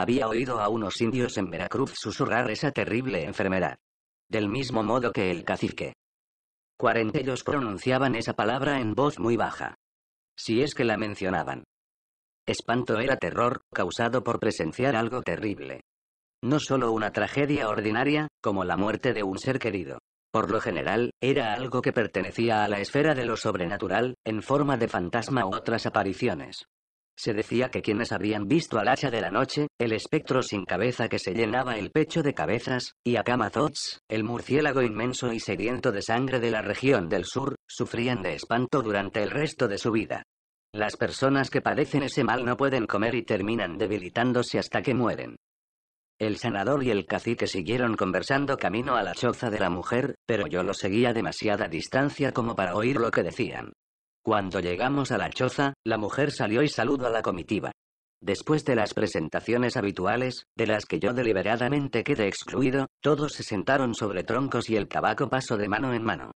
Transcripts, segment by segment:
Había oído a unos indios en Veracruz susurrar esa terrible enfermedad. Del mismo modo que el cacique. ellos pronunciaban esa palabra en voz muy baja. Si es que la mencionaban. Espanto era terror, causado por presenciar algo terrible. No solo una tragedia ordinaria, como la muerte de un ser querido. Por lo general, era algo que pertenecía a la esfera de lo sobrenatural, en forma de fantasma u otras apariciones. Se decía que quienes habían visto al hacha de la noche, el espectro sin cabeza que se llenaba el pecho de cabezas, y a Kamazots, el murciélago inmenso y sediento de sangre de la región del sur, sufrían de espanto durante el resto de su vida. Las personas que padecen ese mal no pueden comer y terminan debilitándose hasta que mueren. El sanador y el cacique siguieron conversando camino a la choza de la mujer, pero yo lo seguía a demasiada distancia como para oír lo que decían. Cuando llegamos a la choza, la mujer salió y saludó a la comitiva. Después de las presentaciones habituales, de las que yo deliberadamente quedé excluido, todos se sentaron sobre troncos y el tabaco pasó de mano en mano.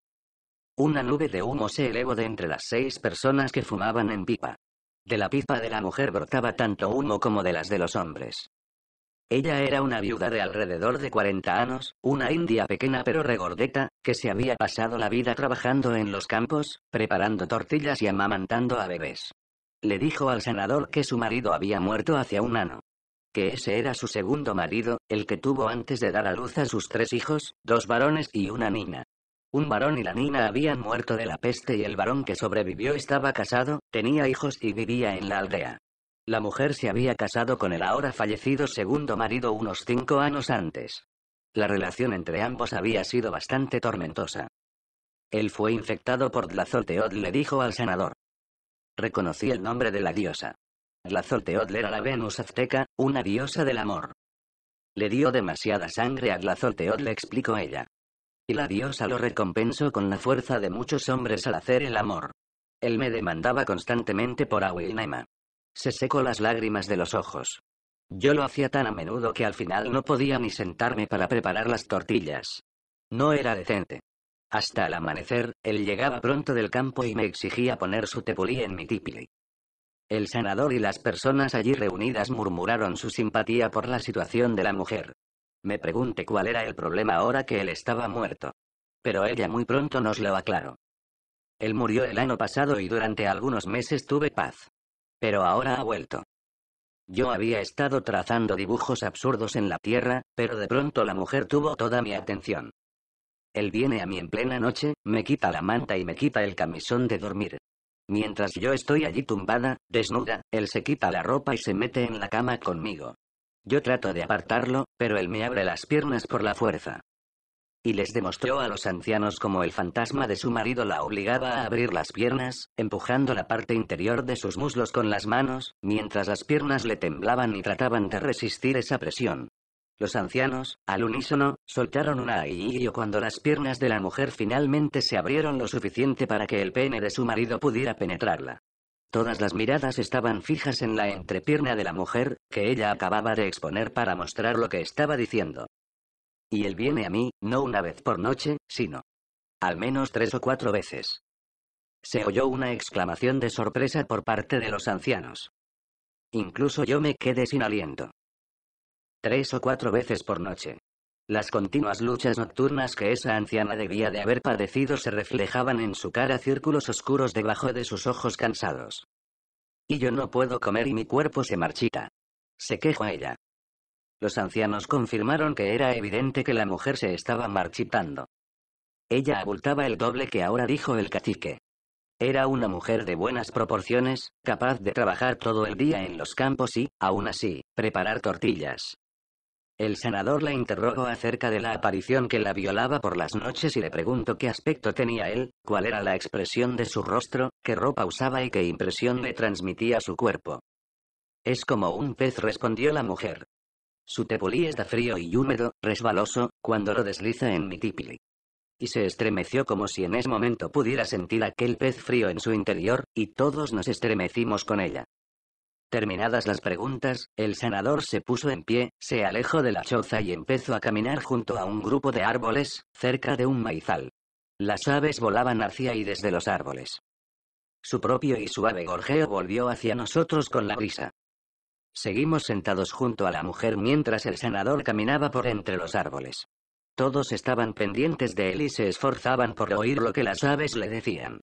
Una nube de humo se elevó de entre las seis personas que fumaban en pipa. De la pipa de la mujer brotaba tanto humo como de las de los hombres. Ella era una viuda de alrededor de 40 años, una india pequeña pero regordeta, que se había pasado la vida trabajando en los campos, preparando tortillas y amamantando a bebés. Le dijo al senador que su marido había muerto hace un año. Que ese era su segundo marido, el que tuvo antes de dar a luz a sus tres hijos, dos varones y una niña. Un varón y la niña habían muerto de la peste y el varón que sobrevivió estaba casado, tenía hijos y vivía en la aldea. La mujer se había casado con el ahora fallecido segundo marido unos cinco años antes. La relación entre ambos había sido bastante tormentosa. Él fue infectado por Tlazolteotl, le dijo al sanador. Reconocí el nombre de la diosa. Tlazolteotl era la Venus azteca, una diosa del amor. Le dio demasiada sangre a Tlazolteotl, le explicó ella. Y la diosa lo recompensó con la fuerza de muchos hombres al hacer el amor. Él me demandaba constantemente por nema. Se secó las lágrimas de los ojos. Yo lo hacía tan a menudo que al final no podía ni sentarme para preparar las tortillas. No era decente. Hasta el amanecer, él llegaba pronto del campo y me exigía poner su tepulí en mi tipili. El sanador y las personas allí reunidas murmuraron su simpatía por la situación de la mujer. Me pregunté cuál era el problema ahora que él estaba muerto. Pero ella muy pronto nos lo aclaró. Él murió el año pasado y durante algunos meses tuve paz. Pero ahora ha vuelto. Yo había estado trazando dibujos absurdos en la tierra, pero de pronto la mujer tuvo toda mi atención. Él viene a mí en plena noche, me quita la manta y me quita el camisón de dormir. Mientras yo estoy allí tumbada, desnuda, él se quita la ropa y se mete en la cama conmigo. Yo trato de apartarlo, pero él me abre las piernas por la fuerza y les demostró a los ancianos cómo el fantasma de su marido la obligaba a abrir las piernas, empujando la parte interior de sus muslos con las manos, mientras las piernas le temblaban y trataban de resistir esa presión. Los ancianos, al unísono, soltaron un yo cuando las piernas de la mujer finalmente se abrieron lo suficiente para que el pene de su marido pudiera penetrarla. Todas las miradas estaban fijas en la entrepierna de la mujer, que ella acababa de exponer para mostrar lo que estaba diciendo. Y él viene a mí, no una vez por noche, sino al menos tres o cuatro veces. Se oyó una exclamación de sorpresa por parte de los ancianos. Incluso yo me quedé sin aliento. Tres o cuatro veces por noche. Las continuas luchas nocturnas que esa anciana debía de haber padecido se reflejaban en su cara círculos oscuros debajo de sus ojos cansados. Y yo no puedo comer y mi cuerpo se marchita. Se a ella. Los ancianos confirmaron que era evidente que la mujer se estaba marchitando. Ella abultaba el doble que ahora dijo el cacique. Era una mujer de buenas proporciones, capaz de trabajar todo el día en los campos y, aún así, preparar tortillas. El senador la interrogó acerca de la aparición que la violaba por las noches y le preguntó qué aspecto tenía él, cuál era la expresión de su rostro, qué ropa usaba y qué impresión le transmitía su cuerpo. Es como un pez, respondió la mujer. Su tepulí está frío y húmedo, resbaloso, cuando lo desliza en mi tipili. Y se estremeció como si en ese momento pudiera sentir aquel pez frío en su interior, y todos nos estremecimos con ella. Terminadas las preguntas, el sanador se puso en pie, se alejó de la choza y empezó a caminar junto a un grupo de árboles, cerca de un maizal. Las aves volaban hacia y desde los árboles. Su propio y suave gorjeo volvió hacia nosotros con la brisa. Seguimos sentados junto a la mujer mientras el senador caminaba por entre los árboles. Todos estaban pendientes de él y se esforzaban por oír lo que las aves le decían.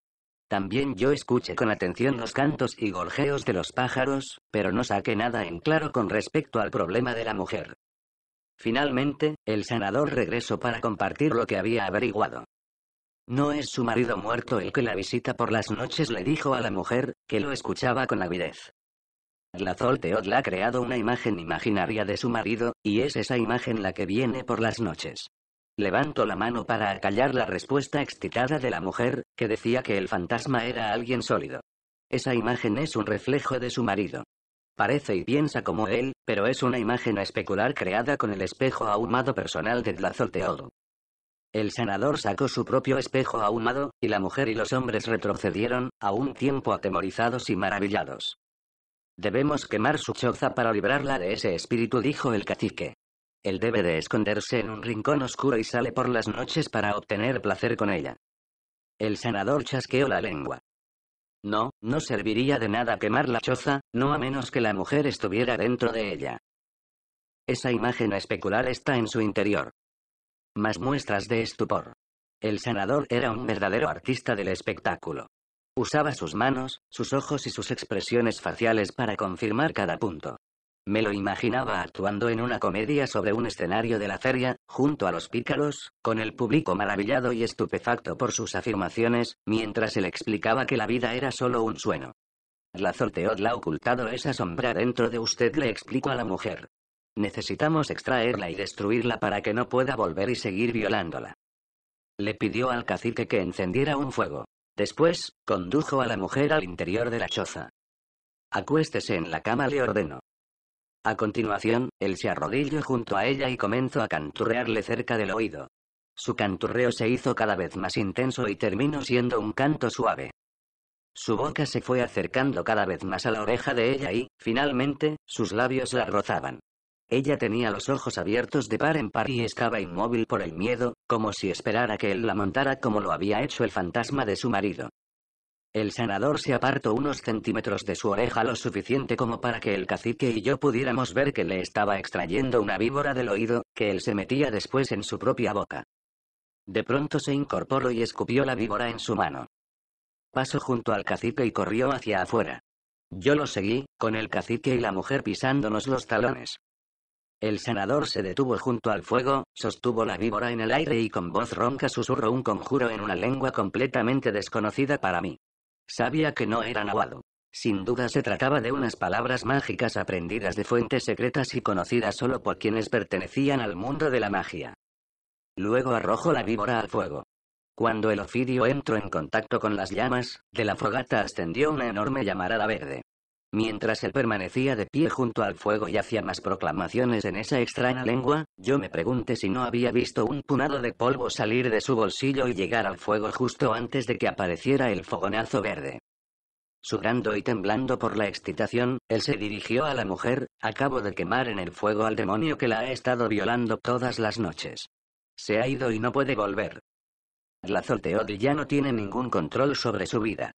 También yo escuché con atención los cantos y gorjeos de los pájaros, pero no saqué nada en claro con respecto al problema de la mujer. Finalmente, el senador regresó para compartir lo que había averiguado. No es su marido muerto el que la visita por las noches, le dijo a la mujer, que lo escuchaba con avidez. Tlazol la ha creado una imagen imaginaria de su marido, y es esa imagen la que viene por las noches. Levanto la mano para acallar la respuesta excitada de la mujer, que decía que el fantasma era alguien sólido. Esa imagen es un reflejo de su marido. Parece y piensa como él, pero es una imagen especular creada con el espejo ahumado personal de la El sanador sacó su propio espejo ahumado, y la mujer y los hombres retrocedieron, a un tiempo atemorizados y maravillados. Debemos quemar su choza para librarla de ese espíritu, dijo el cacique. Él debe de esconderse en un rincón oscuro y sale por las noches para obtener placer con ella. El sanador chasqueó la lengua. No, no serviría de nada quemar la choza, no a menos que la mujer estuviera dentro de ella. Esa imagen especular está en su interior. Más muestras de estupor. El sanador era un verdadero artista del espectáculo. Usaba sus manos, sus ojos y sus expresiones faciales para confirmar cada punto. Me lo imaginaba actuando en una comedia sobre un escenario de la feria, junto a los pícaros, con el público maravillado y estupefacto por sus afirmaciones, mientras él explicaba que la vida era solo un sueño. La ha ocultado esa sombra dentro de usted, le explico a la mujer. Necesitamos extraerla y destruirla para que no pueda volver y seguir violándola. Le pidió al cacique que encendiera un fuego. Después, condujo a la mujer al interior de la choza. Acuéstese en la cama, le ordenó. A continuación, él se arrodilló junto a ella y comenzó a canturrearle cerca del oído. Su canturreo se hizo cada vez más intenso y terminó siendo un canto suave. Su boca se fue acercando cada vez más a la oreja de ella y, finalmente, sus labios la rozaban. Ella tenía los ojos abiertos de par en par y estaba inmóvil por el miedo, como si esperara que él la montara como lo había hecho el fantasma de su marido. El sanador se apartó unos centímetros de su oreja lo suficiente como para que el cacique y yo pudiéramos ver que le estaba extrayendo una víbora del oído, que él se metía después en su propia boca. De pronto se incorporó y escupió la víbora en su mano. Pasó junto al cacique y corrió hacia afuera. Yo lo seguí, con el cacique y la mujer pisándonos los talones. El sanador se detuvo junto al fuego, sostuvo la víbora en el aire y con voz ronca susurró un conjuro en una lengua completamente desconocida para mí. Sabía que no era nahuado. Sin duda se trataba de unas palabras mágicas aprendidas de fuentes secretas y conocidas solo por quienes pertenecían al mundo de la magia. Luego arrojó la víbora al fuego. Cuando el ofidio entró en contacto con las llamas, de la fogata ascendió una enorme llamarada verde. Mientras él permanecía de pie junto al fuego y hacía más proclamaciones en esa extraña lengua, yo me pregunté si no había visto un punado de polvo salir de su bolsillo y llegar al fuego justo antes de que apareciera el fogonazo verde. Sudando y temblando por la excitación, él se dirigió a la mujer, acabo de quemar en el fuego al demonio que la ha estado violando todas las noches. Se ha ido y no puede volver. La Zolteodi ya no tiene ningún control sobre su vida.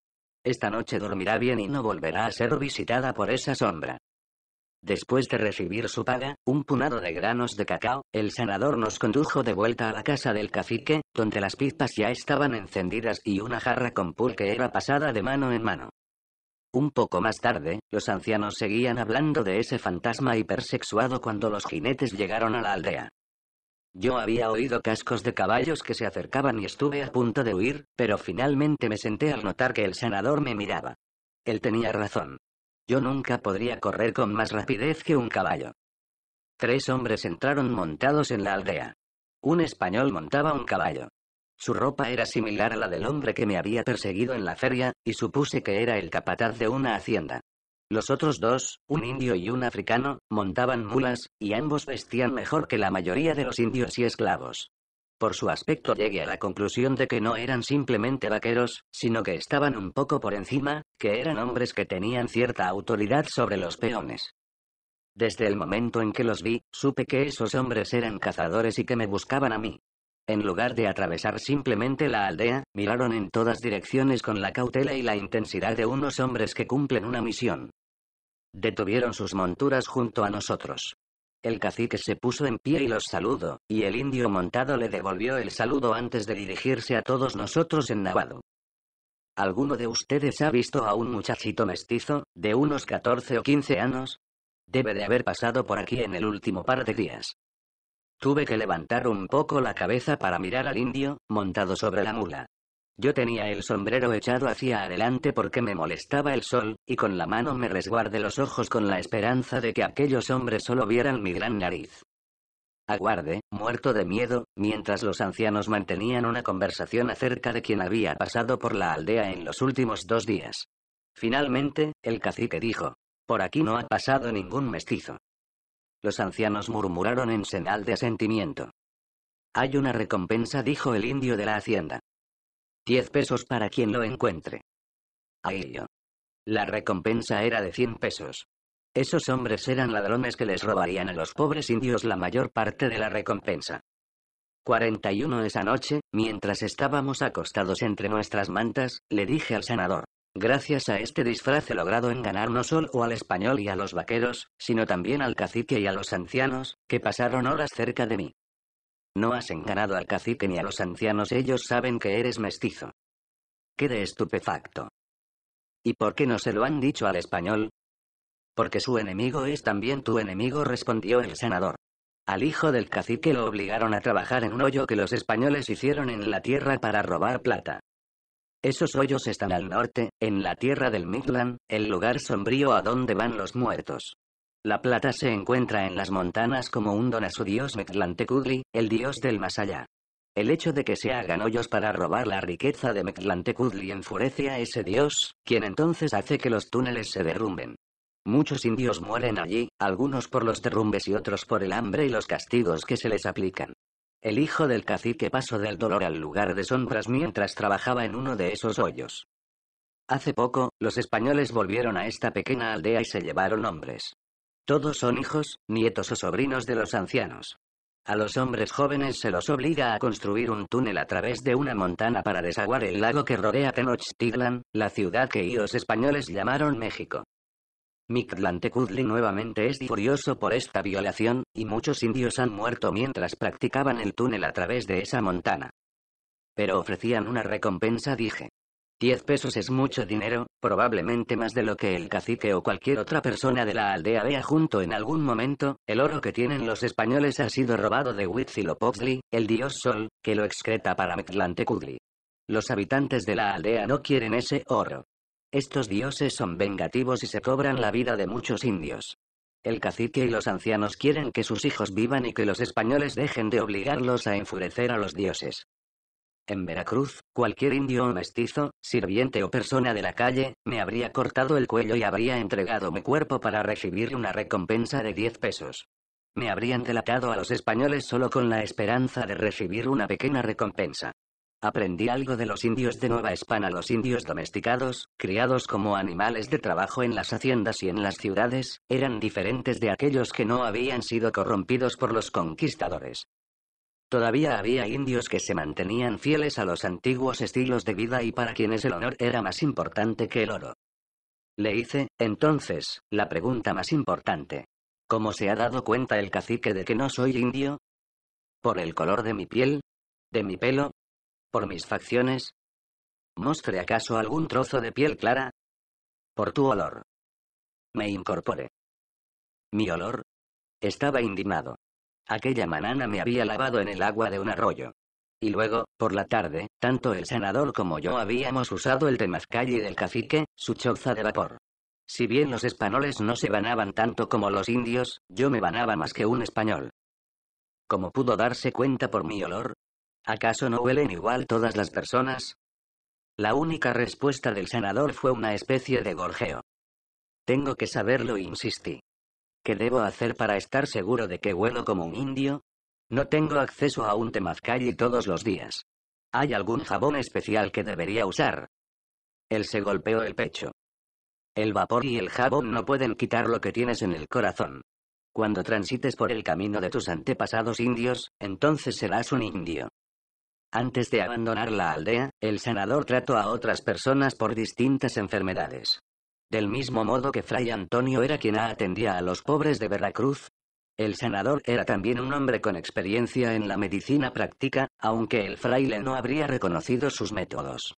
Esta noche dormirá bien y no volverá a ser visitada por esa sombra. Después de recibir su paga, un punado de granos de cacao, el sanador nos condujo de vuelta a la casa del cacique, donde las pipas ya estaban encendidas y una jarra con pulque era pasada de mano en mano. Un poco más tarde, los ancianos seguían hablando de ese fantasma hipersexuado cuando los jinetes llegaron a la aldea. Yo había oído cascos de caballos que se acercaban y estuve a punto de huir, pero finalmente me senté al notar que el sanador me miraba. Él tenía razón. Yo nunca podría correr con más rapidez que un caballo. Tres hombres entraron montados en la aldea. Un español montaba un caballo. Su ropa era similar a la del hombre que me había perseguido en la feria, y supuse que era el capataz de una hacienda. Los otros dos, un indio y un africano, montaban mulas, y ambos vestían mejor que la mayoría de los indios y esclavos. Por su aspecto llegué a la conclusión de que no eran simplemente vaqueros, sino que estaban un poco por encima, que eran hombres que tenían cierta autoridad sobre los peones. Desde el momento en que los vi, supe que esos hombres eran cazadores y que me buscaban a mí. En lugar de atravesar simplemente la aldea, miraron en todas direcciones con la cautela y la intensidad de unos hombres que cumplen una misión. Detuvieron sus monturas junto a nosotros. El cacique se puso en pie y los saludó, y el indio montado le devolvió el saludo antes de dirigirse a todos nosotros en Navado. ¿Alguno de ustedes ha visto a un muchachito mestizo, de unos 14 o 15 años? Debe de haber pasado por aquí en el último par de días. Tuve que levantar un poco la cabeza para mirar al indio, montado sobre la mula. Yo tenía el sombrero echado hacia adelante porque me molestaba el sol, y con la mano me resguardé los ojos con la esperanza de que aquellos hombres solo vieran mi gran nariz. Aguardé, muerto de miedo, mientras los ancianos mantenían una conversación acerca de quien había pasado por la aldea en los últimos dos días. Finalmente, el cacique dijo, Por aquí no ha pasado ningún mestizo. Los ancianos murmuraron en señal de asentimiento. Hay una recompensa, dijo el indio de la hacienda. Diez pesos para quien lo encuentre. A ello. La recompensa era de cien pesos. Esos hombres eran ladrones que les robarían a los pobres indios la mayor parte de la recompensa. 41 Esa noche, mientras estábamos acostados entre nuestras mantas, le dije al sanador. Gracias a este disfraz he logrado enganar no solo al español y a los vaqueros, sino también al cacique y a los ancianos, que pasaron horas cerca de mí. No has enganado al cacique ni a los ancianos, ellos saben que eres mestizo. Quedé estupefacto. ¿Y por qué no se lo han dicho al español? Porque su enemigo es también tu enemigo, respondió el senador. Al hijo del cacique lo obligaron a trabajar en un hoyo que los españoles hicieron en la tierra para robar plata. Esos hoyos están al norte, en la tierra del Mictlán, el lugar sombrío a donde van los muertos. La plata se encuentra en las montanas como un don a su dios Mictlantecuhtli, el dios del más allá. El hecho de que se hagan hoyos para robar la riqueza de Mictlantecuhtli enfurece a ese dios, quien entonces hace que los túneles se derrumben. Muchos indios mueren allí, algunos por los derrumbes y otros por el hambre y los castigos que se les aplican. El hijo del cacique pasó del dolor al lugar de sombras mientras trabajaba en uno de esos hoyos. Hace poco, los españoles volvieron a esta pequeña aldea y se llevaron hombres. Todos son hijos, nietos o sobrinos de los ancianos. A los hombres jóvenes se los obliga a construir un túnel a través de una montana para desaguar el lago que rodea Tenochtitlan, la ciudad que los españoles llamaron México. Mictlantecutli nuevamente es furioso por esta violación, y muchos indios han muerto mientras practicaban el túnel a través de esa montana. Pero ofrecían una recompensa, dije. Diez pesos es mucho dinero, probablemente más de lo que el cacique o cualquier otra persona de la aldea vea junto en algún momento. El oro que tienen los españoles ha sido robado de Huitzilopochtli, el dios Sol, que lo excreta para Mictlantecutli. Los habitantes de la aldea no quieren ese oro. Estos dioses son vengativos y se cobran la vida de muchos indios. El cacique y los ancianos quieren que sus hijos vivan y que los españoles dejen de obligarlos a enfurecer a los dioses. En Veracruz, cualquier indio o mestizo, sirviente o persona de la calle, me habría cortado el cuello y habría entregado mi cuerpo para recibir una recompensa de 10 pesos. Me habrían delatado a los españoles solo con la esperanza de recibir una pequeña recompensa. Aprendí algo de los indios de Nueva España, los indios domesticados, criados como animales de trabajo en las haciendas y en las ciudades, eran diferentes de aquellos que no habían sido corrompidos por los conquistadores. Todavía había indios que se mantenían fieles a los antiguos estilos de vida y para quienes el honor era más importante que el oro. Le hice, entonces, la pregunta más importante. ¿Cómo se ha dado cuenta el cacique de que no soy indio? ¿Por el color de mi piel? ¿De mi pelo? ¿Por mis facciones? ¿Mostré acaso algún trozo de piel clara? Por tu olor. Me incorporé. Mi olor. Estaba indignado. Aquella manana me había lavado en el agua de un arroyo. Y luego, por la tarde, tanto el sanador como yo habíamos usado el temazcal y del cacique, su choza de vapor. Si bien los españoles no se banaban tanto como los indios, yo me banaba más que un español. Como pudo darse cuenta por mi olor, ¿Acaso no huelen igual todas las personas? La única respuesta del senador fue una especie de gorjeo. Tengo que saberlo, insistí. ¿Qué debo hacer para estar seguro de que huelo como un indio? No tengo acceso a un temazcal todos los días. ¿Hay algún jabón especial que debería usar? Él se golpeó el pecho. El vapor y el jabón no pueden quitar lo que tienes en el corazón. Cuando transites por el camino de tus antepasados indios, entonces serás un indio. Antes de abandonar la aldea, el sanador trató a otras personas por distintas enfermedades. Del mismo modo que Fray Antonio era quien atendía a los pobres de Veracruz, el sanador era también un hombre con experiencia en la medicina práctica, aunque el fraile no habría reconocido sus métodos.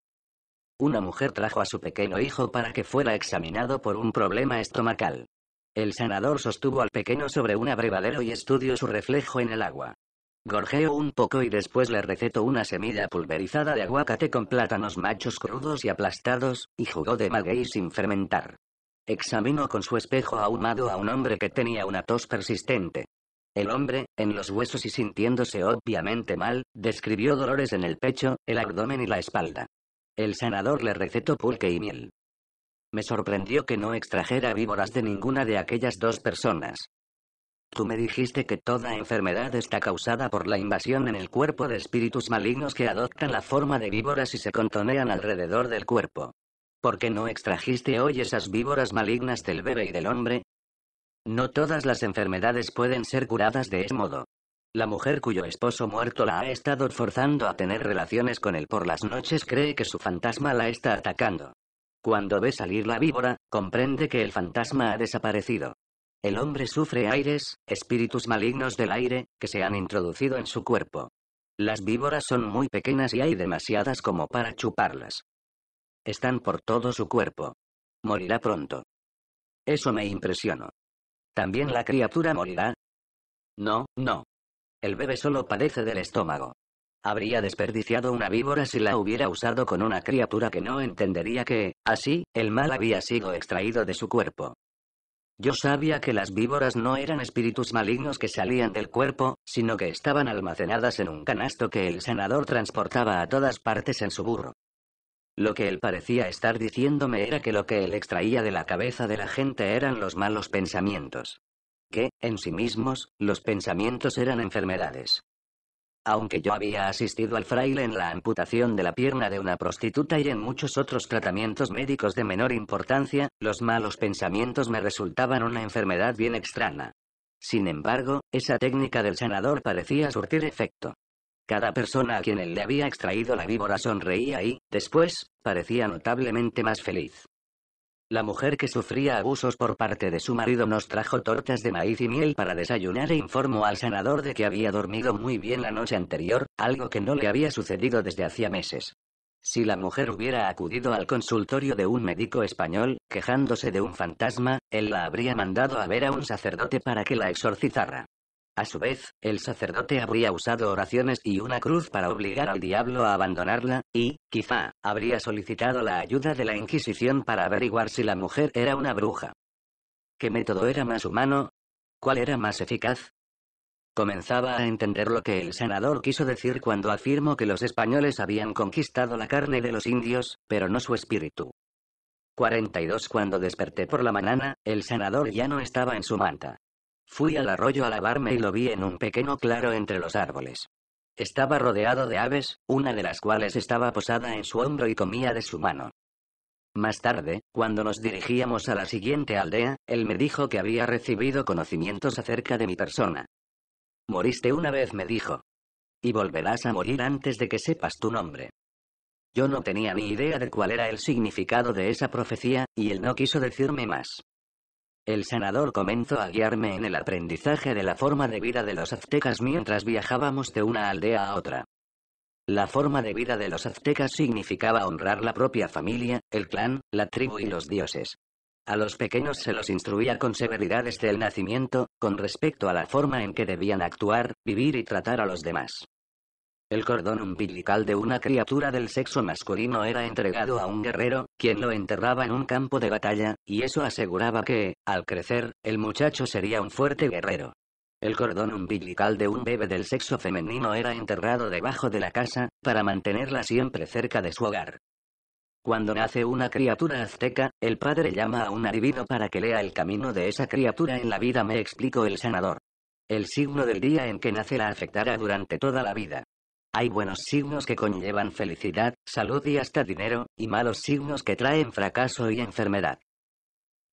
Una mujer trajo a su pequeño hijo para que fuera examinado por un problema estomacal. El sanador sostuvo al pequeño sobre un abrevadero y estudió su reflejo en el agua. Gorjeó un poco y después le recetó una semilla pulverizada de aguacate con plátanos machos crudos y aplastados, y jugó de maguey sin fermentar. Examinó con su espejo ahumado a un hombre que tenía una tos persistente. El hombre, en los huesos y sintiéndose obviamente mal, describió dolores en el pecho, el abdomen y la espalda. El sanador le recetó pulque y miel. Me sorprendió que no extrajera víboras de ninguna de aquellas dos personas. Tú me dijiste que toda enfermedad está causada por la invasión en el cuerpo de espíritus malignos que adoptan la forma de víboras y se contonean alrededor del cuerpo. ¿Por qué no extrajiste hoy esas víboras malignas del bebé y del hombre? No todas las enfermedades pueden ser curadas de ese modo. La mujer cuyo esposo muerto la ha estado forzando a tener relaciones con él por las noches cree que su fantasma la está atacando. Cuando ve salir la víbora, comprende que el fantasma ha desaparecido. El hombre sufre aires, espíritus malignos del aire, que se han introducido en su cuerpo. Las víboras son muy pequeñas y hay demasiadas como para chuparlas. Están por todo su cuerpo. Morirá pronto. Eso me impresionó. ¿También la criatura morirá? No, no. El bebé solo padece del estómago. Habría desperdiciado una víbora si la hubiera usado con una criatura que no entendería que, así, el mal había sido extraído de su cuerpo. Yo sabía que las víboras no eran espíritus malignos que salían del cuerpo, sino que estaban almacenadas en un canasto que el sanador transportaba a todas partes en su burro. Lo que él parecía estar diciéndome era que lo que él extraía de la cabeza de la gente eran los malos pensamientos. Que, en sí mismos, los pensamientos eran enfermedades. Aunque yo había asistido al fraile en la amputación de la pierna de una prostituta y en muchos otros tratamientos médicos de menor importancia, los malos pensamientos me resultaban una enfermedad bien extraña. Sin embargo, esa técnica del sanador parecía surtir efecto. Cada persona a quien él le había extraído la víbora sonreía y, después, parecía notablemente más feliz. La mujer que sufría abusos por parte de su marido nos trajo tortas de maíz y miel para desayunar e informó al sanador de que había dormido muy bien la noche anterior, algo que no le había sucedido desde hacía meses. Si la mujer hubiera acudido al consultorio de un médico español, quejándose de un fantasma, él la habría mandado a ver a un sacerdote para que la exorcizara. A su vez, el sacerdote habría usado oraciones y una cruz para obligar al diablo a abandonarla, y, quizá, habría solicitado la ayuda de la Inquisición para averiguar si la mujer era una bruja. ¿Qué método era más humano? ¿Cuál era más eficaz? Comenzaba a entender lo que el senador quiso decir cuando afirmó que los españoles habían conquistado la carne de los indios, pero no su espíritu. 42 Cuando desperté por la mañana, el senador ya no estaba en su manta. Fui al arroyo a lavarme y lo vi en un pequeño claro entre los árboles. Estaba rodeado de aves, una de las cuales estaba posada en su hombro y comía de su mano. Más tarde, cuando nos dirigíamos a la siguiente aldea, él me dijo que había recibido conocimientos acerca de mi persona. Moriste una vez, me dijo. Y volverás a morir antes de que sepas tu nombre. Yo no tenía ni idea de cuál era el significado de esa profecía, y él no quiso decirme más. El sanador comenzó a guiarme en el aprendizaje de la forma de vida de los aztecas mientras viajábamos de una aldea a otra. La forma de vida de los aztecas significaba honrar la propia familia, el clan, la tribu y los dioses. A los pequeños se los instruía con severidad desde el nacimiento, con respecto a la forma en que debían actuar, vivir y tratar a los demás. El cordón umbilical de una criatura del sexo masculino era entregado a un guerrero, quien lo enterraba en un campo de batalla, y eso aseguraba que, al crecer, el muchacho sería un fuerte guerrero. El cordón umbilical de un bebé del sexo femenino era enterrado debajo de la casa, para mantenerla siempre cerca de su hogar. Cuando nace una criatura azteca, el padre llama a un adivino para que lea el camino de esa criatura en la vida, me explicó el sanador. El signo del día en que nace la afectará durante toda la vida. Hay buenos signos que conllevan felicidad, salud y hasta dinero, y malos signos que traen fracaso y enfermedad.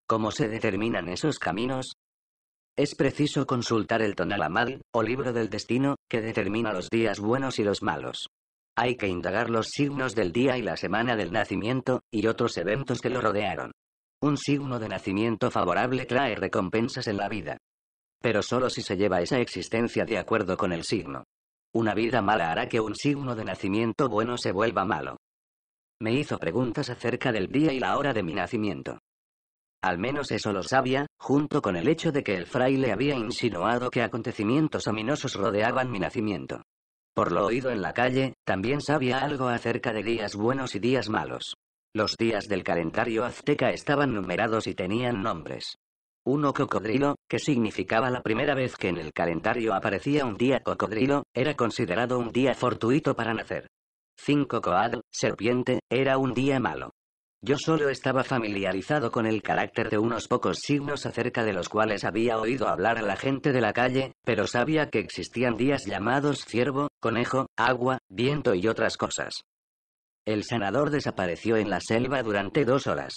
¿Cómo se determinan esos caminos? Es preciso consultar el Tonalamal, o libro del destino, que determina los días buenos y los malos. Hay que indagar los signos del día y la semana del nacimiento, y otros eventos que lo rodearon. Un signo de nacimiento favorable trae recompensas en la vida. Pero solo si se lleva esa existencia de acuerdo con el signo. Una vida mala hará que un signo de nacimiento bueno se vuelva malo. Me hizo preguntas acerca del día y la hora de mi nacimiento. Al menos eso lo sabía, junto con el hecho de que el fraile había insinuado que acontecimientos ominosos rodeaban mi nacimiento. Por lo oído en la calle, también sabía algo acerca de días buenos y días malos. Los días del calendario azteca estaban numerados y tenían nombres. Uno cocodrilo, que significaba la primera vez que en el calendario aparecía un día cocodrilo, era considerado un día fortuito para nacer. 5 Coad, serpiente, era un día malo. Yo solo estaba familiarizado con el carácter de unos pocos signos acerca de los cuales había oído hablar a la gente de la calle, pero sabía que existían días llamados ciervo, conejo, agua, viento y otras cosas. El sanador desapareció en la selva durante dos horas.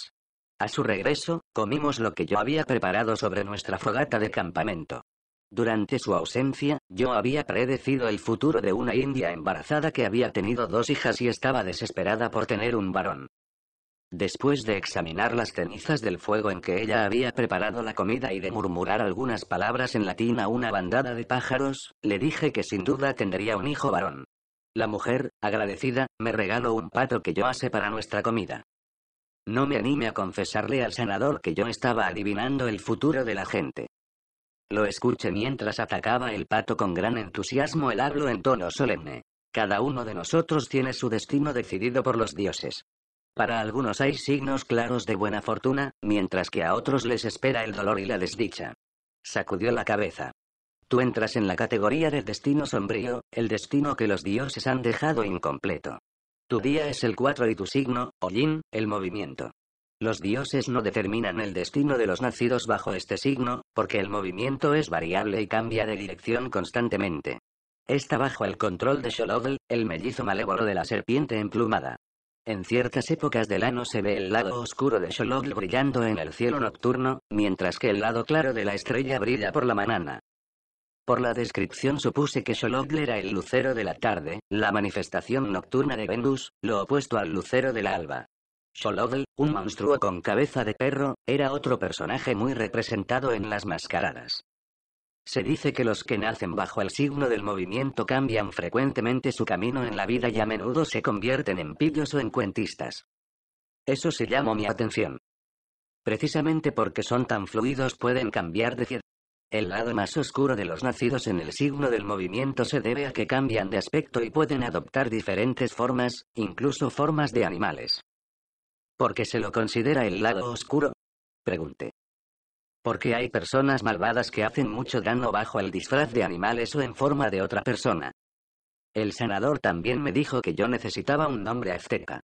A su regreso, comimos lo que yo había preparado sobre nuestra fogata de campamento. Durante su ausencia, yo había predecido el futuro de una india embarazada que había tenido dos hijas y estaba desesperada por tener un varón. Después de examinar las cenizas del fuego en que ella había preparado la comida y de murmurar algunas palabras en latín a una bandada de pájaros, le dije que sin duda tendría un hijo varón. La mujer, agradecida, me regaló un pato que yo hace para nuestra comida. No me anime a confesarle al sanador que yo estaba adivinando el futuro de la gente. Lo escuché mientras atacaba el pato con gran entusiasmo. El hablo en tono solemne. Cada uno de nosotros tiene su destino decidido por los dioses. Para algunos hay signos claros de buena fortuna, mientras que a otros les espera el dolor y la desdicha. Sacudió la cabeza. Tú entras en la categoría del destino sombrío, el destino que los dioses han dejado incompleto. Tu día es el 4 y tu signo, Ollin, el movimiento. Los dioses no determinan el destino de los nacidos bajo este signo, porque el movimiento es variable y cambia de dirección constantemente. Está bajo el control de Sholodl, el mellizo malévolo de la serpiente emplumada. En ciertas épocas del ano se ve el lado oscuro de Sholodl brillando en el cielo nocturno, mientras que el lado claro de la estrella brilla por la manana. Por la descripción supuse que Xolotl era el lucero de la tarde, la manifestación nocturna de Venus, lo opuesto al lucero del alba. Xolotl, un monstruo con cabeza de perro, era otro personaje muy representado en las mascaradas. Se dice que los que nacen bajo el signo del movimiento cambian frecuentemente su camino en la vida y a menudo se convierten en pillos o en cuentistas. Eso se llamó mi atención. Precisamente porque son tan fluidos pueden cambiar de el lado más oscuro de los nacidos en el signo del movimiento se debe a que cambian de aspecto y pueden adoptar diferentes formas, incluso formas de animales. ¿Por qué se lo considera el lado oscuro? Pregunté. Porque hay personas malvadas que hacen mucho daño bajo el disfraz de animales o en forma de otra persona. El sanador también me dijo que yo necesitaba un nombre azteca.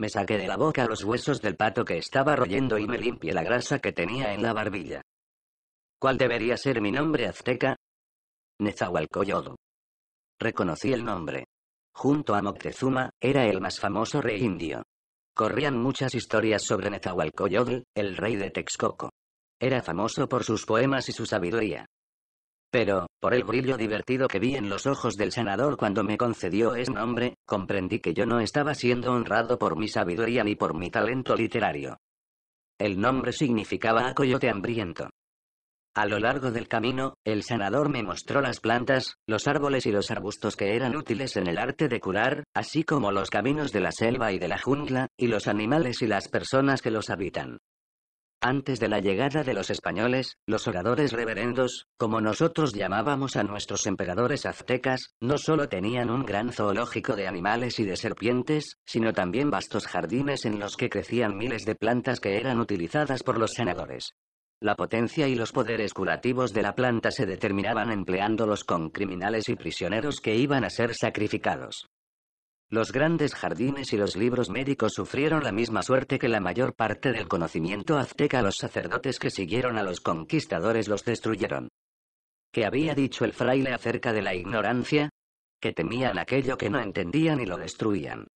Me saqué de la boca los huesos del pato que estaba royendo y me limpié la grasa que tenía en la barbilla. ¿Cuál debería ser mi nombre azteca? Nezahualcoyodo. Reconocí el nombre. Junto a Moctezuma, era el más famoso rey indio. Corrían muchas historias sobre Nezahualcoyotl, el rey de Texcoco. Era famoso por sus poemas y su sabiduría. Pero, por el brillo divertido que vi en los ojos del sanador cuando me concedió ese nombre, comprendí que yo no estaba siendo honrado por mi sabiduría ni por mi talento literario. El nombre significaba a coyote hambriento. A lo largo del camino, el sanador me mostró las plantas, los árboles y los arbustos que eran útiles en el arte de curar, así como los caminos de la selva y de la jungla, y los animales y las personas que los habitan. Antes de la llegada de los españoles, los oradores reverendos, como nosotros llamábamos a nuestros emperadores aztecas, no solo tenían un gran zoológico de animales y de serpientes, sino también vastos jardines en los que crecían miles de plantas que eran utilizadas por los sanadores. La potencia y los poderes curativos de la planta se determinaban empleándolos con criminales y prisioneros que iban a ser sacrificados. Los grandes jardines y los libros médicos sufrieron la misma suerte que la mayor parte del conocimiento azteca. Los sacerdotes que siguieron a los conquistadores los destruyeron. ¿Qué había dicho el fraile acerca de la ignorancia? Que temían aquello que no entendían y lo destruían.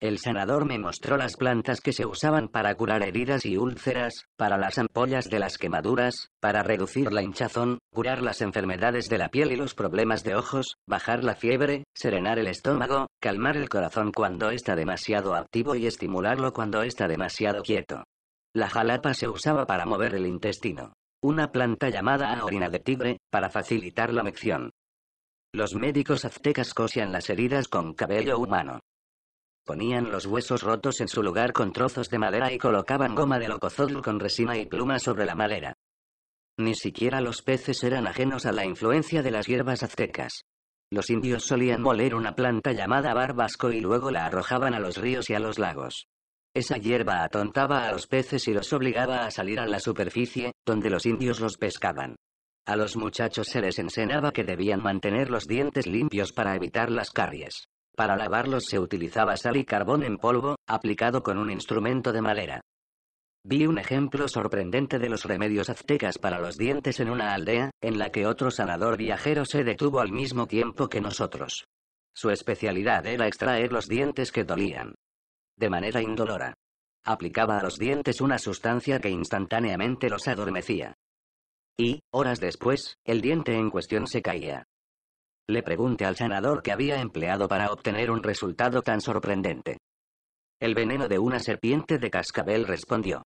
El sanador me mostró las plantas que se usaban para curar heridas y úlceras, para las ampollas de las quemaduras, para reducir la hinchazón, curar las enfermedades de la piel y los problemas de ojos, bajar la fiebre, serenar el estómago, calmar el corazón cuando está demasiado activo y estimularlo cuando está demasiado quieto. La jalapa se usaba para mover el intestino. Una planta llamada orina de tigre, para facilitar la mección. Los médicos aztecas cosían las heridas con cabello humano. Ponían los huesos rotos en su lugar con trozos de madera y colocaban goma de locozol con resina y pluma sobre la madera. Ni siquiera los peces eran ajenos a la influencia de las hierbas aztecas. Los indios solían moler una planta llamada barbasco y luego la arrojaban a los ríos y a los lagos. Esa hierba atontaba a los peces y los obligaba a salir a la superficie, donde los indios los pescaban. A los muchachos se les enseñaba que debían mantener los dientes limpios para evitar las caries. Para lavarlos se utilizaba sal y carbón en polvo, aplicado con un instrumento de madera. Vi un ejemplo sorprendente de los remedios aztecas para los dientes en una aldea, en la que otro sanador viajero se detuvo al mismo tiempo que nosotros. Su especialidad era extraer los dientes que dolían. De manera indolora. Aplicaba a los dientes una sustancia que instantáneamente los adormecía. Y, horas después, el diente en cuestión se caía. Le pregunté al sanador que había empleado para obtener un resultado tan sorprendente. El veneno de una serpiente de cascabel respondió.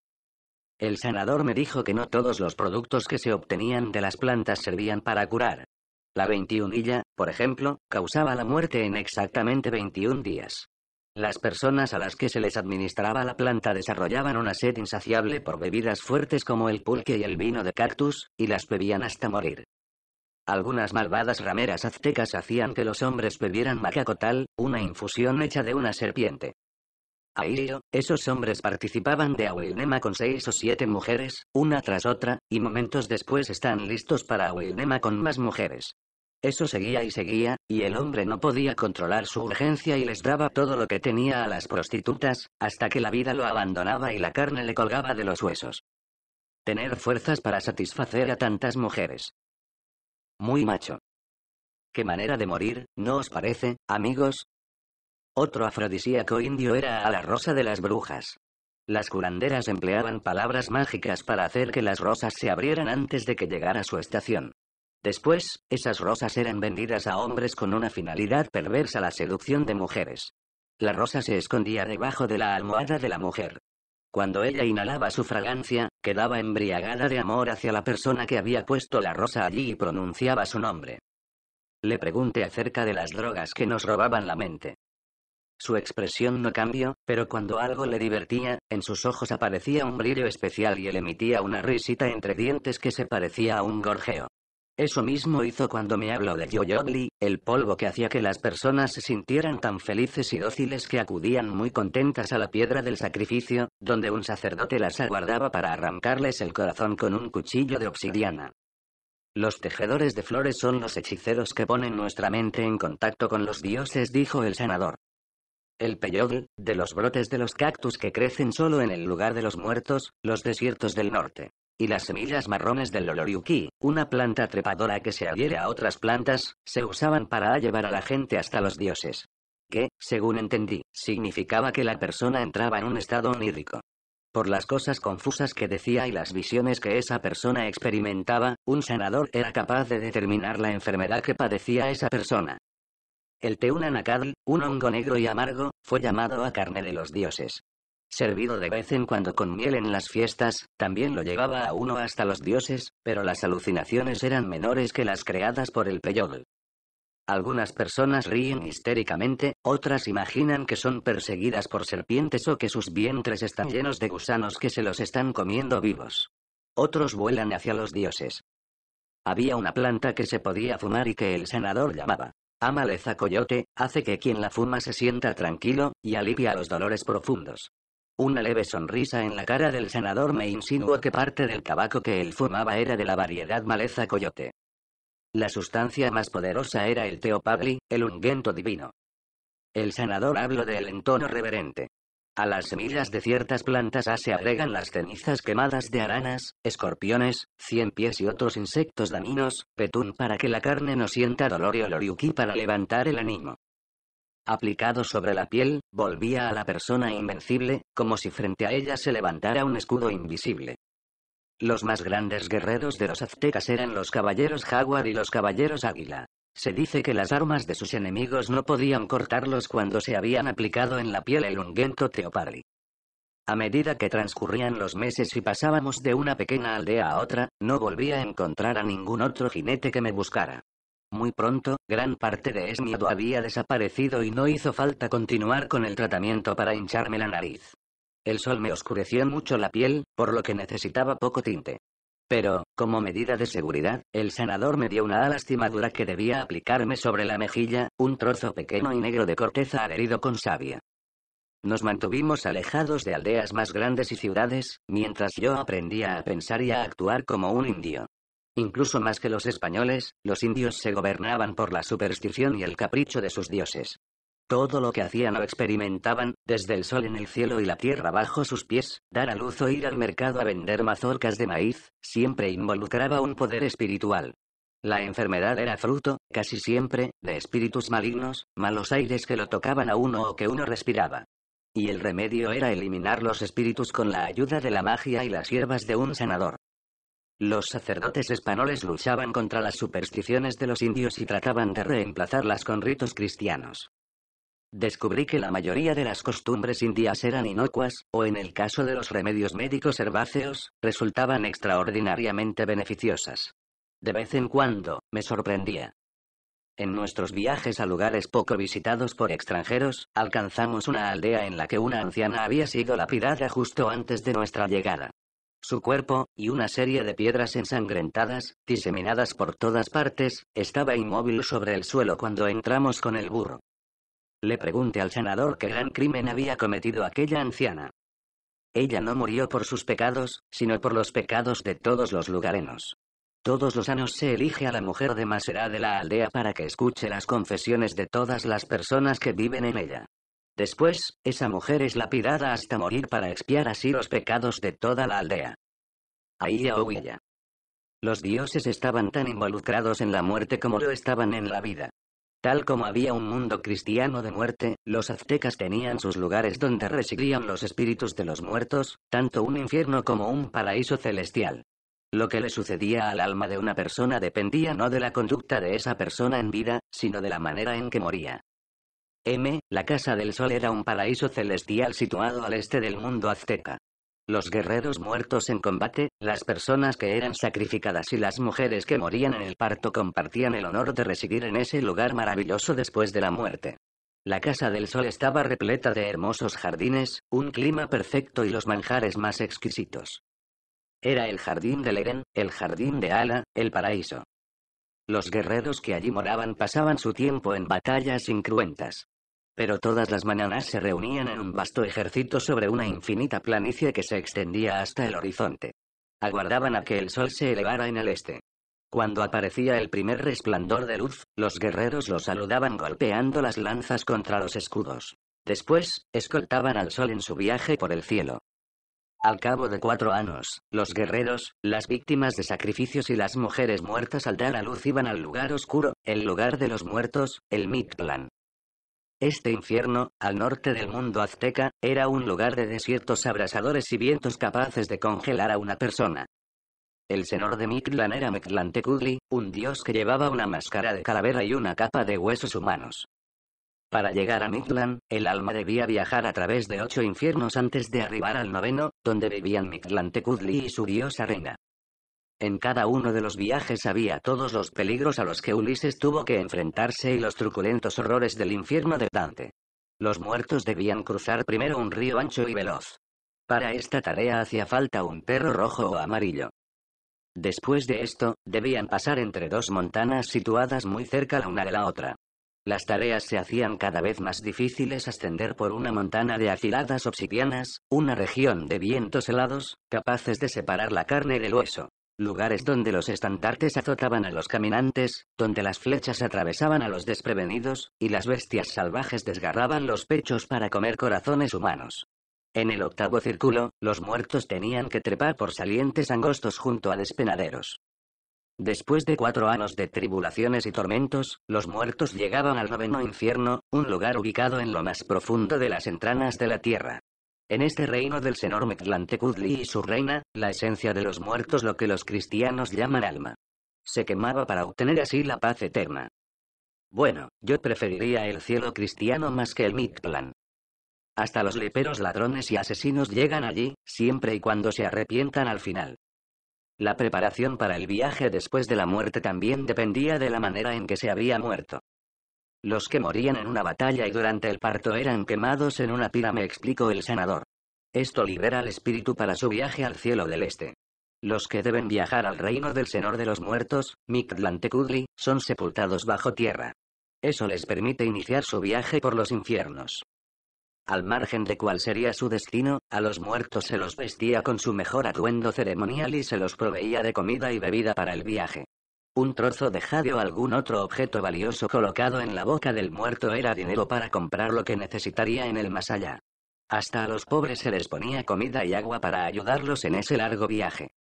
El sanador me dijo que no todos los productos que se obtenían de las plantas servían para curar. La 21illa, por ejemplo, causaba la muerte en exactamente 21 días. Las personas a las que se les administraba la planta desarrollaban una sed insaciable por bebidas fuertes como el pulque y el vino de cactus, y las bebían hasta morir. Algunas malvadas rameras aztecas hacían que los hombres bebieran macacotal, una infusión hecha de una serpiente. A Irio, esos hombres participaban de Ahuilnema con seis o siete mujeres, una tras otra, y momentos después están listos para Ahuilnema con más mujeres. Eso seguía y seguía, y el hombre no podía controlar su urgencia y les daba todo lo que tenía a las prostitutas, hasta que la vida lo abandonaba y la carne le colgaba de los huesos. Tener fuerzas para satisfacer a tantas mujeres. Muy macho. Qué manera de morir, ¿no os parece, amigos? Otro afrodisíaco indio era a la rosa de las brujas. Las curanderas empleaban palabras mágicas para hacer que las rosas se abrieran antes de que llegara su estación. Después, esas rosas eran vendidas a hombres con una finalidad perversa, la seducción de mujeres. La rosa se escondía debajo de la almohada de la mujer, cuando ella inhalaba su fragancia, quedaba embriagada de amor hacia la persona que había puesto la rosa allí y pronunciaba su nombre. Le pregunté acerca de las drogas que nos robaban la mente. Su expresión no cambió, pero cuando algo le divertía, en sus ojos aparecía un brillo especial y él emitía una risita entre dientes que se parecía a un gorjeo. Eso mismo hizo cuando me habló de Yoyogli, el polvo que hacía que las personas se sintieran tan felices y dóciles que acudían muy contentas a la piedra del sacrificio, donde un sacerdote las aguardaba para arrancarles el corazón con un cuchillo de obsidiana. Los tejedores de flores son los hechiceros que ponen nuestra mente en contacto con los dioses, dijo el sanador. El peyogl, de los brotes de los cactus que crecen solo en el lugar de los muertos, los desiertos del norte y las semillas marrones del Loloriuki, una planta trepadora que se adhiere a otras plantas, se usaban para llevar a la gente hasta los dioses. Que, según entendí, significaba que la persona entraba en un estado onírico. Por las cosas confusas que decía y las visiones que esa persona experimentaba, un sanador era capaz de determinar la enfermedad que padecía esa persona. El Teunanacadl, un hongo negro y amargo, fue llamado a carne de los dioses servido de vez en cuando con miel en las fiestas, también lo llevaba a uno hasta los dioses, pero las alucinaciones eran menores que las creadas por el peyol. Algunas personas ríen histéricamente, otras imaginan que son perseguidas por serpientes o que sus vientres están llenos de gusanos que se los están comiendo vivos. Otros vuelan hacia los dioses. Había una planta que se podía fumar y que el senador llamaba amaleza coyote, hace que quien la fuma se sienta tranquilo, y alivia los dolores profundos. Una leve sonrisa en la cara del senador me insinuó que parte del tabaco que él fumaba era de la variedad maleza coyote. La sustancia más poderosa era el teopabli, el ungüento divino. El sanador habló del entono reverente. A las semillas de ciertas plantas se agregan las cenizas quemadas de aranas, escorpiones, cien pies y otros insectos daninos, petún para que la carne no sienta dolor y oloriuki para levantar el ánimo aplicado sobre la piel, volvía a la persona invencible, como si frente a ella se levantara un escudo invisible. Los más grandes guerreros de los aztecas eran los caballeros jaguar y los caballeros águila. Se dice que las armas de sus enemigos no podían cortarlos cuando se habían aplicado en la piel el ungüento teopari. A medida que transcurrían los meses y pasábamos de una pequeña aldea a otra, no volvía a encontrar a ningún otro jinete que me buscara. Muy pronto, gran parte de ese miedo había desaparecido y no hizo falta continuar con el tratamiento para hincharme la nariz. El sol me oscureció mucho la piel, por lo que necesitaba poco tinte. Pero, como medida de seguridad, el sanador me dio una alastimadura que debía aplicarme sobre la mejilla, un trozo pequeño y negro de corteza adherido con savia. Nos mantuvimos alejados de aldeas más grandes y ciudades, mientras yo aprendía a pensar y a actuar como un indio. Incluso más que los españoles, los indios se gobernaban por la superstición y el capricho de sus dioses. Todo lo que hacían o experimentaban, desde el sol en el cielo y la tierra bajo sus pies, dar a luz o ir al mercado a vender mazorcas de maíz, siempre involucraba un poder espiritual. La enfermedad era fruto, casi siempre, de espíritus malignos, malos aires que lo tocaban a uno o que uno respiraba. Y el remedio era eliminar los espíritus con la ayuda de la magia y las hierbas de un sanador. Los sacerdotes españoles luchaban contra las supersticiones de los indios y trataban de reemplazarlas con ritos cristianos. Descubrí que la mayoría de las costumbres indias eran inocuas, o en el caso de los remedios médicos herbáceos, resultaban extraordinariamente beneficiosas. De vez en cuando, me sorprendía. En nuestros viajes a lugares poco visitados por extranjeros, alcanzamos una aldea en la que una anciana había sido lapidada justo antes de nuestra llegada su cuerpo, y una serie de piedras ensangrentadas, diseminadas por todas partes, estaba inmóvil sobre el suelo cuando entramos con el burro. Le pregunté al senador qué gran crimen había cometido aquella anciana. Ella no murió por sus pecados, sino por los pecados de todos los lugarenos. Todos los años se elige a la mujer de edad de la aldea para que escuche las confesiones de todas las personas que viven en ella. Después, esa mujer es lapidada hasta morir para expiar así los pecados de toda la aldea. ya o Los dioses estaban tan involucrados en la muerte como lo estaban en la vida. Tal como había un mundo cristiano de muerte, los aztecas tenían sus lugares donde residían los espíritus de los muertos, tanto un infierno como un paraíso celestial. Lo que le sucedía al alma de una persona dependía no de la conducta de esa persona en vida, sino de la manera en que moría. M, la Casa del Sol era un paraíso celestial situado al este del mundo azteca. Los guerreros muertos en combate, las personas que eran sacrificadas y las mujeres que morían en el parto compartían el honor de residir en ese lugar maravilloso después de la muerte. La Casa del Sol estaba repleta de hermosos jardines, un clima perfecto y los manjares más exquisitos. Era el jardín del Eren, el jardín de Ala, el paraíso. Los guerreros que allí moraban pasaban su tiempo en batallas incruentas. Pero todas las mañanas se reunían en un vasto ejército sobre una infinita planicie que se extendía hasta el horizonte. Aguardaban a que el sol se elevara en el este. Cuando aparecía el primer resplandor de luz, los guerreros lo saludaban golpeando las lanzas contra los escudos. Después, escoltaban al sol en su viaje por el cielo. Al cabo de cuatro años, los guerreros, las víctimas de sacrificios y las mujeres muertas al dar a luz iban al lugar oscuro, el lugar de los muertos, el Midplan. Este infierno, al norte del mundo azteca, era un lugar de desiertos abrasadores y vientos capaces de congelar a una persona. El senor de Mictlán era Tecudli, un dios que llevaba una máscara de calavera y una capa de huesos humanos. Para llegar a Mictlán, el alma debía viajar a través de ocho infiernos antes de arribar al noveno, donde vivían Tecudli y su diosa reina. En cada uno de los viajes había todos los peligros a los que Ulises tuvo que enfrentarse y los truculentos horrores del infierno de Dante. Los muertos debían cruzar primero un río ancho y veloz. Para esta tarea hacía falta un perro rojo o amarillo. Después de esto, debían pasar entre dos montanas situadas muy cerca la una de la otra. Las tareas se hacían cada vez más difíciles ascender por una montana de afiladas obsidianas, una región de vientos helados, capaces de separar la carne del hueso lugares donde los estandartes azotaban a los caminantes, donde las flechas atravesaban a los desprevenidos, y las bestias salvajes desgarraban los pechos para comer corazones humanos. En el octavo círculo, los muertos tenían que trepar por salientes angostos junto a despenaderos. Después de cuatro años de tribulaciones y tormentos, los muertos llegaban al noveno infierno, un lugar ubicado en lo más profundo de las entranas de la tierra. En este reino del Senor Tecudli y su reina, la esencia de los muertos lo que los cristianos llaman alma. Se quemaba para obtener así la paz eterna. Bueno, yo preferiría el cielo cristiano más que el Mictlan. Hasta los leperos ladrones y asesinos llegan allí, siempre y cuando se arrepientan al final. La preparación para el viaje después de la muerte también dependía de la manera en que se había muerto. Los que morían en una batalla y durante el parto eran quemados en una pira, me explicó el sanador. Esto libera al espíritu para su viaje al cielo del este. Los que deben viajar al reino del Senor de los Muertos, Mictlantecudli, son sepultados bajo tierra. Eso les permite iniciar su viaje por los infiernos. Al margen de cuál sería su destino, a los muertos se los vestía con su mejor atuendo ceremonial y se los proveía de comida y bebida para el viaje. Un trozo de jade o algún otro objeto valioso colocado en la boca del muerto era dinero para comprar lo que necesitaría en el más allá. Hasta a los pobres se les ponía comida y agua para ayudarlos en ese largo viaje.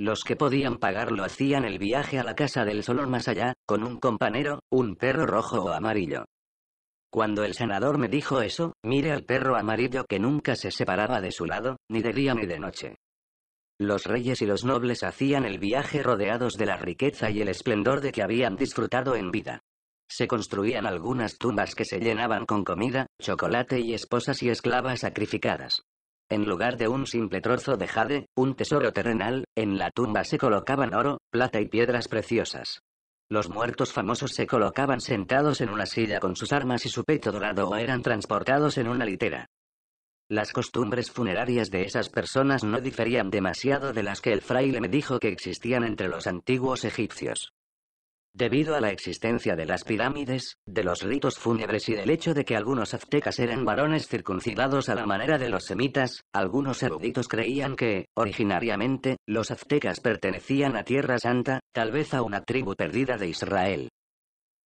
Los que podían pagarlo hacían el viaje a la casa del sol más allá, con un compañero, un perro rojo o amarillo. Cuando el senador me dijo eso, mire al perro amarillo que nunca se separaba de su lado, ni de día ni de noche. Los reyes y los nobles hacían el viaje rodeados de la riqueza y el esplendor de que habían disfrutado en vida. Se construían algunas tumbas que se llenaban con comida, chocolate y esposas y esclavas sacrificadas. En lugar de un simple trozo de jade, un tesoro terrenal, en la tumba se colocaban oro, plata y piedras preciosas. Los muertos famosos se colocaban sentados en una silla con sus armas y su pecho dorado o eran transportados en una litera. Las costumbres funerarias de esas personas no diferían demasiado de las que el fraile me dijo que existían entre los antiguos egipcios. Debido a la existencia de las pirámides, de los ritos fúnebres y del hecho de que algunos aztecas eran varones circuncidados a la manera de los semitas, algunos eruditos creían que, originariamente, los aztecas pertenecían a Tierra Santa, tal vez a una tribu perdida de Israel.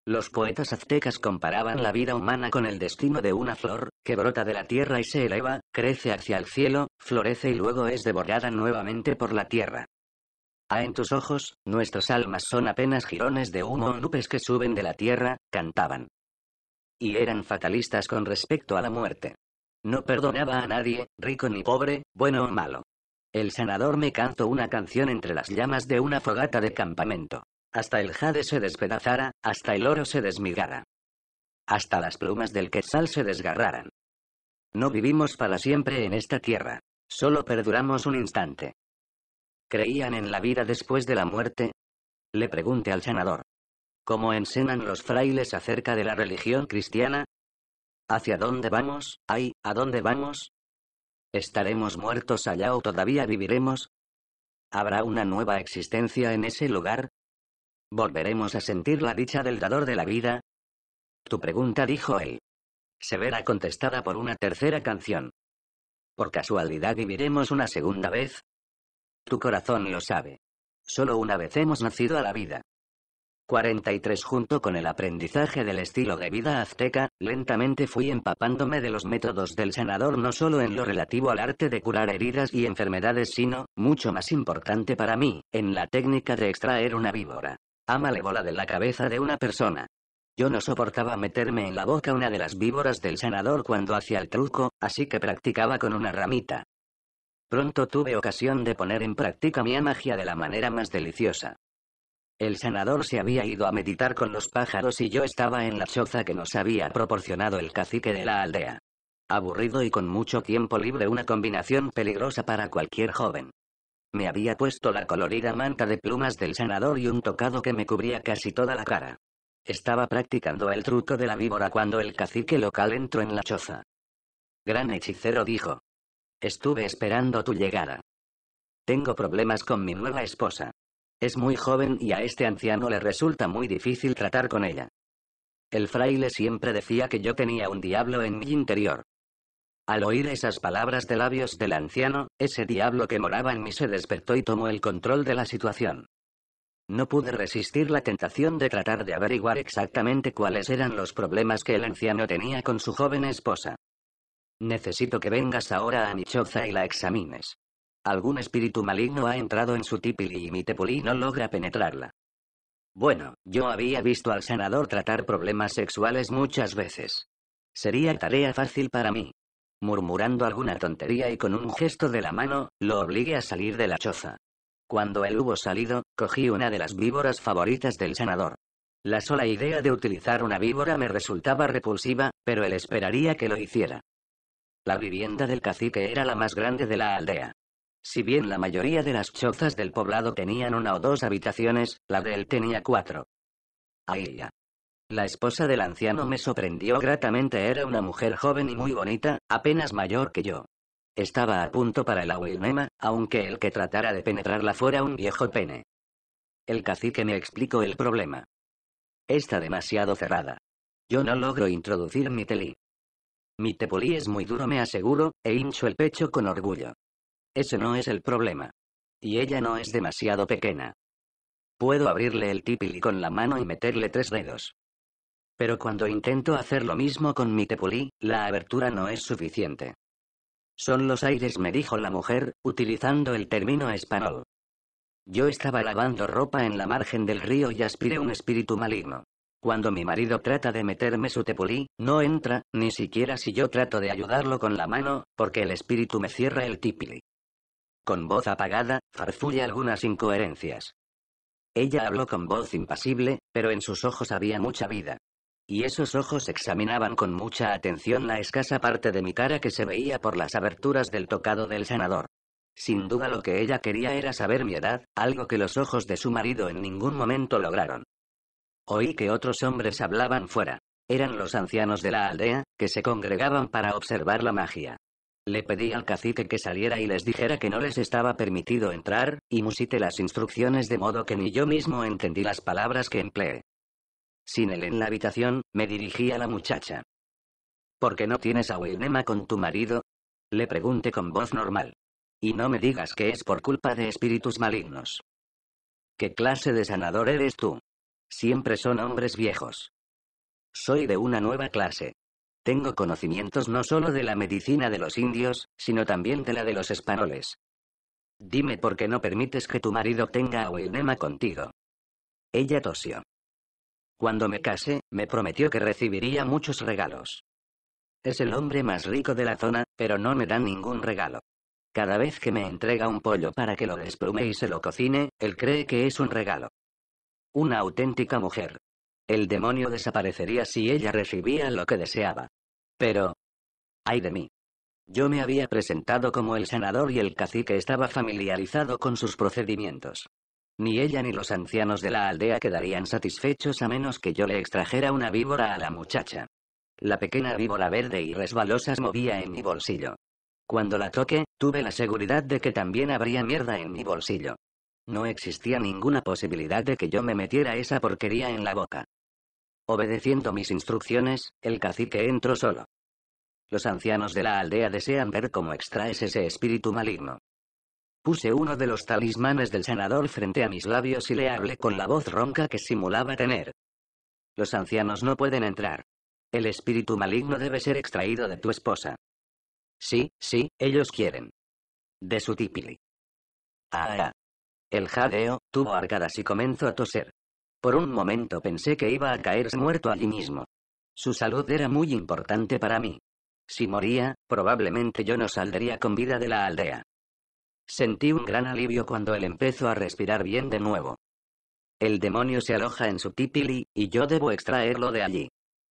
Los poetas aztecas comparaban la vida humana con el destino de una flor, que brota de la tierra y se eleva, crece hacia el cielo, florece y luego es devorada nuevamente por la tierra. Ah, en tus ojos, nuestras almas son apenas jirones de humo o nubes que suben de la tierra, cantaban. Y eran fatalistas con respecto a la muerte. No perdonaba a nadie, rico ni pobre, bueno o malo. El sanador me cantó una canción entre las llamas de una fogata de campamento. Hasta el jade se despedazara, hasta el oro se desmigara. Hasta las plumas del quetzal se desgarraran. No vivimos para siempre en esta tierra. Solo perduramos un instante. ¿Creían en la vida después de la muerte? Le pregunté al sanador. ¿Cómo enseñan los frailes acerca de la religión cristiana? ¿Hacia dónde vamos? ¡Ay, a dónde vamos! ¿Estaremos muertos allá o todavía viviremos? ¿Habrá una nueva existencia en ese lugar? ¿Volveremos a sentir la dicha del dador de la vida? Tu pregunta, dijo él. Se verá contestada por una tercera canción. ¿Por casualidad viviremos una segunda vez? Tu corazón lo sabe. Solo una vez hemos nacido a la vida. 43 Junto con el aprendizaje del estilo de vida azteca, lentamente fui empapándome de los métodos del sanador no solo en lo relativo al arte de curar heridas y enfermedades, sino, mucho más importante para mí, en la técnica de extraer una víbora. Ama le bola de la cabeza de una persona. Yo no soportaba meterme en la boca una de las víboras del sanador cuando hacía el truco, así que practicaba con una ramita. Pronto tuve ocasión de poner en práctica mi magia de la manera más deliciosa. El sanador se había ido a meditar con los pájaros y yo estaba en la choza que nos había proporcionado el cacique de la aldea. Aburrido y con mucho tiempo libre, una combinación peligrosa para cualquier joven. Me había puesto la colorida manta de plumas del sanador y un tocado que me cubría casi toda la cara. Estaba practicando el truco de la víbora cuando el cacique local entró en la choza. Gran hechicero dijo. Estuve esperando tu llegada. Tengo problemas con mi nueva esposa. Es muy joven y a este anciano le resulta muy difícil tratar con ella. El fraile siempre decía que yo tenía un diablo en mi interior. Al oír esas palabras de labios del anciano, ese diablo que moraba en mí se despertó y tomó el control de la situación. No pude resistir la tentación de tratar de averiguar exactamente cuáles eran los problemas que el anciano tenía con su joven esposa. Necesito que vengas ahora a mi choza y la examines. Algún espíritu maligno ha entrado en su tipili y mi tepulí no logra penetrarla. Bueno, yo había visto al sanador tratar problemas sexuales muchas veces. Sería tarea fácil para mí murmurando alguna tontería y con un gesto de la mano, lo obligué a salir de la choza. Cuando él hubo salido, cogí una de las víboras favoritas del sanador. La sola idea de utilizar una víbora me resultaba repulsiva, pero él esperaría que lo hiciera. La vivienda del cacique era la más grande de la aldea. Si bien la mayoría de las chozas del poblado tenían una o dos habitaciones, la de él tenía cuatro. A ella. La esposa del anciano me sorprendió gratamente. Era una mujer joven y muy bonita, apenas mayor que yo. Estaba a punto para el awilnema, aunque el que tratara de penetrarla fuera un viejo pene. El cacique me explicó el problema. Está demasiado cerrada. Yo no logro introducir mi telí. Mi tepolí es muy duro, me aseguro, e hincho el pecho con orgullo. Ese no es el problema. Y ella no es demasiado pequeña. Puedo abrirle el tipili con la mano y meterle tres dedos. Pero cuando intento hacer lo mismo con mi tepulí, la abertura no es suficiente. Son los aires, me dijo la mujer, utilizando el término español. Yo estaba lavando ropa en la margen del río y aspiré un espíritu maligno. Cuando mi marido trata de meterme su tepulí, no entra, ni siquiera si yo trato de ayudarlo con la mano, porque el espíritu me cierra el típili. Con voz apagada, farfulla algunas incoherencias. Ella habló con voz impasible, pero en sus ojos había mucha vida y esos ojos examinaban con mucha atención la escasa parte de mi cara que se veía por las aberturas del tocado del sanador. Sin duda lo que ella quería era saber mi edad, algo que los ojos de su marido en ningún momento lograron. Oí que otros hombres hablaban fuera. Eran los ancianos de la aldea, que se congregaban para observar la magia. Le pedí al cacique que saliera y les dijera que no les estaba permitido entrar, y musité las instrucciones de modo que ni yo mismo entendí las palabras que empleé. Sin él en la habitación, me dirigí a la muchacha. ¿Por qué no tienes a con tu marido? Le pregunté con voz normal. Y no me digas que es por culpa de espíritus malignos. ¿Qué clase de sanador eres tú? Siempre son hombres viejos. Soy de una nueva clase. Tengo conocimientos no solo de la medicina de los indios, sino también de la de los españoles. Dime por qué no permites que tu marido tenga a contigo. Ella tosió. Cuando me casé, me prometió que recibiría muchos regalos. Es el hombre más rico de la zona, pero no me da ningún regalo. Cada vez que me entrega un pollo para que lo desplume y se lo cocine, él cree que es un regalo. Una auténtica mujer. El demonio desaparecería si ella recibía lo que deseaba. Pero... ¡Ay de mí! Yo me había presentado como el sanador y el cacique estaba familiarizado con sus procedimientos. Ni ella ni los ancianos de la aldea quedarían satisfechos a menos que yo le extrajera una víbora a la muchacha. La pequeña víbora verde y resbalosa movía en mi bolsillo. Cuando la toqué, tuve la seguridad de que también habría mierda en mi bolsillo. No existía ninguna posibilidad de que yo me metiera esa porquería en la boca. Obedeciendo mis instrucciones, el cacique entró solo. Los ancianos de la aldea desean ver cómo extraes ese espíritu maligno. Puse uno de los talismanes del sanador frente a mis labios y le hablé con la voz ronca que simulaba tener. Los ancianos no pueden entrar. El espíritu maligno debe ser extraído de tu esposa. Sí, sí, ellos quieren. De su típili. Ah, ah. El jadeo tuvo arcadas y comenzó a toser. Por un momento pensé que iba a caerse muerto allí mismo. Su salud era muy importante para mí. Si moría, probablemente yo no saldría con vida de la aldea. Sentí un gran alivio cuando él empezó a respirar bien de nuevo. El demonio se aloja en su tipili, y yo debo extraerlo de allí.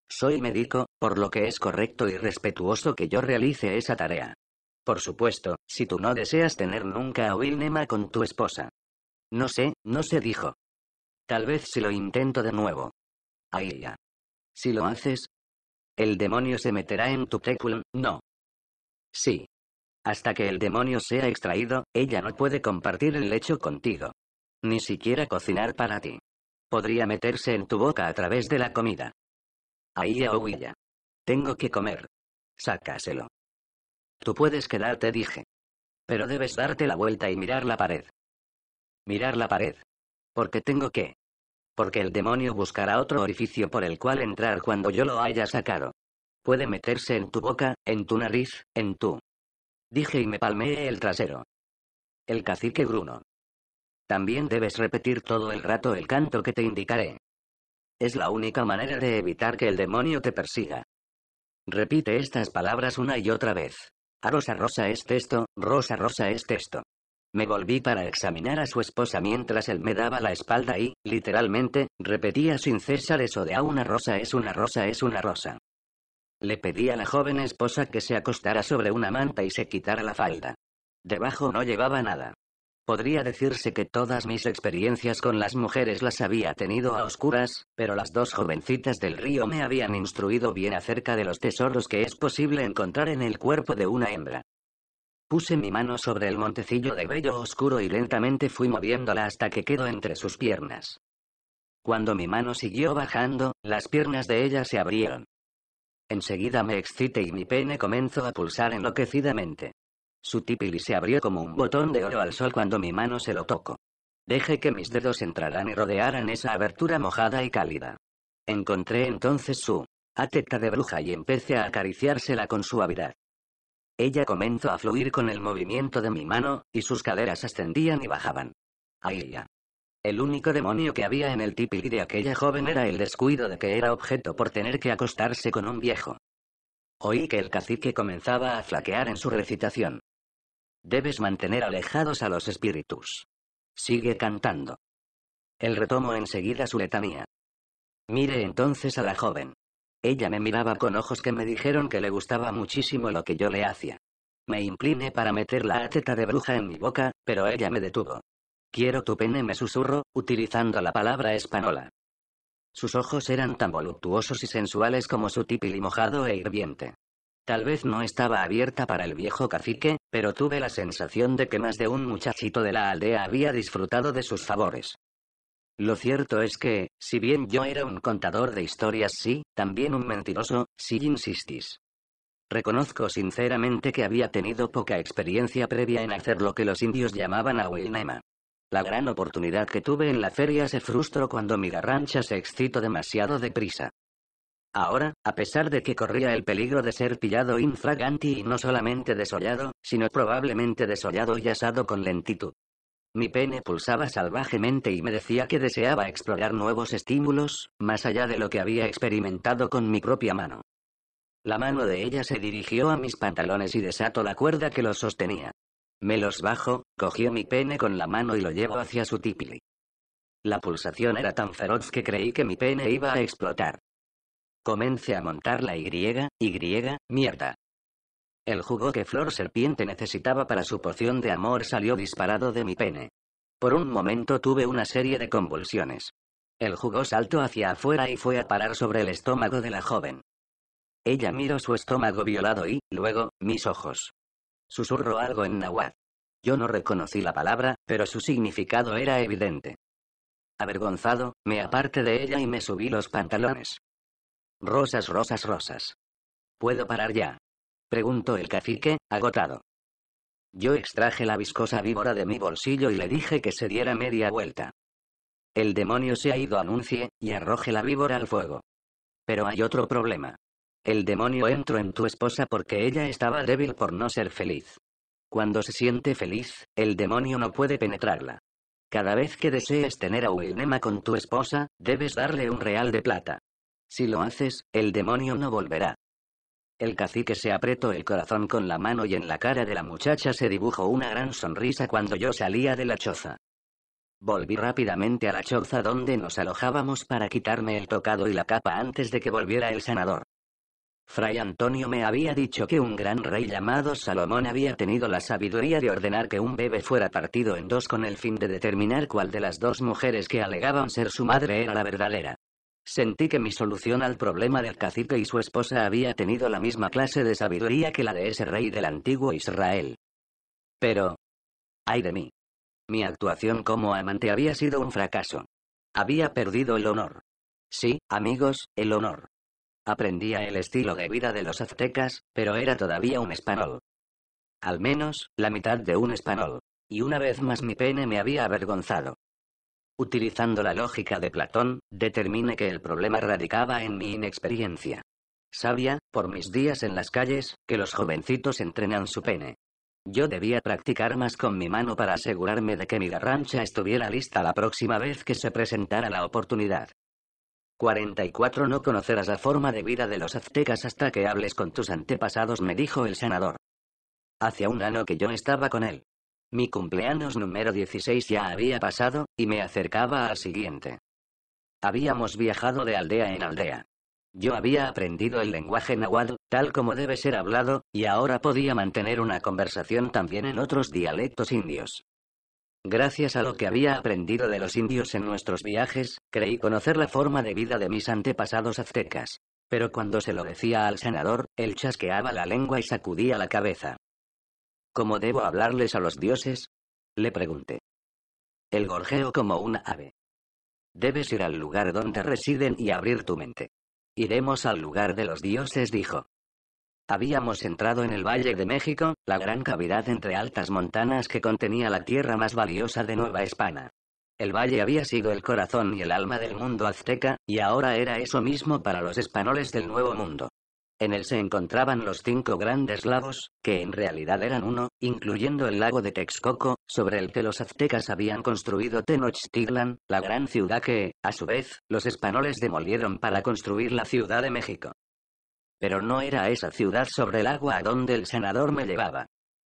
Soy médico, por lo que es correcto y respetuoso que yo realice esa tarea. Por supuesto, si tú no deseas tener nunca a Wilnema con tu esposa. No sé, no se dijo. Tal vez si lo intento de nuevo. Ahí ya. Si lo haces, el demonio se meterá en tu teculum, no. Sí. Hasta que el demonio sea extraído, ella no puede compartir el lecho contigo. Ni siquiera cocinar para ti. Podría meterse en tu boca a través de la comida. Ahí o huilla. Oh, tengo que comer. Sácaselo. Tú puedes quedarte, dije. Pero debes darte la vuelta y mirar la pared. Mirar la pared. Porque tengo que. Porque el demonio buscará otro orificio por el cual entrar cuando yo lo haya sacado. Puede meterse en tu boca, en tu nariz, en tu Dije y me palmeé el trasero. El cacique Bruno. También debes repetir todo el rato el canto que te indicaré. Es la única manera de evitar que el demonio te persiga. Repite estas palabras una y otra vez. A Rosa Rosa es texto, Rosa Rosa es texto. Me volví para examinar a su esposa mientras él me daba la espalda y, literalmente, repetía sin cesar eso de a una rosa es una rosa es una rosa. Le pedí a la joven esposa que se acostara sobre una manta y se quitara la falda. Debajo no llevaba nada. Podría decirse que todas mis experiencias con las mujeres las había tenido a oscuras, pero las dos jovencitas del río me habían instruido bien acerca de los tesoros que es posible encontrar en el cuerpo de una hembra. Puse mi mano sobre el montecillo de vello oscuro y lentamente fui moviéndola hasta que quedó entre sus piernas. Cuando mi mano siguió bajando, las piernas de ella se abrieron. Enseguida me excité y mi pene comenzó a pulsar enloquecidamente. Su tipili se abrió como un botón de oro al sol cuando mi mano se lo tocó. Dejé que mis dedos entraran y rodearan esa abertura mojada y cálida. Encontré entonces su ateta de bruja y empecé a acariciársela con suavidad. Ella comenzó a fluir con el movimiento de mi mano, y sus caderas ascendían y bajaban. A ella. El único demonio que había en el tipi de aquella joven era el descuido de que era objeto por tener que acostarse con un viejo. Oí que el cacique comenzaba a flaquear en su recitación. Debes mantener alejados a los espíritus. Sigue cantando. El retomo enseguida su letanía. Mire entonces a la joven. Ella me miraba con ojos que me dijeron que le gustaba muchísimo lo que yo le hacía. Me incliné para meter la ateta de bruja en mi boca, pero ella me detuvo. Quiero tu pene, me susurro, utilizando la palabra española. Sus ojos eran tan voluptuosos y sensuales como su y mojado e hirviente. Tal vez no estaba abierta para el viejo cacique, pero tuve la sensación de que más de un muchachito de la aldea había disfrutado de sus favores. Lo cierto es que, si bien yo era un contador de historias, sí, también un mentiroso, si insistís. Reconozco sinceramente que había tenido poca experiencia previa en hacer lo que los indios llamaban a Wilnema. La gran oportunidad que tuve en la feria se frustró cuando mi garrancha se excitó demasiado deprisa. Ahora, a pesar de que corría el peligro de ser pillado infraganti y no solamente desollado, sino probablemente desollado y asado con lentitud. Mi pene pulsaba salvajemente y me decía que deseaba explorar nuevos estímulos, más allá de lo que había experimentado con mi propia mano. La mano de ella se dirigió a mis pantalones y desató la cuerda que los sostenía. Me los bajo, cogió mi pene con la mano y lo llevo hacia su típili. La pulsación era tan feroz que creí que mi pene iba a explotar. Comencé a montar la Y, Y, mierda. El jugo que Flor Serpiente necesitaba para su poción de amor salió disparado de mi pene. Por un momento tuve una serie de convulsiones. El jugo saltó hacia afuera y fue a parar sobre el estómago de la joven. Ella miró su estómago violado y, luego, mis ojos. Susurró algo en náhuatl. Yo no reconocí la palabra, pero su significado era evidente. Avergonzado, me aparté de ella y me subí los pantalones. Rosas, rosas, rosas. ¿Puedo parar ya? Preguntó el cacique, agotado. Yo extraje la viscosa víbora de mi bolsillo y le dije que se diera media vuelta. El demonio se ha ido, anuncie, y arroje la víbora al fuego. Pero hay otro problema. El demonio entró en tu esposa porque ella estaba débil por no ser feliz. Cuando se siente feliz, el demonio no puede penetrarla. Cada vez que desees tener a Wilnema con tu esposa, debes darle un real de plata. Si lo haces, el demonio no volverá. El cacique se apretó el corazón con la mano y en la cara de la muchacha se dibujó una gran sonrisa cuando yo salía de la choza. Volví rápidamente a la choza donde nos alojábamos para quitarme el tocado y la capa antes de que volviera el sanador. Fray Antonio me había dicho que un gran rey llamado Salomón había tenido la sabiduría de ordenar que un bebé fuera partido en dos con el fin de determinar cuál de las dos mujeres que alegaban ser su madre era la verdadera. Sentí que mi solución al problema del cacique y su esposa había tenido la misma clase de sabiduría que la de ese rey del antiguo Israel. Pero... ¡Ay de mí! Mi actuación como amante había sido un fracaso. Había perdido el honor. Sí, amigos, el honor. Aprendía el estilo de vida de los aztecas, pero era todavía un español. Al menos, la mitad de un español. Y una vez más mi pene me había avergonzado. Utilizando la lógica de Platón, determiné que el problema radicaba en mi inexperiencia. Sabía, por mis días en las calles, que los jovencitos entrenan su pene. Yo debía practicar más con mi mano para asegurarme de que mi garrancha estuviera lista la próxima vez que se presentara la oportunidad. 44 No conocerás la forma de vida de los aztecas hasta que hables con tus antepasados, me dijo el senador Hacia un año que yo estaba con él. Mi cumpleaños número 16 ya había pasado, y me acercaba al siguiente. Habíamos viajado de aldea en aldea. Yo había aprendido el lenguaje náhuatl, tal como debe ser hablado, y ahora podía mantener una conversación también en otros dialectos indios. Gracias a lo que había aprendido de los indios en nuestros viajes, creí conocer la forma de vida de mis antepasados aztecas. Pero cuando se lo decía al senador, él chasqueaba la lengua y sacudía la cabeza. ¿Cómo debo hablarles a los dioses? Le pregunté. El gorjeo como una ave. Debes ir al lugar donde residen y abrir tu mente. Iremos al lugar de los dioses, dijo. Habíamos entrado en el Valle de México, la gran cavidad entre altas montanas que contenía la tierra más valiosa de Nueva España. El valle había sido el corazón y el alma del mundo azteca, y ahora era eso mismo para los españoles del Nuevo Mundo. En él se encontraban los cinco grandes lagos, que en realidad eran uno, incluyendo el lago de Texcoco, sobre el que los aztecas habían construido Tenochtitlan, la gran ciudad que, a su vez, los españoles demolieron para construir la Ciudad de México. Pero no era esa ciudad sobre el agua a donde el senador me llevaba.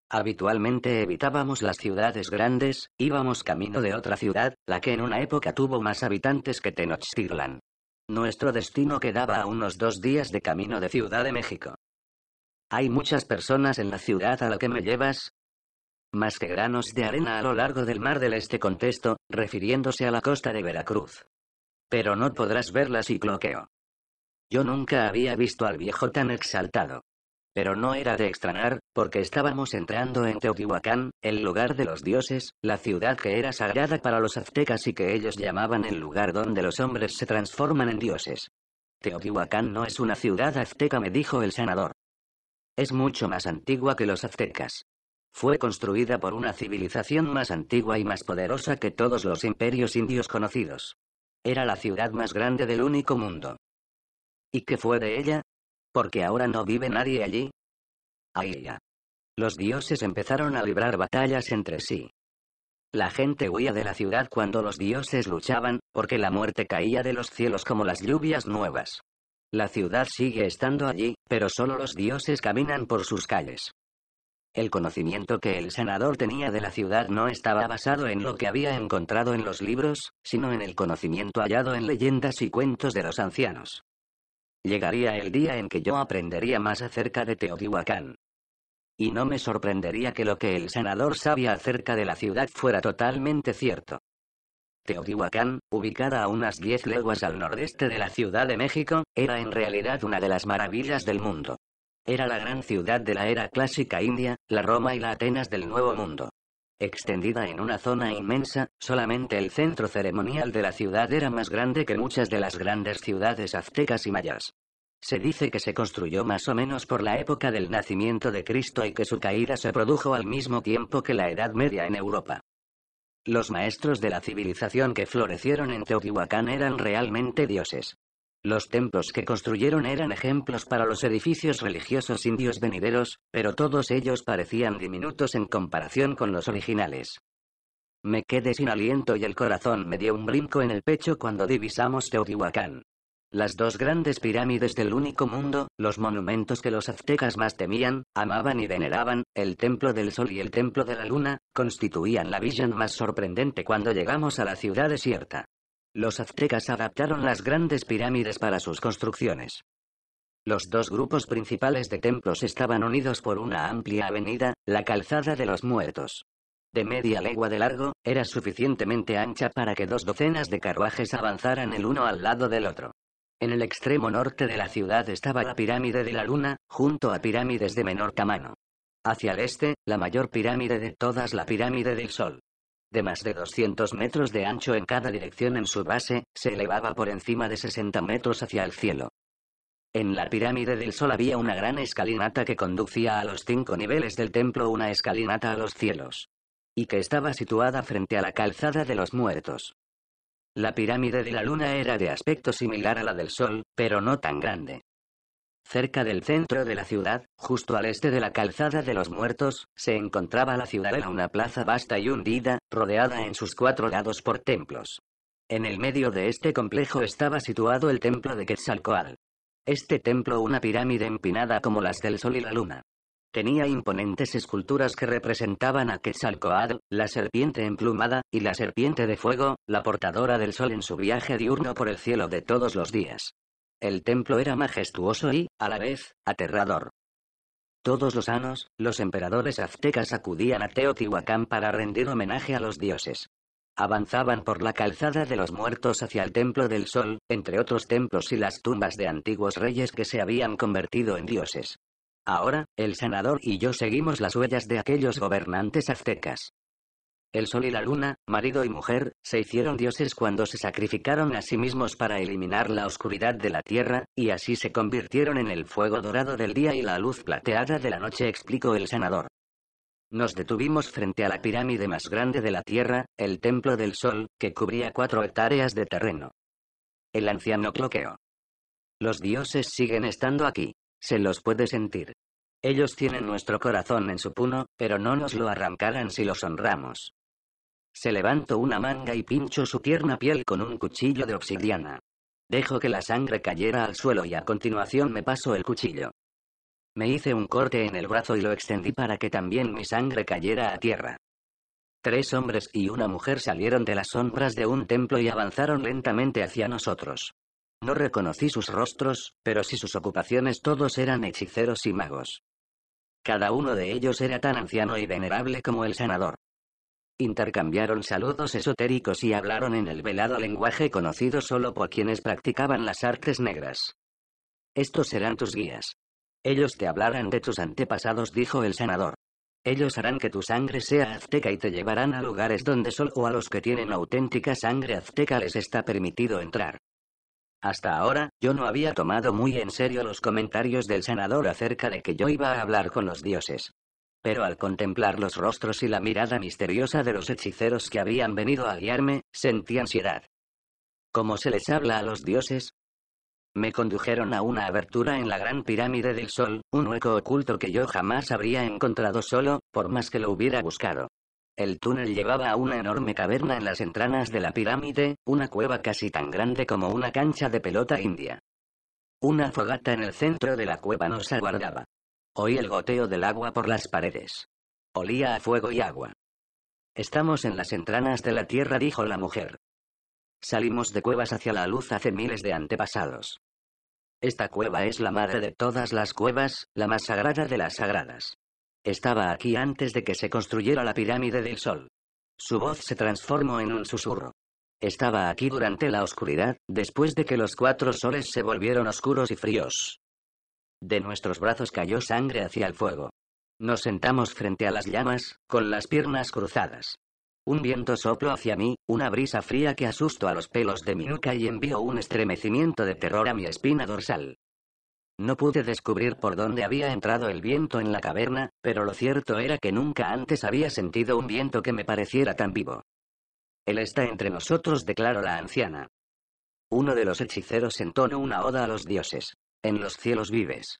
Habitualmente evitábamos las ciudades grandes, íbamos camino de otra ciudad, la que en una época tuvo más habitantes que Tenochtitlan. Nuestro destino quedaba a unos dos días de camino de Ciudad de México. Hay muchas personas en la ciudad a la que me llevas. Más que granos de arena a lo largo del mar del este contesto, refiriéndose a la costa de Veracruz. Pero no podrás verlas y cloqueo. Yo nunca había visto al viejo tan exaltado. Pero no era de extrañar, porque estábamos entrando en Teotihuacán, el lugar de los dioses, la ciudad que era sagrada para los aztecas y que ellos llamaban el lugar donde los hombres se transforman en dioses. Teotihuacán no es una ciudad azteca, me dijo el sanador. Es mucho más antigua que los aztecas. Fue construida por una civilización más antigua y más poderosa que todos los imperios indios conocidos. Era la ciudad más grande del único mundo. ¿Y qué fue de ella? Porque ahora no vive nadie allí. ya. Los dioses empezaron a librar batallas entre sí. La gente huía de la ciudad cuando los dioses luchaban, porque la muerte caía de los cielos como las lluvias nuevas. La ciudad sigue estando allí, pero solo los dioses caminan por sus calles. El conocimiento que el senador tenía de la ciudad no estaba basado en lo que había encontrado en los libros, sino en el conocimiento hallado en leyendas y cuentos de los ancianos. Llegaría el día en que yo aprendería más acerca de Teotihuacán. Y no me sorprendería que lo que el senador sabía acerca de la ciudad fuera totalmente cierto. Teotihuacán, ubicada a unas 10 leguas al nordeste de la Ciudad de México, era en realidad una de las maravillas del mundo. Era la gran ciudad de la era clásica india, la Roma y la Atenas del Nuevo Mundo. Extendida en una zona inmensa, solamente el centro ceremonial de la ciudad era más grande que muchas de las grandes ciudades aztecas y mayas. Se dice que se construyó más o menos por la época del nacimiento de Cristo y que su caída se produjo al mismo tiempo que la Edad Media en Europa. Los maestros de la civilización que florecieron en Teotihuacán eran realmente dioses. Los templos que construyeron eran ejemplos para los edificios religiosos indios venideros, pero todos ellos parecían diminutos en comparación con los originales. Me quedé sin aliento y el corazón me dio un brinco en el pecho cuando divisamos Teotihuacán. Las dos grandes pirámides del único mundo, los monumentos que los aztecas más temían, amaban y veneraban, el templo del sol y el templo de la luna, constituían la visión más sorprendente cuando llegamos a la ciudad desierta. Los aztecas adaptaron las grandes pirámides para sus construcciones. Los dos grupos principales de templos estaban unidos por una amplia avenida, la Calzada de los Muertos. De media legua de largo, era suficientemente ancha para que dos docenas de carruajes avanzaran el uno al lado del otro. En el extremo norte de la ciudad estaba la pirámide de la Luna, junto a pirámides de menor tamaño. Hacia el este, la mayor pirámide de todas, la pirámide del Sol de más de 200 metros de ancho en cada dirección en su base, se elevaba por encima de 60 metros hacia el cielo. En la pirámide del Sol había una gran escalinata que conducía a los cinco niveles del templo, una escalinata a los cielos. Y que estaba situada frente a la calzada de los muertos. La pirámide de la Luna era de aspecto similar a la del Sol, pero no tan grande. Cerca del centro de la ciudad, justo al este de la calzada de los muertos, se encontraba la ciudadela, una plaza vasta y hundida, rodeada en sus cuatro lados por templos. En el medio de este complejo estaba situado el templo de Quetzalcoatl. Este templo, una pirámide empinada como las del sol y la luna. Tenía imponentes esculturas que representaban a Quetzalcoatl, la serpiente emplumada, y la serpiente de fuego, la portadora del sol en su viaje diurno por el cielo de todos los días. El templo era majestuoso y, a la vez, aterrador. Todos los años, los emperadores aztecas acudían a Teotihuacán para rendir homenaje a los dioses. Avanzaban por la calzada de los muertos hacia el Templo del Sol, entre otros templos y las tumbas de antiguos reyes que se habían convertido en dioses. Ahora, el sanador y yo seguimos las huellas de aquellos gobernantes aztecas. El sol y la luna, marido y mujer, se hicieron dioses cuando se sacrificaron a sí mismos para eliminar la oscuridad de la tierra, y así se convirtieron en el fuego dorado del día y la luz plateada de la noche, explicó el sanador. Nos detuvimos frente a la pirámide más grande de la tierra, el Templo del Sol, que cubría cuatro hectáreas de terreno. El anciano cloqueó. Los dioses siguen estando aquí. Se los puede sentir. Ellos tienen nuestro corazón en su puno, pero no nos lo arrancarán si los honramos. Se levantó una manga y pincho su tierna piel con un cuchillo de obsidiana. Dejo que la sangre cayera al suelo y a continuación me pasó el cuchillo. Me hice un corte en el brazo y lo extendí para que también mi sangre cayera a tierra. Tres hombres y una mujer salieron de las sombras de un templo y avanzaron lentamente hacia nosotros. No reconocí sus rostros, pero sí sus ocupaciones todos eran hechiceros y magos. Cada uno de ellos era tan anciano y venerable como el sanador. Intercambiaron saludos esotéricos y hablaron en el velado lenguaje conocido solo por quienes practicaban las artes negras. Estos serán tus guías. Ellos te hablarán de tus antepasados, dijo el sanador. Ellos harán que tu sangre sea azteca y te llevarán a lugares donde solo a los que tienen auténtica sangre azteca les está permitido entrar. Hasta ahora, yo no había tomado muy en serio los comentarios del sanador acerca de que yo iba a hablar con los dioses pero al contemplar los rostros y la mirada misteriosa de los hechiceros que habían venido a guiarme, sentí ansiedad. ¿Cómo se les habla a los dioses? Me condujeron a una abertura en la gran pirámide del sol, un hueco oculto que yo jamás habría encontrado solo, por más que lo hubiera buscado. El túnel llevaba a una enorme caverna en las entranas de la pirámide, una cueva casi tan grande como una cancha de pelota india. Una fogata en el centro de la cueva nos aguardaba. Oí el goteo del agua por las paredes. Olía a fuego y agua. Estamos en las entranas de la tierra, dijo la mujer. Salimos de cuevas hacia la luz hace miles de antepasados. Esta cueva es la madre de todas las cuevas, la más sagrada de las sagradas. Estaba aquí antes de que se construyera la pirámide del sol. Su voz se transformó en un susurro. Estaba aquí durante la oscuridad, después de que los cuatro soles se volvieron oscuros y fríos. De nuestros brazos cayó sangre hacia el fuego. Nos sentamos frente a las llamas, con las piernas cruzadas. Un viento sopló hacia mí, una brisa fría que asustó a los pelos de mi nuca y envió un estremecimiento de terror a mi espina dorsal. No pude descubrir por dónde había entrado el viento en la caverna, pero lo cierto era que nunca antes había sentido un viento que me pareciera tan vivo. Él está entre nosotros, declaró la anciana. Uno de los hechiceros entonó una oda a los dioses en los cielos vives.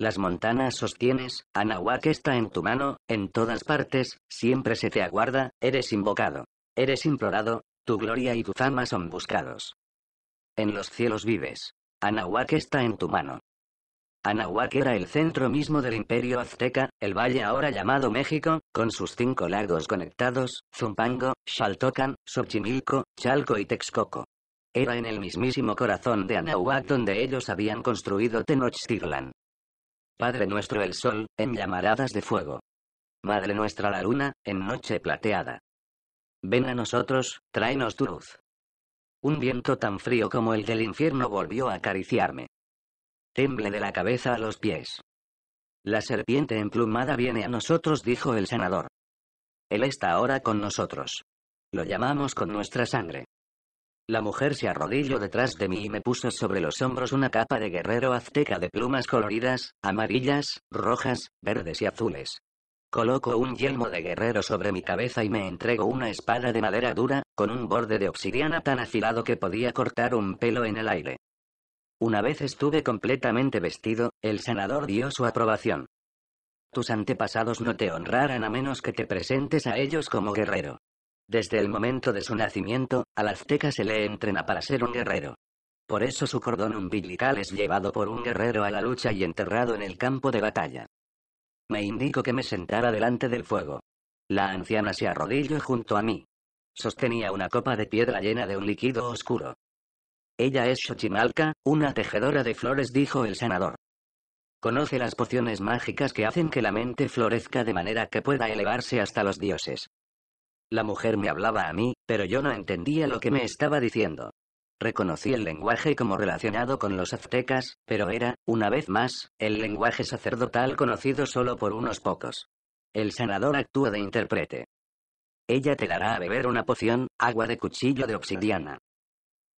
Las montanas sostienes, Anahuac está en tu mano, en todas partes, siempre se te aguarda, eres invocado. Eres implorado, tu gloria y tu fama son buscados. En los cielos vives. Anahuac está en tu mano. Anahuac era el centro mismo del imperio azteca, el valle ahora llamado México, con sus cinco lagos conectados, Zumpango, Xaltocan, Xochimilco, Chalco y Texcoco. Era en el mismísimo corazón de Anahuac donde ellos habían construido Tenochtitlan. Padre nuestro el sol, en llamaradas de fuego. Madre nuestra la luna, en noche plateada. Ven a nosotros, tráenos tu luz. Un viento tan frío como el del infierno volvió a acariciarme. Temble de la cabeza a los pies. La serpiente emplumada viene a nosotros, dijo el sanador. Él está ahora con nosotros. Lo llamamos con nuestra sangre. La mujer se arrodilló detrás de mí y me puso sobre los hombros una capa de guerrero azteca de plumas coloridas, amarillas, rojas, verdes y azules. Coloco un yelmo de guerrero sobre mi cabeza y me entrego una espada de madera dura, con un borde de obsidiana tan afilado que podía cortar un pelo en el aire. Una vez estuve completamente vestido, el sanador dio su aprobación. Tus antepasados no te honrarán a menos que te presentes a ellos como guerrero. Desde el momento de su nacimiento, al azteca se le entrena para ser un guerrero. Por eso su cordón umbilical es llevado por un guerrero a la lucha y enterrado en el campo de batalla. Me indicó que me sentara delante del fuego. La anciana se arrodilló junto a mí. Sostenía una copa de piedra llena de un líquido oscuro. Ella es Xochimalca, una tejedora de flores, dijo el sanador. Conoce las pociones mágicas que hacen que la mente florezca de manera que pueda elevarse hasta los dioses. La mujer me hablaba a mí, pero yo no entendía lo que me estaba diciendo. Reconocí el lenguaje como relacionado con los aztecas, pero era, una vez más, el lenguaje sacerdotal conocido solo por unos pocos. El sanador actúa de intérprete. Ella te dará a beber una poción, agua de cuchillo de obsidiana.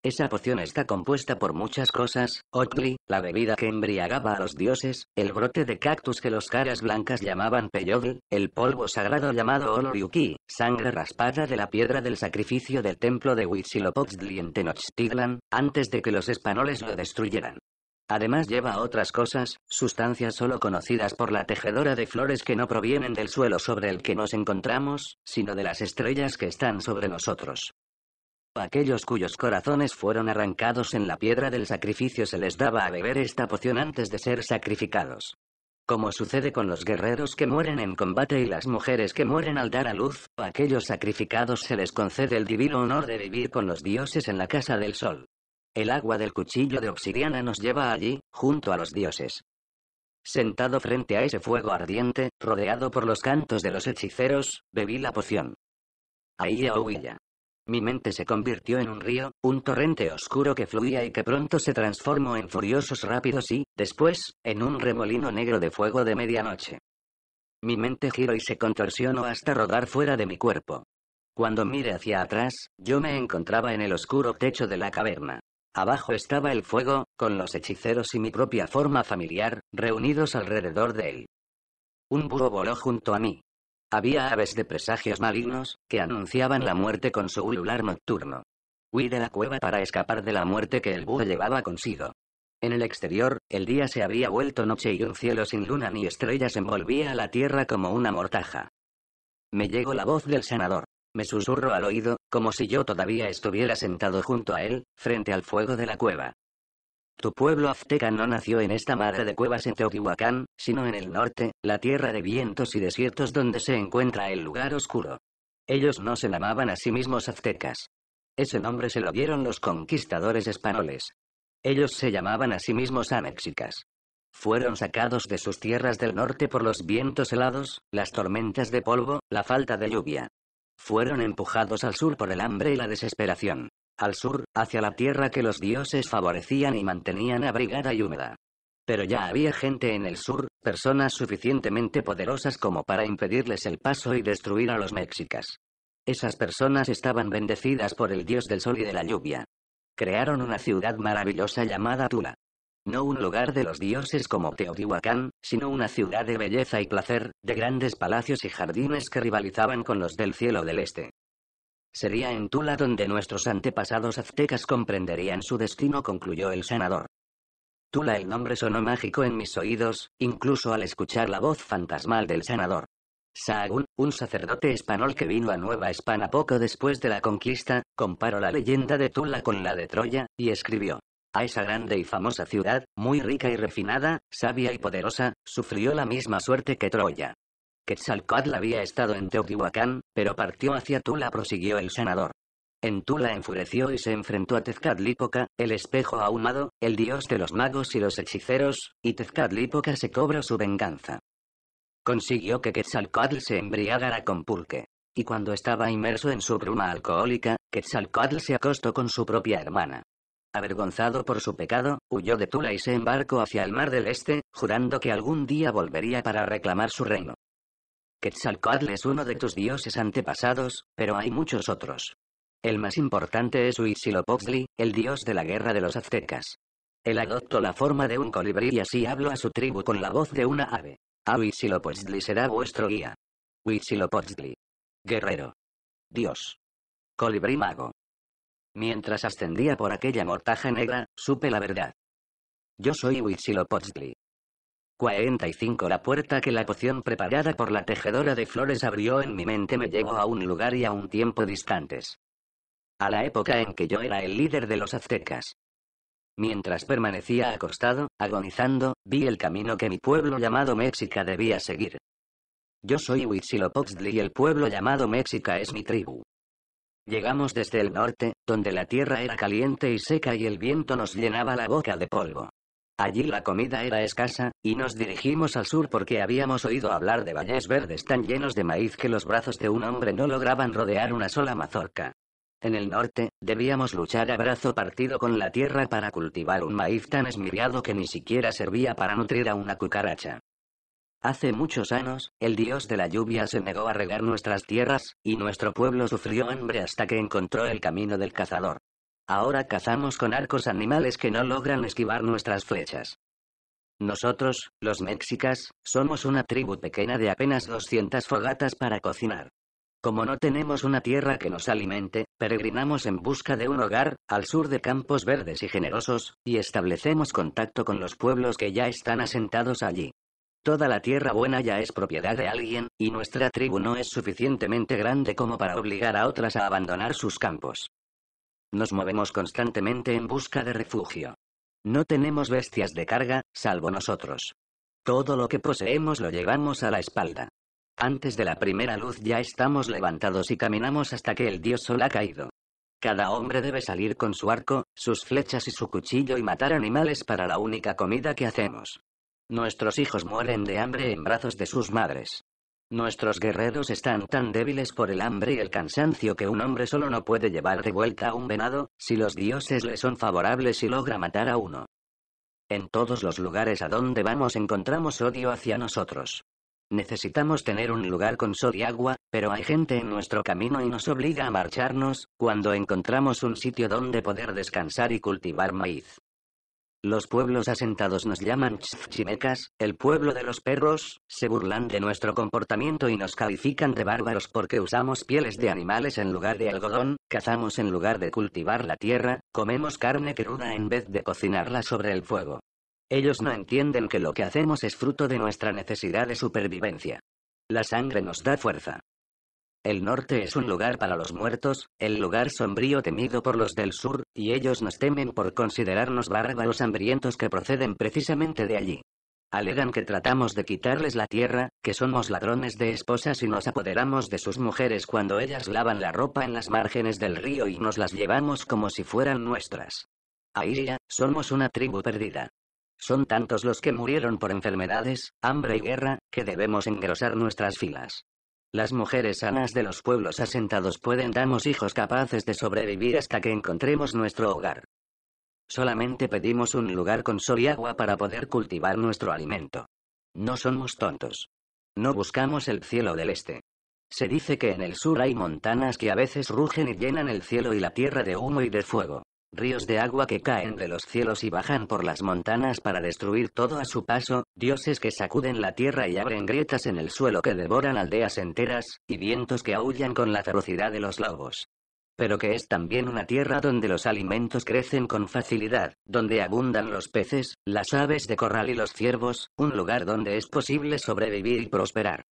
Esa poción está compuesta por muchas cosas, Otli, la bebida que embriagaba a los dioses, el brote de cactus que los caras blancas llamaban peyodl, el polvo sagrado llamado Oloriuki, sangre raspada de la piedra del sacrificio del templo de Huitzilopochtli en Tenochtitlan, antes de que los españoles lo destruyeran. Además lleva otras cosas, sustancias solo conocidas por la tejedora de flores que no provienen del suelo sobre el que nos encontramos, sino de las estrellas que están sobre nosotros. Aquellos cuyos corazones fueron arrancados en la piedra del sacrificio se les daba a beber esta poción antes de ser sacrificados. Como sucede con los guerreros que mueren en combate y las mujeres que mueren al dar a luz, a aquellos sacrificados se les concede el divino honor de vivir con los dioses en la casa del sol. El agua del cuchillo de obsidiana nos lleva allí, junto a los dioses. Sentado frente a ese fuego ardiente, rodeado por los cantos de los hechiceros, bebí la poción. Ahí Huilla. Mi mente se convirtió en un río, un torrente oscuro que fluía y que pronto se transformó en furiosos rápidos y, después, en un remolino negro de fuego de medianoche. Mi mente giró y se contorsionó hasta rodar fuera de mi cuerpo. Cuando miré hacia atrás, yo me encontraba en el oscuro techo de la caverna. Abajo estaba el fuego, con los hechiceros y mi propia forma familiar, reunidos alrededor de él. Un búho voló junto a mí. Había aves de presagios malignos, que anunciaban la muerte con su ulular nocturno. Huí de la cueva para escapar de la muerte que el búho llevaba consigo. En el exterior, el día se había vuelto noche y un cielo sin luna ni estrellas envolvía a la tierra como una mortaja. Me llegó la voz del sanador. Me susurro al oído, como si yo todavía estuviera sentado junto a él, frente al fuego de la cueva. Tu pueblo azteca no nació en esta madre de cuevas en Teotihuacán, sino en el norte, la tierra de vientos y desiertos donde se encuentra el lugar oscuro. Ellos no se llamaban a sí mismos aztecas. Ese nombre se lo dieron los conquistadores españoles. Ellos se llamaban a sí mismos anexicas. Fueron sacados de sus tierras del norte por los vientos helados, las tormentas de polvo, la falta de lluvia. Fueron empujados al sur por el hambre y la desesperación al sur, hacia la tierra que los dioses favorecían y mantenían abrigada y húmeda. Pero ya había gente en el sur, personas suficientemente poderosas como para impedirles el paso y destruir a los mexicas. Esas personas estaban bendecidas por el dios del sol y de la lluvia. Crearon una ciudad maravillosa llamada Tula. No un lugar de los dioses como Teotihuacán, sino una ciudad de belleza y placer, de grandes palacios y jardines que rivalizaban con los del cielo del este. Sería en Tula donde nuestros antepasados aztecas comprenderían su destino, concluyó el sanador. Tula el nombre sonó mágico en mis oídos, incluso al escuchar la voz fantasmal del sanador. Sahagún, un sacerdote español que vino a Nueva España poco después de la conquista, comparó la leyenda de Tula con la de Troya, y escribió. A esa grande y famosa ciudad, muy rica y refinada, sabia y poderosa, sufrió la misma suerte que Troya. Quetzalcóatl había estado en Teotihuacán, pero partió hacia Tula, prosiguió el sanador. En Tula enfureció y se enfrentó a Tezcatlipoca, el espejo ahumado, el dios de los magos y los hechiceros, y Tezcatlipoca se cobró su venganza. Consiguió que Quetzalcóatl se embriagara con pulque. Y cuando estaba inmerso en su bruma alcohólica, Quetzalcóatl se acostó con su propia hermana. Avergonzado por su pecado, huyó de Tula y se embarcó hacia el mar del Este, jurando que algún día volvería para reclamar su reino. Quetzalcoatl es uno de tus dioses antepasados, pero hay muchos otros. El más importante es Huitzilopochtli, el dios de la guerra de los aztecas. Él adoptó la forma de un colibrí y así habló a su tribu con la voz de una ave. A Huitzilopochtli será vuestro guía. Huitzilopochtli. Guerrero. Dios. Colibrí mago. Mientras ascendía por aquella mortaja negra, supe la verdad. Yo soy Huitzilopochtli. 45 La puerta que la poción preparada por la tejedora de flores abrió en mi mente me llevó a un lugar y a un tiempo distantes. A la época en que yo era el líder de los aztecas. Mientras permanecía acostado, agonizando, vi el camino que mi pueblo llamado México debía seguir. Yo soy Huitzilopochtli y el pueblo llamado México es mi tribu. Llegamos desde el norte, donde la tierra era caliente y seca y el viento nos llenaba la boca de polvo. Allí la comida era escasa, y nos dirigimos al sur porque habíamos oído hablar de valles verdes tan llenos de maíz que los brazos de un hombre no lograban rodear una sola mazorca. En el norte, debíamos luchar a brazo partido con la tierra para cultivar un maíz tan esmiriado que ni siquiera servía para nutrir a una cucaracha. Hace muchos años, el dios de la lluvia se negó a regar nuestras tierras, y nuestro pueblo sufrió hambre hasta que encontró el camino del cazador. Ahora cazamos con arcos animales que no logran esquivar nuestras flechas. Nosotros, los mexicas, somos una tribu pequeña de apenas 200 fogatas para cocinar. Como no tenemos una tierra que nos alimente, peregrinamos en busca de un hogar, al sur de campos verdes y generosos, y establecemos contacto con los pueblos que ya están asentados allí. Toda la tierra buena ya es propiedad de alguien, y nuestra tribu no es suficientemente grande como para obligar a otras a abandonar sus campos. Nos movemos constantemente en busca de refugio. No tenemos bestias de carga, salvo nosotros. Todo lo que poseemos lo llevamos a la espalda. Antes de la primera luz ya estamos levantados y caminamos hasta que el dios sol ha caído. Cada hombre debe salir con su arco, sus flechas y su cuchillo y matar animales para la única comida que hacemos. Nuestros hijos mueren de hambre en brazos de sus madres. Nuestros guerreros están tan débiles por el hambre y el cansancio que un hombre solo no puede llevar de vuelta a un venado, si los dioses le son favorables y logra matar a uno. En todos los lugares a donde vamos encontramos odio hacia nosotros. Necesitamos tener un lugar con sol y agua, pero hay gente en nuestro camino y nos obliga a marcharnos, cuando encontramos un sitio donde poder descansar y cultivar maíz. Los pueblos asentados nos llaman chimecas, el pueblo de los perros, se burlan de nuestro comportamiento y nos califican de bárbaros porque usamos pieles de animales en lugar de algodón, cazamos en lugar de cultivar la tierra, comemos carne cruda en vez de cocinarla sobre el fuego. Ellos no entienden que lo que hacemos es fruto de nuestra necesidad de supervivencia. La sangre nos da fuerza. El norte es un lugar para los muertos, el lugar sombrío temido por los del sur, y ellos nos temen por considerarnos bárbaros hambrientos que proceden precisamente de allí. Alegan que tratamos de quitarles la tierra, que somos ladrones de esposas y nos apoderamos de sus mujeres cuando ellas lavan la ropa en las márgenes del río y nos las llevamos como si fueran nuestras. ya, somos una tribu perdida. Son tantos los que murieron por enfermedades, hambre y guerra, que debemos engrosar nuestras filas. Las mujeres sanas de los pueblos asentados pueden darnos hijos capaces de sobrevivir hasta que encontremos nuestro hogar. Solamente pedimos un lugar con sol y agua para poder cultivar nuestro alimento. No somos tontos. No buscamos el cielo del este. Se dice que en el sur hay montanas que a veces rugen y llenan el cielo y la tierra de humo y de fuego ríos de agua que caen de los cielos y bajan por las montanas para destruir todo a su paso, dioses que sacuden la tierra y abren grietas en el suelo que devoran aldeas enteras, y vientos que aullan con la ferocidad de los lobos. Pero que es también una tierra donde los alimentos crecen con facilidad, donde abundan los peces, las aves de corral y los ciervos, un lugar donde es posible sobrevivir y prosperar.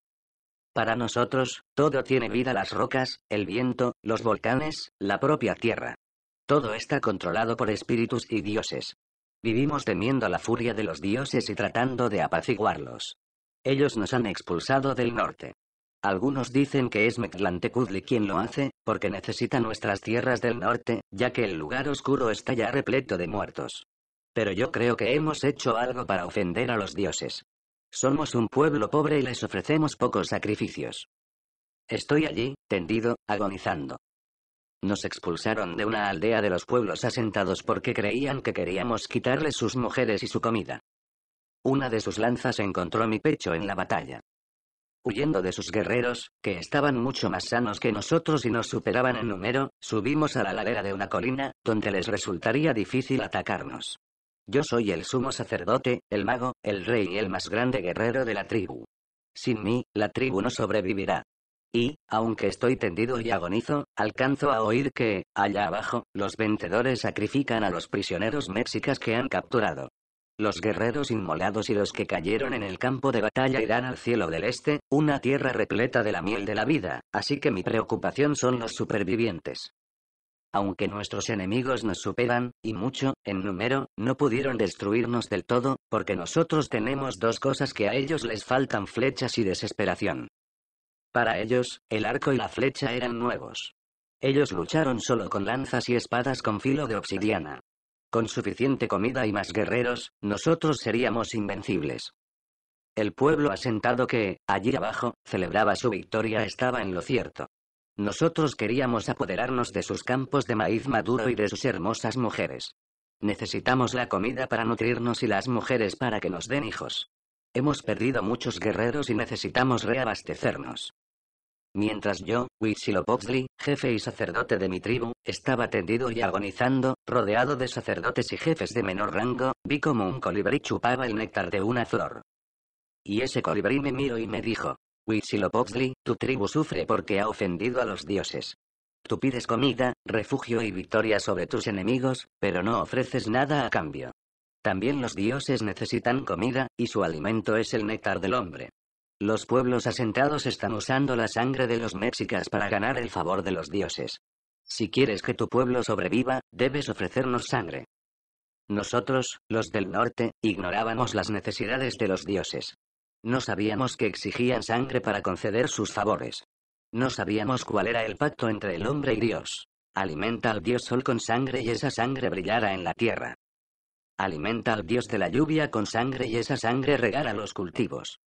Para nosotros, todo tiene vida las rocas, el viento, los volcanes, la propia tierra. Todo está controlado por espíritus y dioses. Vivimos temiendo la furia de los dioses y tratando de apaciguarlos. Ellos nos han expulsado del norte. Algunos dicen que es Meclantecuzli quien lo hace, porque necesita nuestras tierras del norte, ya que el lugar oscuro está ya repleto de muertos. Pero yo creo que hemos hecho algo para ofender a los dioses. Somos un pueblo pobre y les ofrecemos pocos sacrificios. Estoy allí, tendido, agonizando. Nos expulsaron de una aldea de los pueblos asentados porque creían que queríamos quitarle sus mujeres y su comida. Una de sus lanzas encontró mi pecho en la batalla. Huyendo de sus guerreros, que estaban mucho más sanos que nosotros y nos superaban en número, subimos a la ladera de una colina, donde les resultaría difícil atacarnos. Yo soy el sumo sacerdote, el mago, el rey y el más grande guerrero de la tribu. Sin mí, la tribu no sobrevivirá. Y, aunque estoy tendido y agonizo, alcanzo a oír que, allá abajo, los vencedores sacrifican a los prisioneros mexicas que han capturado. Los guerreros inmolados y los que cayeron en el campo de batalla irán al cielo del este, una tierra repleta de la miel de la vida, así que mi preocupación son los supervivientes. Aunque nuestros enemigos nos superan, y mucho, en número, no pudieron destruirnos del todo, porque nosotros tenemos dos cosas que a ellos les faltan flechas y desesperación. Para ellos, el arco y la flecha eran nuevos. Ellos lucharon solo con lanzas y espadas con filo de obsidiana. Con suficiente comida y más guerreros, nosotros seríamos invencibles. El pueblo asentado que, allí abajo, celebraba su victoria estaba en lo cierto. Nosotros queríamos apoderarnos de sus campos de maíz maduro y de sus hermosas mujeres. Necesitamos la comida para nutrirnos y las mujeres para que nos den hijos. Hemos perdido muchos guerreros y necesitamos reabastecernos. Mientras yo, Huitzilopochtli, jefe y sacerdote de mi tribu, estaba tendido y agonizando, rodeado de sacerdotes y jefes de menor rango, vi como un colibrí chupaba el néctar de una flor. Y ese colibrí me miró y me dijo, Huitzilopochtli, tu tribu sufre porque ha ofendido a los dioses. Tú pides comida, refugio y victoria sobre tus enemigos, pero no ofreces nada a cambio. También los dioses necesitan comida, y su alimento es el néctar del hombre. Los pueblos asentados están usando la sangre de los mexicas para ganar el favor de los dioses. Si quieres que tu pueblo sobreviva, debes ofrecernos sangre. Nosotros, los del norte, ignorábamos las necesidades de los dioses. No sabíamos que exigían sangre para conceder sus favores. No sabíamos cuál era el pacto entre el hombre y Dios. Alimenta al dios sol con sangre y esa sangre brillará en la tierra. Alimenta al dios de la lluvia con sangre y esa sangre regara los cultivos.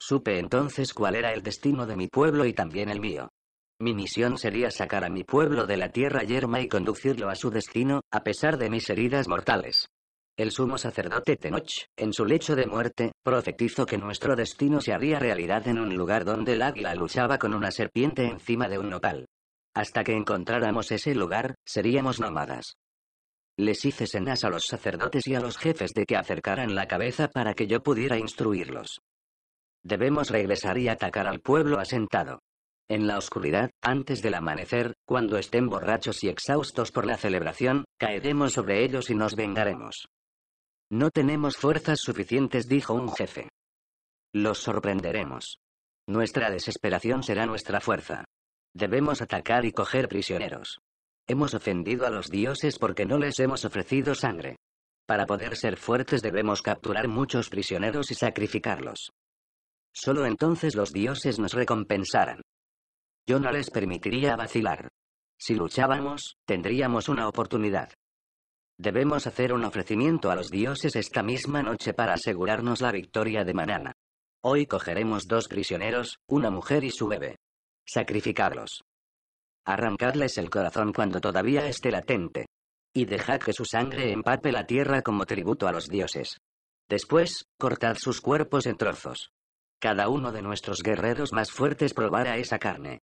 Supe entonces cuál era el destino de mi pueblo y también el mío. Mi misión sería sacar a mi pueblo de la tierra yerma y conducirlo a su destino, a pesar de mis heridas mortales. El sumo sacerdote Tenoch, en su lecho de muerte, profetizó que nuestro destino se haría realidad en un lugar donde el águila luchaba con una serpiente encima de un nopal. Hasta que encontráramos ese lugar, seríamos nómadas. Les hice cenas a los sacerdotes y a los jefes de que acercaran la cabeza para que yo pudiera instruirlos. Debemos regresar y atacar al pueblo asentado. En la oscuridad, antes del amanecer, cuando estén borrachos y exhaustos por la celebración, caeremos sobre ellos y nos vengaremos. No tenemos fuerzas suficientes, dijo un jefe. Los sorprenderemos. Nuestra desesperación será nuestra fuerza. Debemos atacar y coger prisioneros. Hemos ofendido a los dioses porque no les hemos ofrecido sangre. Para poder ser fuertes debemos capturar muchos prisioneros y sacrificarlos. Solo entonces los dioses nos recompensarán. Yo no les permitiría vacilar. Si luchábamos, tendríamos una oportunidad. Debemos hacer un ofrecimiento a los dioses esta misma noche para asegurarnos la victoria de Manana. Hoy cogeremos dos prisioneros, una mujer y su bebé. Sacrificarlos. Arrancadles el corazón cuando todavía esté latente. Y dejad que su sangre empape la tierra como tributo a los dioses. Después, cortad sus cuerpos en trozos. Cada uno de nuestros guerreros más fuertes probara esa carne.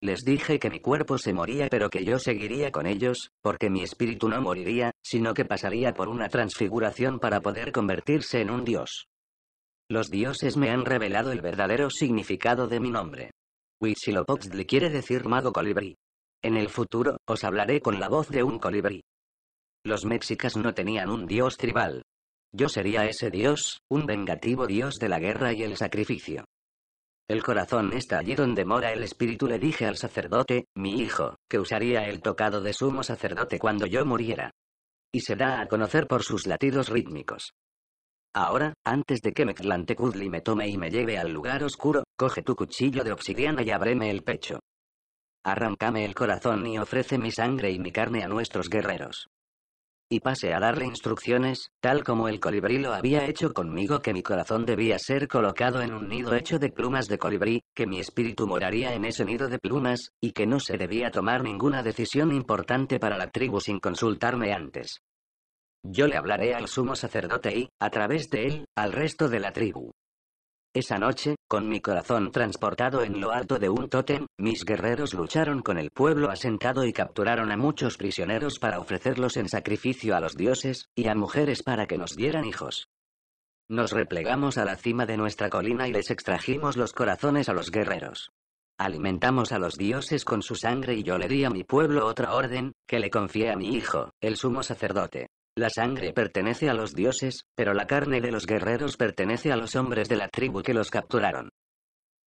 Les dije que mi cuerpo se moría pero que yo seguiría con ellos, porque mi espíritu no moriría, sino que pasaría por una transfiguración para poder convertirse en un dios. Los dioses me han revelado el verdadero significado de mi nombre. Huitzilopochtli quiere decir mago colibrí. En el futuro, os hablaré con la voz de un colibrí. Los mexicas no tenían un dios tribal, yo sería ese dios, un vengativo dios de la guerra y el sacrificio. El corazón está allí donde mora el espíritu, le dije al sacerdote, mi hijo, que usaría el tocado de sumo sacerdote cuando yo muriera. Y se da a conocer por sus latidos rítmicos. Ahora, antes de que Kudli me tome y me lleve al lugar oscuro, coge tu cuchillo de obsidiana y ábreme el pecho. Arráncame el corazón y ofrece mi sangre y mi carne a nuestros guerreros y pasé a darle instrucciones, tal como el colibrí lo había hecho conmigo que mi corazón debía ser colocado en un nido hecho de plumas de colibrí, que mi espíritu moraría en ese nido de plumas, y que no se debía tomar ninguna decisión importante para la tribu sin consultarme antes. Yo le hablaré al sumo sacerdote y, a través de él, al resto de la tribu. Esa noche, con mi corazón transportado en lo alto de un tótem, mis guerreros lucharon con el pueblo asentado y capturaron a muchos prisioneros para ofrecerlos en sacrificio a los dioses, y a mujeres para que nos dieran hijos. Nos replegamos a la cima de nuestra colina y les extrajimos los corazones a los guerreros. Alimentamos a los dioses con su sangre y yo le di a mi pueblo otra orden, que le confié a mi hijo, el sumo sacerdote. La sangre pertenece a los dioses, pero la carne de los guerreros pertenece a los hombres de la tribu que los capturaron.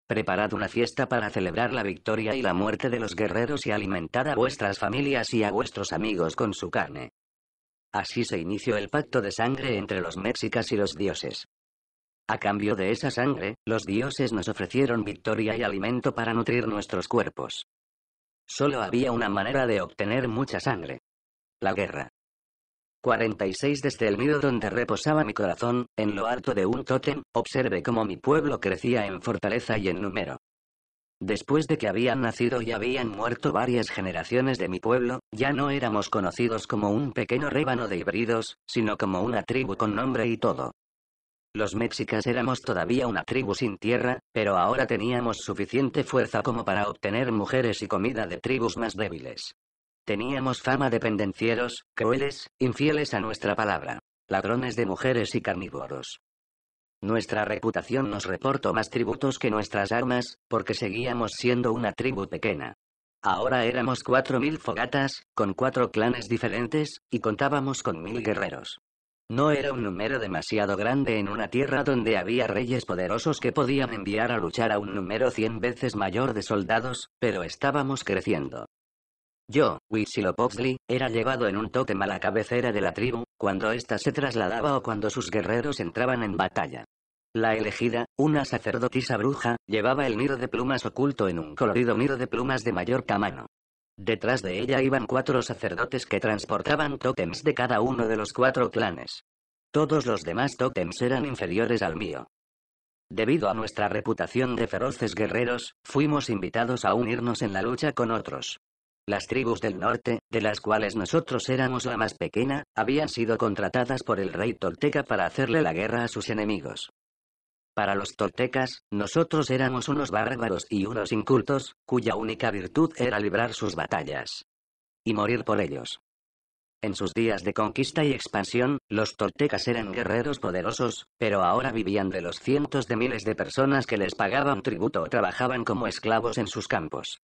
Preparad una fiesta para celebrar la victoria y la muerte de los guerreros y alimentad a vuestras familias y a vuestros amigos con su carne. Así se inició el pacto de sangre entre los mexicas y los dioses. A cambio de esa sangre, los dioses nos ofrecieron victoria y alimento para nutrir nuestros cuerpos. Solo había una manera de obtener mucha sangre. La guerra. 46 Desde el nido donde reposaba mi corazón, en lo alto de un tótem, observé cómo mi pueblo crecía en fortaleza y en número. Después de que habían nacido y habían muerto varias generaciones de mi pueblo, ya no éramos conocidos como un pequeño rébano de híbridos, sino como una tribu con nombre y todo. Los mexicas éramos todavía una tribu sin tierra, pero ahora teníamos suficiente fuerza como para obtener mujeres y comida de tribus más débiles. Teníamos fama de pendencieros, crueles, infieles a nuestra palabra, ladrones de mujeres y carnívoros. Nuestra reputación nos reportó más tributos que nuestras armas, porque seguíamos siendo una tribu pequeña. Ahora éramos cuatro mil fogatas, con cuatro clanes diferentes, y contábamos con mil guerreros. No era un número demasiado grande en una tierra donde había reyes poderosos que podían enviar a luchar a un número cien veces mayor de soldados, pero estábamos creciendo. Yo, Huitzilopochtli, era llevado en un tótem a la cabecera de la tribu, cuando ésta se trasladaba o cuando sus guerreros entraban en batalla. La elegida, una sacerdotisa bruja, llevaba el nido de plumas oculto en un colorido nido de plumas de mayor tamaño. Detrás de ella iban cuatro sacerdotes que transportaban tótems de cada uno de los cuatro clanes. Todos los demás tótems eran inferiores al mío. Debido a nuestra reputación de feroces guerreros, fuimos invitados a unirnos en la lucha con otros. Las tribus del norte, de las cuales nosotros éramos la más pequeña, habían sido contratadas por el rey tolteca para hacerle la guerra a sus enemigos. Para los toltecas, nosotros éramos unos bárbaros y unos incultos, cuya única virtud era librar sus batallas. Y morir por ellos. En sus días de conquista y expansión, los toltecas eran guerreros poderosos, pero ahora vivían de los cientos de miles de personas que les pagaban tributo o trabajaban como esclavos en sus campos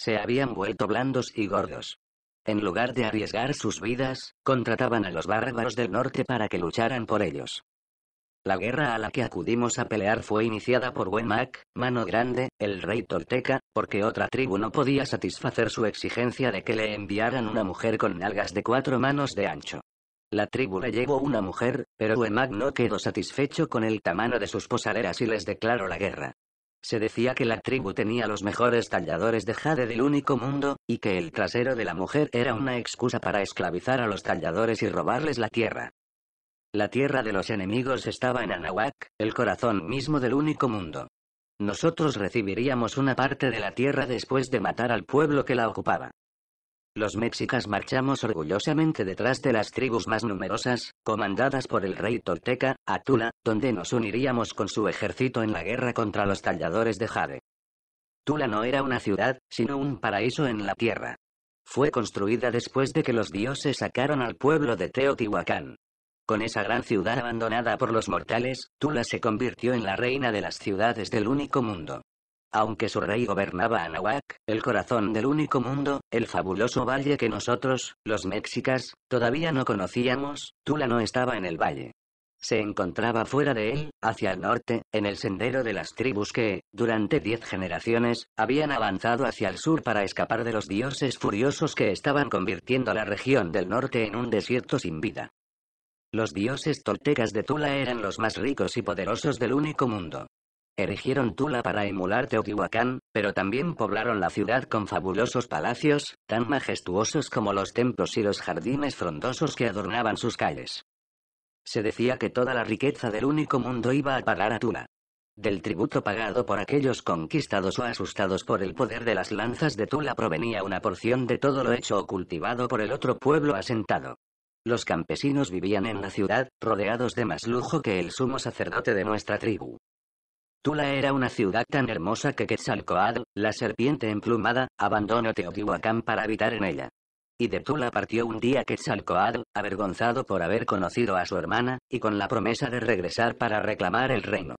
se habían vuelto blandos y gordos. En lugar de arriesgar sus vidas, contrataban a los bárbaros del norte para que lucharan por ellos. La guerra a la que acudimos a pelear fue iniciada por Huemac, Mano Grande, el rey tolteca, porque otra tribu no podía satisfacer su exigencia de que le enviaran una mujer con nalgas de cuatro manos de ancho. La tribu le llevó una mujer, pero Huemac no quedó satisfecho con el tamaño de sus posaderas y les declaró la guerra. Se decía que la tribu tenía los mejores talladores de jade del único mundo, y que el trasero de la mujer era una excusa para esclavizar a los talladores y robarles la tierra. La tierra de los enemigos estaba en Anahuac, el corazón mismo del único mundo. Nosotros recibiríamos una parte de la tierra después de matar al pueblo que la ocupaba. Los mexicas marchamos orgullosamente detrás de las tribus más numerosas, comandadas por el rey tolteca, a Tula, donde nos uniríamos con su ejército en la guerra contra los talladores de jade. Tula no era una ciudad, sino un paraíso en la tierra. Fue construida después de que los dioses sacaron al pueblo de Teotihuacán. Con esa gran ciudad abandonada por los mortales, Tula se convirtió en la reina de las ciudades del único mundo. Aunque su rey gobernaba Anahuac, el corazón del único mundo, el fabuloso valle que nosotros, los mexicas, todavía no conocíamos, Tula no estaba en el valle. Se encontraba fuera de él, hacia el norte, en el sendero de las tribus que, durante diez generaciones, habían avanzado hacia el sur para escapar de los dioses furiosos que estaban convirtiendo la región del norte en un desierto sin vida. Los dioses toltecas de Tula eran los más ricos y poderosos del único mundo. Erigieron Tula para emular Teotihuacán, pero también poblaron la ciudad con fabulosos palacios, tan majestuosos como los templos y los jardines frondosos que adornaban sus calles. Se decía que toda la riqueza del único mundo iba a parar a Tula. Del tributo pagado por aquellos conquistados o asustados por el poder de las lanzas de Tula provenía una porción de todo lo hecho o cultivado por el otro pueblo asentado. Los campesinos vivían en la ciudad, rodeados de más lujo que el sumo sacerdote de nuestra tribu. Tula era una ciudad tan hermosa que Quetzalcoatl, la serpiente emplumada, abandonó Teotihuacán para habitar en ella. Y de Tula partió un día Quetzalcoatl, avergonzado por haber conocido a su hermana, y con la promesa de regresar para reclamar el reino.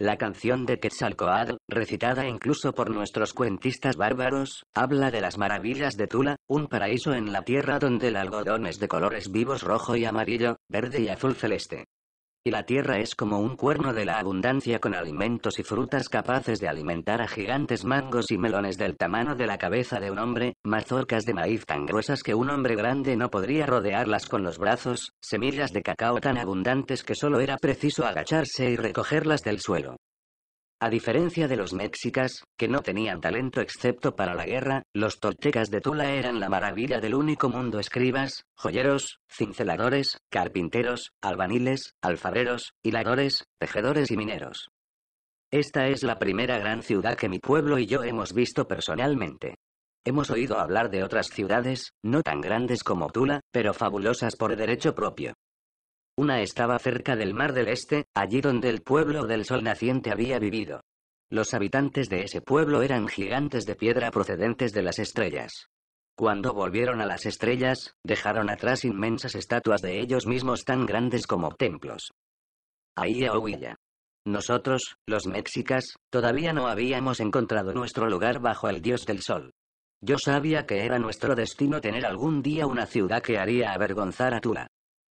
La canción de Quetzalcoatl, recitada incluso por nuestros cuentistas bárbaros, habla de las maravillas de Tula, un paraíso en la tierra donde el algodón es de colores vivos rojo y amarillo, verde y azul celeste. Y la tierra es como un cuerno de la abundancia con alimentos y frutas capaces de alimentar a gigantes mangos y melones del tamaño de la cabeza de un hombre, mazorcas de maíz tan gruesas que un hombre grande no podría rodearlas con los brazos, semillas de cacao tan abundantes que solo era preciso agacharse y recogerlas del suelo. A diferencia de los mexicas, que no tenían talento excepto para la guerra, los toltecas de Tula eran la maravilla del único mundo escribas, joyeros, cinceladores, carpinteros, albaniles, alfareros, hiladores, tejedores y mineros. Esta es la primera gran ciudad que mi pueblo y yo hemos visto personalmente. Hemos oído hablar de otras ciudades, no tan grandes como Tula, pero fabulosas por derecho propio. Una estaba cerca del Mar del Este, allí donde el pueblo del Sol Naciente había vivido. Los habitantes de ese pueblo eran gigantes de piedra procedentes de las estrellas. Cuando volvieron a las estrellas, dejaron atrás inmensas estatuas de ellos mismos tan grandes como templos. a huilla. Nosotros, los mexicas, todavía no habíamos encontrado nuestro lugar bajo el dios del sol. Yo sabía que era nuestro destino tener algún día una ciudad que haría avergonzar a Tula.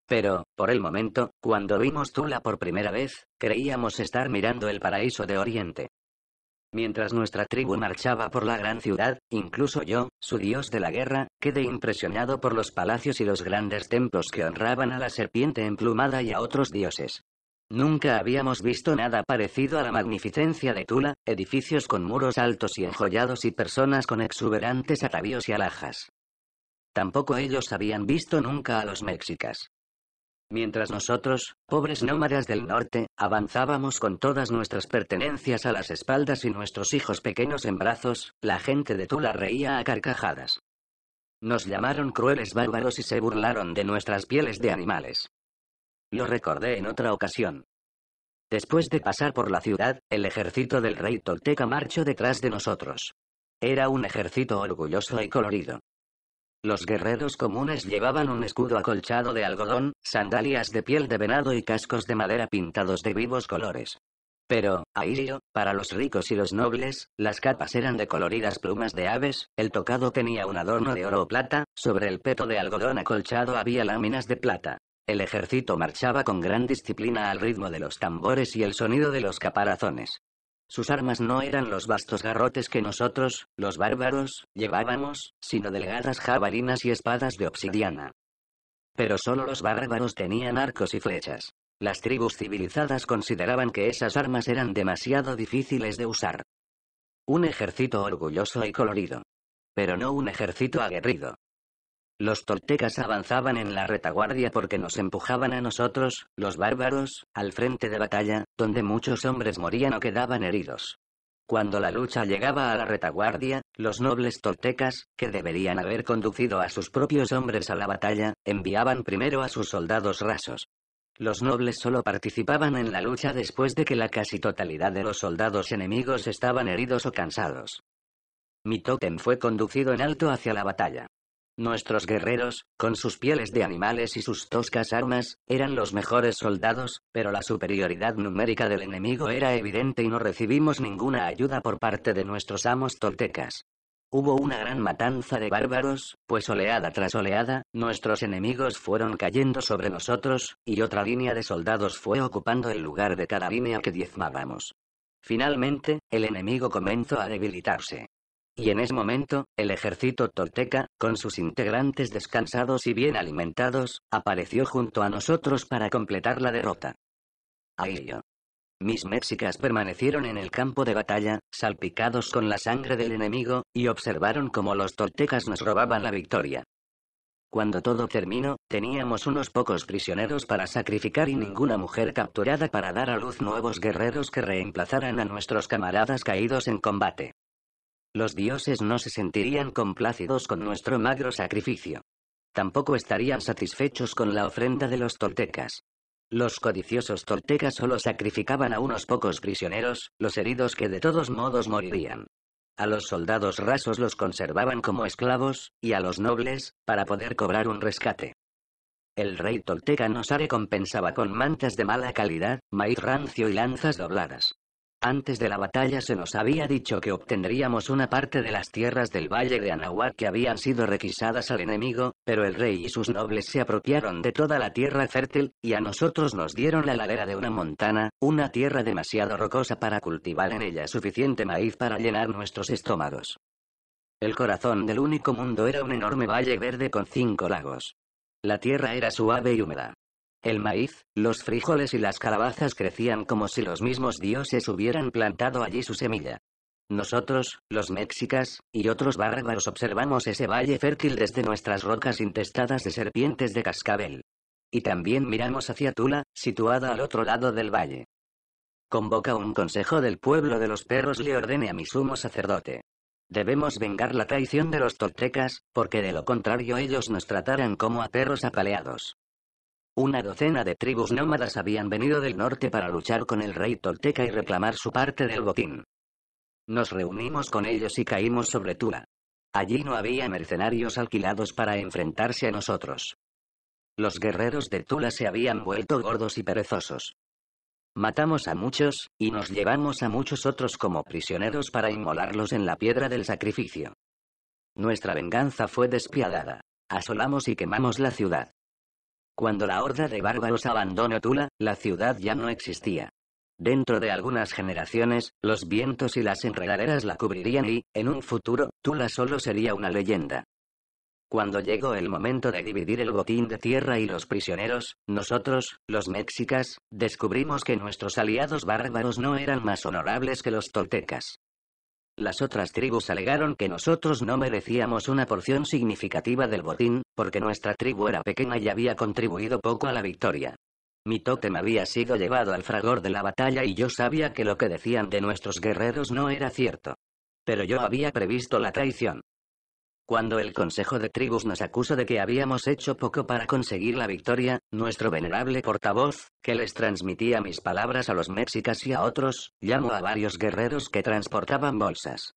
Pero, por el momento, cuando vimos Tula por primera vez, creíamos estar mirando el paraíso de Oriente. Mientras nuestra tribu marchaba por la gran ciudad, incluso yo, su dios de la guerra, quedé impresionado por los palacios y los grandes templos que honraban a la serpiente emplumada y a otros dioses. Nunca habíamos visto nada parecido a la magnificencia de Tula, edificios con muros altos y enjollados y personas con exuberantes atavíos y alhajas. Tampoco ellos habían visto nunca a los mexicas. Mientras nosotros, pobres nómadas del norte, avanzábamos con todas nuestras pertenencias a las espaldas y nuestros hijos pequeños en brazos, la gente de Tula reía a carcajadas. Nos llamaron crueles bárbaros y se burlaron de nuestras pieles de animales. Lo recordé en otra ocasión. Después de pasar por la ciudad, el ejército del rey tolteca marchó detrás de nosotros. Era un ejército orgulloso y colorido. Los guerreros comunes llevaban un escudo acolchado de algodón, sandalias de piel de venado y cascos de madera pintados de vivos colores. Pero, a para los ricos y los nobles, las capas eran de coloridas plumas de aves, el tocado tenía un adorno de oro o plata, sobre el peto de algodón acolchado había láminas de plata. El ejército marchaba con gran disciplina al ritmo de los tambores y el sonido de los caparazones. Sus armas no eran los vastos garrotes que nosotros, los bárbaros, llevábamos, sino delgadas jabalinas y espadas de obsidiana. Pero solo los bárbaros tenían arcos y flechas. Las tribus civilizadas consideraban que esas armas eran demasiado difíciles de usar. Un ejército orgulloso y colorido. Pero no un ejército aguerrido. Los toltecas avanzaban en la retaguardia porque nos empujaban a nosotros, los bárbaros, al frente de batalla, donde muchos hombres morían o quedaban heridos. Cuando la lucha llegaba a la retaguardia, los nobles toltecas, que deberían haber conducido a sus propios hombres a la batalla, enviaban primero a sus soldados rasos. Los nobles solo participaban en la lucha después de que la casi totalidad de los soldados enemigos estaban heridos o cansados. Mi tótem fue conducido en alto hacia la batalla. Nuestros guerreros, con sus pieles de animales y sus toscas armas, eran los mejores soldados, pero la superioridad numérica del enemigo era evidente y no recibimos ninguna ayuda por parte de nuestros amos toltecas. Hubo una gran matanza de bárbaros, pues oleada tras oleada, nuestros enemigos fueron cayendo sobre nosotros, y otra línea de soldados fue ocupando el lugar de cada línea que diezmábamos. Finalmente, el enemigo comenzó a debilitarse. Y en ese momento, el ejército tolteca, con sus integrantes descansados y bien alimentados, apareció junto a nosotros para completar la derrota. Ahí yo. Mis mexicas permanecieron en el campo de batalla, salpicados con la sangre del enemigo, y observaron cómo los toltecas nos robaban la victoria. Cuando todo terminó, teníamos unos pocos prisioneros para sacrificar y ninguna mujer capturada para dar a luz nuevos guerreros que reemplazaran a nuestros camaradas caídos en combate. Los dioses no se sentirían complácidos con nuestro magro sacrificio. Tampoco estarían satisfechos con la ofrenda de los toltecas. Los codiciosos toltecas solo sacrificaban a unos pocos prisioneros, los heridos que de todos modos morirían. A los soldados rasos los conservaban como esclavos, y a los nobles, para poder cobrar un rescate. El rey tolteca nos recompensaba con mantas de mala calidad, maíz rancio y lanzas dobladas. Antes de la batalla se nos había dicho que obtendríamos una parte de las tierras del valle de Anahuac que habían sido requisadas al enemigo, pero el rey y sus nobles se apropiaron de toda la tierra fértil, y a nosotros nos dieron la ladera de una montana, una tierra demasiado rocosa para cultivar en ella suficiente maíz para llenar nuestros estómagos. El corazón del único mundo era un enorme valle verde con cinco lagos. La tierra era suave y húmeda. El maíz, los frijoles y las calabazas crecían como si los mismos dioses hubieran plantado allí su semilla. Nosotros, los mexicas, y otros bárbaros observamos ese valle fértil desde nuestras rocas intestadas de serpientes de cascabel. Y también miramos hacia Tula, situada al otro lado del valle. Convoca un consejo del pueblo de los perros, le ordene a mi sumo sacerdote. Debemos vengar la traición de los toltecas, porque de lo contrario ellos nos tratarán como a perros apaleados. Una docena de tribus nómadas habían venido del norte para luchar con el rey tolteca y reclamar su parte del botín. Nos reunimos con ellos y caímos sobre Tula. Allí no había mercenarios alquilados para enfrentarse a nosotros. Los guerreros de Tula se habían vuelto gordos y perezosos. Matamos a muchos, y nos llevamos a muchos otros como prisioneros para inmolarlos en la piedra del sacrificio. Nuestra venganza fue despiadada. Asolamos y quemamos la ciudad. Cuando la horda de bárbaros abandonó Tula, la ciudad ya no existía. Dentro de algunas generaciones, los vientos y las enredaderas la cubrirían y, en un futuro, Tula solo sería una leyenda. Cuando llegó el momento de dividir el botín de tierra y los prisioneros, nosotros, los mexicas, descubrimos que nuestros aliados bárbaros no eran más honorables que los toltecas. Las otras tribus alegaron que nosotros no merecíamos una porción significativa del botín, porque nuestra tribu era pequeña y había contribuido poco a la victoria. Mi tótem había sido llevado al fragor de la batalla y yo sabía que lo que decían de nuestros guerreros no era cierto. Pero yo había previsto la traición. Cuando el Consejo de Tribus nos acusó de que habíamos hecho poco para conseguir la victoria, nuestro venerable portavoz, que les transmitía mis palabras a los mexicas y a otros, llamó a varios guerreros que transportaban bolsas.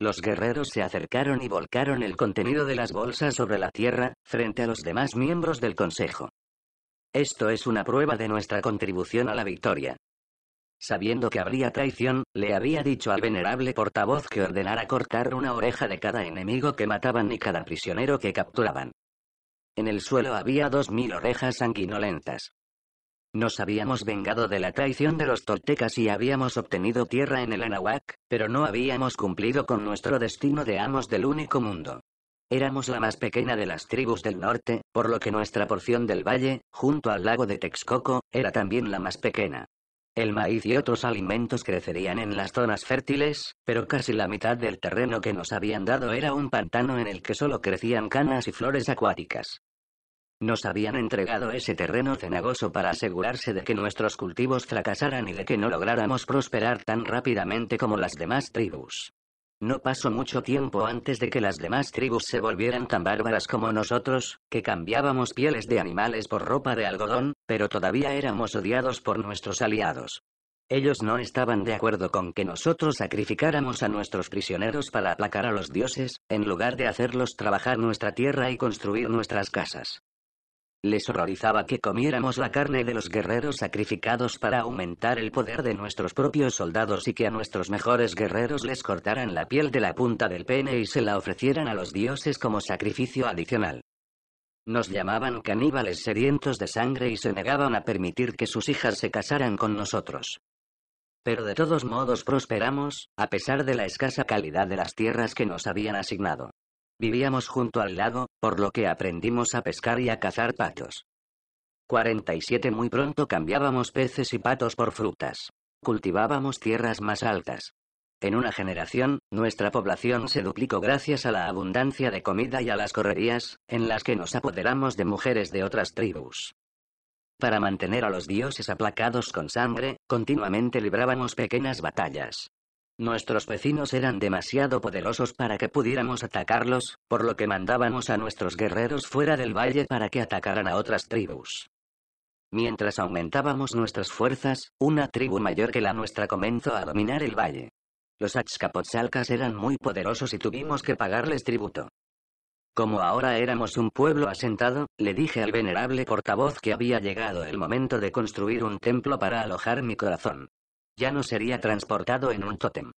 Los guerreros se acercaron y volcaron el contenido de las bolsas sobre la tierra, frente a los demás miembros del Consejo. Esto es una prueba de nuestra contribución a la victoria sabiendo que habría traición, le había dicho al venerable portavoz que ordenara cortar una oreja de cada enemigo que mataban y cada prisionero que capturaban. En el suelo había dos mil orejas sanguinolentas. Nos habíamos vengado de la traición de los toltecas y habíamos obtenido tierra en el Anahuac, pero no habíamos cumplido con nuestro destino de amos del único mundo. Éramos la más pequeña de las tribus del norte, por lo que nuestra porción del valle, junto al lago de Texcoco, era también la más pequeña. El maíz y otros alimentos crecerían en las zonas fértiles, pero casi la mitad del terreno que nos habían dado era un pantano en el que solo crecían canas y flores acuáticas. Nos habían entregado ese terreno cenagoso para asegurarse de que nuestros cultivos fracasaran y de que no lográramos prosperar tan rápidamente como las demás tribus. No pasó mucho tiempo antes de que las demás tribus se volvieran tan bárbaras como nosotros, que cambiábamos pieles de animales por ropa de algodón, pero todavía éramos odiados por nuestros aliados. Ellos no estaban de acuerdo con que nosotros sacrificáramos a nuestros prisioneros para aplacar a los dioses, en lugar de hacerlos trabajar nuestra tierra y construir nuestras casas. Les horrorizaba que comiéramos la carne de los guerreros sacrificados para aumentar el poder de nuestros propios soldados y que a nuestros mejores guerreros les cortaran la piel de la punta del pene y se la ofrecieran a los dioses como sacrificio adicional. Nos llamaban caníbales sedientos de sangre y se negaban a permitir que sus hijas se casaran con nosotros. Pero de todos modos prosperamos, a pesar de la escasa calidad de las tierras que nos habían asignado. Vivíamos junto al lago, por lo que aprendimos a pescar y a cazar patos. 47 Muy pronto cambiábamos peces y patos por frutas. Cultivábamos tierras más altas. En una generación, nuestra población se duplicó gracias a la abundancia de comida y a las correrías, en las que nos apoderamos de mujeres de otras tribus. Para mantener a los dioses aplacados con sangre, continuamente librábamos pequeñas batallas. Nuestros vecinos eran demasiado poderosos para que pudiéramos atacarlos, por lo que mandábamos a nuestros guerreros fuera del valle para que atacaran a otras tribus. Mientras aumentábamos nuestras fuerzas, una tribu mayor que la nuestra comenzó a dominar el valle. Los Axcapotzalcas eran muy poderosos y tuvimos que pagarles tributo. Como ahora éramos un pueblo asentado, le dije al venerable portavoz que había llegado el momento de construir un templo para alojar mi corazón ya no sería transportado en un tótem.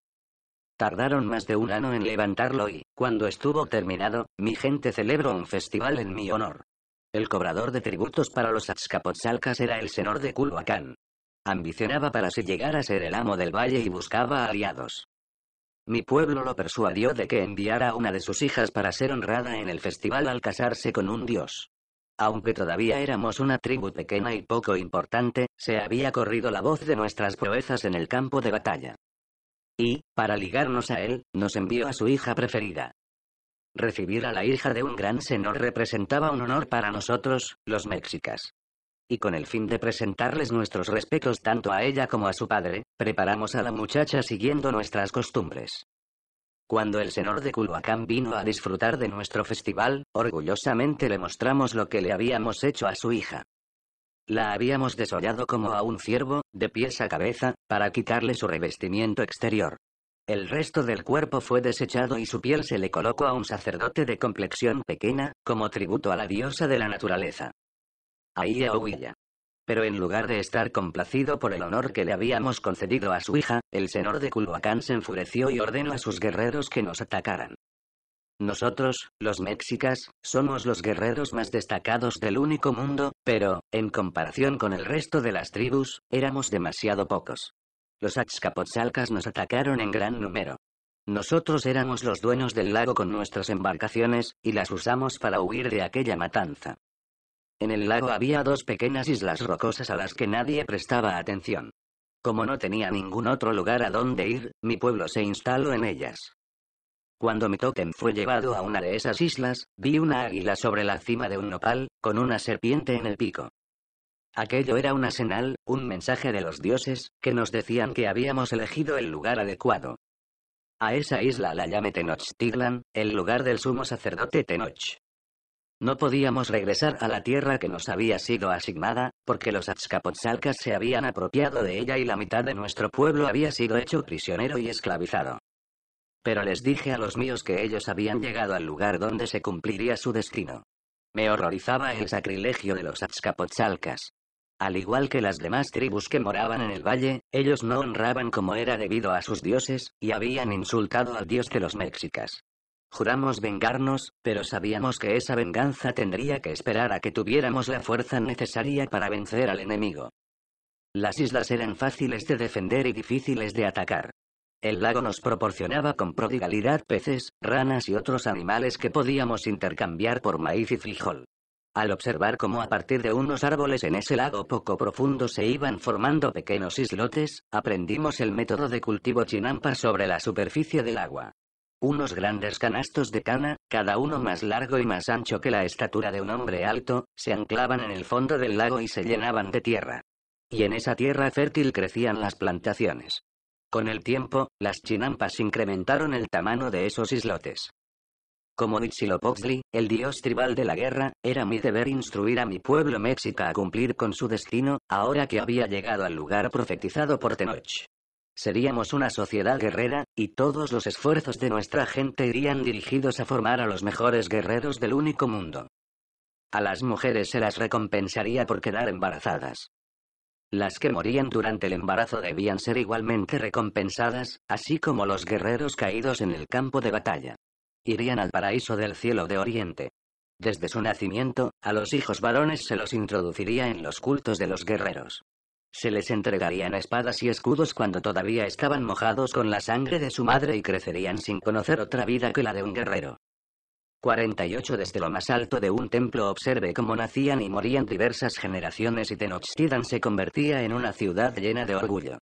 Tardaron más de un año en levantarlo y, cuando estuvo terminado, mi gente celebró un festival en mi honor. El cobrador de tributos para los Azcapotzalcas era el senor de Culhuacán. Ambicionaba para si llegar a ser el amo del valle y buscaba aliados. Mi pueblo lo persuadió de que enviara a una de sus hijas para ser honrada en el festival al casarse con un dios. Aunque todavía éramos una tribu pequeña y poco importante, se había corrido la voz de nuestras proezas en el campo de batalla. Y, para ligarnos a él, nos envió a su hija preferida. Recibir a la hija de un gran senor representaba un honor para nosotros, los mexicas. Y con el fin de presentarles nuestros respetos tanto a ella como a su padre, preparamos a la muchacha siguiendo nuestras costumbres. Cuando el senor de Culhuacán vino a disfrutar de nuestro festival, orgullosamente le mostramos lo que le habíamos hecho a su hija. La habíamos desollado como a un ciervo, de pies a cabeza, para quitarle su revestimiento exterior. El resto del cuerpo fue desechado y su piel se le colocó a un sacerdote de complexión pequeña, como tributo a la diosa de la naturaleza. Ahí a Huilla. Pero en lugar de estar complacido por el honor que le habíamos concedido a su hija, el senor de Culhuacán se enfureció y ordenó a sus guerreros que nos atacaran. Nosotros, los mexicas, somos los guerreros más destacados del único mundo, pero, en comparación con el resto de las tribus, éramos demasiado pocos. Los axcapotzalcas nos atacaron en gran número. Nosotros éramos los dueños del lago con nuestras embarcaciones, y las usamos para huir de aquella matanza. En el lago había dos pequeñas islas rocosas a las que nadie prestaba atención. Como no tenía ningún otro lugar a donde ir, mi pueblo se instaló en ellas. Cuando mi tótem fue llevado a una de esas islas, vi una águila sobre la cima de un nopal, con una serpiente en el pico. Aquello era una señal, un mensaje de los dioses, que nos decían que habíamos elegido el lugar adecuado. A esa isla la llame Tenochtitlan, el lugar del sumo sacerdote Tenoch. No podíamos regresar a la tierra que nos había sido asignada, porque los azcapotzalcas se habían apropiado de ella y la mitad de nuestro pueblo había sido hecho prisionero y esclavizado. Pero les dije a los míos que ellos habían llegado al lugar donde se cumpliría su destino. Me horrorizaba el sacrilegio de los azcapotzalcas. Al igual que las demás tribus que moraban en el valle, ellos no honraban como era debido a sus dioses, y habían insultado al dios de los mexicas. Juramos vengarnos, pero sabíamos que esa venganza tendría que esperar a que tuviéramos la fuerza necesaria para vencer al enemigo. Las islas eran fáciles de defender y difíciles de atacar. El lago nos proporcionaba con prodigalidad peces, ranas y otros animales que podíamos intercambiar por maíz y frijol. Al observar cómo a partir de unos árboles en ese lago poco profundo se iban formando pequeños islotes, aprendimos el método de cultivo chinampa sobre la superficie del agua unos grandes canastos de cana, cada uno más largo y más ancho que la estatura de un hombre alto, se anclaban en el fondo del lago y se llenaban de tierra. Y en esa tierra fértil crecían las plantaciones. Con el tiempo, las chinampas incrementaron el tamaño de esos islotes. Como Poxley, el dios tribal de la guerra, era mi deber instruir a mi pueblo mexica a cumplir con su destino, ahora que había llegado al lugar profetizado por Tenoch. Seríamos una sociedad guerrera, y todos los esfuerzos de nuestra gente irían dirigidos a formar a los mejores guerreros del único mundo. A las mujeres se las recompensaría por quedar embarazadas. Las que morían durante el embarazo debían ser igualmente recompensadas, así como los guerreros caídos en el campo de batalla. Irían al paraíso del cielo de Oriente. Desde su nacimiento, a los hijos varones se los introduciría en los cultos de los guerreros. Se les entregarían espadas y escudos cuando todavía estaban mojados con la sangre de su madre y crecerían sin conocer otra vida que la de un guerrero. 48 Desde lo más alto de un templo observe cómo nacían y morían diversas generaciones y Tenochtitlan se convertía en una ciudad llena de orgullo.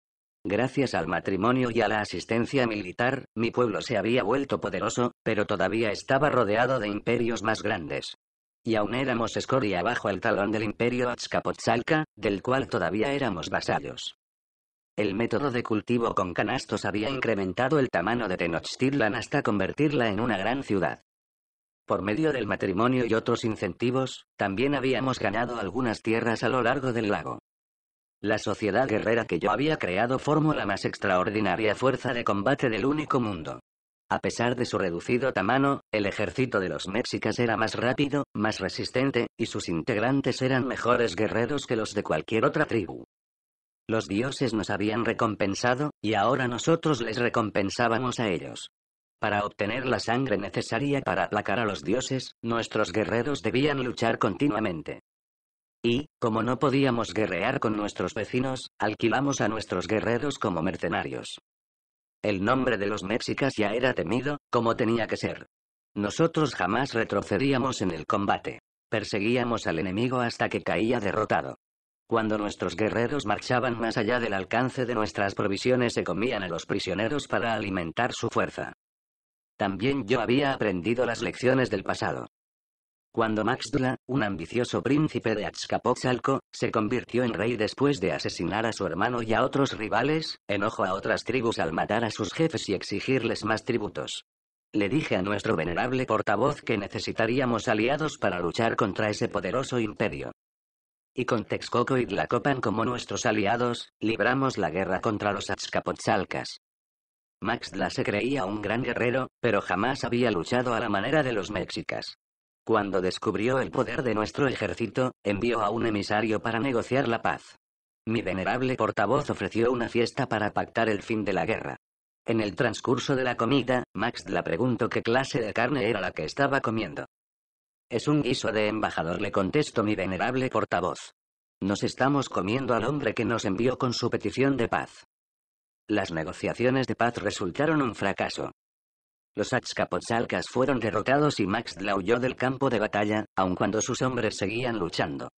Gracias al matrimonio y a la asistencia militar, mi pueblo se había vuelto poderoso, pero todavía estaba rodeado de imperios más grandes. Y aún éramos escoria bajo el talón del imperio Azcapotzalca, del cual todavía éramos vasallos. El método de cultivo con canastos había incrementado el tamaño de Tenochtitlan hasta convertirla en una gran ciudad. Por medio del matrimonio y otros incentivos, también habíamos ganado algunas tierras a lo largo del lago. La sociedad guerrera que yo había creado formó la más extraordinaria fuerza de combate del único mundo. A pesar de su reducido tamaño, el ejército de los mexicas era más rápido, más resistente, y sus integrantes eran mejores guerreros que los de cualquier otra tribu. Los dioses nos habían recompensado, y ahora nosotros les recompensábamos a ellos. Para obtener la sangre necesaria para aplacar a los dioses, nuestros guerreros debían luchar continuamente. Y, como no podíamos guerrear con nuestros vecinos, alquilamos a nuestros guerreros como mercenarios. El nombre de los mexicas ya era temido, como tenía que ser. Nosotros jamás retrocedíamos en el combate. Perseguíamos al enemigo hasta que caía derrotado. Cuando nuestros guerreros marchaban más allá del alcance de nuestras provisiones se comían a los prisioneros para alimentar su fuerza. También yo había aprendido las lecciones del pasado. Cuando Maxdla, un ambicioso príncipe de Azcapotzalco, se convirtió en rey después de asesinar a su hermano y a otros rivales, enojó a otras tribus al matar a sus jefes y exigirles más tributos. Le dije a nuestro venerable portavoz que necesitaríamos aliados para luchar contra ese poderoso imperio. Y con Texcoco y Tlacopan como nuestros aliados, libramos la guerra contra los Azcapotzalcas. Maxdla se creía un gran guerrero, pero jamás había luchado a la manera de los mexicas. Cuando descubrió el poder de nuestro ejército, envió a un emisario para negociar la paz. Mi venerable portavoz ofreció una fiesta para pactar el fin de la guerra. En el transcurso de la comida, Max la preguntó qué clase de carne era la que estaba comiendo. Es un guiso de embajador, le contestó mi venerable portavoz. Nos estamos comiendo al hombre que nos envió con su petición de paz. Las negociaciones de paz resultaron un fracaso. Los Azcapotzalcas fueron derrotados y Maxla huyó del campo de batalla, aun cuando sus hombres seguían luchando.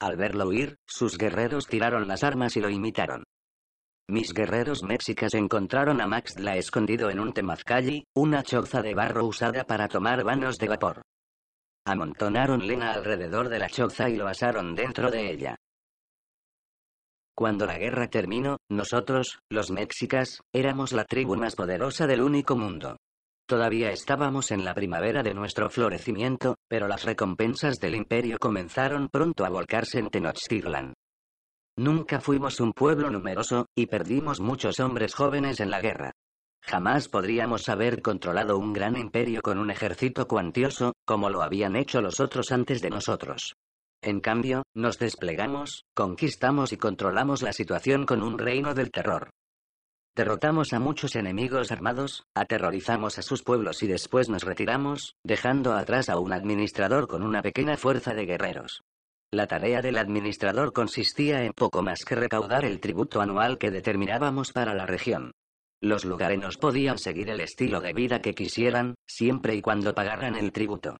Al verlo huir, sus guerreros tiraron las armas y lo imitaron. Mis guerreros mexicas encontraron a Maxla escondido en un temazcalli, una choza de barro usada para tomar vanos de vapor. Amontonaron lena alrededor de la choza y lo asaron dentro de ella. Cuando la guerra terminó, nosotros, los mexicas, éramos la tribu más poderosa del único mundo. Todavía estábamos en la primavera de nuestro florecimiento, pero las recompensas del imperio comenzaron pronto a volcarse en Tenochtitlan. Nunca fuimos un pueblo numeroso, y perdimos muchos hombres jóvenes en la guerra. Jamás podríamos haber controlado un gran imperio con un ejército cuantioso, como lo habían hecho los otros antes de nosotros. En cambio, nos desplegamos, conquistamos y controlamos la situación con un reino del terror. Derrotamos a muchos enemigos armados, aterrorizamos a sus pueblos y después nos retiramos, dejando atrás a un administrador con una pequeña fuerza de guerreros. La tarea del administrador consistía en poco más que recaudar el tributo anual que determinábamos para la región. Los lugareños podían seguir el estilo de vida que quisieran, siempre y cuando pagaran el tributo.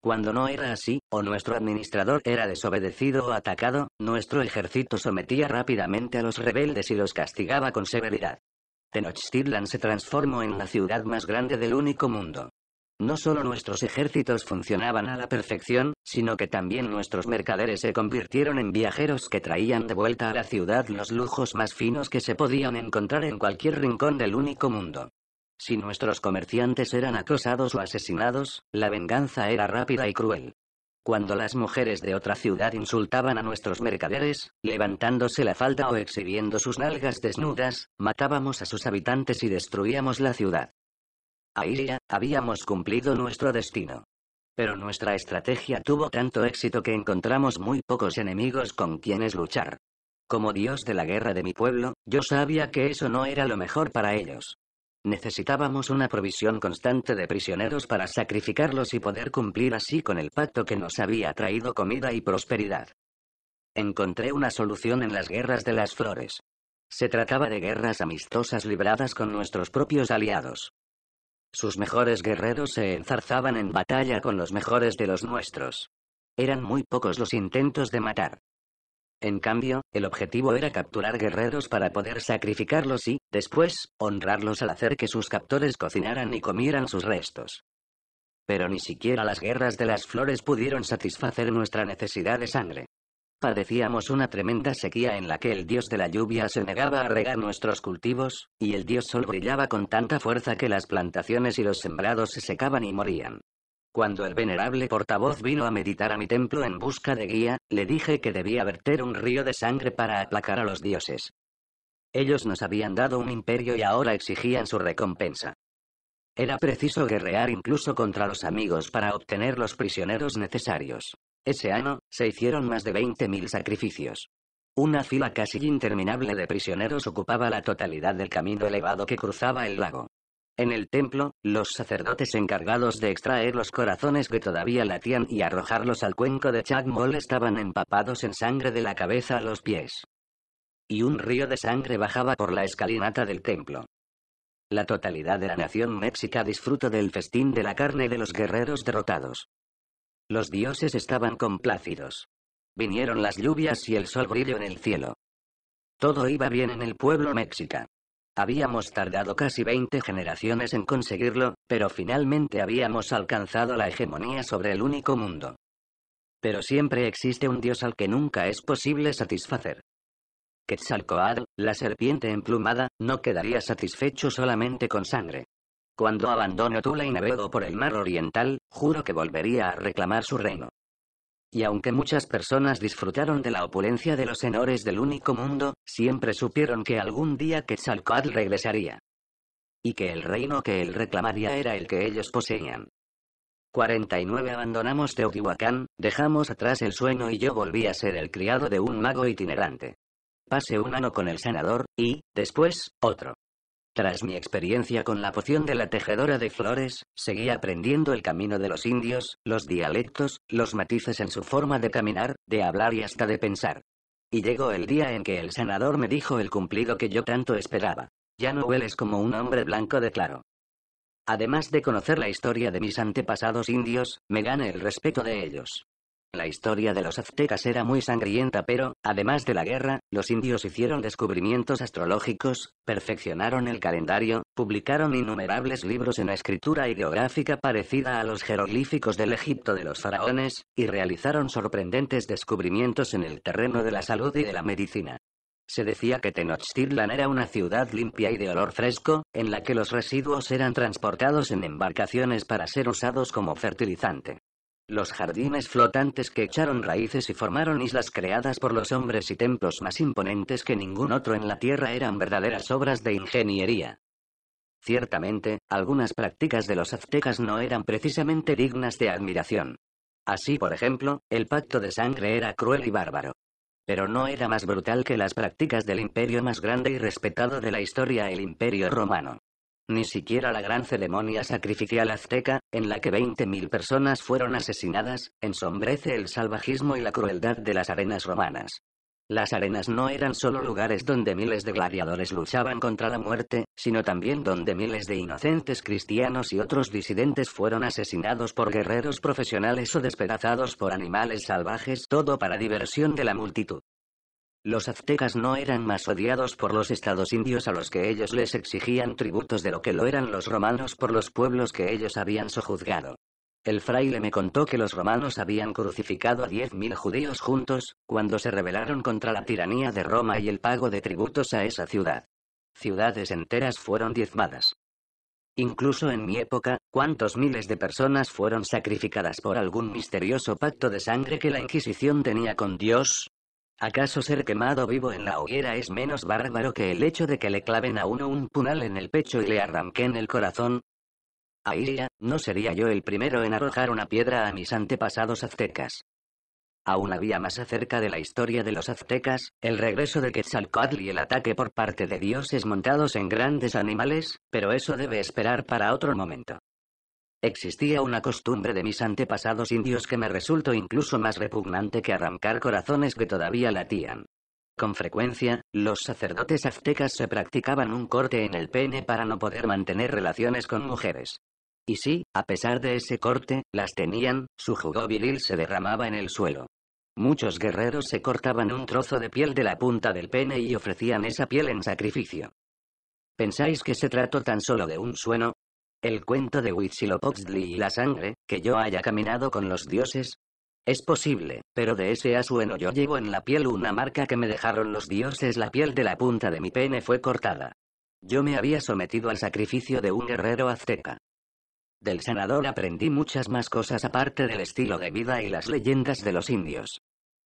Cuando no era así, o nuestro administrador era desobedecido o atacado, nuestro ejército sometía rápidamente a los rebeldes y los castigaba con severidad. Tenochtitlan se transformó en la ciudad más grande del único mundo. No solo nuestros ejércitos funcionaban a la perfección, sino que también nuestros mercaderes se convirtieron en viajeros que traían de vuelta a la ciudad los lujos más finos que se podían encontrar en cualquier rincón del único mundo. Si nuestros comerciantes eran acosados o asesinados, la venganza era rápida y cruel. Cuando las mujeres de otra ciudad insultaban a nuestros mercaderes, levantándose la falda o exhibiendo sus nalgas desnudas, matábamos a sus habitantes y destruíamos la ciudad. Ahí ya habíamos cumplido nuestro destino. Pero nuestra estrategia tuvo tanto éxito que encontramos muy pocos enemigos con quienes luchar. Como dios de la guerra de mi pueblo, yo sabía que eso no era lo mejor para ellos. Necesitábamos una provisión constante de prisioneros para sacrificarlos y poder cumplir así con el pacto que nos había traído comida y prosperidad. Encontré una solución en las guerras de las flores. Se trataba de guerras amistosas libradas con nuestros propios aliados. Sus mejores guerreros se enzarzaban en batalla con los mejores de los nuestros. Eran muy pocos los intentos de matar. En cambio, el objetivo era capturar guerreros para poder sacrificarlos y, después, honrarlos al hacer que sus captores cocinaran y comieran sus restos. Pero ni siquiera las guerras de las flores pudieron satisfacer nuestra necesidad de sangre. Padecíamos una tremenda sequía en la que el dios de la lluvia se negaba a regar nuestros cultivos, y el dios sol brillaba con tanta fuerza que las plantaciones y los sembrados se secaban y morían. Cuando el venerable portavoz vino a meditar a mi templo en busca de guía, le dije que debía verter un río de sangre para aplacar a los dioses. Ellos nos habían dado un imperio y ahora exigían su recompensa. Era preciso guerrear incluso contra los amigos para obtener los prisioneros necesarios. Ese año, se hicieron más de 20.000 sacrificios. Una fila casi interminable de prisioneros ocupaba la totalidad del camino elevado que cruzaba el lago. En el templo, los sacerdotes encargados de extraer los corazones que todavía latían y arrojarlos al cuenco de Chagmol estaban empapados en sangre de la cabeza a los pies. Y un río de sangre bajaba por la escalinata del templo. La totalidad de la nación mexica disfrutó del festín de la carne de los guerreros derrotados. Los dioses estaban complácidos. Vinieron las lluvias y el sol brilló en el cielo. Todo iba bien en el pueblo mexica. Habíamos tardado casi 20 generaciones en conseguirlo, pero finalmente habíamos alcanzado la hegemonía sobre el único mundo. Pero siempre existe un dios al que nunca es posible satisfacer. Quetzalcoatl, la serpiente emplumada, no quedaría satisfecho solamente con sangre. Cuando abandono Tula y navego por el mar oriental, juro que volvería a reclamar su reino. Y aunque muchas personas disfrutaron de la opulencia de los senores del único mundo, siempre supieron que algún día Quetzalcoatl regresaría. Y que el reino que él reclamaría era el que ellos poseían. 49 Abandonamos Teotihuacán, dejamos atrás el sueño y yo volví a ser el criado de un mago itinerante. Pase un ano con el senador y, después, otro. Tras mi experiencia con la poción de la tejedora de flores, seguí aprendiendo el camino de los indios, los dialectos, los matices en su forma de caminar, de hablar y hasta de pensar. Y llegó el día en que el senador me dijo el cumplido que yo tanto esperaba. Ya no hueles como un hombre blanco de claro. Además de conocer la historia de mis antepasados indios, me gana el respeto de ellos. La historia de los aztecas era muy sangrienta pero, además de la guerra, los indios hicieron descubrimientos astrológicos, perfeccionaron el calendario, publicaron innumerables libros en escritura ideográfica parecida a los jeroglíficos del Egipto de los faraones, y realizaron sorprendentes descubrimientos en el terreno de la salud y de la medicina. Se decía que Tenochtitlan era una ciudad limpia y de olor fresco, en la que los residuos eran transportados en embarcaciones para ser usados como fertilizante. Los jardines flotantes que echaron raíces y formaron islas creadas por los hombres y templos más imponentes que ningún otro en la tierra eran verdaderas obras de ingeniería. Ciertamente, algunas prácticas de los aztecas no eran precisamente dignas de admiración. Así, por ejemplo, el pacto de sangre era cruel y bárbaro. Pero no era más brutal que las prácticas del imperio más grande y respetado de la historia, el imperio romano. Ni siquiera la gran ceremonia sacrificial azteca, en la que 20.000 personas fueron asesinadas, ensombrece el salvajismo y la crueldad de las arenas romanas. Las arenas no eran solo lugares donde miles de gladiadores luchaban contra la muerte, sino también donde miles de inocentes cristianos y otros disidentes fueron asesinados por guerreros profesionales o despedazados por animales salvajes, todo para diversión de la multitud. Los aztecas no eran más odiados por los estados indios a los que ellos les exigían tributos de lo que lo eran los romanos por los pueblos que ellos habían sojuzgado. El fraile me contó que los romanos habían crucificado a diez mil judíos juntos, cuando se rebelaron contra la tiranía de Roma y el pago de tributos a esa ciudad. Ciudades enteras fueron diezmadas. Incluso en mi época, cuántos miles de personas fueron sacrificadas por algún misterioso pacto de sangre que la Inquisición tenía con Dios, ¿Acaso ser quemado vivo en la hoguera es menos bárbaro que el hecho de que le claven a uno un punal en el pecho y le arranquen el corazón? ya, no sería yo el primero en arrojar una piedra a mis antepasados aztecas. Aún había más acerca de la historia de los aztecas, el regreso de Quetzalcoatl y el ataque por parte de dioses montados en grandes animales, pero eso debe esperar para otro momento. Existía una costumbre de mis antepasados indios que me resultó incluso más repugnante que arrancar corazones que todavía latían. Con frecuencia, los sacerdotes aztecas se practicaban un corte en el pene para no poder mantener relaciones con mujeres. Y si, a pesar de ese corte, las tenían, su jugo viril se derramaba en el suelo. Muchos guerreros se cortaban un trozo de piel de la punta del pene y ofrecían esa piel en sacrificio. ¿Pensáis que se trató tan solo de un sueno? El cuento de Huitzilopochtli y la sangre, que yo haya caminado con los dioses. Es posible, pero de ese asueno yo llevo en la piel una marca que me dejaron los dioses. La piel de la punta de mi pene fue cortada. Yo me había sometido al sacrificio de un guerrero azteca. Del sanador aprendí muchas más cosas aparte del estilo de vida y las leyendas de los indios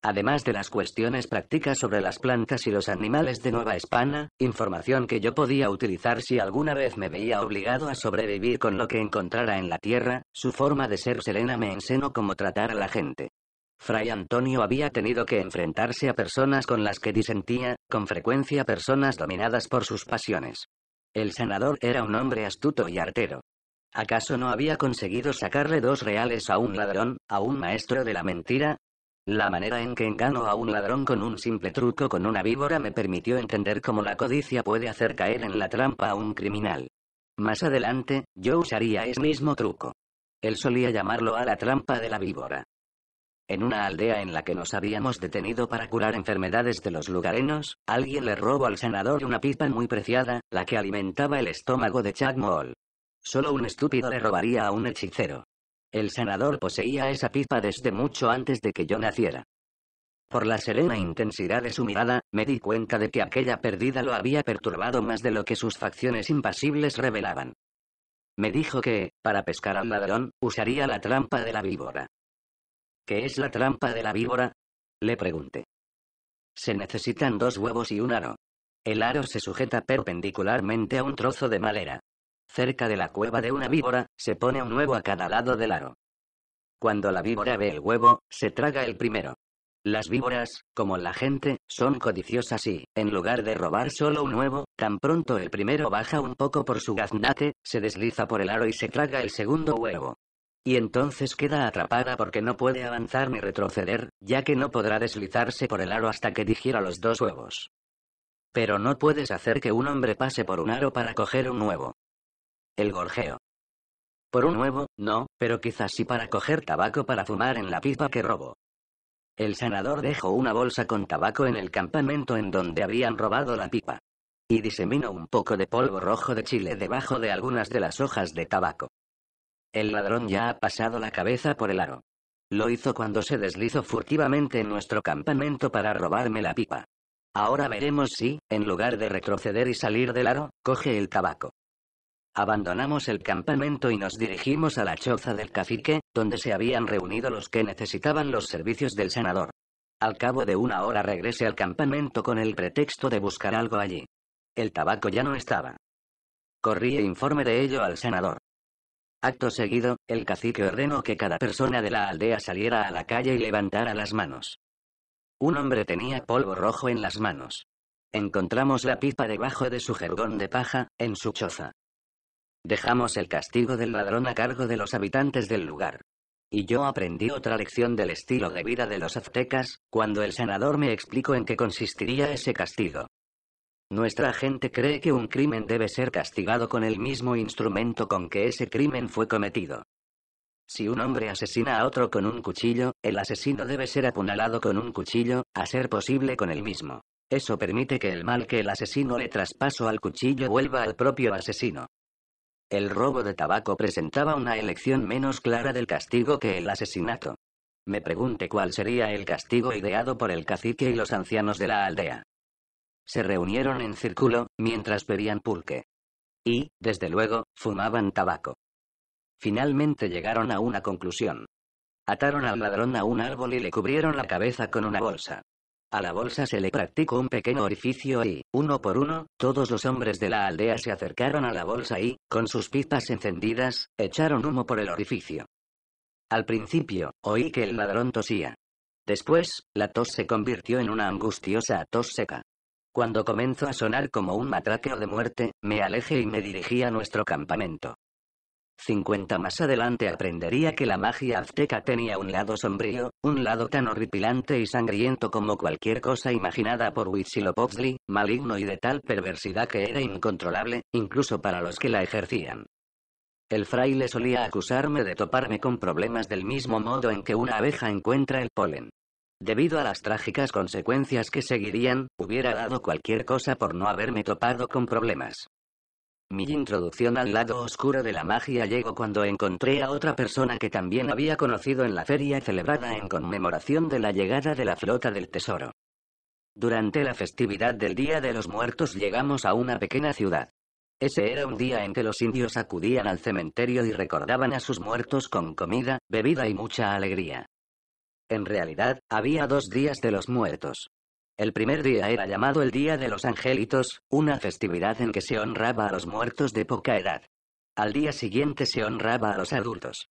además de las cuestiones prácticas sobre las plantas y los animales de Nueva España, información que yo podía utilizar si alguna vez me veía obligado a sobrevivir con lo que encontrara en la tierra, su forma de ser serena me enseñó cómo tratar a la gente. Fray Antonio había tenido que enfrentarse a personas con las que disentía, con frecuencia personas dominadas por sus pasiones. El sanador era un hombre astuto y artero. ¿Acaso no había conseguido sacarle dos reales a un ladrón, a un maestro de la mentira, la manera en que engano a un ladrón con un simple truco con una víbora me permitió entender cómo la codicia puede hacer caer en la trampa a un criminal. Más adelante, yo usaría ese mismo truco. Él solía llamarlo a la trampa de la víbora. En una aldea en la que nos habíamos detenido para curar enfermedades de los lugarenos, alguien le robó al sanador una pipa muy preciada, la que alimentaba el estómago de Chagmol. Solo un estúpido le robaría a un hechicero. El sanador poseía esa pipa desde mucho antes de que yo naciera. Por la serena intensidad de su mirada, me di cuenta de que aquella pérdida lo había perturbado más de lo que sus facciones impasibles revelaban. Me dijo que, para pescar al ladrón, usaría la trampa de la víbora. ¿Qué es la trampa de la víbora? Le pregunté. Se necesitan dos huevos y un aro. El aro se sujeta perpendicularmente a un trozo de madera cerca de la cueva de una víbora, se pone un huevo a cada lado del aro. Cuando la víbora ve el huevo, se traga el primero. Las víboras, como la gente, son codiciosas y, en lugar de robar solo un huevo, tan pronto el primero baja un poco por su gaznate, se desliza por el aro y se traga el segundo huevo. Y entonces queda atrapada porque no puede avanzar ni retroceder, ya que no podrá deslizarse por el aro hasta que digiera los dos huevos. Pero no puedes hacer que un hombre pase por un aro para coger un huevo el gorjeo. Por un nuevo, no, pero quizás sí para coger tabaco para fumar en la pipa que robo. El sanador dejó una bolsa con tabaco en el campamento en donde habían robado la pipa. Y diseminó un poco de polvo rojo de chile debajo de algunas de las hojas de tabaco. El ladrón ya ha pasado la cabeza por el aro. Lo hizo cuando se deslizó furtivamente en nuestro campamento para robarme la pipa. Ahora veremos si, en lugar de retroceder y salir del aro, coge el tabaco. Abandonamos el campamento y nos dirigimos a la choza del cacique, donde se habían reunido los que necesitaban los servicios del senador. Al cabo de una hora regresé al campamento con el pretexto de buscar algo allí. El tabaco ya no estaba. Corrí e informe de ello al senador. Acto seguido, el cacique ordenó que cada persona de la aldea saliera a la calle y levantara las manos. Un hombre tenía polvo rojo en las manos. Encontramos la pipa debajo de su jergón de paja, en su choza. Dejamos el castigo del ladrón a cargo de los habitantes del lugar. Y yo aprendí otra lección del estilo de vida de los aztecas, cuando el sanador me explicó en qué consistiría ese castigo. Nuestra gente cree que un crimen debe ser castigado con el mismo instrumento con que ese crimen fue cometido. Si un hombre asesina a otro con un cuchillo, el asesino debe ser apunalado con un cuchillo, a ser posible con el mismo. Eso permite que el mal que el asesino le traspaso al cuchillo vuelva al propio asesino. El robo de tabaco presentaba una elección menos clara del castigo que el asesinato. Me pregunté cuál sería el castigo ideado por el cacique y los ancianos de la aldea. Se reunieron en círculo, mientras bebían pulque. Y, desde luego, fumaban tabaco. Finalmente llegaron a una conclusión. Ataron al ladrón a un árbol y le cubrieron la cabeza con una bolsa. A la bolsa se le practicó un pequeño orificio y, uno por uno, todos los hombres de la aldea se acercaron a la bolsa y, con sus pipas encendidas, echaron humo por el orificio. Al principio, oí que el ladrón tosía. Después, la tos se convirtió en una angustiosa tos seca. Cuando comenzó a sonar como un matraqueo de muerte, me alejé y me dirigí a nuestro campamento. 50 más adelante aprendería que la magia azteca tenía un lado sombrío, un lado tan horripilante y sangriento como cualquier cosa imaginada por Huitzilopochtli, maligno y de tal perversidad que era incontrolable, incluso para los que la ejercían. El fraile solía acusarme de toparme con problemas del mismo modo en que una abeja encuentra el polen. Debido a las trágicas consecuencias que seguirían, hubiera dado cualquier cosa por no haberme topado con problemas. Mi introducción al lado oscuro de la magia llegó cuando encontré a otra persona que también había conocido en la feria celebrada en conmemoración de la llegada de la flota del tesoro. Durante la festividad del Día de los Muertos llegamos a una pequeña ciudad. Ese era un día en que los indios acudían al cementerio y recordaban a sus muertos con comida, bebida y mucha alegría. En realidad, había dos días de los muertos. El primer día era llamado el Día de los Angelitos, una festividad en que se honraba a los muertos de poca edad. Al día siguiente se honraba a los adultos.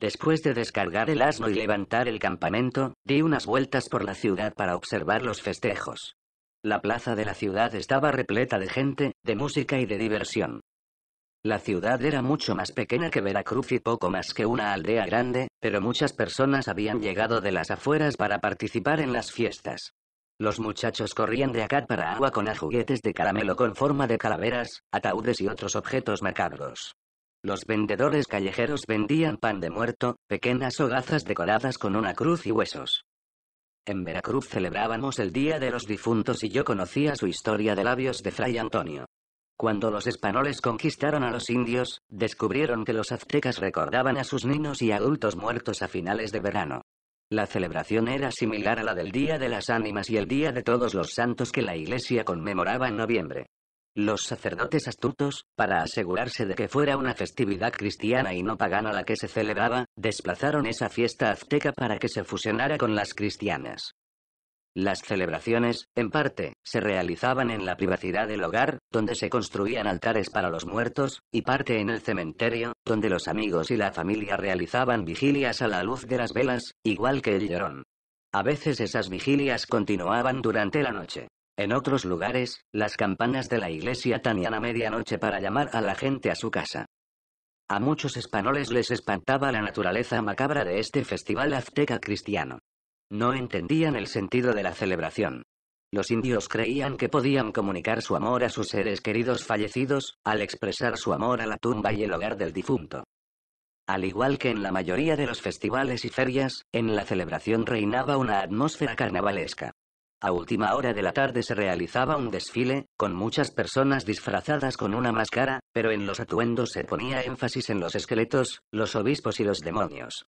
Después de descargar el asno y levantar el campamento, di unas vueltas por la ciudad para observar los festejos. La plaza de la ciudad estaba repleta de gente, de música y de diversión. La ciudad era mucho más pequeña que Veracruz y poco más que una aldea grande, pero muchas personas habían llegado de las afueras para participar en las fiestas. Los muchachos corrían de acá para agua con ajuguetes de caramelo con forma de calaveras, ataúdes y otros objetos macabros. Los vendedores callejeros vendían pan de muerto, pequeñas hogazas decoradas con una cruz y huesos. En Veracruz celebrábamos el Día de los Difuntos y yo conocía su historia de labios de Fray Antonio. Cuando los españoles conquistaron a los indios, descubrieron que los aztecas recordaban a sus niños y adultos muertos a finales de verano. La celebración era similar a la del Día de las Ánimas y el Día de Todos los Santos que la Iglesia conmemoraba en noviembre. Los sacerdotes astutos, para asegurarse de que fuera una festividad cristiana y no pagana la que se celebraba, desplazaron esa fiesta azteca para que se fusionara con las cristianas. Las celebraciones, en parte, se realizaban en la privacidad del hogar, donde se construían altares para los muertos, y parte en el cementerio, donde los amigos y la familia realizaban vigilias a la luz de las velas, igual que el llorón. A veces esas vigilias continuaban durante la noche. En otros lugares, las campanas de la iglesia tanían a medianoche para llamar a la gente a su casa. A muchos españoles les espantaba la naturaleza macabra de este festival azteca cristiano. No entendían el sentido de la celebración. Los indios creían que podían comunicar su amor a sus seres queridos fallecidos, al expresar su amor a la tumba y el hogar del difunto. Al igual que en la mayoría de los festivales y ferias, en la celebración reinaba una atmósfera carnavalesca. A última hora de la tarde se realizaba un desfile, con muchas personas disfrazadas con una máscara, pero en los atuendos se ponía énfasis en los esqueletos, los obispos y los demonios.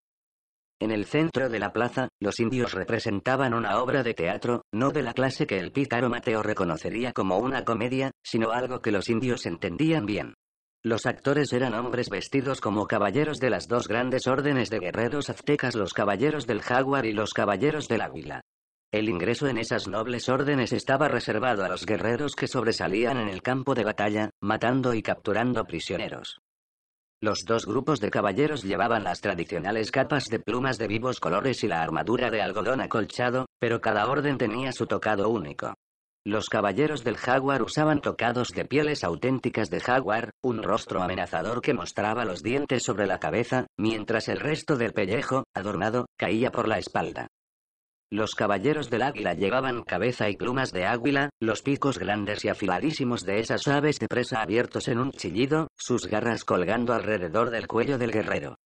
En el centro de la plaza, los indios representaban una obra de teatro, no de la clase que el pícaro Mateo reconocería como una comedia, sino algo que los indios entendían bien. Los actores eran hombres vestidos como caballeros de las dos grandes órdenes de guerreros aztecas, los caballeros del jaguar y los caballeros del águila. El ingreso en esas nobles órdenes estaba reservado a los guerreros que sobresalían en el campo de batalla, matando y capturando prisioneros. Los dos grupos de caballeros llevaban las tradicionales capas de plumas de vivos colores y la armadura de algodón acolchado, pero cada orden tenía su tocado único. Los caballeros del jaguar usaban tocados de pieles auténticas de jaguar, un rostro amenazador que mostraba los dientes sobre la cabeza, mientras el resto del pellejo, adornado, caía por la espalda. Los caballeros del águila llevaban cabeza y plumas de águila, los picos grandes y afiladísimos de esas aves de presa abiertos en un chillido, sus garras colgando alrededor del cuello del guerrero.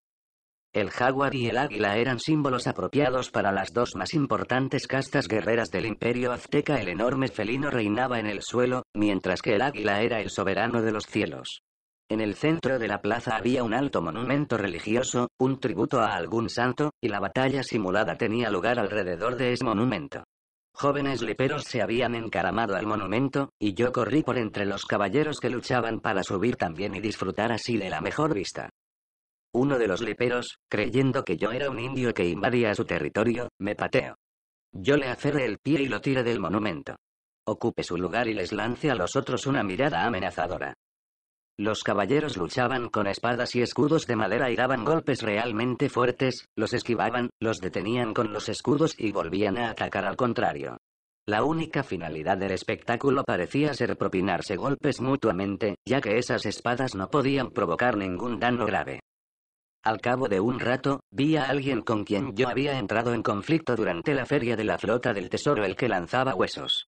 El jaguar y el águila eran símbolos apropiados para las dos más importantes castas guerreras del imperio azteca. El enorme felino reinaba en el suelo, mientras que el águila era el soberano de los cielos. En el centro de la plaza había un alto monumento religioso, un tributo a algún santo, y la batalla simulada tenía lugar alrededor de ese monumento. Jóvenes liperos se habían encaramado al monumento, y yo corrí por entre los caballeros que luchaban para subir también y disfrutar así de la mejor vista. Uno de los liperos, creyendo que yo era un indio que invadía su territorio, me pateó. Yo le aferré el pie y lo tiré del monumento. Ocupe su lugar y les lance a los otros una mirada amenazadora. Los caballeros luchaban con espadas y escudos de madera y daban golpes realmente fuertes, los esquivaban, los detenían con los escudos y volvían a atacar al contrario. La única finalidad del espectáculo parecía ser propinarse golpes mutuamente, ya que esas espadas no podían provocar ningún daño grave. Al cabo de un rato, vi a alguien con quien yo había entrado en conflicto durante la feria de la flota del tesoro el que lanzaba huesos.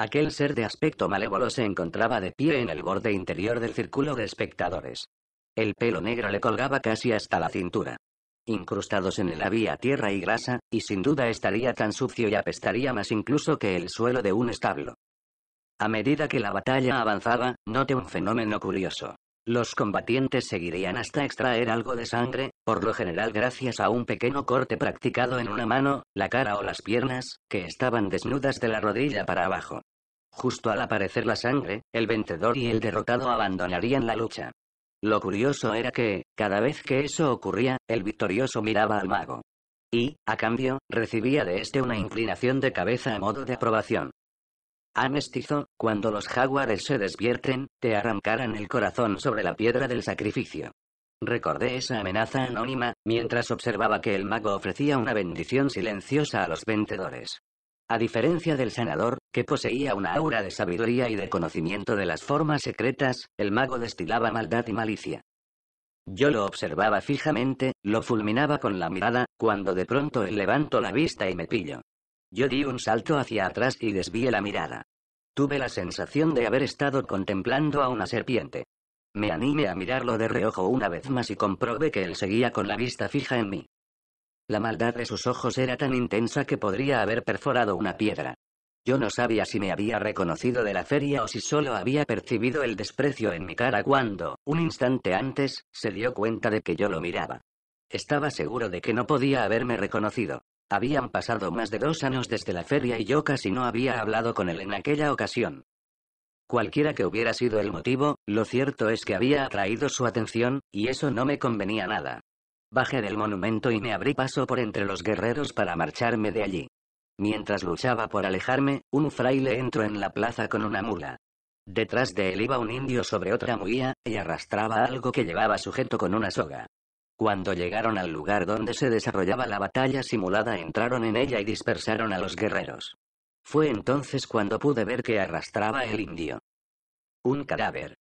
Aquel ser de aspecto malévolo se encontraba de pie en el borde interior del círculo de espectadores. El pelo negro le colgaba casi hasta la cintura. Incrustados en él había tierra y grasa, y sin duda estaría tan sucio y apestaría más incluso que el suelo de un establo. A medida que la batalla avanzaba, note un fenómeno curioso. Los combatientes seguirían hasta extraer algo de sangre, por lo general gracias a un pequeño corte practicado en una mano, la cara o las piernas, que estaban desnudas de la rodilla para abajo. Justo al aparecer la sangre, el vencedor y el derrotado abandonarían la lucha. Lo curioso era que, cada vez que eso ocurría, el victorioso miraba al mago. Y, a cambio, recibía de este una inclinación de cabeza a modo de aprobación. Amestizo, cuando los jaguares se despierten, te arrancarán el corazón sobre la piedra del sacrificio. Recordé esa amenaza anónima, mientras observaba que el mago ofrecía una bendición silenciosa a los vendedores. A diferencia del sanador, que poseía una aura de sabiduría y de conocimiento de las formas secretas, el mago destilaba maldad y malicia. Yo lo observaba fijamente, lo fulminaba con la mirada, cuando de pronto él levantó la vista y me pillo. Yo di un salto hacia atrás y desvié la mirada. Tuve la sensación de haber estado contemplando a una serpiente. Me animé a mirarlo de reojo una vez más y comprobé que él seguía con la vista fija en mí. La maldad de sus ojos era tan intensa que podría haber perforado una piedra. Yo no sabía si me había reconocido de la feria o si solo había percibido el desprecio en mi cara cuando, un instante antes, se dio cuenta de que yo lo miraba. Estaba seguro de que no podía haberme reconocido. Habían pasado más de dos años desde la feria y yo casi no había hablado con él en aquella ocasión. Cualquiera que hubiera sido el motivo, lo cierto es que había atraído su atención, y eso no me convenía nada. Bajé del monumento y me abrí paso por entre los guerreros para marcharme de allí. Mientras luchaba por alejarme, un fraile entró en la plaza con una mula. Detrás de él iba un indio sobre otra muía, y arrastraba algo que llevaba sujeto con una soga. Cuando llegaron al lugar donde se desarrollaba la batalla simulada entraron en ella y dispersaron a los guerreros. Fue entonces cuando pude ver que arrastraba el indio. Un cadáver.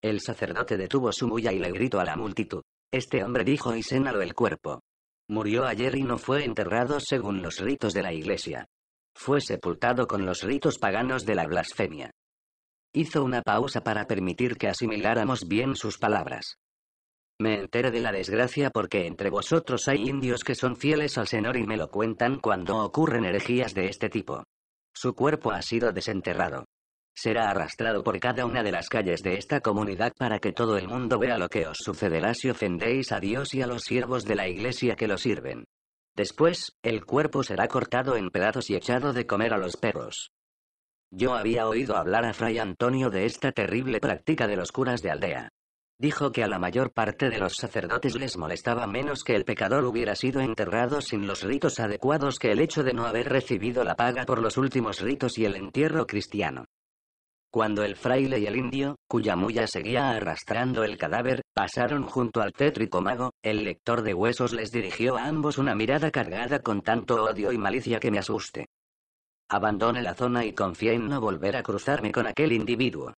El sacerdote detuvo su mulla y le gritó a la multitud. Este hombre dijo y sénalo el cuerpo. Murió ayer y no fue enterrado según los ritos de la iglesia. Fue sepultado con los ritos paganos de la blasfemia. Hizo una pausa para permitir que asimiláramos bien sus palabras. Me enteré de la desgracia porque entre vosotros hay indios que son fieles al Señor y me lo cuentan cuando ocurren herejías de este tipo. Su cuerpo ha sido desenterrado. Será arrastrado por cada una de las calles de esta comunidad para que todo el mundo vea lo que os sucederá si ofendéis a Dios y a los siervos de la iglesia que lo sirven. Después, el cuerpo será cortado en pedazos y echado de comer a los perros. Yo había oído hablar a Fray Antonio de esta terrible práctica de los curas de aldea dijo que a la mayor parte de los sacerdotes les molestaba menos que el pecador hubiera sido enterrado sin los ritos adecuados que el hecho de no haber recibido la paga por los últimos ritos y el entierro cristiano. Cuando el fraile y el indio, cuya mulla seguía arrastrando el cadáver, pasaron junto al tétrico mago, el lector de huesos les dirigió a ambos una mirada cargada con tanto odio y malicia que me asuste. Abandone la zona y confié en no volver a cruzarme con aquel individuo.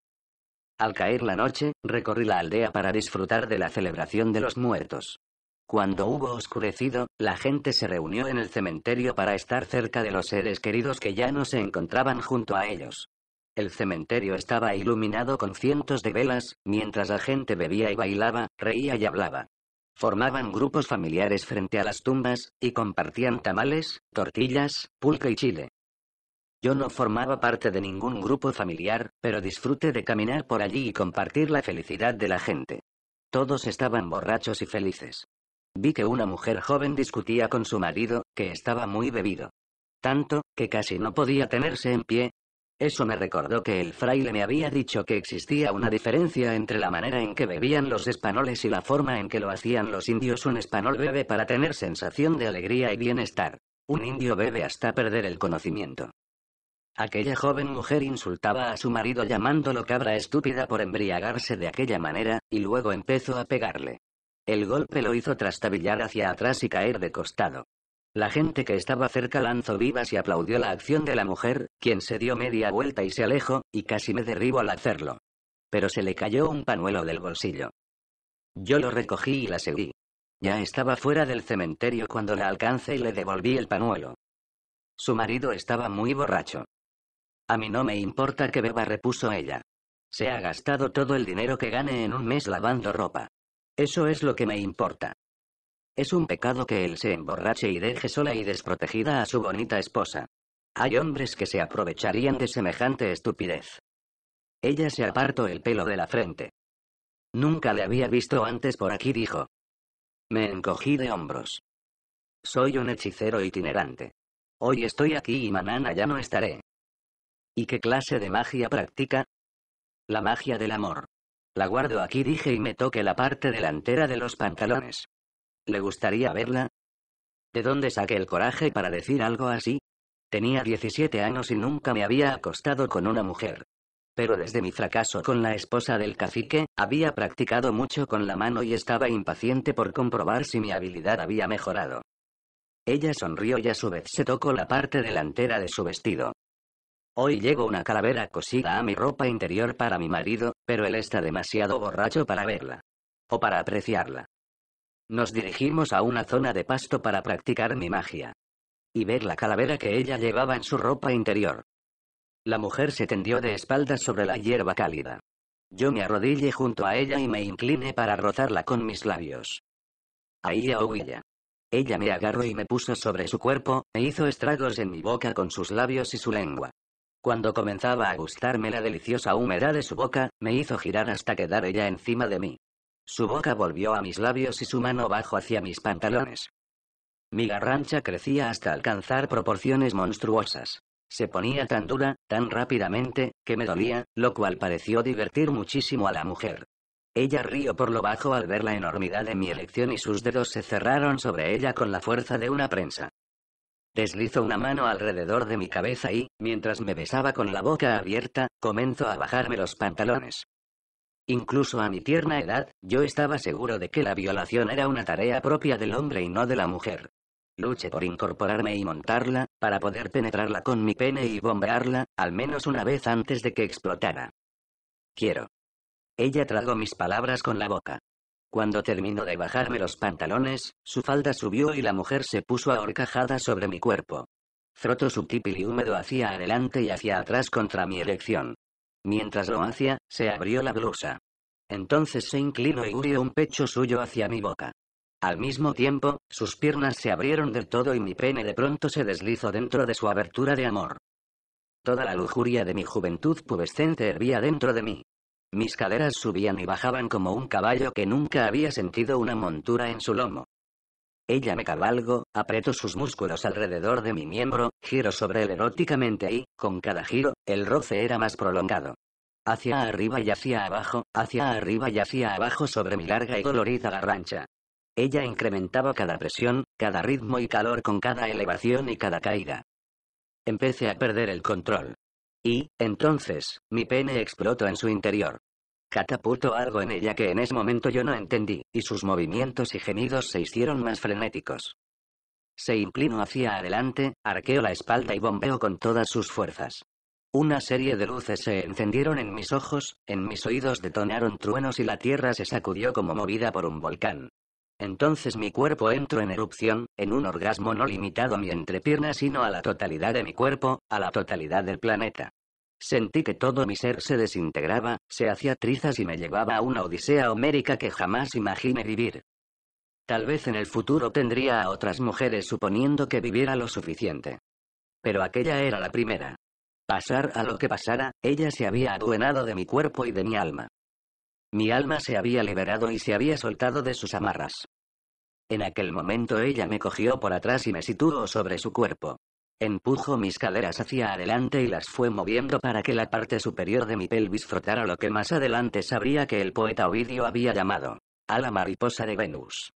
Al caer la noche, recorrí la aldea para disfrutar de la celebración de los muertos. Cuando hubo oscurecido, la gente se reunió en el cementerio para estar cerca de los seres queridos que ya no se encontraban junto a ellos. El cementerio estaba iluminado con cientos de velas, mientras la gente bebía y bailaba, reía y hablaba. Formaban grupos familiares frente a las tumbas, y compartían tamales, tortillas, pulque y chile. Yo no formaba parte de ningún grupo familiar, pero disfruté de caminar por allí y compartir la felicidad de la gente. Todos estaban borrachos y felices. Vi que una mujer joven discutía con su marido, que estaba muy bebido. Tanto, que casi no podía tenerse en pie. Eso me recordó que el fraile me había dicho que existía una diferencia entre la manera en que bebían los españoles y la forma en que lo hacían los indios. Un español bebe para tener sensación de alegría y bienestar. Un indio bebe hasta perder el conocimiento. Aquella joven mujer insultaba a su marido llamándolo cabra estúpida por embriagarse de aquella manera, y luego empezó a pegarle. El golpe lo hizo trastabillar hacia atrás y caer de costado. La gente que estaba cerca lanzó vivas y aplaudió la acción de la mujer, quien se dio media vuelta y se alejó, y casi me derribo al hacerlo. Pero se le cayó un panuelo del bolsillo. Yo lo recogí y la seguí. Ya estaba fuera del cementerio cuando la alcancé y le devolví el panuelo. Su marido estaba muy borracho. A mí no me importa que beba, repuso ella. Se ha gastado todo el dinero que gane en un mes lavando ropa. Eso es lo que me importa. Es un pecado que él se emborrache y deje sola y desprotegida a su bonita esposa. Hay hombres que se aprovecharían de semejante estupidez. Ella se apartó el pelo de la frente. Nunca le había visto antes por aquí, dijo. Me encogí de hombros. Soy un hechicero itinerante. Hoy estoy aquí y mañana ya no estaré. ¿Y qué clase de magia practica? La magia del amor. La guardo aquí dije y me toqué la parte delantera de los pantalones. ¿Le gustaría verla? ¿De dónde saqué el coraje para decir algo así? Tenía 17 años y nunca me había acostado con una mujer. Pero desde mi fracaso con la esposa del cacique, había practicado mucho con la mano y estaba impaciente por comprobar si mi habilidad había mejorado. Ella sonrió y a su vez se tocó la parte delantera de su vestido. Hoy llego una calavera cosida a mi ropa interior para mi marido, pero él está demasiado borracho para verla. O para apreciarla. Nos dirigimos a una zona de pasto para practicar mi magia. Y ver la calavera que ella llevaba en su ropa interior. La mujer se tendió de espaldas sobre la hierba cálida. Yo me arrodillé junto a ella y me incliné para rozarla con mis labios. Ahí huía. Ella me agarró y me puso sobre su cuerpo, Me hizo estragos en mi boca con sus labios y su lengua. Cuando comenzaba a gustarme la deliciosa humedad de su boca, me hizo girar hasta quedar ella encima de mí. Su boca volvió a mis labios y su mano bajó hacia mis pantalones. Mi garrancha crecía hasta alcanzar proporciones monstruosas. Se ponía tan dura, tan rápidamente, que me dolía, lo cual pareció divertir muchísimo a la mujer. Ella rió por lo bajo al ver la enormidad de mi elección y sus dedos se cerraron sobre ella con la fuerza de una prensa. Deslizo una mano alrededor de mi cabeza y, mientras me besaba con la boca abierta, comenzó a bajarme los pantalones. Incluso a mi tierna edad, yo estaba seguro de que la violación era una tarea propia del hombre y no de la mujer. Luché por incorporarme y montarla, para poder penetrarla con mi pene y bombearla, al menos una vez antes de que explotara. Quiero. Ella tragó mis palabras con la boca. Cuando terminó de bajarme los pantalones, su falda subió y la mujer se puso ahorcajada sobre mi cuerpo. Froto subtípil y húmedo hacia adelante y hacia atrás contra mi erección. Mientras lo hacía, se abrió la blusa. Entonces se inclinó y hurió un pecho suyo hacia mi boca. Al mismo tiempo, sus piernas se abrieron del todo y mi pene de pronto se deslizó dentro de su abertura de amor. Toda la lujuria de mi juventud pubescente hervía dentro de mí. Mis caderas subían y bajaban como un caballo que nunca había sentido una montura en su lomo. Ella me cabalgo, apretó sus músculos alrededor de mi miembro, giro sobre él eróticamente y, con cada giro, el roce era más prolongado. Hacia arriba y hacia abajo, hacia arriba y hacia abajo sobre mi larga y dolorida garrancha. Ella incrementaba cada presión, cada ritmo y calor con cada elevación y cada caída. Empecé a perder el control. Y, entonces, mi pene explotó en su interior catapultó algo en ella que en ese momento yo no entendí, y sus movimientos y gemidos se hicieron más frenéticos. Se inclinó hacia adelante, arqueó la espalda y bombeó con todas sus fuerzas. Una serie de luces se encendieron en mis ojos, en mis oídos detonaron truenos y la tierra se sacudió como movida por un volcán. Entonces mi cuerpo entró en erupción, en un orgasmo no limitado a mi entrepierna sino a la totalidad de mi cuerpo, a la totalidad del planeta. Sentí que todo mi ser se desintegraba, se hacía trizas y me llevaba a una odisea homérica que jamás imaginé vivir. Tal vez en el futuro tendría a otras mujeres suponiendo que viviera lo suficiente. Pero aquella era la primera. Pasar a lo que pasara, ella se había aduenado de mi cuerpo y de mi alma. Mi alma se había liberado y se había soltado de sus amarras. En aquel momento ella me cogió por atrás y me situó sobre su cuerpo. Empujo mis caderas hacia adelante y las fue moviendo para que la parte superior de mi pelvis frotara lo que más adelante sabría que el poeta Ovidio había llamado a la mariposa de Venus.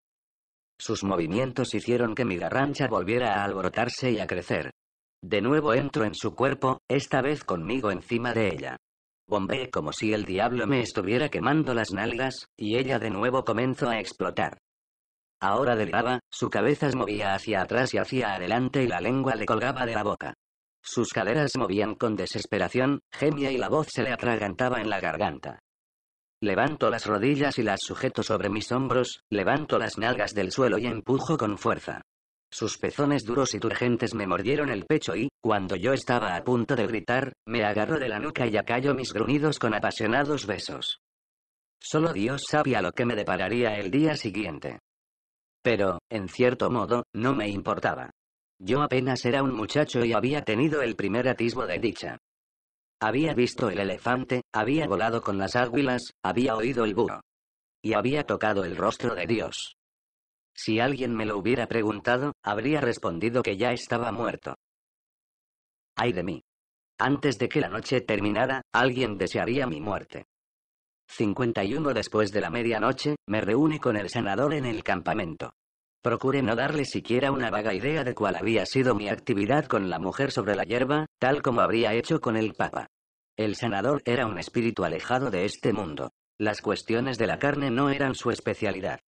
Sus movimientos hicieron que mi garrancha volviera a alborotarse y a crecer. De nuevo entro en su cuerpo, esta vez conmigo encima de ella. Bombé como si el diablo me estuviera quemando las nalgas, y ella de nuevo comenzó a explotar. Ahora deliraba, su cabeza se movía hacia atrás y hacia adelante y la lengua le colgaba de la boca. Sus caderas se movían con desesperación, gemía y la voz se le atragantaba en la garganta. Levanto las rodillas y las sujeto sobre mis hombros, levanto las nalgas del suelo y empujo con fuerza. Sus pezones duros y turgentes me mordieron el pecho y, cuando yo estaba a punto de gritar, me agarró de la nuca y acalló mis gruñidos con apasionados besos. Solo Dios sabía lo que me depararía el día siguiente. Pero, en cierto modo, no me importaba. Yo apenas era un muchacho y había tenido el primer atisbo de dicha. Había visto el elefante, había volado con las águilas, había oído el burro. Y había tocado el rostro de Dios. Si alguien me lo hubiera preguntado, habría respondido que ya estaba muerto. Ay de mí. Antes de que la noche terminara, alguien desearía mi muerte. 51 después de la medianoche, me reúne con el senador en el campamento. Procuré no darle siquiera una vaga idea de cuál había sido mi actividad con la mujer sobre la hierba, tal como habría hecho con el Papa. El senador era un espíritu alejado de este mundo. Las cuestiones de la carne no eran su especialidad.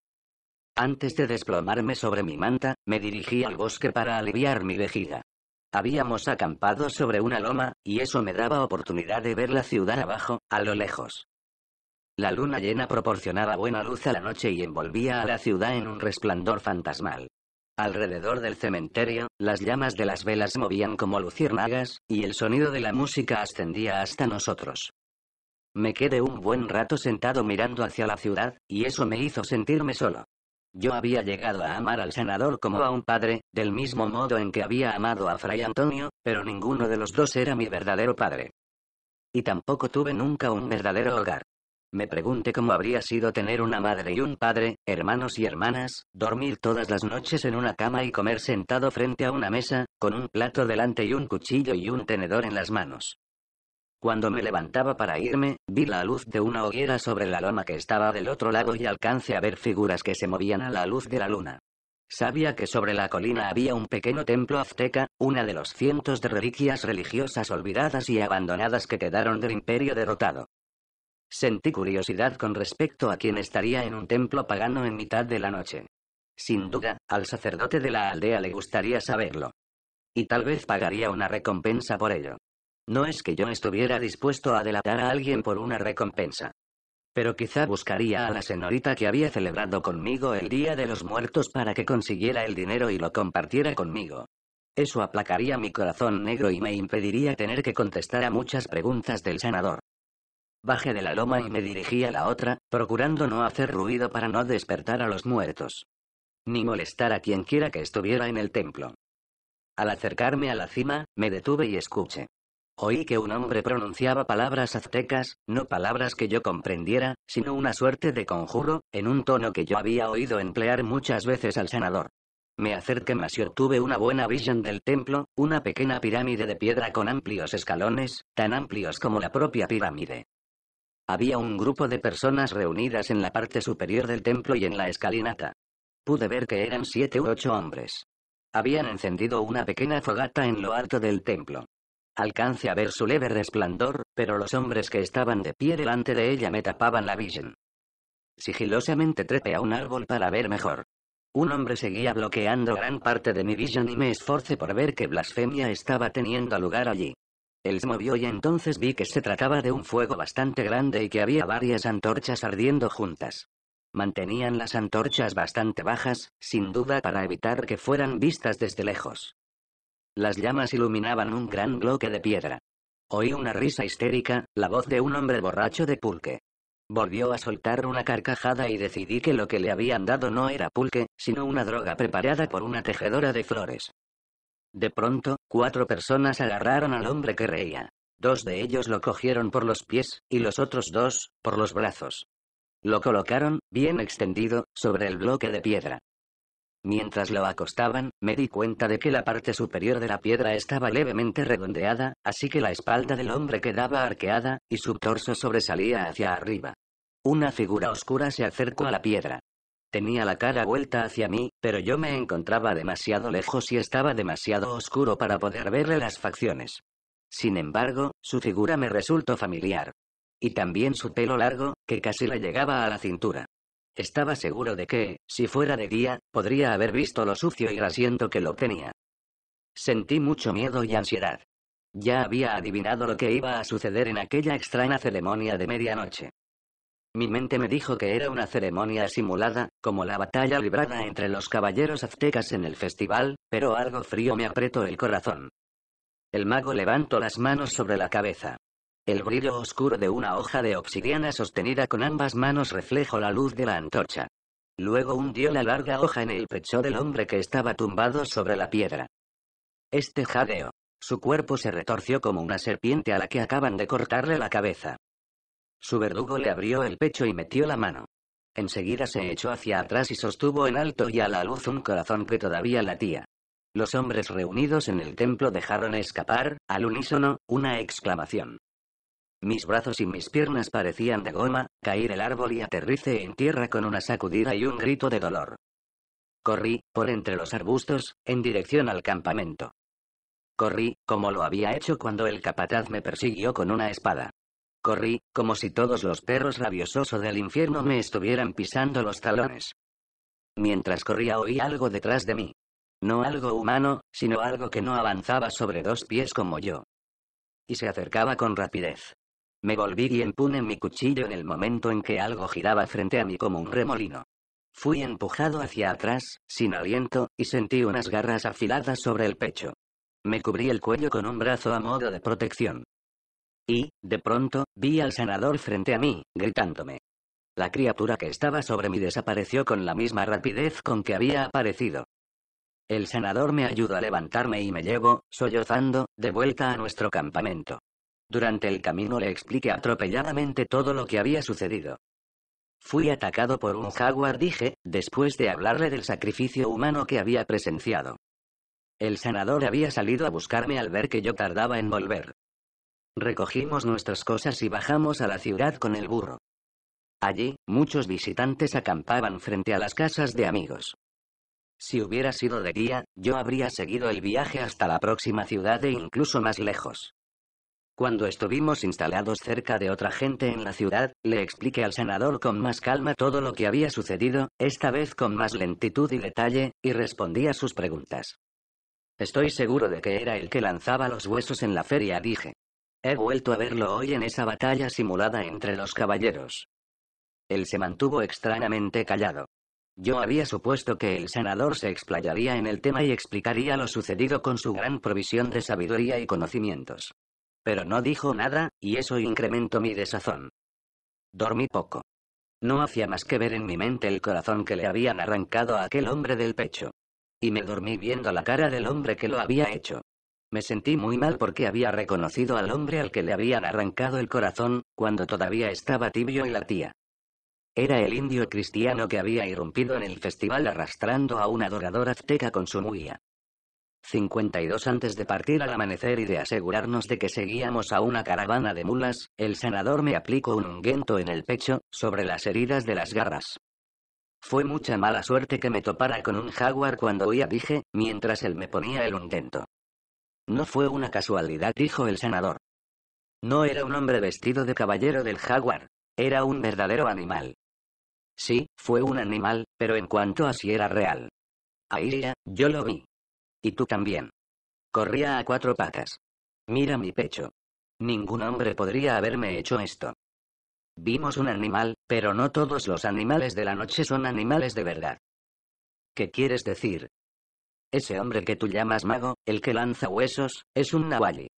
Antes de desplomarme sobre mi manta, me dirigí al bosque para aliviar mi vejiga. Habíamos acampado sobre una loma, y eso me daba oportunidad de ver la ciudad abajo, a lo lejos. La luna llena proporcionaba buena luz a la noche y envolvía a la ciudad en un resplandor fantasmal. Alrededor del cementerio, las llamas de las velas movían como luciérnagas, y el sonido de la música ascendía hasta nosotros. Me quedé un buen rato sentado mirando hacia la ciudad, y eso me hizo sentirme solo. Yo había llegado a amar al senador como a un padre, del mismo modo en que había amado a Fray Antonio, pero ninguno de los dos era mi verdadero padre. Y tampoco tuve nunca un verdadero hogar. Me pregunté cómo habría sido tener una madre y un padre, hermanos y hermanas, dormir todas las noches en una cama y comer sentado frente a una mesa, con un plato delante y un cuchillo y un tenedor en las manos. Cuando me levantaba para irme, vi la luz de una hoguera sobre la loma que estaba del otro lado y alcancé a ver figuras que se movían a la luz de la luna. Sabía que sobre la colina había un pequeño templo azteca, una de los cientos de reliquias religiosas olvidadas y abandonadas que quedaron del imperio derrotado. Sentí curiosidad con respecto a quién estaría en un templo pagano en mitad de la noche. Sin duda, al sacerdote de la aldea le gustaría saberlo. Y tal vez pagaría una recompensa por ello. No es que yo estuviera dispuesto a delatar a alguien por una recompensa. Pero quizá buscaría a la señorita que había celebrado conmigo el Día de los Muertos para que consiguiera el dinero y lo compartiera conmigo. Eso aplacaría mi corazón negro y me impediría tener que contestar a muchas preguntas del sanador. Bajé de la loma y me dirigí a la otra, procurando no hacer ruido para no despertar a los muertos. Ni molestar a quien quiera que estuviera en el templo. Al acercarme a la cima, me detuve y escuché. Oí que un hombre pronunciaba palabras aztecas, no palabras que yo comprendiera, sino una suerte de conjuro, en un tono que yo había oído emplear muchas veces al sanador. Me acerqué más y obtuve una buena visión del templo, una pequeña pirámide de piedra con amplios escalones, tan amplios como la propia pirámide. Había un grupo de personas reunidas en la parte superior del templo y en la escalinata. Pude ver que eran siete u ocho hombres. Habían encendido una pequeña fogata en lo alto del templo. Alcance a ver su leve resplandor, pero los hombres que estaban de pie delante de ella me tapaban la visión. Sigilosamente trepé a un árbol para ver mejor. Un hombre seguía bloqueando gran parte de mi visión y me esforcé por ver qué blasfemia estaba teniendo lugar allí. Él se movió y entonces vi que se trataba de un fuego bastante grande y que había varias antorchas ardiendo juntas. Mantenían las antorchas bastante bajas, sin duda para evitar que fueran vistas desde lejos. Las llamas iluminaban un gran bloque de piedra. Oí una risa histérica, la voz de un hombre borracho de pulque. Volvió a soltar una carcajada y decidí que lo que le habían dado no era pulque, sino una droga preparada por una tejedora de flores. De pronto, cuatro personas agarraron al hombre que reía. Dos de ellos lo cogieron por los pies, y los otros dos, por los brazos. Lo colocaron, bien extendido, sobre el bloque de piedra. Mientras lo acostaban, me di cuenta de que la parte superior de la piedra estaba levemente redondeada, así que la espalda del hombre quedaba arqueada, y su torso sobresalía hacia arriba. Una figura oscura se acercó a la piedra. Tenía la cara vuelta hacia mí, pero yo me encontraba demasiado lejos y estaba demasiado oscuro para poder verle las facciones. Sin embargo, su figura me resultó familiar. Y también su pelo largo, que casi le llegaba a la cintura. Estaba seguro de que, si fuera de día, podría haber visto lo sucio y grasiento que lo tenía. Sentí mucho miedo y ansiedad. Ya había adivinado lo que iba a suceder en aquella extraña ceremonia de medianoche. Mi mente me dijo que era una ceremonia simulada, como la batalla librada entre los caballeros aztecas en el festival, pero algo frío me apretó el corazón. El mago levantó las manos sobre la cabeza. El brillo oscuro de una hoja de obsidiana sostenida con ambas manos reflejó la luz de la antorcha. Luego hundió la larga hoja en el pecho del hombre que estaba tumbado sobre la piedra. Este jadeó. Su cuerpo se retorció como una serpiente a la que acaban de cortarle la cabeza. Su verdugo le abrió el pecho y metió la mano. Enseguida se echó hacia atrás y sostuvo en alto y a la luz un corazón que todavía latía. Los hombres reunidos en el templo dejaron escapar, al unísono, una exclamación. Mis brazos y mis piernas parecían de goma, caí del árbol y aterricé en tierra con una sacudida y un grito de dolor. Corrí, por entre los arbustos, en dirección al campamento. Corrí, como lo había hecho cuando el capataz me persiguió con una espada. Corrí, como si todos los perros rabiosos del infierno me estuvieran pisando los talones. Mientras corría oí algo detrás de mí. No algo humano, sino algo que no avanzaba sobre dos pies como yo. Y se acercaba con rapidez. Me volví y empune mi cuchillo en el momento en que algo giraba frente a mí como un remolino. Fui empujado hacia atrás, sin aliento, y sentí unas garras afiladas sobre el pecho. Me cubrí el cuello con un brazo a modo de protección y, de pronto, vi al senador frente a mí, gritándome. La criatura que estaba sobre mí desapareció con la misma rapidez con que había aparecido. El senador me ayudó a levantarme y me llevo, sollozando, de vuelta a nuestro campamento. Durante el camino le expliqué atropelladamente todo lo que había sucedido. Fui atacado por un jaguar, dije, después de hablarle del sacrificio humano que había presenciado. El senador había salido a buscarme al ver que yo tardaba en volver. Recogimos nuestras cosas y bajamos a la ciudad con el burro. Allí, muchos visitantes acampaban frente a las casas de amigos. Si hubiera sido de día, yo habría seguido el viaje hasta la próxima ciudad e incluso más lejos. Cuando estuvimos instalados cerca de otra gente en la ciudad, le expliqué al senador con más calma todo lo que había sucedido, esta vez con más lentitud y detalle, y respondí a sus preguntas. Estoy seguro de que era el que lanzaba los huesos en la feria, dije. He vuelto a verlo hoy en esa batalla simulada entre los caballeros. Él se mantuvo extrañamente callado. Yo había supuesto que el sanador se explayaría en el tema y explicaría lo sucedido con su gran provisión de sabiduría y conocimientos. Pero no dijo nada, y eso incrementó mi desazón. Dormí poco. No hacía más que ver en mi mente el corazón que le habían arrancado a aquel hombre del pecho. Y me dormí viendo la cara del hombre que lo había hecho. Me sentí muy mal porque había reconocido al hombre al que le habían arrancado el corazón, cuando todavía estaba tibio y latía. Era el indio cristiano que había irrumpido en el festival arrastrando a una adoradora azteca con su muía. 52 Antes de partir al amanecer y de asegurarnos de que seguíamos a una caravana de mulas, el sanador me aplicó un ungüento en el pecho, sobre las heridas de las garras. Fue mucha mala suerte que me topara con un jaguar cuando huía, dije, mientras él me ponía el ungüento. No fue una casualidad, dijo el senador. No era un hombre vestido de caballero del jaguar, era un verdadero animal. Sí, fue un animal, pero en cuanto a si era real. Airia, yo lo vi. Y tú también. Corría a cuatro patas. Mira mi pecho. Ningún hombre podría haberme hecho esto. Vimos un animal, pero no todos los animales de la noche son animales de verdad. ¿Qué quieres decir? Ese hombre que tú llamas mago, el que lanza huesos, es un Nawali.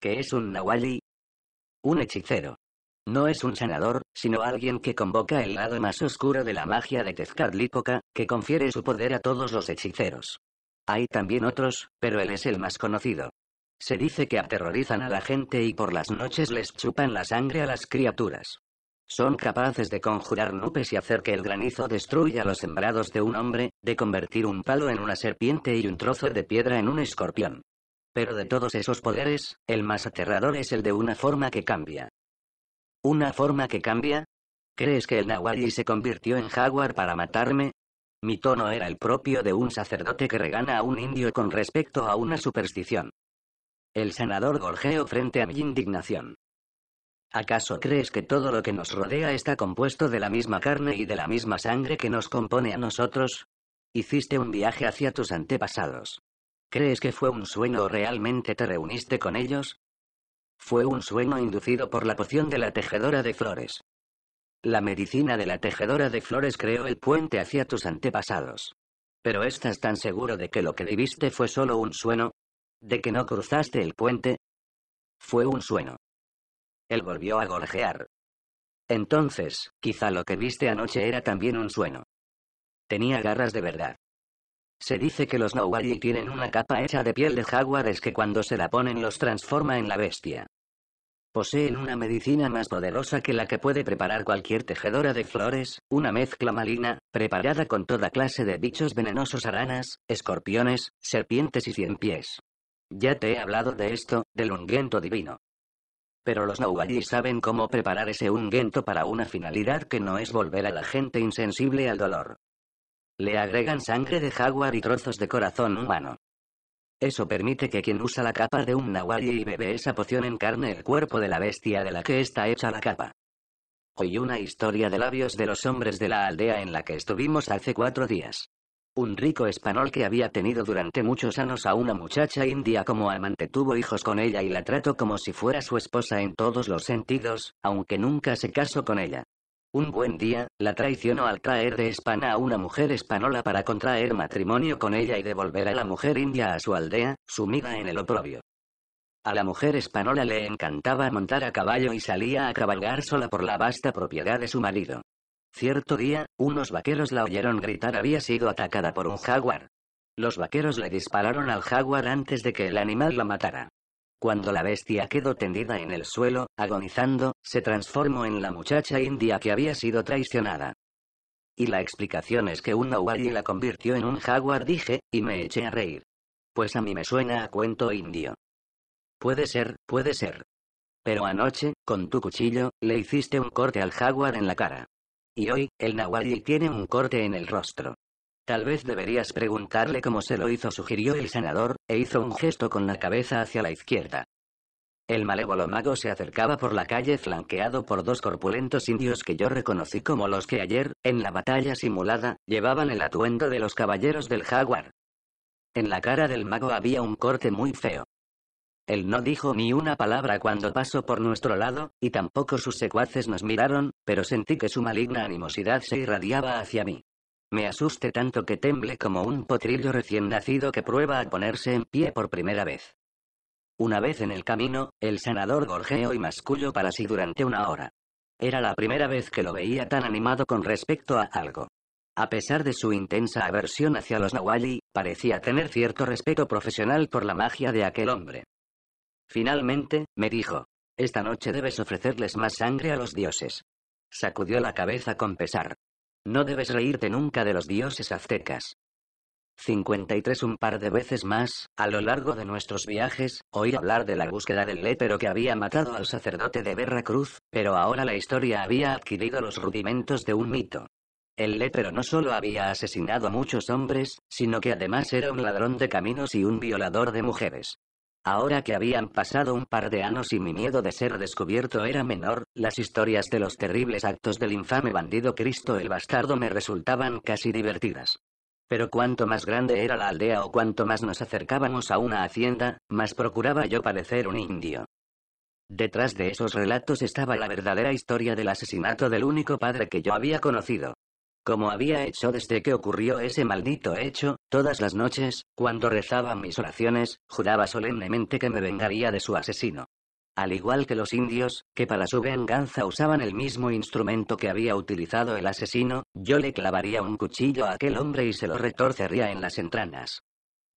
¿Qué es un Nawali? Un hechicero. No es un sanador, sino alguien que convoca el lado más oscuro de la magia de Tezcatlipoca, que confiere su poder a todos los hechiceros. Hay también otros, pero él es el más conocido. Se dice que aterrorizan a la gente y por las noches les chupan la sangre a las criaturas. Son capaces de conjurar nubes y hacer que el granizo destruya los sembrados de un hombre, de convertir un palo en una serpiente y un trozo de piedra en un escorpión. Pero de todos esos poderes, el más aterrador es el de una forma que cambia. ¿Una forma que cambia? ¿Crees que el nahuari se convirtió en jaguar para matarme? Mi tono era el propio de un sacerdote que regana a un indio con respecto a una superstición. El sanador gorjeó frente a mi indignación. ¿Acaso crees que todo lo que nos rodea está compuesto de la misma carne y de la misma sangre que nos compone a nosotros? Hiciste un viaje hacia tus antepasados. ¿Crees que fue un sueño o realmente te reuniste con ellos? Fue un sueño inducido por la poción de la tejedora de flores. La medicina de la tejedora de flores creó el puente hacia tus antepasados. Pero estás tan seguro de que lo que viviste fue solo un sueño? ¿De que no cruzaste el puente? Fue un sueño. Él volvió a gorjear. Entonces, quizá lo que viste anoche era también un sueño. Tenía garras de verdad. Se dice que los Nowari tienen una capa hecha de piel de jaguares que cuando se la ponen los transforma en la bestia. Poseen una medicina más poderosa que la que puede preparar cualquier tejedora de flores, una mezcla maligna, preparada con toda clase de bichos venenosos aranas, escorpiones, serpientes y cien pies. Ya te he hablado de esto, del ungüento divino. Pero los Nauwali saben cómo preparar ese ungüento para una finalidad que no es volver a la gente insensible al dolor. Le agregan sangre de jaguar y trozos de corazón humano. Eso permite que quien usa la capa de un Nahuali y bebe esa poción encarne el cuerpo de la bestia de la que está hecha la capa. Hoy una historia de labios de los hombres de la aldea en la que estuvimos hace cuatro días. Un rico español que había tenido durante muchos años a una muchacha india como amante tuvo hijos con ella y la trató como si fuera su esposa en todos los sentidos, aunque nunca se casó con ella. Un buen día, la traicionó al traer de España a una mujer española para contraer matrimonio con ella y devolver a la mujer india a su aldea, sumida en el oprobio. A la mujer española le encantaba montar a caballo y salía a cabalgar sola por la vasta propiedad de su marido. Cierto día, unos vaqueros la oyeron gritar había sido atacada por un jaguar. Los vaqueros le dispararon al jaguar antes de que el animal la matara. Cuando la bestia quedó tendida en el suelo, agonizando, se transformó en la muchacha india que había sido traicionada. Y la explicación es que un nahuali la convirtió en un jaguar, dije, y me eché a reír. Pues a mí me suena a cuento indio. Puede ser, puede ser. Pero anoche, con tu cuchillo, le hiciste un corte al jaguar en la cara. Y hoy, el Nahuali tiene un corte en el rostro. Tal vez deberías preguntarle cómo se lo hizo, sugirió el sanador, e hizo un gesto con la cabeza hacia la izquierda. El malévolo mago se acercaba por la calle flanqueado por dos corpulentos indios que yo reconocí como los que ayer, en la batalla simulada, llevaban el atuendo de los caballeros del jaguar. En la cara del mago había un corte muy feo. Él no dijo ni una palabra cuando pasó por nuestro lado, y tampoco sus secuaces nos miraron, pero sentí que su maligna animosidad se irradiaba hacia mí. Me asusté tanto que temble como un potrillo recién nacido que prueba a ponerse en pie por primera vez. Una vez en el camino, el sanador gorjeó y masculló para sí durante una hora. Era la primera vez que lo veía tan animado con respecto a algo. A pesar de su intensa aversión hacia los Nawali, parecía tener cierto respeto profesional por la magia de aquel hombre. Finalmente, me dijo. Esta noche debes ofrecerles más sangre a los dioses. Sacudió la cabeza con pesar. No debes reírte nunca de los dioses aztecas. 53 Un par de veces más, a lo largo de nuestros viajes, oí hablar de la búsqueda del lépero que había matado al sacerdote de Veracruz, pero ahora la historia había adquirido los rudimentos de un mito. El lépero no solo había asesinado a muchos hombres, sino que además era un ladrón de caminos y un violador de mujeres. Ahora que habían pasado un par de años y mi miedo de ser descubierto era menor, las historias de los terribles actos del infame bandido Cristo el Bastardo me resultaban casi divertidas. Pero cuanto más grande era la aldea o cuanto más nos acercábamos a una hacienda, más procuraba yo parecer un indio. Detrás de esos relatos estaba la verdadera historia del asesinato del único padre que yo había conocido como había hecho desde que ocurrió ese maldito hecho, todas las noches, cuando rezaba mis oraciones, juraba solemnemente que me vengaría de su asesino. Al igual que los indios, que para su venganza usaban el mismo instrumento que había utilizado el asesino, yo le clavaría un cuchillo a aquel hombre y se lo retorcería en las entranas.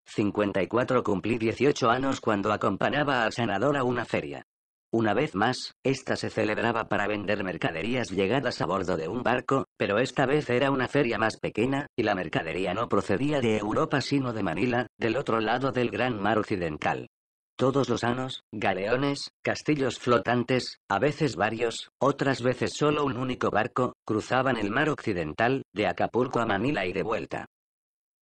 54 Cumplí 18 años cuando acompañaba al sanador a una feria. Una vez más, esta se celebraba para vender mercaderías llegadas a bordo de un barco, pero esta vez era una feria más pequeña, y la mercadería no procedía de Europa sino de Manila, del otro lado del gran mar occidental. Todos los anos, galeones, castillos flotantes, a veces varios, otras veces solo un único barco, cruzaban el mar occidental, de Acapulco a Manila y de vuelta.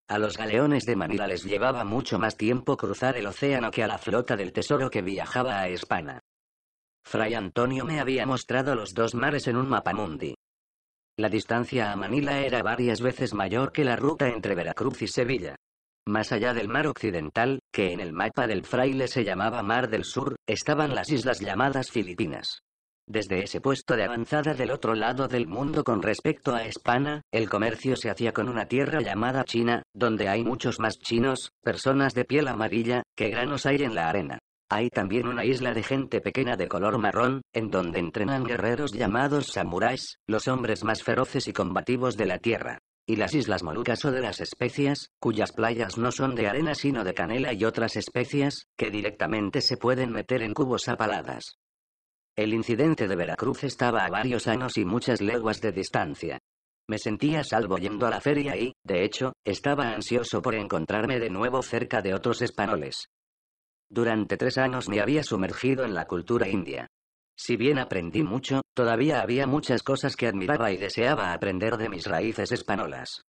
A los galeones de Manila les llevaba mucho más tiempo cruzar el océano que a la flota del tesoro que viajaba a España. Fray Antonio me había mostrado los dos mares en un mapamundi. La distancia a Manila era varias veces mayor que la ruta entre Veracruz y Sevilla. Más allá del mar occidental, que en el mapa del fraile se llamaba Mar del Sur, estaban las islas llamadas Filipinas. Desde ese puesto de avanzada del otro lado del mundo con respecto a España, el comercio se hacía con una tierra llamada China, donde hay muchos más chinos, personas de piel amarilla, que granos hay en la arena. Hay también una isla de gente pequeña de color marrón, en donde entrenan guerreros llamados samuráis, los hombres más feroces y combativos de la Tierra. Y las Islas Molucas o de las especias, cuyas playas no son de arena sino de canela y otras especias, que directamente se pueden meter en cubos apaladas. El incidente de Veracruz estaba a varios años y muchas leguas de distancia. Me sentía salvo yendo a la feria y, de hecho, estaba ansioso por encontrarme de nuevo cerca de otros españoles. Durante tres años me había sumergido en la cultura india. Si bien aprendí mucho, todavía había muchas cosas que admiraba y deseaba aprender de mis raíces españolas.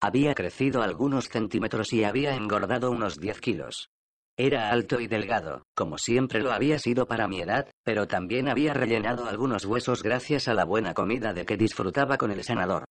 Había crecido algunos centímetros y había engordado unos 10 kilos. Era alto y delgado, como siempre lo había sido para mi edad, pero también había rellenado algunos huesos gracias a la buena comida de que disfrutaba con el sanador.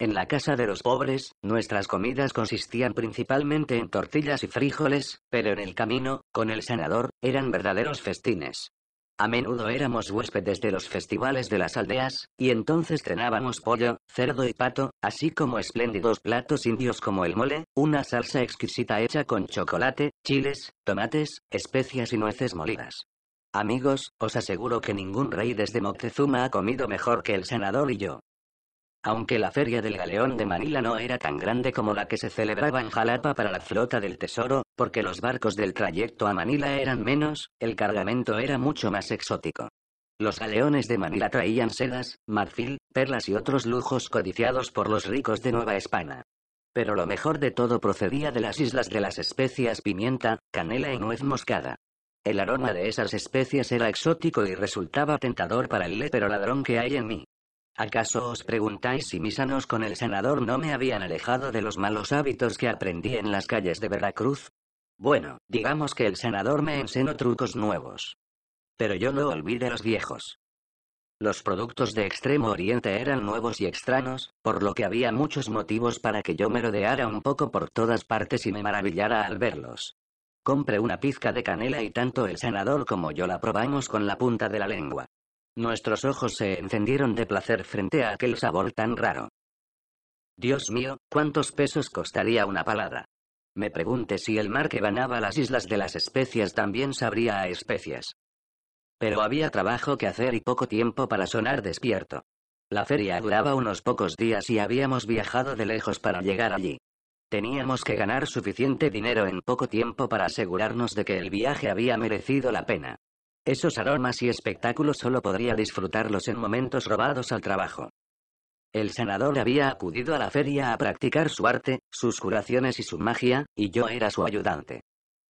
En la casa de los pobres, nuestras comidas consistían principalmente en tortillas y frijoles, pero en el camino, con el sanador, eran verdaderos festines. A menudo éramos huéspedes de los festivales de las aldeas, y entonces cenábamos pollo, cerdo y pato, así como espléndidos platos indios como el mole, una salsa exquisita hecha con chocolate, chiles, tomates, especias y nueces molidas. Amigos, os aseguro que ningún rey desde Moctezuma ha comido mejor que el sanador y yo. Aunque la feria del galeón de Manila no era tan grande como la que se celebraba en Jalapa para la flota del Tesoro, porque los barcos del trayecto a Manila eran menos, el cargamento era mucho más exótico. Los galeones de Manila traían sedas, marfil, perlas y otros lujos codiciados por los ricos de Nueva España. Pero lo mejor de todo procedía de las islas de las especias pimienta, canela y nuez moscada. El aroma de esas especias era exótico y resultaba tentador para el lepero ladrón que hay en mí. ¿Acaso os preguntáis si mis años con el senador no me habían alejado de los malos hábitos que aprendí en las calles de Veracruz? Bueno, digamos que el senador me enseñó trucos nuevos. Pero yo no olvidé los viejos. Los productos de Extremo Oriente eran nuevos y extraños, por lo que había muchos motivos para que yo me rodeara un poco por todas partes y me maravillara al verlos. Compré una pizca de canela y tanto el senador como yo la probamos con la punta de la lengua. Nuestros ojos se encendieron de placer frente a aquel sabor tan raro. Dios mío, ¿cuántos pesos costaría una palada? Me pregunté si el mar que banaba las islas de las especias también sabría a especias. Pero había trabajo que hacer y poco tiempo para sonar despierto. La feria duraba unos pocos días y habíamos viajado de lejos para llegar allí. Teníamos que ganar suficiente dinero en poco tiempo para asegurarnos de que el viaje había merecido la pena. Esos aromas y espectáculos solo podría disfrutarlos en momentos robados al trabajo. El sanador había acudido a la feria a practicar su arte, sus curaciones y su magia, y yo era su ayudante.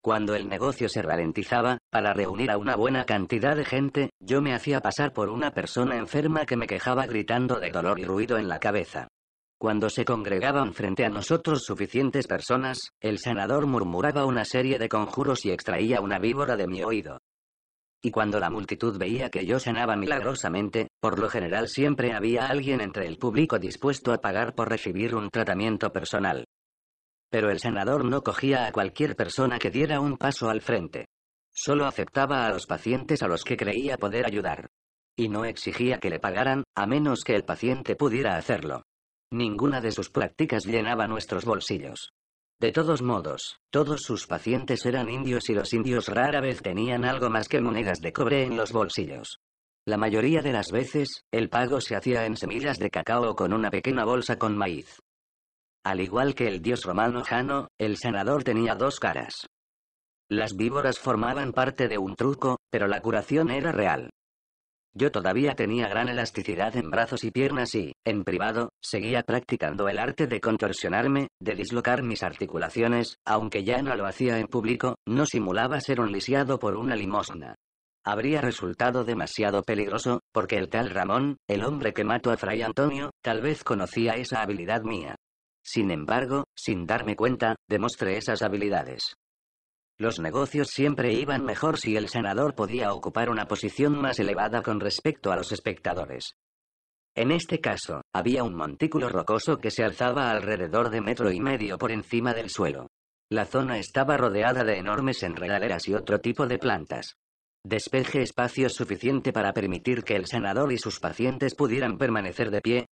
Cuando el negocio se ralentizaba, para reunir a una buena cantidad de gente, yo me hacía pasar por una persona enferma que me quejaba gritando de dolor y ruido en la cabeza. Cuando se congregaban frente a nosotros suficientes personas, el sanador murmuraba una serie de conjuros y extraía una víbora de mi oído. Y cuando la multitud veía que yo sanaba milagrosamente, por lo general siempre había alguien entre el público dispuesto a pagar por recibir un tratamiento personal. Pero el senador no cogía a cualquier persona que diera un paso al frente. Solo aceptaba a los pacientes a los que creía poder ayudar. Y no exigía que le pagaran, a menos que el paciente pudiera hacerlo. Ninguna de sus prácticas llenaba nuestros bolsillos. De todos modos, todos sus pacientes eran indios y los indios rara vez tenían algo más que monedas de cobre en los bolsillos. La mayoría de las veces, el pago se hacía en semillas de cacao con una pequeña bolsa con maíz. Al igual que el dios romano Jano, el sanador tenía dos caras. Las víboras formaban parte de un truco, pero la curación era real. Yo todavía tenía gran elasticidad en brazos y piernas y, en privado, seguía practicando el arte de contorsionarme, de dislocar mis articulaciones, aunque ya no lo hacía en público, no simulaba ser un lisiado por una limosna. Habría resultado demasiado peligroso, porque el tal Ramón, el hombre que mató a Fray Antonio, tal vez conocía esa habilidad mía. Sin embargo, sin darme cuenta, demostré esas habilidades. Los negocios siempre iban mejor si el senador podía ocupar una posición más elevada con respecto a los espectadores. En este caso, había un montículo rocoso que se alzaba alrededor de metro y medio por encima del suelo. La zona estaba rodeada de enormes enredaderas y otro tipo de plantas. Despeje espacio suficiente para permitir que el senador y sus pacientes pudieran permanecer de pie,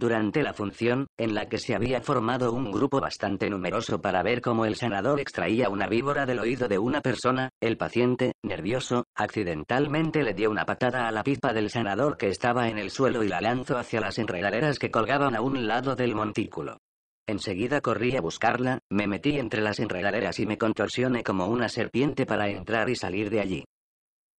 durante la función, en la que se había formado un grupo bastante numeroso para ver cómo el sanador extraía una víbora del oído de una persona, el paciente, nervioso, accidentalmente le dio una patada a la pipa del sanador que estaba en el suelo y la lanzó hacia las enredaderas que colgaban a un lado del montículo. Enseguida corrí a buscarla, me metí entre las enredaderas y me contorsioné como una serpiente para entrar y salir de allí.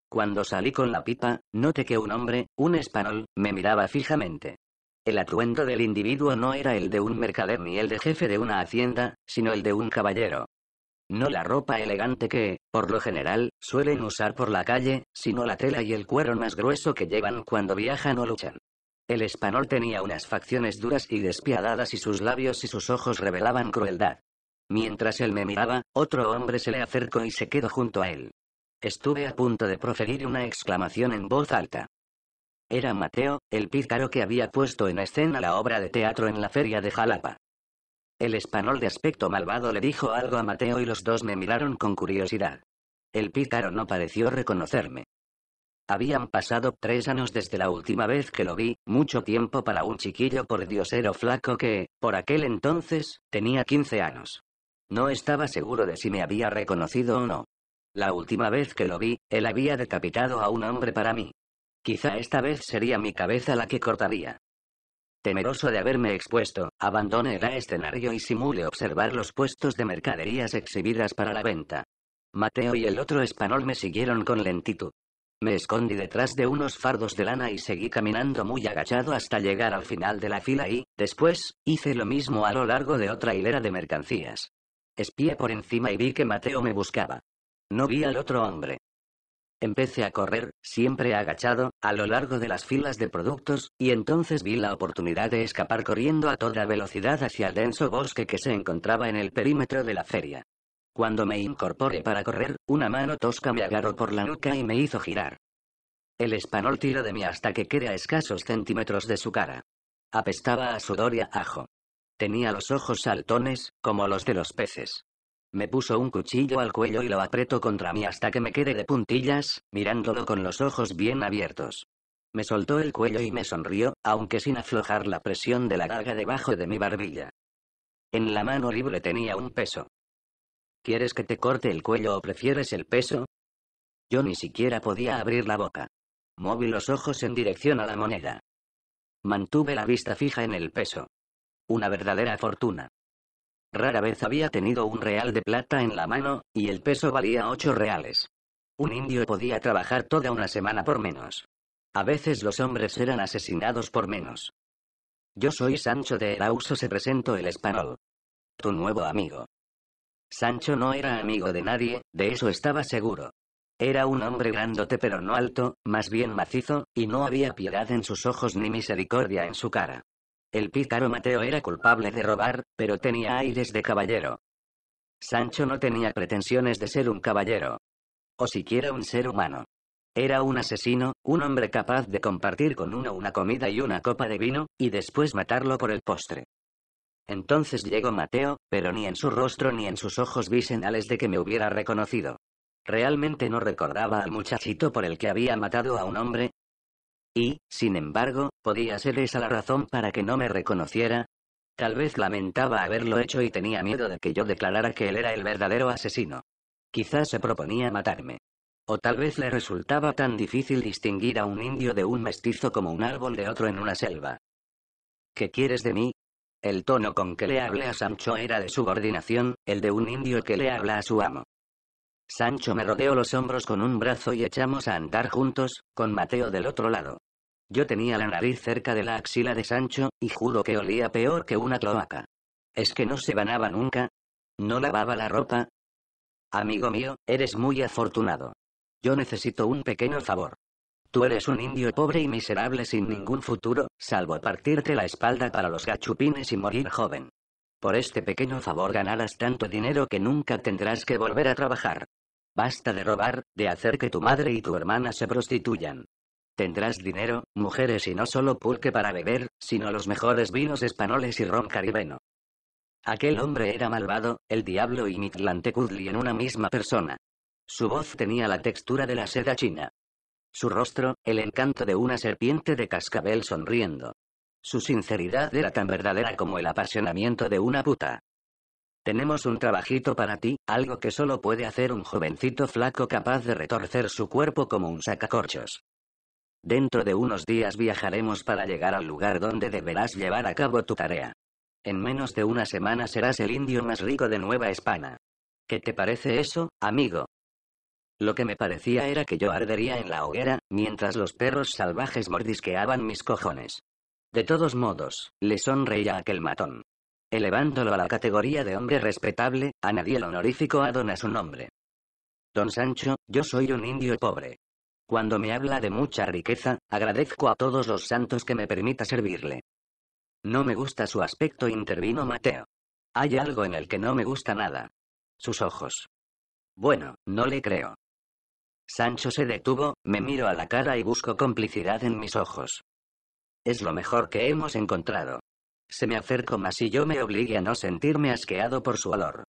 Cuando salí con la pipa, noté que un hombre, un español, me miraba fijamente. El atuendo del individuo no era el de un mercader ni el de jefe de una hacienda, sino el de un caballero. No la ropa elegante que, por lo general, suelen usar por la calle, sino la tela y el cuero más grueso que llevan cuando viajan o luchan. El español tenía unas facciones duras y despiadadas y sus labios y sus ojos revelaban crueldad. Mientras él me miraba, otro hombre se le acercó y se quedó junto a él. Estuve a punto de proferir una exclamación en voz alta. Era Mateo, el pícaro que había puesto en escena la obra de teatro en la feria de Jalapa. El español de aspecto malvado le dijo algo a Mateo y los dos me miraron con curiosidad. El pícaro no pareció reconocerme. Habían pasado tres años desde la última vez que lo vi, mucho tiempo para un chiquillo por diosero flaco que, por aquel entonces, tenía 15 años. No estaba seguro de si me había reconocido o no. La última vez que lo vi, él había decapitado a un hombre para mí. Quizá esta vez sería mi cabeza la que cortaría. Temeroso de haberme expuesto, abandone el escenario y simule observar los puestos de mercaderías exhibidas para la venta. Mateo y el otro español me siguieron con lentitud. Me escondí detrás de unos fardos de lana y seguí caminando muy agachado hasta llegar al final de la fila y, después, hice lo mismo a lo largo de otra hilera de mercancías. Espié por encima y vi que Mateo me buscaba. No vi al otro hombre. Empecé a correr, siempre agachado, a lo largo de las filas de productos, y entonces vi la oportunidad de escapar corriendo a toda velocidad hacia el denso bosque que se encontraba en el perímetro de la feria. Cuando me incorporé para correr, una mano tosca me agarró por la nuca y me hizo girar. El español tiró de mí hasta que quedé a escasos centímetros de su cara. Apestaba a sudor y ajo. Tenía los ojos saltones, como los de los peces. Me puso un cuchillo al cuello y lo apretó contra mí hasta que me quedé de puntillas, mirándolo con los ojos bien abiertos. Me soltó el cuello y me sonrió, aunque sin aflojar la presión de la daga debajo de mi barbilla. En la mano libre tenía un peso. ¿Quieres que te corte el cuello o prefieres el peso? Yo ni siquiera podía abrir la boca. Moví los ojos en dirección a la moneda. Mantuve la vista fija en el peso. Una verdadera fortuna. Rara vez había tenido un real de plata en la mano, y el peso valía ocho reales. Un indio podía trabajar toda una semana por menos. A veces los hombres eran asesinados por menos. Yo soy Sancho de Erauso, se presentó el español. Tu nuevo amigo. Sancho no era amigo de nadie, de eso estaba seguro. Era un hombre grandote pero no alto, más bien macizo, y no había piedad en sus ojos ni misericordia en su cara. El pícaro Mateo era culpable de robar, pero tenía aires de caballero. Sancho no tenía pretensiones de ser un caballero. O siquiera un ser humano. Era un asesino, un hombre capaz de compartir con uno una comida y una copa de vino, y después matarlo por el postre. Entonces llegó Mateo, pero ni en su rostro ni en sus ojos vi señales de que me hubiera reconocido. Realmente no recordaba al muchachito por el que había matado a un hombre, y, sin embargo, podía ser esa la razón para que no me reconociera. Tal vez lamentaba haberlo hecho y tenía miedo de que yo declarara que él era el verdadero asesino. Quizás se proponía matarme. O tal vez le resultaba tan difícil distinguir a un indio de un mestizo como un árbol de otro en una selva. ¿Qué quieres de mí? El tono con que le hablé a Sancho era de subordinación, el de un indio que le habla a su amo. Sancho me rodeó los hombros con un brazo y echamos a andar juntos, con Mateo del otro lado. Yo tenía la nariz cerca de la axila de Sancho, y juro que olía peor que una cloaca. ¿Es que no se banaba nunca? ¿No lavaba la ropa? Amigo mío, eres muy afortunado. Yo necesito un pequeño favor. Tú eres un indio pobre y miserable sin ningún futuro, salvo partirte la espalda para los gachupines y morir joven. Por este pequeño favor ganarás tanto dinero que nunca tendrás que volver a trabajar. Basta de robar, de hacer que tu madre y tu hermana se prostituyan. Tendrás dinero, mujeres y no solo pulque para beber, sino los mejores vinos españoles y ron caribeno. Aquel hombre era malvado, el diablo y Mitlantecuzli en una misma persona. Su voz tenía la textura de la seda china. Su rostro, el encanto de una serpiente de cascabel sonriendo. Su sinceridad era tan verdadera como el apasionamiento de una puta. Tenemos un trabajito para ti, algo que solo puede hacer un jovencito flaco capaz de retorcer su cuerpo como un sacacorchos. Dentro de unos días viajaremos para llegar al lugar donde deberás llevar a cabo tu tarea. En menos de una semana serás el indio más rico de Nueva España. ¿Qué te parece eso, amigo? Lo que me parecía era que yo ardería en la hoguera, mientras los perros salvajes mordisqueaban mis cojones. De todos modos, le sonreía aquel matón elevándolo a la categoría de hombre respetable, a nadie el honorífico adona su nombre. Don Sancho, yo soy un indio pobre. Cuando me habla de mucha riqueza, agradezco a todos los santos que me permita servirle. No me gusta su aspecto, intervino Mateo. Hay algo en el que no me gusta nada. Sus ojos. Bueno, no le creo. Sancho se detuvo, me miro a la cara y busco complicidad en mis ojos. Es lo mejor que hemos encontrado. Se me acercó más y yo me obligué a no sentirme asqueado por su olor.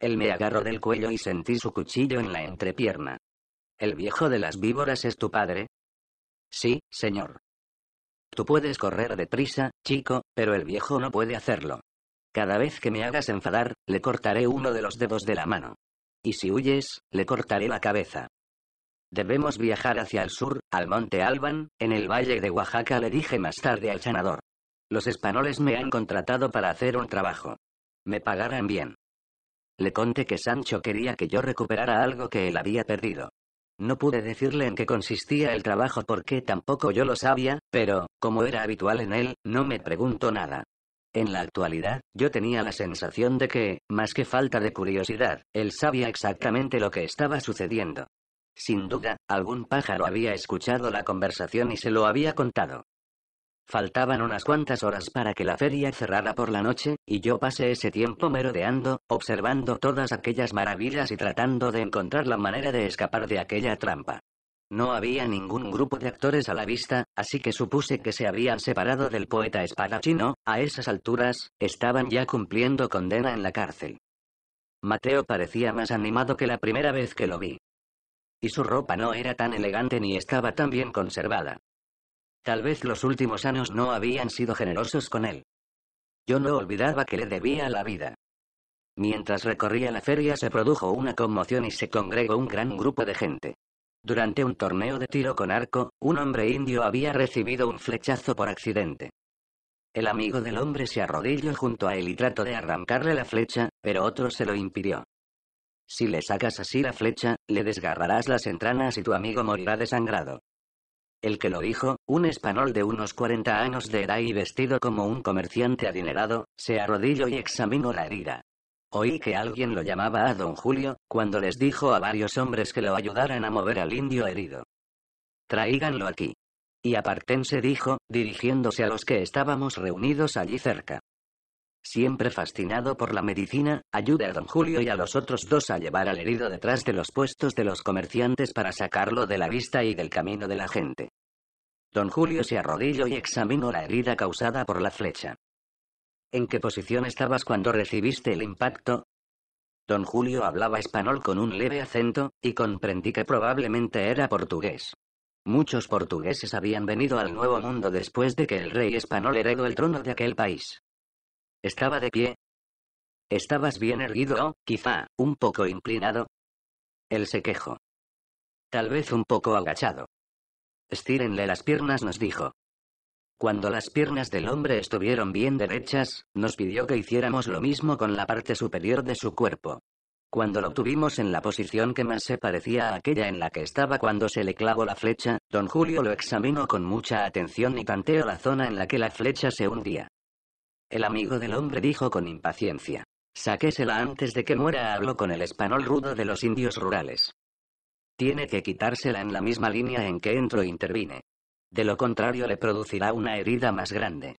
Él me agarró del cuello y sentí su cuchillo en la entrepierna. ¿El viejo de las víboras es tu padre? Sí, señor. Tú puedes correr deprisa, chico, pero el viejo no puede hacerlo. Cada vez que me hagas enfadar, le cortaré uno de los dedos de la mano. Y si huyes, le cortaré la cabeza. Debemos viajar hacia el sur, al monte Alban, en el valle de Oaxaca, le dije más tarde al sanador. Los españoles me han contratado para hacer un trabajo. Me pagarán bien. Le conté que Sancho quería que yo recuperara algo que él había perdido. No pude decirle en qué consistía el trabajo porque tampoco yo lo sabía, pero, como era habitual en él, no me preguntó nada. En la actualidad, yo tenía la sensación de que, más que falta de curiosidad, él sabía exactamente lo que estaba sucediendo. Sin duda, algún pájaro había escuchado la conversación y se lo había contado. Faltaban unas cuantas horas para que la feria cerrara por la noche, y yo pasé ese tiempo merodeando, observando todas aquellas maravillas y tratando de encontrar la manera de escapar de aquella trampa. No había ningún grupo de actores a la vista, así que supuse que se habían separado del poeta espadachino, a esas alturas, estaban ya cumpliendo condena en la cárcel. Mateo parecía más animado que la primera vez que lo vi. Y su ropa no era tan elegante ni estaba tan bien conservada. Tal vez los últimos años no habían sido generosos con él. Yo no olvidaba que le debía la vida. Mientras recorría la feria se produjo una conmoción y se congregó un gran grupo de gente. Durante un torneo de tiro con arco, un hombre indio había recibido un flechazo por accidente. El amigo del hombre se arrodilló junto a él y trató de arrancarle la flecha, pero otro se lo impidió. Si le sacas así la flecha, le desgarrarás las entranas y tu amigo morirá desangrado. El que lo dijo, un español de unos 40 años de edad y vestido como un comerciante adinerado, se arrodilló y examinó la herida. Oí que alguien lo llamaba a don Julio, cuando les dijo a varios hombres que lo ayudaran a mover al indio herido. Traíganlo aquí. Y apartense dijo, dirigiéndose a los que estábamos reunidos allí cerca siempre fascinado por la medicina, ayuda a don Julio y a los otros dos a llevar al herido detrás de los puestos de los comerciantes para sacarlo de la vista y del camino de la gente. Don Julio se arrodilló y examinó la herida causada por la flecha. ¿En qué posición estabas cuando recibiste el impacto? Don Julio hablaba español con un leve acento, y comprendí que probablemente era portugués. Muchos portugueses habían venido al Nuevo Mundo después de que el rey español heredó el trono de aquel país. Estaba de pie. Estabas bien erguido o, quizá, un poco inclinado. Él se quejó. Tal vez un poco agachado. Estírenle las piernas, nos dijo. Cuando las piernas del hombre estuvieron bien derechas, nos pidió que hiciéramos lo mismo con la parte superior de su cuerpo. Cuando lo tuvimos en la posición que más se parecía a aquella en la que estaba cuando se le clavó la flecha, don Julio lo examinó con mucha atención y tanteó la zona en la que la flecha se hundía. El amigo del hombre dijo con impaciencia. Sáquesela antes de que muera. Habló con el español rudo de los indios rurales. Tiene que quitársela en la misma línea en que entro intervine. De lo contrario le producirá una herida más grande.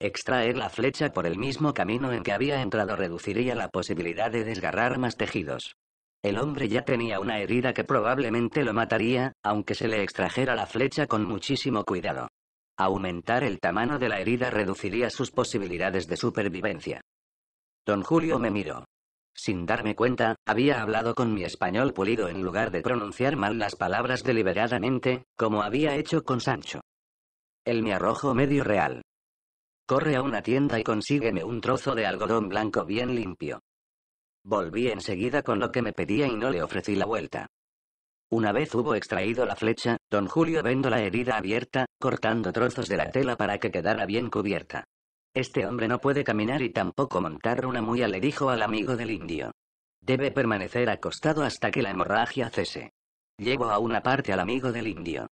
Extraer la flecha por el mismo camino en que había entrado reduciría la posibilidad de desgarrar más tejidos. El hombre ya tenía una herida que probablemente lo mataría, aunque se le extrajera la flecha con muchísimo cuidado. Aumentar el tamaño de la herida reduciría sus posibilidades de supervivencia. Don Julio me miró. Sin darme cuenta, había hablado con mi español pulido en lugar de pronunciar mal las palabras deliberadamente, como había hecho con Sancho. Él me arrojó medio real. Corre a una tienda y consígueme un trozo de algodón blanco bien limpio. Volví enseguida con lo que me pedía y no le ofrecí la vuelta. Una vez hubo extraído la flecha, don Julio vendo la herida abierta, cortando trozos de la tela para que quedara bien cubierta. Este hombre no puede caminar y tampoco montar una muya, le dijo al amigo del indio. Debe permanecer acostado hasta que la hemorragia cese. Llevo a una parte al amigo del indio.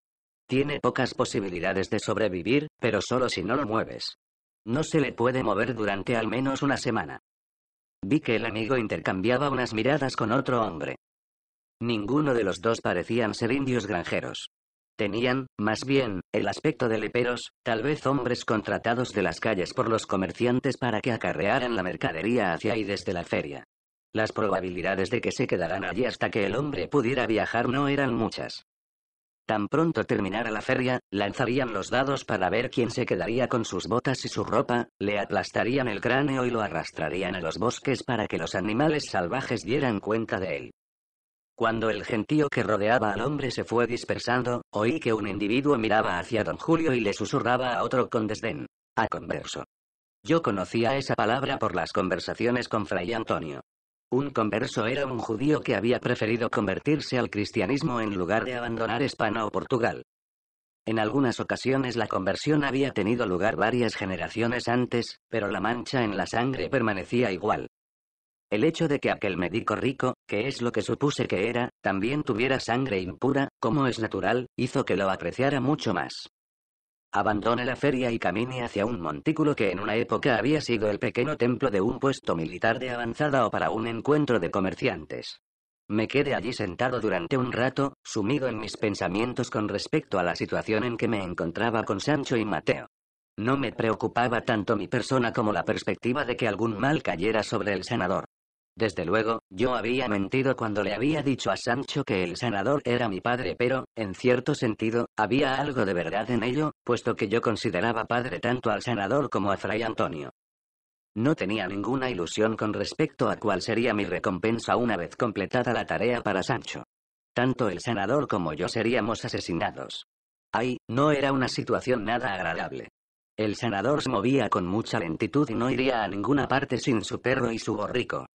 Tiene pocas posibilidades de sobrevivir, pero solo si no lo mueves. No se le puede mover durante al menos una semana. Vi que el amigo intercambiaba unas miradas con otro hombre. Ninguno de los dos parecían ser indios granjeros. Tenían, más bien, el aspecto de leperos, tal vez hombres contratados de las calles por los comerciantes para que acarrearan la mercadería hacia y desde la feria. Las probabilidades de que se quedaran allí hasta que el hombre pudiera viajar no eran muchas. Tan pronto terminara la feria, lanzarían los dados para ver quién se quedaría con sus botas y su ropa, le aplastarían el cráneo y lo arrastrarían a los bosques para que los animales salvajes dieran cuenta de él. Cuando el gentío que rodeaba al hombre se fue dispersando, oí que un individuo miraba hacia don Julio y le susurraba a otro con desdén. A ah, converso. Yo conocía esa palabra por las conversaciones con Fray Antonio. Un converso era un judío que había preferido convertirse al cristianismo en lugar de abandonar España o Portugal. En algunas ocasiones la conversión había tenido lugar varias generaciones antes, pero la mancha en la sangre permanecía igual. El hecho de que aquel médico rico, que es lo que supuse que era, también tuviera sangre impura, como es natural, hizo que lo apreciara mucho más. Abandone la feria y camine hacia un montículo que en una época había sido el pequeño templo de un puesto militar de avanzada o para un encuentro de comerciantes. Me quedé allí sentado durante un rato, sumido en mis pensamientos con respecto a la situación en que me encontraba con Sancho y Mateo. No me preocupaba tanto mi persona como la perspectiva de que algún mal cayera sobre el senador. Desde luego, yo había mentido cuando le había dicho a Sancho que el sanador era mi padre, pero, en cierto sentido, había algo de verdad en ello, puesto que yo consideraba padre tanto al sanador como a Fray Antonio. No tenía ninguna ilusión con respecto a cuál sería mi recompensa una vez completada la tarea para Sancho. Tanto el sanador como yo seríamos asesinados. Ay, no era una situación nada agradable. El sanador se movía con mucha lentitud y no iría a ninguna parte sin su perro y su borrico.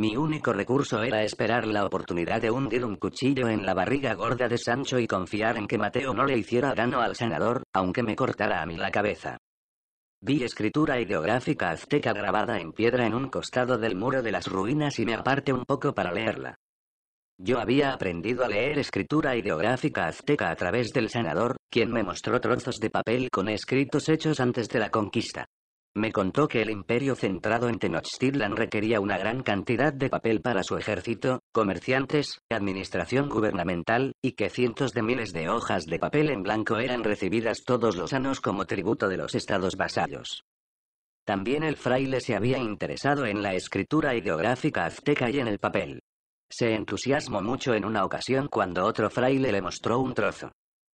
Mi único recurso era esperar la oportunidad de hundir un cuchillo en la barriga gorda de Sancho y confiar en que Mateo no le hiciera daño al sanador, aunque me cortara a mí la cabeza. Vi escritura ideográfica azteca grabada en piedra en un costado del muro de las ruinas y me aparté un poco para leerla. Yo había aprendido a leer escritura ideográfica azteca a través del sanador, quien me mostró trozos de papel con escritos hechos antes de la conquista. Me contó que el imperio centrado en Tenochtitlan requería una gran cantidad de papel para su ejército, comerciantes, administración gubernamental, y que cientos de miles de hojas de papel en blanco eran recibidas todos los años como tributo de los estados vasallos. También el fraile se había interesado en la escritura ideográfica azteca y en el papel. Se entusiasmó mucho en una ocasión cuando otro fraile le mostró un trozo.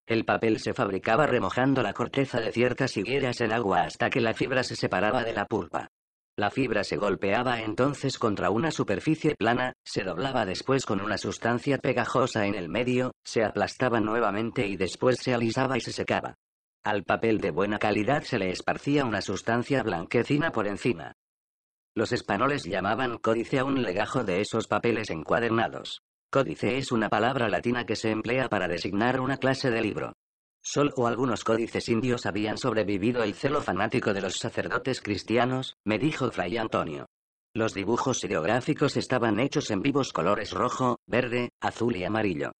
El papel se fabricaba remojando la corteza de ciertas higueras en agua hasta que la fibra se separaba de la pulpa. La fibra se golpeaba entonces contra una superficie plana, se doblaba después con una sustancia pegajosa en el medio, se aplastaba nuevamente y después se alisaba y se secaba. Al papel de buena calidad se le esparcía una sustancia blanquecina por encima. Los españoles llamaban códice a un legajo de esos papeles encuadernados. Códice es una palabra latina que se emplea para designar una clase de libro. Solo algunos códices indios habían sobrevivido el celo fanático de los sacerdotes cristianos, me dijo Fray Antonio. Los dibujos ideográficos estaban hechos en vivos colores rojo, verde, azul y amarillo.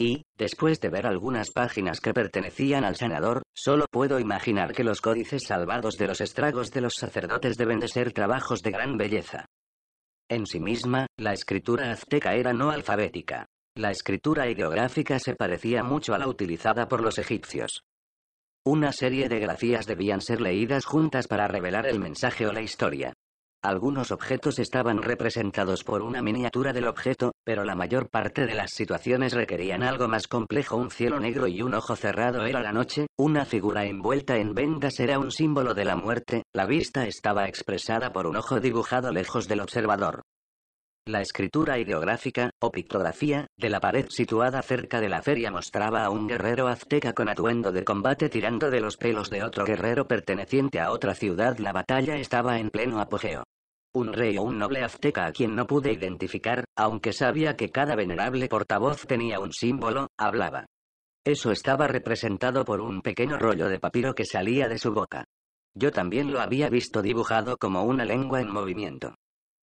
Y, después de ver algunas páginas que pertenecían al sanador, solo puedo imaginar que los códices salvados de los estragos de los sacerdotes deben de ser trabajos de gran belleza. En sí misma, la escritura azteca era no alfabética. La escritura ideográfica se parecía mucho a la utilizada por los egipcios. Una serie de grafías debían ser leídas juntas para revelar el mensaje o la historia. Algunos objetos estaban representados por una miniatura del objeto, pero la mayor parte de las situaciones requerían algo más complejo. Un cielo negro y un ojo cerrado era la noche, una figura envuelta en vendas era un símbolo de la muerte, la vista estaba expresada por un ojo dibujado lejos del observador. La escritura ideográfica, o pictografía, de la pared situada cerca de la feria mostraba a un guerrero azteca con atuendo de combate tirando de los pelos de otro guerrero perteneciente a otra ciudad. La batalla estaba en pleno apogeo un rey o un noble azteca a quien no pude identificar, aunque sabía que cada venerable portavoz tenía un símbolo, hablaba. Eso estaba representado por un pequeño rollo de papiro que salía de su boca. Yo también lo había visto dibujado como una lengua en movimiento.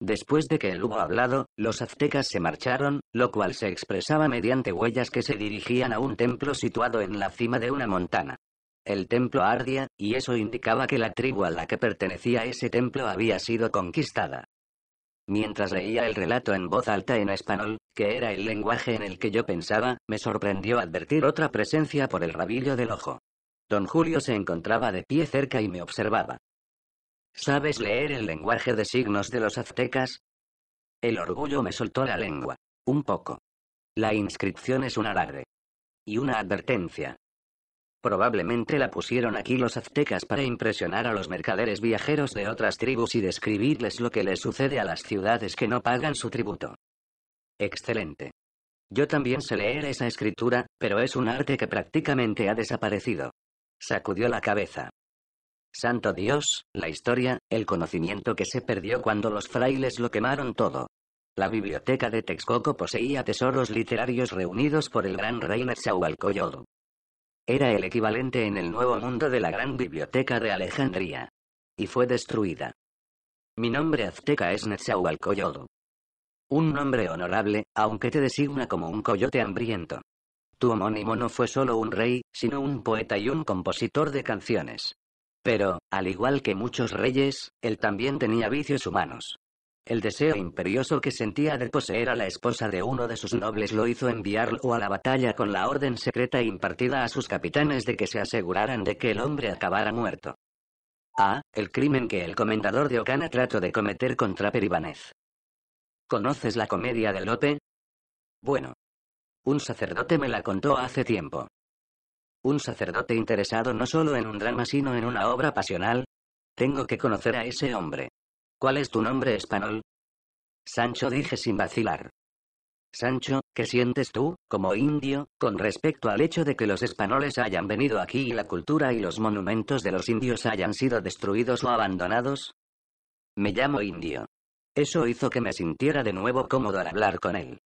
Después de que él hubo hablado, los aztecas se marcharon, lo cual se expresaba mediante huellas que se dirigían a un templo situado en la cima de una montana el templo ardía, y eso indicaba que la tribu a la que pertenecía ese templo había sido conquistada. Mientras leía el relato en voz alta en español, que era el lenguaje en el que yo pensaba, me sorprendió advertir otra presencia por el rabillo del ojo. Don Julio se encontraba de pie cerca y me observaba. ¿Sabes leer el lenguaje de signos de los aztecas? El orgullo me soltó la lengua. Un poco. La inscripción es un alarde. Y una advertencia, Probablemente la pusieron aquí los aztecas para impresionar a los mercaderes viajeros de otras tribus y describirles lo que les sucede a las ciudades que no pagan su tributo. Excelente. Yo también sé leer esa escritura, pero es un arte que prácticamente ha desaparecido. Sacudió la cabeza. Santo Dios, la historia, el conocimiento que se perdió cuando los frailes lo quemaron todo. La biblioteca de Texcoco poseía tesoros literarios reunidos por el gran rey Netzahualcoyotl. Era el equivalente en el Nuevo Mundo de la Gran Biblioteca de Alejandría. Y fue destruida. Mi nombre azteca es Coyodo. Un nombre honorable, aunque te designa como un coyote hambriento. Tu homónimo no fue solo un rey, sino un poeta y un compositor de canciones. Pero, al igual que muchos reyes, él también tenía vicios humanos. El deseo imperioso que sentía de poseer a la esposa de uno de sus nobles lo hizo enviarlo a la batalla con la orden secreta impartida a sus capitanes de que se aseguraran de que el hombre acabara muerto. A. Ah, el crimen que el comendador de Ocana trató de cometer contra Peribanez. ¿Conoces la comedia de Lope? Bueno. Un sacerdote me la contó hace tiempo. Un sacerdote interesado no solo en un drama sino en una obra pasional. Tengo que conocer a ese hombre. ¿Cuál es tu nombre español? Sancho dije sin vacilar. Sancho, ¿qué sientes tú, como indio, con respecto al hecho de que los españoles hayan venido aquí y la cultura y los monumentos de los indios hayan sido destruidos o abandonados? Me llamo indio. Eso hizo que me sintiera de nuevo cómodo al hablar con él.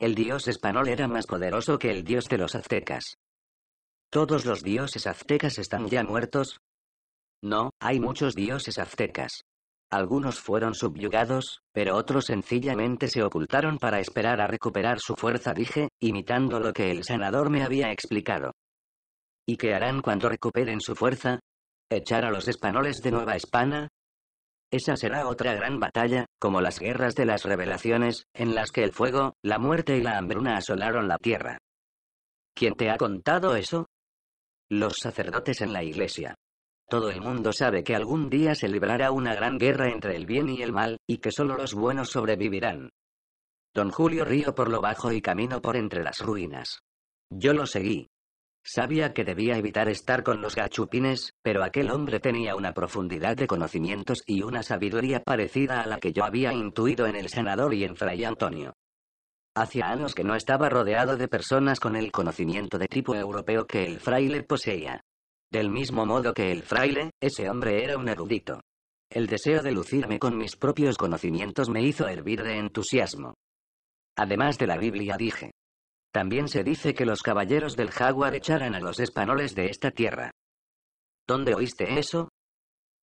El dios español era más poderoso que el dios de los aztecas. ¿Todos los dioses aztecas están ya muertos? No, hay muchos dioses aztecas. Algunos fueron subyugados, pero otros sencillamente se ocultaron para esperar a recuperar su fuerza, dije, imitando lo que el sanador me había explicado. ¿Y qué harán cuando recuperen su fuerza? ¿Echar a los españoles de Nueva España? Esa será otra gran batalla, como las guerras de las revelaciones, en las que el fuego, la muerte y la hambruna asolaron la tierra. ¿Quién te ha contado eso? Los sacerdotes en la iglesia. Todo el mundo sabe que algún día se librará una gran guerra entre el bien y el mal, y que solo los buenos sobrevivirán. Don Julio río por lo bajo y camino por entre las ruinas. Yo lo seguí. Sabía que debía evitar estar con los gachupines, pero aquel hombre tenía una profundidad de conocimientos y una sabiduría parecida a la que yo había intuido en el senador y en Fray Antonio. Hacía años que no estaba rodeado de personas con el conocimiento de tipo europeo que el fraile poseía. Del mismo modo que el fraile, ese hombre era un erudito. El deseo de lucirme con mis propios conocimientos me hizo hervir de entusiasmo. Además de la Biblia dije. También se dice que los caballeros del jaguar echaran a los españoles de esta tierra. ¿Dónde oíste eso?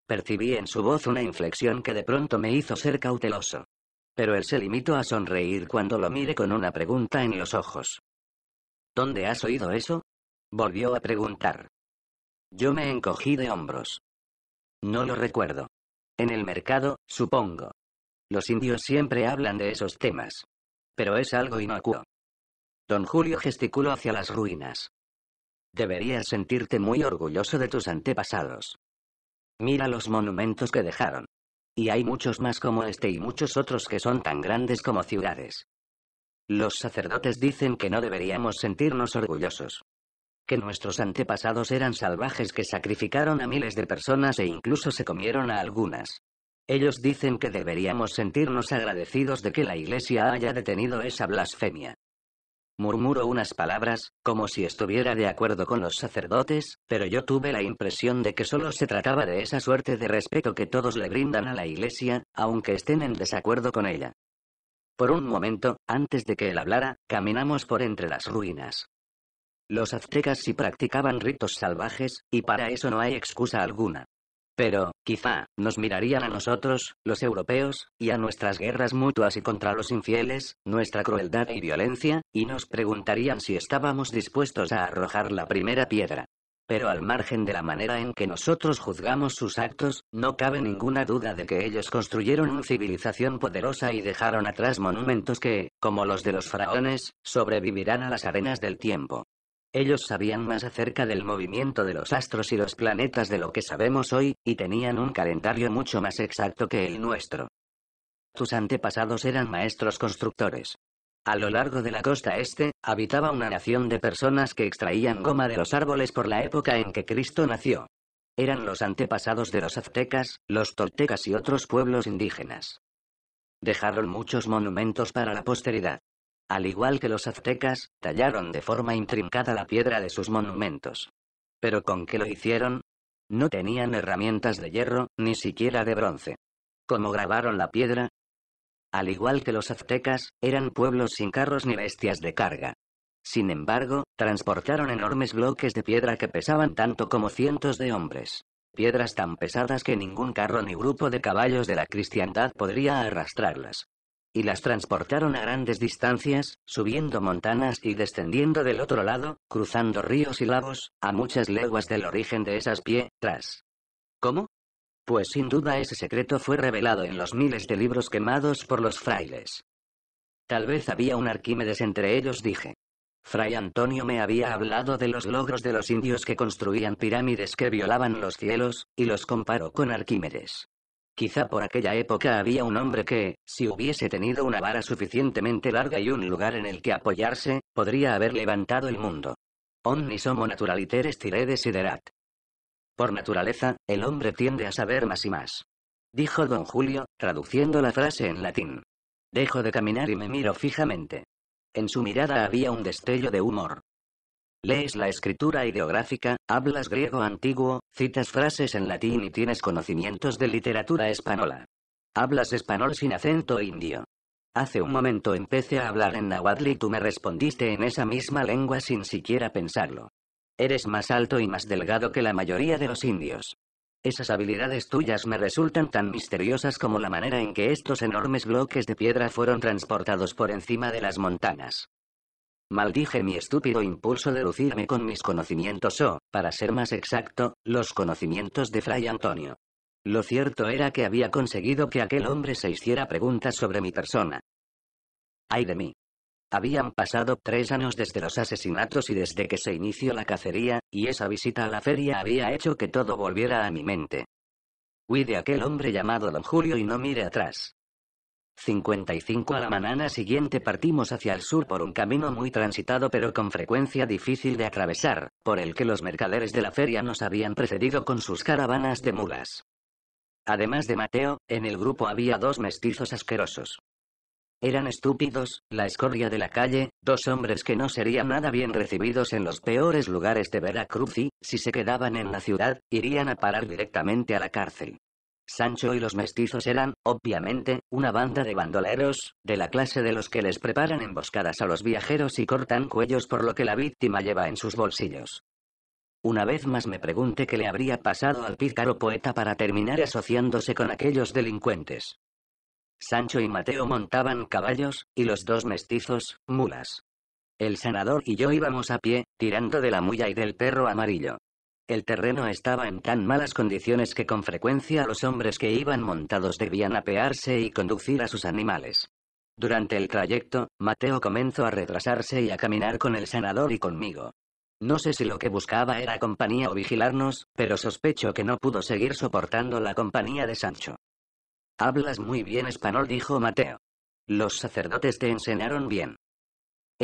Percibí en su voz una inflexión que de pronto me hizo ser cauteloso. Pero él se limitó a sonreír cuando lo miré con una pregunta en los ojos. ¿Dónde has oído eso? Volvió a preguntar. Yo me encogí de hombros. No lo recuerdo. En el mercado, supongo. Los indios siempre hablan de esos temas. Pero es algo inocuo. Don Julio gesticuló hacia las ruinas. Deberías sentirte muy orgulloso de tus antepasados. Mira los monumentos que dejaron. Y hay muchos más como este y muchos otros que son tan grandes como ciudades. Los sacerdotes dicen que no deberíamos sentirnos orgullosos que nuestros antepasados eran salvajes que sacrificaron a miles de personas e incluso se comieron a algunas. Ellos dicen que deberíamos sentirnos agradecidos de que la Iglesia haya detenido esa blasfemia. Murmuró unas palabras, como si estuviera de acuerdo con los sacerdotes, pero yo tuve la impresión de que solo se trataba de esa suerte de respeto que todos le brindan a la Iglesia, aunque estén en desacuerdo con ella. Por un momento, antes de que él hablara, caminamos por entre las ruinas. Los aztecas sí practicaban ritos salvajes, y para eso no hay excusa alguna. Pero, quizá, nos mirarían a nosotros, los europeos, y a nuestras guerras mutuas y contra los infieles, nuestra crueldad y violencia, y nos preguntarían si estábamos dispuestos a arrojar la primera piedra. Pero al margen de la manera en que nosotros juzgamos sus actos, no cabe ninguna duda de que ellos construyeron una civilización poderosa y dejaron atrás monumentos que, como los de los faraones, sobrevivirán a las arenas del tiempo. Ellos sabían más acerca del movimiento de los astros y los planetas de lo que sabemos hoy, y tenían un calendario mucho más exacto que el nuestro. Tus antepasados eran maestros constructores. A lo largo de la costa este, habitaba una nación de personas que extraían goma de los árboles por la época en que Cristo nació. Eran los antepasados de los aztecas, los toltecas y otros pueblos indígenas. Dejaron muchos monumentos para la posteridad. Al igual que los aztecas, tallaron de forma intrincada la piedra de sus monumentos. ¿Pero con qué lo hicieron? No tenían herramientas de hierro, ni siquiera de bronce. ¿Cómo grabaron la piedra? Al igual que los aztecas, eran pueblos sin carros ni bestias de carga. Sin embargo, transportaron enormes bloques de piedra que pesaban tanto como cientos de hombres. Piedras tan pesadas que ningún carro ni grupo de caballos de la cristiandad podría arrastrarlas y las transportaron a grandes distancias, subiendo montanas y descendiendo del otro lado, cruzando ríos y lagos, a muchas leguas del origen de esas piedras. ¿Cómo? Pues sin duda ese secreto fue revelado en los miles de libros quemados por los frailes. Tal vez había un Arquímedes entre ellos, dije. Fray Antonio me había hablado de los logros de los indios que construían pirámides que violaban los cielos, y los comparó con Arquímedes. Quizá por aquella época había un hombre que, si hubiese tenido una vara suficientemente larga y un lugar en el que apoyarse, podría haber levantado el mundo. Omni somo naturaliter estire desiderat. Por naturaleza, el hombre tiende a saber más y más. Dijo don Julio, traduciendo la frase en latín. Dejo de caminar y me miro fijamente. En su mirada había un destello de humor. Lees la escritura ideográfica, hablas griego antiguo, citas frases en latín y tienes conocimientos de literatura española. Hablas español sin acento indio. Hace un momento empecé a hablar en Nahuatl y tú me respondiste en esa misma lengua sin siquiera pensarlo. Eres más alto y más delgado que la mayoría de los indios. Esas habilidades tuyas me resultan tan misteriosas como la manera en que estos enormes bloques de piedra fueron transportados por encima de las montañas. Maldije mi estúpido impulso de lucirme con mis conocimientos o, para ser más exacto, los conocimientos de Fray Antonio. Lo cierto era que había conseguido que aquel hombre se hiciera preguntas sobre mi persona. ¡Ay de mí! Habían pasado tres años desde los asesinatos y desde que se inició la cacería, y esa visita a la feria había hecho que todo volviera a mi mente. Huí de aquel hombre llamado don Julio y no mire atrás. 55 a la mañana siguiente partimos hacia el sur por un camino muy transitado pero con frecuencia difícil de atravesar, por el que los mercaderes de la feria nos habían precedido con sus caravanas de mulas. Además de Mateo, en el grupo había dos mestizos asquerosos. Eran estúpidos, la escoria de la calle, dos hombres que no serían nada bien recibidos en los peores lugares de Veracruz y, si se quedaban en la ciudad, irían a parar directamente a la cárcel. Sancho y los mestizos eran, obviamente, una banda de bandoleros, de la clase de los que les preparan emboscadas a los viajeros y cortan cuellos por lo que la víctima lleva en sus bolsillos. Una vez más me pregunté qué le habría pasado al pícaro poeta para terminar asociándose con aquellos delincuentes. Sancho y Mateo montaban caballos, y los dos mestizos, mulas. El sanador y yo íbamos a pie, tirando de la mulla y del perro amarillo. El terreno estaba en tan malas condiciones que con frecuencia los hombres que iban montados debían apearse y conducir a sus animales. Durante el trayecto, Mateo comenzó a retrasarse y a caminar con el sanador y conmigo. No sé si lo que buscaba era compañía o vigilarnos, pero sospecho que no pudo seguir soportando la compañía de Sancho. Hablas muy bien español, dijo Mateo. Los sacerdotes te enseñaron bien.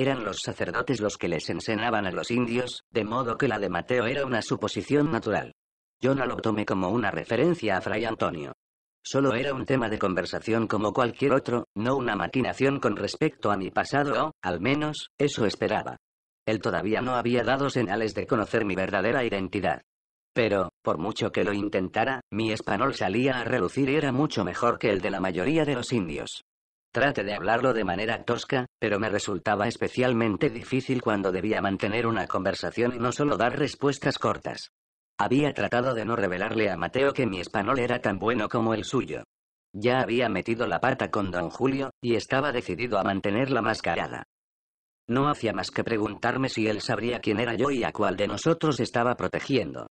Eran los sacerdotes los que les enseñaban a los indios, de modo que la de Mateo era una suposición natural. Yo no lo tomé como una referencia a Fray Antonio. Solo era un tema de conversación como cualquier otro, no una maquinación con respecto a mi pasado o, al menos, eso esperaba. Él todavía no había dado señales de conocer mi verdadera identidad. Pero, por mucho que lo intentara, mi español salía a relucir y era mucho mejor que el de la mayoría de los indios. Trate de hablarlo de manera tosca, pero me resultaba especialmente difícil cuando debía mantener una conversación y no solo dar respuestas cortas. Había tratado de no revelarle a Mateo que mi español era tan bueno como el suyo. Ya había metido la pata con don Julio, y estaba decidido a mantenerla mascarada. No hacía más que preguntarme si él sabría quién era yo y a cuál de nosotros estaba protegiendo.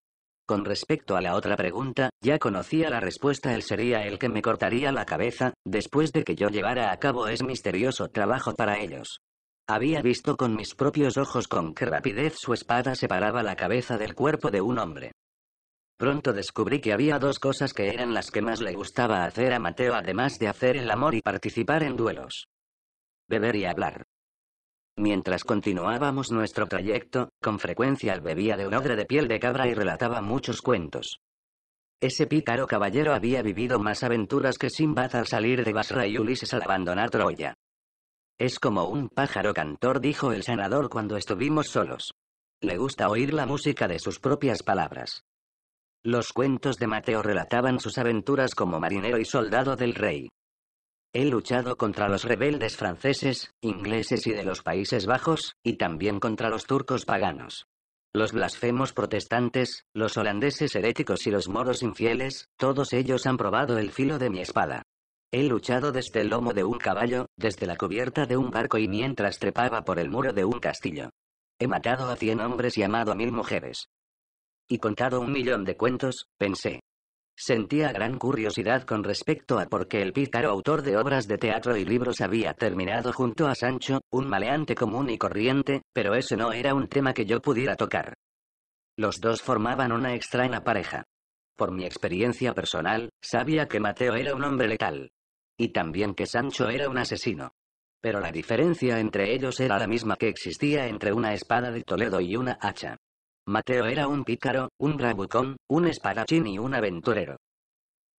Con respecto a la otra pregunta, ya conocía la respuesta. Él sería el que me cortaría la cabeza, después de que yo llevara a cabo ese misterioso trabajo para ellos. Había visto con mis propios ojos con qué rapidez su espada separaba la cabeza del cuerpo de un hombre. Pronto descubrí que había dos cosas que eran las que más le gustaba hacer a Mateo además de hacer el amor y participar en duelos. Beber y hablar. Mientras continuábamos nuestro trayecto, con frecuencia bebía de un odre de piel de cabra y relataba muchos cuentos. Ese pícaro caballero había vivido más aventuras que Sinbad al salir de Basra y Ulises al abandonar Troya. Es como un pájaro cantor, dijo el sanador cuando estuvimos solos. Le gusta oír la música de sus propias palabras. Los cuentos de Mateo relataban sus aventuras como marinero y soldado del rey. He luchado contra los rebeldes franceses, ingleses y de los Países Bajos, y también contra los turcos paganos. Los blasfemos protestantes, los holandeses heréticos y los moros infieles, todos ellos han probado el filo de mi espada. He luchado desde el lomo de un caballo, desde la cubierta de un barco y mientras trepaba por el muro de un castillo. He matado a cien hombres y amado a mil mujeres. Y contado un millón de cuentos, pensé, Sentía gran curiosidad con respecto a por qué el pícaro autor de obras de teatro y libros había terminado junto a Sancho, un maleante común y corriente, pero ese no era un tema que yo pudiera tocar. Los dos formaban una extraña pareja. Por mi experiencia personal, sabía que Mateo era un hombre letal. Y también que Sancho era un asesino. Pero la diferencia entre ellos era la misma que existía entre una espada de Toledo y una hacha. Mateo era un pícaro, un bravucón, un espadachín y un aventurero.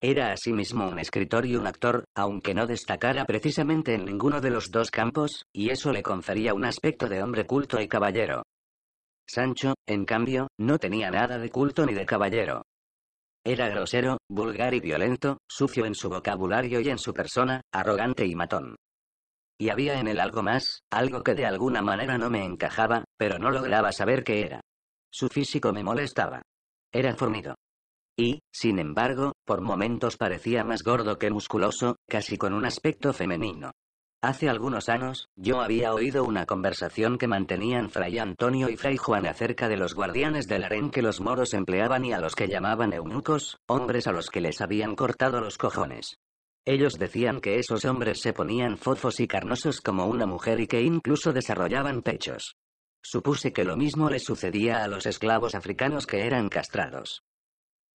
Era asimismo un escritor y un actor, aunque no destacara precisamente en ninguno de los dos campos, y eso le confería un aspecto de hombre culto y caballero. Sancho, en cambio, no tenía nada de culto ni de caballero. Era grosero, vulgar y violento, sucio en su vocabulario y en su persona, arrogante y matón. Y había en él algo más, algo que de alguna manera no me encajaba, pero no lograba saber qué era. Su físico me molestaba. Era fornido. Y, sin embargo, por momentos parecía más gordo que musculoso, casi con un aspecto femenino. Hace algunos años, yo había oído una conversación que mantenían Fray Antonio y Fray Juan acerca de los guardianes del harén que los moros empleaban y a los que llamaban eunucos, hombres a los que les habían cortado los cojones. Ellos decían que esos hombres se ponían fofos y carnosos como una mujer y que incluso desarrollaban pechos. Supuse que lo mismo le sucedía a los esclavos africanos que eran castrados.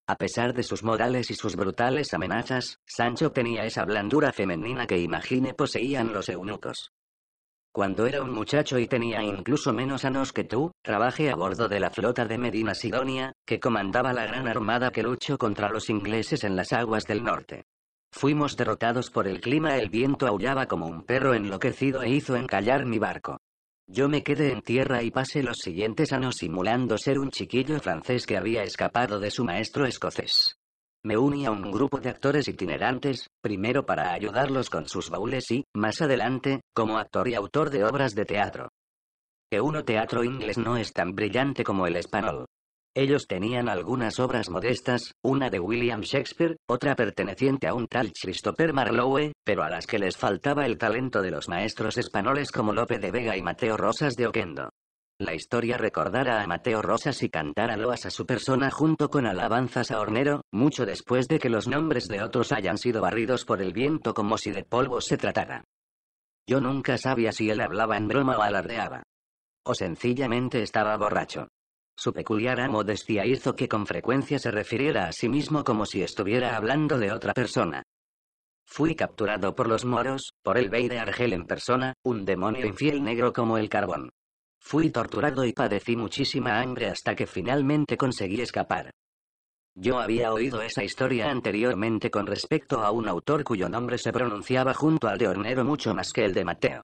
A pesar de sus modales y sus brutales amenazas, Sancho tenía esa blandura femenina que imagine poseían los eunucos. Cuando era un muchacho y tenía incluso menos años que tú, trabajé a bordo de la flota de Medina Sidonia, que comandaba la gran armada que luchó contra los ingleses en las aguas del norte. Fuimos derrotados por el clima, el viento aullaba como un perro enloquecido e hizo encallar mi barco. Yo me quedé en tierra y pasé los siguientes años simulando ser un chiquillo francés que había escapado de su maestro escocés. Me uní a un grupo de actores itinerantes, primero para ayudarlos con sus baúles y, más adelante, como actor y autor de obras de teatro. Que uno teatro inglés no es tan brillante como el español. Ellos tenían algunas obras modestas, una de William Shakespeare, otra perteneciente a un tal Christopher Marlowe, pero a las que les faltaba el talento de los maestros españoles como Lope de Vega y Mateo Rosas de Oquendo. La historia recordara a Mateo Rosas y cantara loas a su persona junto con alabanzas a Hornero, mucho después de que los nombres de otros hayan sido barridos por el viento como si de polvo se tratara. Yo nunca sabía si él hablaba en broma o alardeaba. O sencillamente estaba borracho. Su peculiar modestia hizo que con frecuencia se refiriera a sí mismo como si estuviera hablando de otra persona. Fui capturado por los moros, por el bey de Argel en persona, un demonio infiel negro como el carbón. Fui torturado y padecí muchísima hambre hasta que finalmente conseguí escapar. Yo había oído esa historia anteriormente con respecto a un autor cuyo nombre se pronunciaba junto al de Hornero mucho más que el de Mateo.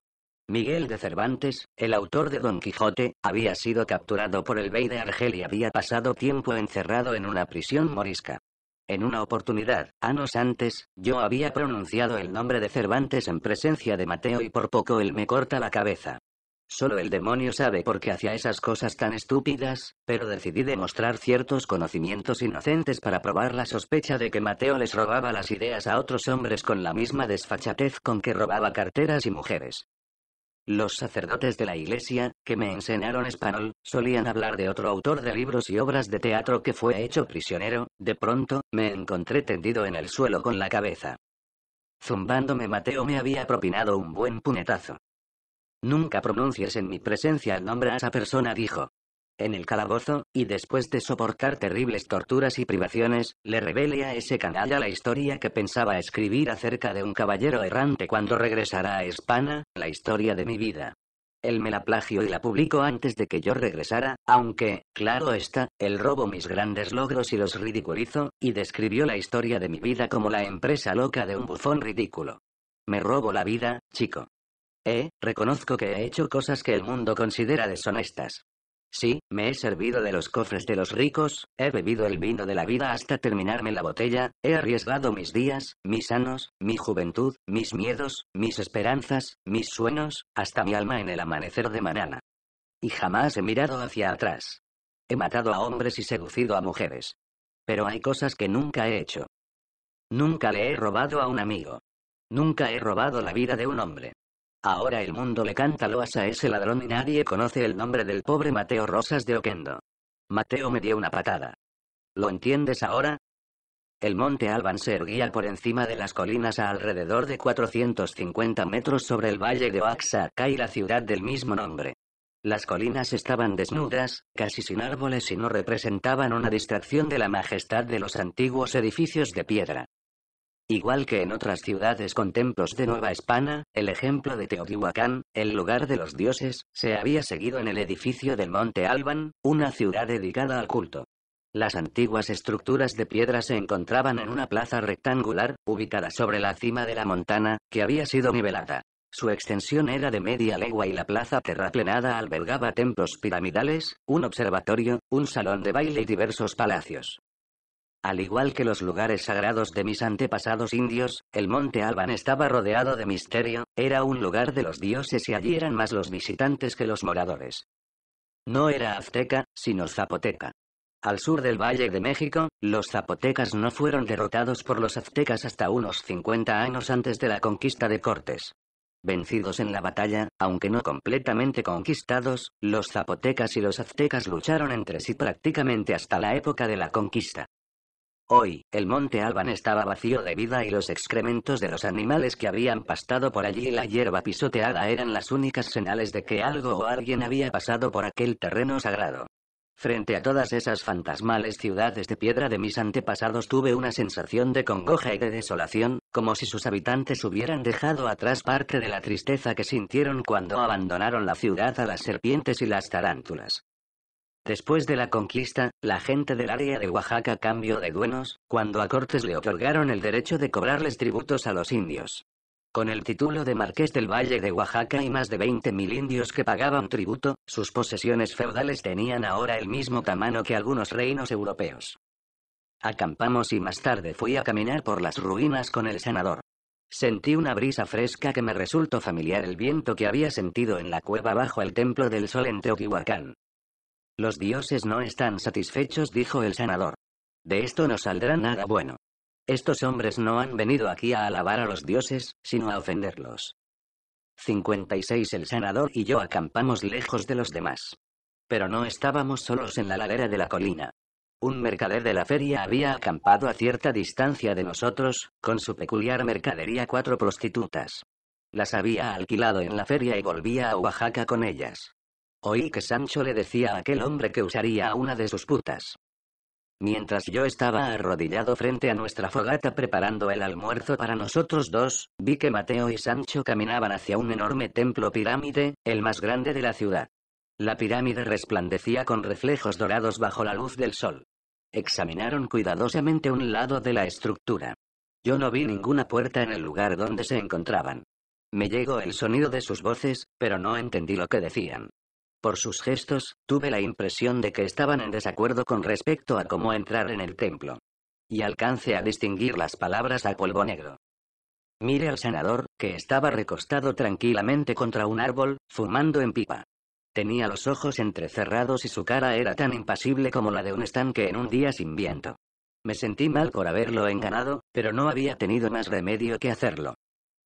Miguel de Cervantes, el autor de Don Quijote, había sido capturado por el bey de Argel y había pasado tiempo encerrado en una prisión morisca. En una oportunidad, años antes, yo había pronunciado el nombre de Cervantes en presencia de Mateo y por poco él me corta la cabeza. Solo el demonio sabe por qué hacía esas cosas tan estúpidas, pero decidí demostrar ciertos conocimientos inocentes para probar la sospecha de que Mateo les robaba las ideas a otros hombres con la misma desfachatez con que robaba carteras y mujeres. Los sacerdotes de la iglesia, que me enseñaron español, solían hablar de otro autor de libros y obras de teatro que fue hecho prisionero, de pronto, me encontré tendido en el suelo con la cabeza. Zumbándome Mateo me había propinado un buen punetazo. Nunca pronuncies en mi presencia el nombre a esa persona, dijo en el calabozo, y después de soportar terribles torturas y privaciones, le revele a ese canalla la historia que pensaba escribir acerca de un caballero errante cuando regresara a España, la historia de mi vida. Él me la plagió y la publicó antes de que yo regresara, aunque, claro está, él robo mis grandes logros y los ridiculizo, y describió la historia de mi vida como la empresa loca de un bufón ridículo. Me robo la vida, chico. Eh, reconozco que he hecho cosas que el mundo considera deshonestas. Sí, me he servido de los cofres de los ricos, he bebido el vino de la vida hasta terminarme la botella, he arriesgado mis días, mis años, mi juventud, mis miedos, mis esperanzas, mis sueños, hasta mi alma en el amanecer de mañana. Y jamás he mirado hacia atrás. He matado a hombres y seducido a mujeres. Pero hay cosas que nunca he hecho. Nunca le he robado a un amigo. Nunca he robado la vida de un hombre. Ahora el mundo le canta loas a ese ladrón y nadie conoce el nombre del pobre Mateo Rosas de Oquendo. Mateo me dio una patada. ¿Lo entiendes ahora? El monte Alban se erguía por encima de las colinas a alrededor de 450 metros sobre el valle de Oaxaca y la ciudad del mismo nombre. Las colinas estaban desnudas, casi sin árboles y no representaban una distracción de la majestad de los antiguos edificios de piedra. Igual que en otras ciudades con templos de Nueva España, el ejemplo de Teotihuacán, el lugar de los dioses, se había seguido en el edificio del Monte Alban, una ciudad dedicada al culto. Las antiguas estructuras de piedra se encontraban en una plaza rectangular, ubicada sobre la cima de la montana, que había sido nivelada. Su extensión era de media legua y la plaza terraplenada albergaba templos piramidales, un observatorio, un salón de baile y diversos palacios. Al igual que los lugares sagrados de mis antepasados indios, el monte Alban estaba rodeado de misterio, era un lugar de los dioses y allí eran más los visitantes que los moradores. No era azteca, sino zapoteca. Al sur del Valle de México, los zapotecas no fueron derrotados por los aztecas hasta unos 50 años antes de la conquista de Cortés. Vencidos en la batalla, aunque no completamente conquistados, los zapotecas y los aztecas lucharon entre sí prácticamente hasta la época de la conquista. Hoy, el monte Alban estaba vacío de vida y los excrementos de los animales que habían pastado por allí y la hierba pisoteada eran las únicas señales de que algo o alguien había pasado por aquel terreno sagrado. Frente a todas esas fantasmales ciudades de piedra de mis antepasados tuve una sensación de congoja y de desolación, como si sus habitantes hubieran dejado atrás parte de la tristeza que sintieron cuando abandonaron la ciudad a las serpientes y las tarántulas. Después de la conquista, la gente del área de Oaxaca cambió de duenos, cuando a Cortes le otorgaron el derecho de cobrarles tributos a los indios. Con el título de Marqués del Valle de Oaxaca y más de 20.000 indios que pagaban tributo, sus posesiones feudales tenían ahora el mismo tamaño que algunos reinos europeos. Acampamos y más tarde fui a caminar por las ruinas con el senador. Sentí una brisa fresca que me resultó familiar el viento que había sentido en la cueva bajo el templo del sol en Teotihuacán. Los dioses no están satisfechos, dijo el sanador. De esto no saldrá nada bueno. Estos hombres no han venido aquí a alabar a los dioses, sino a ofenderlos. 56 El sanador y yo acampamos lejos de los demás. Pero no estábamos solos en la ladera de la colina. Un mercader de la feria había acampado a cierta distancia de nosotros, con su peculiar mercadería cuatro prostitutas. Las había alquilado en la feria y volvía a Oaxaca con ellas. Oí que Sancho le decía a aquel hombre que usaría a una de sus putas. Mientras yo estaba arrodillado frente a nuestra fogata preparando el almuerzo para nosotros dos, vi que Mateo y Sancho caminaban hacia un enorme templo pirámide, el más grande de la ciudad. La pirámide resplandecía con reflejos dorados bajo la luz del sol. Examinaron cuidadosamente un lado de la estructura. Yo no vi ninguna puerta en el lugar donde se encontraban. Me llegó el sonido de sus voces, pero no entendí lo que decían. Por sus gestos, tuve la impresión de que estaban en desacuerdo con respecto a cómo entrar en el templo. Y alcance a distinguir las palabras a polvo negro. Mire al senador que estaba recostado tranquilamente contra un árbol, fumando en pipa. Tenía los ojos entrecerrados y su cara era tan impasible como la de un estanque en un día sin viento. Me sentí mal por haberlo enganado, pero no había tenido más remedio que hacerlo.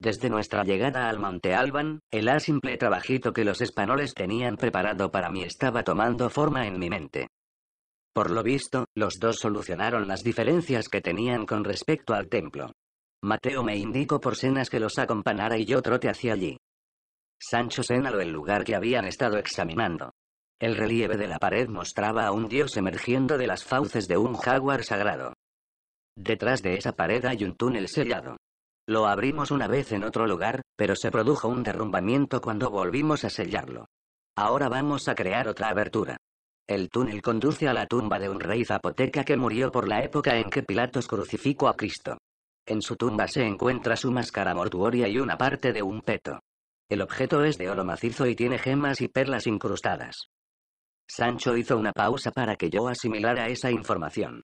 Desde nuestra llegada al Monte Alban, el a simple trabajito que los españoles tenían preparado para mí estaba tomando forma en mi mente. Por lo visto, los dos solucionaron las diferencias que tenían con respecto al templo. Mateo me indicó por cenas que los acompañara y yo trote hacia allí. Sancho señaló el lugar que habían estado examinando. El relieve de la pared mostraba a un dios emergiendo de las fauces de un jaguar sagrado. Detrás de esa pared hay un túnel sellado. Lo abrimos una vez en otro lugar, pero se produjo un derrumbamiento cuando volvimos a sellarlo. Ahora vamos a crear otra abertura. El túnel conduce a la tumba de un rey zapoteca que murió por la época en que Pilatos crucificó a Cristo. En su tumba se encuentra su máscara mortuoria y una parte de un peto. El objeto es de oro macizo y tiene gemas y perlas incrustadas. Sancho hizo una pausa para que yo asimilara esa información.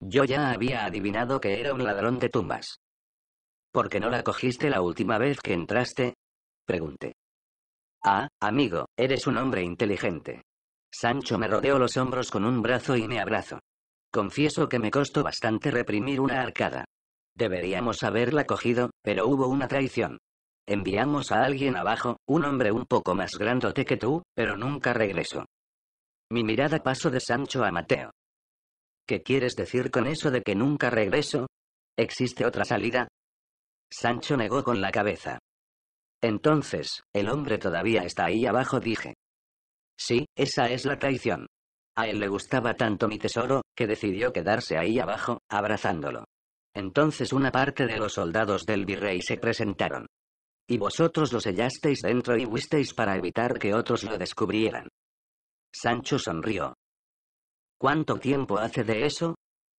Yo ya había adivinado que era un ladrón de tumbas. ¿Por qué no la cogiste la última vez que entraste? Pregunté. Ah, amigo, eres un hombre inteligente. Sancho me rodeó los hombros con un brazo y me abrazó. Confieso que me costó bastante reprimir una arcada. Deberíamos haberla cogido, pero hubo una traición. Enviamos a alguien abajo, un hombre un poco más grande que tú, pero nunca regresó. Mi mirada pasó de Sancho a Mateo. ¿Qué quieres decir con eso de que nunca regreso? ¿Existe otra salida? Sancho negó con la cabeza. Entonces, el hombre todavía está ahí abajo, dije. Sí, esa es la traición. A él le gustaba tanto mi tesoro, que decidió quedarse ahí abajo, abrazándolo. Entonces una parte de los soldados del virrey se presentaron. Y vosotros lo sellasteis dentro y huisteis para evitar que otros lo descubrieran. Sancho sonrió. ¿Cuánto tiempo hace de eso?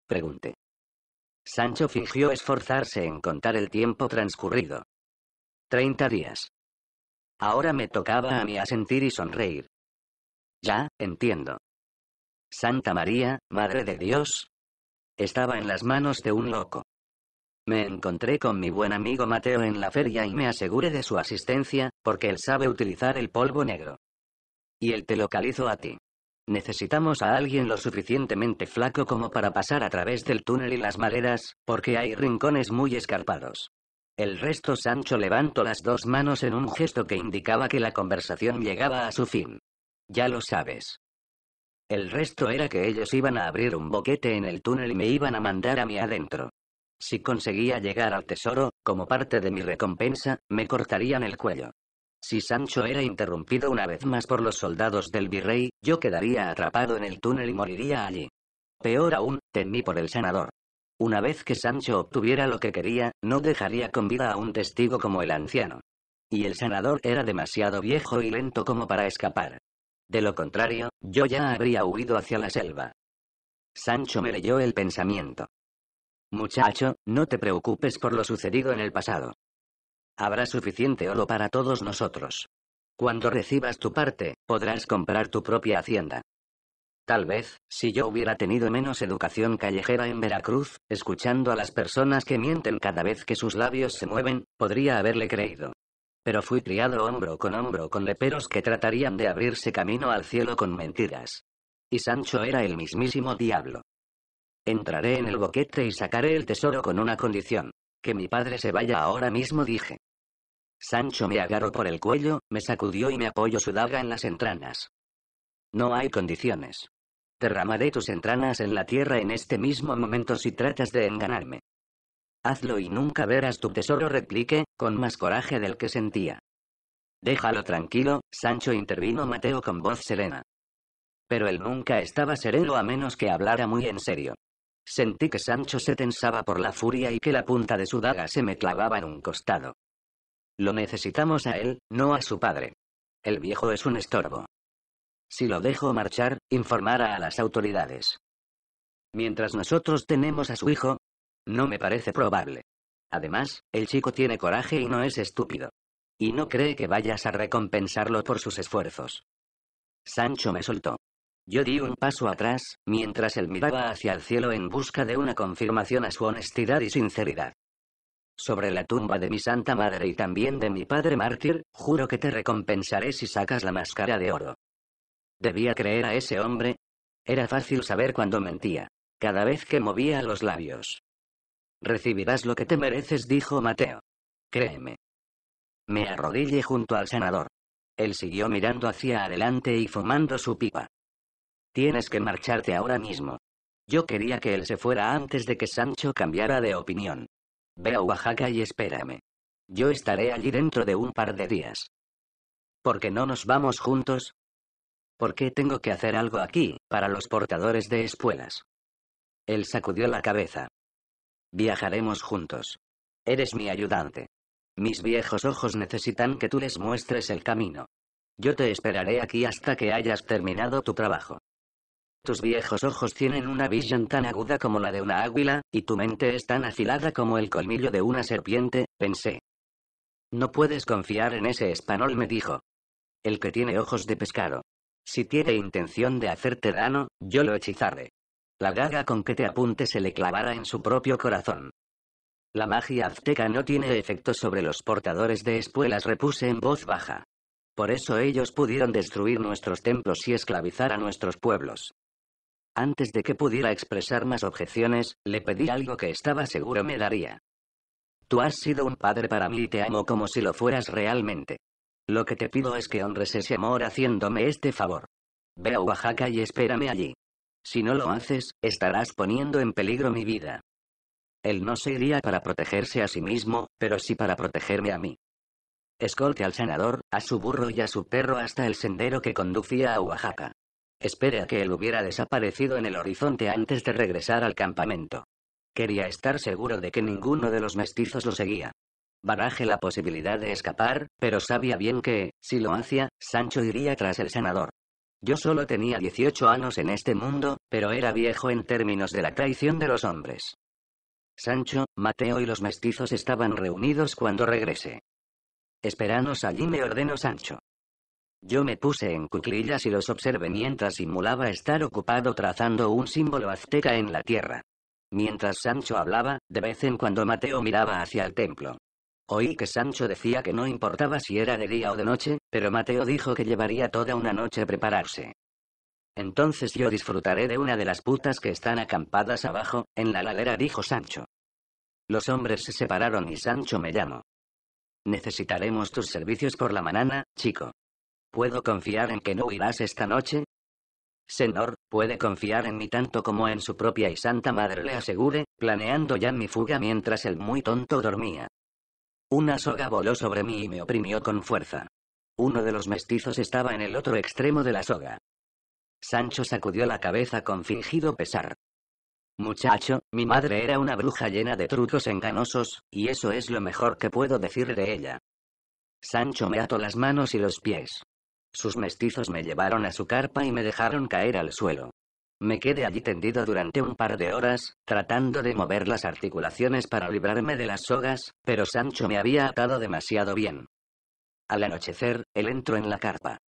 Pregunté. Sancho fingió esforzarse en contar el tiempo transcurrido. Treinta días. Ahora me tocaba a mí asentir y sonreír. Ya, entiendo. Santa María, Madre de Dios. Estaba en las manos de un loco. Me encontré con mi buen amigo Mateo en la feria y me aseguré de su asistencia, porque él sabe utilizar el polvo negro. Y él te localizó a ti. Necesitamos a alguien lo suficientemente flaco como para pasar a través del túnel y las maderas, porque hay rincones muy escarpados. El resto Sancho levantó las dos manos en un gesto que indicaba que la conversación llegaba a su fin. Ya lo sabes. El resto era que ellos iban a abrir un boquete en el túnel y me iban a mandar a mí adentro. Si conseguía llegar al tesoro, como parte de mi recompensa, me cortarían el cuello. Si Sancho era interrumpido una vez más por los soldados del virrey, yo quedaría atrapado en el túnel y moriría allí. Peor aún, temí por el sanador. Una vez que Sancho obtuviera lo que quería, no dejaría con vida a un testigo como el anciano. Y el sanador era demasiado viejo y lento como para escapar. De lo contrario, yo ya habría huido hacia la selva. Sancho me leyó el pensamiento. Muchacho, no te preocupes por lo sucedido en el pasado. Habrá suficiente oro para todos nosotros. Cuando recibas tu parte, podrás comprar tu propia hacienda. Tal vez, si yo hubiera tenido menos educación callejera en Veracruz, escuchando a las personas que mienten cada vez que sus labios se mueven, podría haberle creído. Pero fui criado hombro con hombro con leperos que tratarían de abrirse camino al cielo con mentiras. Y Sancho era el mismísimo diablo. Entraré en el boquete y sacaré el tesoro con una condición. Que mi padre se vaya ahora mismo, dije. Sancho me agarró por el cuello, me sacudió y me apoyó su daga en las entranas. No hay condiciones. Derramaré tus entranas en la tierra en este mismo momento si tratas de enganarme. Hazlo y nunca verás tu tesoro, replique, con más coraje del que sentía. Déjalo tranquilo, Sancho intervino Mateo con voz serena. Pero él nunca estaba sereno a menos que hablara muy en serio. Sentí que Sancho se tensaba por la furia y que la punta de su daga se me clavaba en un costado. Lo necesitamos a él, no a su padre. El viejo es un estorbo. Si lo dejo marchar, informará a las autoridades. Mientras nosotros tenemos a su hijo, no me parece probable. Además, el chico tiene coraje y no es estúpido. Y no cree que vayas a recompensarlo por sus esfuerzos. Sancho me soltó. Yo di un paso atrás, mientras él miraba hacia el cielo en busca de una confirmación a su honestidad y sinceridad sobre la tumba de mi Santa Madre y también de mi Padre Mártir, juro que te recompensaré si sacas la máscara de oro. Debía creer a ese hombre. Era fácil saber cuando mentía, cada vez que movía los labios. Recibirás lo que te mereces, dijo Mateo. Créeme. Me arrodillé junto al senador. Él siguió mirando hacia adelante y fumando su pipa. Tienes que marcharte ahora mismo. Yo quería que él se fuera antes de que Sancho cambiara de opinión. Ve a Oaxaca y espérame. Yo estaré allí dentro de un par de días. ¿Por qué no nos vamos juntos? ¿Por qué tengo que hacer algo aquí, para los portadores de espuelas? Él sacudió la cabeza. Viajaremos juntos. Eres mi ayudante. Mis viejos ojos necesitan que tú les muestres el camino. Yo te esperaré aquí hasta que hayas terminado tu trabajo. Tus viejos ojos tienen una visión tan aguda como la de una águila, y tu mente es tan afilada como el colmillo de una serpiente, pensé. No puedes confiar en ese español, me dijo. El que tiene ojos de pescado. Si tiene intención de hacerte daño, yo lo hechizaré. La gaga con que te apunte se le clavará en su propio corazón. La magia azteca no tiene efecto sobre los portadores de espuelas, repuse en voz baja. Por eso ellos pudieron destruir nuestros templos y esclavizar a nuestros pueblos. Antes de que pudiera expresar más objeciones, le pedí algo que estaba seguro me daría. Tú has sido un padre para mí y te amo como si lo fueras realmente. Lo que te pido es que honres ese amor haciéndome este favor. Ve a Oaxaca y espérame allí. Si no lo haces, estarás poniendo en peligro mi vida. Él no se iría para protegerse a sí mismo, pero sí para protegerme a mí. Escolte al sanador, a su burro y a su perro hasta el sendero que conducía a Oaxaca. Espera que él hubiera desaparecido en el horizonte antes de regresar al campamento. Quería estar seguro de que ninguno de los mestizos lo seguía. Baraje la posibilidad de escapar, pero sabía bien que, si lo hacía, Sancho iría tras el sanador. Yo solo tenía 18 años en este mundo, pero era viejo en términos de la traición de los hombres. Sancho, Mateo y los mestizos estaban reunidos cuando regrese. Esperanos allí, me ordenó Sancho. Yo me puse en cuclillas y los observé mientras simulaba estar ocupado trazando un símbolo azteca en la tierra. Mientras Sancho hablaba, de vez en cuando Mateo miraba hacia el templo. Oí que Sancho decía que no importaba si era de día o de noche, pero Mateo dijo que llevaría toda una noche prepararse. Entonces yo disfrutaré de una de las putas que están acampadas abajo, en la ladera, dijo Sancho. Los hombres se separaron y Sancho me llamó. Necesitaremos tus servicios por la manana, chico. ¿Puedo confiar en que no huirás esta noche? Señor, puede confiar en mí tanto como en su propia y santa madre le asegure, planeando ya mi fuga mientras el muy tonto dormía. Una soga voló sobre mí y me oprimió con fuerza. Uno de los mestizos estaba en el otro extremo de la soga. Sancho sacudió la cabeza con fingido pesar. Muchacho, mi madre era una bruja llena de trucos enganosos, y eso es lo mejor que puedo decir de ella. Sancho me ató las manos y los pies. Sus mestizos me llevaron a su carpa y me dejaron caer al suelo. Me quedé allí tendido durante un par de horas, tratando de mover las articulaciones para librarme de las sogas, pero Sancho me había atado demasiado bien. Al anochecer, él entró en la carpa.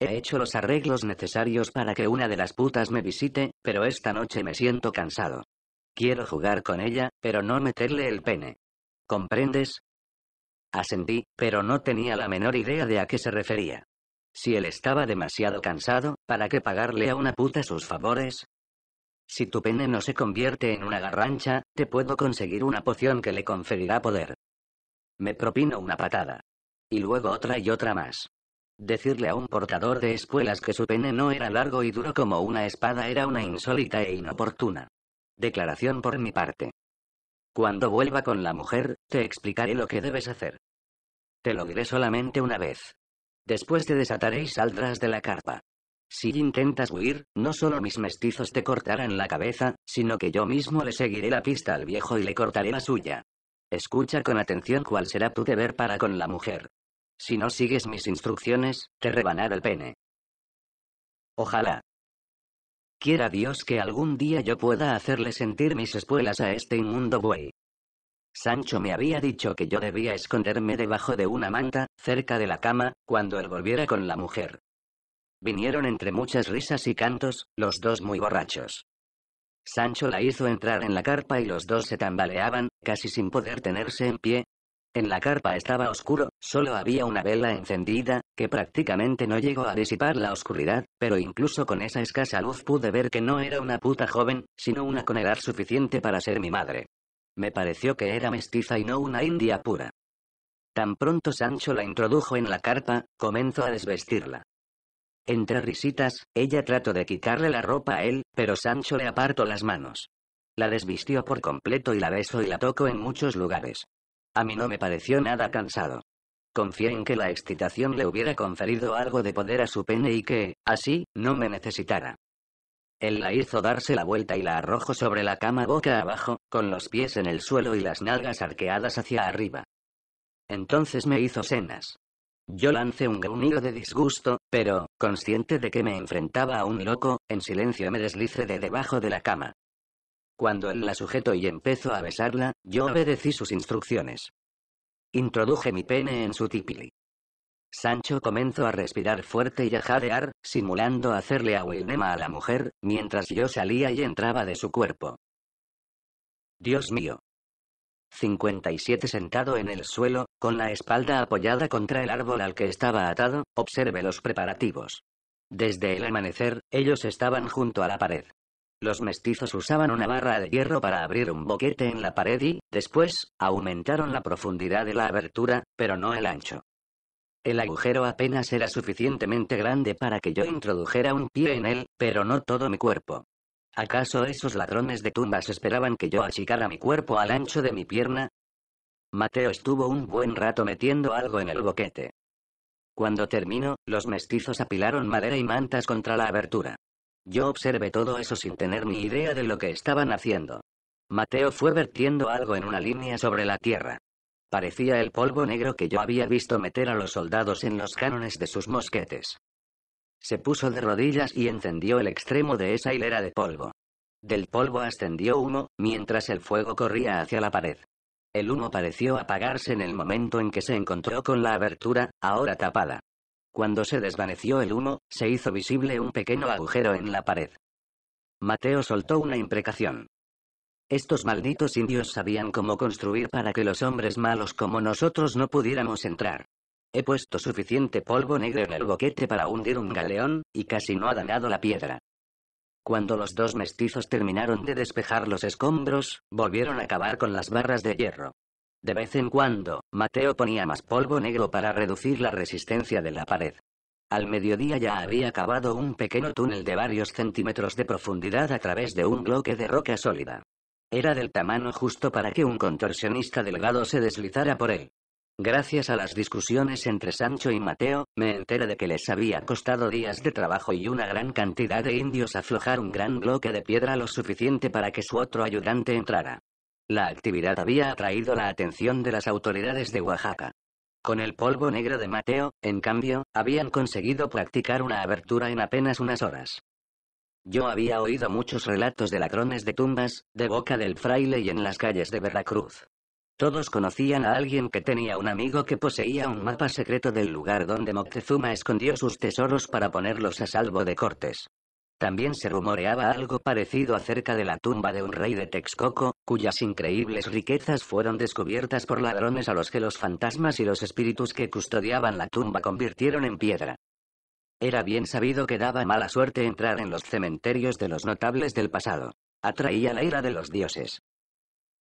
He hecho los arreglos necesarios para que una de las putas me visite, pero esta noche me siento cansado. Quiero jugar con ella, pero no meterle el pene. ¿Comprendes? Asentí, pero no tenía la menor idea de a qué se refería. Si él estaba demasiado cansado, ¿para qué pagarle a una puta sus favores? Si tu pene no se convierte en una garrancha, te puedo conseguir una poción que le conferirá poder. Me propino una patada. Y luego otra y otra más. Decirle a un portador de espuelas que su pene no era largo y duro como una espada era una insólita e inoportuna. Declaración por mi parte. Cuando vuelva con la mujer, te explicaré lo que debes hacer. Te lo diré solamente una vez. Después te desataré y saldrás de la carpa. Si intentas huir, no solo mis mestizos te cortarán la cabeza, sino que yo mismo le seguiré la pista al viejo y le cortaré la suya. Escucha con atención cuál será tu deber para con la mujer. Si no sigues mis instrucciones, te rebanaré el pene. Ojalá. Quiera Dios que algún día yo pueda hacerle sentir mis espuelas a este inmundo buey. Sancho me había dicho que yo debía esconderme debajo de una manta, cerca de la cama, cuando él volviera con la mujer. Vinieron entre muchas risas y cantos, los dos muy borrachos. Sancho la hizo entrar en la carpa y los dos se tambaleaban, casi sin poder tenerse en pie. En la carpa estaba oscuro, solo había una vela encendida, que prácticamente no llegó a disipar la oscuridad, pero incluso con esa escasa luz pude ver que no era una puta joven, sino una con edad suficiente para ser mi madre. Me pareció que era mestiza y no una india pura. Tan pronto Sancho la introdujo en la carpa, comenzó a desvestirla. Entre risitas, ella trató de quitarle la ropa a él, pero Sancho le apartó las manos. La desvistió por completo y la besó y la tocó en muchos lugares. A mí no me pareció nada cansado. Confié en que la excitación le hubiera conferido algo de poder a su pene y que, así, no me necesitara. Él la hizo darse la vuelta y la arrojó sobre la cama boca abajo, con los pies en el suelo y las nalgas arqueadas hacia arriba. Entonces me hizo cenas. Yo lancé un gruñido de disgusto, pero, consciente de que me enfrentaba a un loco, en silencio me deslicé de debajo de la cama. Cuando él la sujetó y empezó a besarla, yo obedecí sus instrucciones. Introduje mi pene en su tipili. Sancho comenzó a respirar fuerte y a jadear, simulando hacerle a Wilnema a la mujer, mientras yo salía y entraba de su cuerpo. Dios mío. 57 Sentado en el suelo, con la espalda apoyada contra el árbol al que estaba atado, observe los preparativos. Desde el amanecer, ellos estaban junto a la pared. Los mestizos usaban una barra de hierro para abrir un boquete en la pared y, después, aumentaron la profundidad de la abertura, pero no el ancho. El agujero apenas era suficientemente grande para que yo introdujera un pie en él, pero no todo mi cuerpo. ¿Acaso esos ladrones de tumbas esperaban que yo achicara mi cuerpo al ancho de mi pierna? Mateo estuvo un buen rato metiendo algo en el boquete. Cuando terminó, los mestizos apilaron madera y mantas contra la abertura. Yo observé todo eso sin tener ni idea de lo que estaban haciendo. Mateo fue vertiendo algo en una línea sobre la tierra. Parecía el polvo negro que yo había visto meter a los soldados en los cánones de sus mosquetes. Se puso de rodillas y encendió el extremo de esa hilera de polvo. Del polvo ascendió humo, mientras el fuego corría hacia la pared. El humo pareció apagarse en el momento en que se encontró con la abertura, ahora tapada. Cuando se desvaneció el humo, se hizo visible un pequeño agujero en la pared. Mateo soltó una imprecación. Estos malditos indios sabían cómo construir para que los hombres malos como nosotros no pudiéramos entrar. He puesto suficiente polvo negro en el boquete para hundir un galeón, y casi no ha dañado la piedra. Cuando los dos mestizos terminaron de despejar los escombros, volvieron a acabar con las barras de hierro. De vez en cuando, Mateo ponía más polvo negro para reducir la resistencia de la pared. Al mediodía ya había acabado un pequeño túnel de varios centímetros de profundidad a través de un bloque de roca sólida. Era del tamaño justo para que un contorsionista delgado se deslizara por él. Gracias a las discusiones entre Sancho y Mateo, me enteré de que les había costado días de trabajo y una gran cantidad de indios aflojar un gran bloque de piedra lo suficiente para que su otro ayudante entrara. La actividad había atraído la atención de las autoridades de Oaxaca. Con el polvo negro de Mateo, en cambio, habían conseguido practicar una abertura en apenas unas horas. Yo había oído muchos relatos de ladrones de tumbas, de boca del fraile y en las calles de Veracruz. Todos conocían a alguien que tenía un amigo que poseía un mapa secreto del lugar donde Moctezuma escondió sus tesoros para ponerlos a salvo de cortes. También se rumoreaba algo parecido acerca de la tumba de un rey de Texcoco, cuyas increíbles riquezas fueron descubiertas por ladrones a los que los fantasmas y los espíritus que custodiaban la tumba convirtieron en piedra. Era bien sabido que daba mala suerte entrar en los cementerios de los notables del pasado. Atraía la ira de los dioses.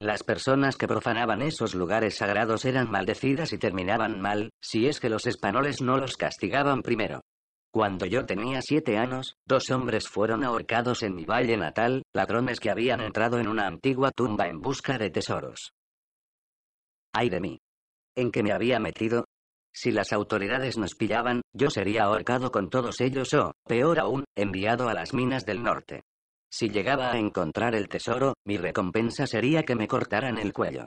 Las personas que profanaban esos lugares sagrados eran maldecidas y terminaban mal, si es que los españoles no los castigaban primero. Cuando yo tenía siete años, dos hombres fueron ahorcados en mi valle natal, ladrones que habían entrado en una antigua tumba en busca de tesoros. ¡Ay de mí! ¿En qué me había metido? Si las autoridades nos pillaban, yo sería ahorcado con todos ellos o, peor aún, enviado a las minas del norte. Si llegaba a encontrar el tesoro, mi recompensa sería que me cortaran el cuello.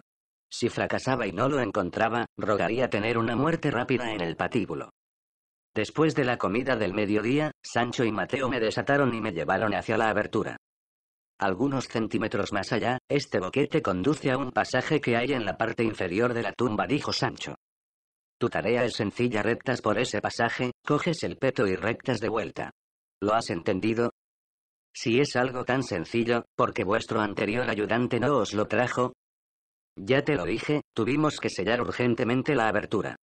Si fracasaba y no lo encontraba, rogaría tener una muerte rápida en el patíbulo. Después de la comida del mediodía, Sancho y Mateo me desataron y me llevaron hacia la abertura. Algunos centímetros más allá, este boquete conduce a un pasaje que hay en la parte inferior de la tumba, dijo Sancho. Tu tarea es sencilla, rectas por ese pasaje, coges el peto y rectas de vuelta. ¿Lo has entendido? Si es algo tan sencillo, porque vuestro anterior ayudante no os lo trajo? Ya te lo dije, tuvimos que sellar urgentemente la abertura.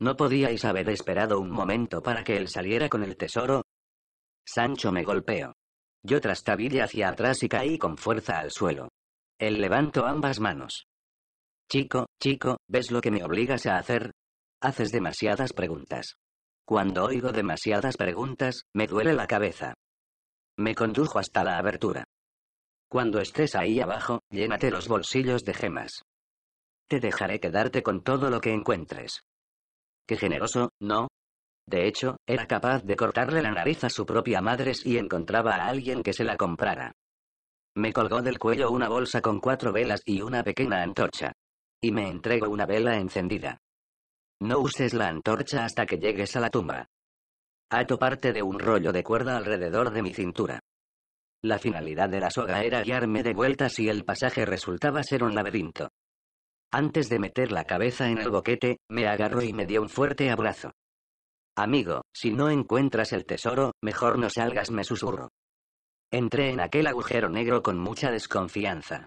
¿No podíais haber esperado un momento para que él saliera con el tesoro? Sancho me golpeó. Yo trastabillé hacia atrás y caí con fuerza al suelo. Él levantó ambas manos. Chico, chico, ¿ves lo que me obligas a hacer? Haces demasiadas preguntas. Cuando oigo demasiadas preguntas, me duele la cabeza. Me condujo hasta la abertura. Cuando estés ahí abajo, llénate los bolsillos de gemas. Te dejaré quedarte con todo lo que encuentres. Qué generoso, ¿no? De hecho, era capaz de cortarle la nariz a su propia madre si encontraba a alguien que se la comprara. Me colgó del cuello una bolsa con cuatro velas y una pequeña antorcha. Y me entregó una vela encendida. No uses la antorcha hasta que llegues a la tumba. Ato parte de un rollo de cuerda alrededor de mi cintura. La finalidad de la soga era guiarme de vuelta si el pasaje resultaba ser un laberinto. Antes de meter la cabeza en el boquete, me agarró y me dio un fuerte abrazo. Amigo, si no encuentras el tesoro, mejor no salgas, me susurro. Entré en aquel agujero negro con mucha desconfianza.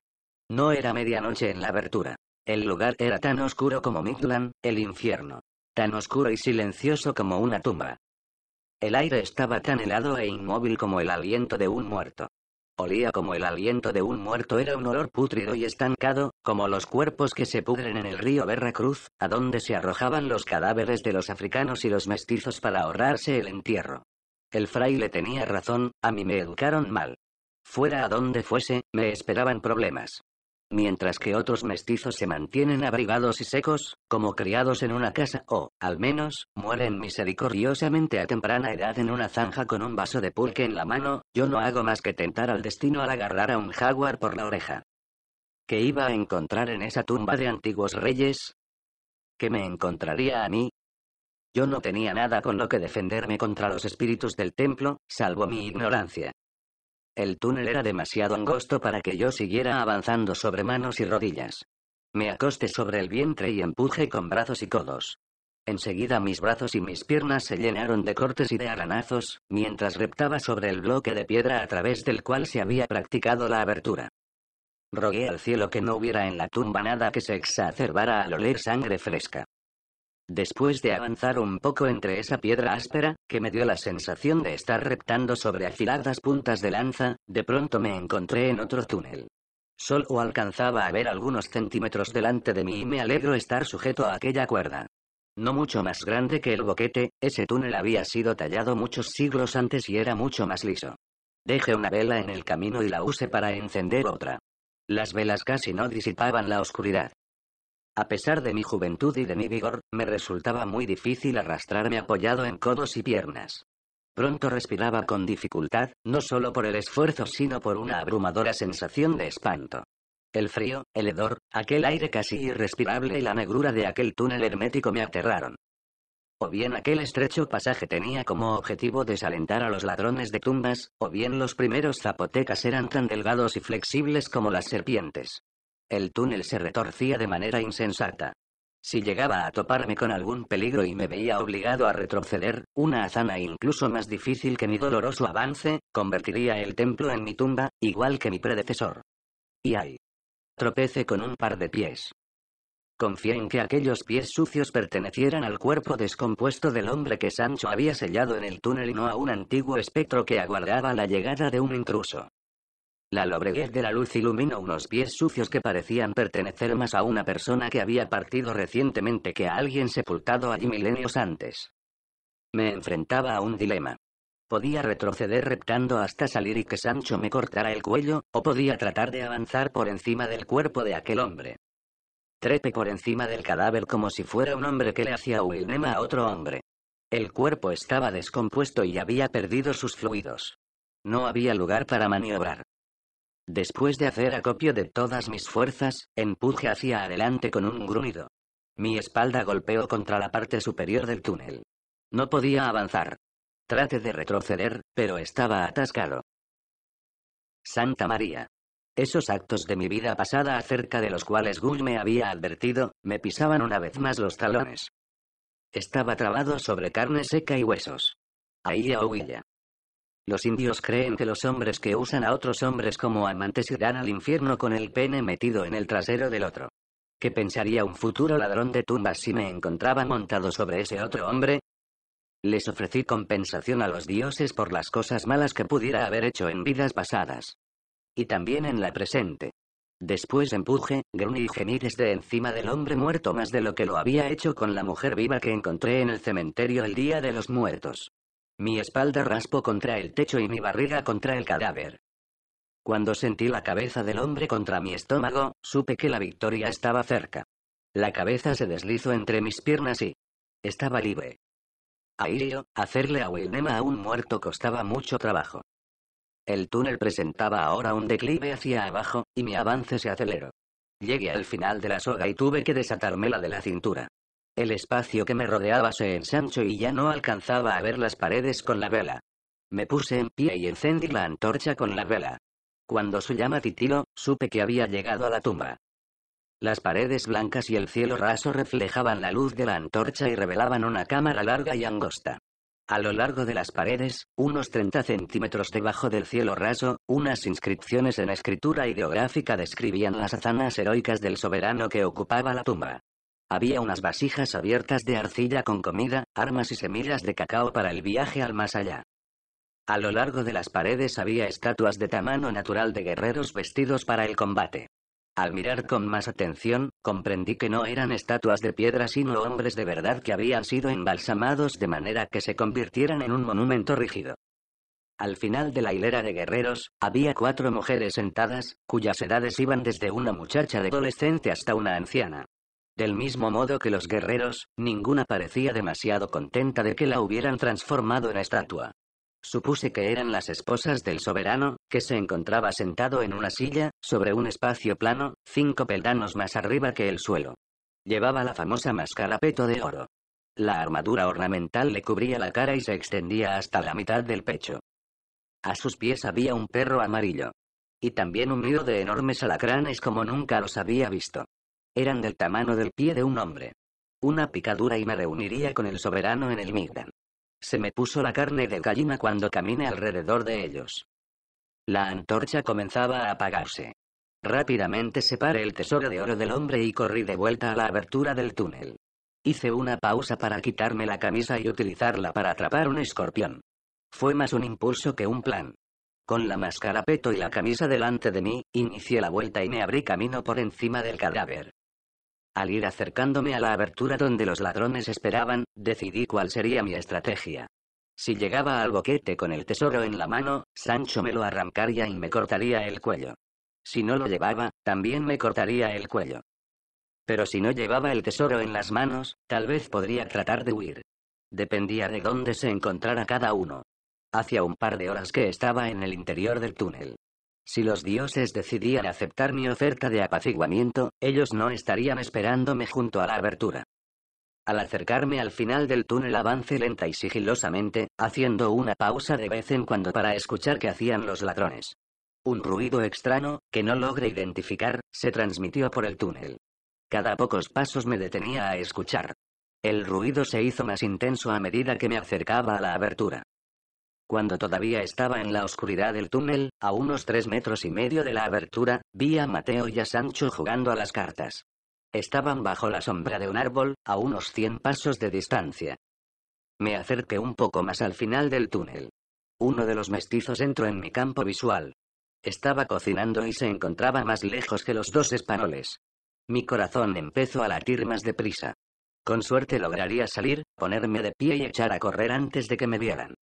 No era medianoche en la abertura. El lugar era tan oscuro como Midland, el infierno. Tan oscuro y silencioso como una tumba. El aire estaba tan helado e inmóvil como el aliento de un muerto. Olía como el aliento de un muerto, era un olor pútrido y estancado, como los cuerpos que se pudren en el río Veracruz, a donde se arrojaban los cadáveres de los africanos y los mestizos para ahorrarse el entierro. El fraile tenía razón, a mí me educaron mal. Fuera a donde fuese, me esperaban problemas mientras que otros mestizos se mantienen abrigados y secos, como criados en una casa o, al menos, mueren misericordiosamente a temprana edad en una zanja con un vaso de pulque en la mano, yo no hago más que tentar al destino al agarrar a un jaguar por la oreja. ¿Qué iba a encontrar en esa tumba de antiguos reyes? ¿Qué me encontraría a mí? Yo no tenía nada con lo que defenderme contra los espíritus del templo, salvo mi ignorancia. El túnel era demasiado angosto para que yo siguiera avanzando sobre manos y rodillas. Me acosté sobre el vientre y empuje con brazos y codos. Enseguida mis brazos y mis piernas se llenaron de cortes y de aranazos, mientras reptaba sobre el bloque de piedra a través del cual se había practicado la abertura. Rogué al cielo que no hubiera en la tumba nada que se exacerbara al oler sangre fresca. Después de avanzar un poco entre esa piedra áspera, que me dio la sensación de estar reptando sobre afiladas puntas de lanza, de pronto me encontré en otro túnel. Solo alcanzaba a ver algunos centímetros delante de mí y me alegro estar sujeto a aquella cuerda. No mucho más grande que el boquete, ese túnel había sido tallado muchos siglos antes y era mucho más liso. Dejé una vela en el camino y la usé para encender otra. Las velas casi no disipaban la oscuridad. A pesar de mi juventud y de mi vigor, me resultaba muy difícil arrastrarme apoyado en codos y piernas. Pronto respiraba con dificultad, no solo por el esfuerzo, sino por una abrumadora sensación de espanto. El frío, el hedor, aquel aire casi irrespirable y la negrura de aquel túnel hermético me aterraron. O bien aquel estrecho pasaje tenía como objetivo desalentar a los ladrones de tumbas, o bien los primeros zapotecas eran tan delgados y flexibles como las serpientes. El túnel se retorcía de manera insensata. Si llegaba a toparme con algún peligro y me veía obligado a retroceder, una hazana incluso más difícil que mi doloroso avance, convertiría el templo en mi tumba, igual que mi predecesor. Y ahí. Tropecé con un par de pies. Confié en que aquellos pies sucios pertenecieran al cuerpo descompuesto del hombre que Sancho había sellado en el túnel y no a un antiguo espectro que aguardaba la llegada de un intruso. La lobreguez de la luz iluminó unos pies sucios que parecían pertenecer más a una persona que había partido recientemente que a alguien sepultado allí milenios antes. Me enfrentaba a un dilema. Podía retroceder reptando hasta salir y que Sancho me cortara el cuello, o podía tratar de avanzar por encima del cuerpo de aquel hombre. Trepe por encima del cadáver como si fuera un hombre que le hacía Wilnema a otro hombre. El cuerpo estaba descompuesto y había perdido sus fluidos. No había lugar para maniobrar. Después de hacer acopio de todas mis fuerzas, empuje hacia adelante con un gruñido. Mi espalda golpeó contra la parte superior del túnel. No podía avanzar. Trate de retroceder, pero estaba atascado. Santa María. Esos actos de mi vida pasada acerca de los cuales Gull me había advertido, me pisaban una vez más los talones. Estaba trabado sobre carne seca y huesos. Ahí ya huilla. Los indios creen que los hombres que usan a otros hombres como amantes irán al infierno con el pene metido en el trasero del otro. ¿Qué pensaría un futuro ladrón de tumbas si me encontraba montado sobre ese otro hombre? Les ofrecí compensación a los dioses por las cosas malas que pudiera haber hecho en vidas pasadas. Y también en la presente. Después empuje, gruñí y gemí desde encima del hombre muerto más de lo que lo había hecho con la mujer viva que encontré en el cementerio el día de los muertos. Mi espalda raspo contra el techo y mi barriga contra el cadáver. Cuando sentí la cabeza del hombre contra mi estómago, supe que la victoria estaba cerca. La cabeza se deslizó entre mis piernas y... Estaba libre. A hacerle a Wilnema a un muerto costaba mucho trabajo. El túnel presentaba ahora un declive hacia abajo, y mi avance se aceleró. Llegué al final de la soga y tuve que desatarme la de la cintura. El espacio que me rodeaba se ensanchó y ya no alcanzaba a ver las paredes con la vela. Me puse en pie y encendí la antorcha con la vela. Cuando su llama titilo, supe que había llegado a la tumba. Las paredes blancas y el cielo raso reflejaban la luz de la antorcha y revelaban una cámara larga y angosta. A lo largo de las paredes, unos 30 centímetros debajo del cielo raso, unas inscripciones en escritura ideográfica describían las hazanas heroicas del soberano que ocupaba la tumba. Había unas vasijas abiertas de arcilla con comida, armas y semillas de cacao para el viaje al más allá. A lo largo de las paredes había estatuas de tamaño natural de guerreros vestidos para el combate. Al mirar con más atención, comprendí que no eran estatuas de piedra sino hombres de verdad que habían sido embalsamados de manera que se convirtieran en un monumento rígido. Al final de la hilera de guerreros, había cuatro mujeres sentadas, cuyas edades iban desde una muchacha de adolescente hasta una anciana. Del mismo modo que los guerreros, ninguna parecía demasiado contenta de que la hubieran transformado en estatua. Supuse que eran las esposas del soberano, que se encontraba sentado en una silla, sobre un espacio plano, cinco peldanos más arriba que el suelo. Llevaba la famosa peto de oro. La armadura ornamental le cubría la cara y se extendía hasta la mitad del pecho. A sus pies había un perro amarillo. Y también un nido de enormes alacranes como nunca los había visto. Eran del tamaño del pie de un hombre. Una picadura y me reuniría con el soberano en el Migdan. Se me puso la carne de gallina cuando caminé alrededor de ellos. La antorcha comenzaba a apagarse. Rápidamente separé el tesoro de oro del hombre y corrí de vuelta a la abertura del túnel. Hice una pausa para quitarme la camisa y utilizarla para atrapar un escorpión. Fue más un impulso que un plan. Con la peto y la camisa delante de mí, inicié la vuelta y me abrí camino por encima del cadáver. Al ir acercándome a la abertura donde los ladrones esperaban, decidí cuál sería mi estrategia. Si llegaba al boquete con el tesoro en la mano, Sancho me lo arrancaría y me cortaría el cuello. Si no lo llevaba, también me cortaría el cuello. Pero si no llevaba el tesoro en las manos, tal vez podría tratar de huir. Dependía de dónde se encontrara cada uno. Hacia un par de horas que estaba en el interior del túnel. Si los dioses decidían aceptar mi oferta de apaciguamiento, ellos no estarían esperándome junto a la abertura. Al acercarme al final del túnel avance lenta y sigilosamente, haciendo una pausa de vez en cuando para escuchar qué hacían los ladrones. Un ruido extraño, que no logré identificar, se transmitió por el túnel. Cada pocos pasos me detenía a escuchar. El ruido se hizo más intenso a medida que me acercaba a la abertura. Cuando todavía estaba en la oscuridad del túnel, a unos tres metros y medio de la abertura, vi a Mateo y a Sancho jugando a las cartas. Estaban bajo la sombra de un árbol, a unos cien pasos de distancia. Me acerqué un poco más al final del túnel. Uno de los mestizos entró en mi campo visual. Estaba cocinando y se encontraba más lejos que los dos españoles. Mi corazón empezó a latir más deprisa. Con suerte lograría salir, ponerme de pie y echar a correr antes de que me vieran.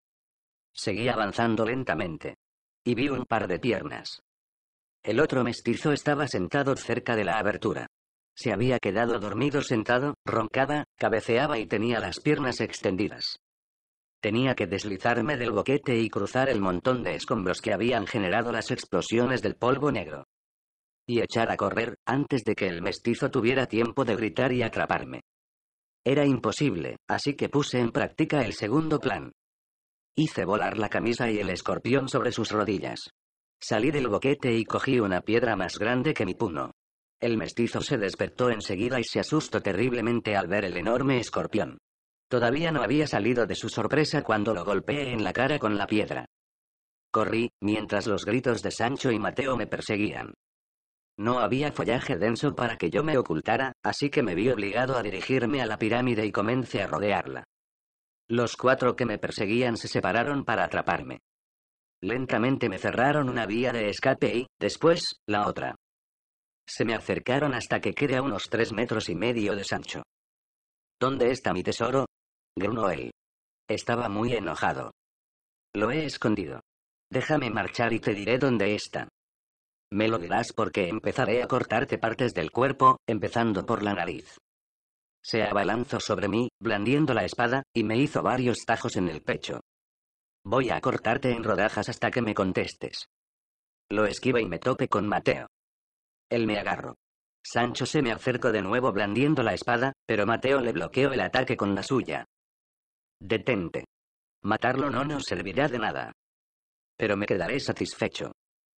Seguí avanzando lentamente. Y vi un par de piernas. El otro mestizo estaba sentado cerca de la abertura. Se había quedado dormido sentado, roncaba, cabeceaba y tenía las piernas extendidas. Tenía que deslizarme del boquete y cruzar el montón de escombros que habían generado las explosiones del polvo negro. Y echar a correr, antes de que el mestizo tuviera tiempo de gritar y atraparme. Era imposible, así que puse en práctica el segundo plan. Hice volar la camisa y el escorpión sobre sus rodillas. Salí del boquete y cogí una piedra más grande que mi puno. El mestizo se despertó enseguida y se asustó terriblemente al ver el enorme escorpión. Todavía no había salido de su sorpresa cuando lo golpeé en la cara con la piedra. Corrí, mientras los gritos de Sancho y Mateo me perseguían. No había follaje denso para que yo me ocultara, así que me vi obligado a dirigirme a la pirámide y comencé a rodearla. Los cuatro que me perseguían se separaron para atraparme. Lentamente me cerraron una vía de escape y, después, la otra. Se me acercaron hasta que quedé a unos tres metros y medio de Sancho. ¿Dónde está mi tesoro? Grunó él. Estaba muy enojado. Lo he escondido. Déjame marchar y te diré dónde está. Me lo dirás porque empezaré a cortarte partes del cuerpo, empezando por la nariz. Se abalanzó sobre mí, blandiendo la espada, y me hizo varios tajos en el pecho. Voy a cortarte en rodajas hasta que me contestes. Lo esquiva y me tope con Mateo. Él me agarró. Sancho se me acercó de nuevo blandiendo la espada, pero Mateo le bloqueó el ataque con la suya. Detente. Matarlo no nos servirá de nada. Pero me quedaré satisfecho.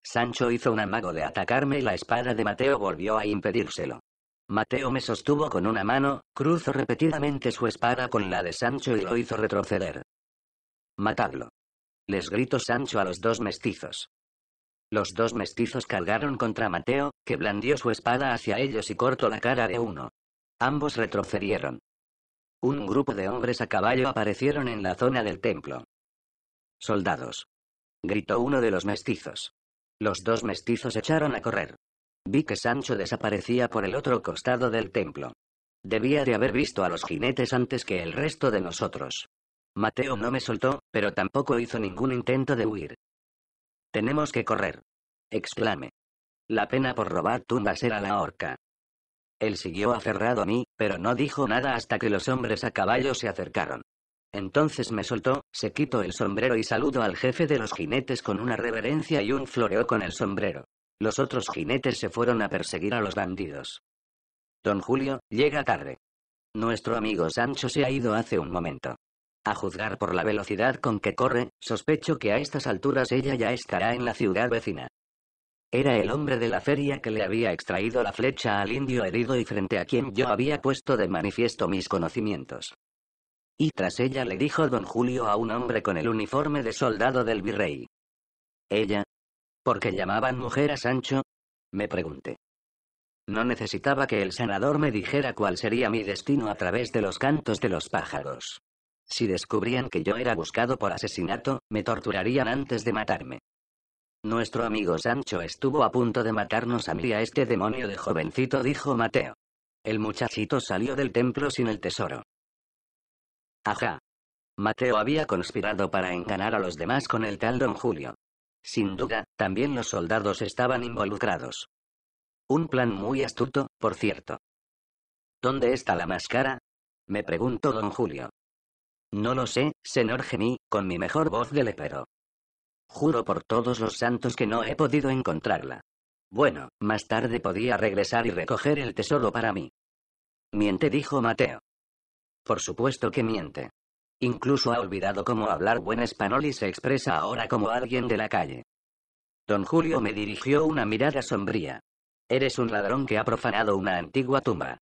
Sancho hizo un amago de atacarme y la espada de Mateo volvió a impedírselo. Mateo me sostuvo con una mano, cruzó repetidamente su espada con la de Sancho y lo hizo retroceder. Matadlo. Les gritó Sancho a los dos mestizos. Los dos mestizos cargaron contra Mateo, que blandió su espada hacia ellos y cortó la cara de uno. Ambos retrocedieron. Un grupo de hombres a caballo aparecieron en la zona del templo. Soldados. Gritó uno de los mestizos. Los dos mestizos echaron a correr. Vi que Sancho desaparecía por el otro costado del templo. Debía de haber visto a los jinetes antes que el resto de nosotros. Mateo no me soltó, pero tampoco hizo ningún intento de huir. Tenemos que correr. Exclame. La pena por robar tumbas era la horca. Él siguió aferrado a mí, pero no dijo nada hasta que los hombres a caballo se acercaron. Entonces me soltó, se quitó el sombrero y saludó al jefe de los jinetes con una reverencia y un floreo con el sombrero. Los otros jinetes se fueron a perseguir a los bandidos. Don Julio, llega tarde. Nuestro amigo Sancho se ha ido hace un momento. A juzgar por la velocidad con que corre, sospecho que a estas alturas ella ya estará en la ciudad vecina. Era el hombre de la feria que le había extraído la flecha al indio herido y frente a quien yo había puesto de manifiesto mis conocimientos. Y tras ella le dijo don Julio a un hombre con el uniforme de soldado del virrey. Ella, ¿Por qué llamaban mujer a Sancho? Me pregunté. No necesitaba que el sanador me dijera cuál sería mi destino a través de los cantos de los pájaros. Si descubrían que yo era buscado por asesinato, me torturarían antes de matarme. Nuestro amigo Sancho estuvo a punto de matarnos a mí a este demonio de jovencito, dijo Mateo. El muchachito salió del templo sin el tesoro. Ajá. Mateo había conspirado para enganar a los demás con el tal don Julio. Sin duda, también los soldados estaban involucrados. Un plan muy astuto, por cierto. ¿Dónde está la máscara? Me preguntó don Julio. No lo sé, señor Gemí, con mi mejor voz de lepero. Juro por todos los santos que no he podido encontrarla. Bueno, más tarde podía regresar y recoger el tesoro para mí. Miente, dijo Mateo. Por supuesto que miente. Incluso ha olvidado cómo hablar buen español y se expresa ahora como alguien de la calle. Don Julio me dirigió una mirada sombría. Eres un ladrón que ha profanado una antigua tumba.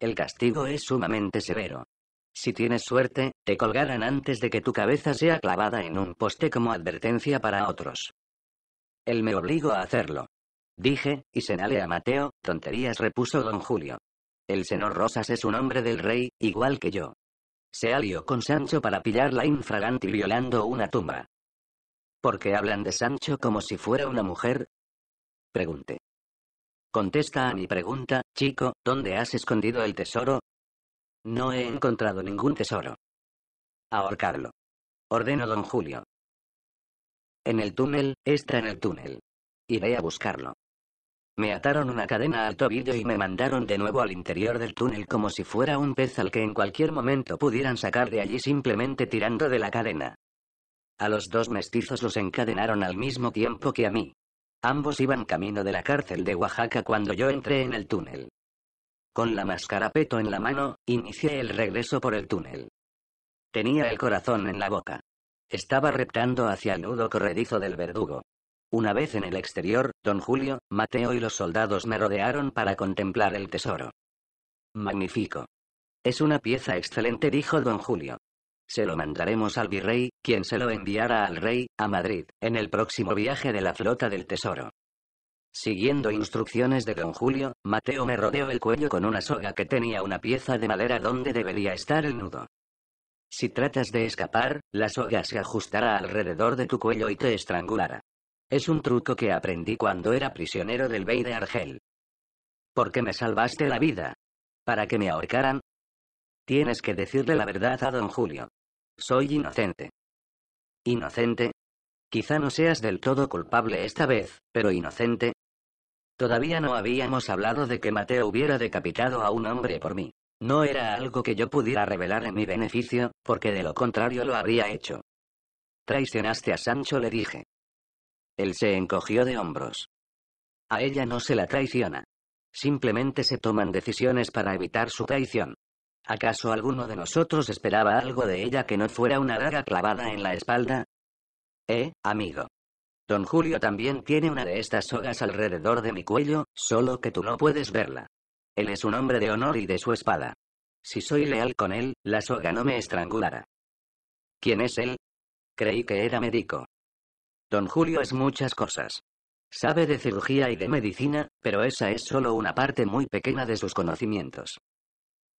El castigo es sumamente severo. Si tienes suerte, te colgarán antes de que tu cabeza sea clavada en un poste como advertencia para otros. Él me obligó a hacerlo. Dije, y señalé a Mateo, tonterías repuso don Julio. El señor Rosas es un hombre del rey, igual que yo. Se alió con Sancho para pillar pillarla infraganti violando una tumba. ¿Por qué hablan de Sancho como si fuera una mujer? Pregunté. Contesta a mi pregunta, chico, ¿dónde has escondido el tesoro? No he encontrado ningún tesoro. Ahorcarlo. Ordeno don Julio. En el túnel, está en el túnel. Iré a buscarlo. Me ataron una cadena al tobillo y me mandaron de nuevo al interior del túnel como si fuera un pez al que en cualquier momento pudieran sacar de allí simplemente tirando de la cadena. A los dos mestizos los encadenaron al mismo tiempo que a mí. Ambos iban camino de la cárcel de Oaxaca cuando yo entré en el túnel. Con la mascarapeto en la mano, inicié el regreso por el túnel. Tenía el corazón en la boca. Estaba reptando hacia el nudo corredizo del verdugo. Una vez en el exterior, don Julio, Mateo y los soldados me rodearon para contemplar el tesoro. Magnífico. Es una pieza excelente, dijo don Julio. Se lo mandaremos al virrey, quien se lo enviará al rey, a Madrid, en el próximo viaje de la flota del tesoro. Siguiendo instrucciones de don Julio, Mateo me rodeó el cuello con una soga que tenía una pieza de madera donde debería estar el nudo. Si tratas de escapar, la soga se ajustará alrededor de tu cuello y te estrangulará. Es un truco que aprendí cuando era prisionero del Bey de Argel. ¿Por qué me salvaste la vida? ¿Para que me ahorcaran? Tienes que decirle la verdad a don Julio. Soy inocente. ¿Inocente? Quizá no seas del todo culpable esta vez, pero inocente. Todavía no habíamos hablado de que Mateo hubiera decapitado a un hombre por mí. No era algo que yo pudiera revelar en mi beneficio, porque de lo contrario lo habría hecho. Traicionaste a Sancho, le dije. Él se encogió de hombros. A ella no se la traiciona. Simplemente se toman decisiones para evitar su traición. ¿Acaso alguno de nosotros esperaba algo de ella que no fuera una daga clavada en la espalda? Eh, amigo. Don Julio también tiene una de estas sogas alrededor de mi cuello, solo que tú no puedes verla. Él es un hombre de honor y de su espada. Si soy leal con él, la soga no me estrangulará. ¿Quién es él? Creí que era médico. Don Julio es muchas cosas. Sabe de cirugía y de medicina, pero esa es solo una parte muy pequeña de sus conocimientos.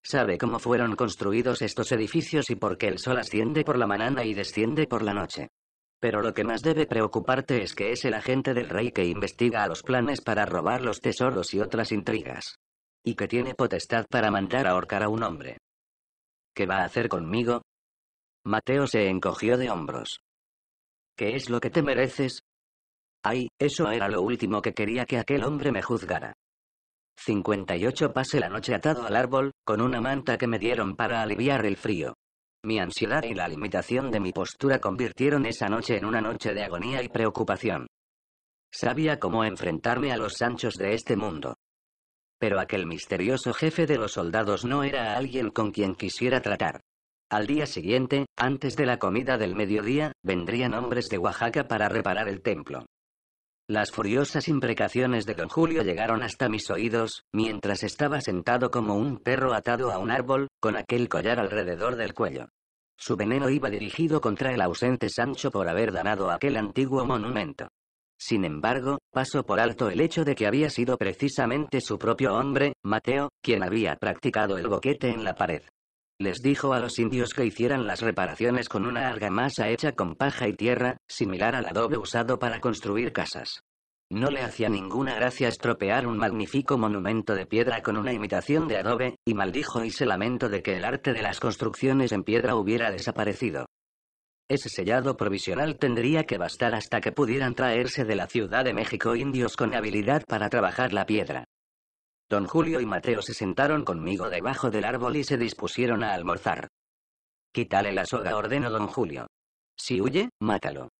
Sabe cómo fueron construidos estos edificios y por qué el sol asciende por la mañana y desciende por la noche. Pero lo que más debe preocuparte es que es el agente del rey que investiga los planes para robar los tesoros y otras intrigas. Y que tiene potestad para mandar ahorcar a un hombre. ¿Qué va a hacer conmigo? Mateo se encogió de hombros. ¿Qué es lo que te mereces? Ay, eso era lo último que quería que aquel hombre me juzgara. 58 Pasé la noche atado al árbol, con una manta que me dieron para aliviar el frío. Mi ansiedad y la limitación de mi postura convirtieron esa noche en una noche de agonía y preocupación. Sabía cómo enfrentarme a los anchos de este mundo. Pero aquel misterioso jefe de los soldados no era alguien con quien quisiera tratar. Al día siguiente, antes de la comida del mediodía, vendrían hombres de Oaxaca para reparar el templo. Las furiosas imprecaciones de don Julio llegaron hasta mis oídos, mientras estaba sentado como un perro atado a un árbol, con aquel collar alrededor del cuello. Su veneno iba dirigido contra el ausente Sancho por haber danado aquel antiguo monumento. Sin embargo, pasó por alto el hecho de que había sido precisamente su propio hombre, Mateo, quien había practicado el boquete en la pared. Les dijo a los indios que hicieran las reparaciones con una argamasa hecha con paja y tierra, similar al adobe usado para construir casas. No le hacía ninguna gracia estropear un magnífico monumento de piedra con una imitación de adobe, y maldijo y se lamentó de que el arte de las construcciones en piedra hubiera desaparecido. Ese sellado provisional tendría que bastar hasta que pudieran traerse de la Ciudad de México indios con habilidad para trabajar la piedra. Don Julio y Mateo se sentaron conmigo debajo del árbol y se dispusieron a almorzar. Quítale la soga, ordenó don Julio. Si huye, mátalo.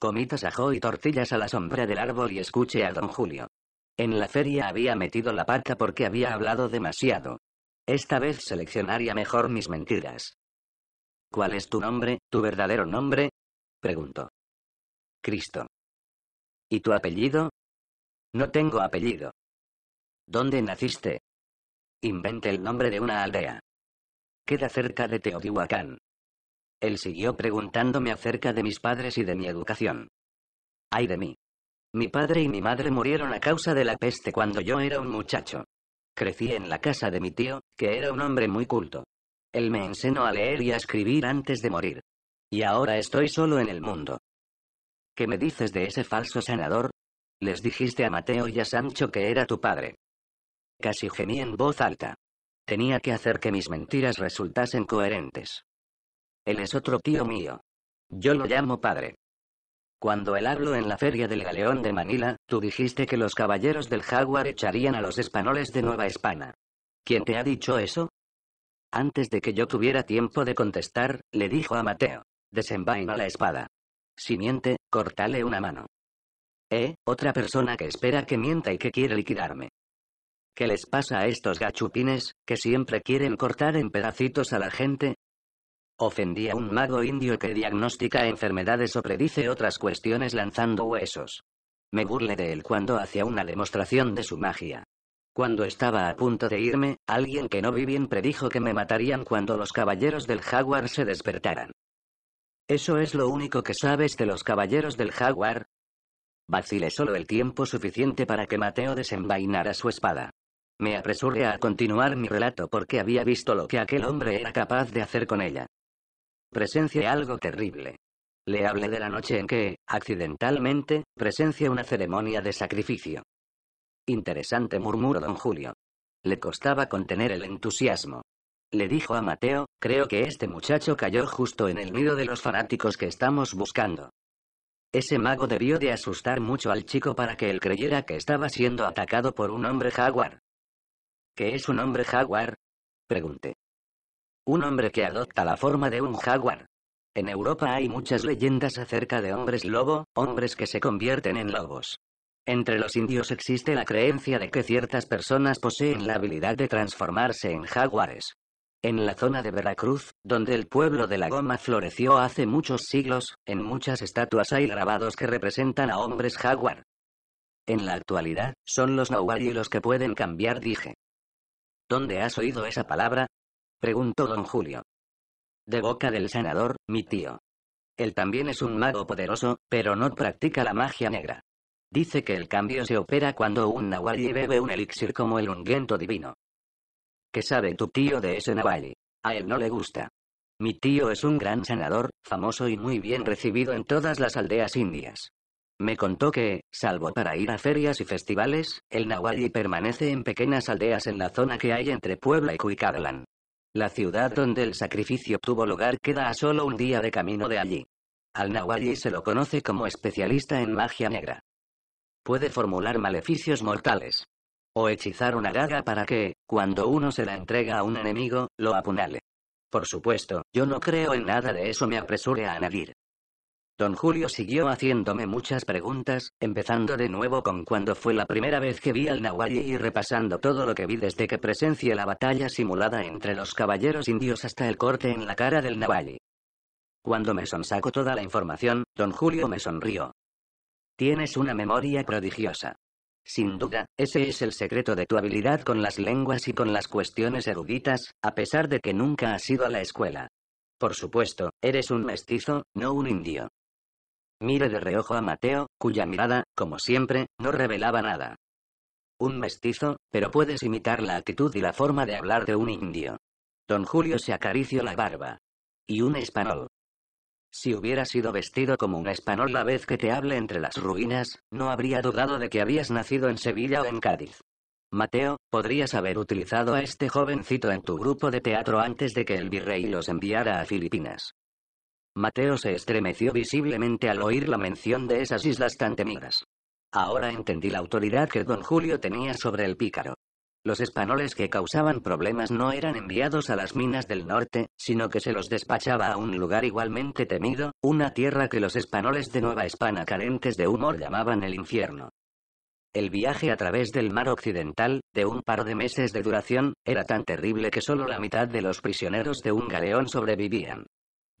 Comita sajó y tortillas a la sombra del árbol y escuche a don Julio. En la feria había metido la pata porque había hablado demasiado. Esta vez seleccionaría mejor mis mentiras. ¿Cuál es tu nombre, tu verdadero nombre? preguntó. Cristo. ¿Y tu apellido? No tengo apellido. ¿Dónde naciste? Invente el nombre de una aldea. Queda cerca de Teotihuacán. Él siguió preguntándome acerca de mis padres y de mi educación. Ay de mí. Mi padre y mi madre murieron a causa de la peste cuando yo era un muchacho. Crecí en la casa de mi tío, que era un hombre muy culto. Él me enseñó a leer y a escribir antes de morir. Y ahora estoy solo en el mundo. ¿Qué me dices de ese falso sanador? Les dijiste a Mateo y a Sancho que era tu padre. Casi gemí en voz alta. Tenía que hacer que mis mentiras resultasen coherentes. Él es otro tío mío. Yo lo llamo padre. Cuando él habló en la feria del galeón de Manila, tú dijiste que los caballeros del jaguar echarían a los españoles de Nueva España. ¿Quién te ha dicho eso? Antes de que yo tuviera tiempo de contestar, le dijo a Mateo. Desenvaina la espada. Si miente, cortale una mano. Eh, otra persona que espera que mienta y que quiere liquidarme. ¿Qué les pasa a estos gachupines, que siempre quieren cortar en pedacitos a la gente? Ofendí a un mago indio que diagnostica enfermedades o predice otras cuestiones lanzando huesos. Me burlé de él cuando hacía una demostración de su magia. Cuando estaba a punto de irme, alguien que no vi bien predijo que me matarían cuando los caballeros del jaguar se despertaran. ¿Eso es lo único que sabes de los caballeros del jaguar? Vacile solo el tiempo suficiente para que Mateo desenvainara su espada. Me apresuré a continuar mi relato porque había visto lo que aquel hombre era capaz de hacer con ella. Presencié algo terrible. Le hablé de la noche en que, accidentalmente, presencia una ceremonia de sacrificio. Interesante murmuró don Julio. Le costaba contener el entusiasmo. Le dijo a Mateo, creo que este muchacho cayó justo en el nido de los fanáticos que estamos buscando. Ese mago debió de asustar mucho al chico para que él creyera que estaba siendo atacado por un hombre jaguar. ¿Qué es un hombre jaguar? Pregunté. Un hombre que adopta la forma de un jaguar. En Europa hay muchas leyendas acerca de hombres lobo, hombres que se convierten en lobos. Entre los indios existe la creencia de que ciertas personas poseen la habilidad de transformarse en jaguares. En la zona de Veracruz, donde el pueblo de la goma floreció hace muchos siglos, en muchas estatuas hay grabados que representan a hombres jaguar. En la actualidad, son los nahuari los que pueden cambiar, dije. ¿Dónde has oído esa palabra? preguntó don Julio. De boca del sanador, mi tío. Él también es un mago poderoso, pero no practica la magia negra. Dice que el cambio se opera cuando un Nawali bebe un elixir como el ungüento divino. ¿Qué sabe tu tío de ese Nawali? A él no le gusta. Mi tío es un gran sanador, famoso y muy bien recibido en todas las aldeas indias. Me contó que, salvo para ir a ferias y festivales, el nahuatl permanece en pequeñas aldeas en la zona que hay entre Puebla y Cuicatlán. La ciudad donde el sacrificio tuvo lugar queda a solo un día de camino de allí. Al nahuatl se lo conoce como especialista en magia negra. Puede formular maleficios mortales. O hechizar una gaga para que, cuando uno se la entrega a un enemigo, lo apunale. Por supuesto, yo no creo en nada de eso, me apresure a nadir. Don Julio siguió haciéndome muchas preguntas, empezando de nuevo con cuándo fue la primera vez que vi al Nahuali y repasando todo lo que vi desde que presencié la batalla simulada entre los caballeros indios hasta el corte en la cara del Nahuali. Cuando me sonsaco toda la información, don Julio me sonrió. Tienes una memoria prodigiosa. Sin duda, ese es el secreto de tu habilidad con las lenguas y con las cuestiones eruditas, a pesar de que nunca has ido a la escuela. Por supuesto, eres un mestizo, no un indio. Mire de reojo a Mateo, cuya mirada, como siempre, no revelaba nada. Un mestizo, pero puedes imitar la actitud y la forma de hablar de un indio. Don Julio se acarició la barba. Y un español. Si hubiera sido vestido como un español la vez que te hable entre las ruinas, no habría dudado de que habías nacido en Sevilla o en Cádiz. Mateo, podrías haber utilizado a este jovencito en tu grupo de teatro antes de que el virrey los enviara a Filipinas. Mateo se estremeció visiblemente al oír la mención de esas islas tan temidas. Ahora entendí la autoridad que don Julio tenía sobre el pícaro. Los españoles que causaban problemas no eran enviados a las minas del norte, sino que se los despachaba a un lugar igualmente temido, una tierra que los españoles de Nueva España carentes de humor llamaban el infierno. El viaje a través del mar occidental, de un par de meses de duración, era tan terrible que solo la mitad de los prisioneros de un galeón sobrevivían.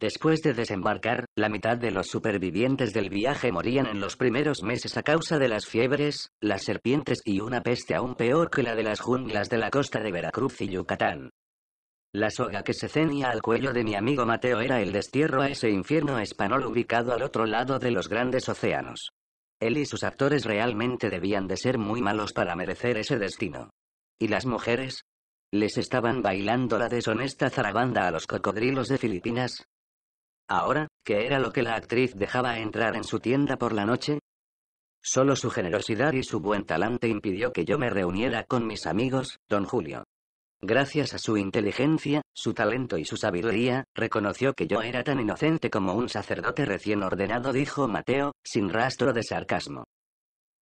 Después de desembarcar, la mitad de los supervivientes del viaje morían en los primeros meses a causa de las fiebres, las serpientes y una peste aún peor que la de las junglas de la costa de Veracruz y Yucatán. La soga que se ceñía al cuello de mi amigo Mateo era el destierro a ese infierno español ubicado al otro lado de los grandes océanos. Él y sus actores realmente debían de ser muy malos para merecer ese destino. ¿Y las mujeres? Les estaban bailando la deshonesta zarabanda a los cocodrilos de Filipinas, Ahora, ¿qué era lo que la actriz dejaba entrar en su tienda por la noche? Solo su generosidad y su buen talante impidió que yo me reuniera con mis amigos, don Julio. Gracias a su inteligencia, su talento y su sabiduría, reconoció que yo era tan inocente como un sacerdote recién ordenado, dijo Mateo, sin rastro de sarcasmo.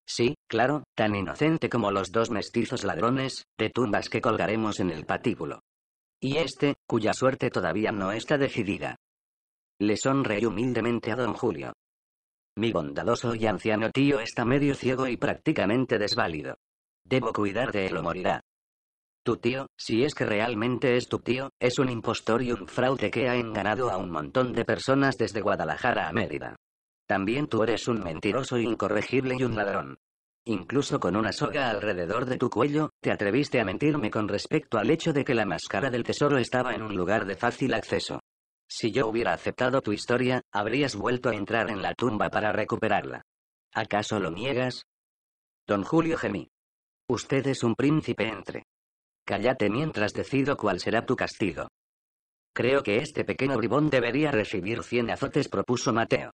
Sí, claro, tan inocente como los dos mestizos ladrones, de tumbas que colgaremos en el patíbulo. Y este, cuya suerte todavía no está decidida. Le sonreí humildemente a don Julio. Mi bondadoso y anciano tío está medio ciego y prácticamente desválido. Debo cuidar de él o morirá. Tu tío, si es que realmente es tu tío, es un impostor y un fraude que ha enganado a un montón de personas desde Guadalajara a Mérida. También tú eres un mentiroso incorregible y un ladrón. Incluso con una soga alrededor de tu cuello, te atreviste a mentirme con respecto al hecho de que la máscara del tesoro estaba en un lugar de fácil acceso. Si yo hubiera aceptado tu historia, habrías vuelto a entrar en la tumba para recuperarla. ¿Acaso lo niegas? Don Julio gemí. Usted es un príncipe entre. Cállate mientras decido cuál será tu castigo. Creo que este pequeño bribón debería recibir cien azotes, propuso Mateo.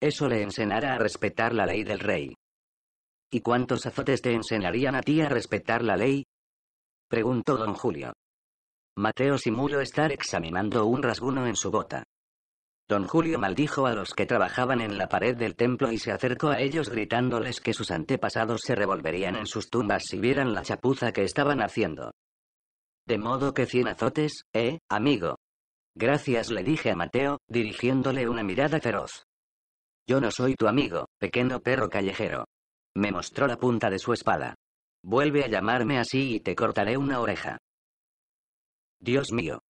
Eso le enseñará a respetar la ley del rey. ¿Y cuántos azotes te enseñarían a ti a respetar la ley? preguntó don Julio. Mateo simuló estar examinando un rasguño en su bota. Don Julio maldijo a los que trabajaban en la pared del templo y se acercó a ellos gritándoles que sus antepasados se revolverían en sus tumbas si vieran la chapuza que estaban haciendo. De modo que cien azotes, ¿eh, amigo? Gracias le dije a Mateo, dirigiéndole una mirada feroz. Yo no soy tu amigo, pequeño perro callejero. Me mostró la punta de su espada. Vuelve a llamarme así y te cortaré una oreja. Dios mío.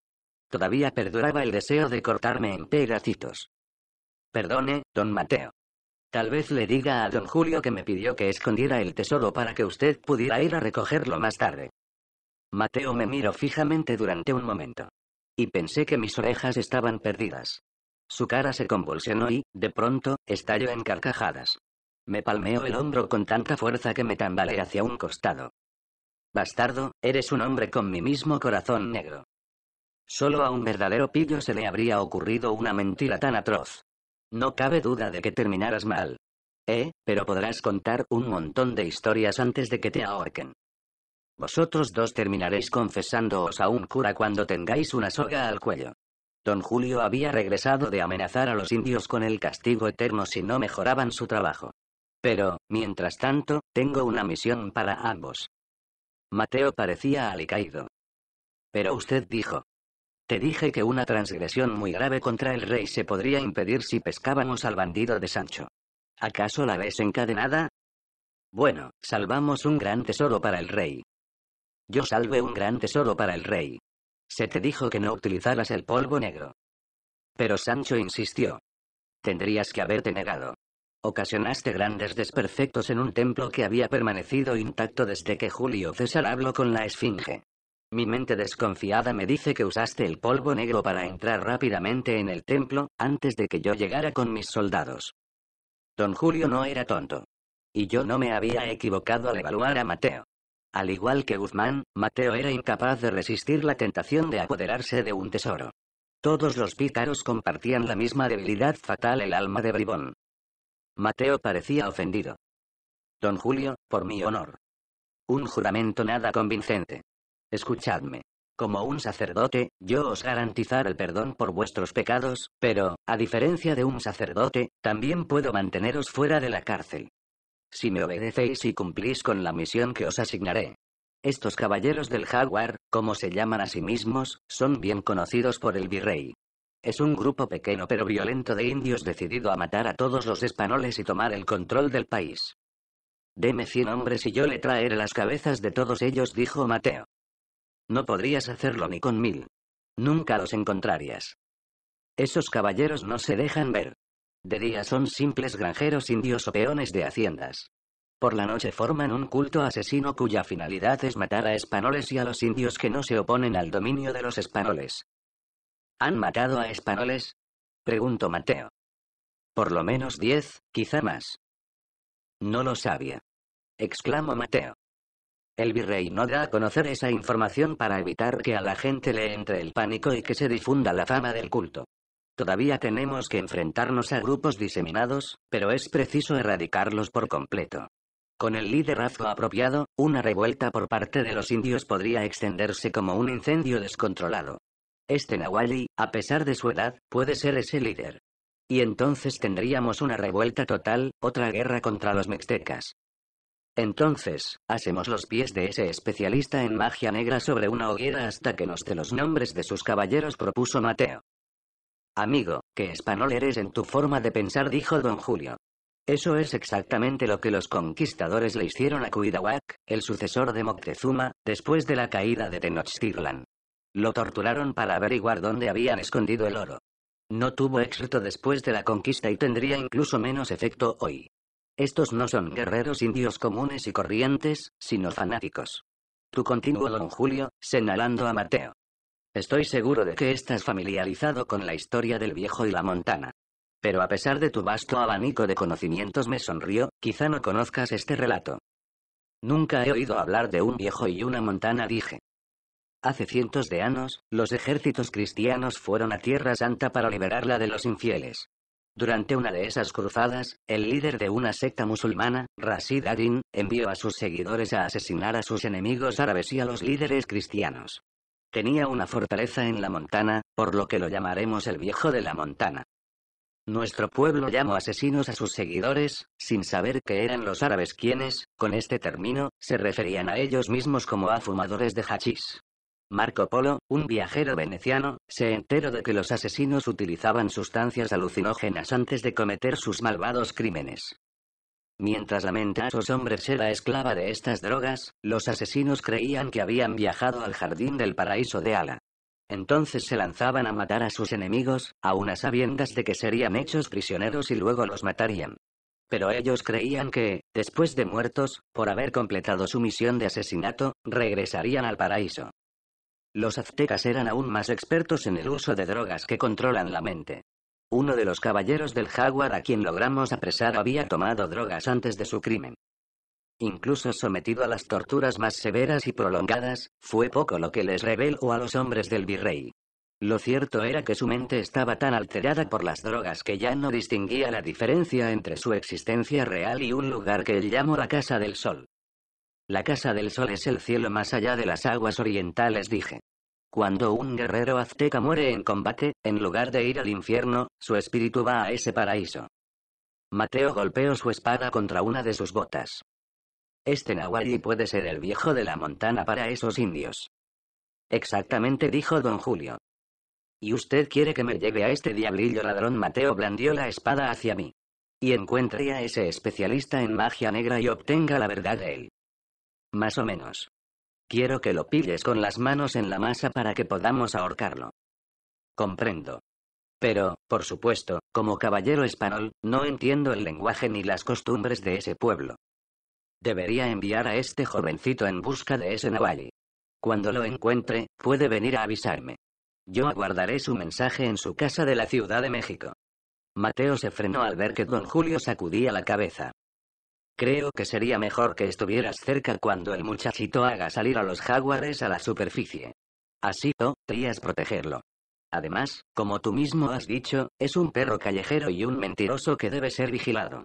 Todavía perduraba el deseo de cortarme en pedacitos. Perdone, don Mateo. Tal vez le diga a don Julio que me pidió que escondiera el tesoro para que usted pudiera ir a recogerlo más tarde. Mateo me miró fijamente durante un momento. Y pensé que mis orejas estaban perdidas. Su cara se convulsionó y, de pronto, estalló en carcajadas. Me palmeó el hombro con tanta fuerza que me tambaleé hacia un costado. Bastardo, eres un hombre con mi mismo corazón negro. Solo a un verdadero pillo se le habría ocurrido una mentira tan atroz. No cabe duda de que terminarás mal. Eh, pero podrás contar un montón de historias antes de que te ahorquen. Vosotros dos terminaréis confesándoos a un cura cuando tengáis una soga al cuello. Don Julio había regresado de amenazar a los indios con el castigo eterno si no mejoraban su trabajo. Pero, mientras tanto, tengo una misión para ambos. Mateo parecía alicaído. Pero usted dijo. Te dije que una transgresión muy grave contra el rey se podría impedir si pescábamos al bandido de Sancho. ¿Acaso la ves encadenada? Bueno, salvamos un gran tesoro para el rey. Yo salvé un gran tesoro para el rey. Se te dijo que no utilizaras el polvo negro. Pero Sancho insistió. Tendrías que haberte negado. Ocasionaste grandes desperfectos en un templo que había permanecido intacto desde que Julio César habló con la Esfinge. Mi mente desconfiada me dice que usaste el polvo negro para entrar rápidamente en el templo, antes de que yo llegara con mis soldados. Don Julio no era tonto. Y yo no me había equivocado al evaluar a Mateo. Al igual que Guzmán, Mateo era incapaz de resistir la tentación de apoderarse de un tesoro. Todos los pícaros compartían la misma debilidad fatal el alma de Bribón. Mateo parecía ofendido. Don Julio, por mi honor. Un juramento nada convincente. Escuchadme. Como un sacerdote, yo os garantizar el perdón por vuestros pecados, pero, a diferencia de un sacerdote, también puedo manteneros fuera de la cárcel. Si me obedecéis y cumplís con la misión que os asignaré. Estos caballeros del jaguar, como se llaman a sí mismos, son bien conocidos por el virrey, es un grupo pequeño pero violento de indios decidido a matar a todos los españoles y tomar el control del país. Deme cien hombres y yo le traeré las cabezas de todos ellos, dijo Mateo. No podrías hacerlo ni con mil. Nunca los encontrarías. Esos caballeros no se dejan ver. De día son simples granjeros indios o peones de haciendas. Por la noche forman un culto asesino cuya finalidad es matar a españoles y a los indios que no se oponen al dominio de los españoles. ¿Han matado a españoles? Preguntó Mateo. Por lo menos diez, quizá más. No lo sabía. Exclamó Mateo. El virrey no da a conocer esa información para evitar que a la gente le entre el pánico y que se difunda la fama del culto. Todavía tenemos que enfrentarnos a grupos diseminados, pero es preciso erradicarlos por completo. Con el liderazgo apropiado, una revuelta por parte de los indios podría extenderse como un incendio descontrolado. Este Nahuali, a pesar de su edad, puede ser ese líder. Y entonces tendríamos una revuelta total, otra guerra contra los mextecas. Entonces, hacemos los pies de ese especialista en magia negra sobre una hoguera hasta que nos dé los nombres de sus caballeros, propuso Mateo. Amigo, qué español eres en tu forma de pensar, dijo don Julio. Eso es exactamente lo que los conquistadores le hicieron a Cuidahuac, el sucesor de Moctezuma, después de la caída de Tenochtitlan. Lo torturaron para averiguar dónde habían escondido el oro. No tuvo éxito después de la conquista y tendría incluso menos efecto hoy. Estos no son guerreros indios comunes y corrientes, sino fanáticos. Tú continuó don Julio, señalando a Mateo. Estoy seguro de que estás familiarizado con la historia del viejo y la montana. Pero a pesar de tu vasto abanico de conocimientos me sonrió, quizá no conozcas este relato. Nunca he oído hablar de un viejo y una montana, dije. Hace cientos de años, los ejércitos cristianos fueron a Tierra Santa para liberarla de los infieles. Durante una de esas cruzadas, el líder de una secta musulmana, Rashid Adin, envió a sus seguidores a asesinar a sus enemigos árabes y a los líderes cristianos. Tenía una fortaleza en la montana, por lo que lo llamaremos el viejo de la montana. Nuestro pueblo llamó asesinos a sus seguidores, sin saber que eran los árabes quienes, con este término, se referían a ellos mismos como a fumadores de hachís. Marco Polo, un viajero veneciano, se enteró de que los asesinos utilizaban sustancias alucinógenas antes de cometer sus malvados crímenes. Mientras la mente a esos hombres era esclava de estas drogas, los asesinos creían que habían viajado al jardín del paraíso de Ala. Entonces se lanzaban a matar a sus enemigos, aun a sabiendas de que serían hechos prisioneros y luego los matarían. Pero ellos creían que, después de muertos, por haber completado su misión de asesinato, regresarían al paraíso. Los aztecas eran aún más expertos en el uso de drogas que controlan la mente. Uno de los caballeros del jaguar a quien logramos apresar había tomado drogas antes de su crimen. Incluso sometido a las torturas más severas y prolongadas, fue poco lo que les reveló a los hombres del virrey. Lo cierto era que su mente estaba tan alterada por las drogas que ya no distinguía la diferencia entre su existencia real y un lugar que él llamó la Casa del Sol. La casa del sol es el cielo más allá de las aguas orientales, dije. Cuando un guerrero azteca muere en combate, en lugar de ir al infierno, su espíritu va a ese paraíso. Mateo golpeó su espada contra una de sus botas. Este Nahuali puede ser el viejo de la montana para esos indios. Exactamente, dijo don Julio. ¿Y usted quiere que me lleve a este diablillo ladrón? Mateo blandió la espada hacia mí. Y encuentre a ese especialista en magia negra y obtenga la verdad de él. Más o menos. Quiero que lo pilles con las manos en la masa para que podamos ahorcarlo. Comprendo. Pero, por supuesto, como caballero español, no entiendo el lenguaje ni las costumbres de ese pueblo. Debería enviar a este jovencito en busca de ese navalle Cuando lo encuentre, puede venir a avisarme. Yo aguardaré su mensaje en su casa de la Ciudad de México. Mateo se frenó al ver que don Julio sacudía la cabeza. Creo que sería mejor que estuvieras cerca cuando el muchachito haga salir a los jaguares a la superficie. Así podrías protegerlo. Además, como tú mismo has dicho, es un perro callejero y un mentiroso que debe ser vigilado.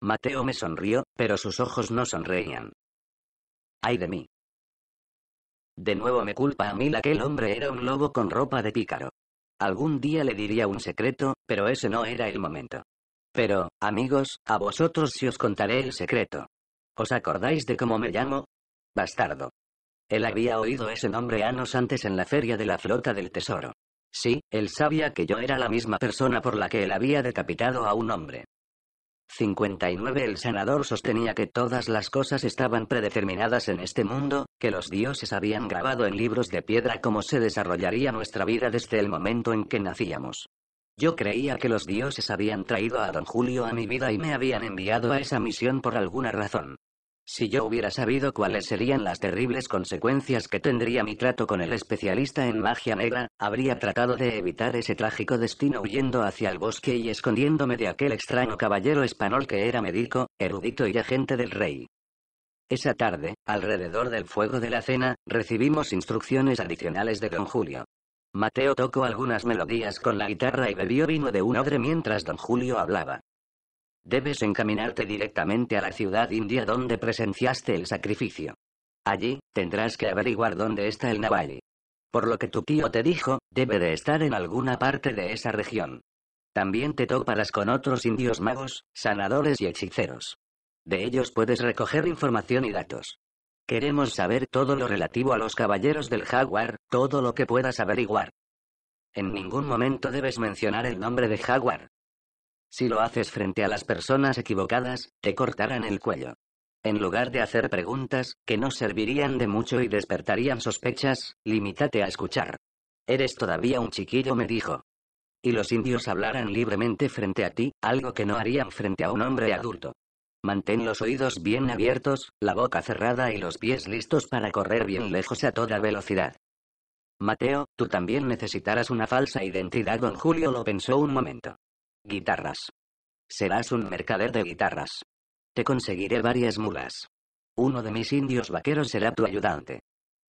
Mateo me sonrió, pero sus ojos no sonreían. ¡Ay de mí! De nuevo me culpa a mí aquel hombre era un lobo con ropa de pícaro. Algún día le diría un secreto, pero ese no era el momento. Pero, amigos, a vosotros sí os contaré el secreto. ¿Os acordáis de cómo me llamo? Bastardo. Él había oído ese nombre años antes en la feria de la flota del tesoro. Sí, él sabía que yo era la misma persona por la que él había decapitado a un hombre. 59 El sanador sostenía que todas las cosas estaban predeterminadas en este mundo, que los dioses habían grabado en libros de piedra cómo se desarrollaría nuestra vida desde el momento en que nacíamos. Yo creía que los dioses habían traído a don Julio a mi vida y me habían enviado a esa misión por alguna razón. Si yo hubiera sabido cuáles serían las terribles consecuencias que tendría mi trato con el especialista en magia negra, habría tratado de evitar ese trágico destino huyendo hacia el bosque y escondiéndome de aquel extraño caballero español que era médico, erudito y agente del rey. Esa tarde, alrededor del fuego de la cena, recibimos instrucciones adicionales de don Julio. Mateo tocó algunas melodías con la guitarra y bebió vino de un odre mientras don Julio hablaba. Debes encaminarte directamente a la ciudad india donde presenciaste el sacrificio. Allí, tendrás que averiguar dónde está el Navali. Por lo que tu tío te dijo, debe de estar en alguna parte de esa región. También te toparás con otros indios magos, sanadores y hechiceros. De ellos puedes recoger información y datos. Queremos saber todo lo relativo a los caballeros del jaguar, todo lo que puedas averiguar. En ningún momento debes mencionar el nombre de jaguar. Si lo haces frente a las personas equivocadas, te cortarán el cuello. En lugar de hacer preguntas, que no servirían de mucho y despertarían sospechas, limítate a escuchar. Eres todavía un chiquillo, me dijo. Y los indios hablarán libremente frente a ti, algo que no harían frente a un hombre adulto. Mantén los oídos bien abiertos, la boca cerrada y los pies listos para correr bien lejos a toda velocidad. Mateo, tú también necesitarás una falsa identidad. Don Julio lo pensó un momento. Guitarras. Serás un mercader de guitarras. Te conseguiré varias mulas. Uno de mis indios vaqueros será tu ayudante.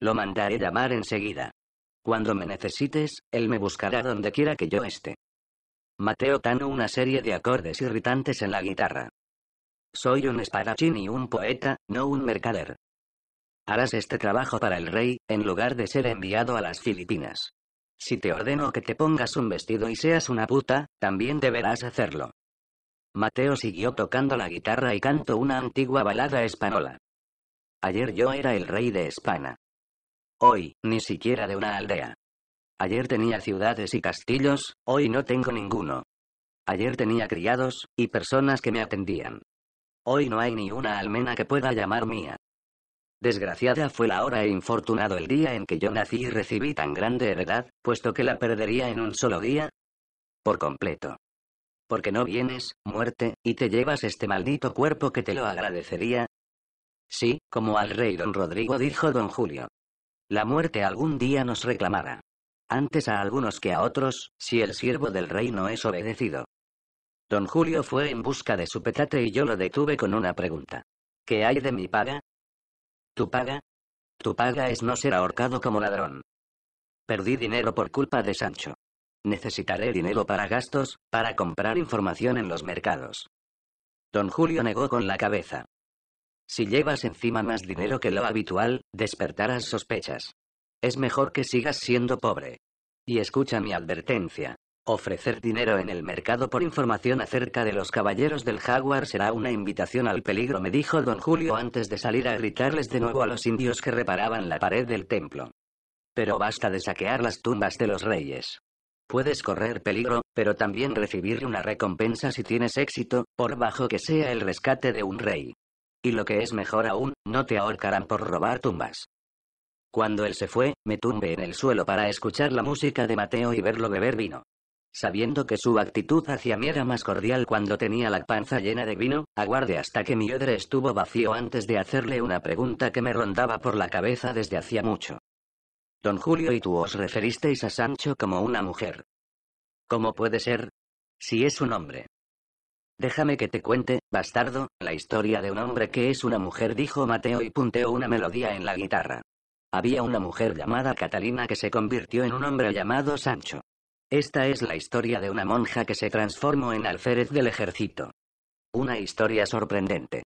Lo mandaré llamar enseguida. Cuando me necesites, él me buscará donde quiera que yo esté. Mateo tanó una serie de acordes irritantes en la guitarra. Soy un espadachín y un poeta, no un mercader. Harás este trabajo para el rey, en lugar de ser enviado a las Filipinas. Si te ordeno que te pongas un vestido y seas una puta, también deberás hacerlo. Mateo siguió tocando la guitarra y cantó una antigua balada española. Ayer yo era el rey de España. Hoy, ni siquiera de una aldea. Ayer tenía ciudades y castillos, hoy no tengo ninguno. Ayer tenía criados, y personas que me atendían. Hoy no hay ni una almena que pueda llamar mía. Desgraciada fue la hora e infortunado el día en que yo nací y recibí tan grande heredad, puesto que la perdería en un solo día. Por completo. Porque no vienes, muerte, y te llevas este maldito cuerpo que te lo agradecería. Sí, como al rey don Rodrigo dijo don Julio. La muerte algún día nos reclamará. Antes a algunos que a otros, si el siervo del rey no es obedecido. Don Julio fue en busca de su petate y yo lo detuve con una pregunta. ¿Qué hay de mi paga? ¿Tu paga? Tu paga es no ser ahorcado como ladrón. Perdí dinero por culpa de Sancho. Necesitaré dinero para gastos, para comprar información en los mercados. Don Julio negó con la cabeza. Si llevas encima más dinero que lo habitual, despertarás sospechas. Es mejor que sigas siendo pobre. Y escucha mi advertencia. Ofrecer dinero en el mercado por información acerca de los caballeros del jaguar será una invitación al peligro, me dijo don Julio antes de salir a gritarles de nuevo a los indios que reparaban la pared del templo. Pero basta de saquear las tumbas de los reyes. Puedes correr peligro, pero también recibir una recompensa si tienes éxito, por bajo que sea el rescate de un rey. Y lo que es mejor aún, no te ahorcarán por robar tumbas. Cuando él se fue, me tumbe en el suelo para escuchar la música de Mateo y verlo beber vino. Sabiendo que su actitud hacia mí era más cordial cuando tenía la panza llena de vino, aguardé hasta que mi odre estuvo vacío antes de hacerle una pregunta que me rondaba por la cabeza desde hacía mucho. Don Julio y tú os referisteis a Sancho como una mujer. ¿Cómo puede ser? Si es un hombre. Déjame que te cuente, bastardo, la historia de un hombre que es una mujer, dijo Mateo y punteó una melodía en la guitarra. Había una mujer llamada Catalina que se convirtió en un hombre llamado Sancho. Esta es la historia de una monja que se transformó en alférez del ejército. Una historia sorprendente.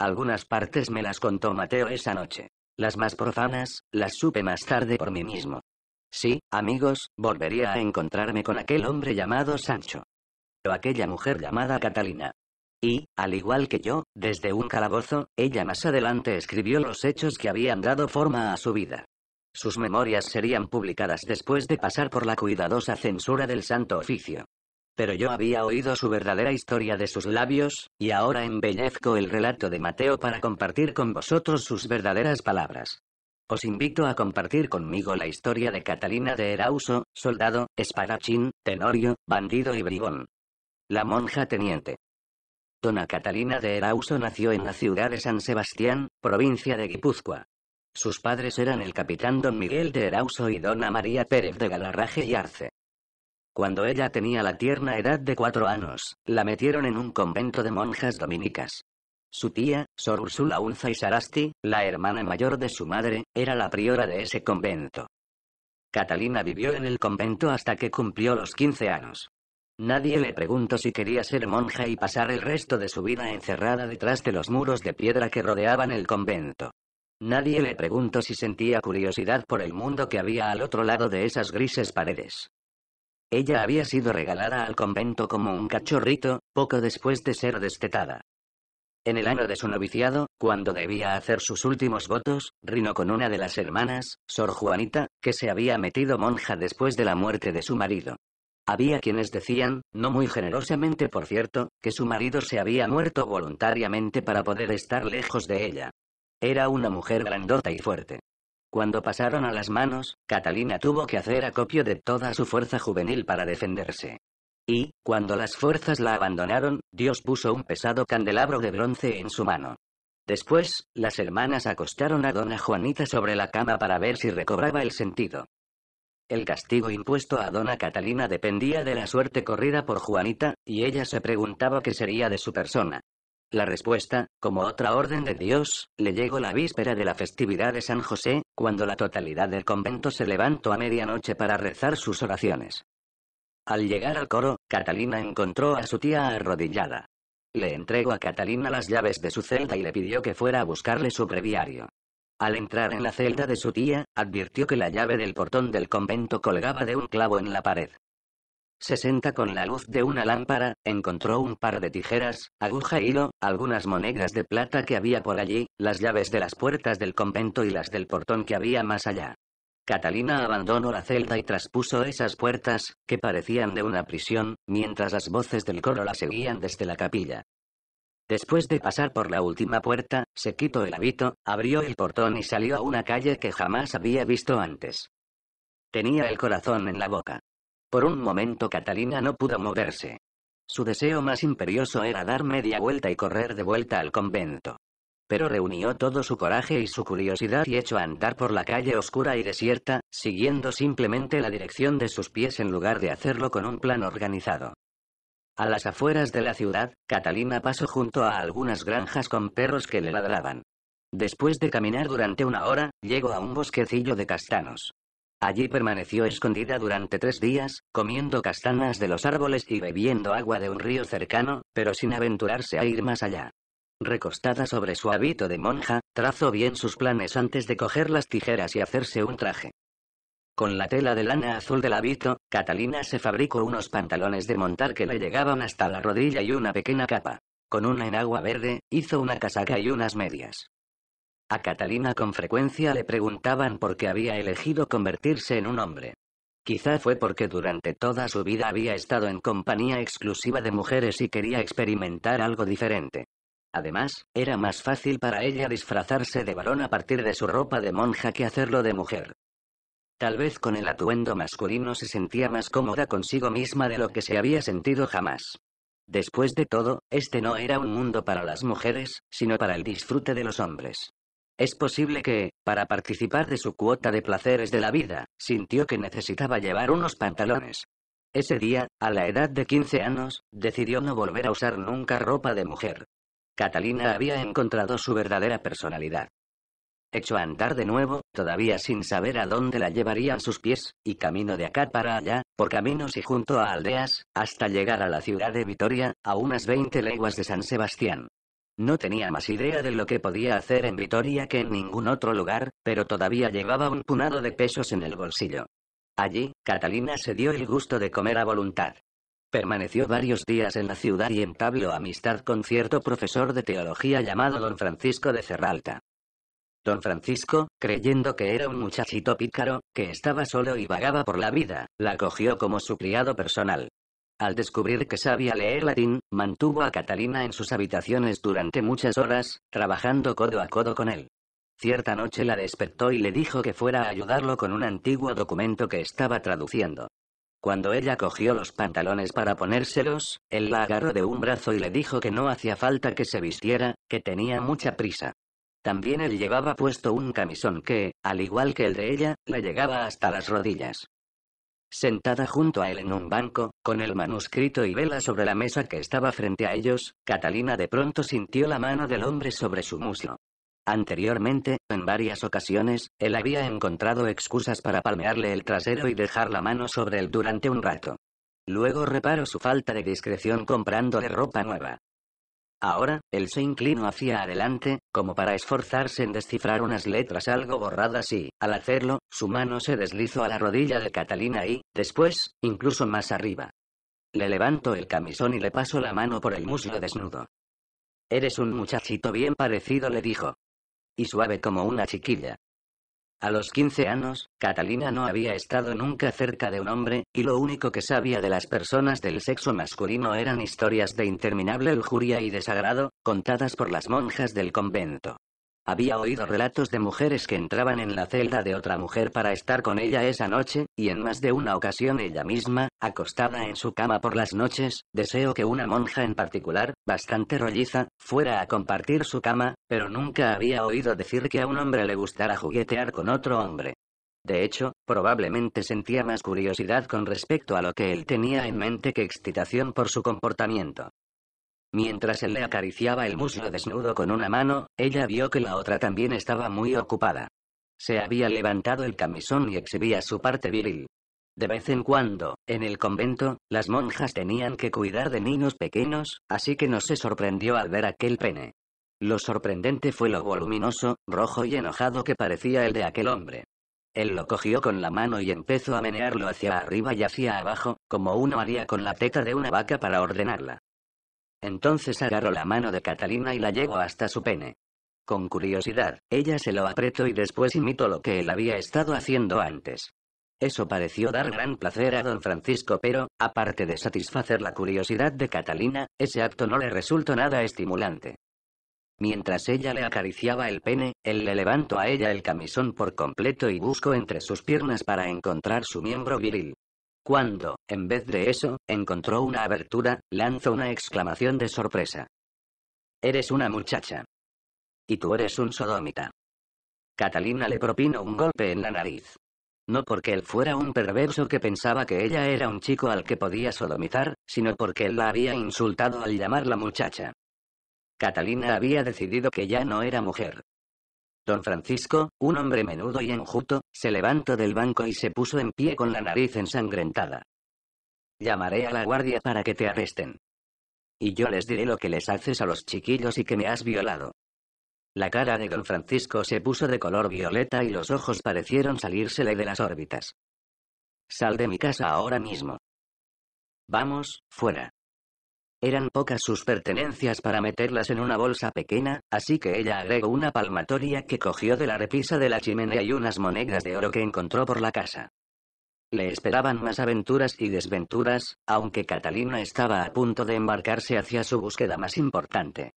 Algunas partes me las contó Mateo esa noche. Las más profanas, las supe más tarde por mí mismo. Sí, amigos, volvería a encontrarme con aquel hombre llamado Sancho. O aquella mujer llamada Catalina. Y, al igual que yo, desde un calabozo, ella más adelante escribió los hechos que habían dado forma a su vida. Sus memorias serían publicadas después de pasar por la cuidadosa censura del Santo Oficio. Pero yo había oído su verdadera historia de sus labios, y ahora embellezco el relato de Mateo para compartir con vosotros sus verdaderas palabras. Os invito a compartir conmigo la historia de Catalina de Erauso, soldado, espadachín, tenorio, bandido y bribón. La monja teniente. Dona Catalina de Erauso nació en la ciudad de San Sebastián, provincia de Guipúzcoa. Sus padres eran el capitán don Miguel de Erauso y dona María Pérez de Galarraje y Arce. Cuando ella tenía la tierna edad de cuatro años, la metieron en un convento de monjas dominicas. Su tía, Sor Ursula Unza y Sarasti, la hermana mayor de su madre, era la priora de ese convento. Catalina vivió en el convento hasta que cumplió los 15 años. Nadie le preguntó si quería ser monja y pasar el resto de su vida encerrada detrás de los muros de piedra que rodeaban el convento. Nadie le preguntó si sentía curiosidad por el mundo que había al otro lado de esas grises paredes. Ella había sido regalada al convento como un cachorrito, poco después de ser destetada. En el año de su noviciado, cuando debía hacer sus últimos votos, rino con una de las hermanas, Sor Juanita, que se había metido monja después de la muerte de su marido. Había quienes decían, no muy generosamente por cierto, que su marido se había muerto voluntariamente para poder estar lejos de ella. Era una mujer grandota y fuerte. Cuando pasaron a las manos, Catalina tuvo que hacer acopio de toda su fuerza juvenil para defenderse. Y, cuando las fuerzas la abandonaron, Dios puso un pesado candelabro de bronce en su mano. Después, las hermanas acostaron a Dona Juanita sobre la cama para ver si recobraba el sentido. El castigo impuesto a Dona Catalina dependía de la suerte corrida por Juanita, y ella se preguntaba qué sería de su persona. La respuesta, como otra orden de Dios, le llegó la víspera de la festividad de San José, cuando la totalidad del convento se levantó a medianoche para rezar sus oraciones. Al llegar al coro, Catalina encontró a su tía arrodillada. Le entregó a Catalina las llaves de su celda y le pidió que fuera a buscarle su breviario. Al entrar en la celda de su tía, advirtió que la llave del portón del convento colgaba de un clavo en la pared. Se senta con la luz de una lámpara, encontró un par de tijeras, aguja e hilo, algunas monedas de plata que había por allí, las llaves de las puertas del convento y las del portón que había más allá. Catalina abandonó la celda y traspuso esas puertas, que parecían de una prisión, mientras las voces del coro la seguían desde la capilla. Después de pasar por la última puerta, se quitó el hábito, abrió el portón y salió a una calle que jamás había visto antes. Tenía el corazón en la boca. Por un momento Catalina no pudo moverse. Su deseo más imperioso era dar media vuelta y correr de vuelta al convento. Pero reunió todo su coraje y su curiosidad y echó a andar por la calle oscura y desierta, siguiendo simplemente la dirección de sus pies en lugar de hacerlo con un plan organizado. A las afueras de la ciudad, Catalina pasó junto a algunas granjas con perros que le ladraban. Después de caminar durante una hora, llegó a un bosquecillo de castanos. Allí permaneció escondida durante tres días, comiendo castañas de los árboles y bebiendo agua de un río cercano, pero sin aventurarse a ir más allá. Recostada sobre su hábito de monja, trazó bien sus planes antes de coger las tijeras y hacerse un traje. Con la tela de lana azul del hábito, Catalina se fabricó unos pantalones de montar que le llegaban hasta la rodilla y una pequeña capa. Con una enagua verde, hizo una casaca y unas medias. A Catalina con frecuencia le preguntaban por qué había elegido convertirse en un hombre. Quizá fue porque durante toda su vida había estado en compañía exclusiva de mujeres y quería experimentar algo diferente. Además, era más fácil para ella disfrazarse de varón a partir de su ropa de monja que hacerlo de mujer. Tal vez con el atuendo masculino se sentía más cómoda consigo misma de lo que se había sentido jamás. Después de todo, este no era un mundo para las mujeres, sino para el disfrute de los hombres. Es posible que, para participar de su cuota de placeres de la vida, sintió que necesitaba llevar unos pantalones. Ese día, a la edad de 15 años, decidió no volver a usar nunca ropa de mujer. Catalina había encontrado su verdadera personalidad. Hecho a andar de nuevo, todavía sin saber a dónde la llevarían sus pies, y camino de acá para allá, por caminos y junto a aldeas, hasta llegar a la ciudad de Vitoria, a unas 20 leguas de San Sebastián. No tenía más idea de lo que podía hacer en Vitoria que en ningún otro lugar, pero todavía llevaba un punado de pesos en el bolsillo. Allí, Catalina se dio el gusto de comer a voluntad. Permaneció varios días en la ciudad y entabló amistad con cierto profesor de teología llamado don Francisco de Cerralta. Don Francisco, creyendo que era un muchachito pícaro, que estaba solo y vagaba por la vida, la cogió como su criado personal. Al descubrir que sabía leer latín, mantuvo a Catalina en sus habitaciones durante muchas horas, trabajando codo a codo con él. Cierta noche la despertó y le dijo que fuera a ayudarlo con un antiguo documento que estaba traduciendo. Cuando ella cogió los pantalones para ponérselos, él la agarró de un brazo y le dijo que no hacía falta que se vistiera, que tenía mucha prisa. También él llevaba puesto un camisón que, al igual que el de ella, le llegaba hasta las rodillas. Sentada junto a él en un banco, con el manuscrito y vela sobre la mesa que estaba frente a ellos, Catalina de pronto sintió la mano del hombre sobre su muslo. Anteriormente, en varias ocasiones, él había encontrado excusas para palmearle el trasero y dejar la mano sobre él durante un rato. Luego reparó su falta de discreción comprándole ropa nueva. Ahora, él se inclinó hacia adelante, como para esforzarse en descifrar unas letras algo borradas y, al hacerlo, su mano se deslizó a la rodilla de Catalina y, después, incluso más arriba. Le levanto el camisón y le paso la mano por el muslo desnudo. Eres un muchachito bien parecido, le dijo. Y suave como una chiquilla. A los 15 años, Catalina no había estado nunca cerca de un hombre, y lo único que sabía de las personas del sexo masculino eran historias de interminable lujuria y desagrado, contadas por las monjas del convento. Había oído relatos de mujeres que entraban en la celda de otra mujer para estar con ella esa noche, y en más de una ocasión ella misma, acostada en su cama por las noches, deseo que una monja en particular, bastante rolliza, fuera a compartir su cama, pero nunca había oído decir que a un hombre le gustara juguetear con otro hombre. De hecho, probablemente sentía más curiosidad con respecto a lo que él tenía en mente que excitación por su comportamiento. Mientras él le acariciaba el muslo desnudo con una mano, ella vio que la otra también estaba muy ocupada. Se había levantado el camisón y exhibía su parte viril. De vez en cuando, en el convento, las monjas tenían que cuidar de niños pequeños, así que no se sorprendió al ver aquel pene. Lo sorprendente fue lo voluminoso, rojo y enojado que parecía el de aquel hombre. Él lo cogió con la mano y empezó a menearlo hacia arriba y hacia abajo, como uno haría con la teta de una vaca para ordenarla. Entonces agarró la mano de Catalina y la llevo hasta su pene. Con curiosidad, ella se lo apretó y después imitó lo que él había estado haciendo antes. Eso pareció dar gran placer a don Francisco, pero, aparte de satisfacer la curiosidad de Catalina, ese acto no le resultó nada estimulante. Mientras ella le acariciaba el pene, él le levantó a ella el camisón por completo y buscó entre sus piernas para encontrar su miembro viril. Cuando, en vez de eso, encontró una abertura, lanzó una exclamación de sorpresa. Eres una muchacha. Y tú eres un sodomita. Catalina le propino un golpe en la nariz. No porque él fuera un perverso que pensaba que ella era un chico al que podía sodomizar, sino porque él la había insultado al llamarla muchacha. Catalina había decidido que ya no era mujer, Don Francisco, un hombre menudo y enjuto, se levantó del banco y se puso en pie con la nariz ensangrentada. Llamaré a la guardia para que te arresten. Y yo les diré lo que les haces a los chiquillos y que me has violado. La cara de don Francisco se puso de color violeta y los ojos parecieron salírsele de las órbitas. Sal de mi casa ahora mismo. Vamos, fuera. Eran pocas sus pertenencias para meterlas en una bolsa pequeña, así que ella agregó una palmatoria que cogió de la repisa de la chimenea y unas monedas de oro que encontró por la casa. Le esperaban más aventuras y desventuras, aunque Catalina estaba a punto de embarcarse hacia su búsqueda más importante.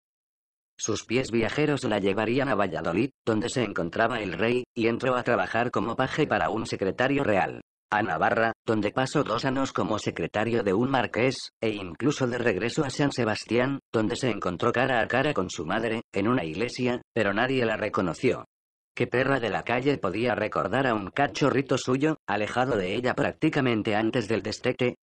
Sus pies viajeros la llevarían a Valladolid, donde se encontraba el rey, y entró a trabajar como paje para un secretario real a Navarra, donde pasó dos años como secretario de un marqués, e incluso de regreso a San Sebastián, donde se encontró cara a cara con su madre, en una iglesia, pero nadie la reconoció. ¿Qué perra de la calle podía recordar a un cachorrito suyo, alejado de ella prácticamente antes del destete?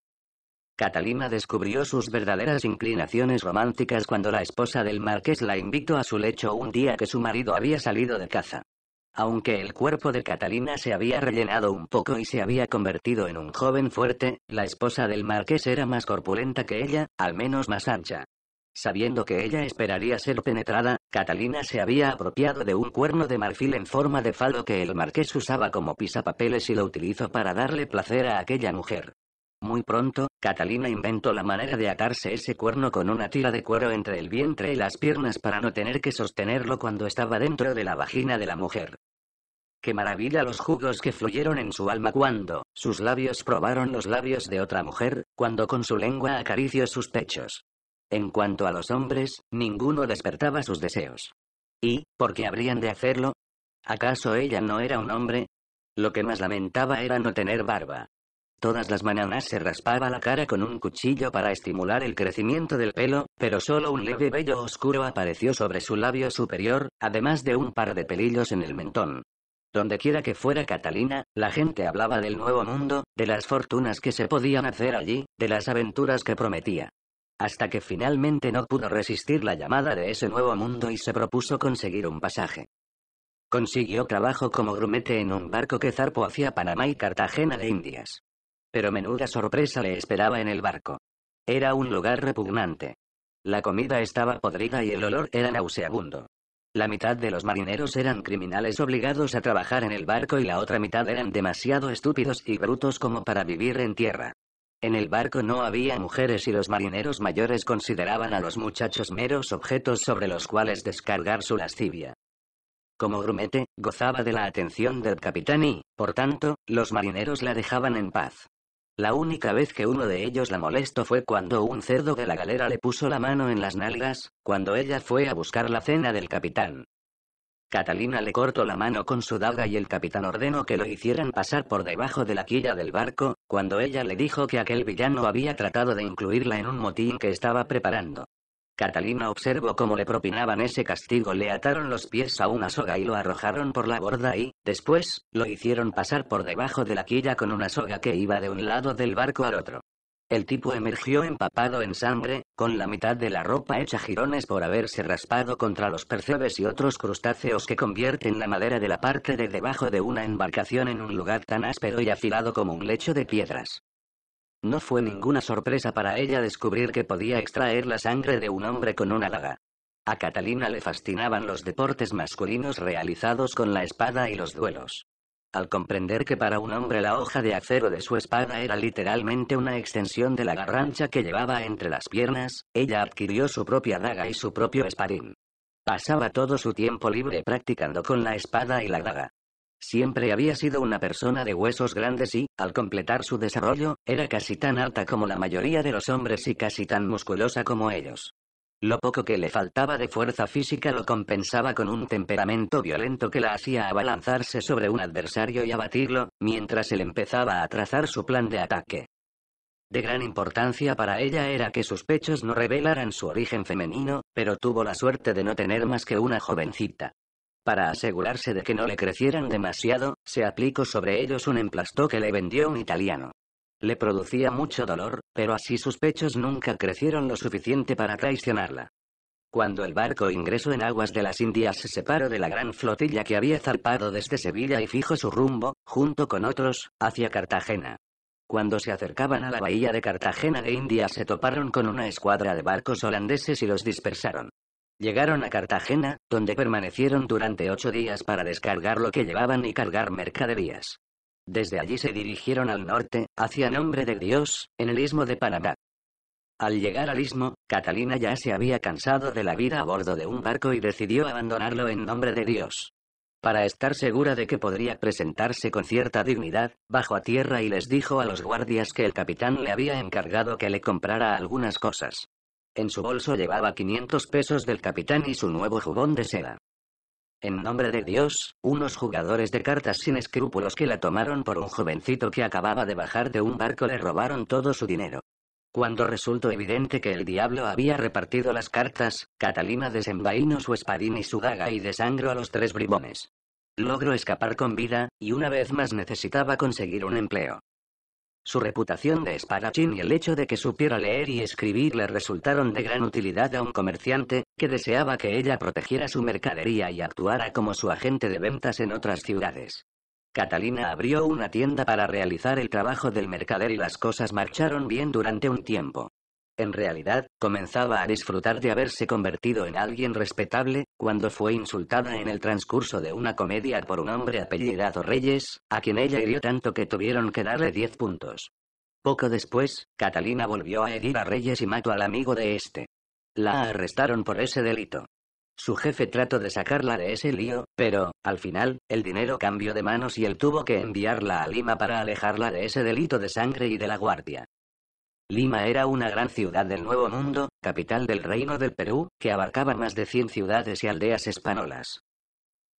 Catalina descubrió sus verdaderas inclinaciones románticas cuando la esposa del marqués la invitó a su lecho un día que su marido había salido de caza. Aunque el cuerpo de Catalina se había rellenado un poco y se había convertido en un joven fuerte, la esposa del marqués era más corpulenta que ella, al menos más ancha. Sabiendo que ella esperaría ser penetrada, Catalina se había apropiado de un cuerno de marfil en forma de falo que el marqués usaba como pisapapeles y lo utilizó para darle placer a aquella mujer. Muy pronto, Catalina inventó la manera de atarse ese cuerno con una tira de cuero entre el vientre y las piernas para no tener que sostenerlo cuando estaba dentro de la vagina de la mujer. Qué maravilla los jugos que fluyeron en su alma cuando sus labios probaron los labios de otra mujer, cuando con su lengua acarició sus pechos. En cuanto a los hombres, ninguno despertaba sus deseos. ¿Y por qué habrían de hacerlo? ¿Acaso ella no era un hombre? Lo que más lamentaba era no tener barba. Todas las mananas se raspaba la cara con un cuchillo para estimular el crecimiento del pelo, pero solo un leve vello oscuro apareció sobre su labio superior, además de un par de pelillos en el mentón. Dondequiera que fuera Catalina, la gente hablaba del nuevo mundo, de las fortunas que se podían hacer allí, de las aventuras que prometía. Hasta que finalmente no pudo resistir la llamada de ese nuevo mundo y se propuso conseguir un pasaje. Consiguió trabajo como grumete en un barco que zarpó hacia Panamá y Cartagena de Indias. Pero menuda sorpresa le esperaba en el barco. Era un lugar repugnante. La comida estaba podrida y el olor era nauseabundo. La mitad de los marineros eran criminales obligados a trabajar en el barco y la otra mitad eran demasiado estúpidos y brutos como para vivir en tierra. En el barco no había mujeres y los marineros mayores consideraban a los muchachos meros objetos sobre los cuales descargar su lascivia. Como grumete, gozaba de la atención del capitán y, por tanto, los marineros la dejaban en paz. La única vez que uno de ellos la molestó fue cuando un cerdo de la galera le puso la mano en las nalgas, cuando ella fue a buscar la cena del capitán. Catalina le cortó la mano con su daga y el capitán ordenó que lo hicieran pasar por debajo de la quilla del barco, cuando ella le dijo que aquel villano había tratado de incluirla en un motín que estaba preparando. Catalina observó cómo le propinaban ese castigo. Le ataron los pies a una soga y lo arrojaron por la borda y, después, lo hicieron pasar por debajo de la quilla con una soga que iba de un lado del barco al otro. El tipo emergió empapado en sangre, con la mitad de la ropa hecha jirones por haberse raspado contra los percebes y otros crustáceos que convierten la madera de la parte de debajo de una embarcación en un lugar tan áspero y afilado como un lecho de piedras. No fue ah. ninguna sorpresa para ella descubrir que podía extraer la sangre de un hombre con una daga. A Catalina le fascinaban los deportes masculinos realizados con la espada y los duelos. Al comprender que para un hombre la hoja de acero de su espada era literalmente una extensión de la garrancha que llevaba entre las piernas, ella adquirió su propia daga y su propio espadín. Pasaba todo su tiempo libre practicando con la espada y la daga. Siempre había sido una persona de huesos grandes y, al completar su desarrollo, era casi tan alta como la mayoría de los hombres y casi tan musculosa como ellos. Lo poco que le faltaba de fuerza física lo compensaba con un temperamento violento que la hacía abalanzarse sobre un adversario y abatirlo, mientras él empezaba a trazar su plan de ataque. De gran importancia para ella era que sus pechos no revelaran su origen femenino, pero tuvo la suerte de no tener más que una jovencita. Para asegurarse de que no le crecieran demasiado, se aplicó sobre ellos un emplasto que le vendió un italiano. Le producía mucho dolor, pero así sus pechos nunca crecieron lo suficiente para traicionarla. Cuando el barco ingresó en aguas de las Indias se separó de la gran flotilla que había zarpado desde Sevilla y fijó su rumbo, junto con otros, hacia Cartagena. Cuando se acercaban a la bahía de Cartagena de India se toparon con una escuadra de barcos holandeses y los dispersaron. Llegaron a Cartagena, donde permanecieron durante ocho días para descargar lo que llevaban y cargar mercaderías. Desde allí se dirigieron al norte, hacia nombre de Dios, en el istmo de Panamá. Al llegar al istmo, Catalina ya se había cansado de la vida a bordo de un barco y decidió abandonarlo en nombre de Dios. Para estar segura de que podría presentarse con cierta dignidad, bajó a tierra y les dijo a los guardias que el capitán le había encargado que le comprara algunas cosas. En su bolso llevaba 500 pesos del capitán y su nuevo jubón de seda. En nombre de Dios, unos jugadores de cartas sin escrúpulos que la tomaron por un jovencito que acababa de bajar de un barco le robaron todo su dinero. Cuando resultó evidente que el diablo había repartido las cartas, Catalina desenvainó su espadín y su gaga y desangró a los tres bribones. Logró escapar con vida, y una vez más necesitaba conseguir un empleo. Su reputación de espadachín y el hecho de que supiera leer y escribir le resultaron de gran utilidad a un comerciante, que deseaba que ella protegiera su mercadería y actuara como su agente de ventas en otras ciudades. Catalina abrió una tienda para realizar el trabajo del mercader y las cosas marcharon bien durante un tiempo. En realidad, comenzaba a disfrutar de haberse convertido en alguien respetable, cuando fue insultada en el transcurso de una comedia por un hombre apellidado Reyes, a quien ella hirió tanto que tuvieron que darle 10 puntos. Poco después, Catalina volvió a herir a Reyes y mató al amigo de este. La arrestaron por ese delito. Su jefe trató de sacarla de ese lío, pero, al final, el dinero cambió de manos y él tuvo que enviarla a Lima para alejarla de ese delito de sangre y de la guardia. Lima era una gran ciudad del Nuevo Mundo, capital del Reino del Perú, que abarcaba más de 100 ciudades y aldeas españolas.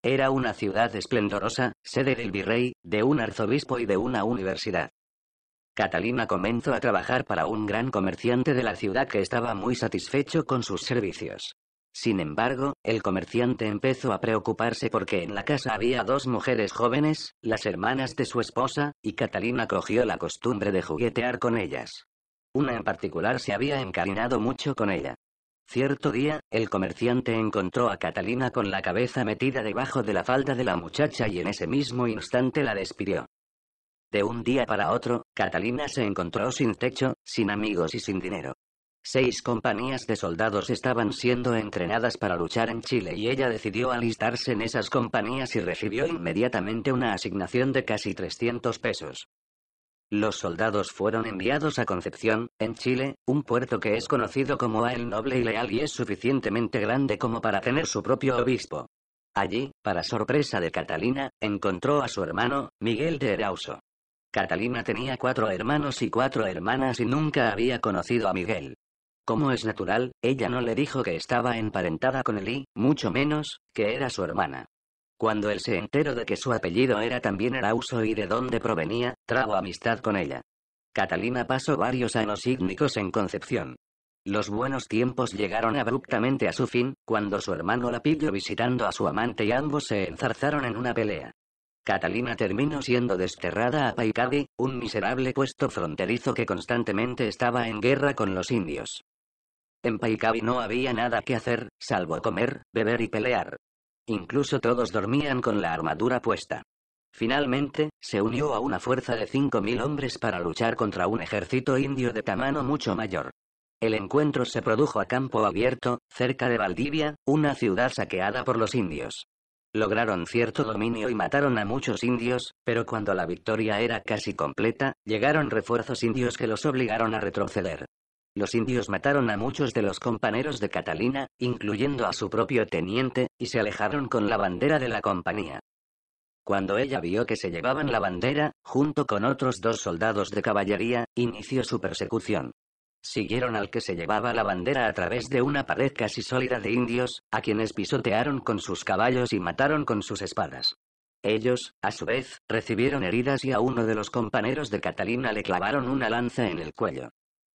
Era una ciudad esplendorosa, sede del virrey, de un arzobispo y de una universidad. Catalina comenzó a trabajar para un gran comerciante de la ciudad que estaba muy satisfecho con sus servicios. Sin embargo, el comerciante empezó a preocuparse porque en la casa había dos mujeres jóvenes, las hermanas de su esposa, y Catalina cogió la costumbre de juguetear con ellas. Una en particular se había encariñado mucho con ella. Cierto día, el comerciante encontró a Catalina con la cabeza metida debajo de la falda de la muchacha y en ese mismo instante la despidió. De un día para otro, Catalina se encontró sin techo, sin amigos y sin dinero. Seis compañías de soldados estaban siendo entrenadas para luchar en Chile y ella decidió alistarse en esas compañías y recibió inmediatamente una asignación de casi 300 pesos. Los soldados fueron enviados a Concepción, en Chile, un puerto que es conocido como A el Noble y Leal y es suficientemente grande como para tener su propio obispo. Allí, para sorpresa de Catalina, encontró a su hermano, Miguel de Erauso. Catalina tenía cuatro hermanos y cuatro hermanas y nunca había conocido a Miguel. Como es natural, ella no le dijo que estaba emparentada con él mucho menos, que era su hermana. Cuando él se enteró de que su apellido era también Arauso y de dónde provenía, trajo amistad con ella. Catalina pasó varios años ígnicos en Concepción. Los buenos tiempos llegaron abruptamente a su fin, cuando su hermano la pidió visitando a su amante y ambos se enzarzaron en una pelea. Catalina terminó siendo desterrada a Paicabi, un miserable puesto fronterizo que constantemente estaba en guerra con los indios. En Paicabi no había nada que hacer, salvo comer, beber y pelear. Incluso todos dormían con la armadura puesta. Finalmente, se unió a una fuerza de 5.000 hombres para luchar contra un ejército indio de tamaño mucho mayor. El encuentro se produjo a campo abierto, cerca de Valdivia, una ciudad saqueada por los indios. Lograron cierto dominio y mataron a muchos indios, pero cuando la victoria era casi completa, llegaron refuerzos indios que los obligaron a retroceder. Los indios mataron a muchos de los compañeros de Catalina, incluyendo a su propio teniente, y se alejaron con la bandera de la compañía. Cuando ella vio que se llevaban la bandera, junto con otros dos soldados de caballería, inició su persecución. Siguieron al que se llevaba la bandera a través de una pared casi sólida de indios, a quienes pisotearon con sus caballos y mataron con sus espadas. Ellos, a su vez, recibieron heridas y a uno de los compañeros de Catalina le clavaron una lanza en el cuello.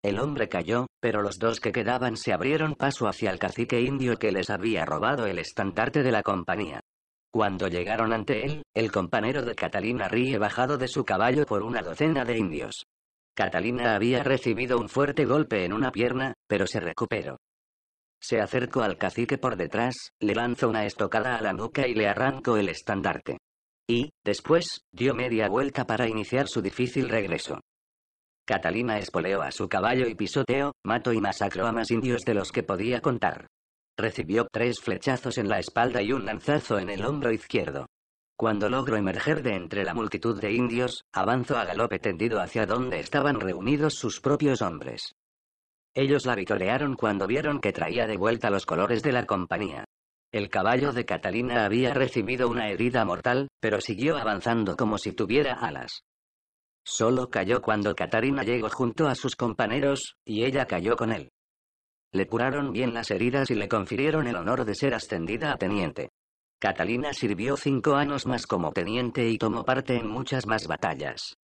El hombre cayó, pero los dos que quedaban se abrieron paso hacia el cacique indio que les había robado el estandarte de la compañía. Cuando llegaron ante él, el compañero de Catalina ríe bajado de su caballo por una docena de indios. Catalina había recibido un fuerte golpe en una pierna, pero se recuperó. Se acercó al cacique por detrás, le lanzó una estocada a la nuca y le arrancó el estandarte. Y, después, dio media vuelta para iniciar su difícil regreso. Catalina espoleó a su caballo y pisoteó, mató y masacró a más indios de los que podía contar. Recibió tres flechazos en la espalda y un lanzazo en el hombro izquierdo. Cuando logró emerger de entre la multitud de indios, avanzó a galope tendido hacia donde estaban reunidos sus propios hombres. Ellos la vitorearon cuando vieron que traía de vuelta los colores de la compañía. El caballo de Catalina había recibido una herida mortal, pero siguió avanzando como si tuviera alas. Solo cayó cuando Catarina llegó junto a sus compañeros, y ella cayó con él. Le curaron bien las heridas y le confirieron el honor de ser ascendida a teniente. Catalina sirvió cinco años más como teniente y tomó parte en muchas más batallas.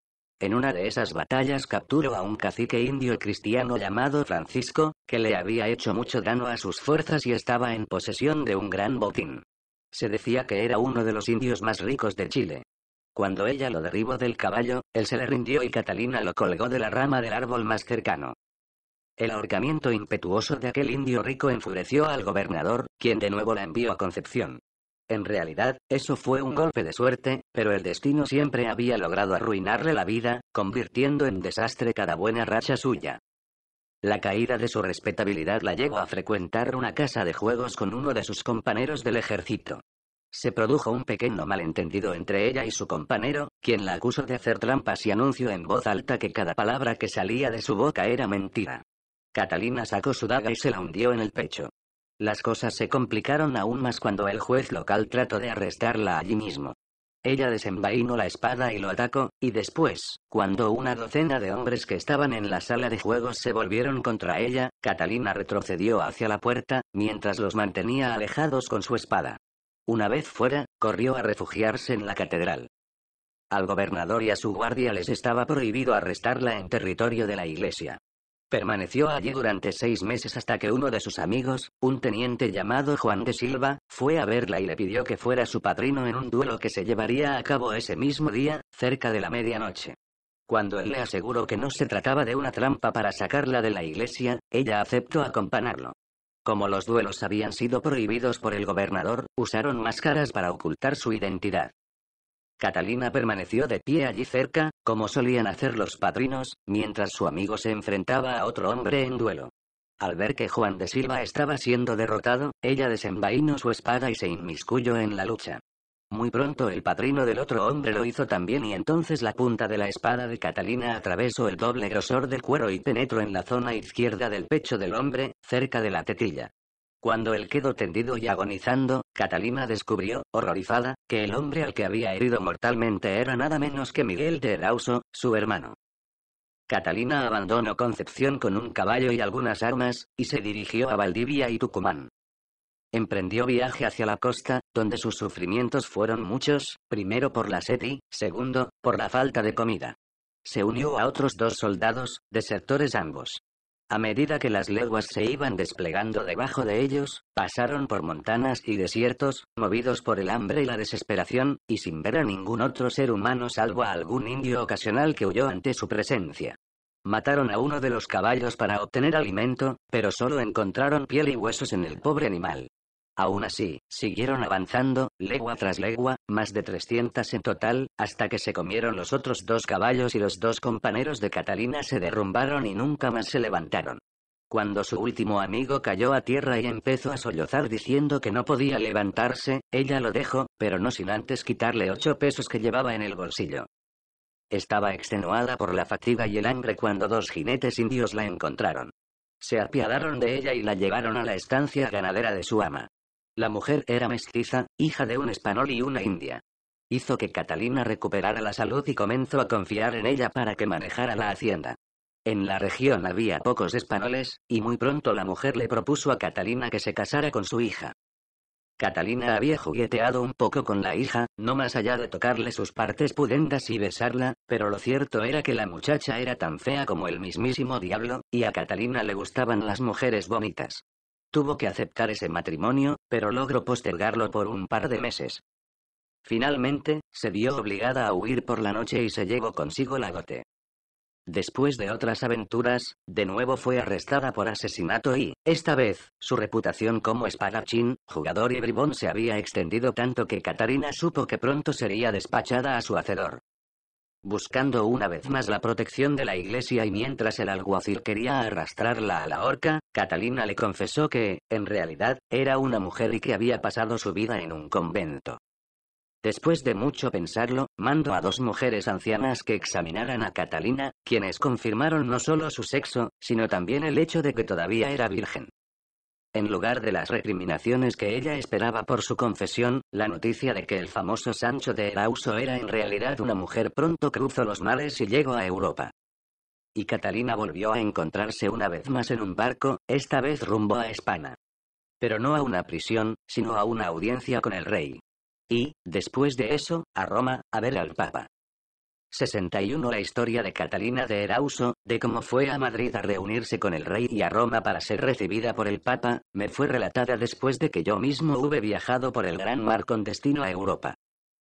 En una de esas batallas capturó a un cacique indio cristiano llamado Francisco, que le había hecho mucho daño a sus fuerzas y estaba en posesión de un gran botín. Se decía que era uno de los indios más ricos de Chile. Cuando ella lo derribó del caballo, él se le rindió y Catalina lo colgó de la rama del árbol más cercano. El ahorcamiento impetuoso de aquel indio rico enfureció al gobernador, quien de nuevo la envió a Concepción. En realidad, eso fue un golpe de suerte, pero el destino siempre había logrado arruinarle la vida, convirtiendo en desastre cada buena racha suya. La caída de su respetabilidad la llevó a frecuentar una casa de juegos con uno de sus compañeros del ejército. Se produjo un pequeño malentendido entre ella y su compañero, quien la acusó de hacer trampas y anunció en voz alta que cada palabra que salía de su boca era mentira. Catalina sacó su daga y se la hundió en el pecho. Las cosas se complicaron aún más cuando el juez local trató de arrestarla allí mismo. Ella desenvainó la espada y lo atacó, y después, cuando una docena de hombres que estaban en la sala de juegos se volvieron contra ella, Catalina retrocedió hacia la puerta, mientras los mantenía alejados con su espada. Una vez fuera, corrió a refugiarse en la catedral. Al gobernador y a su guardia les estaba prohibido arrestarla en territorio de la iglesia. Permaneció allí durante seis meses hasta que uno de sus amigos, un teniente llamado Juan de Silva, fue a verla y le pidió que fuera su padrino en un duelo que se llevaría a cabo ese mismo día, cerca de la medianoche. Cuando él le aseguró que no se trataba de una trampa para sacarla de la iglesia, ella aceptó acompañarlo. Como los duelos habían sido prohibidos por el gobernador, usaron máscaras para ocultar su identidad. Catalina permaneció de pie allí cerca, como solían hacer los padrinos, mientras su amigo se enfrentaba a otro hombre en duelo. Al ver que Juan de Silva estaba siendo derrotado, ella desenvainó su espada y se inmiscuyó en la lucha. Muy pronto el padrino del otro hombre lo hizo también y entonces la punta de la espada de Catalina atravesó el doble grosor del cuero y penetró en la zona izquierda del pecho del hombre, cerca de la tetilla. Cuando él quedó tendido y agonizando, Catalina descubrió, horrorizada, que el hombre al que había herido mortalmente era nada menos que Miguel de Erauso, su hermano. Catalina abandonó Concepción con un caballo y algunas armas, y se dirigió a Valdivia y Tucumán. Emprendió viaje hacia la costa, donde sus sufrimientos fueron muchos, primero por la sed y, segundo, por la falta de comida. Se unió a otros dos soldados, desertores ambos. A medida que las leguas se iban desplegando debajo de ellos, pasaron por montanas y desiertos, movidos por el hambre y la desesperación, y sin ver a ningún otro ser humano salvo a algún indio ocasional que huyó ante su presencia. Mataron a uno de los caballos para obtener alimento, pero solo encontraron piel y huesos en el pobre animal. Aún así, siguieron avanzando, legua tras legua, más de 300 en total, hasta que se comieron los otros dos caballos y los dos compañeros de Catalina se derrumbaron y nunca más se levantaron. Cuando su último amigo cayó a tierra y empezó a sollozar diciendo que no podía levantarse, ella lo dejó, pero no sin antes quitarle ocho pesos que llevaba en el bolsillo. Estaba extenuada por la fatiga y el hambre cuando dos jinetes indios la encontraron. Se apiadaron de ella y la llevaron a la estancia ganadera de su ama. La mujer era mestiza, hija de un español y una india. Hizo que Catalina recuperara la salud y comenzó a confiar en ella para que manejara la hacienda. En la región había pocos españoles, y muy pronto la mujer le propuso a Catalina que se casara con su hija. Catalina había jugueteado un poco con la hija, no más allá de tocarle sus partes pudendas y besarla, pero lo cierto era que la muchacha era tan fea como el mismísimo diablo, y a Catalina le gustaban las mujeres bonitas. Tuvo que aceptar ese matrimonio, pero logró postergarlo por un par de meses. Finalmente, se vio obligada a huir por la noche y se llevó consigo la gote. Después de otras aventuras, de nuevo fue arrestada por asesinato y, esta vez, su reputación como espadachín, jugador y bribón se había extendido tanto que Katarina supo que pronto sería despachada a su hacedor buscando una vez más la protección de la iglesia y mientras el alguacil quería arrastrarla a la horca, Catalina le confesó que, en realidad, era una mujer y que había pasado su vida en un convento. Después de mucho pensarlo, mandó a dos mujeres ancianas que examinaran a Catalina, quienes confirmaron no solo su sexo, sino también el hecho de que todavía era virgen. En lugar de las recriminaciones que ella esperaba por su confesión, la noticia de que el famoso Sancho de Erauso era en realidad una mujer pronto cruzó los mares y llegó a Europa. Y Catalina volvió a encontrarse una vez más en un barco, esta vez rumbo a España. Pero no a una prisión, sino a una audiencia con el rey. Y, después de eso, a Roma, a ver al Papa. 61 La historia de Catalina de Erauso, de cómo fue a Madrid a reunirse con el rey y a Roma para ser recibida por el Papa, me fue relatada después de que yo mismo hube viajado por el gran mar con destino a Europa.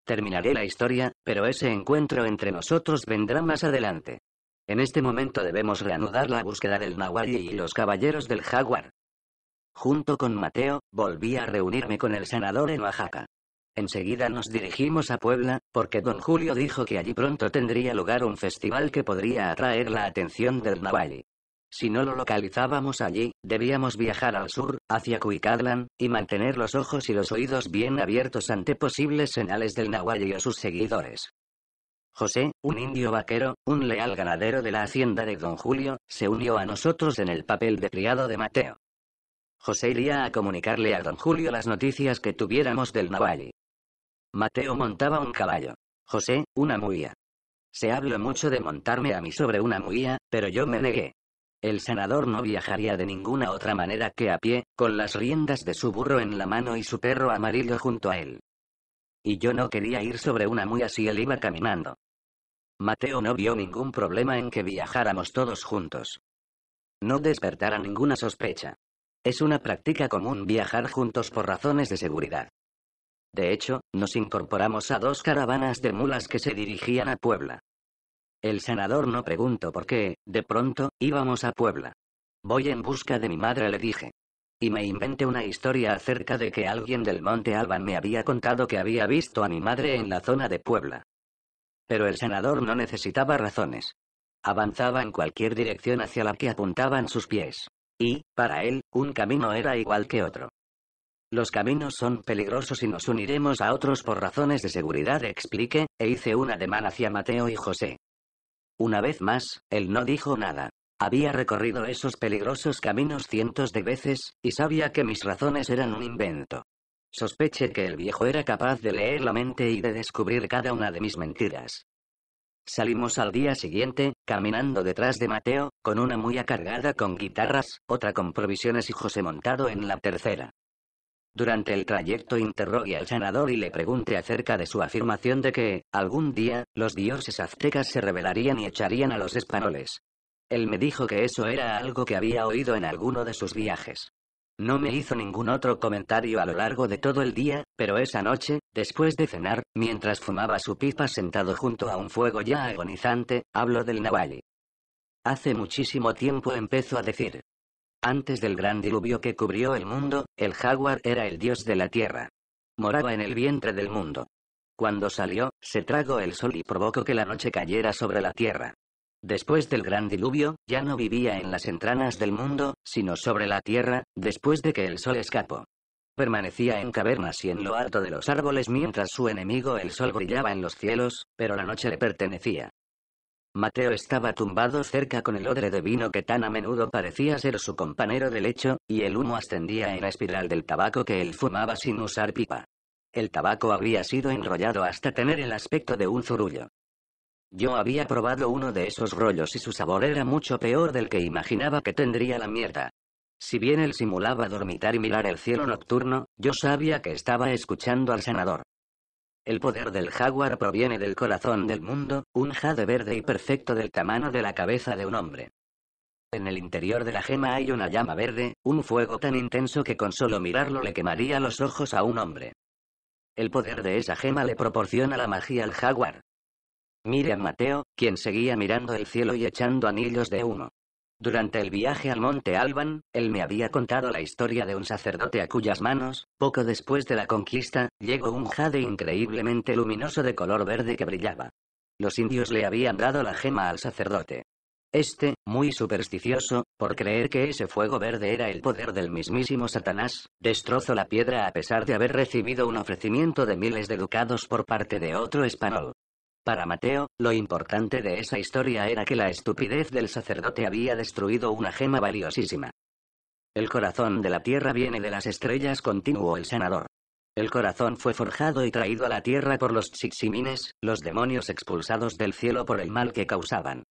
Terminaré la historia, pero ese encuentro entre nosotros vendrá más adelante. En este momento debemos reanudar la búsqueda del Nahual y los caballeros del Jaguar. Junto con Mateo, volví a reunirme con el senador en Oaxaca. Enseguida nos dirigimos a Puebla, porque don Julio dijo que allí pronto tendría lugar un festival que podría atraer la atención del Navalle. Si no lo localizábamos allí, debíamos viajar al sur, hacia Cuicatlán, y mantener los ojos y los oídos bien abiertos ante posibles señales del Nahual y sus seguidores. José, un indio vaquero, un leal ganadero de la hacienda de Don Julio, se unió a nosotros en el papel de criado de Mateo. José iría a comunicarle a Don Julio las noticias que tuviéramos del Nahual. Mateo montaba un caballo. José, una muía. Se habló mucho de montarme a mí sobre una muía, pero yo me negué. El sanador no viajaría de ninguna otra manera que a pie, con las riendas de su burro en la mano y su perro amarillo junto a él. Y yo no quería ir sobre una muía si él iba caminando. Mateo no vio ningún problema en que viajáramos todos juntos. No despertara ninguna sospecha. Es una práctica común viajar juntos por razones de seguridad. De hecho, nos incorporamos a dos caravanas de mulas que se dirigían a Puebla. El senador no preguntó por qué, de pronto, íbamos a Puebla. Voy en busca de mi madre, le dije. Y me inventé una historia acerca de que alguien del Monte Alban me había contado que había visto a mi madre en la zona de Puebla. Pero el senador no necesitaba razones. Avanzaba en cualquier dirección hacia la que apuntaban sus pies. Y, para él, un camino era igual que otro. Los caminos son peligrosos y nos uniremos a otros por razones de seguridad, expliqué, e hice un ademán hacia Mateo y José. Una vez más, él no dijo nada. Había recorrido esos peligrosos caminos cientos de veces, y sabía que mis razones eran un invento. Sospeché que el viejo era capaz de leer la mente y de descubrir cada una de mis mentiras. Salimos al día siguiente, caminando detrás de Mateo, con una muy cargada con guitarras, otra con provisiones y José montado en la tercera. Durante el trayecto interrogué al senador y le pregunté acerca de su afirmación de que, algún día, los dioses aztecas se rebelarían y echarían a los españoles. Él me dijo que eso era algo que había oído en alguno de sus viajes. No me hizo ningún otro comentario a lo largo de todo el día, pero esa noche, después de cenar, mientras fumaba su pipa sentado junto a un fuego ya agonizante, habló del Nahuali. Hace muchísimo tiempo empezó a decir, antes del gran diluvio que cubrió el mundo, el jaguar era el dios de la tierra. Moraba en el vientre del mundo. Cuando salió, se tragó el sol y provocó que la noche cayera sobre la tierra. Después del gran diluvio, ya no vivía en las entranas del mundo, sino sobre la tierra, después de que el sol escapó. Permanecía en cavernas y en lo alto de los árboles mientras su enemigo el sol brillaba en los cielos, pero la noche le pertenecía. Mateo estaba tumbado cerca con el odre de vino que tan a menudo parecía ser su compañero de lecho, y el humo ascendía en la espiral del tabaco que él fumaba sin usar pipa. El tabaco había sido enrollado hasta tener el aspecto de un zurullo. Yo había probado uno de esos rollos y su sabor era mucho peor del que imaginaba que tendría la mierda. Si bien él simulaba dormitar y mirar el cielo nocturno, yo sabía que estaba escuchando al senador. El poder del jaguar proviene del corazón del mundo, un jade verde y perfecto del tamaño de la cabeza de un hombre. En el interior de la gema hay una llama verde, un fuego tan intenso que con solo mirarlo le quemaría los ojos a un hombre. El poder de esa gema le proporciona la magia al jaguar. Mire a Mateo, quien seguía mirando el cielo y echando anillos de humo. Durante el viaje al monte Alban, él me había contado la historia de un sacerdote a cuyas manos, poco después de la conquista, llegó un jade increíblemente luminoso de color verde que brillaba. Los indios le habían dado la gema al sacerdote. Este, muy supersticioso, por creer que ese fuego verde era el poder del mismísimo Satanás, destrozó la piedra a pesar de haber recibido un ofrecimiento de miles de ducados por parte de otro español. Para Mateo, lo importante de esa historia era que la estupidez del sacerdote había destruido una gema valiosísima. El corazón de la tierra viene de las estrellas, continuó el senador. El corazón fue forjado y traído a la tierra por los chiximines, los demonios expulsados del cielo por el mal que causaban.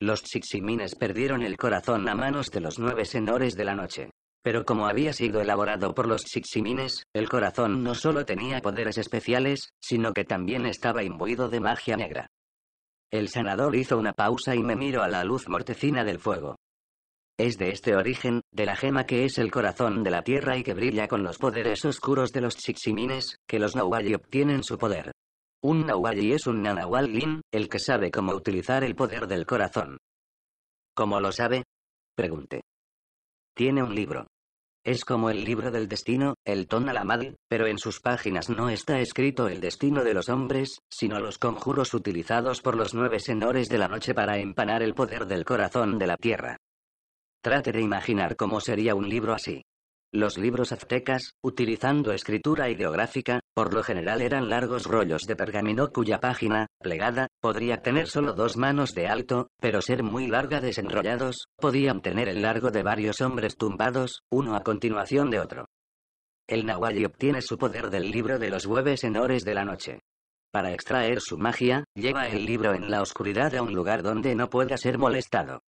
Los chiximines perdieron el corazón a manos de los nueve senores de la noche. Pero como había sido elaborado por los Siximines, el corazón no solo tenía poderes especiales, sino que también estaba imbuido de magia negra. El sanador hizo una pausa y me miró a la luz mortecina del fuego. Es de este origen, de la gema que es el corazón de la tierra y que brilla con los poderes oscuros de los Siximines, que los Nahualli obtienen su poder. Un Nahualli es un Nanahualin, el que sabe cómo utilizar el poder del corazón. ¿Cómo lo sabe? Pregunté. Tiene un libro. Es como el libro del destino, el Ton pero en sus páginas no está escrito el destino de los hombres, sino los conjuros utilizados por los nueve senores de la noche para empanar el poder del corazón de la tierra. Trate de imaginar cómo sería un libro así. Los libros aztecas, utilizando escritura ideográfica, por lo general eran largos rollos de pergamino cuya página, plegada, podría tener solo dos manos de alto, pero ser muy larga desenrollados, podían tener el largo de varios hombres tumbados, uno a continuación de otro. El nahualli obtiene su poder del libro de los jueves en horas de la noche. Para extraer su magia, lleva el libro en la oscuridad a un lugar donde no pueda ser molestado.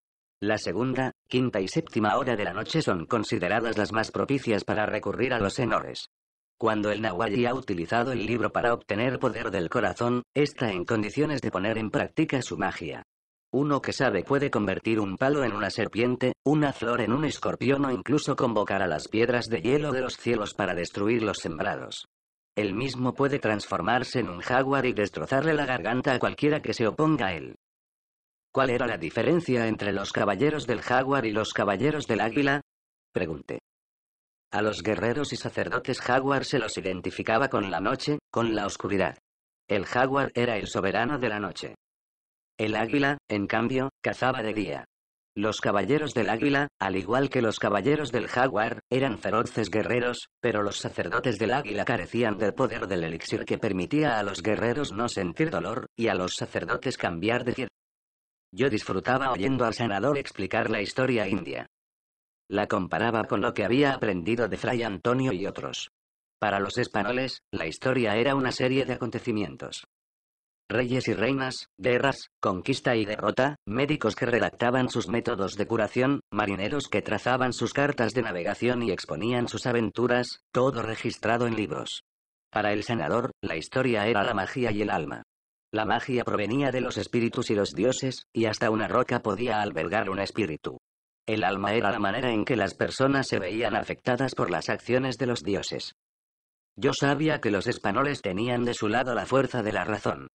La segunda, quinta y séptima hora de la noche son consideradas las más propicias para recurrir a los senores. Cuando el nahualli ha utilizado el libro para obtener poder del corazón, está en condiciones de poner en práctica su magia. Uno que sabe puede convertir un palo en una serpiente, una flor en un escorpión o incluso convocar a las piedras de hielo de los cielos para destruir los sembrados. El mismo puede transformarse en un jaguar y destrozarle la garganta a cualquiera que se oponga a él. ¿Cuál era la diferencia entre los caballeros del jaguar y los caballeros del águila? Pregunté. A los guerreros y sacerdotes jaguar se los identificaba con la noche, con la oscuridad. El jaguar era el soberano de la noche. El águila, en cambio, cazaba de día. Los caballeros del águila, al igual que los caballeros del jaguar, eran feroces guerreros, pero los sacerdotes del águila carecían del poder del elixir que permitía a los guerreros no sentir dolor, y a los sacerdotes cambiar de piel. Yo disfrutaba oyendo al senador explicar la historia india. La comparaba con lo que había aprendido de Fray Antonio y otros. Para los españoles, la historia era una serie de acontecimientos. Reyes y reinas, guerras, conquista y derrota, médicos que redactaban sus métodos de curación, marineros que trazaban sus cartas de navegación y exponían sus aventuras, todo registrado en libros. Para el senador, la historia era la magia y el alma. La magia provenía de los espíritus y los dioses, y hasta una roca podía albergar un espíritu. El alma era la manera en que las personas se veían afectadas por las acciones de los dioses. Yo sabía que los españoles tenían de su lado la fuerza de la razón.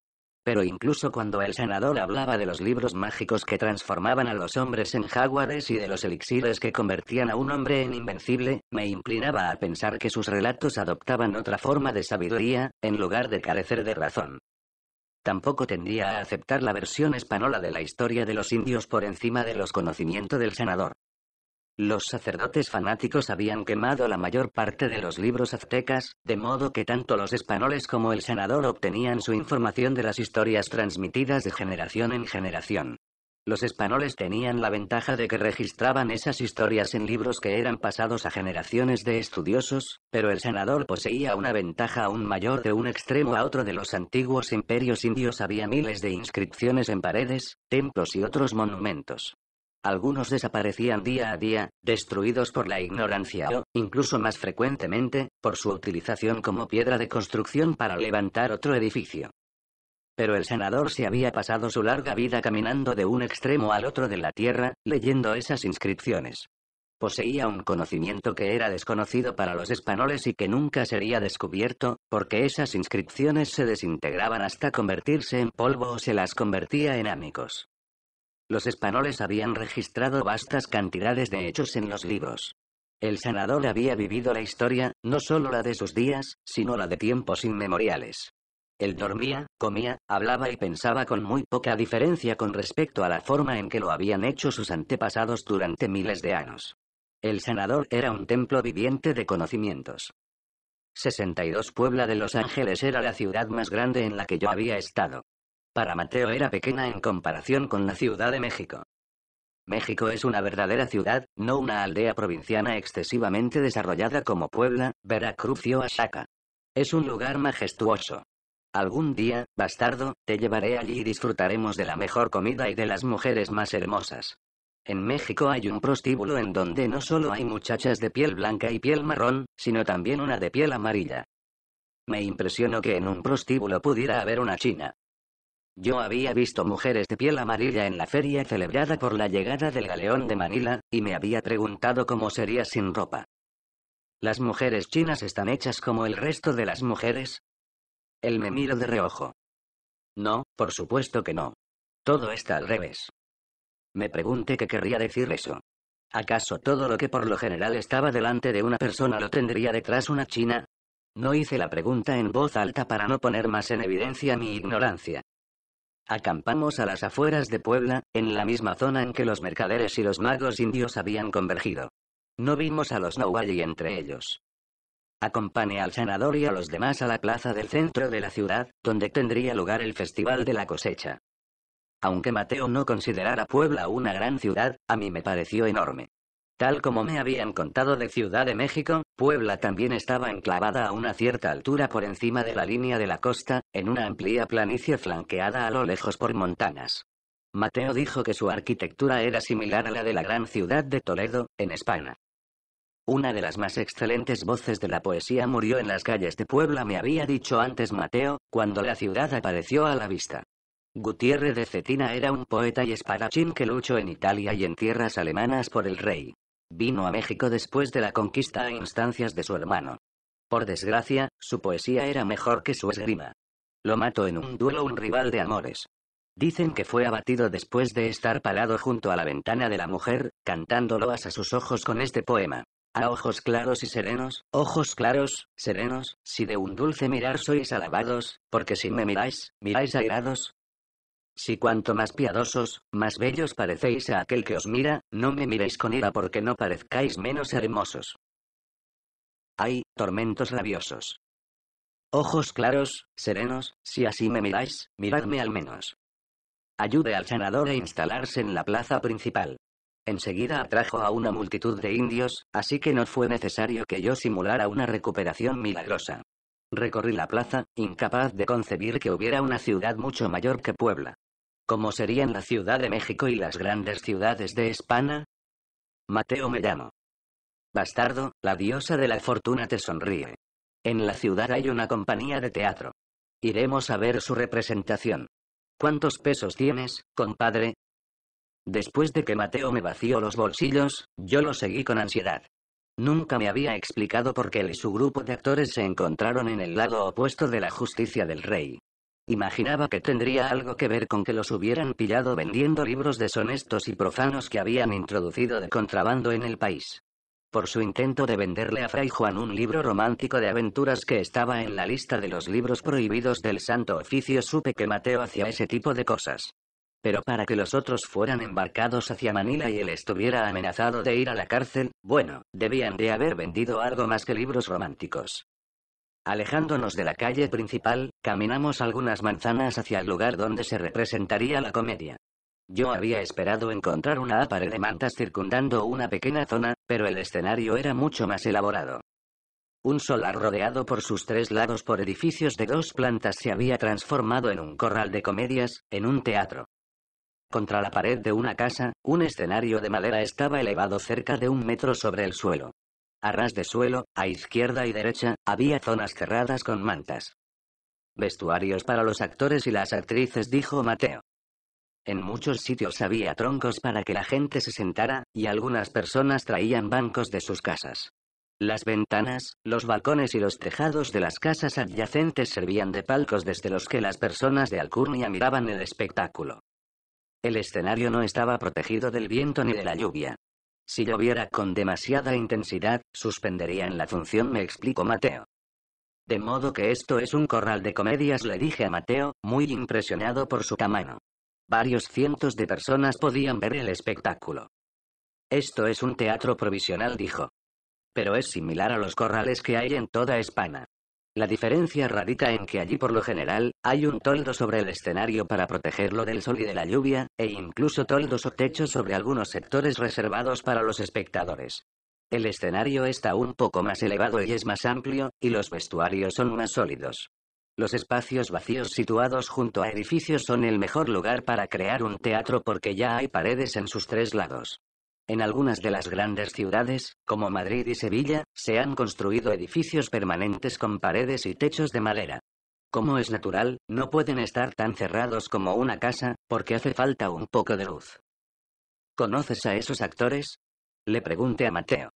Pero incluso cuando el senador hablaba de los libros mágicos que transformaban a los hombres en jaguares y de los elixires que convertían a un hombre en invencible, me inclinaba a pensar que sus relatos adoptaban otra forma de sabiduría, en lugar de carecer de razón. Tampoco tendría a aceptar la versión española de la historia de los indios por encima de los conocimientos del senador. Los sacerdotes fanáticos habían quemado la mayor parte de los libros aztecas, de modo que tanto los españoles como el senador obtenían su información de las historias transmitidas de generación en generación. Los españoles tenían la ventaja de que registraban esas historias en libros que eran pasados a generaciones de estudiosos, pero el senador poseía una ventaja aún mayor de un extremo a otro de los antiguos imperios indios. Había miles de inscripciones en paredes, templos y otros monumentos. Algunos desaparecían día a día, destruidos por la ignorancia o, incluso más frecuentemente, por su utilización como piedra de construcción para levantar otro edificio. Pero el senador se había pasado su larga vida caminando de un extremo al otro de la Tierra, leyendo esas inscripciones. Poseía un conocimiento que era desconocido para los españoles y que nunca sería descubierto, porque esas inscripciones se desintegraban hasta convertirse en polvo o se las convertía en ámicos. Los españoles habían registrado vastas cantidades de hechos en los libros. El senador había vivido la historia, no solo la de sus días, sino la de tiempos inmemoriales. Él dormía, comía, hablaba y pensaba con muy poca diferencia con respecto a la forma en que lo habían hecho sus antepasados durante miles de años. El senador era un templo viviente de conocimientos. 62 Puebla de Los Ángeles era la ciudad más grande en la que yo había estado. Para Mateo era pequeña en comparación con la Ciudad de México. México es una verdadera ciudad, no una aldea provinciana excesivamente desarrollada como Puebla, Veracruz o Oaxaca. Es un lugar majestuoso, Algún día, bastardo, te llevaré allí y disfrutaremos de la mejor comida y de las mujeres más hermosas. En México hay un prostíbulo en donde no solo hay muchachas de piel blanca y piel marrón, sino también una de piel amarilla. Me impresionó que en un prostíbulo pudiera haber una china. Yo había visto mujeres de piel amarilla en la feria celebrada por la llegada del galeón de Manila, y me había preguntado cómo sería sin ropa. Las mujeres chinas están hechas como el resto de las mujeres, él me miro de reojo. No, por supuesto que no. Todo está al revés. Me pregunté qué querría decir eso. ¿Acaso todo lo que por lo general estaba delante de una persona lo tendría detrás una china? No hice la pregunta en voz alta para no poner más en evidencia mi ignorancia. Acampamos a las afueras de Puebla, en la misma zona en que los mercaderes y los magos indios habían convergido. No vimos a los Nahuales entre ellos Acompañé al sanador y a los demás a la plaza del centro de la ciudad, donde tendría lugar el Festival de la Cosecha. Aunque Mateo no considerara Puebla una gran ciudad, a mí me pareció enorme. Tal como me habían contado de Ciudad de México, Puebla también estaba enclavada a una cierta altura por encima de la línea de la costa, en una amplia planicie flanqueada a lo lejos por montanas. Mateo dijo que su arquitectura era similar a la de la gran ciudad de Toledo, en España. Una de las más excelentes voces de la poesía murió en las calles de Puebla, me había dicho antes Mateo, cuando la ciudad apareció a la vista. Gutiérrez de Cetina era un poeta y espadachín que luchó en Italia y en tierras alemanas por el rey. Vino a México después de la conquista a instancias de su hermano. Por desgracia, su poesía era mejor que su esgrima. Lo mató en un duelo un rival de amores. Dicen que fue abatido después de estar parado junto a la ventana de la mujer, cantándolo a sus ojos con este poema. A ojos claros y serenos, ojos claros, serenos, si de un dulce mirar sois alabados, porque si me miráis, miráis airados. Si cuanto más piadosos, más bellos parecéis a aquel que os mira, no me miréis con ira porque no parezcáis menos hermosos. Hay tormentos rabiosos. Ojos claros, serenos, si así me miráis, miradme al menos. Ayude al sanador a instalarse en la plaza principal. Enseguida atrajo a una multitud de indios, así que no fue necesario que yo simulara una recuperación milagrosa. Recorrí la plaza, incapaz de concebir que hubiera una ciudad mucho mayor que Puebla. ¿Cómo serían la Ciudad de México y las grandes ciudades de España? Mateo me llamo. Bastardo, la diosa de la fortuna te sonríe. En la ciudad hay una compañía de teatro. Iremos a ver su representación. ¿Cuántos pesos tienes, compadre? Después de que Mateo me vació los bolsillos, yo lo seguí con ansiedad. Nunca me había explicado por qué él y su grupo de actores se encontraron en el lado opuesto de la justicia del rey. Imaginaba que tendría algo que ver con que los hubieran pillado vendiendo libros deshonestos y profanos que habían introducido de contrabando en el país. Por su intento de venderle a Fray Juan un libro romántico de aventuras que estaba en la lista de los libros prohibidos del Santo Oficio, supe que Mateo hacía ese tipo de cosas. Pero para que los otros fueran embarcados hacia Manila y él estuviera amenazado de ir a la cárcel, bueno, debían de haber vendido algo más que libros románticos. Alejándonos de la calle principal, caminamos algunas manzanas hacia el lugar donde se representaría la comedia. Yo había esperado encontrar una pared de mantas circundando una pequeña zona, pero el escenario era mucho más elaborado. Un solar rodeado por sus tres lados por edificios de dos plantas se había transformado en un corral de comedias, en un teatro. Contra la pared de una casa, un escenario de madera estaba elevado cerca de un metro sobre el suelo. A ras de suelo, a izquierda y derecha, había zonas cerradas con mantas. Vestuarios para los actores y las actrices, dijo Mateo. En muchos sitios había troncos para que la gente se sentara, y algunas personas traían bancos de sus casas. Las ventanas, los balcones y los tejados de las casas adyacentes servían de palcos desde los que las personas de Alcurnia miraban el espectáculo. El escenario no estaba protegido del viento ni de la lluvia. Si lloviera con demasiada intensidad, en la función, me explicó Mateo. De modo que esto es un corral de comedias, le dije a Mateo, muy impresionado por su tamaño. Varios cientos de personas podían ver el espectáculo. Esto es un teatro provisional, dijo. Pero es similar a los corrales que hay en toda España. La diferencia radica en que allí por lo general, hay un toldo sobre el escenario para protegerlo del sol y de la lluvia, e incluso toldos o techos sobre algunos sectores reservados para los espectadores. El escenario está un poco más elevado y es más amplio, y los vestuarios son más sólidos. Los espacios vacíos situados junto a edificios son el mejor lugar para crear un teatro porque ya hay paredes en sus tres lados. En algunas de las grandes ciudades, como Madrid y Sevilla, se han construido edificios permanentes con paredes y techos de madera. Como es natural, no pueden estar tan cerrados como una casa, porque hace falta un poco de luz. ¿Conoces a esos actores? Le pregunté a Mateo.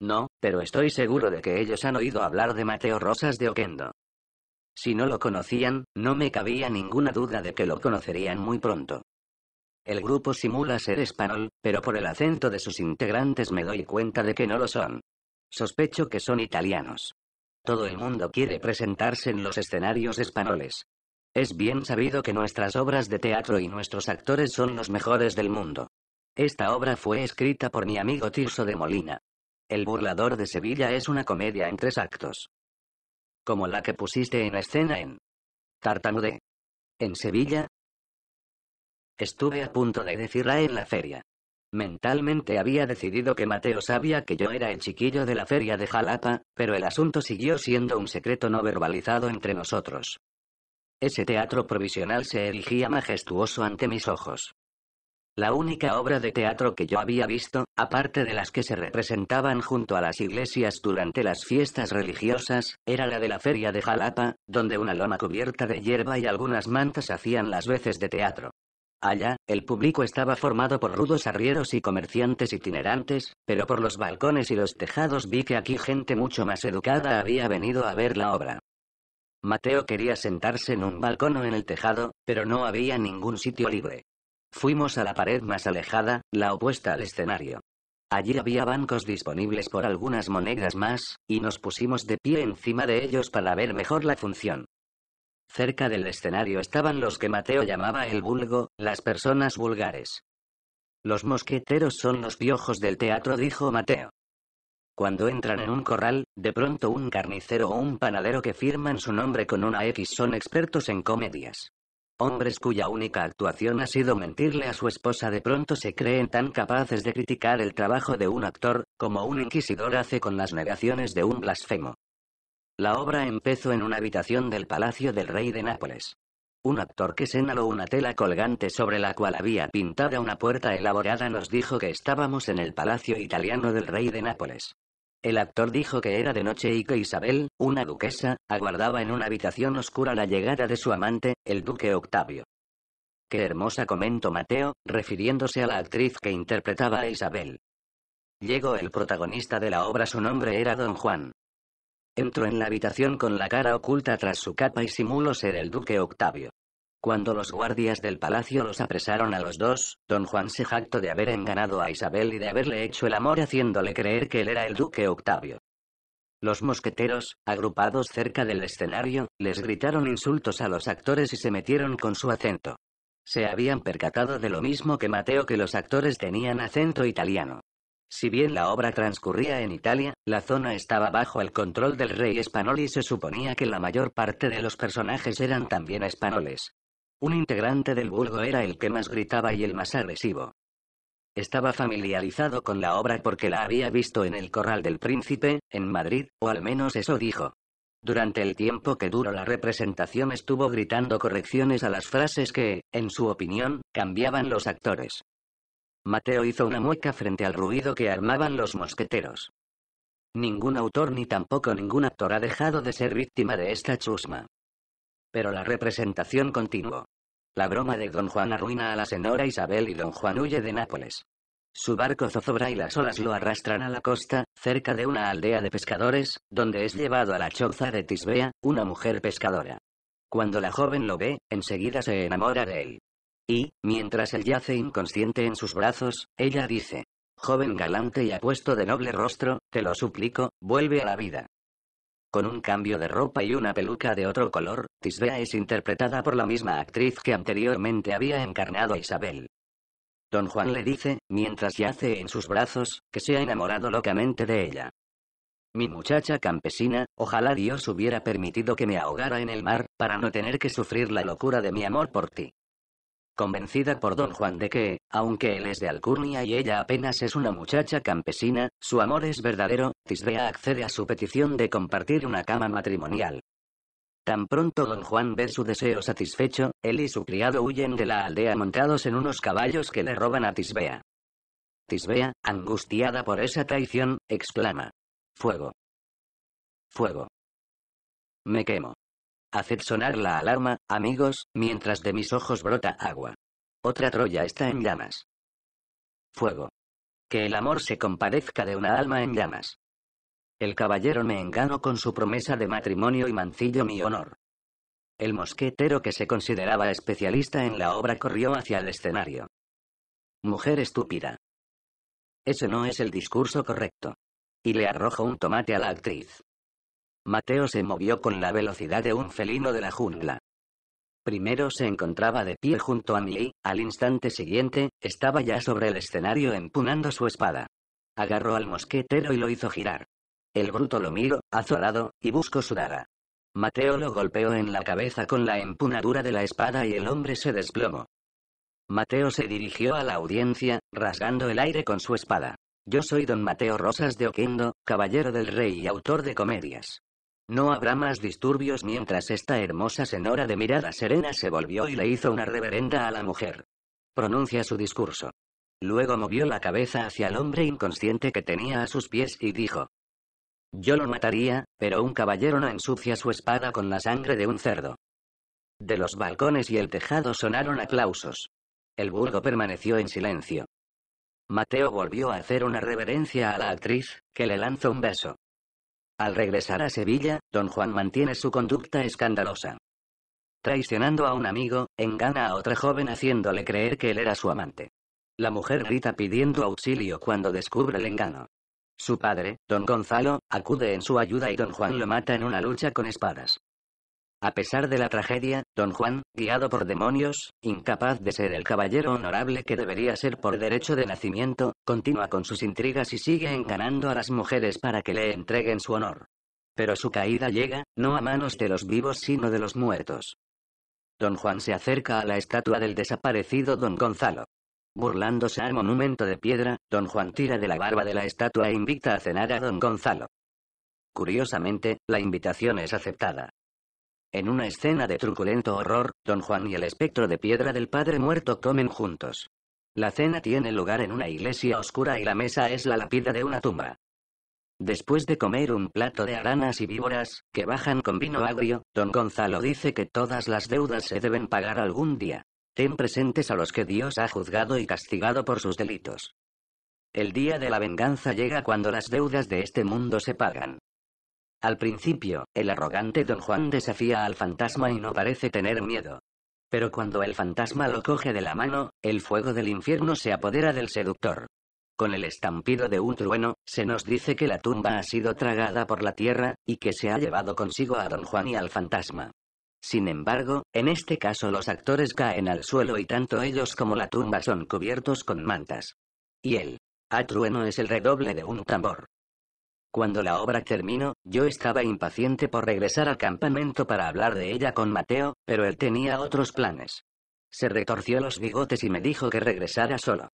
No, pero estoy seguro de que ellos han oído hablar de Mateo Rosas de Oquendo. Si no lo conocían, no me cabía ninguna duda de que lo conocerían muy pronto. El grupo simula ser español, pero por el acento de sus integrantes me doy cuenta de que no lo son. Sospecho que son italianos. Todo el mundo quiere presentarse en los escenarios españoles. Es bien sabido que nuestras obras de teatro y nuestros actores son los mejores del mundo. Esta obra fue escrita por mi amigo Tirso de Molina. El burlador de Sevilla es una comedia en tres actos. Como la que pusiste en escena en Tartamude. En Sevilla, Estuve a punto de decirla en la feria. Mentalmente había decidido que Mateo sabía que yo era el chiquillo de la feria de Jalapa, pero el asunto siguió siendo un secreto no verbalizado entre nosotros. Ese teatro provisional se erigía majestuoso ante mis ojos. La única obra de teatro que yo había visto, aparte de las que se representaban junto a las iglesias durante las fiestas religiosas, era la de la feria de Jalapa, donde una loma cubierta de hierba y algunas mantas hacían las veces de teatro. Allá, el público estaba formado por rudos arrieros y comerciantes itinerantes, pero por los balcones y los tejados vi que aquí gente mucho más educada había venido a ver la obra. Mateo quería sentarse en un balcón o en el tejado, pero no había ningún sitio libre. Fuimos a la pared más alejada, la opuesta al escenario. Allí había bancos disponibles por algunas monedas más, y nos pusimos de pie encima de ellos para ver mejor la función. Cerca del escenario estaban los que Mateo llamaba el vulgo, las personas vulgares. Los mosqueteros son los piojos del teatro, dijo Mateo. Cuando entran en un corral, de pronto un carnicero o un panadero que firman su nombre con una X son expertos en comedias. Hombres cuya única actuación ha sido mentirle a su esposa de pronto se creen tan capaces de criticar el trabajo de un actor, como un inquisidor hace con las negaciones de un blasfemo. La obra empezó en una habitación del Palacio del Rey de Nápoles. Un actor que señaló una tela colgante sobre la cual había pintada una puerta elaborada nos dijo que estábamos en el Palacio Italiano del Rey de Nápoles. El actor dijo que era de noche y que Isabel, una duquesa, aguardaba en una habitación oscura la llegada de su amante, el duque Octavio. Qué hermosa comentó Mateo, refiriéndose a la actriz que interpretaba a Isabel. Llegó el protagonista de la obra, su nombre era Don Juan. Entró en la habitación con la cara oculta tras su capa y simuló ser el duque Octavio. Cuando los guardias del palacio los apresaron a los dos, don Juan se jactó de haber enganado a Isabel y de haberle hecho el amor haciéndole creer que él era el duque Octavio. Los mosqueteros, agrupados cerca del escenario, les gritaron insultos a los actores y se metieron con su acento. Se habían percatado de lo mismo que Mateo que los actores tenían acento italiano. Si bien la obra transcurría en Italia, la zona estaba bajo el control del rey español y se suponía que la mayor parte de los personajes eran también españoles. Un integrante del vulgo era el que más gritaba y el más agresivo. Estaba familiarizado con la obra porque la había visto en el Corral del Príncipe, en Madrid, o al menos eso dijo. Durante el tiempo que duró la representación estuvo gritando correcciones a las frases que, en su opinión, cambiaban los actores. Mateo hizo una mueca frente al ruido que armaban los mosqueteros. Ningún autor ni tampoco ningún actor ha dejado de ser víctima de esta chusma. Pero la representación continuó. La broma de don Juan arruina a la señora Isabel y don Juan huye de Nápoles. Su barco zozobra y las olas lo arrastran a la costa, cerca de una aldea de pescadores, donde es llevado a la choza de Tisbea, una mujer pescadora. Cuando la joven lo ve, enseguida se enamora de él. Y, mientras él yace inconsciente en sus brazos, ella dice, Joven galante y apuesto de noble rostro, te lo suplico, vuelve a la vida. Con un cambio de ropa y una peluca de otro color, Tisbea es interpretada por la misma actriz que anteriormente había encarnado a Isabel. Don Juan le dice, mientras yace en sus brazos, que se ha enamorado locamente de ella. Mi muchacha campesina, ojalá Dios hubiera permitido que me ahogara en el mar, para no tener que sufrir la locura de mi amor por ti convencida por don Juan de que, aunque él es de Alcurnia y ella apenas es una muchacha campesina, su amor es verdadero, Tisbea accede a su petición de compartir una cama matrimonial. Tan pronto don Juan ve su deseo satisfecho, él y su criado huyen de la aldea montados en unos caballos que le roban a Tisbea. Tisbea, angustiada por esa traición, exclama. Fuego. Fuego. Me quemo. Haced sonar la alarma, amigos, mientras de mis ojos brota agua. Otra Troya está en llamas. Fuego. Que el amor se compadezca de una alma en llamas. El caballero me engano con su promesa de matrimonio y mancillo mi honor. El mosquetero que se consideraba especialista en la obra corrió hacia el escenario. Mujer estúpida. Ese no es el discurso correcto. Y le arrojo un tomate a la actriz. Mateo se movió con la velocidad de un felino de la jungla. Primero se encontraba de pie junto a y, al instante siguiente, estaba ya sobre el escenario empunando su espada. Agarró al mosquetero y lo hizo girar. El bruto lo miró, azorado, y buscó su daga. Mateo lo golpeó en la cabeza con la empunadura de la espada y el hombre se desplomó. Mateo se dirigió a la audiencia, rasgando el aire con su espada. Yo soy don Mateo Rosas de Oquendo, caballero del rey y autor de comedias. No habrá más disturbios mientras esta hermosa senora de mirada serena se volvió y le hizo una reverenda a la mujer. Pronuncia su discurso. Luego movió la cabeza hacia el hombre inconsciente que tenía a sus pies y dijo. Yo lo mataría, pero un caballero no ensucia su espada con la sangre de un cerdo. De los balcones y el tejado sonaron aplausos. El burgo permaneció en silencio. Mateo volvió a hacer una reverencia a la actriz, que le lanzó un beso. Al regresar a Sevilla, don Juan mantiene su conducta escandalosa. Traicionando a un amigo, engana a otra joven haciéndole creer que él era su amante. La mujer grita pidiendo auxilio cuando descubre el engano. Su padre, don Gonzalo, acude en su ayuda y don Juan lo mata en una lucha con espadas. A pesar de la tragedia, Don Juan, guiado por demonios, incapaz de ser el caballero honorable que debería ser por derecho de nacimiento, continúa con sus intrigas y sigue encanando a las mujeres para que le entreguen su honor. Pero su caída llega, no a manos de los vivos sino de los muertos. Don Juan se acerca a la estatua del desaparecido Don Gonzalo. Burlándose al monumento de piedra, Don Juan tira de la barba de la estatua e invita a cenar a Don Gonzalo. Curiosamente, la invitación es aceptada. En una escena de truculento horror, Don Juan y el espectro de piedra del padre muerto comen juntos. La cena tiene lugar en una iglesia oscura y la mesa es la lápida de una tumba. Después de comer un plato de aranas y víboras, que bajan con vino agrio, don Gonzalo dice que todas las deudas se deben pagar algún día. Ten presentes a los que Dios ha juzgado y castigado por sus delitos. El día de la venganza llega cuando las deudas de este mundo se pagan. Al principio, el arrogante Don Juan desafía al fantasma y no parece tener miedo. Pero cuando el fantasma lo coge de la mano, el fuego del infierno se apodera del seductor. Con el estampido de un trueno, se nos dice que la tumba ha sido tragada por la tierra, y que se ha llevado consigo a don Juan y al fantasma. Sin embargo, en este caso los actores caen al suelo y tanto ellos como la tumba son cubiertos con mantas. Y el a trueno es el redoble de un tambor. Cuando la obra terminó, yo estaba impaciente por regresar al campamento para hablar de ella con Mateo, pero él tenía otros planes. Se retorció los bigotes y me dijo que regresara solo.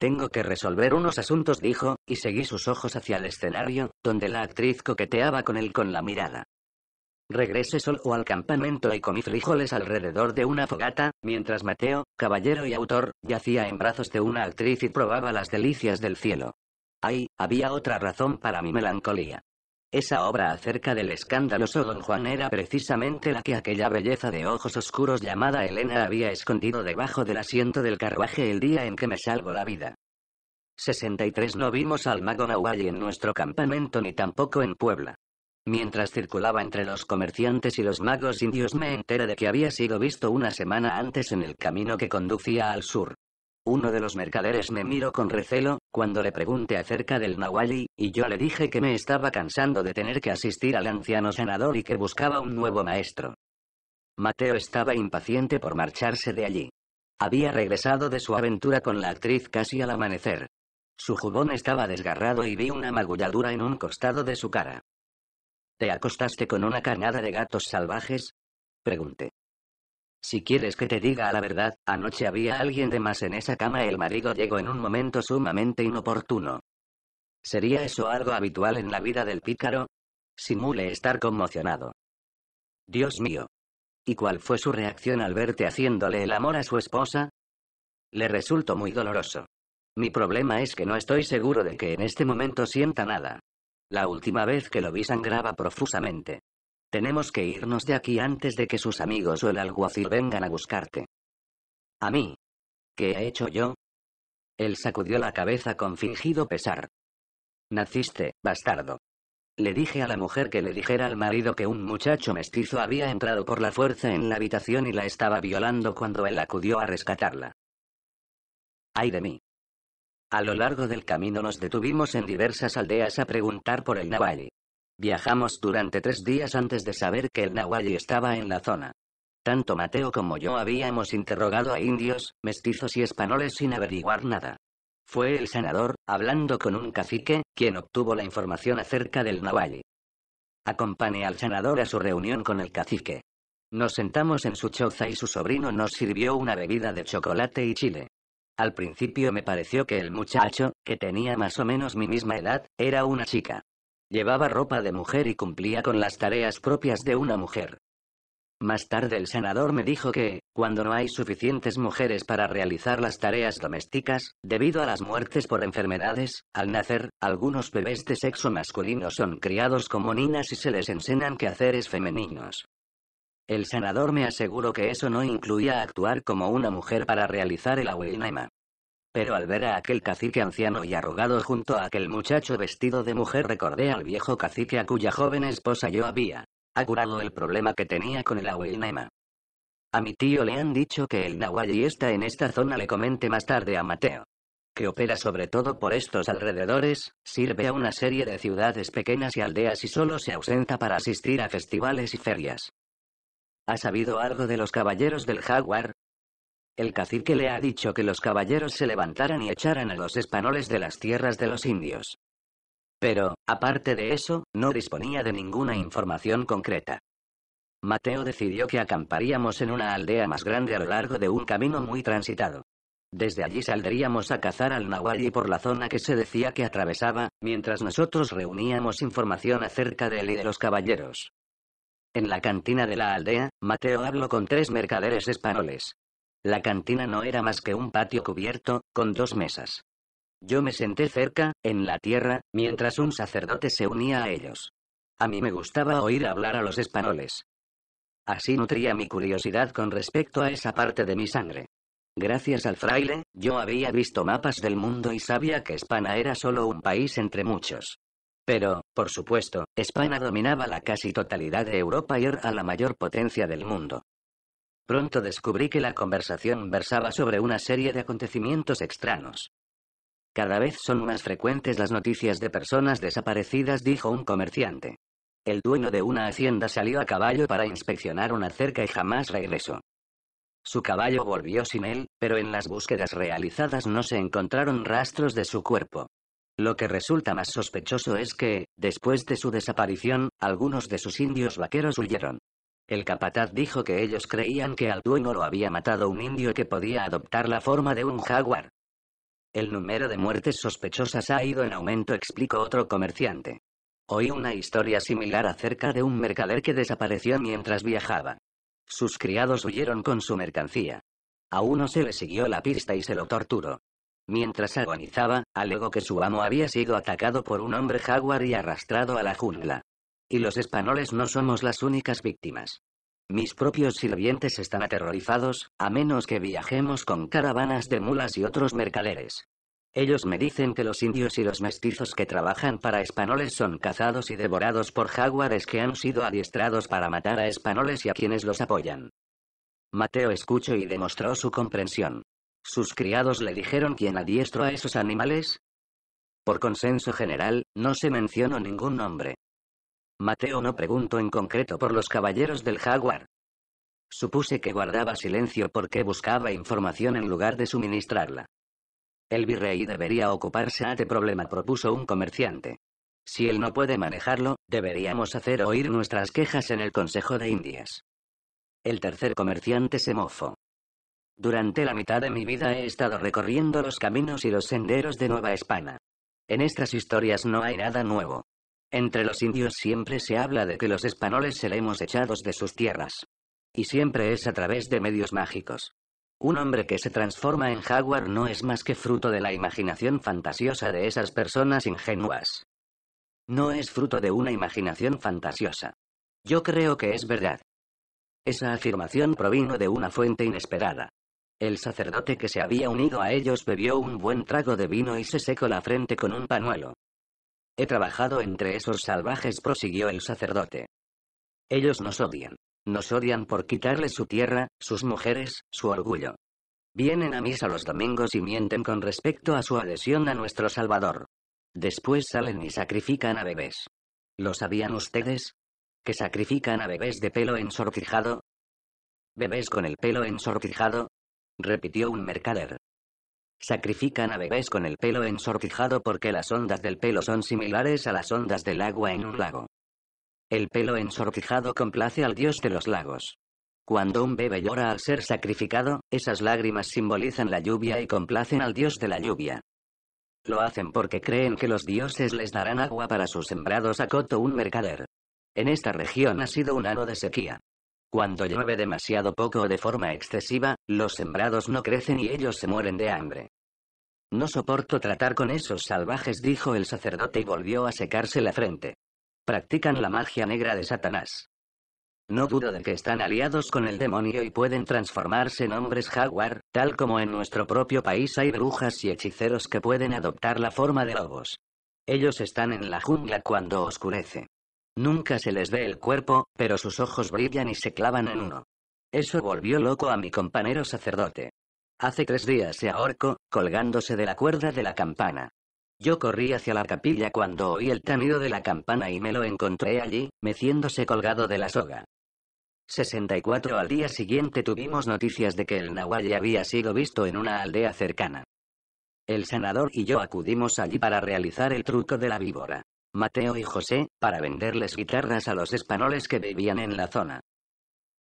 Tengo que resolver unos asuntos, dijo, y seguí sus ojos hacia el escenario, donde la actriz coqueteaba con él con la mirada. Regresé solo al campamento y comí frijoles alrededor de una fogata, mientras Mateo, caballero y autor, yacía en brazos de una actriz y probaba las delicias del cielo. Ahí, había otra razón para mi melancolía. Esa obra acerca del escandaloso don Juan era precisamente la que aquella belleza de ojos oscuros llamada Elena había escondido debajo del asiento del carruaje el día en que me salvo la vida. 63 No vimos al mago Nahuay en nuestro campamento ni tampoco en Puebla. Mientras circulaba entre los comerciantes y los magos indios me enteré de que había sido visto una semana antes en el camino que conducía al sur. Uno de los mercaderes me miró con recelo, cuando le pregunté acerca del Nawali, y yo le dije que me estaba cansando de tener que asistir al anciano sanador y que buscaba un nuevo maestro. Mateo estaba impaciente por marcharse de allí. Había regresado de su aventura con la actriz casi al amanecer. Su jubón estaba desgarrado y vi una magulladura en un costado de su cara. ¿Te acostaste con una canada de gatos salvajes? Pregunté. Si quieres que te diga la verdad, anoche había alguien de más en esa cama. El marido llegó en un momento sumamente inoportuno. ¿Sería eso algo habitual en la vida del pícaro? Simule estar conmocionado. Dios mío. ¿Y cuál fue su reacción al verte haciéndole el amor a su esposa? Le resultó muy doloroso. Mi problema es que no estoy seguro de que en este momento sienta nada. La última vez que lo vi sangraba profusamente. Tenemos que irnos de aquí antes de que sus amigos o el alguacil vengan a buscarte. ¿A mí? ¿Qué he hecho yo? Él sacudió la cabeza con fingido pesar. Naciste, bastardo. Le dije a la mujer que le dijera al marido que un muchacho mestizo había entrado por la fuerza en la habitación y la estaba violando cuando él acudió a rescatarla. ¡Ay de mí! A lo largo del camino nos detuvimos en diversas aldeas a preguntar por el Navali. Viajamos durante tres días antes de saber que el Nahualli estaba en la zona. Tanto Mateo como yo habíamos interrogado a indios, mestizos y españoles sin averiguar nada. Fue el senador, hablando con un cacique, quien obtuvo la información acerca del Nahualli. Acompañé al senador a su reunión con el cacique. Nos sentamos en su choza y su sobrino nos sirvió una bebida de chocolate y chile. Al principio me pareció que el muchacho, que tenía más o menos mi misma edad, era una chica. Llevaba ropa de mujer y cumplía con las tareas propias de una mujer. Más tarde el senador me dijo que, cuando no hay suficientes mujeres para realizar las tareas domésticas, debido a las muertes por enfermedades, al nacer, algunos bebés de sexo masculino son criados como niñas y se les enseñan quehaceres femeninos. El senador me aseguró que eso no incluía actuar como una mujer para realizar el ahuelnema. Pero al ver a aquel cacique anciano y arrugado junto a aquel muchacho vestido de mujer recordé al viejo cacique a cuya joven esposa yo había Ha curado el problema que tenía con el nema. A mi tío le han dicho que el y está en esta zona, le comente más tarde a Mateo. Que opera sobre todo por estos alrededores, sirve a una serie de ciudades pequeñas y aldeas y solo se ausenta para asistir a festivales y ferias. ¿Ha sabido algo de los caballeros del Jaguar? El cacique le ha dicho que los caballeros se levantaran y echaran a los españoles de las tierras de los indios. Pero, aparte de eso, no disponía de ninguna información concreta. Mateo decidió que acamparíamos en una aldea más grande a lo largo de un camino muy transitado. Desde allí saldríamos a cazar al nahual y por la zona que se decía que atravesaba, mientras nosotros reuníamos información acerca de él y de los caballeros. En la cantina de la aldea, Mateo habló con tres mercaderes españoles. La cantina no era más que un patio cubierto, con dos mesas. Yo me senté cerca, en la tierra, mientras un sacerdote se unía a ellos. A mí me gustaba oír hablar a los españoles. Así nutría mi curiosidad con respecto a esa parte de mi sangre. Gracias al fraile, yo había visto mapas del mundo y sabía que España era solo un país entre muchos. Pero, por supuesto, España dominaba la casi totalidad de Europa y era la mayor potencia del mundo. Pronto descubrí que la conversación versaba sobre una serie de acontecimientos extraños. Cada vez son más frecuentes las noticias de personas desaparecidas, dijo un comerciante. El dueño de una hacienda salió a caballo para inspeccionar una cerca y jamás regresó. Su caballo volvió sin él, pero en las búsquedas realizadas no se encontraron rastros de su cuerpo. Lo que resulta más sospechoso es que, después de su desaparición, algunos de sus indios vaqueros huyeron. El capataz dijo que ellos creían que al dueño lo había matado un indio que podía adoptar la forma de un jaguar. El número de muertes sospechosas ha ido en aumento, explicó otro comerciante. Oí una historia similar acerca de un mercader que desapareció mientras viajaba. Sus criados huyeron con su mercancía. A uno se le siguió la pista y se lo torturó. Mientras agonizaba, alegó que su amo había sido atacado por un hombre jaguar y arrastrado a la jungla y los españoles no somos las únicas víctimas. Mis propios sirvientes están aterrorizados, a menos que viajemos con caravanas de mulas y otros mercaderes. Ellos me dicen que los indios y los mestizos que trabajan para españoles son cazados y devorados por jaguares que han sido adiestrados para matar a españoles y a quienes los apoyan. Mateo escuchó y demostró su comprensión. Sus criados le dijeron quién adiestró a esos animales. Por consenso general, no se mencionó ningún nombre. Mateo no preguntó en concreto por los caballeros del jaguar. Supuse que guardaba silencio porque buscaba información en lugar de suministrarla. El virrey debería ocuparse de problema, propuso un comerciante. Si él no puede manejarlo, deberíamos hacer oír nuestras quejas en el Consejo de Indias. El tercer comerciante se mofó. Durante la mitad de mi vida he estado recorriendo los caminos y los senderos de Nueva España. En estas historias no hay nada nuevo. Entre los indios siempre se habla de que los españoles seremos echados de sus tierras. Y siempre es a través de medios mágicos. Un hombre que se transforma en jaguar no es más que fruto de la imaginación fantasiosa de esas personas ingenuas. No es fruto de una imaginación fantasiosa. Yo creo que es verdad. Esa afirmación provino de una fuente inesperada. El sacerdote que se había unido a ellos bebió un buen trago de vino y se secó la frente con un panuelo. He trabajado entre esos salvajes, prosiguió el sacerdote. Ellos nos odian. Nos odian por quitarles su tierra, sus mujeres, su orgullo. Vienen a misa los domingos y mienten con respecto a su adhesión a nuestro Salvador. Después salen y sacrifican a bebés. ¿Lo sabían ustedes? ¿Que sacrifican a bebés de pelo ensortijado? ¿Bebés con el pelo ensortijado? repitió un mercader. Sacrifican a bebés con el pelo ensortijado porque las ondas del pelo son similares a las ondas del agua en un lago. El pelo ensortijado complace al dios de los lagos. Cuando un bebé llora al ser sacrificado, esas lágrimas simbolizan la lluvia y complacen al dios de la lluvia. Lo hacen porque creen que los dioses les darán agua para sus sembrados, a Coto un mercader. En esta región ha sido un ano de sequía. Cuando llueve demasiado poco o de forma excesiva, los sembrados no crecen y ellos se mueren de hambre. No soporto tratar con esos salvajes, dijo el sacerdote y volvió a secarse la frente. Practican la magia negra de Satanás. No dudo de que están aliados con el demonio y pueden transformarse en hombres jaguar, tal como en nuestro propio país hay brujas y hechiceros que pueden adoptar la forma de lobos. Ellos están en la jungla cuando oscurece. Nunca se les ve el cuerpo, pero sus ojos brillan y se clavan en uno. Eso volvió loco a mi compañero sacerdote. Hace tres días se ahorcó, colgándose de la cuerda de la campana. Yo corrí hacia la capilla cuando oí el tanido de la campana y me lo encontré allí, meciéndose colgado de la soga. 64 Al día siguiente tuvimos noticias de que el Nahual había sido visto en una aldea cercana. El senador y yo acudimos allí para realizar el truco de la víbora. Mateo y José, para venderles guitarras a los españoles que vivían en la zona.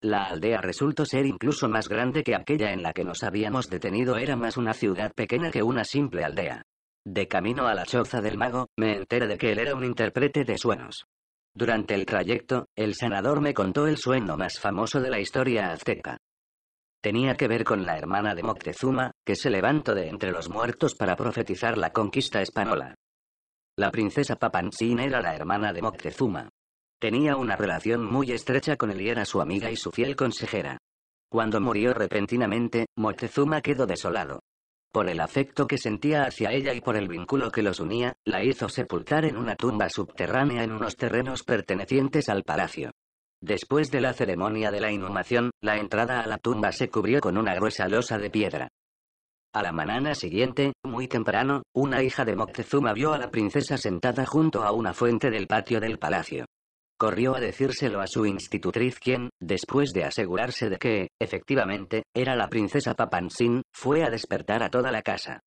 La aldea resultó ser incluso más grande que aquella en la que nos habíamos detenido, era más una ciudad pequeña que una simple aldea. De camino a la choza del mago, me enteré de que él era un intérprete de sueños. Durante el trayecto, el sanador me contó el sueño más famoso de la historia azteca. Tenía que ver con la hermana de Moctezuma, que se levantó de entre los muertos para profetizar la conquista española. La princesa Papantzin era la hermana de Moctezuma. Tenía una relación muy estrecha con él y era su amiga y su fiel consejera. Cuando murió repentinamente, Moctezuma quedó desolado. Por el afecto que sentía hacia ella y por el vínculo que los unía, la hizo sepultar en una tumba subterránea en unos terrenos pertenecientes al palacio. Después de la ceremonia de la inhumación, la entrada a la tumba se cubrió con una gruesa losa de piedra. A la mañana siguiente, muy temprano, una hija de Moctezuma vio a la princesa sentada junto a una fuente del patio del palacio. Corrió a decírselo a su institutriz quien, después de asegurarse de que, efectivamente, era la princesa Papansin, fue a despertar a toda la casa.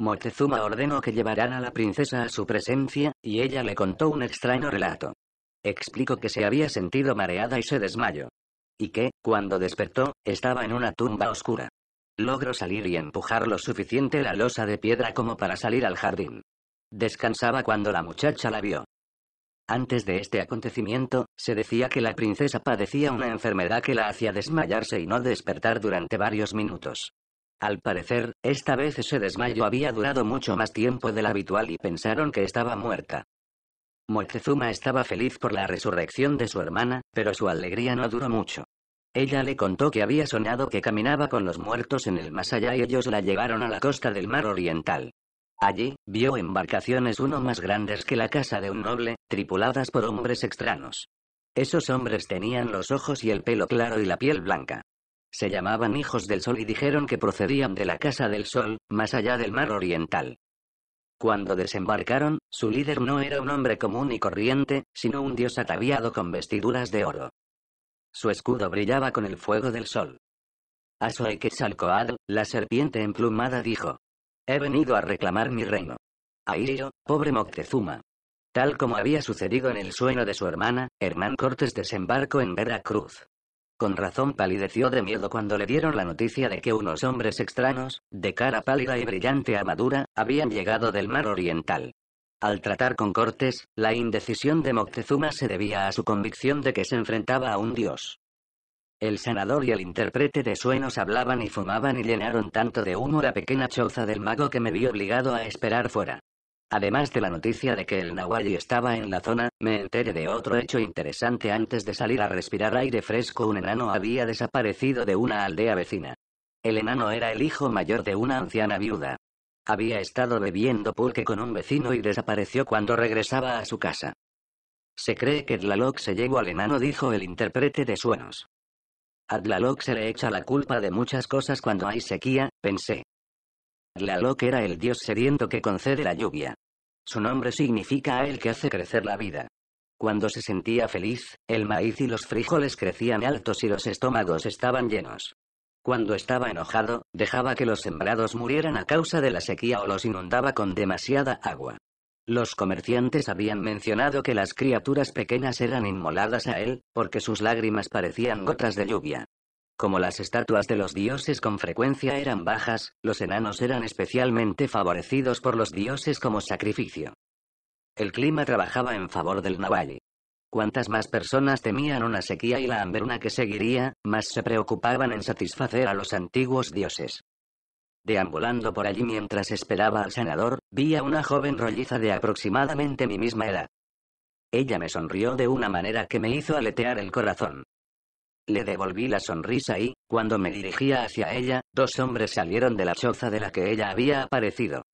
Moctezuma ordenó que llevaran a la princesa a su presencia, y ella le contó un extraño relato. Explicó que se había sentido mareada y se desmayó. Y que, cuando despertó, estaba en una tumba oscura. Logró salir y empujar lo suficiente la losa de piedra como para salir al jardín. Descansaba cuando la muchacha la vio. Antes de este acontecimiento, se decía que la princesa padecía una enfermedad que la hacía desmayarse y no despertar durante varios minutos. Al parecer, esta vez ese desmayo había durado mucho más tiempo del habitual y pensaron que estaba muerta. Moctezuma estaba feliz por la resurrección de su hermana, pero su alegría no duró mucho. Ella le contó que había soñado que caminaba con los muertos en el más allá y ellos la llevaron a la costa del mar oriental. Allí, vio embarcaciones uno más grandes que la casa de un noble, tripuladas por hombres extraños. Esos hombres tenían los ojos y el pelo claro y la piel blanca. Se llamaban hijos del sol y dijeron que procedían de la casa del sol, más allá del mar oriental. Cuando desembarcaron, su líder no era un hombre común y corriente, sino un dios ataviado con vestiduras de oro. Su escudo brillaba con el fuego del sol. A la serpiente emplumada dijo. He venido a reclamar mi reino. Airio, pobre Moctezuma. Tal como había sucedido en el sueño de su hermana, Hernán Cortés desembarcó en Veracruz. Con razón palideció de miedo cuando le dieron la noticia de que unos hombres extraños, de cara pálida y brillante a madura, habían llegado del mar oriental. Al tratar con Cortés, la indecisión de Moctezuma se debía a su convicción de que se enfrentaba a un dios. El sanador y el intérprete de sueños hablaban y fumaban y llenaron tanto de humo la pequeña choza del mago que me vi obligado a esperar fuera. Además de la noticia de que el Nahuali estaba en la zona, me enteré de otro hecho interesante antes de salir a respirar aire fresco. Un enano había desaparecido de una aldea vecina. El enano era el hijo mayor de una anciana viuda. Había estado bebiendo pulque con un vecino y desapareció cuando regresaba a su casa. Se cree que Tlaloc se llevó al enano, dijo el intérprete de suenos. A Tlaloc se le echa la culpa de muchas cosas cuando hay sequía, pensé. Tlaloc era el dios sediento que concede la lluvia. Su nombre significa el que hace crecer la vida. Cuando se sentía feliz, el maíz y los frijoles crecían altos y los estómagos estaban llenos. Cuando estaba enojado, dejaba que los sembrados murieran a causa de la sequía o los inundaba con demasiada agua. Los comerciantes habían mencionado que las criaturas pequeñas eran inmoladas a él, porque sus lágrimas parecían gotas de lluvia. Como las estatuas de los dioses con frecuencia eran bajas, los enanos eran especialmente favorecidos por los dioses como sacrificio. El clima trabajaba en favor del Nahuali. Cuantas más personas temían una sequía y la hambruna que seguiría, más se preocupaban en satisfacer a los antiguos dioses. Deambulando por allí mientras esperaba al sanador, vi a una joven rolliza de aproximadamente mi misma edad. Ella me sonrió de una manera que me hizo aletear el corazón. Le devolví la sonrisa y, cuando me dirigía hacia ella, dos hombres salieron de la choza de la que ella había aparecido.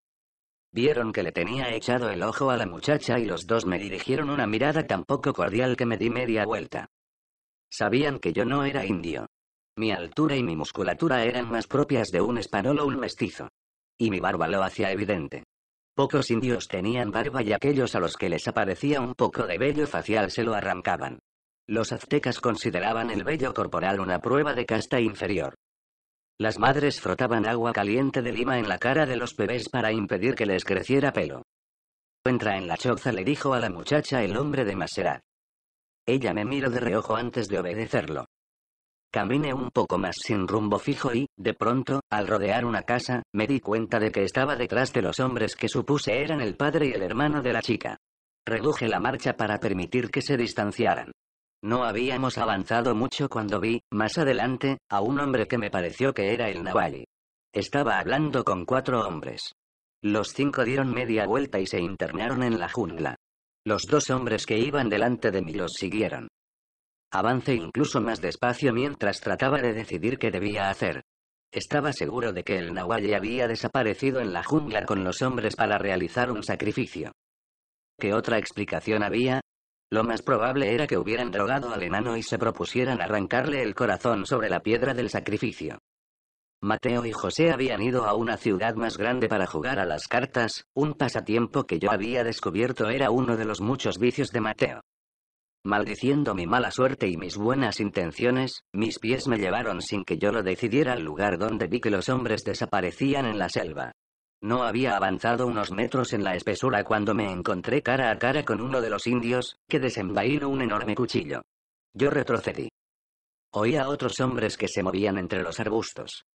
Vieron que le tenía echado el ojo a la muchacha y los dos me dirigieron una mirada tan poco cordial que me di media vuelta. Sabían que yo no era indio. Mi altura y mi musculatura eran más propias de un español o un mestizo. Y mi barba lo hacía evidente. Pocos indios tenían barba y aquellos a los que les aparecía un poco de vello facial se lo arrancaban. Los aztecas consideraban el vello corporal una prueba de casta inferior. Las madres frotaban agua caliente de lima en la cara de los bebés para impedir que les creciera pelo. Entra en la choza, le dijo a la muchacha el hombre de Maserat. Ella me miró de reojo antes de obedecerlo. Caminé un poco más sin rumbo fijo y, de pronto, al rodear una casa, me di cuenta de que estaba detrás de los hombres que supuse eran el padre y el hermano de la chica. Reduje la marcha para permitir que se distanciaran. No habíamos avanzado mucho cuando vi, más adelante, a un hombre que me pareció que era el Nawali. Estaba hablando con cuatro hombres. Los cinco dieron media vuelta y se internaron en la jungla. Los dos hombres que iban delante de mí los siguieron. Avancé incluso más despacio mientras trataba de decidir qué debía hacer. Estaba seguro de que el Nawali había desaparecido en la jungla con los hombres para realizar un sacrificio. ¿Qué otra explicación había? Lo más probable era que hubieran drogado al enano y se propusieran arrancarle el corazón sobre la piedra del sacrificio. Mateo y José habían ido a una ciudad más grande para jugar a las cartas, un pasatiempo que yo había descubierto era uno de los muchos vicios de Mateo. Maldiciendo mi mala suerte y mis buenas intenciones, mis pies me llevaron sin que yo lo decidiera al lugar donde vi que los hombres desaparecían en la selva. No había avanzado unos metros en la espesura cuando me encontré cara a cara con uno de los indios, que desenvainó un enorme cuchillo. Yo retrocedí. Oía a otros hombres que se movían entre los arbustos.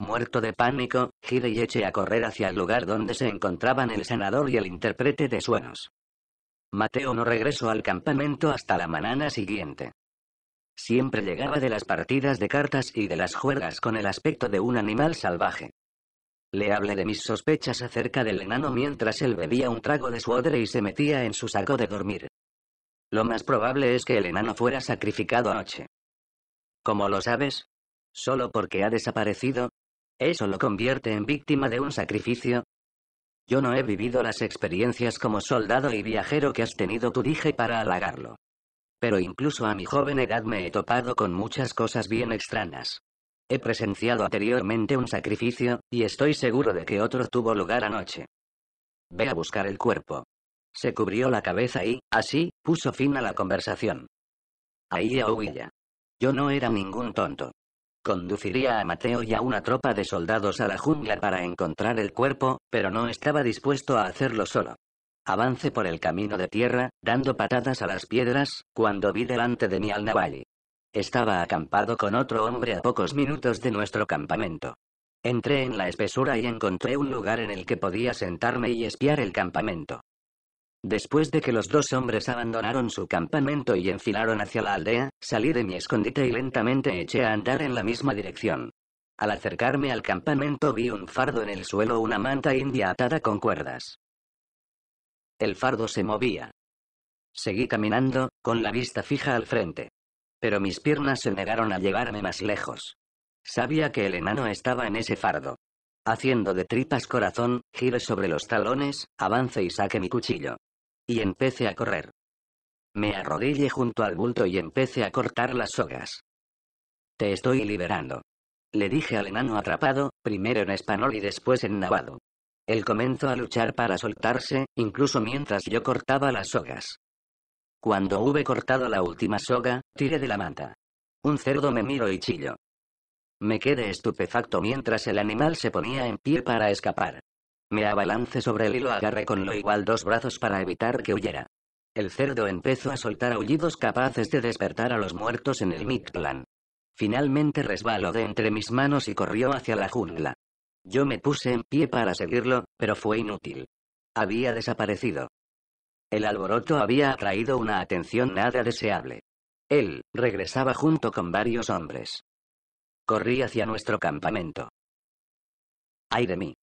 Muerto de pánico, giré y eché a correr hacia el lugar donde se encontraban el senador y el intérprete de suenos. Mateo no regresó al campamento hasta la mañana siguiente. Siempre llegaba de las partidas de cartas y de las juergas con el aspecto de un animal salvaje. Le hablé de mis sospechas acerca del enano mientras él bebía un trago de su odre y se metía en su saco de dormir. Lo más probable es que el enano fuera sacrificado anoche. ¿Cómo lo sabes? ¿Solo porque ha desaparecido? ¿Eso lo convierte en víctima de un sacrificio? Yo no he vivido las experiencias como soldado y viajero que has tenido tú dije para halagarlo. Pero incluso a mi joven edad me he topado con muchas cosas bien extrañas. He presenciado anteriormente un sacrificio, y estoy seguro de que otro tuvo lugar anoche. Ve a buscar el cuerpo. Se cubrió la cabeza y, así, puso fin a la conversación. Ahí ya huía. Yo no era ningún tonto. Conduciría a Mateo y a una tropa de soldados a la jungla para encontrar el cuerpo, pero no estaba dispuesto a hacerlo solo. Avancé por el camino de tierra, dando patadas a las piedras, cuando vi delante de mí al Navalli. Estaba acampado con otro hombre a pocos minutos de nuestro campamento. Entré en la espesura y encontré un lugar en el que podía sentarme y espiar el campamento. Después de que los dos hombres abandonaron su campamento y enfilaron hacia la aldea, salí de mi escondite y lentamente eché a andar en la misma dirección. Al acercarme al campamento vi un fardo en el suelo, una manta india atada con cuerdas. El fardo se movía. Seguí caminando, con la vista fija al frente. Pero mis piernas se negaron a llevarme más lejos. Sabía que el enano estaba en ese fardo. Haciendo de tripas corazón, gire sobre los talones, avance y saque mi cuchillo. Y empecé a correr. Me arrodillé junto al bulto y empecé a cortar las sogas. Te estoy liberando. Le dije al enano atrapado, primero en español y después en navado. Él comenzó a luchar para soltarse, incluso mientras yo cortaba las sogas. Cuando hube cortado la última soga, tiré de la manta. Un cerdo me miro y chillo. Me quedé estupefacto mientras el animal se ponía en pie para escapar. Me abalancé sobre él y lo agarré con lo igual dos brazos para evitar que huyera. El cerdo empezó a soltar aullidos capaces de despertar a los muertos en el Mictlan. Finalmente resbaló de entre mis manos y corrió hacia la jungla. Yo me puse en pie para seguirlo, pero fue inútil. Había desaparecido. El alboroto había atraído una atención nada deseable. Él regresaba junto con varios hombres. Corrí hacia nuestro campamento. ¡Ay de mí!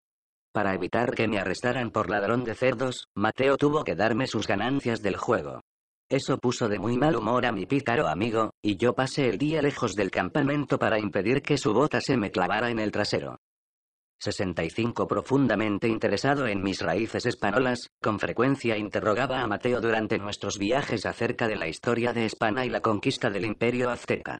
Para evitar que me arrestaran por ladrón de cerdos, Mateo tuvo que darme sus ganancias del juego. Eso puso de muy mal humor a mi pícaro amigo, y yo pasé el día lejos del campamento para impedir que su bota se me clavara en el trasero. 65 Profundamente interesado en mis raíces españolas, con frecuencia interrogaba a Mateo durante nuestros viajes acerca de la historia de España y la conquista del imperio azteca.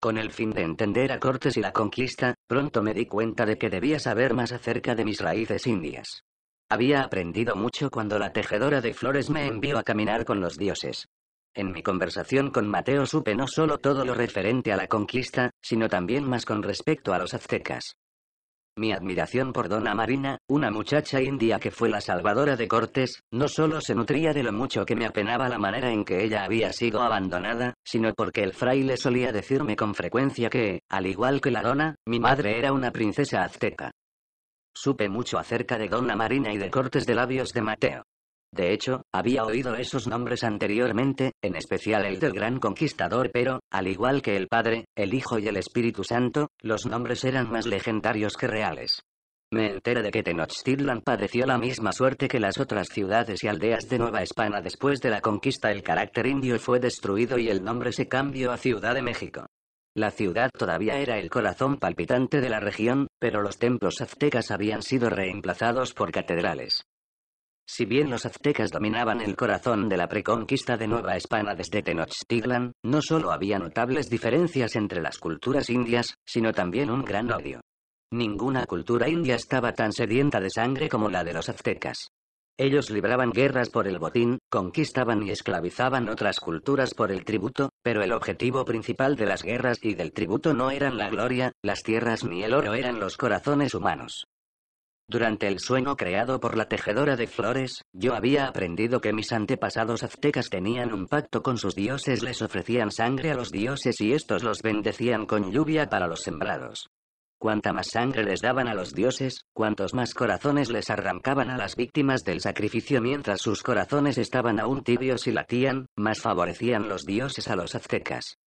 Con el fin de entender a Cortes y la conquista, pronto me di cuenta de que debía saber más acerca de mis raíces indias. Había aprendido mucho cuando la tejedora de flores me envió a caminar con los dioses. En mi conversación con Mateo supe no solo todo lo referente a la conquista, sino también más con respecto a los aztecas. Mi admiración por Dona Marina, una muchacha india que fue la salvadora de Cortés, no solo se nutría de lo mucho que me apenaba la manera en que ella había sido abandonada, sino porque el fraile solía decirme con frecuencia que, al igual que la Dona, mi madre era una princesa azteca. Supe mucho acerca de Dona Marina y de Cortes de labios de Mateo. De hecho, había oído esos nombres anteriormente, en especial el del gran conquistador, pero, al igual que el Padre, el Hijo y el Espíritu Santo, los nombres eran más legendarios que reales. Me enteré de que Tenochtitlan padeció la misma suerte que las otras ciudades y aldeas de Nueva España después de la conquista. El carácter indio fue destruido y el nombre se cambió a Ciudad de México. La ciudad todavía era el corazón palpitante de la región, pero los templos aztecas habían sido reemplazados por catedrales. Si bien los aztecas dominaban el corazón de la preconquista de Nueva España desde Tenochtitlan, no solo había notables diferencias entre las culturas indias, sino también un gran odio. Ninguna cultura india estaba tan sedienta de sangre como la de los aztecas. Ellos libraban guerras por el botín, conquistaban y esclavizaban otras culturas por el tributo, pero el objetivo principal de las guerras y del tributo no eran la gloria, las tierras ni el oro eran los corazones humanos. Durante el sueño creado por la tejedora de flores, yo había aprendido que mis antepasados aztecas tenían un pacto con sus dioses, les ofrecían sangre a los dioses y estos los bendecían con lluvia para los sembrados. Cuanta más sangre les daban a los dioses, cuantos más corazones les arrancaban a las víctimas del sacrificio mientras sus corazones estaban aún tibios y latían, más favorecían los dioses a los aztecas.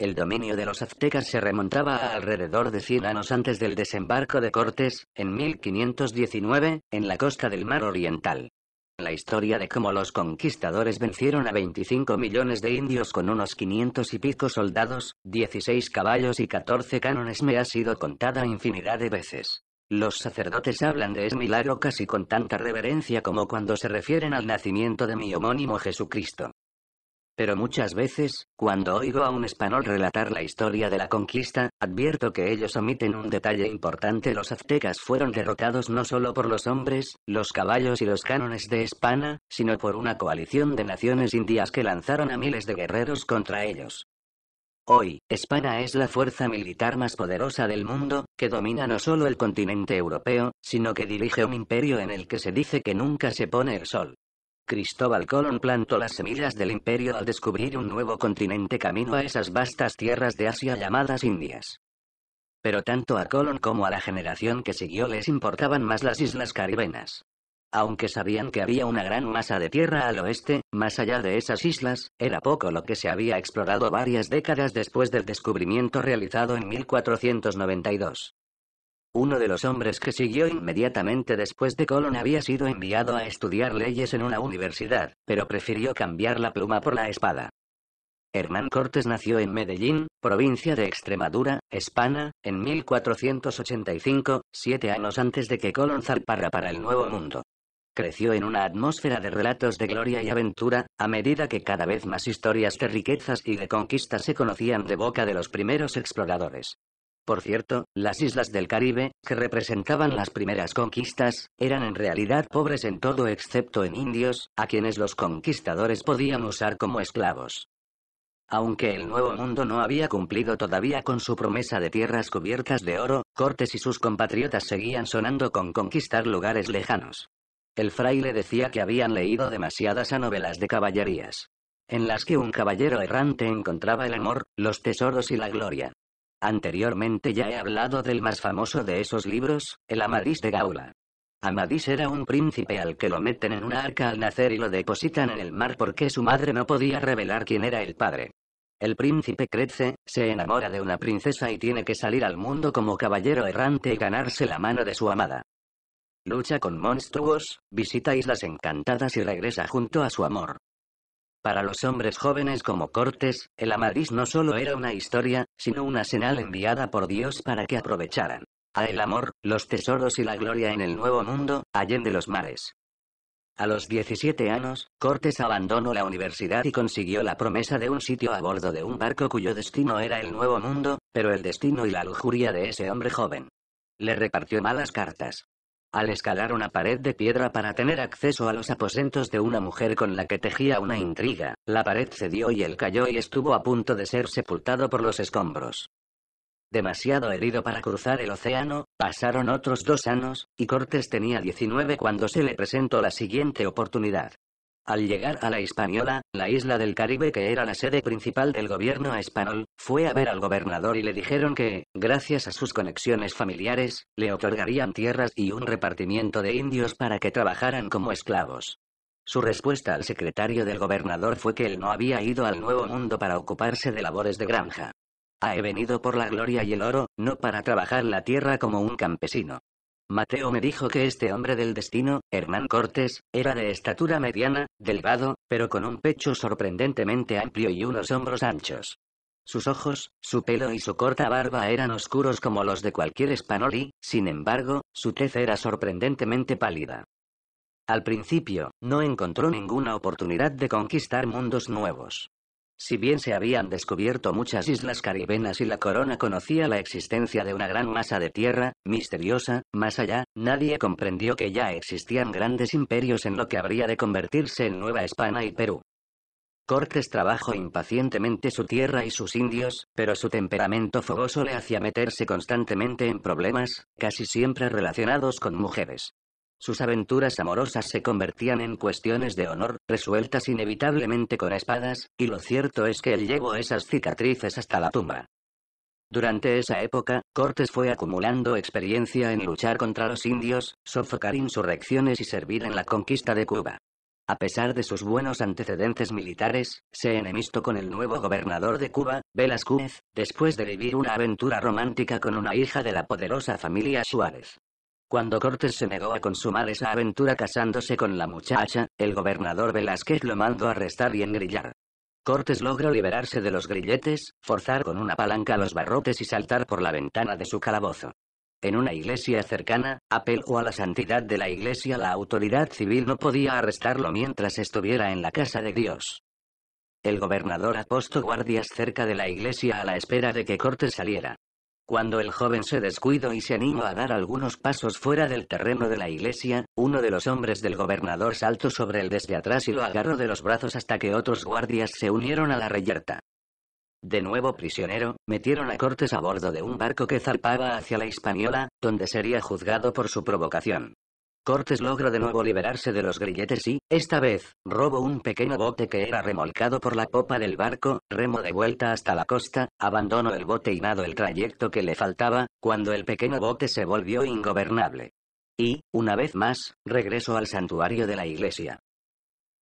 El dominio de los aztecas se remontaba a alrededor de 100 años antes del desembarco de Cortés, en 1519, en la costa del Mar Oriental. La historia de cómo los conquistadores vencieron a 25 millones de indios con unos 500 y pico soldados, 16 caballos y 14 cánones me ha sido contada infinidad de veces. Los sacerdotes hablan de ese milagro casi con tanta reverencia como cuando se refieren al nacimiento de mi homónimo Jesucristo. Pero muchas veces, cuando oigo a un español relatar la historia de la conquista, advierto que ellos omiten un detalle importante. Los aztecas fueron derrotados no solo por los hombres, los caballos y los cánones de España, sino por una coalición de naciones indias que lanzaron a miles de guerreros contra ellos. Hoy, España es la fuerza militar más poderosa del mundo, que domina no solo el continente europeo, sino que dirige un imperio en el que se dice que nunca se pone el sol. Cristóbal Colón plantó las semillas del imperio al descubrir un nuevo continente camino a esas vastas tierras de Asia llamadas Indias. Pero tanto a Colón como a la generación que siguió les importaban más las islas caribenas. Aunque sabían que había una gran masa de tierra al oeste, más allá de esas islas, era poco lo que se había explorado varias décadas después del descubrimiento realizado en 1492. Uno de los hombres que siguió inmediatamente después de Colón había sido enviado a estudiar leyes en una universidad, pero prefirió cambiar la pluma por la espada. Hernán Cortés nació en Medellín, provincia de Extremadura, España, en 1485, siete años antes de que Colón zarpara para el Nuevo Mundo. Creció en una atmósfera de relatos de gloria y aventura, a medida que cada vez más historias de riquezas y de conquistas se conocían de boca de los primeros exploradores. Por cierto, las islas del Caribe, que representaban las primeras conquistas, eran en realidad pobres en todo excepto en indios, a quienes los conquistadores podían usar como esclavos. Aunque el Nuevo Mundo no había cumplido todavía con su promesa de tierras cubiertas de oro, Cortés y sus compatriotas seguían sonando con conquistar lugares lejanos. El fraile decía que habían leído demasiadas novelas de caballerías, en las que un caballero errante encontraba el amor, los tesoros y la gloria. Anteriormente ya he hablado del más famoso de esos libros, el Amadís de Gaula. Amadís era un príncipe al que lo meten en una arca al nacer y lo depositan en el mar porque su madre no podía revelar quién era el padre. El príncipe crece, se enamora de una princesa y tiene que salir al mundo como caballero errante y ganarse la mano de su amada. Lucha con monstruos, visita islas encantadas y regresa junto a su amor. Para los hombres jóvenes como Cortés, el Amadís no solo era una historia, sino una señal enviada por Dios para que aprovecharan. A el amor, los tesoros y la gloria en el nuevo mundo, allende los mares. A los 17 años, Cortés abandonó la universidad y consiguió la promesa de un sitio a bordo de un barco cuyo destino era el nuevo mundo, pero el destino y la lujuria de ese hombre joven. Le repartió malas cartas al escalar una pared de piedra para tener acceso a los aposentos de una mujer con la que tejía una intriga, la pared cedió y él cayó y estuvo a punto de ser sepultado por los escombros. Demasiado herido para cruzar el océano, pasaron otros dos años, y Cortés tenía 19 cuando se le presentó la siguiente oportunidad. Al llegar a la Hispaniola, la isla del Caribe que era la sede principal del gobierno español, fue a ver al gobernador y le dijeron que, gracias a sus conexiones familiares, le otorgarían tierras y un repartimiento de indios para que trabajaran como esclavos. Su respuesta al secretario del gobernador fue que él no había ido al Nuevo Mundo para ocuparse de labores de granja. He venido por la gloria y el oro, no para trabajar la tierra como un campesino. Mateo me dijo que este hombre del destino, Hernán Cortés, era de estatura mediana, delgado, pero con un pecho sorprendentemente amplio y unos hombros anchos. Sus ojos, su pelo y su corta barba eran oscuros como los de cualquier español y, sin embargo, su tez era sorprendentemente pálida. Al principio, no encontró ninguna oportunidad de conquistar mundos nuevos. Si bien se habían descubierto muchas islas caribenas y la corona conocía la existencia de una gran masa de tierra, misteriosa, más allá, nadie comprendió que ya existían grandes imperios en lo que habría de convertirse en Nueva España y Perú. Cortés trabajó impacientemente su tierra y sus indios, pero su temperamento fogoso le hacía meterse constantemente en problemas, casi siempre relacionados con mujeres. Sus aventuras amorosas se convertían en cuestiones de honor, resueltas inevitablemente con espadas, y lo cierto es que él llevó esas cicatrices hasta la tumba. Durante esa época, Cortés fue acumulando experiencia en luchar contra los indios, sofocar insurrecciones y servir en la conquista de Cuba. A pesar de sus buenos antecedentes militares, se enemistó con el nuevo gobernador de Cuba, Velasquez, después de vivir una aventura romántica con una hija de la poderosa familia Suárez. Cuando Cortés se negó a consumar esa aventura casándose con la muchacha, el gobernador Velázquez lo mandó a arrestar y engrillar. Cortés logró liberarse de los grilletes, forzar con una palanca los barrotes y saltar por la ventana de su calabozo. En una iglesia cercana, apeló a la santidad de la iglesia. La autoridad civil no podía arrestarlo mientras estuviera en la casa de Dios. El gobernador apostó guardias cerca de la iglesia a la espera de que Cortés saliera. Cuando el joven se descuidó y se animó a dar algunos pasos fuera del terreno de la iglesia, uno de los hombres del gobernador saltó sobre él desde atrás y lo agarró de los brazos hasta que otros guardias se unieron a la reyerta. De nuevo prisionero, metieron a Cortes a bordo de un barco que zarpaba hacia la Hispaniola, donde sería juzgado por su provocación. Cortes logra de nuevo liberarse de los grilletes y, esta vez, robó un pequeño bote que era remolcado por la popa del barco, remo de vuelta hasta la costa, abandonó el bote y nado el trayecto que le faltaba, cuando el pequeño bote se volvió ingobernable. Y, una vez más, regresó al santuario de la iglesia.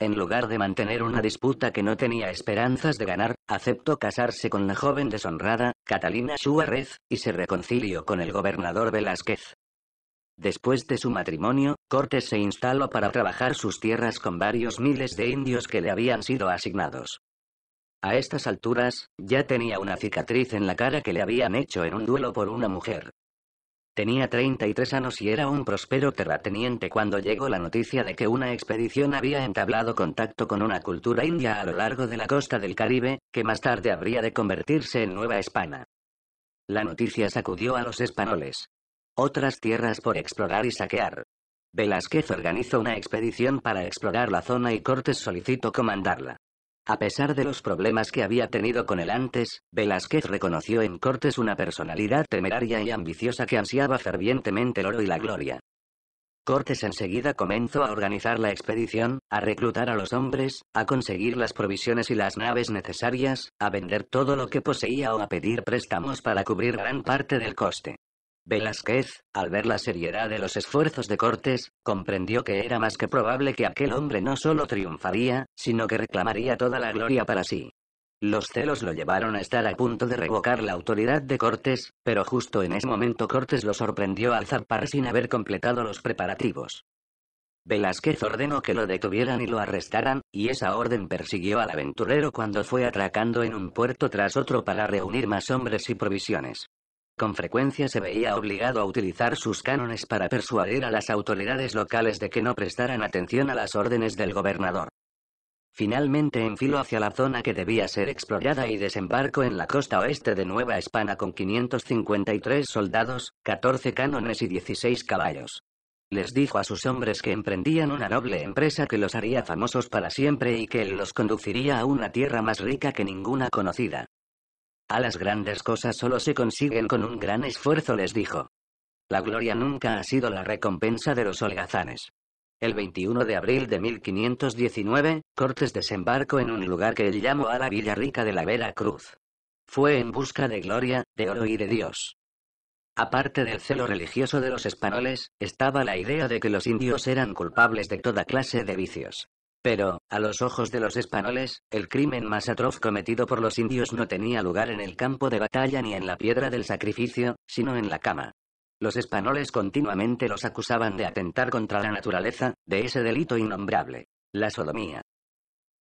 En lugar de mantener una disputa que no tenía esperanzas de ganar, aceptó casarse con la joven deshonrada, Catalina Suárez, y se reconcilió con el gobernador Velázquez. Después de su matrimonio, Cortés se instaló para trabajar sus tierras con varios miles de indios que le habían sido asignados. A estas alturas, ya tenía una cicatriz en la cara que le habían hecho en un duelo por una mujer. Tenía 33 años y era un próspero terrateniente cuando llegó la noticia de que una expedición había entablado contacto con una cultura india a lo largo de la costa del Caribe, que más tarde habría de convertirse en Nueva España. La noticia sacudió a los españoles. Otras tierras por explorar y saquear. Velázquez organizó una expedición para explorar la zona y Cortés solicitó comandarla. A pesar de los problemas que había tenido con él antes, Velázquez reconoció en Cortés una personalidad temeraria y ambiciosa que ansiaba fervientemente el oro y la gloria. Cortés enseguida comenzó a organizar la expedición, a reclutar a los hombres, a conseguir las provisiones y las naves necesarias, a vender todo lo que poseía o a pedir préstamos para cubrir gran parte del coste. Velázquez, al ver la seriedad de los esfuerzos de Cortés, comprendió que era más que probable que aquel hombre no solo triunfaría, sino que reclamaría toda la gloria para sí. Los celos lo llevaron a estar a punto de revocar la autoridad de Cortés, pero justo en ese momento Cortés lo sorprendió al zarpar sin haber completado los preparativos. Velázquez ordenó que lo detuvieran y lo arrestaran, y esa orden persiguió al aventurero cuando fue atracando en un puerto tras otro para reunir más hombres y provisiones con frecuencia se veía obligado a utilizar sus cánones para persuadir a las autoridades locales de que no prestaran atención a las órdenes del gobernador. Finalmente enfiló hacia la zona que debía ser explorada y desembarcó en la costa oeste de Nueva España con 553 soldados, 14 cánones y 16 caballos. Les dijo a sus hombres que emprendían una noble empresa que los haría famosos para siempre y que los conduciría a una tierra más rica que ninguna conocida. A las grandes cosas solo se consiguen con un gran esfuerzo, les dijo. La gloria nunca ha sido la recompensa de los holgazanes. El 21 de abril de 1519, Cortés desembarcó en un lugar que él llamó a la Villa Rica de la Vera Cruz. Fue en busca de gloria, de oro y de Dios. Aparte del celo religioso de los españoles, estaba la idea de que los indios eran culpables de toda clase de vicios. Pero, a los ojos de los españoles, el crimen más atroz cometido por los indios no tenía lugar en el campo de batalla ni en la piedra del sacrificio, sino en la cama. Los españoles continuamente los acusaban de atentar contra la naturaleza, de ese delito innombrable, la sodomía.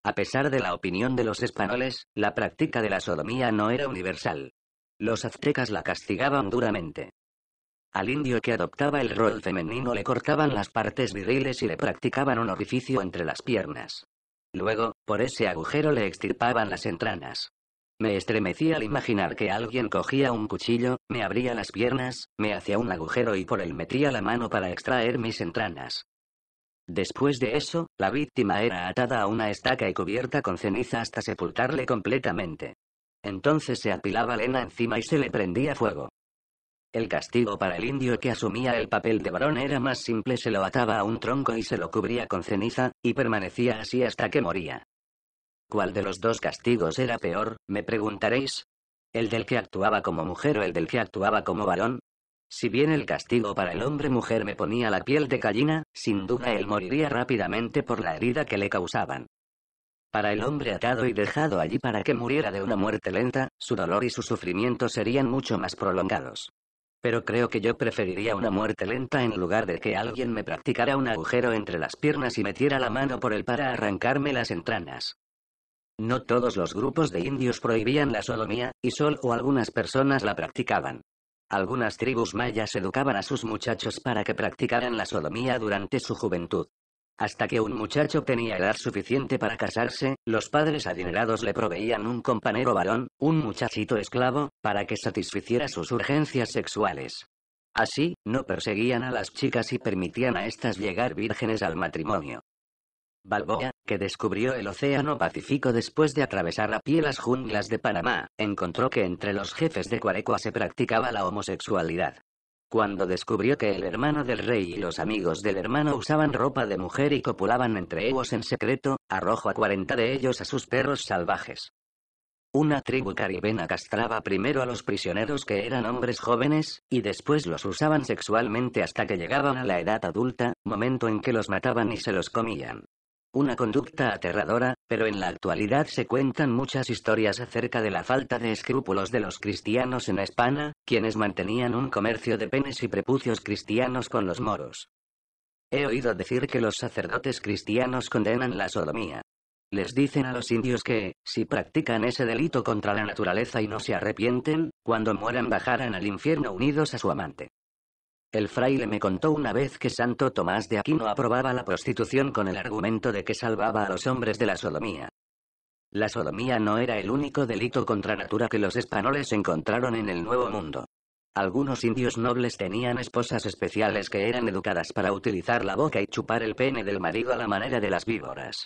A pesar de la opinión de los españoles, la práctica de la sodomía no era universal. Los aztecas la castigaban duramente. Al indio que adoptaba el rol femenino le cortaban las partes viriles y le practicaban un orificio entre las piernas. Luego, por ese agujero le extirpaban las entranas. Me estremecí al imaginar que alguien cogía un cuchillo, me abría las piernas, me hacía un agujero y por él metía la mano para extraer mis entranas. Después de eso, la víctima era atada a una estaca y cubierta con ceniza hasta sepultarle completamente. Entonces se apilaba lena encima y se le prendía fuego. El castigo para el indio que asumía el papel de varón era más simple, se lo ataba a un tronco y se lo cubría con ceniza, y permanecía así hasta que moría. ¿Cuál de los dos castigos era peor, me preguntaréis? ¿El del que actuaba como mujer o el del que actuaba como varón? Si bien el castigo para el hombre-mujer me ponía la piel de gallina, sin duda él moriría rápidamente por la herida que le causaban. Para el hombre atado y dejado allí para que muriera de una muerte lenta, su dolor y su sufrimiento serían mucho más prolongados pero creo que yo preferiría una muerte lenta en lugar de que alguien me practicara un agujero entre las piernas y metiera la mano por él para arrancarme las entranas. No todos los grupos de indios prohibían la sodomía, y solo algunas personas la practicaban. Algunas tribus mayas educaban a sus muchachos para que practicaran la sodomía durante su juventud. Hasta que un muchacho tenía edad suficiente para casarse, los padres adinerados le proveían un compañero varón, un muchachito esclavo, para que satisficiera sus urgencias sexuales. Así, no perseguían a las chicas y permitían a estas llegar vírgenes al matrimonio. Balboa, que descubrió el Océano Pacífico después de atravesar a pie las junglas de Panamá, encontró que entre los jefes de Cuarecua se practicaba la homosexualidad. Cuando descubrió que el hermano del rey y los amigos del hermano usaban ropa de mujer y copulaban entre ellos en secreto, arrojó a 40 de ellos a sus perros salvajes. Una tribu caribena castraba primero a los prisioneros que eran hombres jóvenes, y después los usaban sexualmente hasta que llegaban a la edad adulta, momento en que los mataban y se los comían. Una conducta aterradora, pero en la actualidad se cuentan muchas historias acerca de la falta de escrúpulos de los cristianos en España, quienes mantenían un comercio de penes y prepucios cristianos con los moros. He oído decir que los sacerdotes cristianos condenan la sodomía. Les dicen a los indios que, si practican ese delito contra la naturaleza y no se arrepienten, cuando mueran bajarán al infierno unidos a su amante. El fraile me contó una vez que Santo Tomás de Aquino aprobaba la prostitución con el argumento de que salvaba a los hombres de la sodomía. La sodomía no era el único delito contra natura que los españoles encontraron en el Nuevo Mundo. Algunos indios nobles tenían esposas especiales que eran educadas para utilizar la boca y chupar el pene del marido a la manera de las víboras.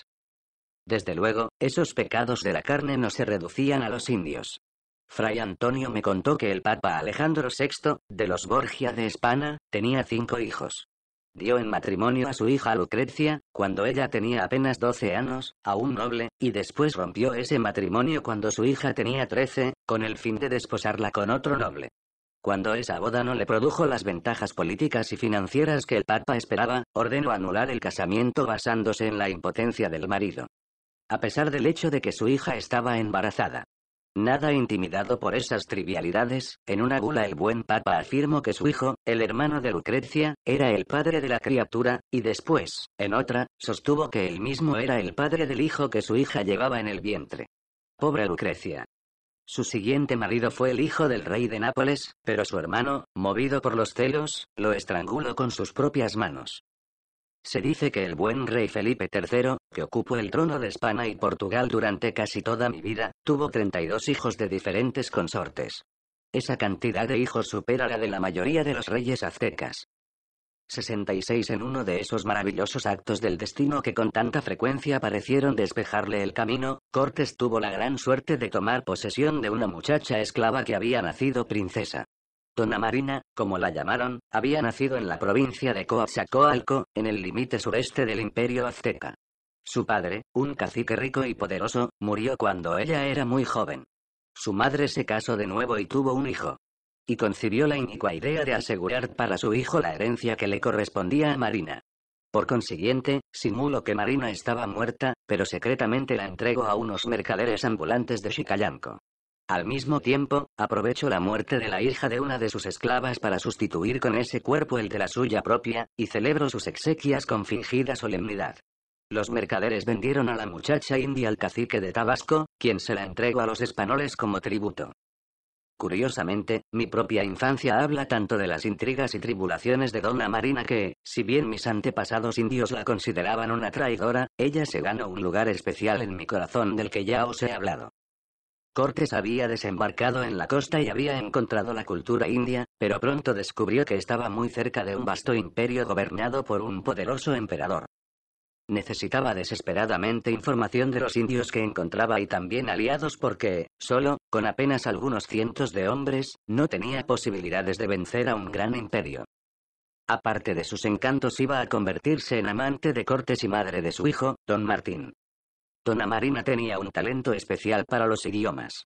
Desde luego, esos pecados de la carne no se reducían a los indios. Fray Antonio me contó que el Papa Alejandro VI, de los Borgia de España, tenía cinco hijos. Dio en matrimonio a su hija Lucrecia, cuando ella tenía apenas 12 años, a un noble, y después rompió ese matrimonio cuando su hija tenía trece, con el fin de desposarla con otro noble. Cuando esa boda no le produjo las ventajas políticas y financieras que el Papa esperaba, ordenó anular el casamiento basándose en la impotencia del marido. A pesar del hecho de que su hija estaba embarazada, Nada intimidado por esas trivialidades, en una bula el buen papa afirmó que su hijo, el hermano de Lucrecia, era el padre de la criatura, y después, en otra, sostuvo que él mismo era el padre del hijo que su hija llevaba en el vientre. Pobre Lucrecia. Su siguiente marido fue el hijo del rey de Nápoles, pero su hermano, movido por los celos, lo estranguló con sus propias manos. Se dice que el buen rey Felipe III, que ocupó el trono de España y Portugal durante casi toda mi vida, tuvo 32 hijos de diferentes consortes. Esa cantidad de hijos supera la de la mayoría de los reyes aztecas. 66 en uno de esos maravillosos actos del destino que con tanta frecuencia parecieron despejarle el camino, Cortés tuvo la gran suerte de tomar posesión de una muchacha esclava que había nacido princesa. Dona Marina, como la llamaron, había nacido en la provincia de Coatzacoalco, en el límite sureste del imperio azteca. Su padre, un cacique rico y poderoso, murió cuando ella era muy joven. Su madre se casó de nuevo y tuvo un hijo. Y concibió la inicua idea de asegurar para su hijo la herencia que le correspondía a Marina. Por consiguiente, simuló que Marina estaba muerta, pero secretamente la entregó a unos mercaderes ambulantes de Xicalanco. Al mismo tiempo, aprovecho la muerte de la hija de una de sus esclavas para sustituir con ese cuerpo el de la suya propia, y celebro sus exequias con fingida solemnidad. Los mercaderes vendieron a la muchacha india al cacique de Tabasco, quien se la entregó a los españoles como tributo. Curiosamente, mi propia infancia habla tanto de las intrigas y tribulaciones de Dona Marina que, si bien mis antepasados indios la consideraban una traidora, ella se ganó un lugar especial en mi corazón del que ya os he hablado. Cortés había desembarcado en la costa y había encontrado la cultura india, pero pronto descubrió que estaba muy cerca de un vasto imperio gobernado por un poderoso emperador. Necesitaba desesperadamente información de los indios que encontraba y también aliados porque, solo, con apenas algunos cientos de hombres, no tenía posibilidades de vencer a un gran imperio. Aparte de sus encantos iba a convertirse en amante de Cortés y madre de su hijo, don Martín. Dona Marina tenía un talento especial para los idiomas.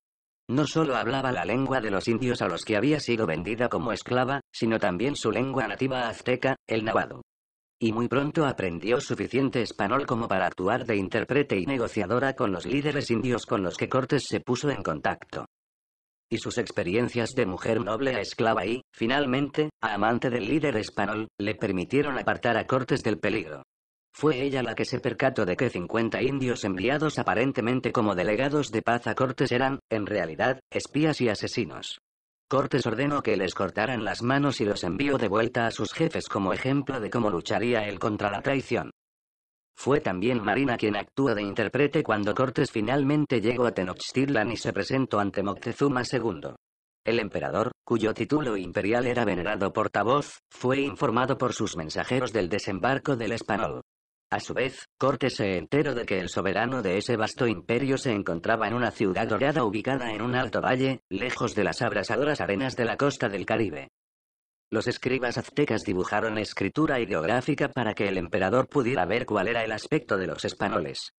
No solo hablaba la lengua de los indios a los que había sido vendida como esclava, sino también su lengua nativa azteca, el navado. Y muy pronto aprendió suficiente español como para actuar de intérprete y negociadora con los líderes indios con los que Cortés se puso en contacto. Y sus experiencias de mujer noble a esclava y, finalmente, a amante del líder español, le permitieron apartar a Cortés del peligro. Fue ella la que se percató de que 50 indios enviados aparentemente como delegados de paz a Cortes eran, en realidad, espías y asesinos. Cortes ordenó que les cortaran las manos y los envió de vuelta a sus jefes como ejemplo de cómo lucharía él contra la traición. Fue también Marina quien actúa de intérprete cuando Cortes finalmente llegó a Tenochtitlan y se presentó ante Moctezuma II. El emperador, cuyo título imperial era venerado portavoz, fue informado por sus mensajeros del desembarco del Español. A su vez, Cortes se enteró de que el soberano de ese vasto imperio se encontraba en una ciudad dorada ubicada en un alto valle, lejos de las abrasadoras arenas de la costa del Caribe. Los escribas aztecas dibujaron escritura ideográfica para que el emperador pudiera ver cuál era el aspecto de los españoles.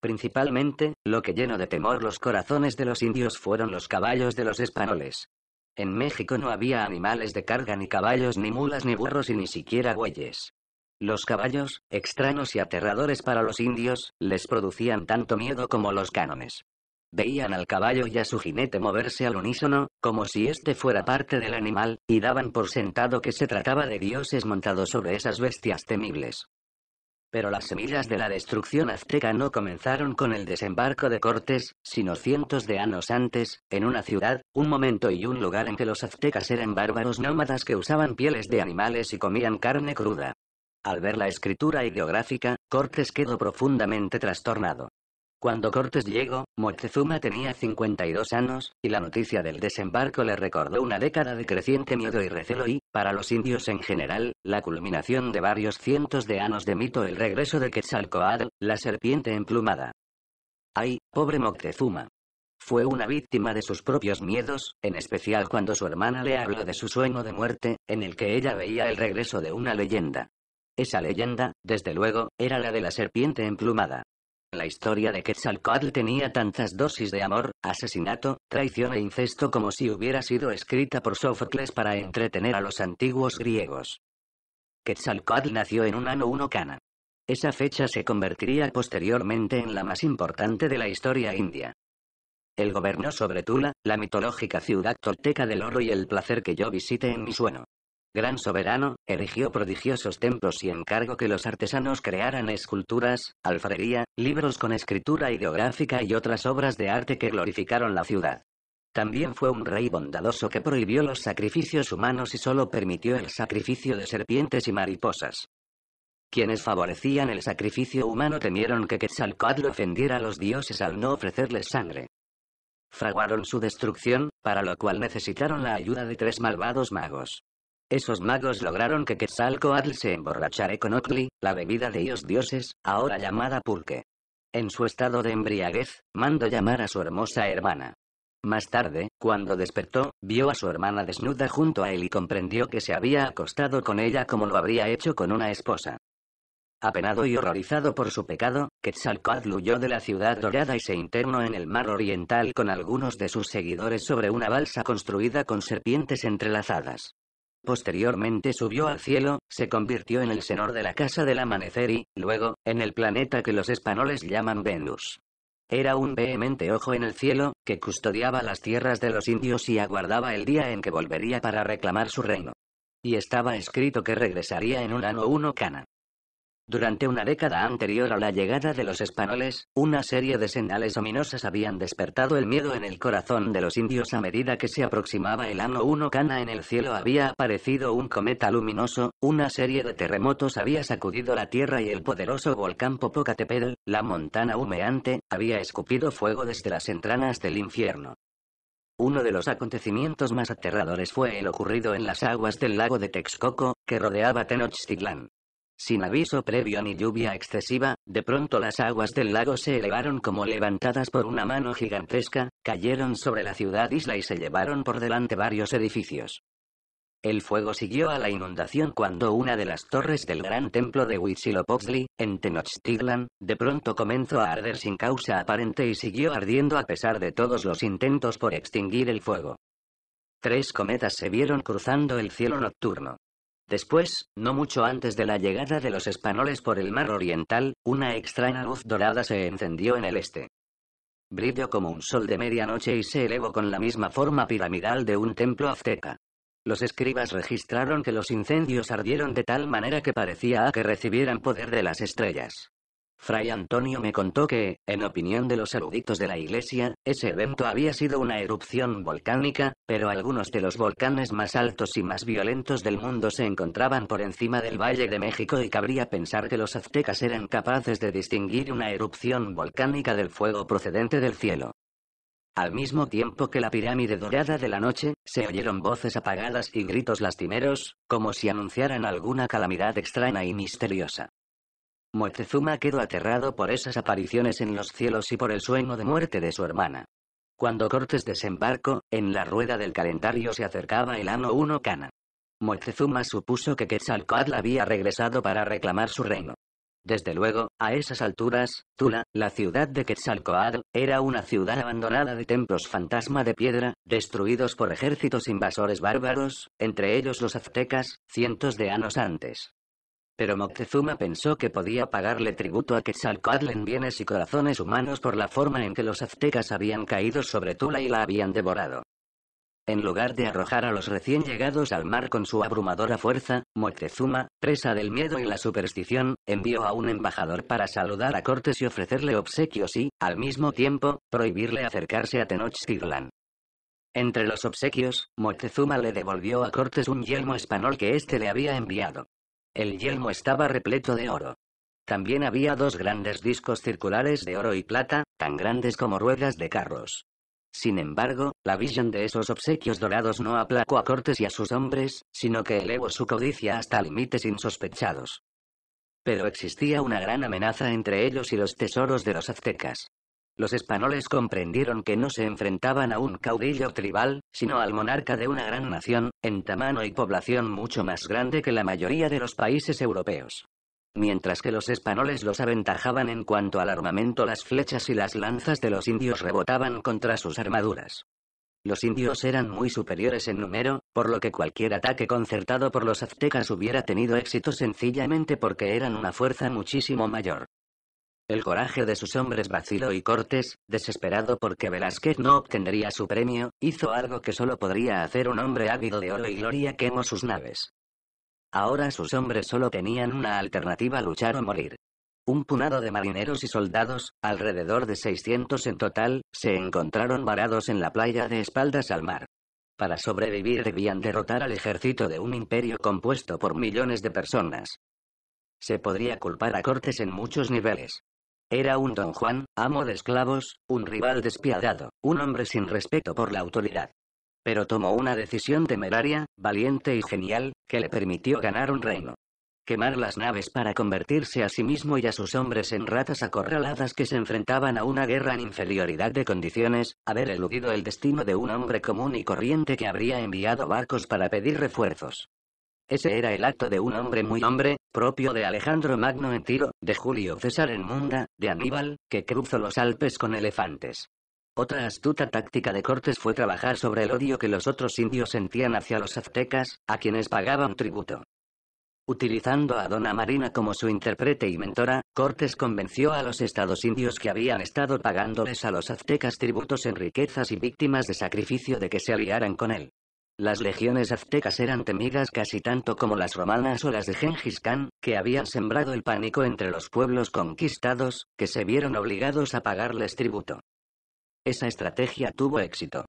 Principalmente, lo que llenó de temor los corazones de los indios fueron los caballos de los españoles. En México no había animales de carga ni caballos ni mulas ni burros y ni siquiera bueyes. Los caballos, extraños y aterradores para los indios, les producían tanto miedo como los cánones. Veían al caballo y a su jinete moverse al unísono, como si éste fuera parte del animal, y daban por sentado que se trataba de dioses montados sobre esas bestias temibles. Pero las semillas de la destrucción azteca no comenzaron con el desembarco de Cortés, sino cientos de años antes, en una ciudad, un momento y un lugar en que los aztecas eran bárbaros nómadas que usaban pieles de animales y comían carne cruda. Al ver la escritura ideográfica, Cortés quedó profundamente trastornado. Cuando Cortés llegó, Moctezuma tenía 52 años, y la noticia del desembarco le recordó una década de creciente miedo y recelo y, para los indios en general, la culminación de varios cientos de años de mito el regreso de Quetzalcoatl, la serpiente emplumada. ¡Ay, pobre Moctezuma! Fue una víctima de sus propios miedos, en especial cuando su hermana le habló de su sueño de muerte, en el que ella veía el regreso de una leyenda. Esa leyenda, desde luego, era la de la serpiente emplumada. La historia de Quetzalcoatl tenía tantas dosis de amor, asesinato, traición e incesto como si hubiera sido escrita por Sófocles para entretener a los antiguos griegos. Quetzalcoatl nació en un ano uno cana. Esa fecha se convertiría posteriormente en la más importante de la historia india. El gobernó sobre Tula, la mitológica ciudad tolteca del oro y el placer que yo visite en mi sueño gran soberano, erigió prodigiosos templos y encargó que los artesanos crearan esculturas, alfarería, libros con escritura ideográfica y otras obras de arte que glorificaron la ciudad. También fue un rey bondadoso que prohibió los sacrificios humanos y solo permitió el sacrificio de serpientes y mariposas. Quienes favorecían el sacrificio humano temieron que Quetzalcoatl ofendiera a los dioses al no ofrecerles sangre. Fraguaron su destrucción, para lo cual necesitaron la ayuda de tres malvados magos. Esos magos lograron que Quetzalcoatl se emborrachara con Okli, la bebida de ellos dioses, ahora llamada pulque. En su estado de embriaguez, mandó llamar a su hermosa hermana. Más tarde, cuando despertó, vio a su hermana desnuda junto a él y comprendió que se había acostado con ella como lo habría hecho con una esposa. Apenado y horrorizado por su pecado, Quetzalcoatl huyó de la ciudad dorada y se internó en el mar oriental con algunos de sus seguidores sobre una balsa construida con serpientes entrelazadas. Posteriormente subió al cielo, se convirtió en el senor de la Casa del Amanecer y, luego, en el planeta que los españoles llaman Venus. Era un vehemente ojo en el cielo, que custodiaba las tierras de los indios y aguardaba el día en que volvería para reclamar su reino. Y estaba escrito que regresaría en un ano uno cana. Durante una década anterior a la llegada de los españoles, una serie de señales ominosas habían despertado el miedo en el corazón de los indios a medida que se aproximaba el ano 1 cana en el cielo había aparecido un cometa luminoso, una serie de terremotos había sacudido la tierra y el poderoso volcán Popocatépetl, la montana humeante, había escupido fuego desde las entranas del infierno. Uno de los acontecimientos más aterradores fue el ocurrido en las aguas del lago de Texcoco, que rodeaba Tenochtitlán. Sin aviso previo ni lluvia excesiva, de pronto las aguas del lago se elevaron como levantadas por una mano gigantesca, cayeron sobre la ciudad isla y se llevaron por delante varios edificios. El fuego siguió a la inundación cuando una de las torres del gran templo de Huitzilopochtli, en Tenochtitlan, de pronto comenzó a arder sin causa aparente y siguió ardiendo a pesar de todos los intentos por extinguir el fuego. Tres cometas se vieron cruzando el cielo nocturno. Después, no mucho antes de la llegada de los españoles por el mar oriental, una extraña luz dorada se encendió en el este. Brilló como un sol de medianoche y se elevó con la misma forma piramidal de un templo azteca. Los escribas registraron que los incendios ardieron de tal manera que parecía a que recibieran poder de las estrellas. Fray Antonio me contó que, en opinión de los eruditos de la iglesia, ese evento había sido una erupción volcánica, pero algunos de los volcanes más altos y más violentos del mundo se encontraban por encima del Valle de México y cabría pensar que los aztecas eran capaces de distinguir una erupción volcánica del fuego procedente del cielo. Al mismo tiempo que la pirámide dorada de la noche, se oyeron voces apagadas y gritos lastimeros, como si anunciaran alguna calamidad extraña y misteriosa. Moctezuma quedó aterrado por esas apariciones en los cielos y por el sueño de muerte de su hermana. Cuando Cortés desembarcó, en la rueda del calendario se acercaba el ano 1 Cana. Moctezuma supuso que Quetzalcoatl había regresado para reclamar su reino. Desde luego, a esas alturas, Tula, la ciudad de Quetzalcoatl, era una ciudad abandonada de templos fantasma de piedra, destruidos por ejércitos invasores bárbaros, entre ellos los aztecas, cientos de años antes. Pero Moctezuma pensó que podía pagarle tributo a Quetzalcoatl en bienes y corazones humanos por la forma en que los aztecas habían caído sobre Tula y la habían devorado. En lugar de arrojar a los recién llegados al mar con su abrumadora fuerza, Moctezuma, presa del miedo y la superstición, envió a un embajador para saludar a Cortés y ofrecerle obsequios y, al mismo tiempo, prohibirle acercarse a Tenochtitlan. Entre los obsequios, Moctezuma le devolvió a Cortés un yelmo español que éste le había enviado. El yelmo estaba repleto de oro. También había dos grandes discos circulares de oro y plata, tan grandes como ruedas de carros. Sin embargo, la visión de esos obsequios dorados no aplacó a Cortes y a sus hombres, sino que elevó su codicia hasta límites insospechados. Pero existía una gran amenaza entre ellos y los tesoros de los aztecas. Los españoles comprendieron que no se enfrentaban a un caudillo tribal, sino al monarca de una gran nación, en tamaño y población mucho más grande que la mayoría de los países europeos. Mientras que los españoles los aventajaban en cuanto al armamento, las flechas y las lanzas de los indios rebotaban contra sus armaduras. Los indios eran muy superiores en número, por lo que cualquier ataque concertado por los aztecas hubiera tenido éxito sencillamente porque eran una fuerza muchísimo mayor. El coraje de sus hombres vaciló y Cortés, desesperado porque Velázquez no obtendría su premio, hizo algo que solo podría hacer un hombre ávido de oro y gloria quemó sus naves. Ahora sus hombres solo tenían una alternativa, luchar o morir. Un punado de marineros y soldados, alrededor de 600 en total, se encontraron varados en la playa de espaldas al mar. Para sobrevivir debían derrotar al ejército de un imperio compuesto por millones de personas. Se podría culpar a Cortés en muchos niveles. Era un don Juan, amo de esclavos, un rival despiadado, un hombre sin respeto por la autoridad. Pero tomó una decisión temeraria, valiente y genial, que le permitió ganar un reino. Quemar las naves para convertirse a sí mismo y a sus hombres en ratas acorraladas que se enfrentaban a una guerra en inferioridad de condiciones, haber eludido el destino de un hombre común y corriente que habría enviado barcos para pedir refuerzos. Ese era el acto de un hombre muy hombre, propio de Alejandro Magno en Tiro, de Julio César en Munda, de Aníbal, que cruzó los Alpes con elefantes. Otra astuta táctica de Cortés fue trabajar sobre el odio que los otros indios sentían hacia los aztecas, a quienes pagaban tributo. Utilizando a Dona Marina como su intérprete y mentora, Cortés convenció a los estados indios que habían estado pagándoles a los aztecas tributos en riquezas y víctimas de sacrificio de que se aliaran con él. Las legiones aztecas eran temidas casi tanto como las romanas o las de Gengis Khan, que habían sembrado el pánico entre los pueblos conquistados, que se vieron obligados a pagarles tributo. Esa estrategia tuvo éxito.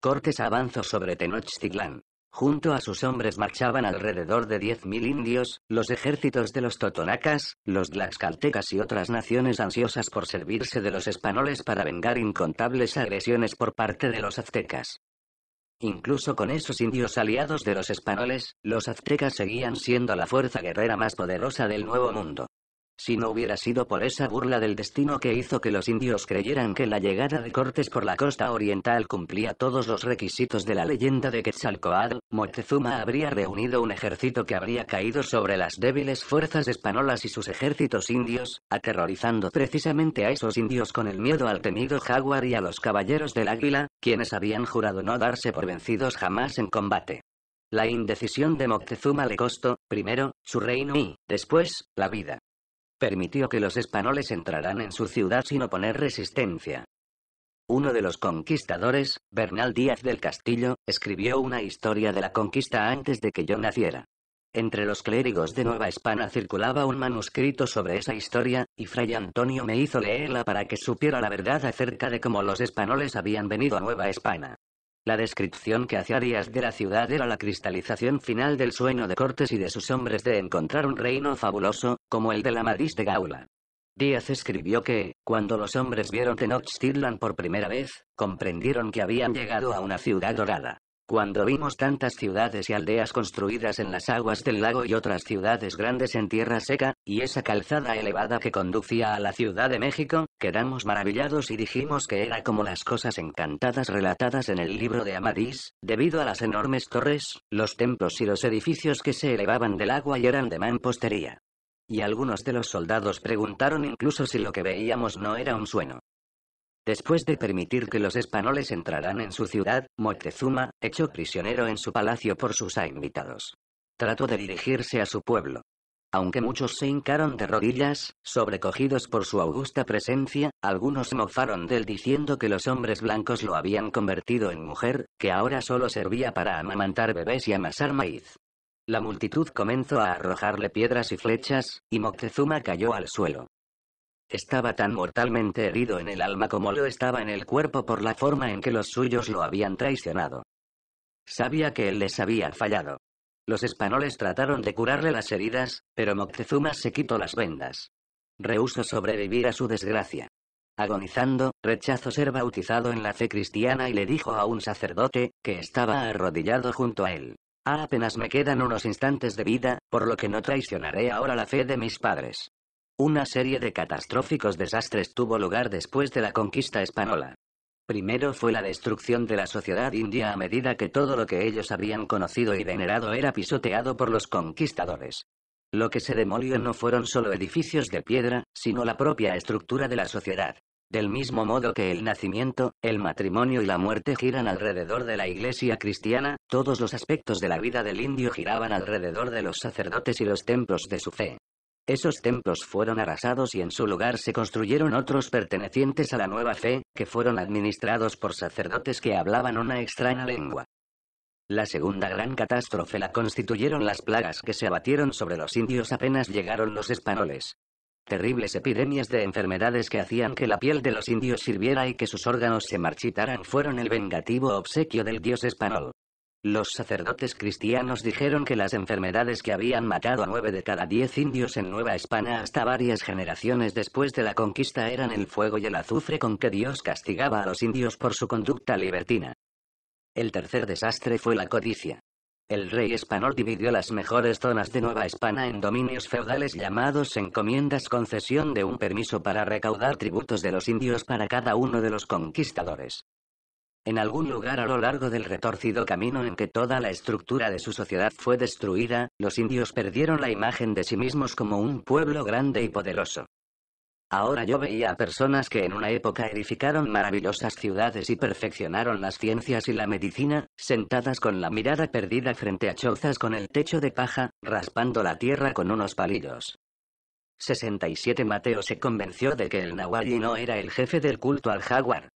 Cortés avanzó sobre Tenochtitlán. Junto a sus hombres marchaban alrededor de 10.000 indios, los ejércitos de los totonacas, los tlaxcaltecas y otras naciones ansiosas por servirse de los españoles para vengar incontables agresiones por parte de los aztecas. Incluso con esos indios aliados de los españoles, los aztecas seguían siendo la fuerza guerrera más poderosa del Nuevo Mundo. Si no hubiera sido por esa burla del destino que hizo que los indios creyeran que la llegada de Cortés por la costa oriental cumplía todos los requisitos de la leyenda de Quetzalcoatl, Moctezuma habría reunido un ejército que habría caído sobre las débiles fuerzas españolas y sus ejércitos indios, aterrorizando precisamente a esos indios con el miedo al temido jaguar y a los caballeros del águila, quienes habían jurado no darse por vencidos jamás en combate. La indecisión de Moctezuma le costó, primero, su reino y, después, la vida permitió que los españoles entraran en su ciudad sin oponer resistencia. Uno de los conquistadores, Bernal Díaz del Castillo, escribió una historia de la conquista antes de que yo naciera. Entre los clérigos de Nueva España circulaba un manuscrito sobre esa historia, y Fray Antonio me hizo leerla para que supiera la verdad acerca de cómo los españoles habían venido a Nueva España. La descripción que hacía Díaz de la ciudad era la cristalización final del sueño de Cortés y de sus hombres de encontrar un reino fabuloso, como el de la Madis de Gaula. Díaz escribió que, cuando los hombres vieron Tenochtitlan por primera vez, comprendieron que habían llegado a una ciudad dorada. Cuando vimos tantas ciudades y aldeas construidas en las aguas del lago y otras ciudades grandes en tierra seca, y esa calzada elevada que conducía a la Ciudad de México, quedamos maravillados y dijimos que era como las cosas encantadas relatadas en el libro de Amadís, debido a las enormes torres, los templos y los edificios que se elevaban del agua y eran de mampostería. Y algunos de los soldados preguntaron incluso si lo que veíamos no era un sueño. Después de permitir que los españoles entraran en su ciudad, Moctezuma, hecho prisionero en su palacio por sus invitados, trató de dirigirse a su pueblo. Aunque muchos se hincaron de rodillas, sobrecogidos por su augusta presencia, algunos mofaron de él diciendo que los hombres blancos lo habían convertido en mujer, que ahora solo servía para amamantar bebés y amasar maíz. La multitud comenzó a arrojarle piedras y flechas, y Moctezuma cayó al suelo. Estaba tan mortalmente herido en el alma como lo estaba en el cuerpo por la forma en que los suyos lo habían traicionado. Sabía que él les había fallado. Los españoles trataron de curarle las heridas, pero Moctezuma se quitó las vendas. Rehusó sobrevivir a su desgracia. Agonizando, rechazó ser bautizado en la fe cristiana y le dijo a un sacerdote, que estaba arrodillado junto a él. Ah, apenas me quedan unos instantes de vida, por lo que no traicionaré ahora la fe de mis padres. Una serie de catastróficos desastres tuvo lugar después de la conquista española. Primero fue la destrucción de la sociedad india a medida que todo lo que ellos habían conocido y venerado era pisoteado por los conquistadores. Lo que se demolió no fueron solo edificios de piedra, sino la propia estructura de la sociedad. Del mismo modo que el nacimiento, el matrimonio y la muerte giran alrededor de la iglesia cristiana, todos los aspectos de la vida del indio giraban alrededor de los sacerdotes y los templos de su fe. Esos templos fueron arrasados y en su lugar se construyeron otros pertenecientes a la nueva fe, que fueron administrados por sacerdotes que hablaban una extraña lengua. La segunda gran catástrofe la constituyeron las plagas que se abatieron sobre los indios apenas llegaron los españoles. Terribles epidemias de enfermedades que hacían que la piel de los indios sirviera y que sus órganos se marchitaran fueron el vengativo obsequio del dios español. Los sacerdotes cristianos dijeron que las enfermedades que habían matado a nueve de cada diez indios en Nueva España hasta varias generaciones después de la conquista eran el fuego y el azufre con que Dios castigaba a los indios por su conducta libertina. El tercer desastre fue la codicia. El rey español dividió las mejores zonas de Nueva España en dominios feudales llamados encomiendas concesión de un permiso para recaudar tributos de los indios para cada uno de los conquistadores. En algún lugar a lo largo del retorcido camino en que toda la estructura de su sociedad fue destruida, los indios perdieron la imagen de sí mismos como un pueblo grande y poderoso. Ahora yo veía a personas que en una época edificaron maravillosas ciudades y perfeccionaron las ciencias y la medicina, sentadas con la mirada perdida frente a chozas con el techo de paja, raspando la tierra con unos palillos. 67 Mateo se convenció de que el Nahuali no era el jefe del culto al jaguar,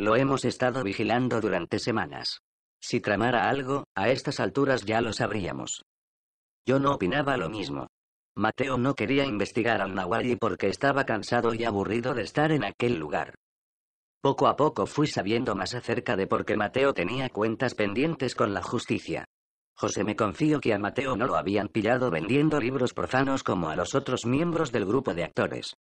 lo hemos estado vigilando durante semanas. Si tramara algo, a estas alturas ya lo sabríamos. Yo no opinaba lo mismo. Mateo no quería investigar al Nahuali porque estaba cansado y aburrido de estar en aquel lugar. Poco a poco fui sabiendo más acerca de por qué Mateo tenía cuentas pendientes con la justicia. José me confío que a Mateo no lo habían pillado vendiendo libros profanos como a los otros miembros del grupo de actores.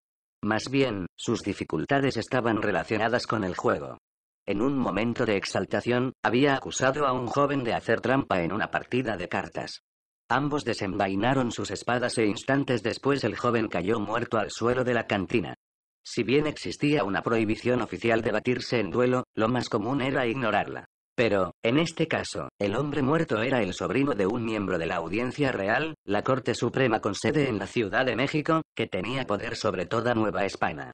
Más bien, sus dificultades estaban relacionadas con el juego. En un momento de exaltación, había acusado a un joven de hacer trampa en una partida de cartas. Ambos desenvainaron sus espadas e instantes después el joven cayó muerto al suelo de la cantina. Si bien existía una prohibición oficial de batirse en duelo, lo más común era ignorarla. Pero, en este caso, el hombre muerto era el sobrino de un miembro de la Audiencia Real, la Corte Suprema con sede en la Ciudad de México, que tenía poder sobre toda Nueva España.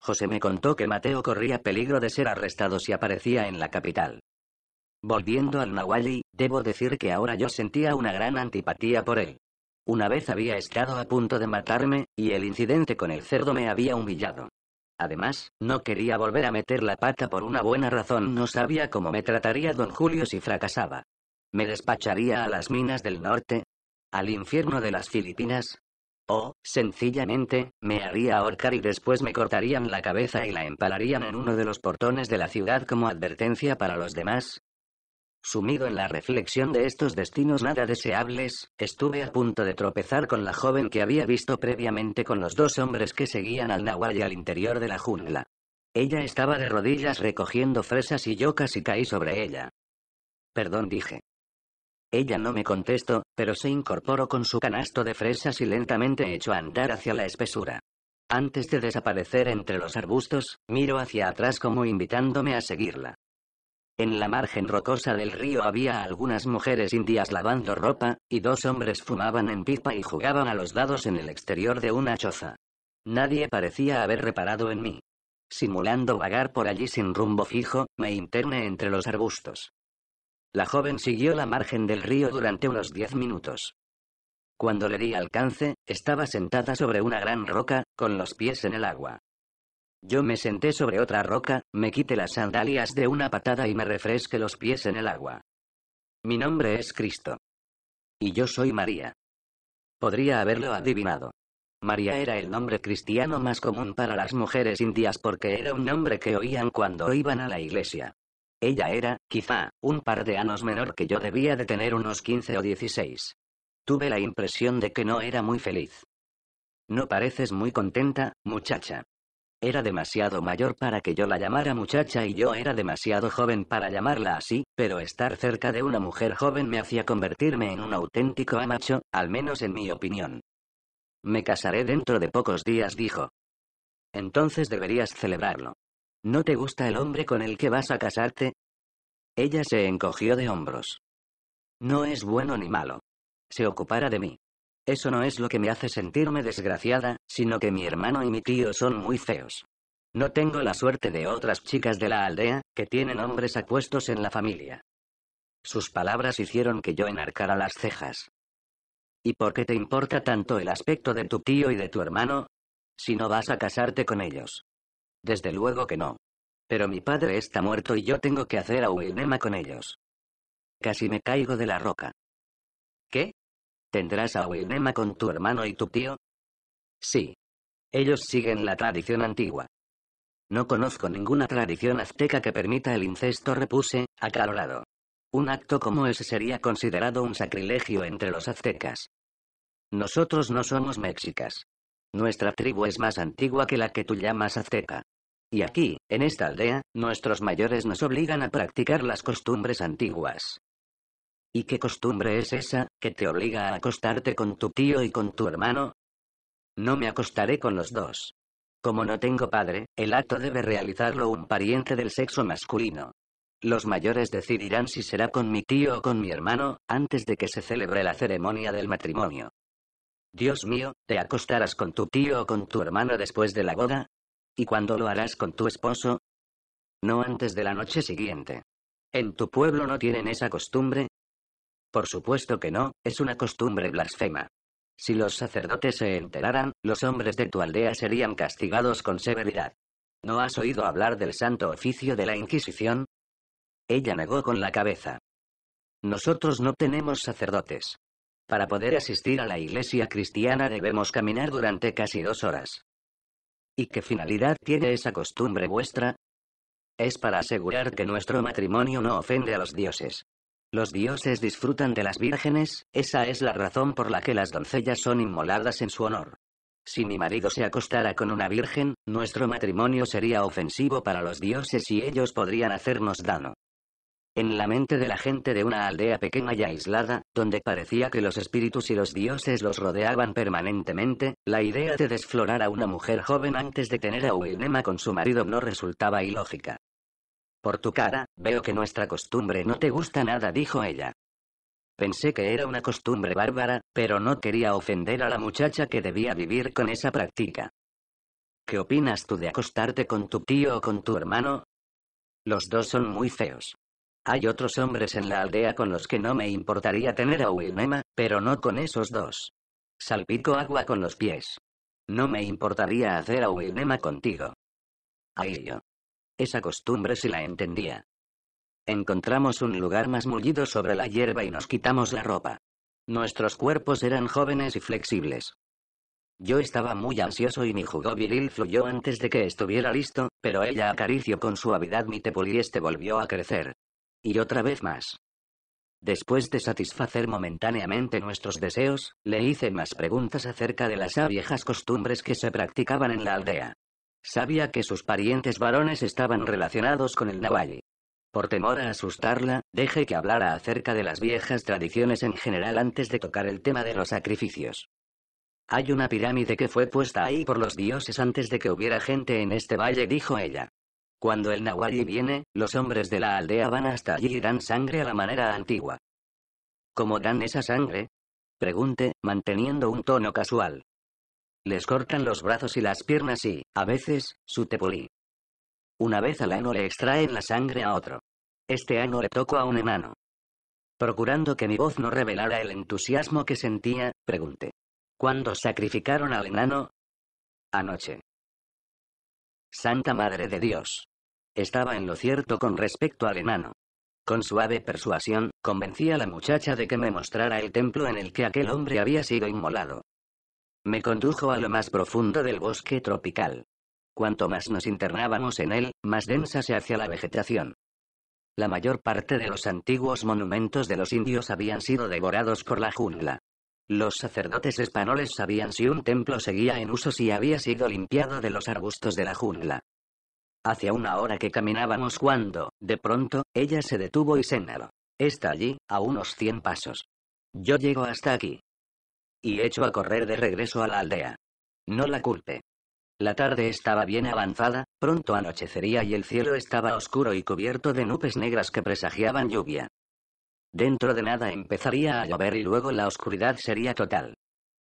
José me contó que Mateo corría peligro de ser arrestado si aparecía en la capital. Volviendo al Nahuali, debo decir que ahora yo sentía una gran antipatía por él. Una vez había estado a punto de matarme, y el incidente con el cerdo me había humillado. Además, no quería volver a meter la pata por una buena razón, no sabía cómo me trataría don Julio si fracasaba. ¿Me despacharía a las minas del norte? ¿Al infierno de las Filipinas? O, sencillamente, me haría ahorcar y después me cortarían la cabeza y la empalarían en uno de los portones de la ciudad como advertencia para los demás, Sumido en la reflexión de estos destinos nada deseables, estuve a punto de tropezar con la joven que había visto previamente con los dos hombres que seguían al Nahual al interior de la jungla. Ella estaba de rodillas recogiendo fresas y yo casi caí sobre ella. Perdón, dije. Ella no me contestó, pero se incorporó con su canasto de fresas y lentamente echó a andar hacia la espesura. Antes de desaparecer entre los arbustos, miro hacia atrás como invitándome a seguirla. En la margen rocosa del río había algunas mujeres indias lavando ropa, y dos hombres fumaban en pipa y jugaban a los dados en el exterior de una choza. Nadie parecía haber reparado en mí. Simulando vagar por allí sin rumbo fijo, me interné entre los arbustos. La joven siguió la margen del río durante unos diez minutos. Cuando le di alcance, estaba sentada sobre una gran roca, con los pies en el agua. Yo me senté sobre otra roca, me quité las sandalias de una patada y me refresqué los pies en el agua. Mi nombre es Cristo. Y yo soy María. Podría haberlo adivinado. María era el nombre cristiano más común para las mujeres indias porque era un nombre que oían cuando iban a la iglesia. Ella era, quizá, un par de años menor que yo debía de tener unos 15 o 16. Tuve la impresión de que no era muy feliz. No pareces muy contenta, muchacha. Era demasiado mayor para que yo la llamara muchacha y yo era demasiado joven para llamarla así, pero estar cerca de una mujer joven me hacía convertirme en un auténtico amacho, al menos en mi opinión. Me casaré dentro de pocos días, dijo. Entonces deberías celebrarlo. ¿No te gusta el hombre con el que vas a casarte? Ella se encogió de hombros. No es bueno ni malo. Se ocupará de mí. Eso no es lo que me hace sentirme desgraciada, sino que mi hermano y mi tío son muy feos. No tengo la suerte de otras chicas de la aldea, que tienen hombres apuestos en la familia. Sus palabras hicieron que yo enarcara las cejas. ¿Y por qué te importa tanto el aspecto de tu tío y de tu hermano? Si no vas a casarte con ellos. Desde luego que no. Pero mi padre está muerto y yo tengo que hacer a Wilnema con ellos. Casi me caigo de la roca. ¿Qué? ¿Tendrás a Wilnema con tu hermano y tu tío? Sí. Ellos siguen la tradición antigua. No conozco ninguna tradición azteca que permita el incesto, repuse, acalorado. Un acto como ese sería considerado un sacrilegio entre los aztecas. Nosotros no somos mexicas. Nuestra tribu es más antigua que la que tú llamas azteca. Y aquí, en esta aldea, nuestros mayores nos obligan a practicar las costumbres antiguas. ¿Y qué costumbre es esa, que te obliga a acostarte con tu tío y con tu hermano? No me acostaré con los dos. Como no tengo padre, el acto debe realizarlo un pariente del sexo masculino. Los mayores decidirán si será con mi tío o con mi hermano, antes de que se celebre la ceremonia del matrimonio. Dios mío, ¿te acostarás con tu tío o con tu hermano después de la boda? ¿Y cuándo lo harás con tu esposo? No antes de la noche siguiente. ¿En tu pueblo no tienen esa costumbre? Por supuesto que no, es una costumbre blasfema. Si los sacerdotes se enteraran, los hombres de tu aldea serían castigados con severidad. ¿No has oído hablar del santo oficio de la Inquisición? Ella negó con la cabeza. Nosotros no tenemos sacerdotes. Para poder asistir a la iglesia cristiana debemos caminar durante casi dos horas. ¿Y qué finalidad tiene esa costumbre vuestra? Es para asegurar que nuestro matrimonio no ofende a los dioses. Los dioses disfrutan de las vírgenes, esa es la razón por la que las doncellas son inmoladas en su honor. Si mi marido se acostara con una virgen, nuestro matrimonio sería ofensivo para los dioses y ellos podrían hacernos daño. En la mente de la gente de una aldea pequeña y aislada, donde parecía que los espíritus y los dioses los rodeaban permanentemente, la idea de desflorar a una mujer joven antes de tener a Wilnema con su marido no resultaba ilógica. Por tu cara, veo que nuestra costumbre no te gusta nada, dijo ella. Pensé que era una costumbre bárbara, pero no quería ofender a la muchacha que debía vivir con esa práctica. ¿Qué opinas tú de acostarte con tu tío o con tu hermano? Los dos son muy feos. Hay otros hombres en la aldea con los que no me importaría tener a Wilnema, pero no con esos dos. Salpico agua con los pies. No me importaría hacer a Wilnema contigo. Ahí yo esa costumbre si la entendía. Encontramos un lugar más mullido sobre la hierba y nos quitamos la ropa. Nuestros cuerpos eran jóvenes y flexibles. Yo estaba muy ansioso y mi jugo viril fluyó antes de que estuviera listo, pero ella acarició con suavidad mi tepul y este volvió a crecer. Y otra vez más. Después de satisfacer momentáneamente nuestros deseos, le hice más preguntas acerca de las viejas costumbres que se practicaban en la aldea. Sabía que sus parientes varones estaban relacionados con el Nahualli. Por temor a asustarla, dejé que hablara acerca de las viejas tradiciones en general antes de tocar el tema de los sacrificios. Hay una pirámide que fue puesta ahí por los dioses antes de que hubiera gente en este valle, dijo ella. Cuando el Nahualli viene, los hombres de la aldea van hasta allí y dan sangre a la manera antigua. ¿Cómo dan esa sangre? Pregunté, manteniendo un tono casual. Les cortan los brazos y las piernas y, a veces, su tepulí. Una vez al ano le extraen la sangre a otro. Este ano le tocó a un enano. Procurando que mi voz no revelara el entusiasmo que sentía, pregunté. ¿Cuándo sacrificaron al enano? Anoche. Santa Madre de Dios. Estaba en lo cierto con respecto al enano. Con suave persuasión, convencí a la muchacha de que me mostrara el templo en el que aquel hombre había sido inmolado. Me condujo a lo más profundo del bosque tropical. Cuanto más nos internábamos en él, más densa se hacía la vegetación. La mayor parte de los antiguos monumentos de los indios habían sido devorados por la jungla. Los sacerdotes españoles sabían si un templo seguía en uso si había sido limpiado de los arbustos de la jungla. Hacia una hora que caminábamos cuando, de pronto, ella se detuvo y señaló. Está allí, a unos cien pasos. Yo llego hasta aquí, y echó a correr de regreso a la aldea. No la culpe. La tarde estaba bien avanzada, pronto anochecería y el cielo estaba oscuro y cubierto de nubes negras que presagiaban lluvia. Dentro de nada empezaría a llover y luego la oscuridad sería total.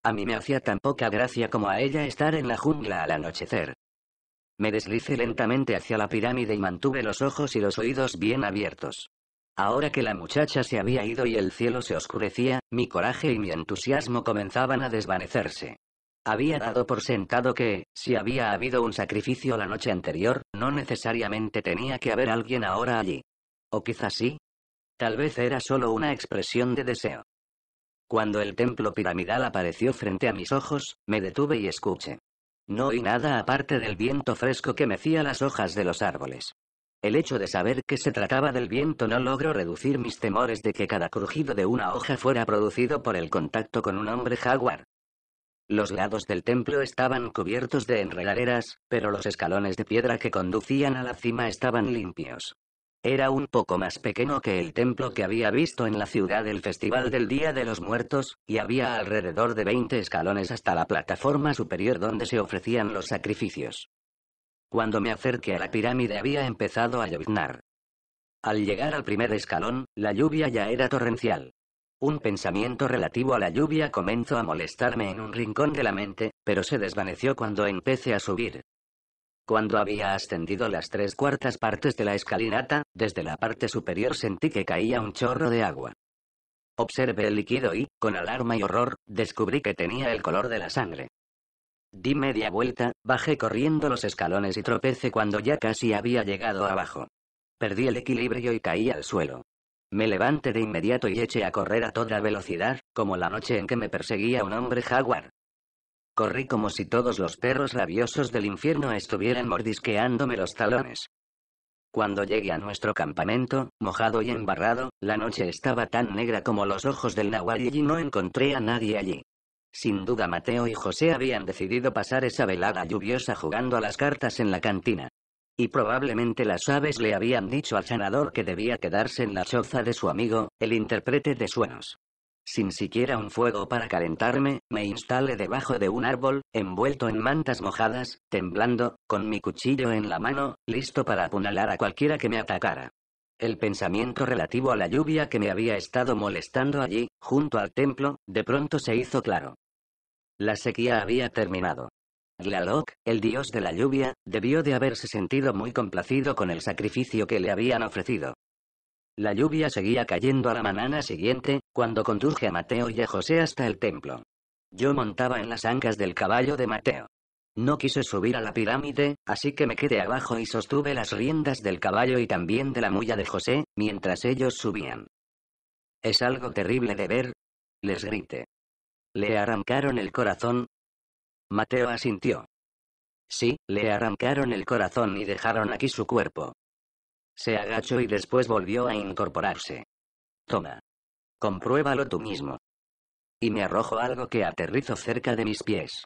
A mí me hacía tan poca gracia como a ella estar en la jungla al anochecer. Me deslicé lentamente hacia la pirámide y mantuve los ojos y los oídos bien abiertos. Ahora que la muchacha se había ido y el cielo se oscurecía, mi coraje y mi entusiasmo comenzaban a desvanecerse. Había dado por sentado que, si había habido un sacrificio la noche anterior, no necesariamente tenía que haber alguien ahora allí. O quizás sí. Tal vez era solo una expresión de deseo. Cuando el templo piramidal apareció frente a mis ojos, me detuve y escuché. No oí nada aparte del viento fresco que mecía las hojas de los árboles. El hecho de saber que se trataba del viento no logró reducir mis temores de que cada crujido de una hoja fuera producido por el contacto con un hombre jaguar. Los lados del templo estaban cubiertos de enredaderas, pero los escalones de piedra que conducían a la cima estaban limpios. Era un poco más pequeño que el templo que había visto en la ciudad del Festival del Día de los Muertos, y había alrededor de 20 escalones hasta la plataforma superior donde se ofrecían los sacrificios. Cuando me acerqué a la pirámide había empezado a lloviznar. Al llegar al primer escalón, la lluvia ya era torrencial. Un pensamiento relativo a la lluvia comenzó a molestarme en un rincón de la mente, pero se desvaneció cuando empecé a subir. Cuando había ascendido las tres cuartas partes de la escalinata, desde la parte superior sentí que caía un chorro de agua. Observé el líquido y, con alarma y horror, descubrí que tenía el color de la sangre. Di media vuelta, bajé corriendo los escalones y tropecé cuando ya casi había llegado abajo. Perdí el equilibrio y caí al suelo. Me levanté de inmediato y eché a correr a toda velocidad, como la noche en que me perseguía un hombre jaguar. Corrí como si todos los perros rabiosos del infierno estuvieran mordisqueándome los talones. Cuando llegué a nuestro campamento, mojado y embarrado, la noche estaba tan negra como los ojos del nahual y no encontré a nadie allí. Sin duda Mateo y José habían decidido pasar esa velada lluviosa jugando a las cartas en la cantina. Y probablemente las aves le habían dicho al sanador que debía quedarse en la choza de su amigo, el intérprete de sueños. Sin siquiera un fuego para calentarme, me instalé debajo de un árbol, envuelto en mantas mojadas, temblando, con mi cuchillo en la mano, listo para apunalar a cualquiera que me atacara. El pensamiento relativo a la lluvia que me había estado molestando allí, junto al templo, de pronto se hizo claro. La sequía había terminado. Lalok, el dios de la lluvia, debió de haberse sentido muy complacido con el sacrificio que le habían ofrecido. La lluvia seguía cayendo a la manana siguiente, cuando conduje a Mateo y a José hasta el templo. Yo montaba en las ancas del caballo de Mateo. No quise subir a la pirámide, así que me quedé abajo y sostuve las riendas del caballo y también de la mulla de José, mientras ellos subían. Es algo terrible de ver. Les grité. ¿Le arrancaron el corazón? Mateo asintió. Sí, le arrancaron el corazón y dejaron aquí su cuerpo. Se agachó y después volvió a incorporarse. Toma. Compruébalo tú mismo. Y me arrojó algo que aterrizó cerca de mis pies.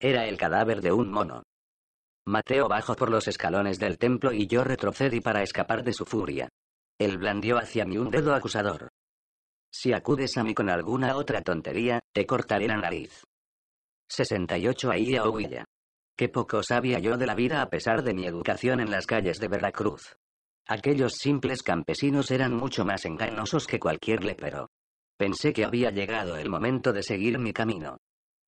Era el cadáver de un mono. Mateo bajó por los escalones del templo y yo retrocedí para escapar de su furia. Él blandió hacia mí un dedo acusador. Si acudes a mí con alguna otra tontería, te cortaré la nariz. 68 a Huilla. Qué poco sabía yo de la vida a pesar de mi educación en las calles de Veracruz. Aquellos simples campesinos eran mucho más engañosos que cualquier lepero. Pensé que había llegado el momento de seguir mi camino.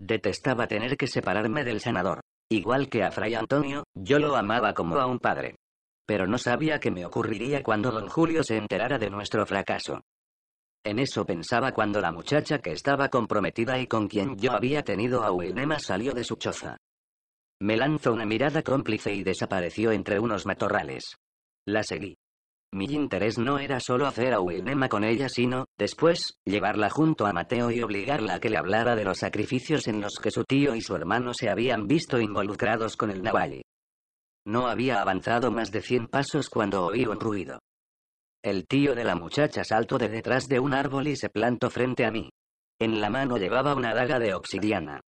Detestaba tener que separarme del sanador. Igual que a Fray Antonio, yo lo amaba como a un padre. Pero no sabía qué me ocurriría cuando don Julio se enterara de nuestro fracaso. En eso pensaba cuando la muchacha que estaba comprometida y con quien yo había tenido a Wilnema salió de su choza. Me lanzó una mirada cómplice y desapareció entre unos matorrales. La seguí. Mi interés no era solo hacer a Wilnema con ella, sino, después, llevarla junto a Mateo y obligarla a que le hablara de los sacrificios en los que su tío y su hermano se habían visto involucrados con el Navalle. No había avanzado más de cien pasos cuando oí un ruido. El tío de la muchacha saltó de detrás de un árbol y se plantó frente a mí. En la mano llevaba una daga de obsidiana.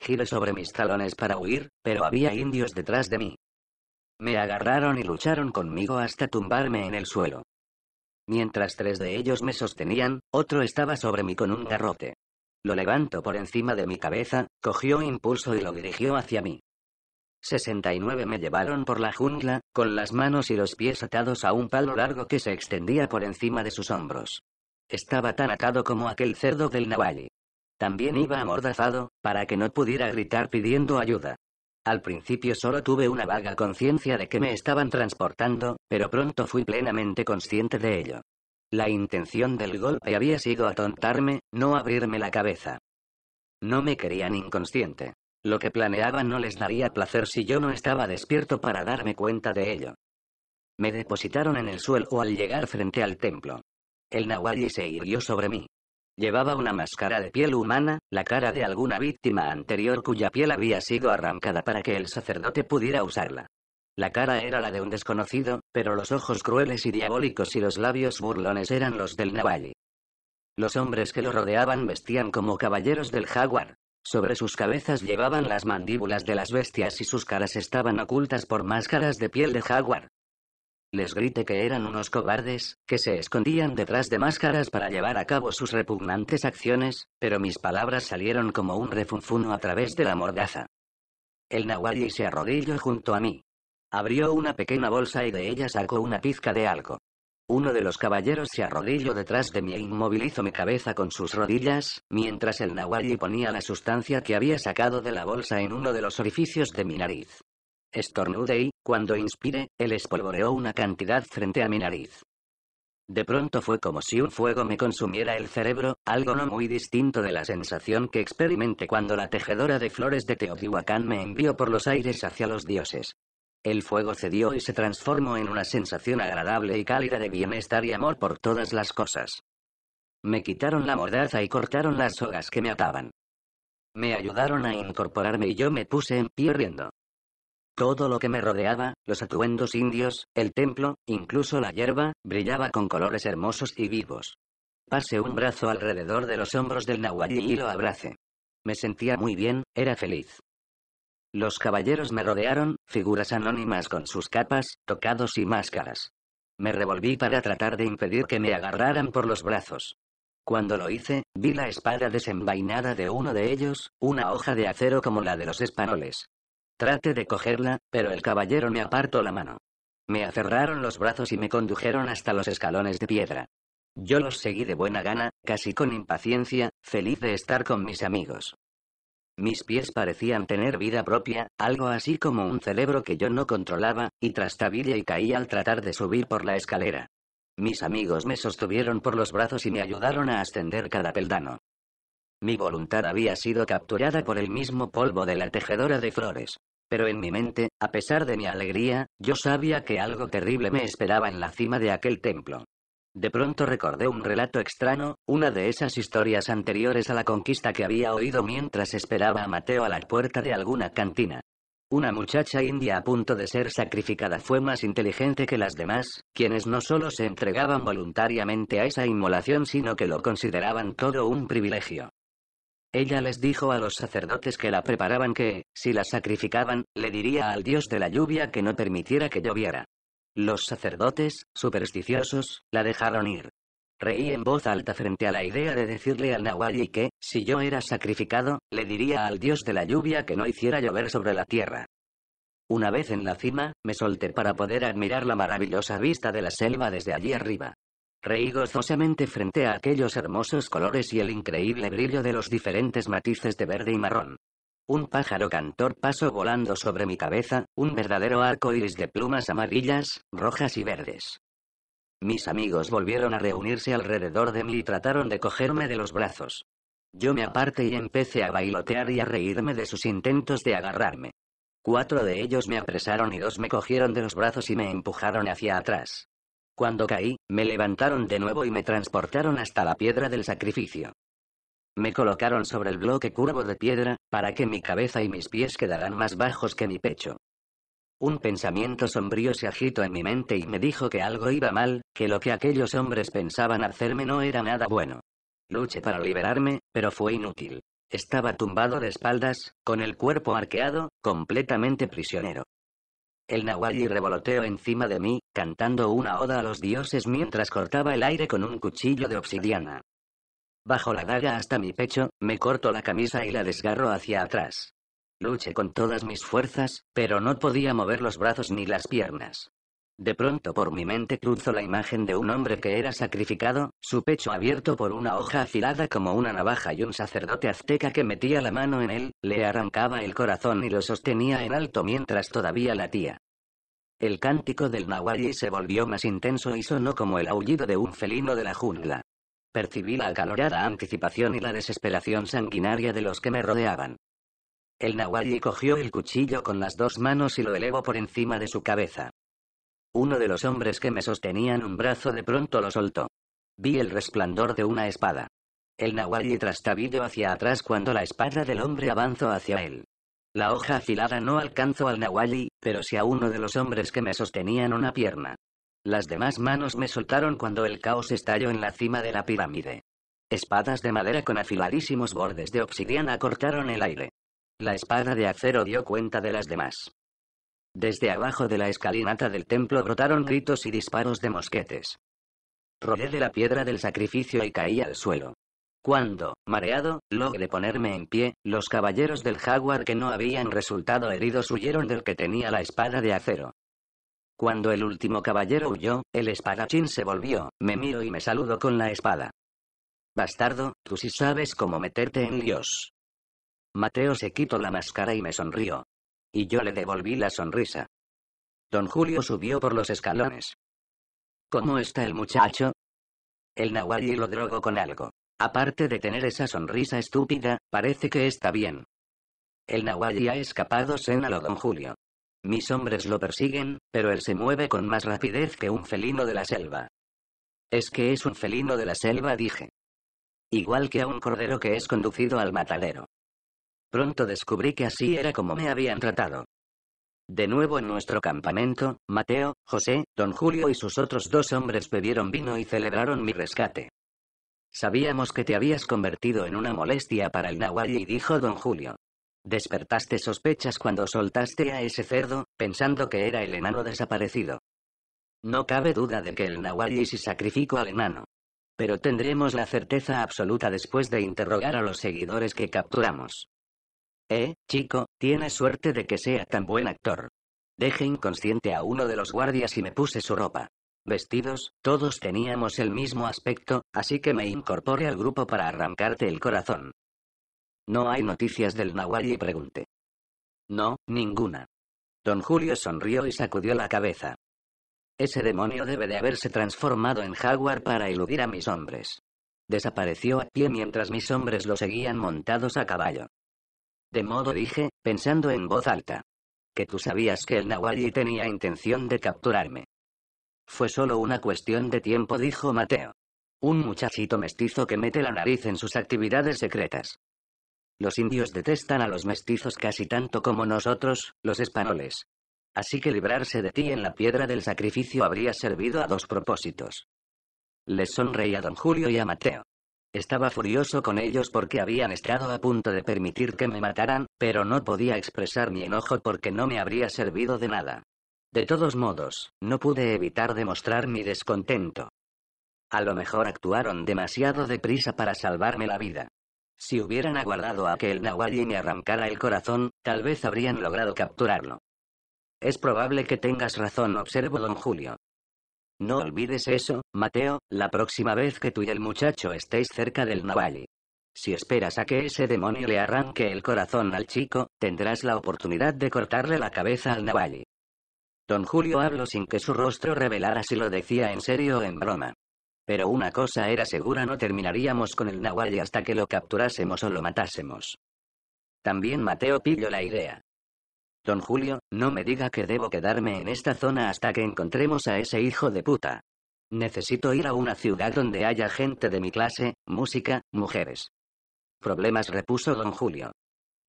Giré sobre mis talones para huir, pero había indios detrás de mí. Me agarraron y lucharon conmigo hasta tumbarme en el suelo. Mientras tres de ellos me sostenían, otro estaba sobre mí con un garrote. Lo levantó por encima de mi cabeza, cogió impulso y lo dirigió hacia mí. 69 me llevaron por la jungla, con las manos y los pies atados a un palo largo que se extendía por encima de sus hombros. Estaba tan atado como aquel cerdo del Nawali. También iba amordazado, para que no pudiera gritar pidiendo ayuda. Al principio solo tuve una vaga conciencia de que me estaban transportando, pero pronto fui plenamente consciente de ello. La intención del golpe había sido atontarme, no abrirme la cabeza. No me querían inconsciente. Lo que planeaban no les daría placer si yo no estaba despierto para darme cuenta de ello. Me depositaron en el suelo al llegar frente al templo. El nahualli se hirió sobre mí. Llevaba una máscara de piel humana, la cara de alguna víctima anterior cuya piel había sido arrancada para que el sacerdote pudiera usarla. La cara era la de un desconocido, pero los ojos crueles y diabólicos y los labios burlones eran los del nahualli. Los hombres que lo rodeaban vestían como caballeros del jaguar, sobre sus cabezas llevaban las mandíbulas de las bestias y sus caras estaban ocultas por máscaras de piel de jaguar. Les grité que eran unos cobardes, que se escondían detrás de máscaras para llevar a cabo sus repugnantes acciones, pero mis palabras salieron como un refunfuno a través de la mordaza. El nahuali se arrodilló junto a mí. Abrió una pequeña bolsa y de ella sacó una pizca de algo. Uno de los caballeros se arrodilló detrás de mí e inmovilizó mi cabeza con sus rodillas, mientras el nahuali ponía la sustancia que había sacado de la bolsa en uno de los orificios de mi nariz. Estornude y, cuando inspiré, él espolvoreó una cantidad frente a mi nariz. De pronto fue como si un fuego me consumiera el cerebro, algo no muy distinto de la sensación que experimenté cuando la tejedora de flores de Teotihuacán me envió por los aires hacia los dioses. El fuego cedió y se transformó en una sensación agradable y cálida de bienestar y amor por todas las cosas. Me quitaron la mordaza y cortaron las sogas que me ataban. Me ayudaron a incorporarme y yo me puse en pie riendo. Todo lo que me rodeaba, los atuendos indios, el templo, incluso la hierba, brillaba con colores hermosos y vivos. Pasé un brazo alrededor de los hombros del Nahuatl y lo abracé. Me sentía muy bien, era feliz. Los caballeros me rodearon, figuras anónimas con sus capas, tocados y máscaras. Me revolví para tratar de impedir que me agarraran por los brazos. Cuando lo hice, vi la espada desenvainada de uno de ellos, una hoja de acero como la de los españoles. Traté de cogerla, pero el caballero me apartó la mano. Me aferraron los brazos y me condujeron hasta los escalones de piedra. Yo los seguí de buena gana, casi con impaciencia, feliz de estar con mis amigos. Mis pies parecían tener vida propia, algo así como un cerebro que yo no controlaba, y trastabilla y caí al tratar de subir por la escalera. Mis amigos me sostuvieron por los brazos y me ayudaron a ascender cada peldano. Mi voluntad había sido capturada por el mismo polvo de la tejedora de flores. Pero en mi mente, a pesar de mi alegría, yo sabía que algo terrible me esperaba en la cima de aquel templo. De pronto recordé un relato extraño, una de esas historias anteriores a la conquista que había oído mientras esperaba a Mateo a la puerta de alguna cantina. Una muchacha india a punto de ser sacrificada fue más inteligente que las demás, quienes no solo se entregaban voluntariamente a esa inmolación, sino que lo consideraban todo un privilegio. Ella les dijo a los sacerdotes que la preparaban que, si la sacrificaban, le diría al dios de la lluvia que no permitiera que lloviera. Los sacerdotes, supersticiosos, la dejaron ir. Reí en voz alta frente a la idea de decirle al Nahuali que, si yo era sacrificado, le diría al dios de la lluvia que no hiciera llover sobre la tierra. Una vez en la cima, me solté para poder admirar la maravillosa vista de la selva desde allí arriba. Reí gozosamente frente a aquellos hermosos colores y el increíble brillo de los diferentes matices de verde y marrón. Un pájaro cantor pasó volando sobre mi cabeza, un verdadero arco iris de plumas amarillas, rojas y verdes. Mis amigos volvieron a reunirse alrededor de mí y trataron de cogerme de los brazos. Yo me aparté y empecé a bailotear y a reírme de sus intentos de agarrarme. Cuatro de ellos me apresaron y dos me cogieron de los brazos y me empujaron hacia atrás. Cuando caí, me levantaron de nuevo y me transportaron hasta la piedra del sacrificio. Me colocaron sobre el bloque curvo de piedra, para que mi cabeza y mis pies quedaran más bajos que mi pecho. Un pensamiento sombrío se agitó en mi mente y me dijo que algo iba mal, que lo que aquellos hombres pensaban hacerme no era nada bueno. Luché para liberarme, pero fue inútil. Estaba tumbado de espaldas, con el cuerpo arqueado, completamente prisionero. El nahualli revoloteó encima de mí, cantando una oda a los dioses mientras cortaba el aire con un cuchillo de obsidiana. Bajo la daga hasta mi pecho, me corto la camisa y la desgarro hacia atrás. Luché con todas mis fuerzas, pero no podía mover los brazos ni las piernas. De pronto por mi mente cruzó la imagen de un hombre que era sacrificado, su pecho abierto por una hoja afilada como una navaja y un sacerdote azteca que metía la mano en él, le arrancaba el corazón y lo sostenía en alto mientras todavía latía. El cántico del Nahuali se volvió más intenso y sonó como el aullido de un felino de la jungla. Percibí la acalorada anticipación y la desesperación sanguinaria de los que me rodeaban. El nawali cogió el cuchillo con las dos manos y lo elevó por encima de su cabeza. Uno de los hombres que me sostenían un brazo de pronto lo soltó. Vi el resplandor de una espada. El nahualli trastabilló hacia atrás cuando la espada del hombre avanzó hacia él. La hoja afilada no alcanzó al Nahuali, pero sí a uno de los hombres que me sostenían una pierna. Las demás manos me soltaron cuando el caos estalló en la cima de la pirámide. Espadas de madera con afiladísimos bordes de obsidiana cortaron el aire. La espada de acero dio cuenta de las demás. Desde abajo de la escalinata del templo brotaron gritos y disparos de mosquetes. Rodé de la piedra del sacrificio y caí al suelo. Cuando, mareado, logré ponerme en pie, los caballeros del jaguar que no habían resultado heridos huyeron del que tenía la espada de acero. Cuando el último caballero huyó, el espadachín se volvió, me miro y me saludo con la espada. Bastardo, tú sí sabes cómo meterte en Dios. Mateo se quitó la máscara y me sonrió. Y yo le devolví la sonrisa. Don Julio subió por los escalones. ¿Cómo está el muchacho? El nahuatl lo drogó con algo. Aparte de tener esa sonrisa estúpida, parece que está bien. El nahuatl ha escapado, sénalo don Julio. Mis hombres lo persiguen, pero él se mueve con más rapidez que un felino de la selva. Es que es un felino de la selva, dije. Igual que a un cordero que es conducido al matadero. Pronto descubrí que así era como me habían tratado. De nuevo en nuestro campamento, Mateo, José, don Julio y sus otros dos hombres bebieron vino y celebraron mi rescate. Sabíamos que te habías convertido en una molestia para el Nahual y dijo don Julio. Despertaste sospechas cuando soltaste a ese cerdo, pensando que era el enano desaparecido. No cabe duda de que el Nahual si sacrificó al enano. Pero tendremos la certeza absoluta después de interrogar a los seguidores que capturamos. Eh, chico, tienes suerte de que sea tan buen actor. Deje inconsciente a uno de los guardias y me puse su ropa. Vestidos, todos teníamos el mismo aspecto, así que me incorporé al grupo para arrancarte el corazón. ¿No hay noticias del Nahual? Y pregunté. No, ninguna. Don Julio sonrió y sacudió la cabeza. Ese demonio debe de haberse transformado en jaguar para eludir a mis hombres. Desapareció a pie mientras mis hombres lo seguían montados a caballo. De modo dije, pensando en voz alta. Que tú sabías que el Nahuali tenía intención de capturarme. Fue solo una cuestión de tiempo, dijo Mateo. Un muchachito mestizo que mete la nariz en sus actividades secretas. Los indios detestan a los mestizos casi tanto como nosotros, los españoles. Así que librarse de ti en la piedra del sacrificio habría servido a dos propósitos. Les sonreí a don Julio y a Mateo. Estaba furioso con ellos porque habían estado a punto de permitir que me mataran, pero no podía expresar mi enojo porque no me habría servido de nada. De todos modos, no pude evitar demostrar mi descontento. A lo mejor actuaron demasiado deprisa para salvarme la vida. Si hubieran aguardado a que el Nahuali me arrancara el corazón, tal vez habrían logrado capturarlo. Es probable que tengas razón, observo don Julio. No olvides eso, Mateo, la próxima vez que tú y el muchacho estéis cerca del Nawalli. Si esperas a que ese demonio le arranque el corazón al chico, tendrás la oportunidad de cortarle la cabeza al Nawali. Don Julio habló sin que su rostro revelara si lo decía en serio o en broma. Pero una cosa era segura, no terminaríamos con el Nahual hasta que lo capturásemos o lo matásemos. También Mateo pilló la idea. Don Julio, no me diga que debo quedarme en esta zona hasta que encontremos a ese hijo de puta. Necesito ir a una ciudad donde haya gente de mi clase, música, mujeres. Problemas repuso don Julio.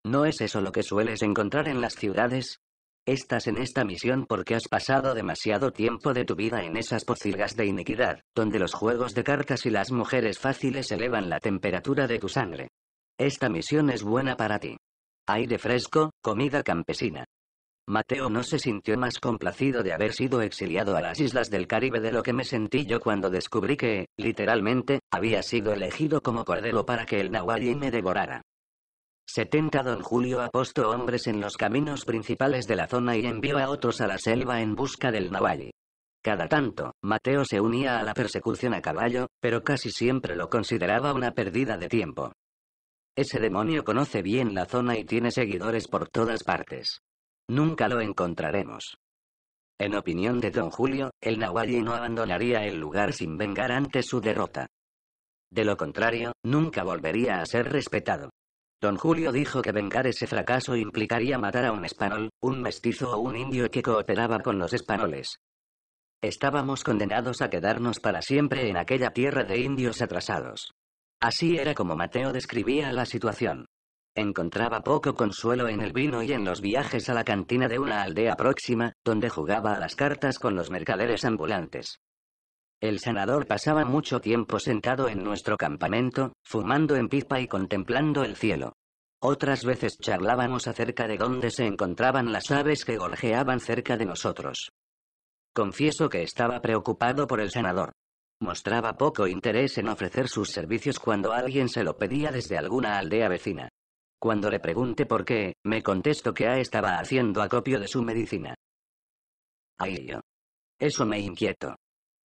¿No es eso lo que sueles encontrar en las ciudades? Estás en esta misión porque has pasado demasiado tiempo de tu vida en esas pocilgas de iniquidad, donde los juegos de cartas y las mujeres fáciles elevan la temperatura de tu sangre. Esta misión es buena para ti. Aire fresco, comida campesina. Mateo no se sintió más complacido de haber sido exiliado a las islas del Caribe de lo que me sentí yo cuando descubrí que, literalmente, había sido elegido como cordero para que el Nahuali me devorara. 70 Don Julio apostó hombres en los caminos principales de la zona y envió a otros a la selva en busca del navalle. Cada tanto, Mateo se unía a la persecución a caballo, pero casi siempre lo consideraba una pérdida de tiempo. Ese demonio conoce bien la zona y tiene seguidores por todas partes. Nunca lo encontraremos. En opinión de don Julio, el Nahualli no abandonaría el lugar sin vengar ante su derrota. De lo contrario, nunca volvería a ser respetado. Don Julio dijo que vengar ese fracaso implicaría matar a un español, un mestizo o un indio que cooperaba con los españoles. Estábamos condenados a quedarnos para siempre en aquella tierra de indios atrasados. Así era como Mateo describía la situación. Encontraba poco consuelo en el vino y en los viajes a la cantina de una aldea próxima, donde jugaba a las cartas con los mercaderes ambulantes. El sanador pasaba mucho tiempo sentado en nuestro campamento, fumando en pipa y contemplando el cielo. Otras veces charlábamos acerca de dónde se encontraban las aves que gorjeaban cerca de nosotros. Confieso que estaba preocupado por el sanador. Mostraba poco interés en ofrecer sus servicios cuando alguien se lo pedía desde alguna aldea vecina. Cuando le pregunté por qué, me contestó que A estaba haciendo acopio de su medicina. Ay, yo. Eso me inquieto.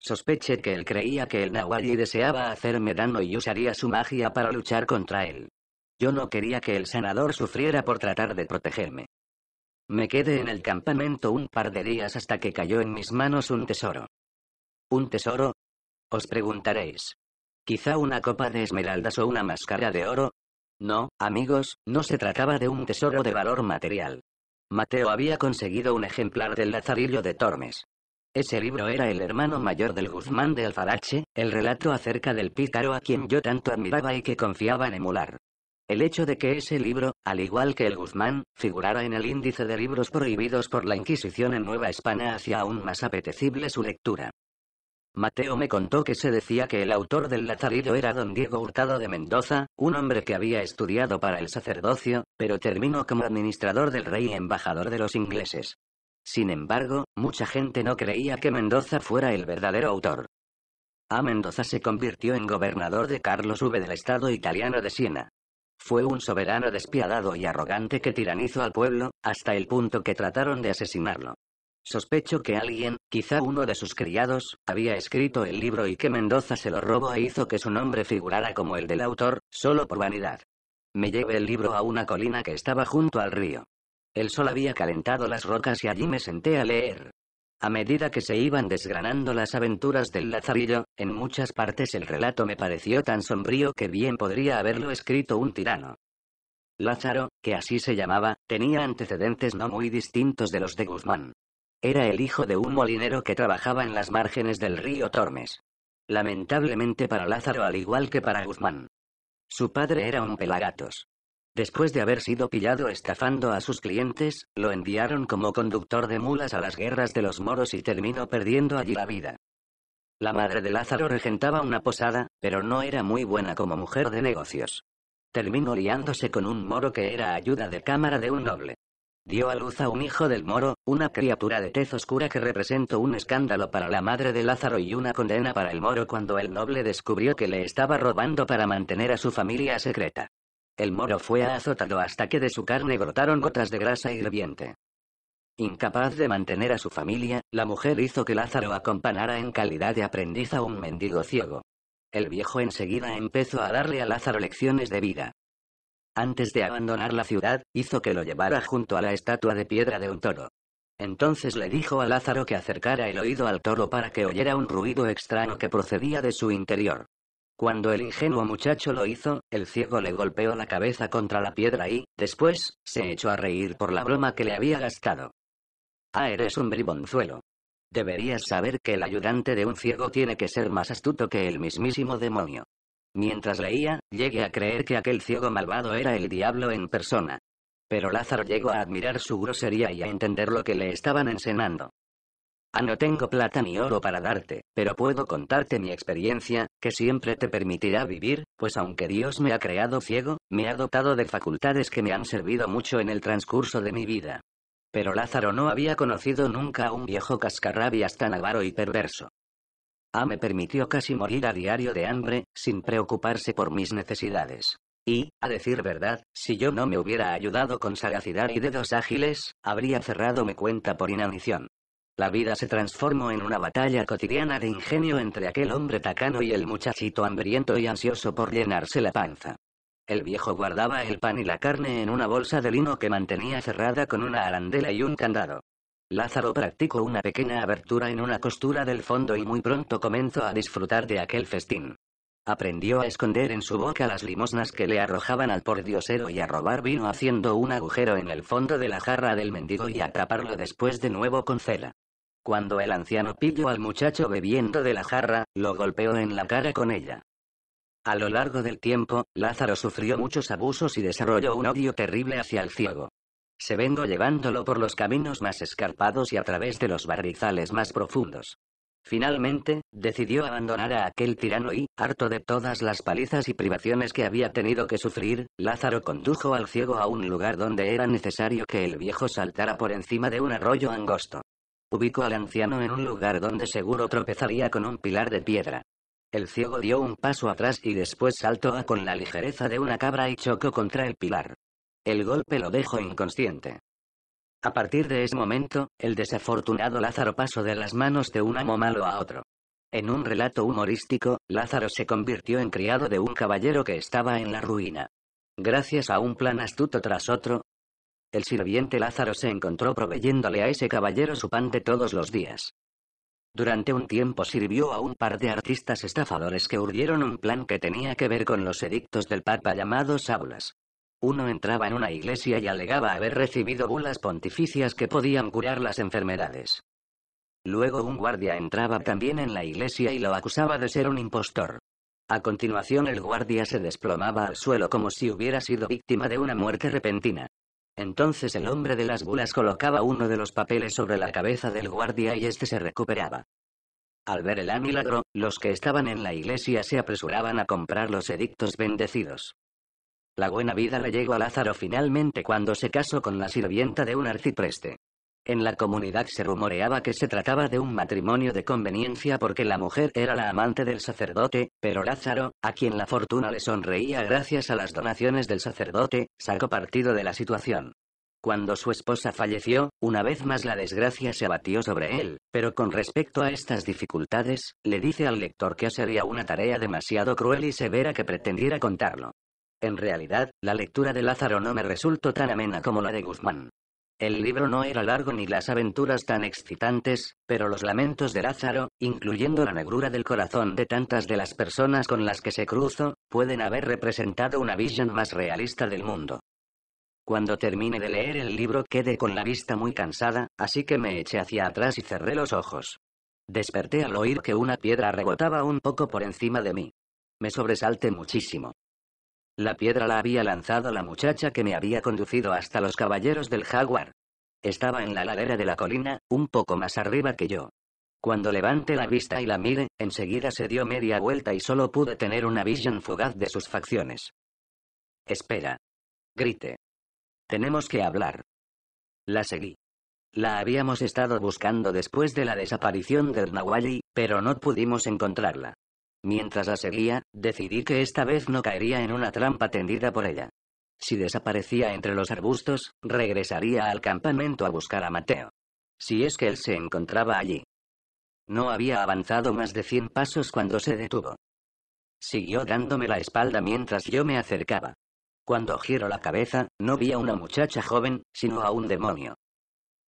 Sospeché que él creía que el Nawali deseaba hacerme daño y usaría su magia para luchar contra él. Yo no quería que el sanador sufriera por tratar de protegerme. Me quedé en el campamento un par de días hasta que cayó en mis manos un tesoro. ¿Un tesoro? Os preguntaréis. Quizá una copa de esmeraldas o una máscara de oro. No, amigos, no se trataba de un tesoro de valor material. Mateo había conseguido un ejemplar del Lazarillo de Tormes. Ese libro era el hermano mayor del Guzmán de Alfarache, el relato acerca del pícaro a quien yo tanto admiraba y que confiaba en emular. El hecho de que ese libro, al igual que el Guzmán, figurara en el índice de libros prohibidos por la Inquisición en Nueva España hacía aún más apetecible su lectura. Mateo me contó que se decía que el autor del Lazarillo era don Diego Hurtado de Mendoza, un hombre que había estudiado para el sacerdocio, pero terminó como administrador del rey y embajador de los ingleses. Sin embargo, mucha gente no creía que Mendoza fuera el verdadero autor. A. Mendoza se convirtió en gobernador de Carlos V del estado italiano de Siena. Fue un soberano despiadado y arrogante que tiranizó al pueblo, hasta el punto que trataron de asesinarlo. Sospecho que alguien, quizá uno de sus criados, había escrito el libro y que Mendoza se lo robó e hizo que su nombre figurara como el del autor, solo por vanidad. Me llevé el libro a una colina que estaba junto al río. El sol había calentado las rocas y allí me senté a leer. A medida que se iban desgranando las aventuras del Lazarillo, en muchas partes el relato me pareció tan sombrío que bien podría haberlo escrito un tirano. Lázaro, que así se llamaba, tenía antecedentes no muy distintos de los de Guzmán. Era el hijo de un molinero que trabajaba en las márgenes del río Tormes. Lamentablemente para Lázaro al igual que para Guzmán. Su padre era un pelagatos. Después de haber sido pillado estafando a sus clientes, lo enviaron como conductor de mulas a las guerras de los moros y terminó perdiendo allí la vida. La madre de Lázaro regentaba una posada, pero no era muy buena como mujer de negocios. Terminó liándose con un moro que era ayuda de cámara de un noble. Dio a luz a un hijo del moro, una criatura de tez oscura que representó un escándalo para la madre de Lázaro y una condena para el moro cuando el noble descubrió que le estaba robando para mantener a su familia secreta. El moro fue azotado hasta que de su carne brotaron gotas de grasa hirviente. Incapaz de mantener a su familia, la mujer hizo que Lázaro acompañara en calidad de aprendiz a un mendigo ciego. El viejo enseguida empezó a darle a Lázaro lecciones de vida. Antes de abandonar la ciudad, hizo que lo llevara junto a la estatua de piedra de un toro. Entonces le dijo a Lázaro que acercara el oído al toro para que oyera un ruido extraño que procedía de su interior. Cuando el ingenuo muchacho lo hizo, el ciego le golpeó la cabeza contra la piedra y, después, se echó a reír por la broma que le había gastado. Ah, eres un bribonzuelo. Deberías saber que el ayudante de un ciego tiene que ser más astuto que el mismísimo demonio. Mientras leía, llegué a creer que aquel ciego malvado era el diablo en persona. Pero Lázaro llegó a admirar su grosería y a entender lo que le estaban enseñando. Ah, no tengo plata ni oro para darte, pero puedo contarte mi experiencia, que siempre te permitirá vivir, pues aunque Dios me ha creado ciego, me ha dotado de facultades que me han servido mucho en el transcurso de mi vida. Pero Lázaro no había conocido nunca a un viejo cascarrabias tan avaro y perverso. A ah, me permitió casi morir a diario de hambre, sin preocuparse por mis necesidades. Y, a decir verdad, si yo no me hubiera ayudado con sagacidad y dedos ágiles, habría cerrado mi cuenta por inanición. La vida se transformó en una batalla cotidiana de ingenio entre aquel hombre tacano y el muchachito hambriento y ansioso por llenarse la panza. El viejo guardaba el pan y la carne en una bolsa de lino que mantenía cerrada con una arandela y un candado. Lázaro practicó una pequeña abertura en una costura del fondo y muy pronto comenzó a disfrutar de aquel festín. Aprendió a esconder en su boca las limosnas que le arrojaban al pordiosero y a robar vino haciendo un agujero en el fondo de la jarra del mendigo y atraparlo después de nuevo con cela. Cuando el anciano pidió al muchacho bebiendo de la jarra, lo golpeó en la cara con ella. A lo largo del tiempo, Lázaro sufrió muchos abusos y desarrolló un odio terrible hacia el ciego. Se vendo llevándolo por los caminos más escarpados y a través de los barrizales más profundos. Finalmente, decidió abandonar a aquel tirano y, harto de todas las palizas y privaciones que había tenido que sufrir, Lázaro condujo al ciego a un lugar donde era necesario que el viejo saltara por encima de un arroyo angosto. Ubicó al anciano en un lugar donde seguro tropezaría con un pilar de piedra. El ciego dio un paso atrás y después saltó con la ligereza de una cabra y chocó contra el pilar. El golpe lo dejó inconsciente. A partir de ese momento, el desafortunado Lázaro pasó de las manos de un amo malo a otro. En un relato humorístico, Lázaro se convirtió en criado de un caballero que estaba en la ruina. Gracias a un plan astuto tras otro, el sirviente Lázaro se encontró proveyéndole a ese caballero su pan de todos los días. Durante un tiempo sirvió a un par de artistas estafadores que urdieron un plan que tenía que ver con los edictos del Papa llamados aulas. Uno entraba en una iglesia y alegaba haber recibido bulas pontificias que podían curar las enfermedades. Luego un guardia entraba también en la iglesia y lo acusaba de ser un impostor. A continuación el guardia se desplomaba al suelo como si hubiera sido víctima de una muerte repentina. Entonces el hombre de las bulas colocaba uno de los papeles sobre la cabeza del guardia y éste se recuperaba. Al ver el milagro, los que estaban en la iglesia se apresuraban a comprar los edictos bendecidos. La buena vida le llegó a Lázaro finalmente cuando se casó con la sirvienta de un arcipreste. En la comunidad se rumoreaba que se trataba de un matrimonio de conveniencia porque la mujer era la amante del sacerdote, pero Lázaro, a quien la fortuna le sonreía gracias a las donaciones del sacerdote, sacó partido de la situación. Cuando su esposa falleció, una vez más la desgracia se abatió sobre él, pero con respecto a estas dificultades, le dice al lector que sería una tarea demasiado cruel y severa que pretendiera contarlo. En realidad, la lectura de Lázaro no me resultó tan amena como la de Guzmán. El libro no era largo ni las aventuras tan excitantes, pero los lamentos de Lázaro, incluyendo la negrura del corazón de tantas de las personas con las que se cruzó, pueden haber representado una visión más realista del mundo. Cuando termine de leer el libro quedé con la vista muy cansada, así que me eché hacia atrás y cerré los ojos. Desperté al oír que una piedra rebotaba un poco por encima de mí. Me sobresalté muchísimo. La piedra la había lanzado la muchacha que me había conducido hasta los caballeros del jaguar. Estaba en la ladera de la colina, un poco más arriba que yo. Cuando levante la vista y la mire, enseguida se dio media vuelta y solo pude tener una visión fugaz de sus facciones. Espera. Grite. Tenemos que hablar. La seguí. La habíamos estado buscando después de la desaparición del Nawali, pero no pudimos encontrarla. Mientras la seguía, decidí que esta vez no caería en una trampa tendida por ella. Si desaparecía entre los arbustos, regresaría al campamento a buscar a Mateo. Si es que él se encontraba allí. No había avanzado más de cien pasos cuando se detuvo. Siguió dándome la espalda mientras yo me acercaba. Cuando giro la cabeza, no vi a una muchacha joven, sino a un demonio.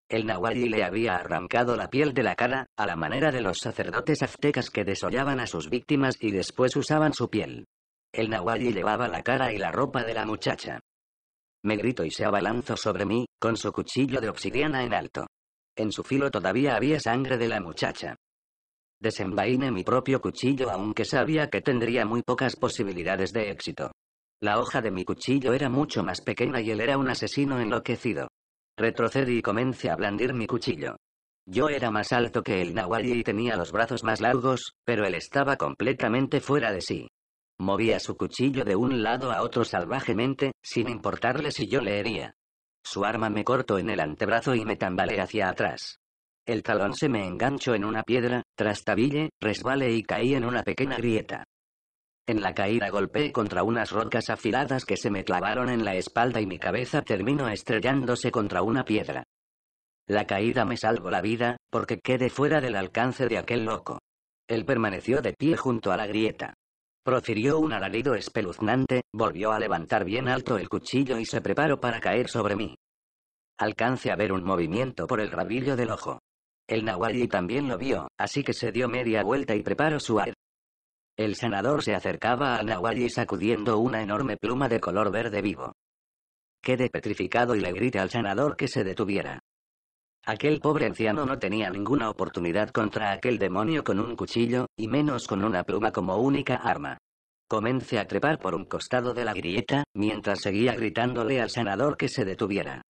El nahualli le había arrancado la piel de la cara, a la manera de los sacerdotes aztecas que desollaban a sus víctimas y después usaban su piel. El nahualli llevaba la cara y la ropa de la muchacha. Me gritó y se abalanzó sobre mí, con su cuchillo de obsidiana en alto. En su filo todavía había sangre de la muchacha. Desenvainé mi propio cuchillo aunque sabía que tendría muy pocas posibilidades de éxito. La hoja de mi cuchillo era mucho más pequeña y él era un asesino enloquecido. Retrocedí y comencé a blandir mi cuchillo. Yo era más alto que el Nahuali y tenía los brazos más largos, pero él estaba completamente fuera de sí. Movía su cuchillo de un lado a otro salvajemente, sin importarle si yo le hería. Su arma me cortó en el antebrazo y me tambaleé hacia atrás. El talón se me enganchó en una piedra, trastabille, resbalé y caí en una pequeña grieta. En la caída golpeé contra unas rocas afiladas que se me clavaron en la espalda y mi cabeza terminó estrellándose contra una piedra. La caída me salvó la vida, porque quedé fuera del alcance de aquel loco. Él permaneció de pie junto a la grieta. Profirió un alarido espeluznante, volvió a levantar bien alto el cuchillo y se preparó para caer sobre mí. Alcance a ver un movimiento por el rabillo del ojo. El Nahuali también lo vio, así que se dio media vuelta y preparó su aire. El sanador se acercaba al y sacudiendo una enorme pluma de color verde vivo. Quede petrificado y le grita al sanador que se detuviera. Aquel pobre anciano no tenía ninguna oportunidad contra aquel demonio con un cuchillo, y menos con una pluma como única arma. Comencé a trepar por un costado de la grieta, mientras seguía gritándole al sanador que se detuviera.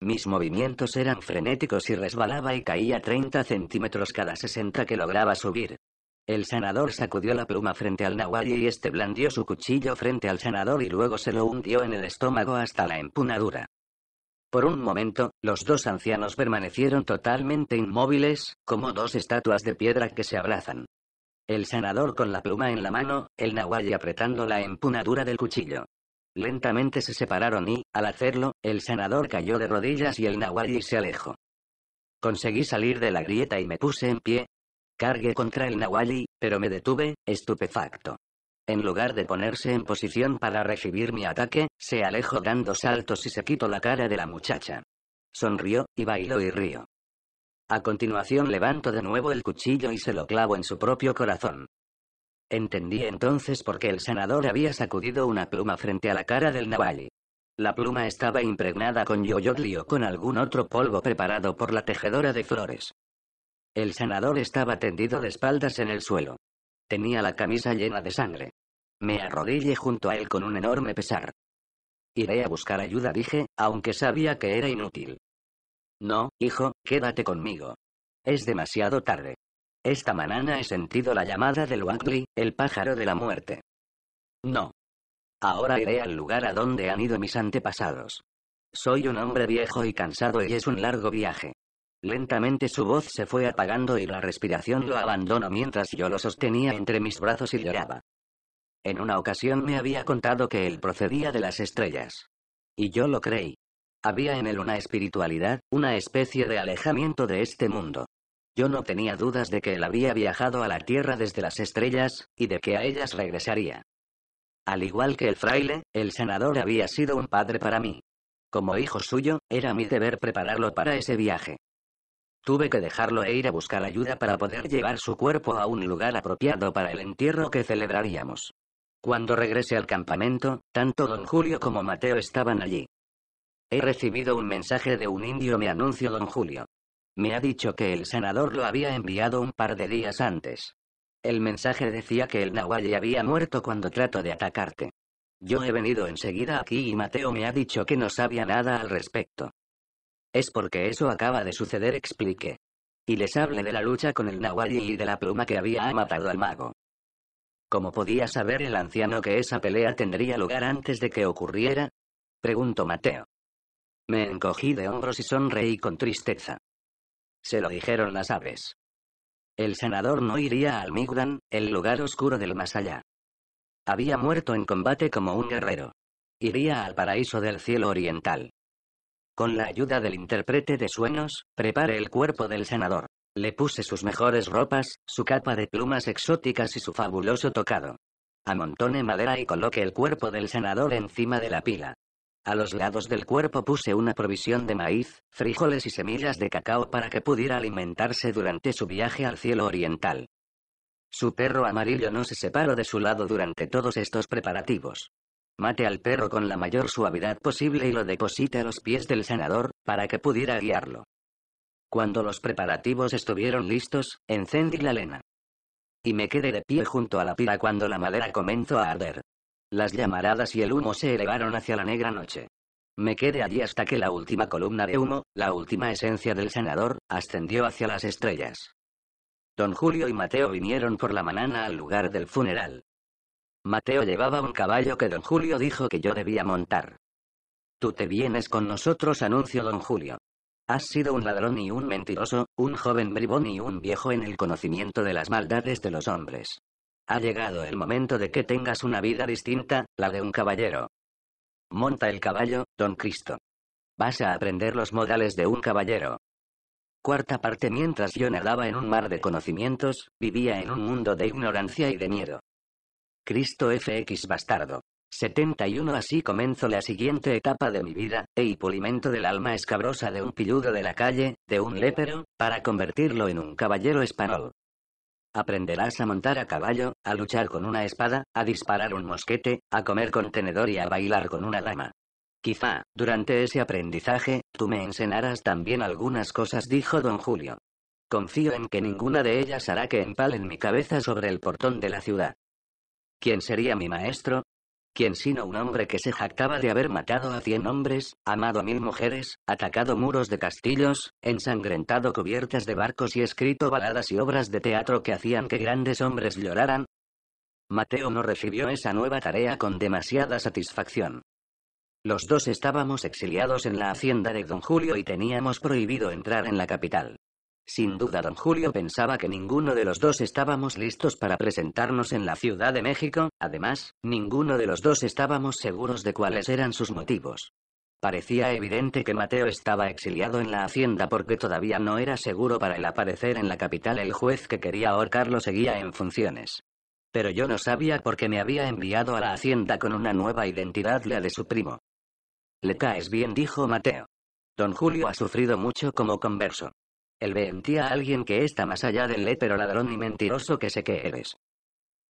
Mis movimientos eran frenéticos y resbalaba y caía 30 centímetros cada 60 que lograba subir. El sanador sacudió la pluma frente al nahualli y este blandió su cuchillo frente al sanador y luego se lo hundió en el estómago hasta la empunadura. Por un momento, los dos ancianos permanecieron totalmente inmóviles, como dos estatuas de piedra que se abrazan. El sanador con la pluma en la mano, el nahualli apretando la empunadura del cuchillo. Lentamente se separaron y, al hacerlo, el sanador cayó de rodillas y el nahualli se alejó. Conseguí salir de la grieta y me puse en pie, Cargué contra el Nawali, pero me detuve, estupefacto. En lugar de ponerse en posición para recibir mi ataque, se alejó dando saltos y se quitó la cara de la muchacha. Sonrió, y bailó y río. A continuación levanto de nuevo el cuchillo y se lo clavo en su propio corazón. Entendí entonces por qué el sanador había sacudido una pluma frente a la cara del Nawali. La pluma estaba impregnada con yoyotli o con algún otro polvo preparado por la tejedora de flores. El sanador estaba tendido de espaldas en el suelo. Tenía la camisa llena de sangre. Me arrodillé junto a él con un enorme pesar. Iré a buscar ayuda, dije, aunque sabía que era inútil. No, hijo, quédate conmigo. Es demasiado tarde. Esta mañana he sentido la llamada del Wagli, el pájaro de la muerte. No. Ahora iré al lugar a donde han ido mis antepasados. Soy un hombre viejo y cansado y es un largo viaje. Lentamente su voz se fue apagando y la respiración lo abandonó mientras yo lo sostenía entre mis brazos y lloraba. En una ocasión me había contado que él procedía de las estrellas. Y yo lo creí. Había en él una espiritualidad, una especie de alejamiento de este mundo. Yo no tenía dudas de que él había viajado a la Tierra desde las estrellas, y de que a ellas regresaría. Al igual que el fraile, el senador había sido un padre para mí. Como hijo suyo, era mi deber prepararlo para ese viaje. Tuve que dejarlo e ir a buscar ayuda para poder llevar su cuerpo a un lugar apropiado para el entierro que celebraríamos. Cuando regresé al campamento, tanto don Julio como Mateo estaban allí. He recibido un mensaje de un indio, me anuncio don Julio. Me ha dicho que el sanador lo había enviado un par de días antes. El mensaje decía que el ya había muerto cuando trato de atacarte. Yo he venido enseguida aquí y Mateo me ha dicho que no sabía nada al respecto. Es porque eso acaba de suceder, explique. Y les hable de la lucha con el Nahual y de la pluma que había matado al mago. ¿Cómo podía saber el anciano que esa pelea tendría lugar antes de que ocurriera? Preguntó Mateo. Me encogí de hombros y sonreí con tristeza. Se lo dijeron las aves. El sanador no iría al Migdan, el lugar oscuro del más allá. Había muerto en combate como un guerrero. Iría al paraíso del cielo oriental. Con la ayuda del intérprete de sueños, prepare el cuerpo del senador. Le puse sus mejores ropas, su capa de plumas exóticas y su fabuloso tocado. Amontone madera y coloque el cuerpo del senador encima de la pila. A los lados del cuerpo puse una provisión de maíz, frijoles y semillas de cacao para que pudiera alimentarse durante su viaje al cielo oriental. Su perro amarillo no se separó de su lado durante todos estos preparativos. Mate al perro con la mayor suavidad posible y lo deposite a los pies del sanador, para que pudiera guiarlo. Cuando los preparativos estuvieron listos, encendí la lena. Y me quedé de pie junto a la pira cuando la madera comenzó a arder. Las llamaradas y el humo se elevaron hacia la negra noche. Me quedé allí hasta que la última columna de humo, la última esencia del sanador, ascendió hacia las estrellas. Don Julio y Mateo vinieron por la manana al lugar del funeral. Mateo llevaba un caballo que don Julio dijo que yo debía montar. Tú te vienes con nosotros, anuncio don Julio. Has sido un ladrón y un mentiroso, un joven bribón y un viejo en el conocimiento de las maldades de los hombres. Ha llegado el momento de que tengas una vida distinta, la de un caballero. Monta el caballo, don Cristo. Vas a aprender los modales de un caballero. Cuarta parte Mientras yo nadaba en un mar de conocimientos, vivía en un mundo de ignorancia y de miedo. Cristo FX bastardo. 71 Así comenzó la siguiente etapa de mi vida, e pulimento del alma escabrosa de un pilludo de la calle, de un lépero, para convertirlo en un caballero español. Aprenderás a montar a caballo, a luchar con una espada, a disparar un mosquete, a comer con tenedor y a bailar con una lama. Quizá, durante ese aprendizaje, tú me enseñarás también algunas cosas, dijo don Julio. Confío en que ninguna de ellas hará que empalen mi cabeza sobre el portón de la ciudad. ¿Quién sería mi maestro? ¿Quién sino un hombre que se jactaba de haber matado a cien hombres, amado a mil mujeres, atacado muros de castillos, ensangrentado cubiertas de barcos y escrito baladas y obras de teatro que hacían que grandes hombres lloraran? Mateo no recibió esa nueva tarea con demasiada satisfacción. Los dos estábamos exiliados en la hacienda de don Julio y teníamos prohibido entrar en la capital. Sin duda don Julio pensaba que ninguno de los dos estábamos listos para presentarnos en la Ciudad de México, además, ninguno de los dos estábamos seguros de cuáles eran sus motivos. Parecía evidente que Mateo estaba exiliado en la hacienda porque todavía no era seguro para el aparecer en la capital el juez que quería ahorcarlo seguía en funciones. Pero yo no sabía por qué me había enviado a la hacienda con una nueva identidad la de su primo. Le caes bien, dijo Mateo. Don Julio ha sufrido mucho como converso. Él veía a alguien que está más allá del hétero ladrón y mentiroso que sé que eres.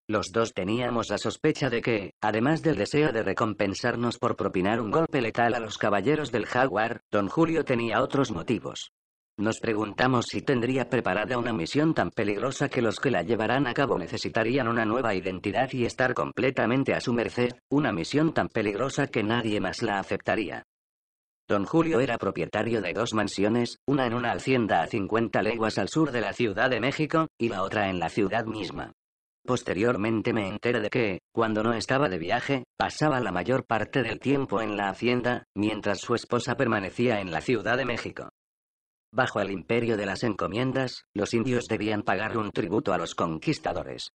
Los dos teníamos la sospecha de que, además del deseo de recompensarnos por propinar un golpe letal a los caballeros del jaguar, don Julio tenía otros motivos. Nos preguntamos si tendría preparada una misión tan peligrosa que los que la llevarán a cabo necesitarían una nueva identidad y estar completamente a su merced, una misión tan peligrosa que nadie más la aceptaría. Don Julio era propietario de dos mansiones, una en una hacienda a 50 leguas al sur de la Ciudad de México, y la otra en la ciudad misma. Posteriormente me enteré de que, cuando no estaba de viaje, pasaba la mayor parte del tiempo en la hacienda, mientras su esposa permanecía en la Ciudad de México. Bajo el imperio de las encomiendas, los indios debían pagar un tributo a los conquistadores.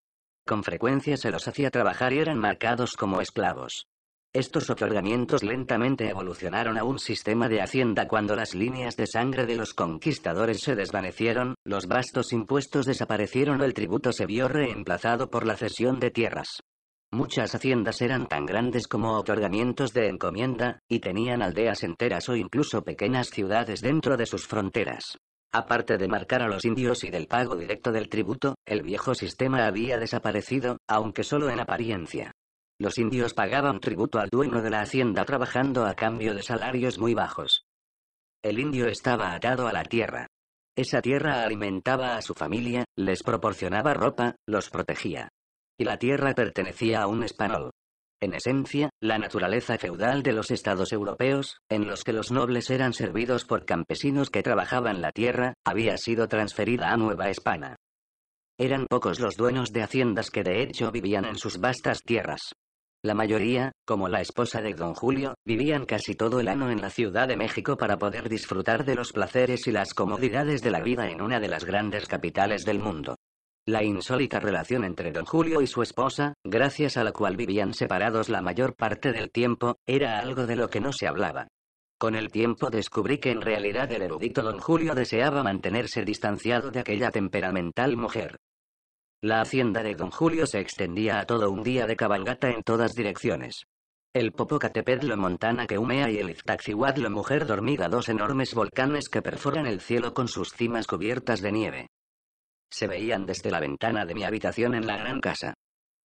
Con frecuencia se los hacía trabajar y eran marcados como esclavos. Estos otorgamientos lentamente evolucionaron a un sistema de hacienda cuando las líneas de sangre de los conquistadores se desvanecieron, los vastos impuestos desaparecieron o el tributo se vio reemplazado por la cesión de tierras. Muchas haciendas eran tan grandes como otorgamientos de encomienda, y tenían aldeas enteras o incluso pequeñas ciudades dentro de sus fronteras. Aparte de marcar a los indios y del pago directo del tributo, el viejo sistema había desaparecido, aunque solo en apariencia. Los indios pagaban tributo al dueño de la hacienda trabajando a cambio de salarios muy bajos. El indio estaba atado a la tierra. Esa tierra alimentaba a su familia, les proporcionaba ropa, los protegía. Y la tierra pertenecía a un español. En esencia, la naturaleza feudal de los estados europeos, en los que los nobles eran servidos por campesinos que trabajaban la tierra, había sido transferida a Nueva España. Eran pocos los dueños de haciendas que de hecho vivían en sus vastas tierras. La mayoría, como la esposa de don Julio, vivían casi todo el año en la Ciudad de México para poder disfrutar de los placeres y las comodidades de la vida en una de las grandes capitales del mundo. La insólita relación entre don Julio y su esposa, gracias a la cual vivían separados la mayor parte del tiempo, era algo de lo que no se hablaba. Con el tiempo descubrí que en realidad el erudito don Julio deseaba mantenerse distanciado de aquella temperamental mujer. La hacienda de don Julio se extendía a todo un día de cabalgata en todas direcciones. El Popocatépetl montana que humea y el Iztaccíhuatl mujer dormida, dos enormes volcanes que perforan el cielo con sus cimas cubiertas de nieve. Se veían desde la ventana de mi habitación en la gran casa.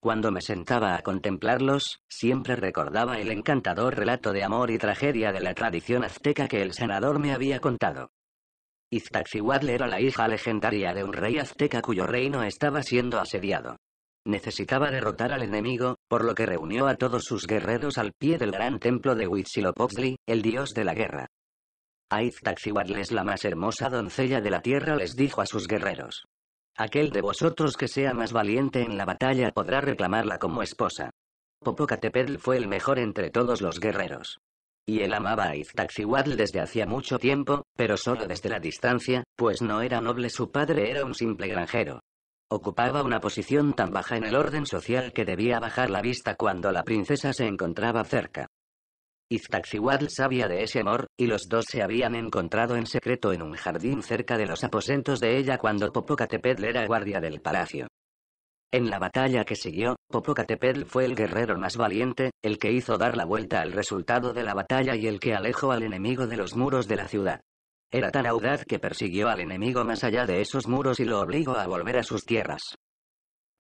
Cuando me sentaba a contemplarlos, siempre recordaba el encantador relato de amor y tragedia de la tradición azteca que el senador me había contado. Iztaccíhuatl era la hija legendaria de un rey azteca cuyo reino estaba siendo asediado. Necesitaba derrotar al enemigo, por lo que reunió a todos sus guerreros al pie del gran templo de Huitzilopochtli, el dios de la guerra. A Iztaccíhuatl es la más hermosa doncella de la tierra, les dijo a sus guerreros. Aquel de vosotros que sea más valiente en la batalla podrá reclamarla como esposa. Popocatépetl fue el mejor entre todos los guerreros. Y él amaba a Iztaccíhuatl desde hacía mucho tiempo, pero solo desde la distancia, pues no era noble su padre era un simple granjero. Ocupaba una posición tan baja en el orden social que debía bajar la vista cuando la princesa se encontraba cerca. Iztaccíhuatl sabía de ese amor, y los dos se habían encontrado en secreto en un jardín cerca de los aposentos de ella cuando Popocatépetl era guardia del palacio. En la batalla que siguió, Popocatépetl fue el guerrero más valiente, el que hizo dar la vuelta al resultado de la batalla y el que alejó al enemigo de los muros de la ciudad. Era tan audaz que persiguió al enemigo más allá de esos muros y lo obligó a volver a sus tierras.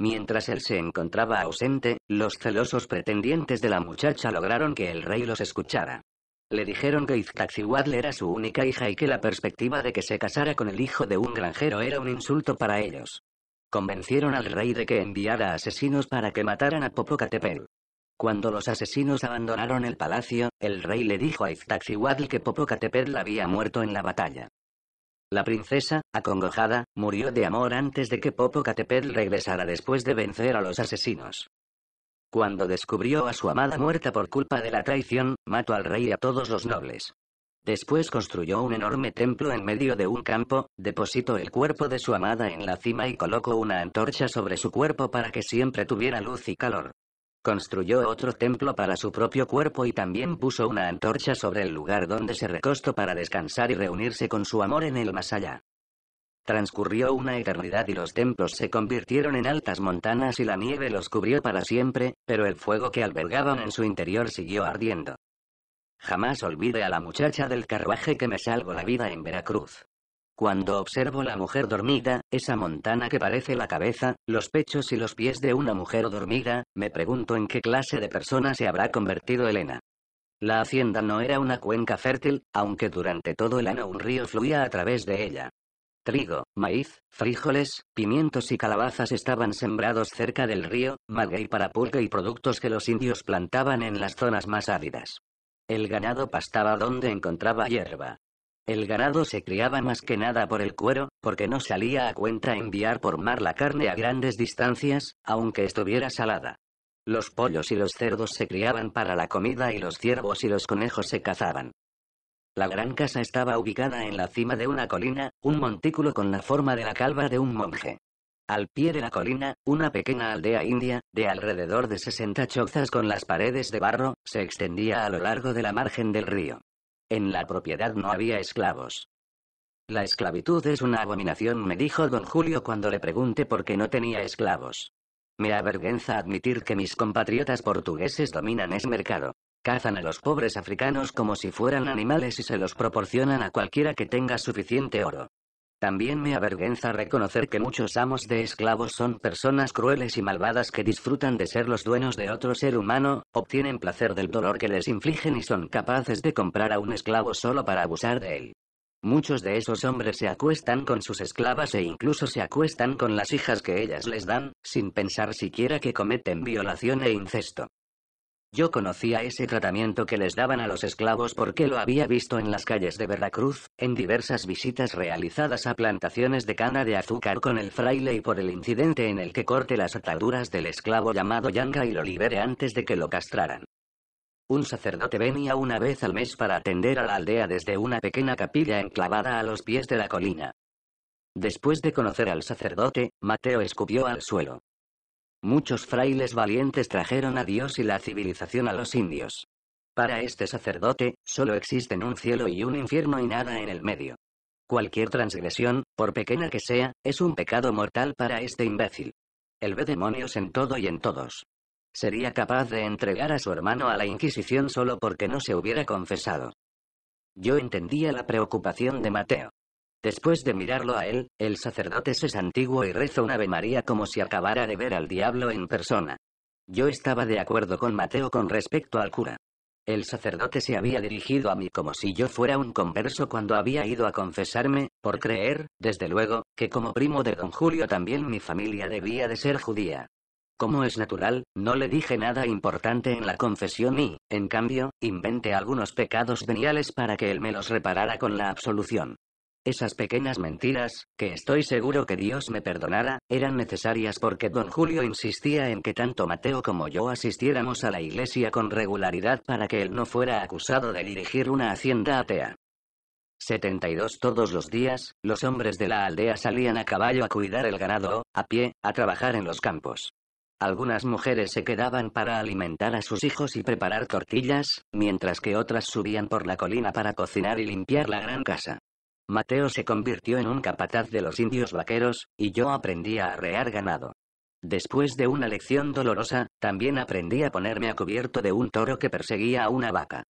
Mientras él se encontraba ausente, los celosos pretendientes de la muchacha lograron que el rey los escuchara. Le dijeron que Iztaccíhuatl era su única hija y que la perspectiva de que se casara con el hijo de un granjero era un insulto para ellos. Convencieron al rey de que enviara asesinos para que mataran a Popocatépetl. Cuando los asesinos abandonaron el palacio, el rey le dijo a Iztaccíhuatl que Popocatépetl había muerto en la batalla. La princesa, acongojada, murió de amor antes de que Popocatépetl regresara después de vencer a los asesinos. Cuando descubrió a su amada muerta por culpa de la traición, mató al rey y a todos los nobles. Después construyó un enorme templo en medio de un campo, depositó el cuerpo de su amada en la cima y colocó una antorcha sobre su cuerpo para que siempre tuviera luz y calor. Construyó otro templo para su propio cuerpo y también puso una antorcha sobre el lugar donde se recostó para descansar y reunirse con su amor en el más allá. Transcurrió una eternidad y los templos se convirtieron en altas montanas y la nieve los cubrió para siempre, pero el fuego que albergaban en su interior siguió ardiendo. Jamás olvide a la muchacha del carruaje que me salvó la vida en Veracruz. Cuando observo la mujer dormida, esa montana que parece la cabeza, los pechos y los pies de una mujer dormida, me pregunto en qué clase de persona se habrá convertido Elena. La hacienda no era una cuenca fértil, aunque durante todo el año un río fluía a través de ella. Trigo, maíz, frijoles, pimientos y calabazas estaban sembrados cerca del río, maguey para pulga y productos que los indios plantaban en las zonas más áridas. El ganado pastaba donde encontraba hierba. El ganado se criaba más que nada por el cuero, porque no salía a cuenta enviar por mar la carne a grandes distancias, aunque estuviera salada. Los pollos y los cerdos se criaban para la comida y los ciervos y los conejos se cazaban. La gran casa estaba ubicada en la cima de una colina, un montículo con la forma de la calva de un monje. Al pie de la colina, una pequeña aldea india, de alrededor de 60 chozas con las paredes de barro, se extendía a lo largo de la margen del río. En la propiedad no había esclavos. La esclavitud es una abominación, me dijo don Julio cuando le pregunté por qué no tenía esclavos. Me avergüenza admitir que mis compatriotas portugueses dominan ese mercado. Cazan a los pobres africanos como si fueran animales y se los proporcionan a cualquiera que tenga suficiente oro. También me avergüenza reconocer que muchos amos de esclavos son personas crueles y malvadas que disfrutan de ser los dueños de otro ser humano, obtienen placer del dolor que les infligen y son capaces de comprar a un esclavo solo para abusar de él. Muchos de esos hombres se acuestan con sus esclavas e incluso se acuestan con las hijas que ellas les dan, sin pensar siquiera que cometen violación e incesto. Yo conocía ese tratamiento que les daban a los esclavos porque lo había visto en las calles de Veracruz, en diversas visitas realizadas a plantaciones de cana de azúcar con el fraile y por el incidente en el que corte las ataduras del esclavo llamado Yanga y lo libere antes de que lo castraran. Un sacerdote venía una vez al mes para atender a la aldea desde una pequeña capilla enclavada a los pies de la colina. Después de conocer al sacerdote, Mateo escupió al suelo. Muchos frailes valientes trajeron a Dios y la civilización a los indios. Para este sacerdote, solo existen un cielo y un infierno y nada en el medio. Cualquier transgresión, por pequeña que sea, es un pecado mortal para este imbécil. Él ve demonios en todo y en todos. Sería capaz de entregar a su hermano a la Inquisición solo porque no se hubiera confesado. Yo entendía la preocupación de Mateo. Después de mirarlo a él, el sacerdote se santiguó y reza una Ave María como si acabara de ver al diablo en persona. Yo estaba de acuerdo con Mateo con respecto al cura. El sacerdote se había dirigido a mí como si yo fuera un converso cuando había ido a confesarme, por creer, desde luego, que como primo de don Julio también mi familia debía de ser judía. Como es natural, no le dije nada importante en la confesión y, en cambio, inventé algunos pecados veniales para que él me los reparara con la absolución. Esas pequeñas mentiras, que estoy seguro que Dios me perdonara, eran necesarias porque don Julio insistía en que tanto Mateo como yo asistiéramos a la iglesia con regularidad para que él no fuera acusado de dirigir una hacienda atea. 72 Todos los días, los hombres de la aldea salían a caballo a cuidar el ganado a pie, a trabajar en los campos. Algunas mujeres se quedaban para alimentar a sus hijos y preparar tortillas, mientras que otras subían por la colina para cocinar y limpiar la gran casa. Mateo se convirtió en un capataz de los indios vaqueros, y yo aprendí a arrear ganado. Después de una lección dolorosa, también aprendí a ponerme a cubierto de un toro que perseguía a una vaca.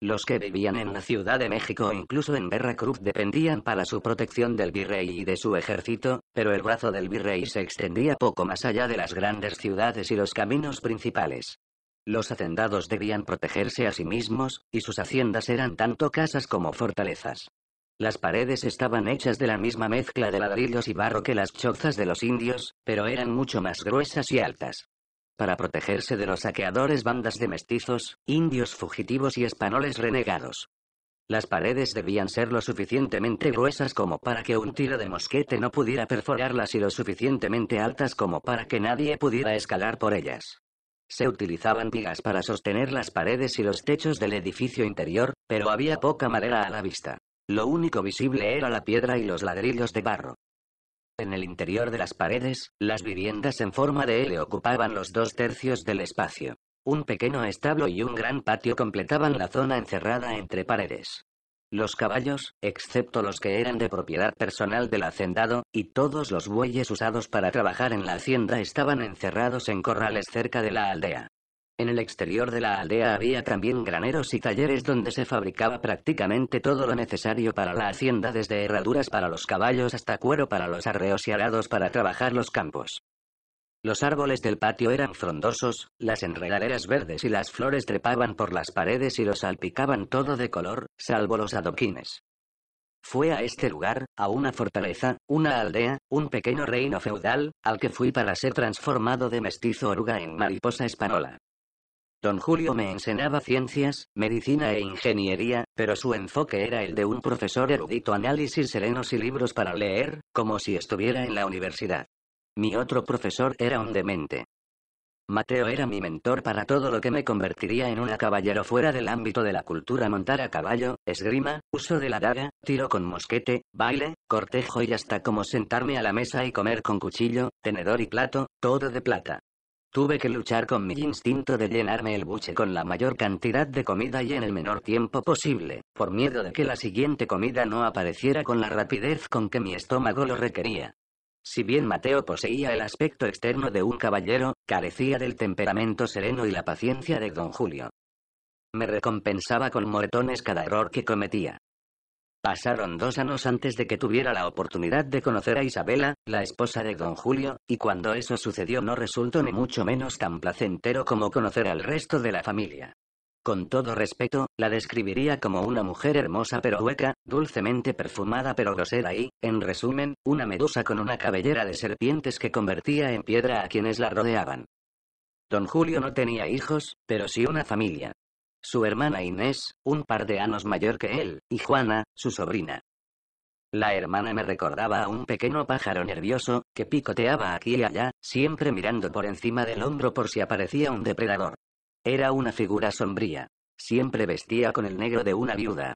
Los que vivían en la Ciudad de México o incluso en Veracruz dependían para su protección del virrey y de su ejército, pero el brazo del virrey se extendía poco más allá de las grandes ciudades y los caminos principales. Los hacendados debían protegerse a sí mismos, y sus haciendas eran tanto casas como fortalezas. Las paredes estaban hechas de la misma mezcla de ladrillos y barro que las chozas de los indios, pero eran mucho más gruesas y altas. Para protegerse de los saqueadores bandas de mestizos, indios fugitivos y españoles renegados. Las paredes debían ser lo suficientemente gruesas como para que un tiro de mosquete no pudiera perforarlas y lo suficientemente altas como para que nadie pudiera escalar por ellas. Se utilizaban vigas para sostener las paredes y los techos del edificio interior, pero había poca madera a la vista. Lo único visible era la piedra y los ladrillos de barro. En el interior de las paredes, las viviendas en forma de L ocupaban los dos tercios del espacio. Un pequeño establo y un gran patio completaban la zona encerrada entre paredes. Los caballos, excepto los que eran de propiedad personal del hacendado, y todos los bueyes usados para trabajar en la hacienda estaban encerrados en corrales cerca de la aldea. En el exterior de la aldea había también graneros y talleres donde se fabricaba prácticamente todo lo necesario para la hacienda desde herraduras para los caballos hasta cuero para los arreos y arados para trabajar los campos. Los árboles del patio eran frondosos, las enredaderas verdes y las flores trepaban por las paredes y los salpicaban todo de color, salvo los adoquines. Fue a este lugar, a una fortaleza, una aldea, un pequeño reino feudal, al que fui para ser transformado de mestizo oruga en mariposa española. Don Julio me enseñaba ciencias, medicina e ingeniería, pero su enfoque era el de un profesor erudito, análisis serenos y libros para leer, como si estuviera en la universidad. Mi otro profesor era un demente. Mateo era mi mentor para todo lo que me convertiría en una caballero fuera del ámbito de la cultura montar a caballo, esgrima, uso de la daga, tiro con mosquete, baile, cortejo y hasta como sentarme a la mesa y comer con cuchillo, tenedor y plato, todo de plata. Tuve que luchar con mi instinto de llenarme el buche con la mayor cantidad de comida y en el menor tiempo posible, por miedo de que la siguiente comida no apareciera con la rapidez con que mi estómago lo requería. Si bien Mateo poseía el aspecto externo de un caballero, carecía del temperamento sereno y la paciencia de don Julio. Me recompensaba con moretones cada error que cometía. Pasaron dos años antes de que tuviera la oportunidad de conocer a Isabela, la esposa de don Julio, y cuando eso sucedió no resultó ni mucho menos tan placentero como conocer al resto de la familia. Con todo respeto, la describiría como una mujer hermosa pero hueca, dulcemente perfumada pero grosera y, en resumen, una medusa con una cabellera de serpientes que convertía en piedra a quienes la rodeaban. Don Julio no tenía hijos, pero sí una familia, su hermana Inés, un par de años mayor que él, y Juana, su sobrina. La hermana me recordaba a un pequeño pájaro nervioso, que picoteaba aquí y allá, siempre mirando por encima del hombro por si aparecía un depredador. Era una figura sombría. Siempre vestía con el negro de una viuda.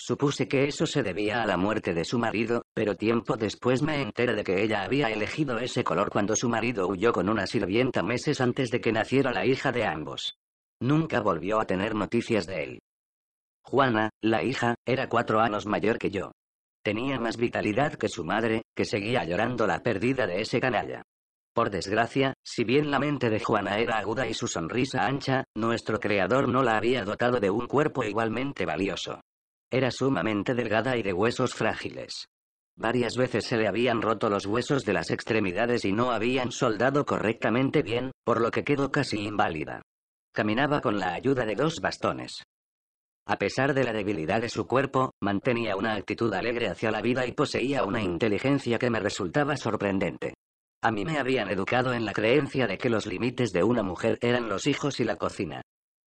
Supuse que eso se debía a la muerte de su marido, pero tiempo después me enteré de que ella había elegido ese color cuando su marido huyó con una sirvienta meses antes de que naciera la hija de ambos. Nunca volvió a tener noticias de él. Juana, la hija, era cuatro años mayor que yo. Tenía más vitalidad que su madre, que seguía llorando la pérdida de ese canalla. Por desgracia, si bien la mente de Juana era aguda y su sonrisa ancha, nuestro creador no la había dotado de un cuerpo igualmente valioso. Era sumamente delgada y de huesos frágiles. Varias veces se le habían roto los huesos de las extremidades y no habían soldado correctamente bien, por lo que quedó casi inválida. Caminaba con la ayuda de dos bastones. A pesar de la debilidad de su cuerpo, mantenía una actitud alegre hacia la vida y poseía una inteligencia que me resultaba sorprendente. A mí me habían educado en la creencia de que los límites de una mujer eran los hijos y la cocina.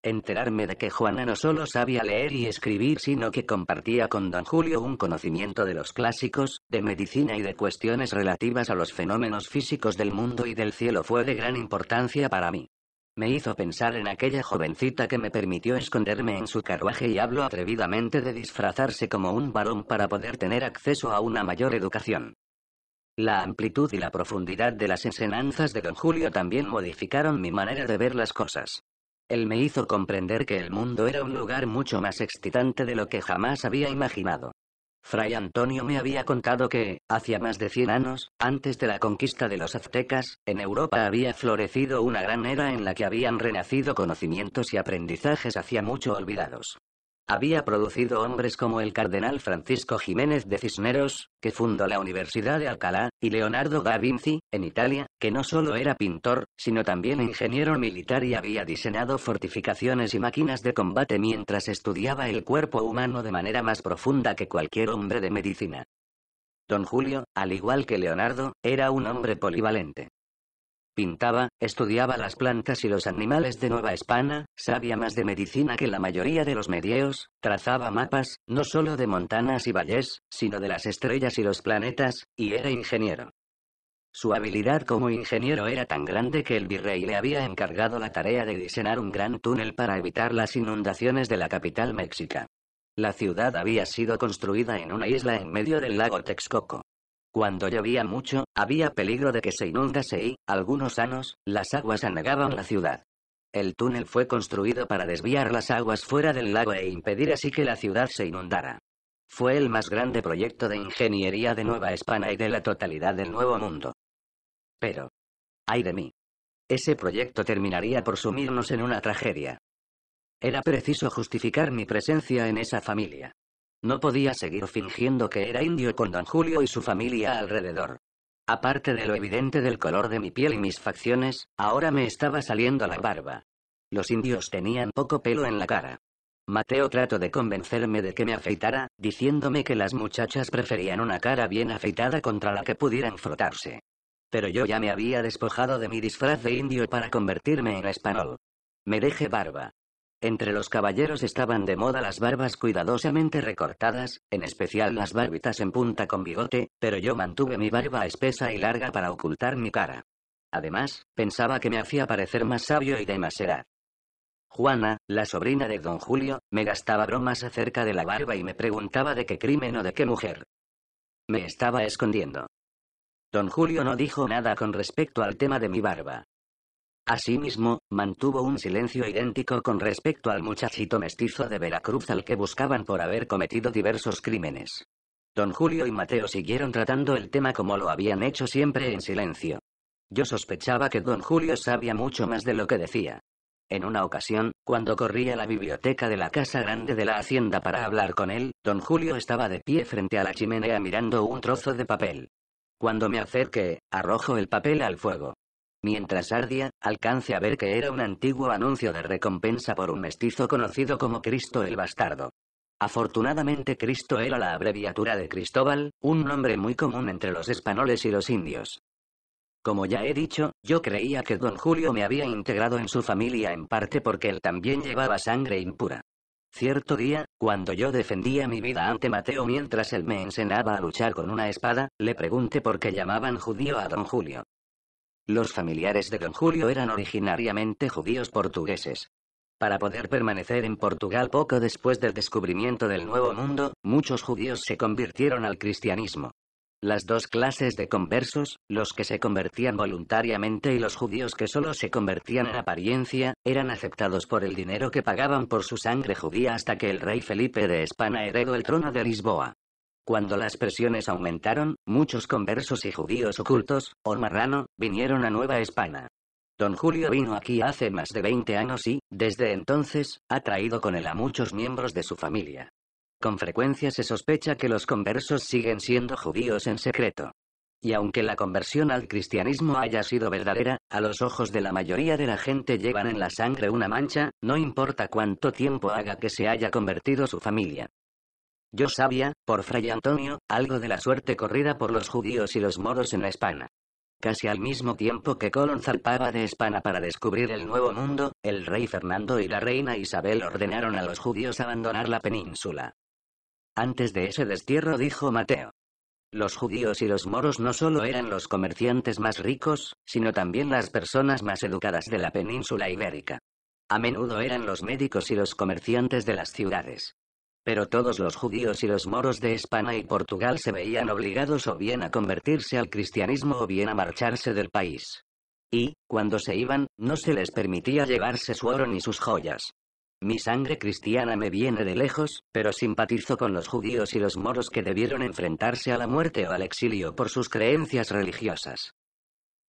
Enterarme de que Juana no solo sabía leer y escribir, sino que compartía con don Julio un conocimiento de los clásicos, de medicina y de cuestiones relativas a los fenómenos físicos del mundo y del cielo fue de gran importancia para mí. Me hizo pensar en aquella jovencita que me permitió esconderme en su carruaje y habló atrevidamente de disfrazarse como un varón para poder tener acceso a una mayor educación. La amplitud y la profundidad de las enseñanzas de don Julio también modificaron mi manera de ver las cosas. Él me hizo comprender que el mundo era un lugar mucho más excitante de lo que jamás había imaginado. Fray Antonio me había contado que, hacia más de 100 años, antes de la conquista de los aztecas, en Europa había florecido una gran era en la que habían renacido conocimientos y aprendizajes hacía mucho olvidados había producido hombres como el cardenal Francisco Jiménez de Cisneros, que fundó la Universidad de Alcalá, y Leonardo da Vinci, en Italia, que no solo era pintor, sino también ingeniero militar y había diseñado fortificaciones y máquinas de combate mientras estudiaba el cuerpo humano de manera más profunda que cualquier hombre de medicina. Don Julio, al igual que Leonardo, era un hombre polivalente. Pintaba, estudiaba las plantas y los animales de Nueva España, sabía más de medicina que la mayoría de los medieos, trazaba mapas, no solo de montanas y valles, sino de las estrellas y los planetas, y era ingeniero. Su habilidad como ingeniero era tan grande que el virrey le había encargado la tarea de diseñar un gran túnel para evitar las inundaciones de la capital mexica. La ciudad había sido construida en una isla en medio del lago Texcoco. Cuando llovía mucho, había peligro de que se inundase y, algunos años, las aguas anegaban la ciudad. El túnel fue construido para desviar las aguas fuera del lago e impedir así que la ciudad se inundara. Fue el más grande proyecto de ingeniería de Nueva España y de la totalidad del Nuevo Mundo. Pero, ay de mí. Ese proyecto terminaría por sumirnos en una tragedia. Era preciso justificar mi presencia en esa familia. No podía seguir fingiendo que era indio con don Julio y su familia alrededor. Aparte de lo evidente del color de mi piel y mis facciones, ahora me estaba saliendo la barba. Los indios tenían poco pelo en la cara. Mateo trató de convencerme de que me afeitara, diciéndome que las muchachas preferían una cara bien afeitada contra la que pudieran frotarse. Pero yo ya me había despojado de mi disfraz de indio para convertirme en español. Me dejé barba, entre los caballeros estaban de moda las barbas cuidadosamente recortadas, en especial las barbitas en punta con bigote, pero yo mantuve mi barba espesa y larga para ocultar mi cara. Además, pensaba que me hacía parecer más sabio y de más Juana, la sobrina de don Julio, me gastaba bromas acerca de la barba y me preguntaba de qué crimen o de qué mujer. Me estaba escondiendo. Don Julio no dijo nada con respecto al tema de mi barba. Asimismo, mantuvo un silencio idéntico con respecto al muchachito mestizo de Veracruz al que buscaban por haber cometido diversos crímenes. Don Julio y Mateo siguieron tratando el tema como lo habían hecho siempre en silencio. Yo sospechaba que don Julio sabía mucho más de lo que decía. En una ocasión, cuando corrí a la biblioteca de la casa grande de la hacienda para hablar con él, don Julio estaba de pie frente a la chimenea mirando un trozo de papel. Cuando me acerqué, arrojo el papel al fuego. Mientras ardía, alcance a ver que era un antiguo anuncio de recompensa por un mestizo conocido como Cristo el Bastardo. Afortunadamente Cristo era la abreviatura de Cristóbal, un nombre muy común entre los españoles y los indios. Como ya he dicho, yo creía que don Julio me había integrado en su familia en parte porque él también llevaba sangre impura. Cierto día, cuando yo defendía mi vida ante Mateo mientras él me enseñaba a luchar con una espada, le pregunté por qué llamaban judío a don Julio. Los familiares de don Julio eran originariamente judíos portugueses. Para poder permanecer en Portugal poco después del descubrimiento del Nuevo Mundo, muchos judíos se convirtieron al cristianismo. Las dos clases de conversos, los que se convertían voluntariamente y los judíos que solo se convertían en apariencia, eran aceptados por el dinero que pagaban por su sangre judía hasta que el rey Felipe de España heredó el trono de Lisboa. Cuando las presiones aumentaron, muchos conversos y judíos ocultos, o marrano, vinieron a Nueva España. Don Julio vino aquí hace más de 20 años y, desde entonces, ha traído con él a muchos miembros de su familia. Con frecuencia se sospecha que los conversos siguen siendo judíos en secreto. Y aunque la conversión al cristianismo haya sido verdadera, a los ojos de la mayoría de la gente llevan en la sangre una mancha, no importa cuánto tiempo haga que se haya convertido su familia. Yo sabía, por Fray Antonio, algo de la suerte corrida por los judíos y los moros en España. Casi al mismo tiempo que Colón zarpaba de España para descubrir el Nuevo Mundo, el rey Fernando y la reina Isabel ordenaron a los judíos abandonar la península. Antes de ese destierro dijo Mateo. Los judíos y los moros no solo eran los comerciantes más ricos, sino también las personas más educadas de la península ibérica. A menudo eran los médicos y los comerciantes de las ciudades. Pero todos los judíos y los moros de España y Portugal se veían obligados o bien a convertirse al cristianismo o bien a marcharse del país. Y, cuando se iban, no se les permitía llevarse su oro ni sus joyas. Mi sangre cristiana me viene de lejos, pero simpatizo con los judíos y los moros que debieron enfrentarse a la muerte o al exilio por sus creencias religiosas.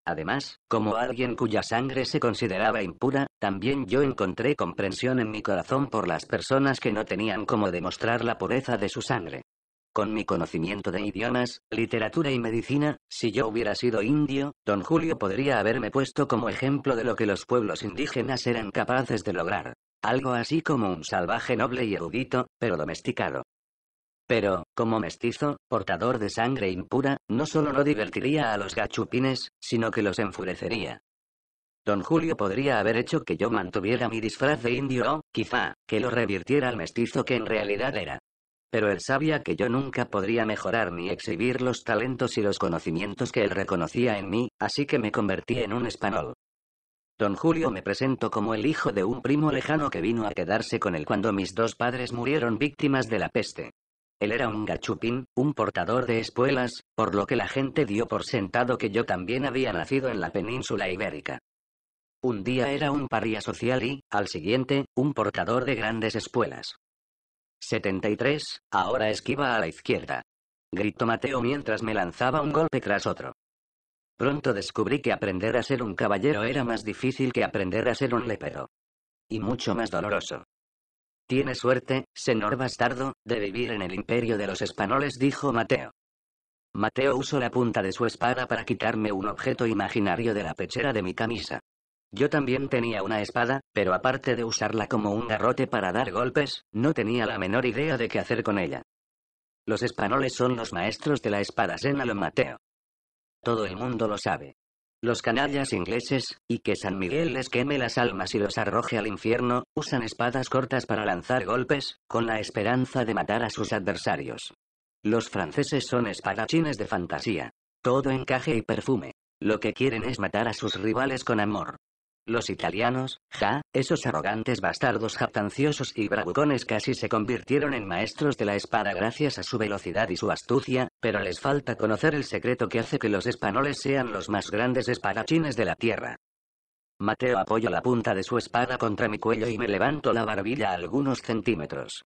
Además, como alguien cuya sangre se consideraba impura, también yo encontré comprensión en mi corazón por las personas que no tenían cómo demostrar la pureza de su sangre. Con mi conocimiento de idiomas, literatura y medicina, si yo hubiera sido indio, don Julio podría haberme puesto como ejemplo de lo que los pueblos indígenas eran capaces de lograr. Algo así como un salvaje noble y erudito, pero domesticado. Pero, como mestizo, portador de sangre impura, no solo no divertiría a los gachupines, sino que los enfurecería. Don Julio podría haber hecho que yo mantuviera mi disfraz de indio o, quizá, que lo revirtiera al mestizo que en realidad era. Pero él sabía que yo nunca podría mejorar ni exhibir los talentos y los conocimientos que él reconocía en mí, así que me convertí en un español. Don Julio me presentó como el hijo de un primo lejano que vino a quedarse con él cuando mis dos padres murieron víctimas de la peste. Él era un gachupín, un portador de espuelas, por lo que la gente dio por sentado que yo también había nacido en la península ibérica. Un día era un paria social y, al siguiente, un portador de grandes espuelas. 73, ahora esquiva a la izquierda. Gritó Mateo mientras me lanzaba un golpe tras otro. Pronto descubrí que aprender a ser un caballero era más difícil que aprender a ser un lepero. Y mucho más doloroso. Tiene suerte, señor bastardo, de vivir en el imperio de los españoles, dijo Mateo. Mateo usó la punta de su espada para quitarme un objeto imaginario de la pechera de mi camisa. Yo también tenía una espada, pero aparte de usarla como un garrote para dar golpes, no tenía la menor idea de qué hacer con ella. Los españoles son los maestros de la espada, señaló Mateo. Todo el mundo lo sabe los canallas ingleses, y que San Miguel les queme las almas y los arroje al infierno, usan espadas cortas para lanzar golpes, con la esperanza de matar a sus adversarios. Los franceses son espadachines de fantasía. Todo encaje y perfume. Lo que quieren es matar a sus rivales con amor. Los italianos, ja, esos arrogantes bastardos jactanciosos y bravucones casi se convirtieron en maestros de la espada gracias a su velocidad y su astucia, pero les falta conocer el secreto que hace que los españoles sean los más grandes espadachines de la tierra. Mateo apoya la punta de su espada contra mi cuello y me levanto la barbilla algunos centímetros.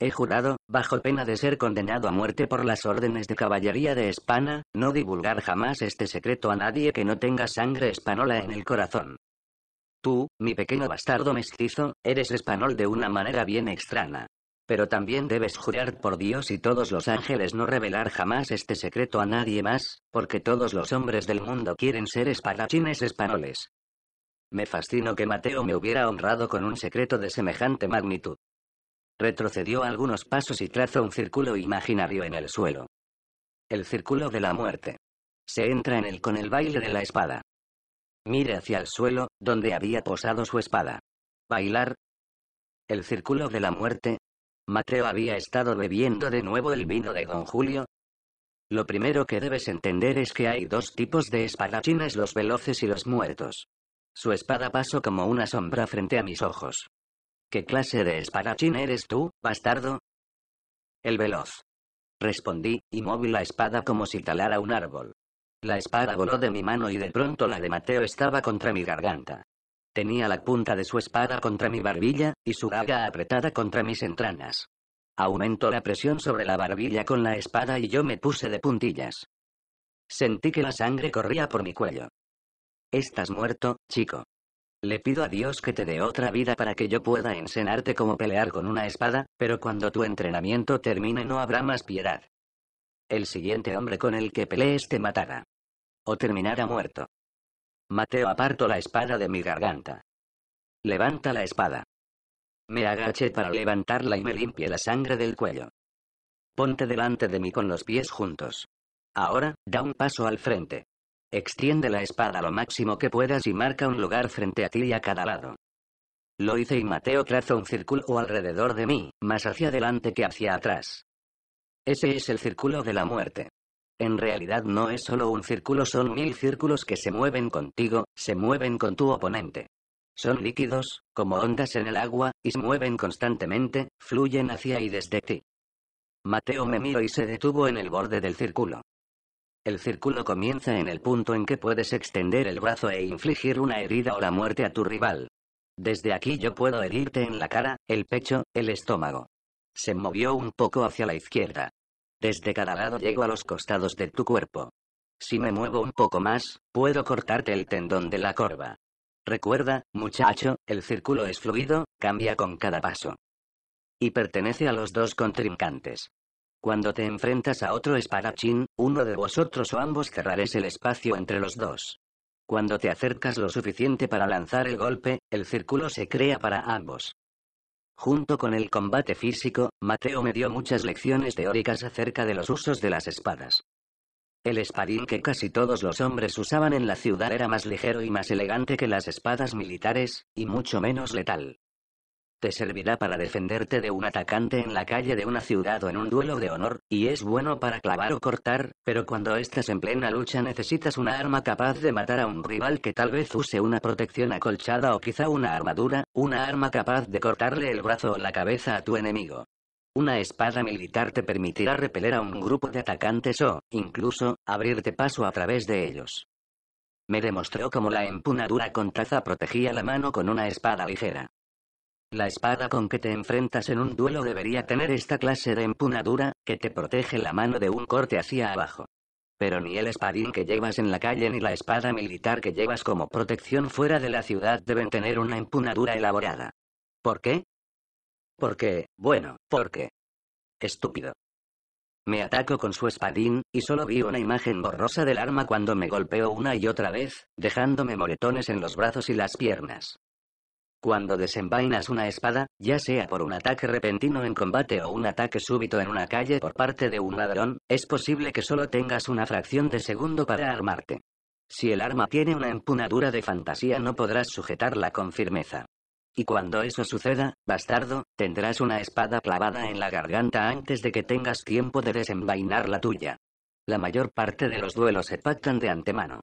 He jurado, bajo pena de ser condenado a muerte por las órdenes de caballería de Hispana, no divulgar jamás este secreto a nadie que no tenga sangre española en el corazón. Tú, mi pequeño bastardo mestizo, eres español de una manera bien extraña. Pero también debes jurar por Dios y todos los ángeles no revelar jamás este secreto a nadie más, porque todos los hombres del mundo quieren ser espadachines españoles. Me fascino que Mateo me hubiera honrado con un secreto de semejante magnitud. Retrocedió algunos pasos y trazó un círculo imaginario en el suelo. El círculo de la muerte. Se entra en él con el baile de la espada. Mire hacia el suelo, donde había posado su espada. Bailar. El círculo de la muerte. Mateo había estado bebiendo de nuevo el vino de don Julio. Lo primero que debes entender es que hay dos tipos de espadachines, los veloces y los muertos. Su espada pasó como una sombra frente a mis ojos. ¿Qué clase de espadachín eres tú, bastardo? El veloz. Respondí, y moví la espada como si talara un árbol. La espada voló de mi mano y de pronto la de Mateo estaba contra mi garganta. Tenía la punta de su espada contra mi barbilla, y su daga apretada contra mis entranas. Aumentó la presión sobre la barbilla con la espada y yo me puse de puntillas. Sentí que la sangre corría por mi cuello. Estás muerto, chico. Le pido a Dios que te dé otra vida para que yo pueda enseñarte cómo pelear con una espada, pero cuando tu entrenamiento termine no habrá más piedad. El siguiente hombre con el que pelees te matará. O terminará muerto. Mateo aparto la espada de mi garganta. Levanta la espada. Me agaché para levantarla y me limpie la sangre del cuello. Ponte delante de mí con los pies juntos. Ahora, da un paso al frente. Extiende la espada lo máximo que puedas y marca un lugar frente a ti y a cada lado. Lo hice y Mateo traza un círculo alrededor de mí, más hacia adelante que hacia atrás. Ese es el círculo de la muerte. En realidad no es solo un círculo, son mil círculos que se mueven contigo, se mueven con tu oponente. Son líquidos, como ondas en el agua, y se mueven constantemente, fluyen hacia y desde ti. Mateo me miró y se detuvo en el borde del círculo. El círculo comienza en el punto en que puedes extender el brazo e infligir una herida o la muerte a tu rival. Desde aquí yo puedo herirte en la cara, el pecho, el estómago. Se movió un poco hacia la izquierda. Desde cada lado llego a los costados de tu cuerpo. Si me muevo un poco más, puedo cortarte el tendón de la corva. Recuerda, muchacho, el círculo es fluido, cambia con cada paso. Y pertenece a los dos contrincantes. Cuando te enfrentas a otro espadachín, uno de vosotros o ambos cerraréis el espacio entre los dos. Cuando te acercas lo suficiente para lanzar el golpe, el círculo se crea para ambos. Junto con el combate físico, Mateo me dio muchas lecciones teóricas acerca de los usos de las espadas. El espadín que casi todos los hombres usaban en la ciudad era más ligero y más elegante que las espadas militares, y mucho menos letal. Te servirá para defenderte de un atacante en la calle de una ciudad o en un duelo de honor, y es bueno para clavar o cortar, pero cuando estás en plena lucha necesitas una arma capaz de matar a un rival que tal vez use una protección acolchada o quizá una armadura, una arma capaz de cortarle el brazo o la cabeza a tu enemigo. Una espada militar te permitirá repeler a un grupo de atacantes o, incluso, abrirte paso a través de ellos. Me demostró cómo la empunadura con taza protegía la mano con una espada ligera. La espada con que te enfrentas en un duelo debería tener esta clase de empunadura, que te protege la mano de un corte hacia abajo. Pero ni el espadín que llevas en la calle ni la espada militar que llevas como protección fuera de la ciudad deben tener una empunadura elaborada. ¿Por qué? Porque, bueno, porque. Estúpido. Me ataco con su espadín, y solo vi una imagen borrosa del arma cuando me golpeó una y otra vez, dejándome moretones en los brazos y las piernas. Cuando desenvainas una espada, ya sea por un ataque repentino en combate o un ataque súbito en una calle por parte de un ladrón, es posible que solo tengas una fracción de segundo para armarte. Si el arma tiene una empunadura de fantasía no podrás sujetarla con firmeza. Y cuando eso suceda, bastardo, tendrás una espada clavada en la garganta antes de que tengas tiempo de desenvainar la tuya. La mayor parte de los duelos se pactan de antemano.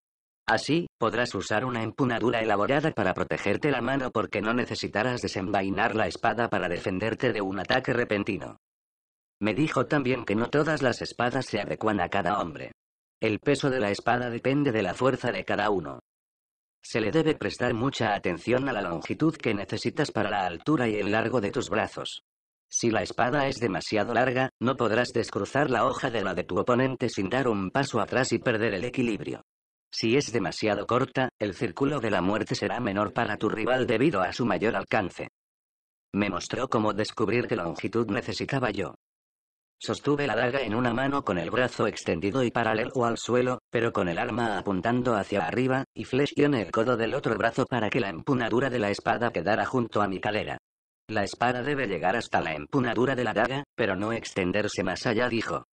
Así, podrás usar una empunadura elaborada para protegerte la mano porque no necesitarás desenvainar la espada para defenderte de un ataque repentino. Me dijo también que no todas las espadas se adecuan a cada hombre. El peso de la espada depende de la fuerza de cada uno. Se le debe prestar mucha atención a la longitud que necesitas para la altura y el largo de tus brazos. Si la espada es demasiado larga, no podrás descruzar la hoja de la de tu oponente sin dar un paso atrás y perder el equilibrio. Si es demasiado corta, el círculo de la muerte será menor para tu rival debido a su mayor alcance. Me mostró cómo descubrir qué longitud necesitaba yo. Sostuve la daga en una mano con el brazo extendido y paralelo al suelo, pero con el arma apuntando hacia arriba, y flexioné el codo del otro brazo para que la empunadura de la espada quedara junto a mi calera. La espada debe llegar hasta la empunadura de la daga, pero no extenderse más allá, dijo.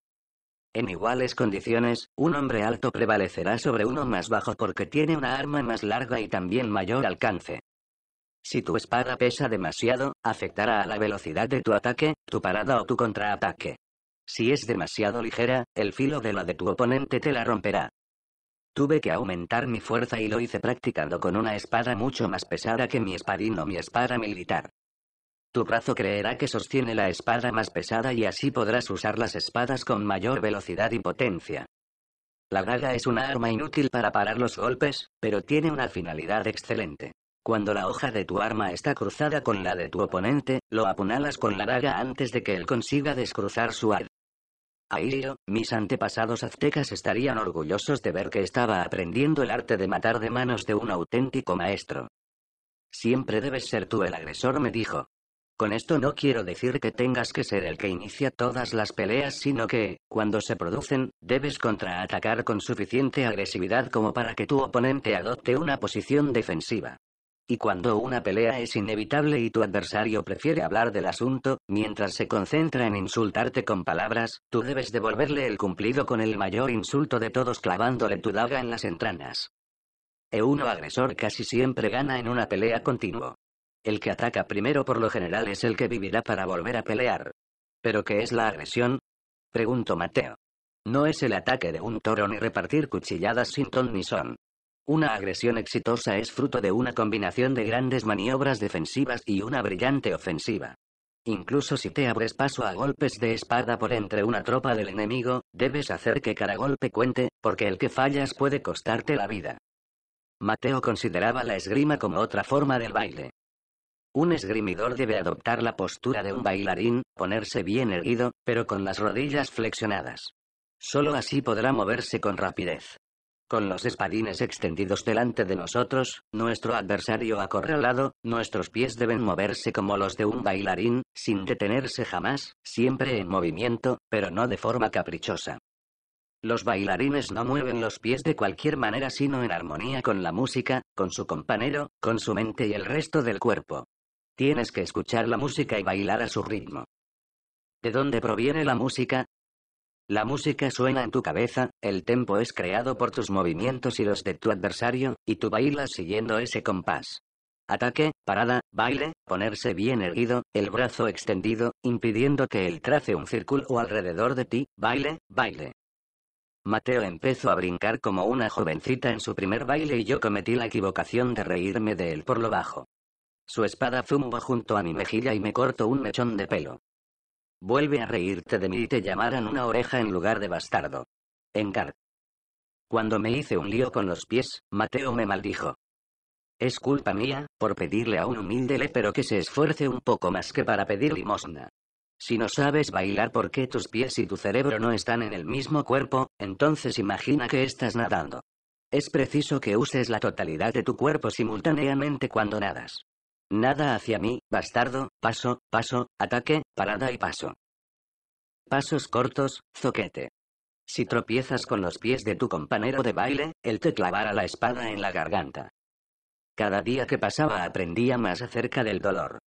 En iguales condiciones, un hombre alto prevalecerá sobre uno más bajo porque tiene una arma más larga y también mayor alcance. Si tu espada pesa demasiado, afectará a la velocidad de tu ataque, tu parada o tu contraataque. Si es demasiado ligera, el filo de la de tu oponente te la romperá. Tuve que aumentar mi fuerza y lo hice practicando con una espada mucho más pesada que mi espadín o mi espada militar. Tu brazo creerá que sostiene la espada más pesada y así podrás usar las espadas con mayor velocidad y potencia. La daga es una arma inútil para parar los golpes, pero tiene una finalidad excelente. Cuando la hoja de tu arma está cruzada con la de tu oponente, lo apunalas con la daga antes de que él consiga descruzar su arma. Airio, mis antepasados aztecas estarían orgullosos de ver que estaba aprendiendo el arte de matar de manos de un auténtico maestro. Siempre debes ser tú el agresor, me dijo. Con esto no quiero decir que tengas que ser el que inicia todas las peleas, sino que, cuando se producen, debes contraatacar con suficiente agresividad como para que tu oponente adopte una posición defensiva. Y cuando una pelea es inevitable y tu adversario prefiere hablar del asunto, mientras se concentra en insultarte con palabras, tú debes devolverle el cumplido con el mayor insulto de todos clavándole tu daga en las entranas. E uno agresor casi siempre gana en una pelea continua. El que ataca primero por lo general es el que vivirá para volver a pelear. ¿Pero qué es la agresión? Preguntó Mateo. No es el ataque de un toro ni repartir cuchilladas sin ton ni son. Una agresión exitosa es fruto de una combinación de grandes maniobras defensivas y una brillante ofensiva. Incluso si te abres paso a golpes de espada por entre una tropa del enemigo, debes hacer que cada golpe cuente, porque el que fallas puede costarte la vida. Mateo consideraba la esgrima como otra forma del baile. Un esgrimidor debe adoptar la postura de un bailarín, ponerse bien erguido, pero con las rodillas flexionadas. Solo así podrá moverse con rapidez. Con los espadines extendidos delante de nosotros, nuestro adversario acorralado, nuestros pies deben moverse como los de un bailarín, sin detenerse jamás, siempre en movimiento, pero no de forma caprichosa. Los bailarines no mueven los pies de cualquier manera sino en armonía con la música, con su compañero, con su mente y el resto del cuerpo. Tienes que escuchar la música y bailar a su ritmo. ¿De dónde proviene la música? La música suena en tu cabeza, el tempo es creado por tus movimientos y los de tu adversario, y tú bailas siguiendo ese compás. Ataque, parada, baile, ponerse bien erguido, el brazo extendido, impidiendo que él trace un círculo alrededor de ti, baile, baile. Mateo empezó a brincar como una jovencita en su primer baile y yo cometí la equivocación de reírme de él por lo bajo. Su espada fumó junto a mi mejilla y me cortó un mechón de pelo. Vuelve a reírte de mí y te llamarán una oreja en lugar de bastardo. Encar. Cuando me hice un lío con los pies, Mateo me maldijo. Es culpa mía, por pedirle a un humilde le pero que se esfuerce un poco más que para pedir limosna. Si no sabes bailar porque tus pies y tu cerebro no están en el mismo cuerpo, entonces imagina que estás nadando. Es preciso que uses la totalidad de tu cuerpo simultáneamente cuando nadas. Nada hacia mí, bastardo, paso, paso, ataque, parada y paso. Pasos cortos, zoquete. Si tropiezas con los pies de tu compañero de baile, él te clavará la espada en la garganta. Cada día que pasaba aprendía más acerca del dolor.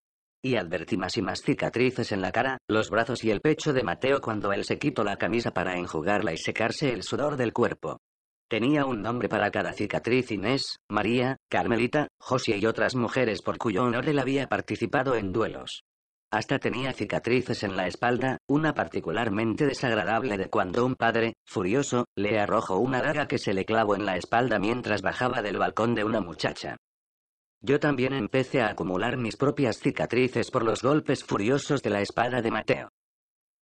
Y advertí más y más cicatrices en la cara, los brazos y el pecho de Mateo cuando él se quitó la camisa para enjugarla y secarse el sudor del cuerpo. Tenía un nombre para cada cicatriz Inés, María, Carmelita, José y otras mujeres por cuyo honor él había participado en duelos. Hasta tenía cicatrices en la espalda, una particularmente desagradable de cuando un padre, furioso, le arrojó una daga que se le clavó en la espalda mientras bajaba del balcón de una muchacha. Yo también empecé a acumular mis propias cicatrices por los golpes furiosos de la espada de Mateo.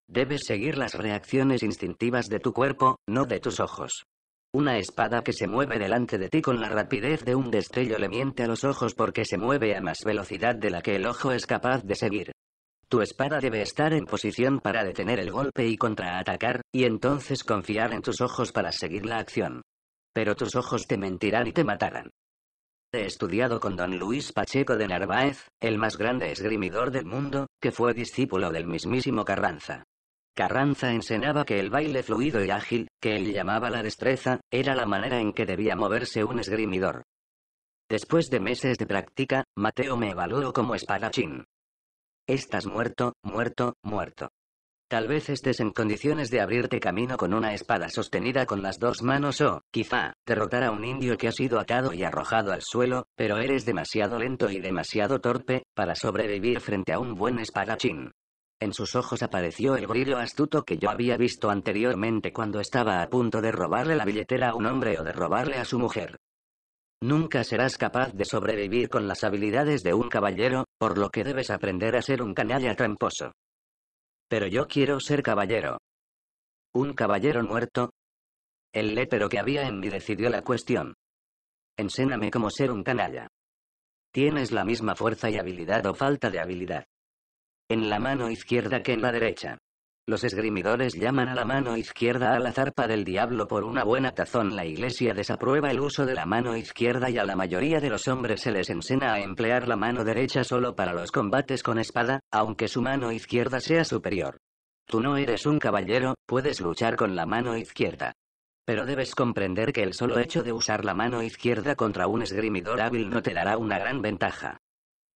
Debes seguir las reacciones instintivas de tu cuerpo, no de tus ojos. Una espada que se mueve delante de ti con la rapidez de un destello le miente a los ojos porque se mueve a más velocidad de la que el ojo es capaz de seguir. Tu espada debe estar en posición para detener el golpe y contraatacar, y entonces confiar en tus ojos para seguir la acción. Pero tus ojos te mentirán y te matarán. He estudiado con don Luis Pacheco de Narváez, el más grande esgrimidor del mundo, que fue discípulo del mismísimo Carranza. Carranza enseñaba que el baile fluido y ágil, que él llamaba la destreza, era la manera en que debía moverse un esgrimidor. Después de meses de práctica, Mateo me evaluó como espadachín. Estás muerto, muerto, muerto. Tal vez estés en condiciones de abrirte camino con una espada sostenida con las dos manos o, quizá, derrotar a un indio que ha sido atado y arrojado al suelo, pero eres demasiado lento y demasiado torpe para sobrevivir frente a un buen espadachín. En sus ojos apareció el brillo astuto que yo había visto anteriormente cuando estaba a punto de robarle la billetera a un hombre o de robarle a su mujer. Nunca serás capaz de sobrevivir con las habilidades de un caballero, por lo que debes aprender a ser un canalla tramposo. Pero yo quiero ser caballero. ¿Un caballero muerto? El lépero que había en mí decidió la cuestión. Enséname cómo ser un canalla. Tienes la misma fuerza y habilidad o falta de habilidad en la mano izquierda que en la derecha. Los esgrimidores llaman a la mano izquierda a la zarpa del diablo por una buena tazón. La iglesia desaprueba el uso de la mano izquierda y a la mayoría de los hombres se les enseña a emplear la mano derecha solo para los combates con espada, aunque su mano izquierda sea superior. Tú no eres un caballero, puedes luchar con la mano izquierda. Pero debes comprender que el solo hecho de usar la mano izquierda contra un esgrimidor hábil no te dará una gran ventaja.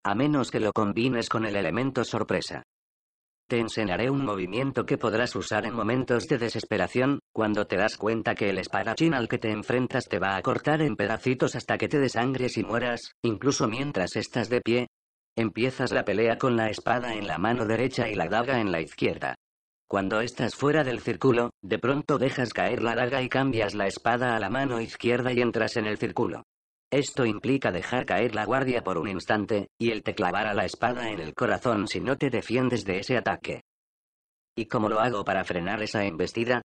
A menos que lo combines con el elemento sorpresa. Te enseñaré un movimiento que podrás usar en momentos de desesperación, cuando te das cuenta que el espadachín al que te enfrentas te va a cortar en pedacitos hasta que te desangres y mueras, incluso mientras estás de pie. Empiezas la pelea con la espada en la mano derecha y la daga en la izquierda. Cuando estás fuera del círculo, de pronto dejas caer la daga y cambias la espada a la mano izquierda y entras en el círculo. Esto implica dejar caer la guardia por un instante, y él te clavará la espada en el corazón si no te defiendes de ese ataque. ¿Y cómo lo hago para frenar esa embestida?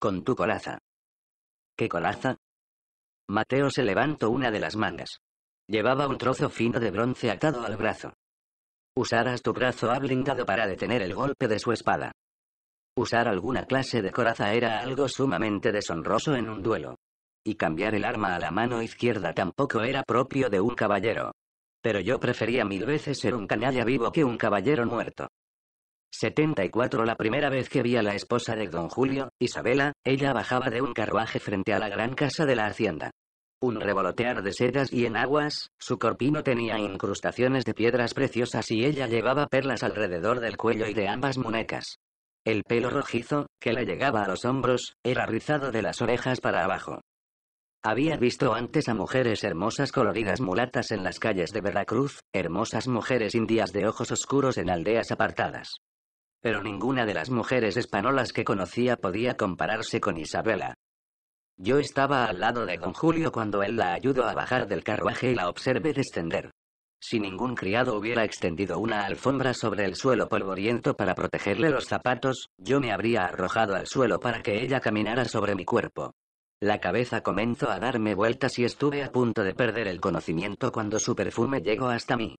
Con tu colaza. ¿Qué colaza? Mateo se levantó una de las mangas. Llevaba un trozo fino de bronce atado al brazo. Usarás tu brazo blindado para detener el golpe de su espada. Usar alguna clase de coraza era algo sumamente deshonroso en un duelo, y cambiar el arma a la mano izquierda tampoco era propio de un caballero. Pero yo prefería mil veces ser un canalla vivo que un caballero muerto. 74 La primera vez que vi a la esposa de don Julio, Isabela, ella bajaba de un carruaje frente a la gran casa de la hacienda. Un revolotear de sedas y enaguas, su corpino tenía incrustaciones de piedras preciosas y ella llevaba perlas alrededor del cuello y de ambas muñecas. El pelo rojizo, que le llegaba a los hombros, era rizado de las orejas para abajo. Había visto antes a mujeres hermosas coloridas mulatas en las calles de Veracruz, hermosas mujeres indias de ojos oscuros en aldeas apartadas. Pero ninguna de las mujeres españolas que conocía podía compararse con Isabela. Yo estaba al lado de don Julio cuando él la ayudó a bajar del carruaje y la observé descender. Si ningún criado hubiera extendido una alfombra sobre el suelo polvoriento para protegerle los zapatos, yo me habría arrojado al suelo para que ella caminara sobre mi cuerpo. La cabeza comenzó a darme vueltas y estuve a punto de perder el conocimiento cuando su perfume llegó hasta mí.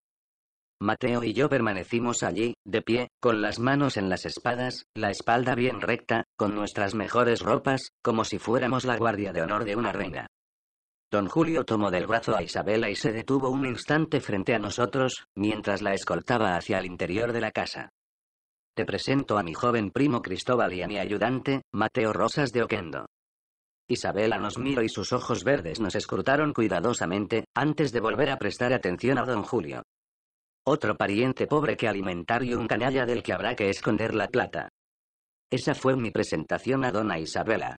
Mateo y yo permanecimos allí, de pie, con las manos en las espadas, la espalda bien recta, con nuestras mejores ropas, como si fuéramos la guardia de honor de una reina. Don Julio tomó del brazo a Isabela y se detuvo un instante frente a nosotros, mientras la escoltaba hacia el interior de la casa. Te presento a mi joven primo Cristóbal y a mi ayudante, Mateo Rosas de Oquendo. Isabela nos miró y sus ojos verdes nos escrutaron cuidadosamente, antes de volver a prestar atención a don Julio. Otro pariente pobre que alimentar y un canalla del que habrá que esconder la plata. Esa fue mi presentación a dona Isabela.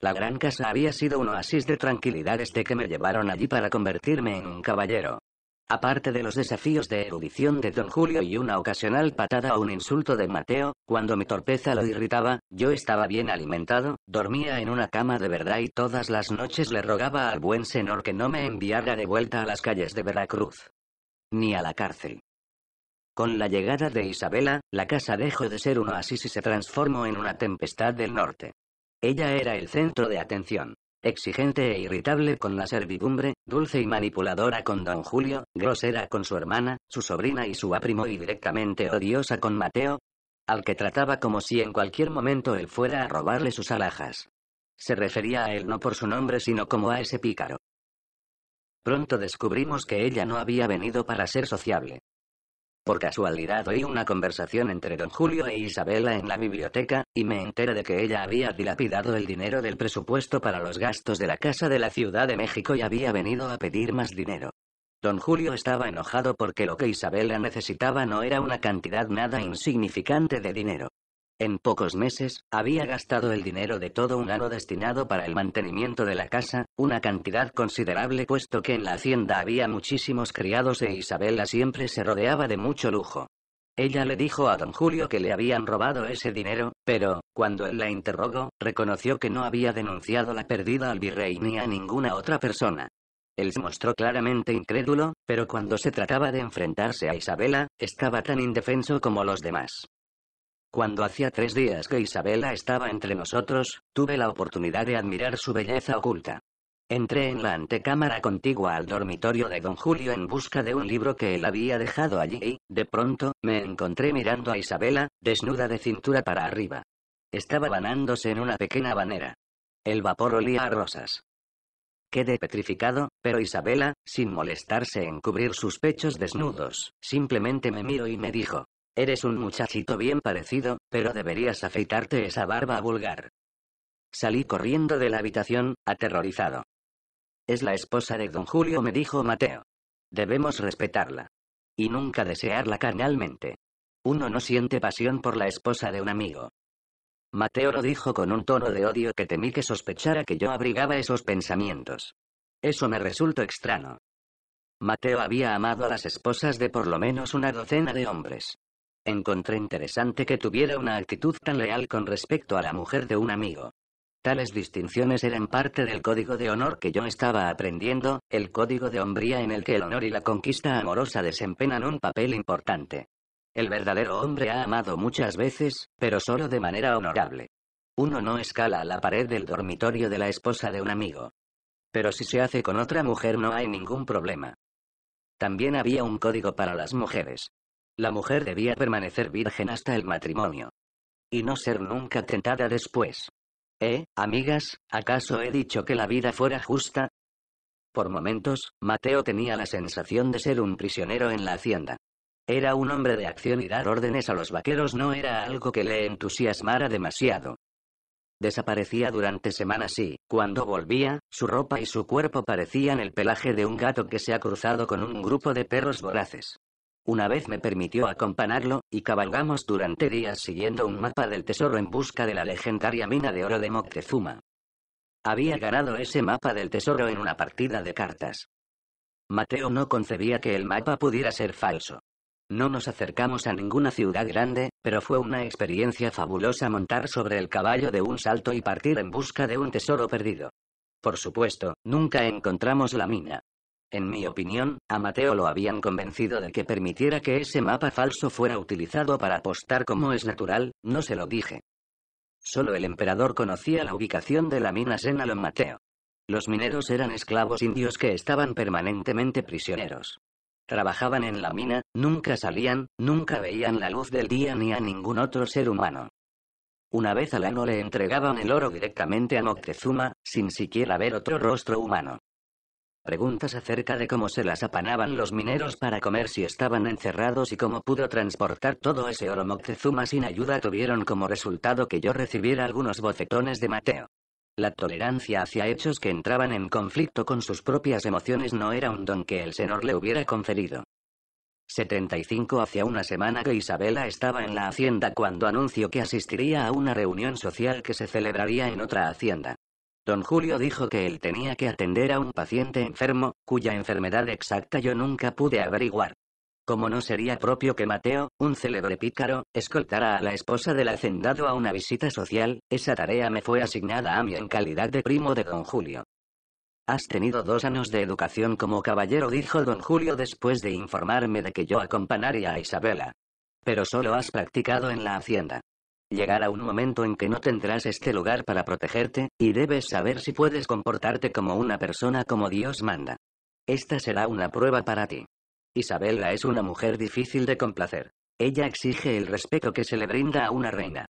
La gran casa había sido un oasis de tranquilidad desde que me llevaron allí para convertirme en un caballero. Aparte de los desafíos de erudición de don Julio y una ocasional patada o un insulto de Mateo, cuando mi torpeza lo irritaba, yo estaba bien alimentado, dormía en una cama de verdad y todas las noches le rogaba al buen señor que no me enviara de vuelta a las calles de Veracruz. Ni a la cárcel. Con la llegada de Isabela, la casa dejó de ser uno así y se transformó en una tempestad del norte. Ella era el centro de atención exigente e irritable con la servidumbre, dulce y manipuladora con don Julio, grosera con su hermana, su sobrina y su aprimo y directamente odiosa con Mateo, al que trataba como si en cualquier momento él fuera a robarle sus alhajas. Se refería a él no por su nombre sino como a ese pícaro. Pronto descubrimos que ella no había venido para ser sociable, por casualidad oí una conversación entre don Julio e Isabela en la biblioteca, y me enteré de que ella había dilapidado el dinero del presupuesto para los gastos de la Casa de la Ciudad de México y había venido a pedir más dinero. Don Julio estaba enojado porque lo que Isabela necesitaba no era una cantidad nada insignificante de dinero. En pocos meses, había gastado el dinero de todo un año destinado para el mantenimiento de la casa, una cantidad considerable puesto que en la hacienda había muchísimos criados e Isabela siempre se rodeaba de mucho lujo. Ella le dijo a don Julio que le habían robado ese dinero, pero, cuando él la interrogó, reconoció que no había denunciado la pérdida al virrey ni a ninguna otra persona. Él se mostró claramente incrédulo, pero cuando se trataba de enfrentarse a Isabela, estaba tan indefenso como los demás. Cuando hacía tres días que Isabela estaba entre nosotros, tuve la oportunidad de admirar su belleza oculta. Entré en la antecámara contigua al dormitorio de don Julio en busca de un libro que él había dejado allí y, de pronto, me encontré mirando a Isabela, desnuda de cintura para arriba. Estaba banándose en una pequeña banera. El vapor olía a rosas. Quedé petrificado, pero Isabela, sin molestarse en cubrir sus pechos desnudos, simplemente me miró y me dijo, Eres un muchachito bien parecido, pero deberías afeitarte esa barba vulgar. Salí corriendo de la habitación, aterrorizado. Es la esposa de don Julio, me dijo Mateo. Debemos respetarla. Y nunca desearla carnalmente. Uno no siente pasión por la esposa de un amigo. Mateo lo dijo con un tono de odio que temí que sospechara que yo abrigaba esos pensamientos. Eso me resultó extraño. Mateo había amado a las esposas de por lo menos una docena de hombres. Encontré interesante que tuviera una actitud tan leal con respecto a la mujer de un amigo. Tales distinciones eran parte del código de honor que yo estaba aprendiendo, el código de hombría en el que el honor y la conquista amorosa desempeñan un papel importante. El verdadero hombre ha amado muchas veces, pero solo de manera honorable. Uno no escala a la pared del dormitorio de la esposa de un amigo. Pero si se hace con otra mujer no hay ningún problema. También había un código para las mujeres. La mujer debía permanecer virgen hasta el matrimonio. Y no ser nunca tentada después. ¿Eh, amigas, acaso he dicho que la vida fuera justa? Por momentos, Mateo tenía la sensación de ser un prisionero en la hacienda. Era un hombre de acción y dar órdenes a los vaqueros no era algo que le entusiasmara demasiado. Desaparecía durante semanas y, cuando volvía, su ropa y su cuerpo parecían el pelaje de un gato que se ha cruzado con un grupo de perros voraces. Una vez me permitió acompañarlo, y cabalgamos durante días siguiendo un mapa del tesoro en busca de la legendaria mina de oro de Moctezuma. Había ganado ese mapa del tesoro en una partida de cartas. Mateo no concebía que el mapa pudiera ser falso. No nos acercamos a ninguna ciudad grande, pero fue una experiencia fabulosa montar sobre el caballo de un salto y partir en busca de un tesoro perdido. Por supuesto, nunca encontramos la mina, en mi opinión, a Mateo lo habían convencido de que permitiera que ese mapa falso fuera utilizado para apostar como es natural, no se lo dije. Solo el emperador conocía la ubicación de la mina Senalon Mateo. Los mineros eran esclavos indios que estaban permanentemente prisioneros. Trabajaban en la mina, nunca salían, nunca veían la luz del día ni a ningún otro ser humano. Una vez al año le entregaban el oro directamente a Moctezuma, sin siquiera ver otro rostro humano. Preguntas acerca de cómo se las apanaban los mineros para comer si estaban encerrados y cómo pudo transportar todo ese oro Moctezuma sin ayuda tuvieron como resultado que yo recibiera algunos bofetones de Mateo. La tolerancia hacia hechos que entraban en conflicto con sus propias emociones no era un don que el señor le hubiera conferido. 75 Hacia una semana que Isabela estaba en la hacienda cuando anunció que asistiría a una reunión social que se celebraría en otra hacienda. Don Julio dijo que él tenía que atender a un paciente enfermo, cuya enfermedad exacta yo nunca pude averiguar. Como no sería propio que Mateo, un célebre pícaro, escoltara a la esposa del hacendado a una visita social, esa tarea me fue asignada a mí en calidad de primo de don Julio. Has tenido dos años de educación como caballero, dijo don Julio después de informarme de que yo acompañaría a Isabela. Pero solo has practicado en la hacienda. Llegará un momento en que no tendrás este lugar para protegerte, y debes saber si puedes comportarte como una persona como Dios manda. Esta será una prueba para ti. Isabela es una mujer difícil de complacer. Ella exige el respeto que se le brinda a una reina.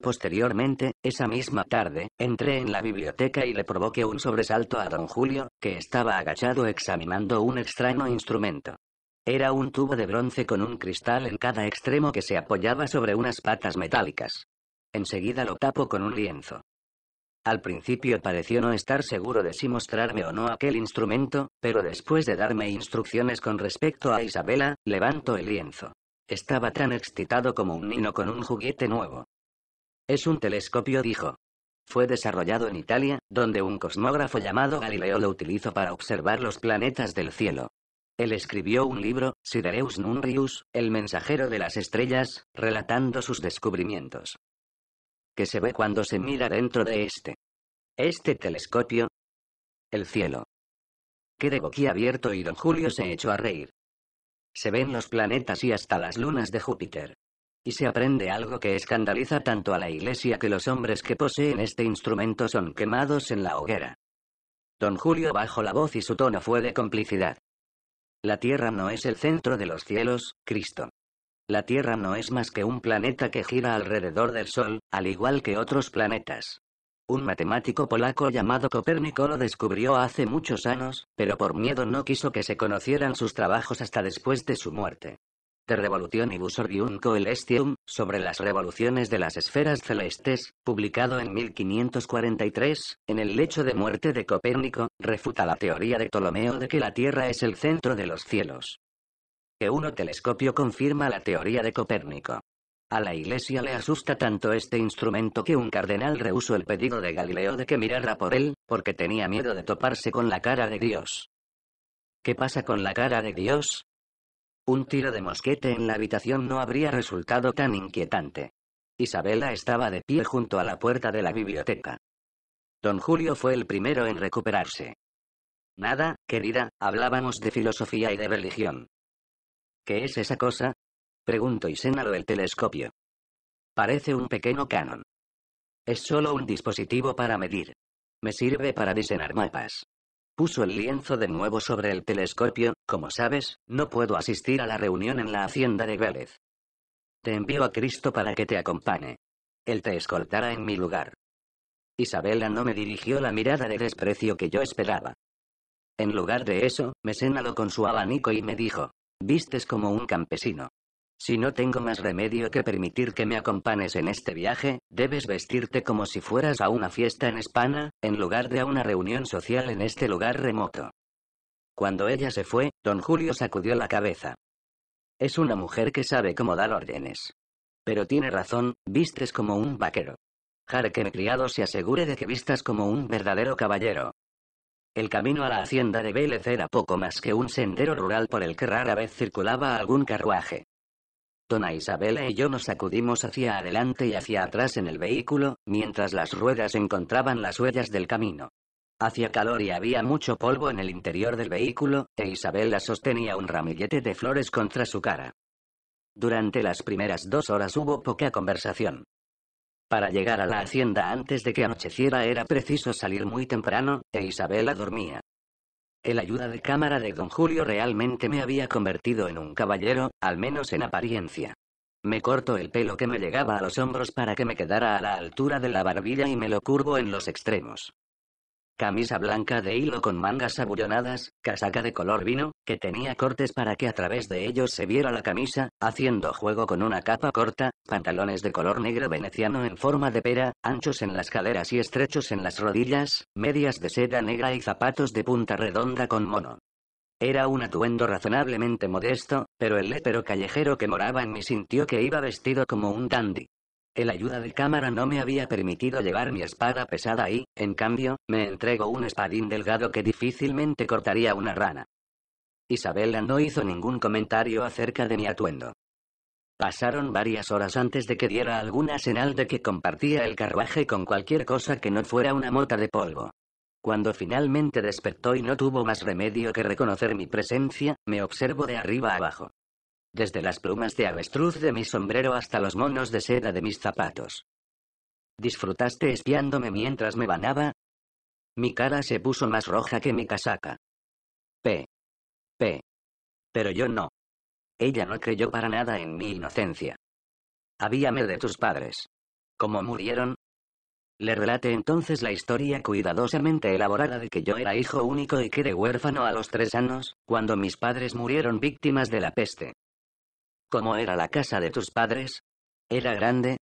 Posteriormente, esa misma tarde, entré en la biblioteca y le provoqué un sobresalto a don Julio, que estaba agachado examinando un extraño instrumento. Era un tubo de bronce con un cristal en cada extremo que se apoyaba sobre unas patas metálicas. Enseguida lo tapo con un lienzo. Al principio pareció no estar seguro de si mostrarme o no aquel instrumento, pero después de darme instrucciones con respecto a Isabela, levanto el lienzo. Estaba tan excitado como un niño con un juguete nuevo. Es un telescopio, dijo. Fue desarrollado en Italia, donde un cosmógrafo llamado Galileo lo utilizó para observar los planetas del cielo. Él escribió un libro, Sidereus Nunrius, El mensajero de las estrellas, relatando sus descubrimientos. Que se ve cuando se mira dentro de este. Este telescopio. El cielo. Quedé abierto y don Julio se echó a reír. Se ven los planetas y hasta las lunas de Júpiter. Y se aprende algo que escandaliza tanto a la iglesia que los hombres que poseen este instrumento son quemados en la hoguera. Don Julio bajó la voz y su tono fue de complicidad. La Tierra no es el centro de los cielos, Cristo. La Tierra no es más que un planeta que gira alrededor del Sol, al igual que otros planetas. Un matemático polaco llamado Copérnico lo descubrió hace muchos años, pero por miedo no quiso que se conocieran sus trabajos hasta después de su muerte de Revolución y Coelestium, sobre las revoluciones de las esferas celestes, publicado en 1543, en el lecho de muerte de Copérnico, refuta la teoría de Ptolomeo de que la Tierra es el centro de los cielos. Que uno telescopio confirma la teoría de Copérnico. A la Iglesia le asusta tanto este instrumento que un cardenal rehusó el pedido de Galileo de que mirara por él, porque tenía miedo de toparse con la cara de Dios. ¿Qué pasa con la cara de Dios? Un tiro de mosquete en la habitación no habría resultado tan inquietante. Isabela estaba de pie junto a la puerta de la biblioteca. Don Julio fue el primero en recuperarse. Nada, querida, hablábamos de filosofía y de religión. ¿Qué es esa cosa? Preguntó y el telescopio. Parece un pequeño canon. Es solo un dispositivo para medir. Me sirve para diseñar mapas. Puso el lienzo de nuevo sobre el telescopio, como sabes, no puedo asistir a la reunión en la hacienda de Vélez. Te envío a Cristo para que te acompañe. Él te escoltará en mi lugar. Isabela no me dirigió la mirada de desprecio que yo esperaba. En lugar de eso, me señaló con su abanico y me dijo, vistes como un campesino. Si no tengo más remedio que permitir que me acompañes en este viaje, debes vestirte como si fueras a una fiesta en España, en lugar de a una reunión social en este lugar remoto. Cuando ella se fue, don Julio sacudió la cabeza. Es una mujer que sabe cómo dar órdenes. Pero tiene razón, vistes como un vaquero. Haré que mi criado se asegure de que vistas como un verdadero caballero. El camino a la hacienda de Vélez era poco más que un sendero rural por el que rara vez circulaba algún carruaje. Dona Isabela y yo nos sacudimos hacia adelante y hacia atrás en el vehículo, mientras las ruedas encontraban las huellas del camino. Hacía calor y había mucho polvo en el interior del vehículo, e Isabela sostenía un ramillete de flores contra su cara. Durante las primeras dos horas hubo poca conversación. Para llegar a la hacienda antes de que anocheciera era preciso salir muy temprano, e Isabela dormía. El ayuda de cámara de don Julio realmente me había convertido en un caballero, al menos en apariencia. Me corto el pelo que me llegaba a los hombros para que me quedara a la altura de la barbilla y me lo curvo en los extremos. Camisa blanca de hilo con mangas abullonadas, casaca de color vino, que tenía cortes para que a través de ellos se viera la camisa, haciendo juego con una capa corta, pantalones de color negro veneciano en forma de pera, anchos en las caderas y estrechos en las rodillas, medias de seda negra y zapatos de punta redonda con mono. Era un atuendo razonablemente modesto, pero el lépero callejero que moraba en mí sintió que iba vestido como un dandy. El ayuda de cámara no me había permitido llevar mi espada pesada y, en cambio, me entregó un espadín delgado que difícilmente cortaría una rana. Isabela no hizo ningún comentario acerca de mi atuendo. Pasaron varias horas antes de que diera alguna señal de que compartía el carruaje con cualquier cosa que no fuera una mota de polvo. Cuando finalmente despertó y no tuvo más remedio que reconocer mi presencia, me observó de arriba abajo desde las plumas de avestruz de mi sombrero hasta los monos de seda de mis zapatos. ¿Disfrutaste espiándome mientras me banaba? Mi cara se puso más roja que mi casaca. P. P. Pero yo no. Ella no creyó para nada en mi inocencia. Habíame de tus padres. ¿Cómo murieron? Le relate entonces la historia cuidadosamente elaborada de que yo era hijo único y quedé huérfano a los tres años, cuando mis padres murieron víctimas de la peste. ¿Cómo era la casa de tus padres? ¿Era grande?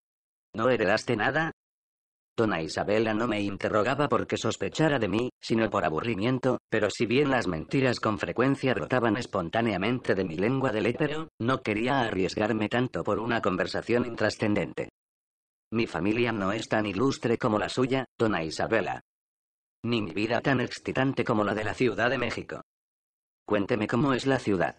¿No heredaste nada? Dona Isabela no me interrogaba porque sospechara de mí, sino por aburrimiento, pero si bien las mentiras con frecuencia brotaban espontáneamente de mi lengua de pero no quería arriesgarme tanto por una conversación intrascendente. Mi familia no es tan ilustre como la suya, dona Isabela. Ni mi vida tan excitante como la de la Ciudad de México. Cuénteme cómo es la ciudad.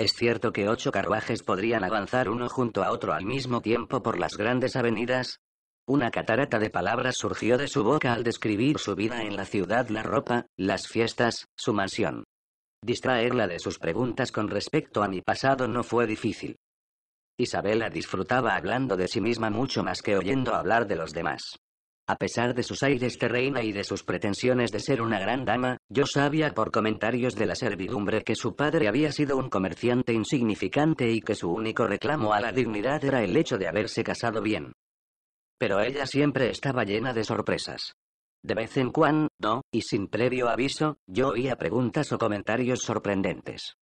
Es cierto que ocho carruajes podrían avanzar uno junto a otro al mismo tiempo por las grandes avenidas. Una catarata de palabras surgió de su boca al describir su vida en la ciudad, la ropa, las fiestas, su mansión. Distraerla de sus preguntas con respecto a mi pasado no fue difícil. Isabela disfrutaba hablando de sí misma mucho más que oyendo hablar de los demás. A pesar de sus aires de reina y de sus pretensiones de ser una gran dama, yo sabía por comentarios de la servidumbre que su padre había sido un comerciante insignificante y que su único reclamo a la dignidad era el hecho de haberse casado bien. Pero ella siempre estaba llena de sorpresas. De vez en cuando, y sin previo aviso, yo oía preguntas o comentarios sorprendentes.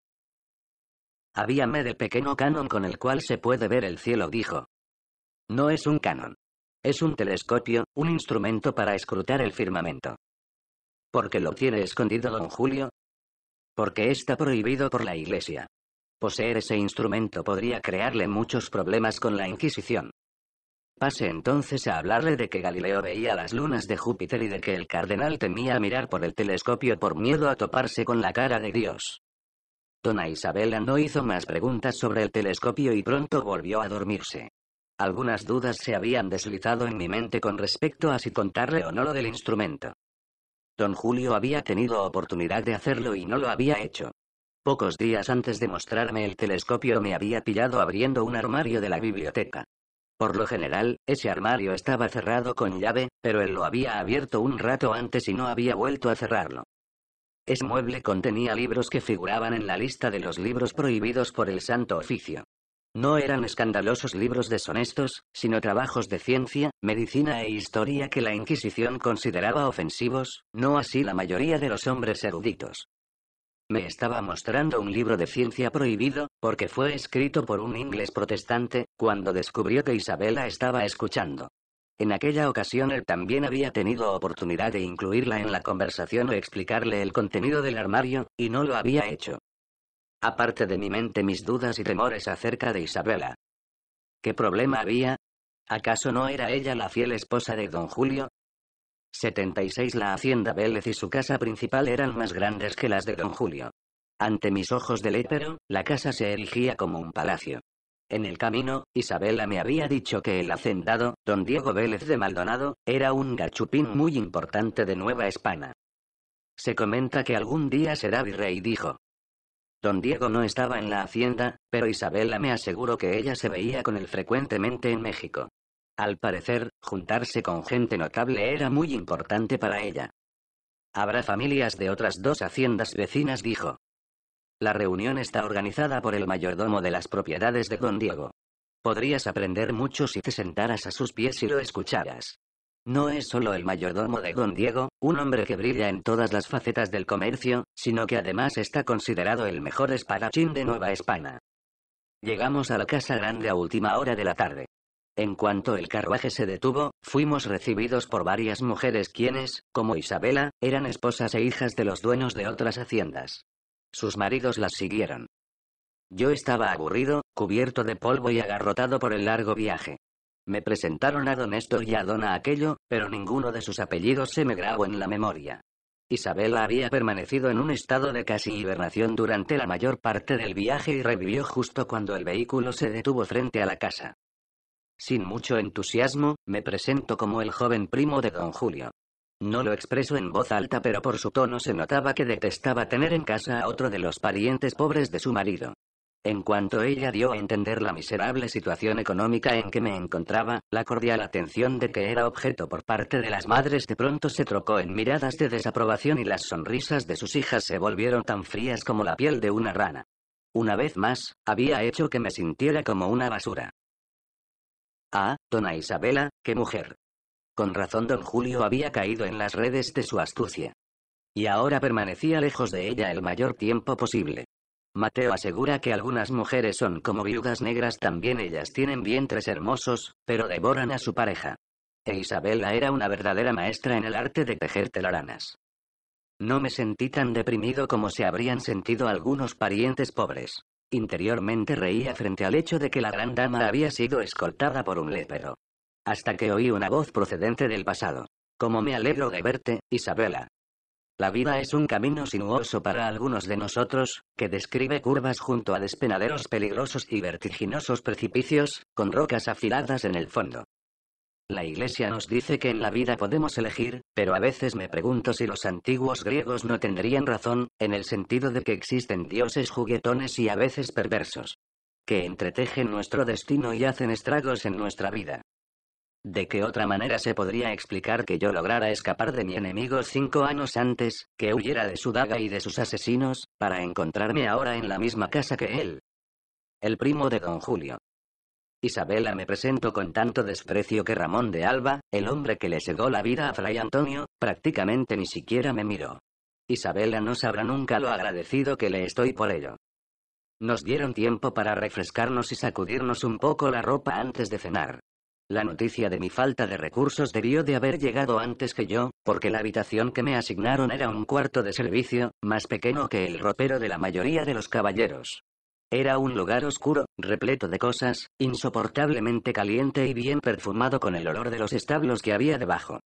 Habíame del pequeño canon con el cual se puede ver el cielo, dijo. No es un canon. Es un telescopio, un instrumento para escrutar el firmamento. ¿Por qué lo tiene escondido don Julio? Porque está prohibido por la Iglesia. Poseer ese instrumento podría crearle muchos problemas con la Inquisición. Pase entonces a hablarle de que Galileo veía las lunas de Júpiter y de que el cardenal temía mirar por el telescopio por miedo a toparse con la cara de Dios. Dona Isabela no hizo más preguntas sobre el telescopio y pronto volvió a dormirse. Algunas dudas se habían deslizado en mi mente con respecto a si contarle o no lo del instrumento. Don Julio había tenido oportunidad de hacerlo y no lo había hecho. Pocos días antes de mostrarme el telescopio me había pillado abriendo un armario de la biblioteca. Por lo general, ese armario estaba cerrado con llave, pero él lo había abierto un rato antes y no había vuelto a cerrarlo. Ese mueble contenía libros que figuraban en la lista de los libros prohibidos por el Santo Oficio. No eran escandalosos libros deshonestos, sino trabajos de ciencia, medicina e historia que la Inquisición consideraba ofensivos, no así la mayoría de los hombres eruditos. Me estaba mostrando un libro de ciencia prohibido, porque fue escrito por un inglés protestante, cuando descubrió que Isabela estaba escuchando. En aquella ocasión él también había tenido oportunidad de incluirla en la conversación o explicarle el contenido del armario, y no lo había hecho. Aparte de mi mente mis dudas y temores acerca de Isabela. ¿Qué problema había? ¿Acaso no era ella la fiel esposa de don Julio? 76 La hacienda Vélez y su casa principal eran más grandes que las de don Julio. Ante mis ojos de lépero, la casa se erigía como un palacio. En el camino, Isabela me había dicho que el hacendado, don Diego Vélez de Maldonado, era un gachupín muy importante de Nueva España. Se comenta que algún día será virrey, dijo. Don Diego no estaba en la hacienda, pero Isabela me aseguró que ella se veía con él frecuentemente en México. Al parecer, juntarse con gente notable era muy importante para ella. Habrá familias de otras dos haciendas vecinas, dijo. La reunión está organizada por el mayordomo de las propiedades de don Diego. Podrías aprender mucho si te sentaras a sus pies y lo escucharas. No es solo el mayordomo de Don Diego, un hombre que brilla en todas las facetas del comercio, sino que además está considerado el mejor espadachín de Nueva España. Llegamos a la Casa Grande a última hora de la tarde. En cuanto el carruaje se detuvo, fuimos recibidos por varias mujeres quienes, como Isabela, eran esposas e hijas de los dueños de otras haciendas. Sus maridos las siguieron. Yo estaba aburrido, cubierto de polvo y agarrotado por el largo viaje. Me presentaron a don esto y a dona aquello, pero ninguno de sus apellidos se me grabó en la memoria. Isabela había permanecido en un estado de casi hibernación durante la mayor parte del viaje y revivió justo cuando el vehículo se detuvo frente a la casa. Sin mucho entusiasmo, me presento como el joven primo de don Julio. No lo expreso en voz alta, pero por su tono se notaba que detestaba tener en casa a otro de los parientes pobres de su marido. En cuanto ella dio a entender la miserable situación económica en que me encontraba, la cordial atención de que era objeto por parte de las madres de pronto se trocó en miradas de desaprobación y las sonrisas de sus hijas se volvieron tan frías como la piel de una rana. Una vez más, había hecho que me sintiera como una basura. Ah, dona Isabela, qué mujer. Con razón don Julio había caído en las redes de su astucia. Y ahora permanecía lejos de ella el mayor tiempo posible. Mateo asegura que algunas mujeres son como viudas negras, también ellas tienen vientres hermosos, pero devoran a su pareja. E Isabela era una verdadera maestra en el arte de tejer telaranas. No me sentí tan deprimido como se habrían sentido algunos parientes pobres. Interiormente reía frente al hecho de que la gran dama había sido escoltada por un lépero. Hasta que oí una voz procedente del pasado. Como me alegro de verte, Isabela. La vida es un camino sinuoso para algunos de nosotros, que describe curvas junto a despenaderos peligrosos y vertiginosos precipicios, con rocas afiladas en el fondo. La Iglesia nos dice que en la vida podemos elegir, pero a veces me pregunto si los antiguos griegos no tendrían razón, en el sentido de que existen dioses juguetones y a veces perversos, que entretejen nuestro destino y hacen estragos en nuestra vida. ¿De qué otra manera se podría explicar que yo lograra escapar de mi enemigo cinco años antes, que huyera de su daga y de sus asesinos, para encontrarme ahora en la misma casa que él? El primo de don Julio. Isabela me presento con tanto desprecio que Ramón de Alba, el hombre que le cegó la vida a Fray Antonio, prácticamente ni siquiera me miró. Isabela no sabrá nunca lo agradecido que le estoy por ello. Nos dieron tiempo para refrescarnos y sacudirnos un poco la ropa antes de cenar. La noticia de mi falta de recursos debió de haber llegado antes que yo, porque la habitación que me asignaron era un cuarto de servicio, más pequeño que el ropero de la mayoría de los caballeros. Era un lugar oscuro, repleto de cosas, insoportablemente caliente y bien perfumado con el olor de los establos que había debajo.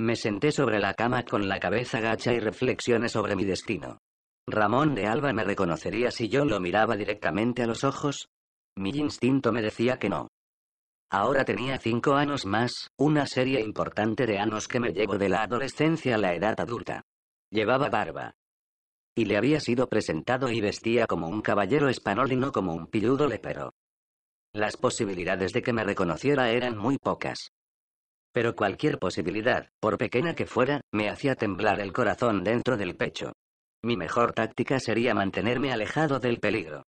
Me senté sobre la cama con la cabeza gacha y reflexioné sobre mi destino. Ramón de Alba me reconocería si yo lo miraba directamente a los ojos. Mi instinto me decía que no. Ahora tenía cinco años más, una serie importante de años que me llevó de la adolescencia a la edad adulta. Llevaba barba. Y le había sido presentado y vestía como un caballero español y no como un pilludo lepero. Las posibilidades de que me reconociera eran muy pocas. Pero cualquier posibilidad, por pequeña que fuera, me hacía temblar el corazón dentro del pecho. Mi mejor táctica sería mantenerme alejado del peligro.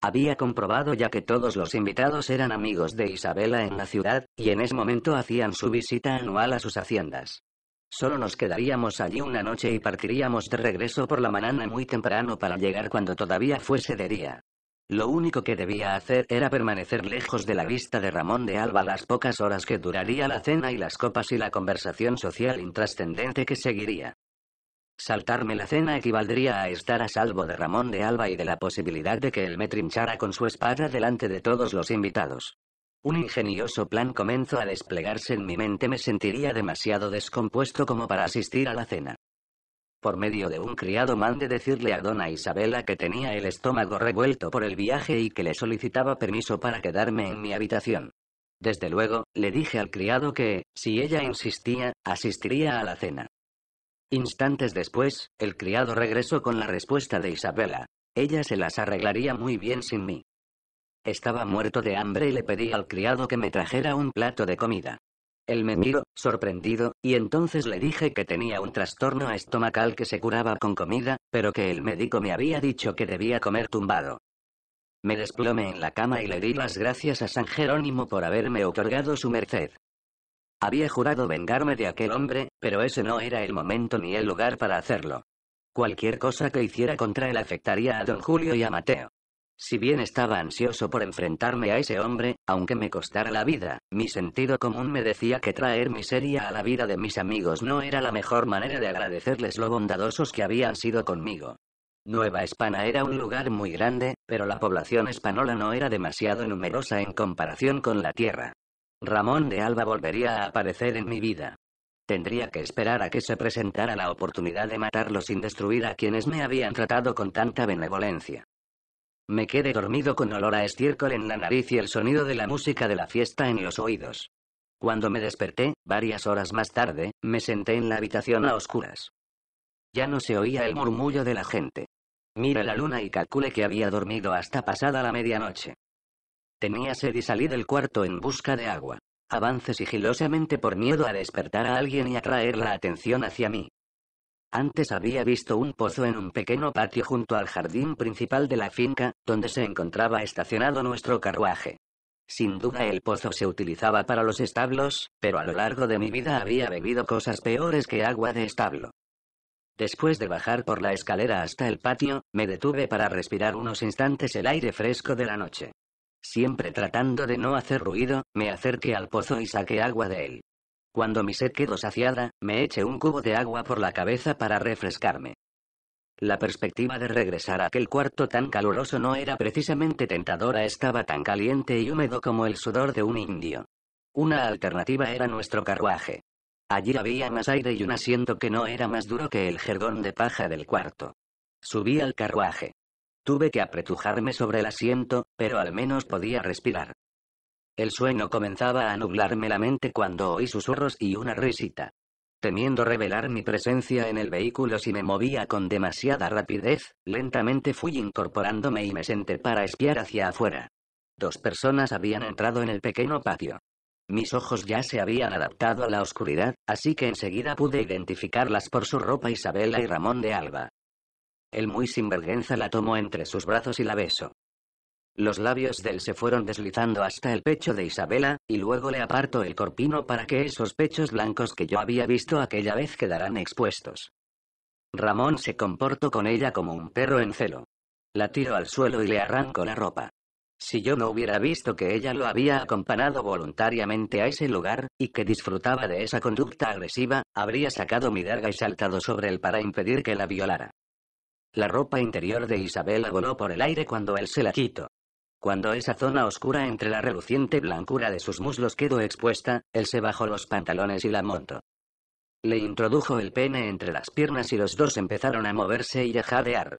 Había comprobado ya que todos los invitados eran amigos de Isabela en la ciudad, y en ese momento hacían su visita anual a sus haciendas. Solo nos quedaríamos allí una noche y partiríamos de regreso por la mañana muy temprano para llegar cuando todavía fuese de día. Lo único que debía hacer era permanecer lejos de la vista de Ramón de Alba las pocas horas que duraría la cena y las copas y la conversación social intrascendente que seguiría. Saltarme la cena equivaldría a estar a salvo de Ramón de Alba y de la posibilidad de que él me trinchara con su espada delante de todos los invitados. Un ingenioso plan comenzó a desplegarse en mi mente, me sentiría demasiado descompuesto como para asistir a la cena. Por medio de un criado mandé decirle a dona Isabela que tenía el estómago revuelto por el viaje y que le solicitaba permiso para quedarme en mi habitación. Desde luego, le dije al criado que, si ella insistía, asistiría a la cena. Instantes después, el criado regresó con la respuesta de Isabela. Ella se las arreglaría muy bien sin mí. Estaba muerto de hambre y le pedí al criado que me trajera un plato de comida. Él me miró, sorprendido, y entonces le dije que tenía un trastorno estomacal que se curaba con comida, pero que el médico me había dicho que debía comer tumbado. Me desplomé en la cama y le di las gracias a San Jerónimo por haberme otorgado su merced. Había jurado vengarme de aquel hombre, pero ese no era el momento ni el lugar para hacerlo. Cualquier cosa que hiciera contra él afectaría a don Julio y a Mateo. Si bien estaba ansioso por enfrentarme a ese hombre, aunque me costara la vida, mi sentido común me decía que traer miseria a la vida de mis amigos no era la mejor manera de agradecerles lo bondadosos que habían sido conmigo. Nueva España era un lugar muy grande, pero la población española no era demasiado numerosa en comparación con la tierra. Ramón de Alba volvería a aparecer en mi vida. Tendría que esperar a que se presentara la oportunidad de matarlo sin destruir a quienes me habían tratado con tanta benevolencia. Me quedé dormido con olor a estiércol en la nariz y el sonido de la música de la fiesta en los oídos. Cuando me desperté, varias horas más tarde, me senté en la habitación a oscuras. Ya no se oía el murmullo de la gente. Mira la luna y calcule que había dormido hasta pasada la medianoche. Tenía sed y salí del cuarto en busca de agua. Avancé sigilosamente por miedo a despertar a alguien y atraer la atención hacia mí. Antes había visto un pozo en un pequeño patio junto al jardín principal de la finca, donde se encontraba estacionado nuestro carruaje. Sin duda el pozo se utilizaba para los establos, pero a lo largo de mi vida había bebido cosas peores que agua de establo. Después de bajar por la escalera hasta el patio, me detuve para respirar unos instantes el aire fresco de la noche. Siempre tratando de no hacer ruido, me acerqué al pozo y saqué agua de él. Cuando mi sed quedó saciada, me eché un cubo de agua por la cabeza para refrescarme. La perspectiva de regresar a aquel cuarto tan caluroso no era precisamente tentadora, estaba tan caliente y húmedo como el sudor de un indio. Una alternativa era nuestro carruaje. Allí había más aire y un asiento que no era más duro que el jergón de paja del cuarto. Subí al carruaje. Tuve que apretujarme sobre el asiento, pero al menos podía respirar. El sueño comenzaba a nublarme la mente cuando oí susurros y una risita. Temiendo revelar mi presencia en el vehículo si me movía con demasiada rapidez, lentamente fui incorporándome y me senté para espiar hacia afuera. Dos personas habían entrado en el pequeño patio. Mis ojos ya se habían adaptado a la oscuridad, así que enseguida pude identificarlas por su ropa Isabela y Ramón de Alba. El muy sinvergüenza la tomó entre sus brazos y la besó. Los labios de él se fueron deslizando hasta el pecho de Isabela, y luego le aparto el corpino para que esos pechos blancos que yo había visto aquella vez quedaran expuestos. Ramón se comportó con ella como un perro en celo. La tiró al suelo y le arrancó la ropa. Si yo no hubiera visto que ella lo había acompañado voluntariamente a ese lugar, y que disfrutaba de esa conducta agresiva, habría sacado mi darga y saltado sobre él para impedir que la violara. La ropa interior de Isabela voló por el aire cuando él se la quitó. Cuando esa zona oscura entre la reluciente blancura de sus muslos quedó expuesta, él se bajó los pantalones y la montó. Le introdujo el pene entre las piernas y los dos empezaron a moverse y a jadear.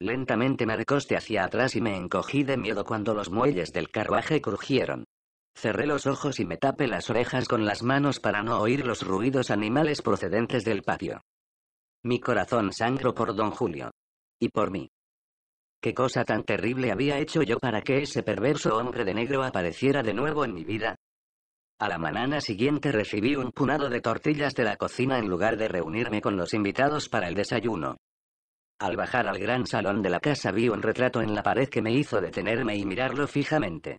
Lentamente me recosté hacia atrás y me encogí de miedo cuando los muelles del carruaje crujieron. Cerré los ojos y me tapé las orejas con las manos para no oír los ruidos animales procedentes del patio. Mi corazón sangró por don Julio. Y por mí. ¿Qué cosa tan terrible había hecho yo para que ese perverso hombre de negro apareciera de nuevo en mi vida? A la mañana siguiente recibí un punado de tortillas de la cocina en lugar de reunirme con los invitados para el desayuno. Al bajar al gran salón de la casa vi un retrato en la pared que me hizo detenerme y mirarlo fijamente.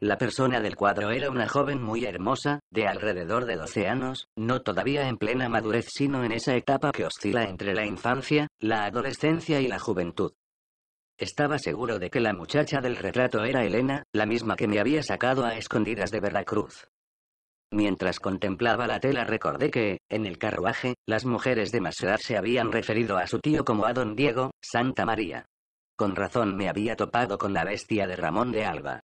La persona del cuadro era una joven muy hermosa, de alrededor de 12 años, no todavía en plena madurez sino en esa etapa que oscila entre la infancia, la adolescencia y la juventud. Estaba seguro de que la muchacha del retrato era Elena, la misma que me había sacado a escondidas de Veracruz. Mientras contemplaba la tela recordé que, en el carruaje, las mujeres de Masrat se habían referido a su tío como a don Diego, Santa María. Con razón me había topado con la bestia de Ramón de Alba.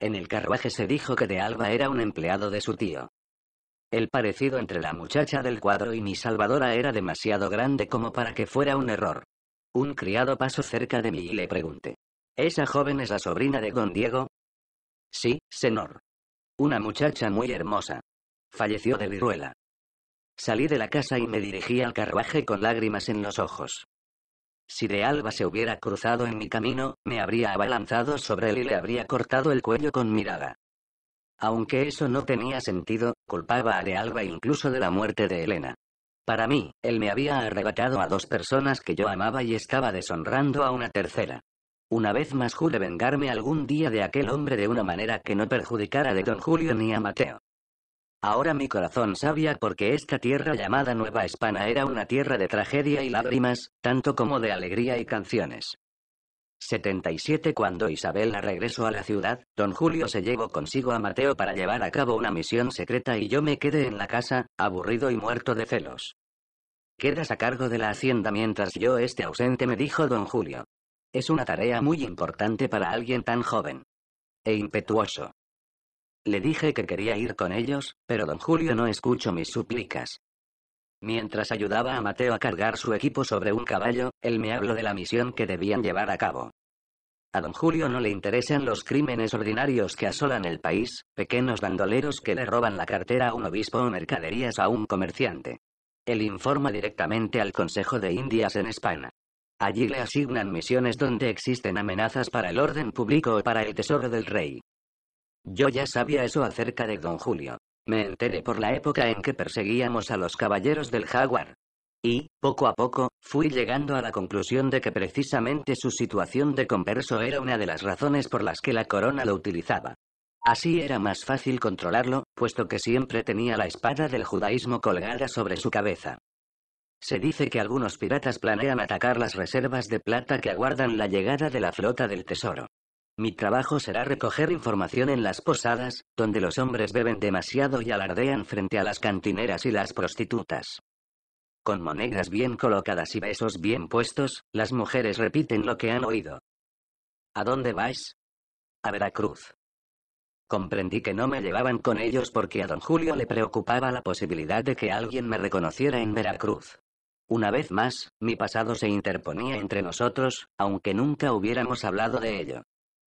En el carruaje se dijo que de Alba era un empleado de su tío. El parecido entre la muchacha del cuadro y mi salvadora era demasiado grande como para que fuera un error. Un criado pasó cerca de mí y le pregunté. ¿Esa joven es la sobrina de don Diego? Sí, señor. Una muchacha muy hermosa. Falleció de viruela. Salí de la casa y me dirigí al carruaje con lágrimas en los ojos. Si de alba se hubiera cruzado en mi camino, me habría abalanzado sobre él y le habría cortado el cuello con mirada. Aunque eso no tenía sentido, culpaba a de alba incluso de la muerte de Elena. Para mí, él me había arrebatado a dos personas que yo amaba y estaba deshonrando a una tercera. Una vez más juré vengarme algún día de aquel hombre de una manera que no perjudicara de don Julio ni a Mateo. Ahora mi corazón sabía porque esta tierra llamada Nueva España era una tierra de tragedia y lágrimas, tanto como de alegría y canciones. 77 Cuando Isabela regresó a la ciudad, don Julio se llevó consigo a Mateo para llevar a cabo una misión secreta y yo me quedé en la casa, aburrido y muerto de celos. Quedas a cargo de la hacienda mientras yo esté ausente, me dijo don Julio. Es una tarea muy importante para alguien tan joven. E impetuoso. Le dije que quería ir con ellos, pero don Julio no escuchó mis súplicas. Mientras ayudaba a Mateo a cargar su equipo sobre un caballo, él me habló de la misión que debían llevar a cabo. A don Julio no le interesan los crímenes ordinarios que asolan el país, pequeños bandoleros que le roban la cartera a un obispo o mercaderías a un comerciante. Él informa directamente al Consejo de Indias en España. Allí le asignan misiones donde existen amenazas para el orden público o para el tesoro del rey. Yo ya sabía eso acerca de don Julio. Me enteré por la época en que perseguíamos a los caballeros del jaguar. Y, poco a poco, fui llegando a la conclusión de que precisamente su situación de converso era una de las razones por las que la corona lo utilizaba. Así era más fácil controlarlo, puesto que siempre tenía la espada del judaísmo colgada sobre su cabeza. Se dice que algunos piratas planean atacar las reservas de plata que aguardan la llegada de la flota del tesoro. Mi trabajo será recoger información en las posadas, donde los hombres beben demasiado y alardean frente a las cantineras y las prostitutas. Con monedas bien colocadas y besos bien puestos, las mujeres repiten lo que han oído. ¿A dónde vais? A Veracruz. Comprendí que no me llevaban con ellos porque a don Julio le preocupaba la posibilidad de que alguien me reconociera en Veracruz. Una vez más, mi pasado se interponía entre nosotros, aunque nunca hubiéramos hablado de ello.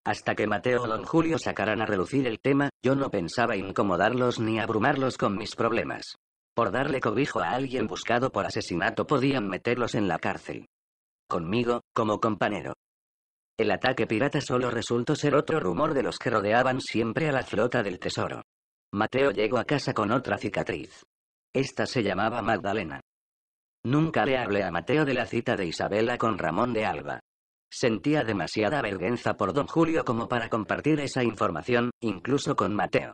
Hasta que Mateo o Don Julio sacaran a relucir el tema, yo no pensaba incomodarlos ni abrumarlos con mis problemas. Por darle cobijo a alguien buscado por asesinato podían meterlos en la cárcel. Conmigo, como compañero. El ataque pirata solo resultó ser otro rumor de los que rodeaban siempre a la flota del tesoro. Mateo llegó a casa con otra cicatriz. Esta se llamaba Magdalena. Nunca le hablé a Mateo de la cita de Isabela con Ramón de Alba. Sentía demasiada vergüenza por don Julio como para compartir esa información, incluso con Mateo.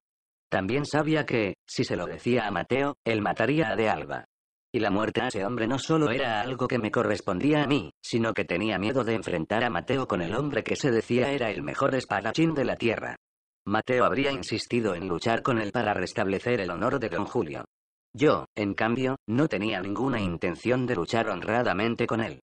También sabía que, si se lo decía a Mateo, él mataría a De Alba. Y la muerte a ese hombre no solo era algo que me correspondía a mí, sino que tenía miedo de enfrentar a Mateo con el hombre que se decía era el mejor espadachín de la tierra. Mateo habría insistido en luchar con él para restablecer el honor de don Julio. Yo, en cambio, no tenía ninguna intención de luchar honradamente con él.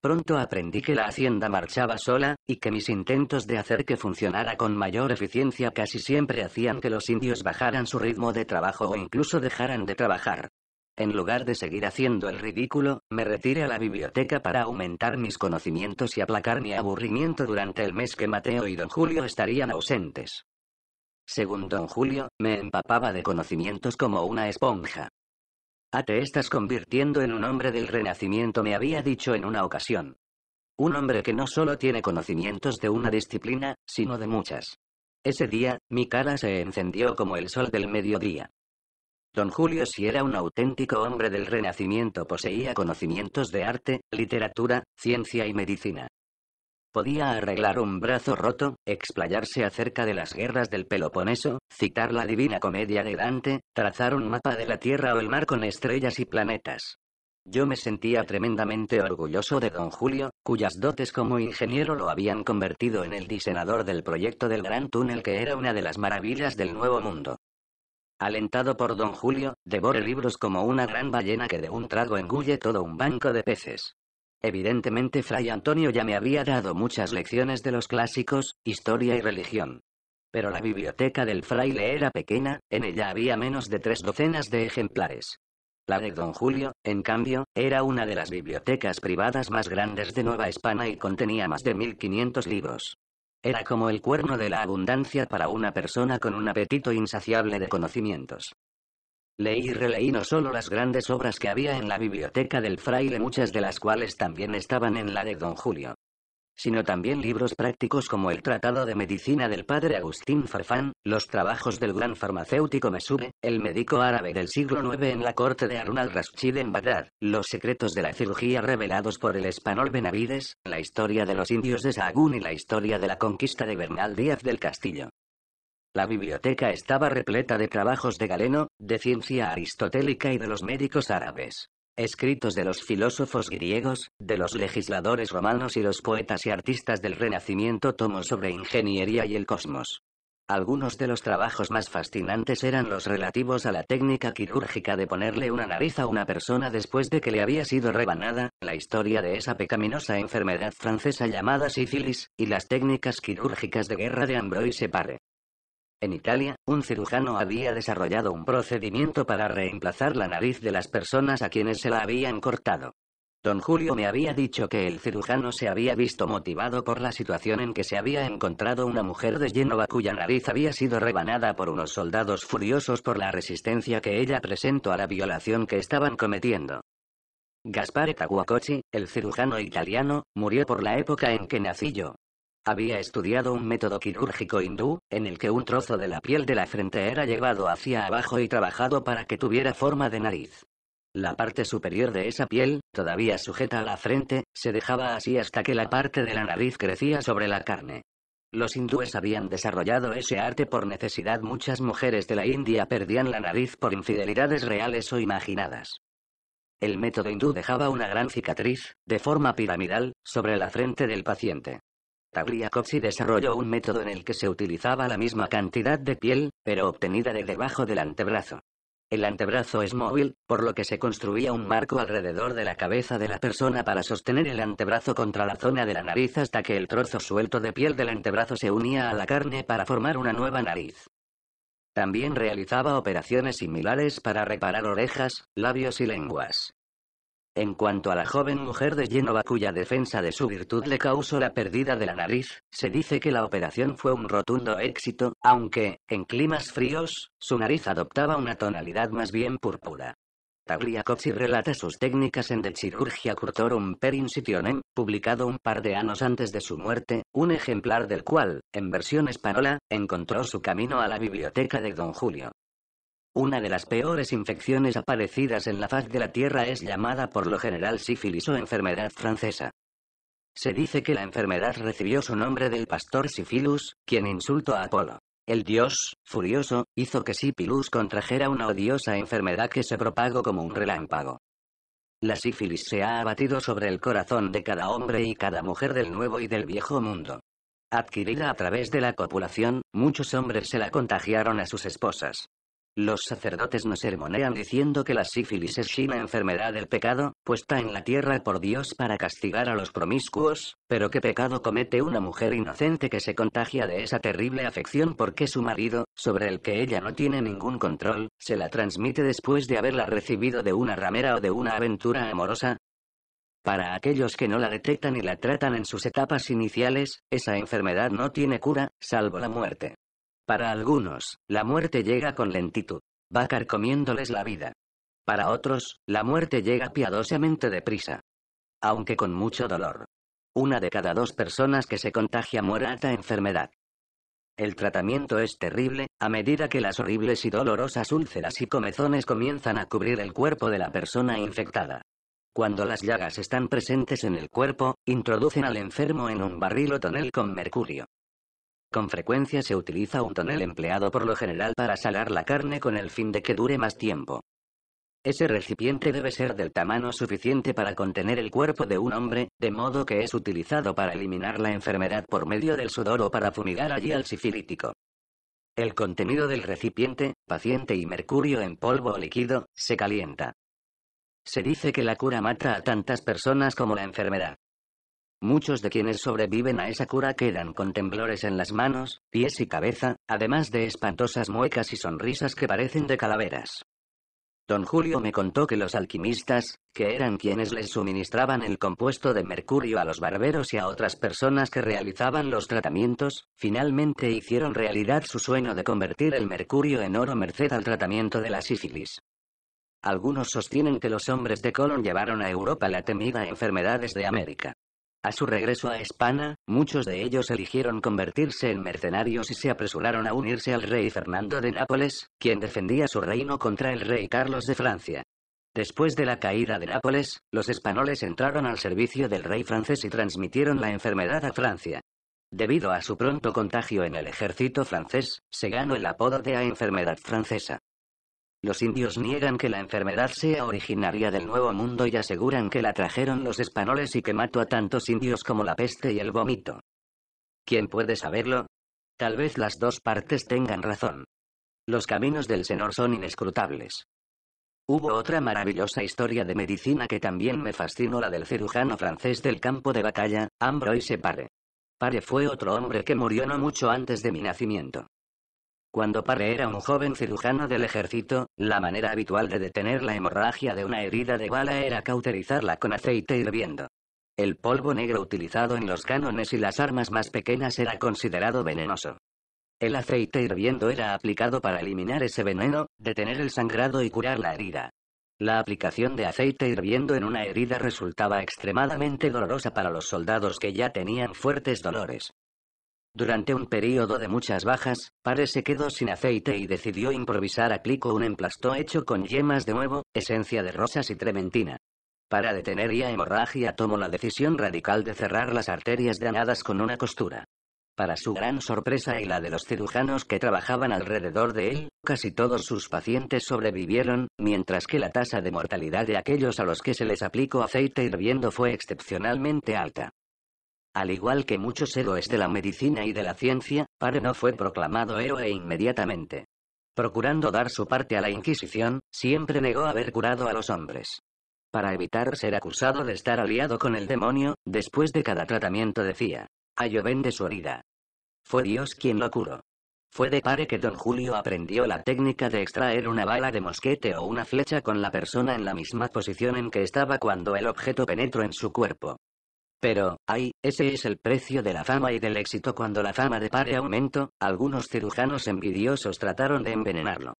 Pronto aprendí que la hacienda marchaba sola, y que mis intentos de hacer que funcionara con mayor eficiencia casi siempre hacían que los indios bajaran su ritmo de trabajo o incluso dejaran de trabajar. En lugar de seguir haciendo el ridículo, me retiré a la biblioteca para aumentar mis conocimientos y aplacar mi aburrimiento durante el mes que Mateo y don Julio estarían ausentes. Según don Julio, me empapaba de conocimientos como una esponja. Ah, te estás convirtiendo en un hombre del renacimiento, me había dicho en una ocasión. Un hombre que no solo tiene conocimientos de una disciplina, sino de muchas. Ese día, mi cara se encendió como el sol del mediodía. Don Julio si era un auténtico hombre del Renacimiento poseía conocimientos de arte, literatura, ciencia y medicina. Podía arreglar un brazo roto, explayarse acerca de las guerras del Peloponeso, citar la divina comedia de Dante, trazar un mapa de la Tierra o el mar con estrellas y planetas. Yo me sentía tremendamente orgulloso de don Julio, cuyas dotes como ingeniero lo habían convertido en el diseñador del proyecto del gran túnel que era una de las maravillas del Nuevo Mundo. Alentado por don Julio, devoré libros como una gran ballena que de un trago engulle todo un banco de peces. Evidentemente Fray Antonio ya me había dado muchas lecciones de los clásicos, historia y religión. Pero la biblioteca del fraile era pequeña, en ella había menos de tres docenas de ejemplares. La de Don Julio, en cambio, era una de las bibliotecas privadas más grandes de Nueva España y contenía más de 1500 libros. Era como el cuerno de la abundancia para una persona con un apetito insaciable de conocimientos. Leí y releí no solo las grandes obras que había en la biblioteca del fraile, muchas de las cuales también estaban en la de don Julio, sino también libros prácticos como el Tratado de Medicina del padre Agustín Farfán, los trabajos del gran farmacéutico Mesure, el médico árabe del siglo IX en la corte de Harun al-Rashid en Bagdad, los secretos de la cirugía revelados por el español Benavides, la historia de los indios de Sahagún y la historia de la conquista de Bernal Díaz del Castillo. La biblioteca estaba repleta de trabajos de Galeno, de ciencia aristotélica y de los médicos árabes. Escritos de los filósofos griegos, de los legisladores romanos y los poetas y artistas del Renacimiento, tomo sobre ingeniería y el cosmos. Algunos de los trabajos más fascinantes eran los relativos a la técnica quirúrgica de ponerle una nariz a una persona después de que le había sido rebanada, la historia de esa pecaminosa enfermedad francesa llamada sífilis, y las técnicas quirúrgicas de guerra de Ambroise Paré. En Italia, un cirujano había desarrollado un procedimiento para reemplazar la nariz de las personas a quienes se la habían cortado. Don Julio me había dicho que el cirujano se había visto motivado por la situación en que se había encontrado una mujer de Génova cuya nariz había sido rebanada por unos soldados furiosos por la resistencia que ella presentó a la violación que estaban cometiendo. Gaspare Taguacocci, el cirujano italiano, murió por la época en que nací yo. Había estudiado un método quirúrgico hindú, en el que un trozo de la piel de la frente era llevado hacia abajo y trabajado para que tuviera forma de nariz. La parte superior de esa piel, todavía sujeta a la frente, se dejaba así hasta que la parte de la nariz crecía sobre la carne. Los hindúes habían desarrollado ese arte por necesidad. Muchas mujeres de la India perdían la nariz por infidelidades reales o imaginadas. El método hindú dejaba una gran cicatriz, de forma piramidal, sobre la frente del paciente. Tagliacozzi desarrolló un método en el que se utilizaba la misma cantidad de piel, pero obtenida de debajo del antebrazo. El antebrazo es móvil, por lo que se construía un marco alrededor de la cabeza de la persona para sostener el antebrazo contra la zona de la nariz hasta que el trozo suelto de piel del antebrazo se unía a la carne para formar una nueva nariz. También realizaba operaciones similares para reparar orejas, labios y lenguas. En cuanto a la joven mujer de Génova cuya defensa de su virtud le causó la pérdida de la nariz, se dice que la operación fue un rotundo éxito, aunque, en climas fríos, su nariz adoptaba una tonalidad más bien púrpura. Tagliacozzi relata sus técnicas en De Chirurgia Curtorum per Incisionem, publicado un par de años antes de su muerte, un ejemplar del cual, en versión española, encontró su camino a la biblioteca de Don Julio. Una de las peores infecciones aparecidas en la faz de la Tierra es llamada por lo general sífilis o enfermedad francesa. Se dice que la enfermedad recibió su nombre del pastor Sífilus, quien insultó a Apolo. El dios, furioso, hizo que Sífilus contrajera una odiosa enfermedad que se propagó como un relámpago. La sífilis se ha abatido sobre el corazón de cada hombre y cada mujer del nuevo y del viejo mundo. Adquirida a través de la copulación, muchos hombres se la contagiaron a sus esposas. Los sacerdotes nos sermonean diciendo que la sífilis es una enfermedad del pecado, puesta en la tierra por Dios para castigar a los promiscuos, pero qué pecado comete una mujer inocente que se contagia de esa terrible afección porque su marido, sobre el que ella no tiene ningún control, se la transmite después de haberla recibido de una ramera o de una aventura amorosa, para aquellos que no la detectan y la tratan en sus etapas iniciales, esa enfermedad no tiene cura, salvo la muerte. Para algunos, la muerte llega con lentitud, va carcomiéndoles la vida. Para otros, la muerte llega piadosamente deprisa. Aunque con mucho dolor. Una de cada dos personas que se contagia muere alta enfermedad. El tratamiento es terrible, a medida que las horribles y dolorosas úlceras y comezones comienzan a cubrir el cuerpo de la persona infectada. Cuando las llagas están presentes en el cuerpo, introducen al enfermo en un barril o tonel con mercurio. Con frecuencia se utiliza un tonel empleado por lo general para salar la carne con el fin de que dure más tiempo. Ese recipiente debe ser del tamaño suficiente para contener el cuerpo de un hombre, de modo que es utilizado para eliminar la enfermedad por medio del sudor o para fumigar allí al sifilítico. El contenido del recipiente, paciente y mercurio en polvo o líquido, se calienta. Se dice que la cura mata a tantas personas como la enfermedad. Muchos de quienes sobreviven a esa cura quedan con temblores en las manos, pies y cabeza, además de espantosas muecas y sonrisas que parecen de calaveras. Don Julio me contó que los alquimistas, que eran quienes les suministraban el compuesto de mercurio a los barberos y a otras personas que realizaban los tratamientos, finalmente hicieron realidad su sueño de convertir el mercurio en oro merced al tratamiento de la sífilis. Algunos sostienen que los hombres de Colón llevaron a Europa la temida enfermedad desde América. A su regreso a España, muchos de ellos eligieron convertirse en mercenarios y se apresuraron a unirse al rey Fernando de Nápoles, quien defendía su reino contra el rey Carlos de Francia. Después de la caída de Nápoles, los españoles entraron al servicio del rey francés y transmitieron la enfermedad a Francia. Debido a su pronto contagio en el ejército francés, se ganó el apodo de la enfermedad francesa. Los indios niegan que la enfermedad sea originaria del Nuevo Mundo y aseguran que la trajeron los españoles y que mató a tantos indios como la peste y el vómito. ¿Quién puede saberlo? Tal vez las dos partes tengan razón. Los caminos del Senor son inescrutables. Hubo otra maravillosa historia de medicina que también me fascinó, la del cirujano francés del campo de batalla, Ambroise Pare. Pare fue otro hombre que murió no mucho antes de mi nacimiento. Cuando Parre era un joven cirujano del ejército, la manera habitual de detener la hemorragia de una herida de bala era cauterizarla con aceite hirviendo. El polvo negro utilizado en los cánones y las armas más pequeñas era considerado venenoso. El aceite hirviendo era aplicado para eliminar ese veneno, detener el sangrado y curar la herida. La aplicación de aceite hirviendo en una herida resultaba extremadamente dolorosa para los soldados que ya tenían fuertes dolores. Durante un período de muchas bajas, Pare se quedó sin aceite y decidió improvisar a un emplastó hecho con yemas de huevo, esencia de rosas y trementina. Para detener la hemorragia tomó la decisión radical de cerrar las arterias danadas con una costura. Para su gran sorpresa y la de los cirujanos que trabajaban alrededor de él, casi todos sus pacientes sobrevivieron, mientras que la tasa de mortalidad de aquellos a los que se les aplicó aceite hirviendo fue excepcionalmente alta. Al igual que muchos héroes de la medicina y de la ciencia, Pare no fue proclamado héroe inmediatamente. Procurando dar su parte a la Inquisición, siempre negó haber curado a los hombres. Para evitar ser acusado de estar aliado con el demonio, después de cada tratamiento decía, ven de su herida. Fue Dios quien lo curó. Fue de pare que don Julio aprendió la técnica de extraer una bala de mosquete o una flecha con la persona en la misma posición en que estaba cuando el objeto penetró en su cuerpo. Pero, ay, ese es el precio de la fama y del éxito cuando la fama de Pare aumentó, algunos cirujanos envidiosos trataron de envenenarlo.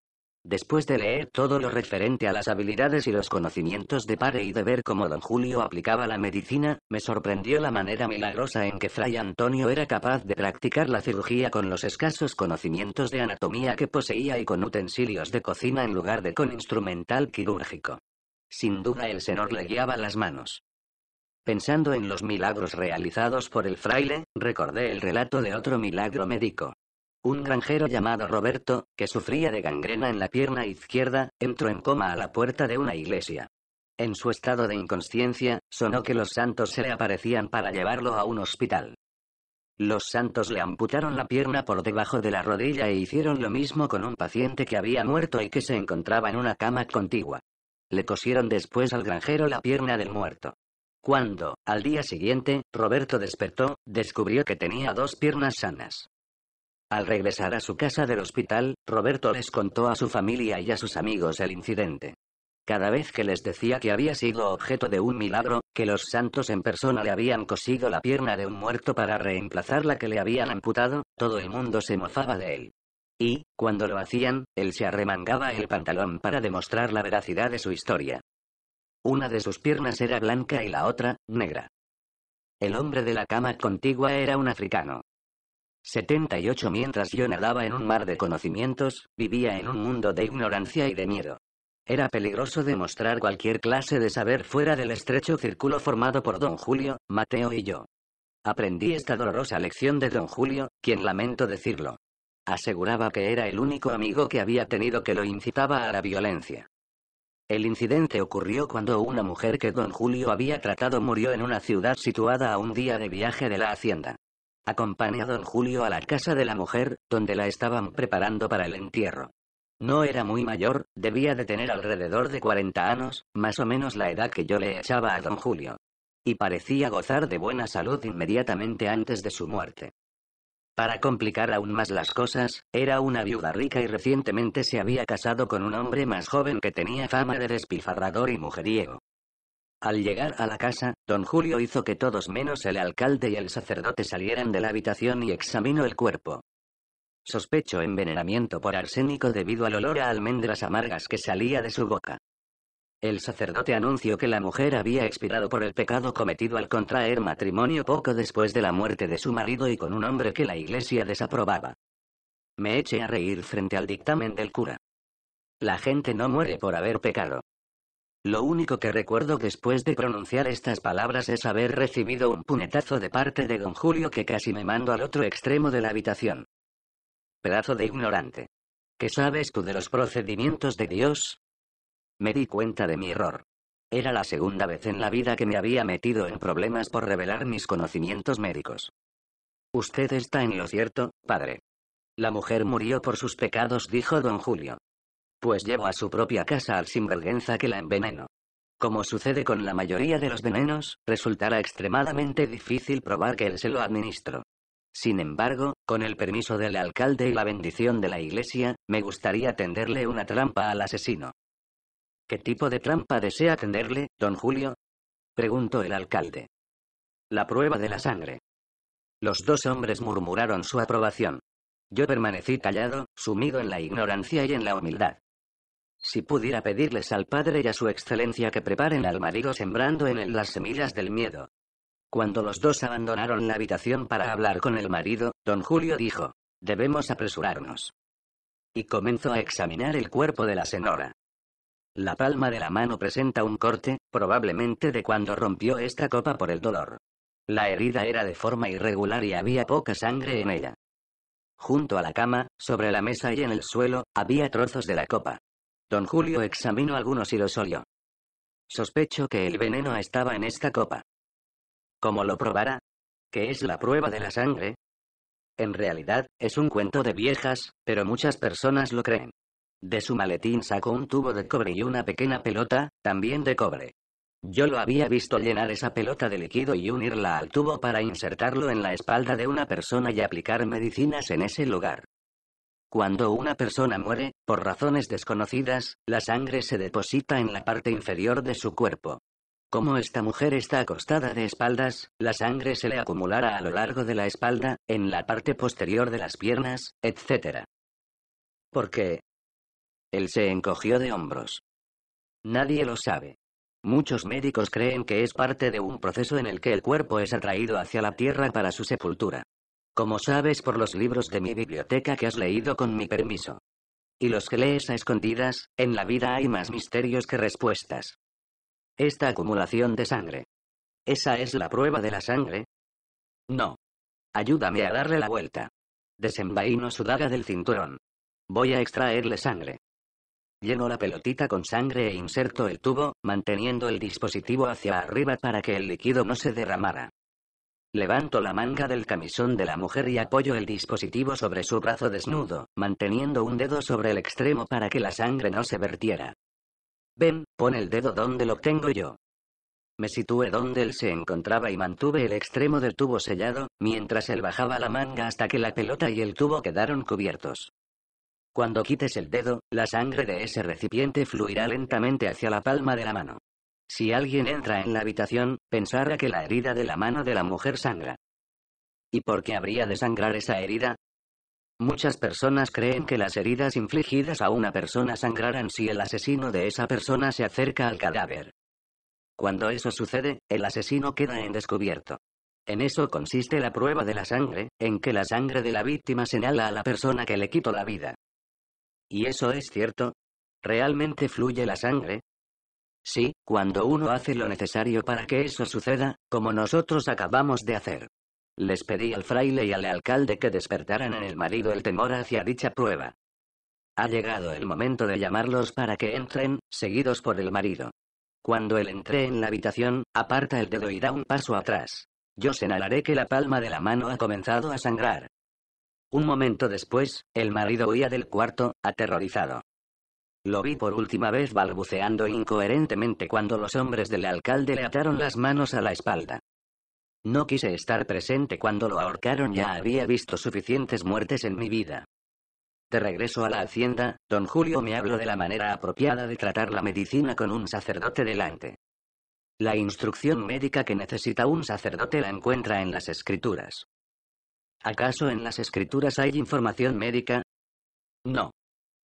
Después de leer todo lo referente a las habilidades y los conocimientos de Pare y de ver cómo don Julio aplicaba la medicina, me sorprendió la manera milagrosa en que Fray Antonio era capaz de practicar la cirugía con los escasos conocimientos de anatomía que poseía y con utensilios de cocina en lugar de con instrumental quirúrgico. Sin duda el señor le guiaba las manos. Pensando en los milagros realizados por el fraile, recordé el relato de otro milagro médico. Un granjero llamado Roberto, que sufría de gangrena en la pierna izquierda, entró en coma a la puerta de una iglesia. En su estado de inconsciencia, sonó que los santos se le aparecían para llevarlo a un hospital. Los santos le amputaron la pierna por debajo de la rodilla e hicieron lo mismo con un paciente que había muerto y que se encontraba en una cama contigua. Le cosieron después al granjero la pierna del muerto. Cuando, al día siguiente, Roberto despertó, descubrió que tenía dos piernas sanas. Al regresar a su casa del hospital, Roberto les contó a su familia y a sus amigos el incidente. Cada vez que les decía que había sido objeto de un milagro, que los santos en persona le habían cosido la pierna de un muerto para reemplazar la que le habían amputado, todo el mundo se mofaba de él. Y, cuando lo hacían, él se arremangaba el pantalón para demostrar la veracidad de su historia. Una de sus piernas era blanca y la otra, negra. El hombre de la cama contigua era un africano. 78 Mientras yo nadaba en un mar de conocimientos, vivía en un mundo de ignorancia y de miedo. Era peligroso demostrar cualquier clase de saber fuera del estrecho círculo formado por don Julio, Mateo y yo. Aprendí esta dolorosa lección de don Julio, quien lamento decirlo. Aseguraba que era el único amigo que había tenido que lo incitaba a la violencia. El incidente ocurrió cuando una mujer que don Julio había tratado murió en una ciudad situada a un día de viaje de la hacienda. Acompañé a don Julio a la casa de la mujer, donde la estaban preparando para el entierro. No era muy mayor, debía de tener alrededor de 40 años, más o menos la edad que yo le echaba a don Julio. Y parecía gozar de buena salud inmediatamente antes de su muerte. Para complicar aún más las cosas, era una viuda rica y recientemente se había casado con un hombre más joven que tenía fama de despilfarrador y mujeriego. Al llegar a la casa, don Julio hizo que todos menos el alcalde y el sacerdote salieran de la habitación y examinó el cuerpo. Sospecho envenenamiento por arsénico debido al olor a almendras amargas que salía de su boca. El sacerdote anunció que la mujer había expirado por el pecado cometido al contraer matrimonio poco después de la muerte de su marido y con un hombre que la iglesia desaprobaba. Me eché a reír frente al dictamen del cura. La gente no muere por haber pecado. Lo único que recuerdo después de pronunciar estas palabras es haber recibido un punetazo de parte de don Julio que casi me mando al otro extremo de la habitación. Pedazo de ignorante. ¿Qué sabes tú de los procedimientos de Dios? Me di cuenta de mi error. Era la segunda vez en la vida que me había metido en problemas por revelar mis conocimientos médicos. Usted está en lo cierto, padre. La mujer murió por sus pecados, dijo don Julio. Pues llevo a su propia casa al sinvergüenza que la enveneno. Como sucede con la mayoría de los venenos, resultará extremadamente difícil probar que él se lo administró. Sin embargo, con el permiso del alcalde y la bendición de la iglesia, me gustaría tenderle una trampa al asesino. ¿Qué tipo de trampa desea tenderle, don Julio? preguntó el alcalde. La prueba de la sangre. Los dos hombres murmuraron su aprobación. Yo permanecí callado, sumido en la ignorancia y en la humildad. Si pudiera pedirles al padre y a su excelencia que preparen al marido sembrando en él las semillas del miedo. Cuando los dos abandonaron la habitación para hablar con el marido, don Julio dijo, debemos apresurarnos. Y comenzó a examinar el cuerpo de la senora. La palma de la mano presenta un corte, probablemente de cuando rompió esta copa por el dolor. La herida era de forma irregular y había poca sangre en ella. Junto a la cama, sobre la mesa y en el suelo, había trozos de la copa. Don Julio examinó algunos y los olió. Sospecho que el veneno estaba en esta copa. ¿Cómo lo probará? ¿Qué es la prueba de la sangre? En realidad, es un cuento de viejas, pero muchas personas lo creen. De su maletín sacó un tubo de cobre y una pequeña pelota, también de cobre. Yo lo había visto llenar esa pelota de líquido y unirla al tubo para insertarlo en la espalda de una persona y aplicar medicinas en ese lugar. Cuando una persona muere, por razones desconocidas, la sangre se deposita en la parte inferior de su cuerpo. Como esta mujer está acostada de espaldas, la sangre se le acumulará a lo largo de la espalda, en la parte posterior de las piernas, etc. Porque, él se encogió de hombros. Nadie lo sabe. Muchos médicos creen que es parte de un proceso en el que el cuerpo es atraído hacia la tierra para su sepultura. Como sabes por los libros de mi biblioteca que has leído con mi permiso. Y los que lees a escondidas, en la vida hay más misterios que respuestas. Esta acumulación de sangre. ¿Esa es la prueba de la sangre? No. Ayúdame a darle la vuelta. Desenvaino su daga del cinturón. Voy a extraerle sangre. Lleno la pelotita con sangre e inserto el tubo, manteniendo el dispositivo hacia arriba para que el líquido no se derramara. Levanto la manga del camisón de la mujer y apoyo el dispositivo sobre su brazo desnudo, manteniendo un dedo sobre el extremo para que la sangre no se vertiera. Ven, pon el dedo donde lo tengo yo. Me situé donde él se encontraba y mantuve el extremo del tubo sellado, mientras él bajaba la manga hasta que la pelota y el tubo quedaron cubiertos. Cuando quites el dedo, la sangre de ese recipiente fluirá lentamente hacia la palma de la mano. Si alguien entra en la habitación, pensará que la herida de la mano de la mujer sangra. ¿Y por qué habría de sangrar esa herida? Muchas personas creen que las heridas infligidas a una persona sangrarán si el asesino de esa persona se acerca al cadáver. Cuando eso sucede, el asesino queda en descubierto. En eso consiste la prueba de la sangre, en que la sangre de la víctima señala a la persona que le quitó la vida. Y eso es cierto. ¿Realmente fluye la sangre? Sí, cuando uno hace lo necesario para que eso suceda, como nosotros acabamos de hacer. Les pedí al fraile y al alcalde que despertaran en el marido el temor hacia dicha prueba. Ha llegado el momento de llamarlos para que entren, seguidos por el marido. Cuando él entre en la habitación, aparta el dedo y da un paso atrás. Yo señalaré que la palma de la mano ha comenzado a sangrar. Un momento después, el marido huía del cuarto, aterrorizado. Lo vi por última vez balbuceando incoherentemente cuando los hombres del alcalde le ataron las manos a la espalda. No quise estar presente cuando lo ahorcaron, ya había visto suficientes muertes en mi vida. De regreso a la hacienda, don Julio me habló de la manera apropiada de tratar la medicina con un sacerdote delante. La instrucción médica que necesita un sacerdote la encuentra en las escrituras. ¿Acaso en las escrituras hay información médica? No.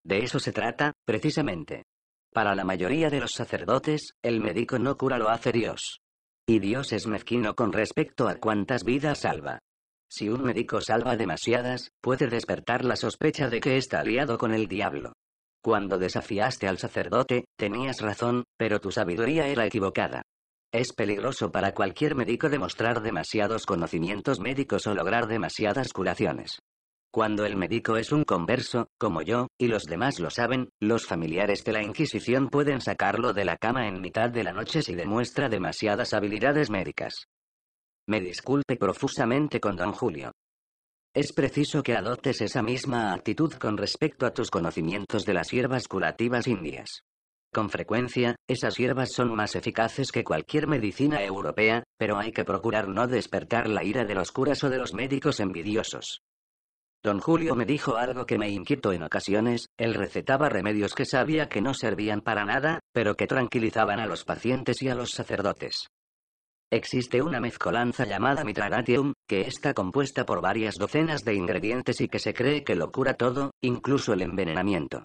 De eso se trata, precisamente. Para la mayoría de los sacerdotes, el médico no cura, lo hace Dios. Y Dios es mezquino con respecto a cuántas vidas salva. Si un médico salva demasiadas, puede despertar la sospecha de que está aliado con el diablo. Cuando desafiaste al sacerdote, tenías razón, pero tu sabiduría era equivocada. Es peligroso para cualquier médico demostrar demasiados conocimientos médicos o lograr demasiadas curaciones. Cuando el médico es un converso, como yo, y los demás lo saben, los familiares de la Inquisición pueden sacarlo de la cama en mitad de la noche si demuestra demasiadas habilidades médicas. Me disculpe profusamente con don Julio. Es preciso que adoptes esa misma actitud con respecto a tus conocimientos de las hierbas curativas indias. Con frecuencia, esas hierbas son más eficaces que cualquier medicina europea, pero hay que procurar no despertar la ira de los curas o de los médicos envidiosos. Don Julio me dijo algo que me inquietó en ocasiones, él recetaba remedios que sabía que no servían para nada, pero que tranquilizaban a los pacientes y a los sacerdotes. Existe una mezcolanza llamada Mitraratium, que está compuesta por varias docenas de ingredientes y que se cree que lo cura todo, incluso el envenenamiento.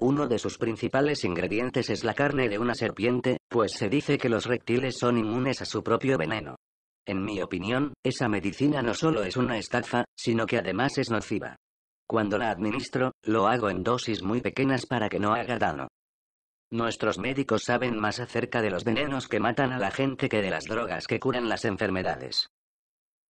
Uno de sus principales ingredientes es la carne de una serpiente, pues se dice que los reptiles son inmunes a su propio veneno. En mi opinión, esa medicina no solo es una estafa, sino que además es nociva. Cuando la administro, lo hago en dosis muy pequeñas para que no haga daño. Nuestros médicos saben más acerca de los venenos que matan a la gente que de las drogas que curan las enfermedades.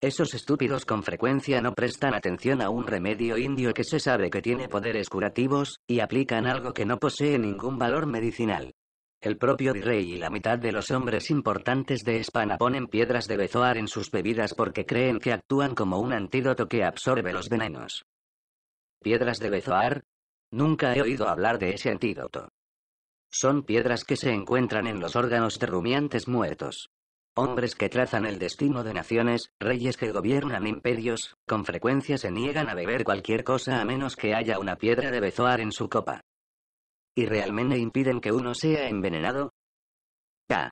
Esos estúpidos con frecuencia no prestan atención a un remedio indio que se sabe que tiene poderes curativos, y aplican algo que no posee ningún valor medicinal. El propio virrey y la mitad de los hombres importantes de España ponen piedras de bezoar en sus bebidas porque creen que actúan como un antídoto que absorbe los venenos. ¿Piedras de bezoar? Nunca he oído hablar de ese antídoto. Son piedras que se encuentran en los órganos de rumiantes muertos. Hombres que trazan el destino de naciones, reyes que gobiernan imperios, con frecuencia se niegan a beber cualquier cosa a menos que haya una piedra de bezoar en su copa. ¿Y realmente impiden que uno sea envenenado? K.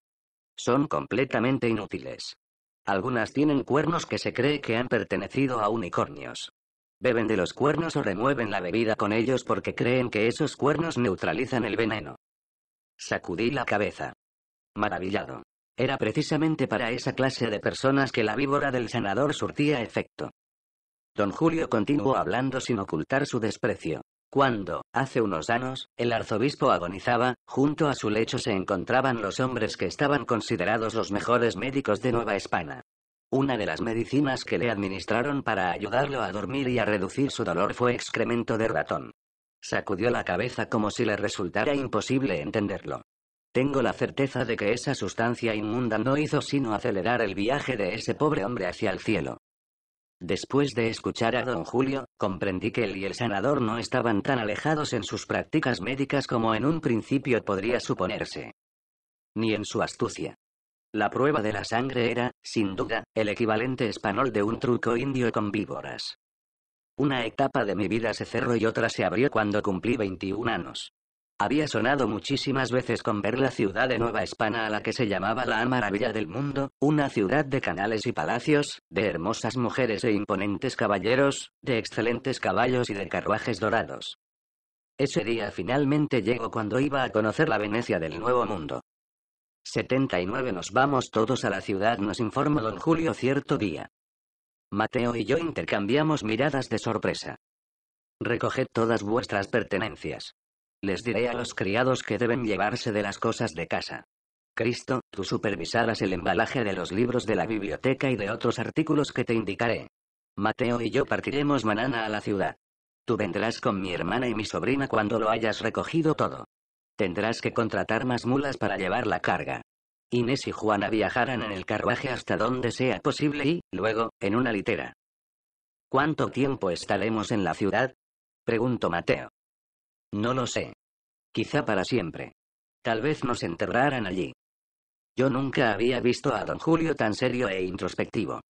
Son completamente inútiles. Algunas tienen cuernos que se cree que han pertenecido a unicornios. Beben de los cuernos o remueven la bebida con ellos porque creen que esos cuernos neutralizan el veneno. Sacudí la cabeza. Maravillado. Era precisamente para esa clase de personas que la víbora del sanador surtía efecto. Don Julio continuó hablando sin ocultar su desprecio. Cuando, hace unos años, el arzobispo agonizaba, junto a su lecho se encontraban los hombres que estaban considerados los mejores médicos de Nueva España. Una de las medicinas que le administraron para ayudarlo a dormir y a reducir su dolor fue excremento de ratón. Sacudió la cabeza como si le resultara imposible entenderlo. Tengo la certeza de que esa sustancia inmunda no hizo sino acelerar el viaje de ese pobre hombre hacia el cielo. Después de escuchar a don Julio, comprendí que él y el sanador no estaban tan alejados en sus prácticas médicas como en un principio podría suponerse. Ni en su astucia. La prueba de la sangre era, sin duda, el equivalente español de un truco indio con víboras. Una etapa de mi vida se cerró y otra se abrió cuando cumplí 21 años. Había sonado muchísimas veces con ver la ciudad de Nueva España a la que se llamaba la maravilla del mundo, una ciudad de canales y palacios, de hermosas mujeres e imponentes caballeros, de excelentes caballos y de carruajes dorados. Ese día finalmente llegó cuando iba a conocer la Venecia del Nuevo Mundo. 79 Nos vamos todos a la ciudad, nos informó don Julio cierto día. Mateo y yo intercambiamos miradas de sorpresa. Recoged todas vuestras pertenencias. Les diré a los criados que deben llevarse de las cosas de casa. Cristo, tú supervisarás el embalaje de los libros de la biblioteca y de otros artículos que te indicaré. Mateo y yo partiremos mañana a la ciudad. Tú vendrás con mi hermana y mi sobrina cuando lo hayas recogido todo. Tendrás que contratar más mulas para llevar la carga. Inés y Juana viajarán en el carruaje hasta donde sea posible y, luego, en una litera. ¿Cuánto tiempo estaremos en la ciudad? Preguntó Mateo. No lo sé. Quizá para siempre. Tal vez nos enterraran allí. Yo nunca había visto a don Julio tan serio e introspectivo.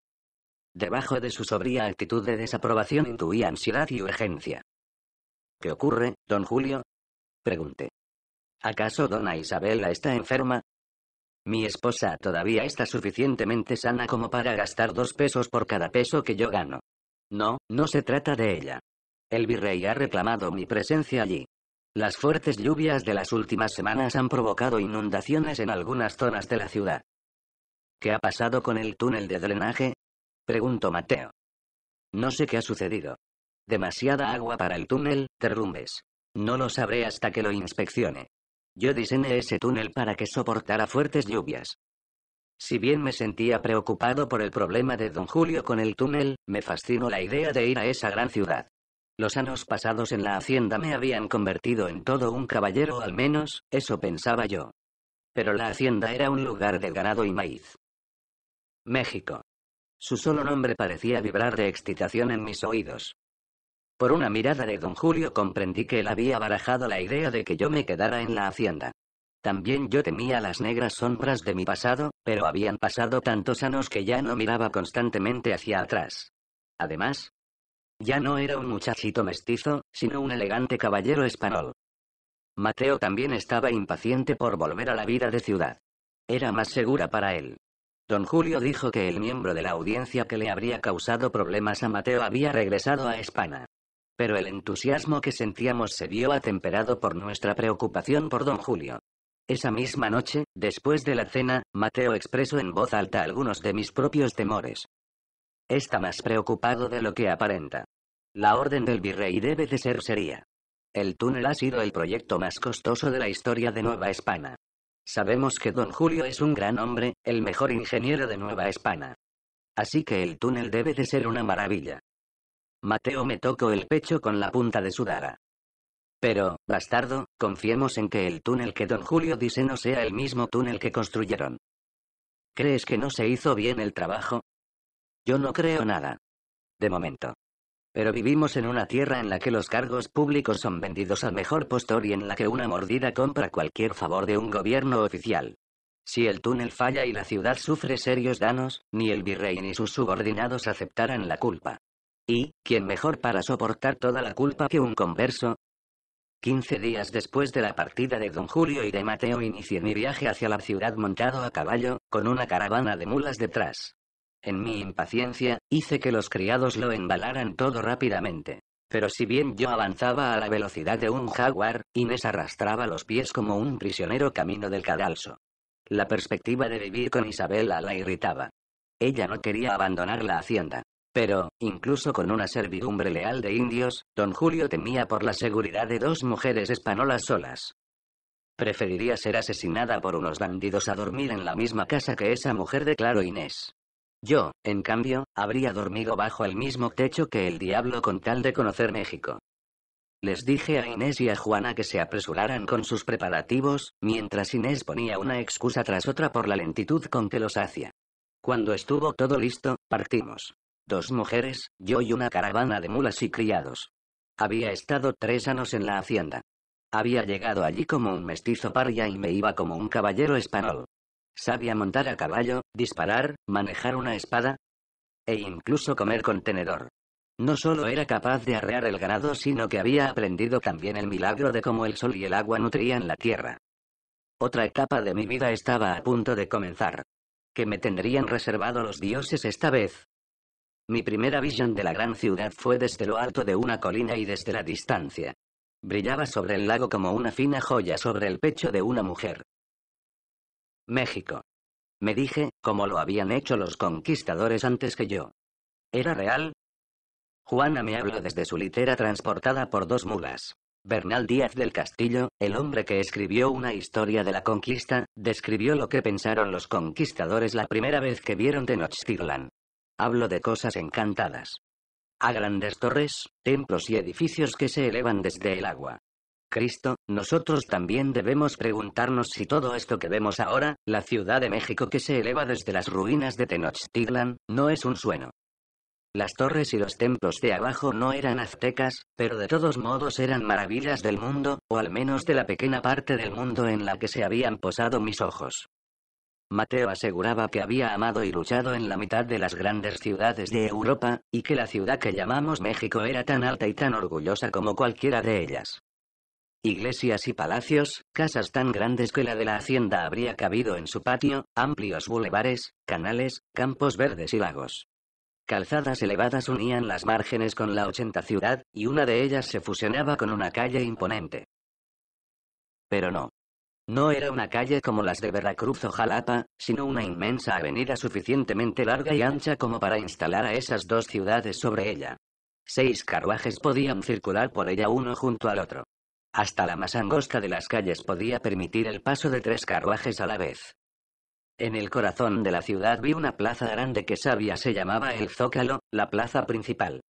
Debajo de su sobria actitud de desaprobación intuía ansiedad y urgencia. ¿Qué ocurre, don Julio? Pregunté. ¿Acaso dona Isabela está enferma? Mi esposa todavía está suficientemente sana como para gastar dos pesos por cada peso que yo gano. No, no se trata de ella. El virrey ha reclamado mi presencia allí. Las fuertes lluvias de las últimas semanas han provocado inundaciones en algunas zonas de la ciudad. ¿Qué ha pasado con el túnel de drenaje? Preguntó Mateo. No sé qué ha sucedido. Demasiada agua para el túnel, derrumbes. No lo sabré hasta que lo inspeccione. Yo diseñé ese túnel para que soportara fuertes lluvias. Si bien me sentía preocupado por el problema de don Julio con el túnel, me fascinó la idea de ir a esa gran ciudad. Los años pasados en la hacienda me habían convertido en todo un caballero, al menos, eso pensaba yo. Pero la hacienda era un lugar de ganado y maíz. México. Su solo nombre parecía vibrar de excitación en mis oídos. Por una mirada de don Julio comprendí que él había barajado la idea de que yo me quedara en la hacienda. También yo temía las negras sombras de mi pasado, pero habían pasado tantos años que ya no miraba constantemente hacia atrás. Además, ya no era un muchachito mestizo, sino un elegante caballero español. Mateo también estaba impaciente por volver a la vida de ciudad. Era más segura para él. Don Julio dijo que el miembro de la audiencia que le habría causado problemas a Mateo había regresado a España. Pero el entusiasmo que sentíamos se vio atemperado por nuestra preocupación por don Julio. Esa misma noche, después de la cena, Mateo expresó en voz alta algunos de mis propios temores. Está más preocupado de lo que aparenta. La orden del virrey debe de ser seria. El túnel ha sido el proyecto más costoso de la historia de Nueva España. Sabemos que don Julio es un gran hombre, el mejor ingeniero de Nueva España. Así que el túnel debe de ser una maravilla. Mateo me tocó el pecho con la punta de su dara. Pero, bastardo, confiemos en que el túnel que don Julio dice no sea el mismo túnel que construyeron. ¿Crees que no se hizo bien el trabajo? Yo no creo nada. De momento. Pero vivimos en una tierra en la que los cargos públicos son vendidos al mejor postor y en la que una mordida compra cualquier favor de un gobierno oficial. Si el túnel falla y la ciudad sufre serios danos, ni el virrey ni sus subordinados aceptarán la culpa. ¿Y quién mejor para soportar toda la culpa que un converso? Quince días después de la partida de don Julio y de Mateo inicié mi viaje hacia la ciudad montado a caballo, con una caravana de mulas detrás. En mi impaciencia, hice que los criados lo embalaran todo rápidamente. Pero si bien yo avanzaba a la velocidad de un jaguar, Inés arrastraba los pies como un prisionero camino del cadalso. La perspectiva de vivir con Isabela la irritaba. Ella no quería abandonar la hacienda. Pero, incluso con una servidumbre leal de indios, don Julio temía por la seguridad de dos mujeres españolas solas. Preferiría ser asesinada por unos bandidos a dormir en la misma casa que esa mujer, declaró Inés. Yo, en cambio, habría dormido bajo el mismo techo que el diablo con tal de conocer México. Les dije a Inés y a Juana que se apresuraran con sus preparativos, mientras Inés ponía una excusa tras otra por la lentitud con que los hacía. Cuando estuvo todo listo, partimos. Dos mujeres, yo y una caravana de mulas y criados. Había estado tres años en la hacienda. Había llegado allí como un mestizo paria y me iba como un caballero español. Sabía montar a caballo, disparar, manejar una espada e incluso comer con tenedor. No solo era capaz de arrear el ganado, sino que había aprendido también el milagro de cómo el sol y el agua nutrían la tierra. Otra etapa de mi vida estaba a punto de comenzar. Que me tendrían reservado los dioses esta vez. Mi primera visión de la gran ciudad fue desde lo alto de una colina y desde la distancia. Brillaba sobre el lago como una fina joya sobre el pecho de una mujer. México. Me dije, como lo habían hecho los conquistadores antes que yo. ¿Era real? Juana me habló desde su litera transportada por dos mulas. Bernal Díaz del Castillo, el hombre que escribió una historia de la conquista, describió lo que pensaron los conquistadores la primera vez que vieron Tenochtitlan. Hablo de cosas encantadas. A grandes torres, templos y edificios que se elevan desde el agua. Cristo, nosotros también debemos preguntarnos si todo esto que vemos ahora, la Ciudad de México que se eleva desde las ruinas de Tenochtitlan, no es un sueño. Las torres y los templos de abajo no eran aztecas, pero de todos modos eran maravillas del mundo, o al menos de la pequeña parte del mundo en la que se habían posado mis ojos. Mateo aseguraba que había amado y luchado en la mitad de las grandes ciudades de Europa, y que la ciudad que llamamos México era tan alta y tan orgullosa como cualquiera de ellas. Iglesias y palacios, casas tan grandes que la de la hacienda habría cabido en su patio, amplios bulevares, canales, campos verdes y lagos. Calzadas elevadas unían las márgenes con la ochenta ciudad, y una de ellas se fusionaba con una calle imponente. Pero no. No era una calle como las de Veracruz o Jalapa, sino una inmensa avenida suficientemente larga y ancha como para instalar a esas dos ciudades sobre ella. Seis carruajes podían circular por ella uno junto al otro hasta la más angosta de las calles podía permitir el paso de tres carruajes a la vez. En el corazón de la ciudad vi una plaza grande que sabía se llamaba el Zócalo, la plaza principal.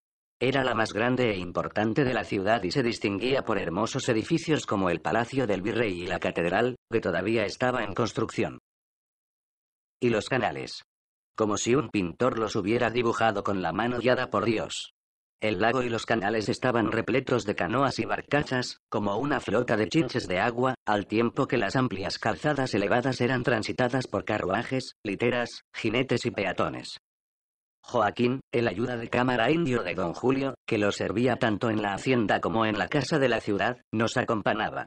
Era la más grande e importante de la ciudad y se distinguía por hermosos edificios como el Palacio del Virrey y la Catedral, que todavía estaba en construcción. Y los canales. Como si un pintor los hubiera dibujado con la mano guiada por Dios. El lago y los canales estaban repletos de canoas y barcazas, como una flota de chiches de agua, al tiempo que las amplias calzadas elevadas eran transitadas por carruajes, literas, jinetes y peatones. Joaquín, el ayuda de cámara indio de don Julio, que lo servía tanto en la hacienda como en la casa de la ciudad, nos acompañaba.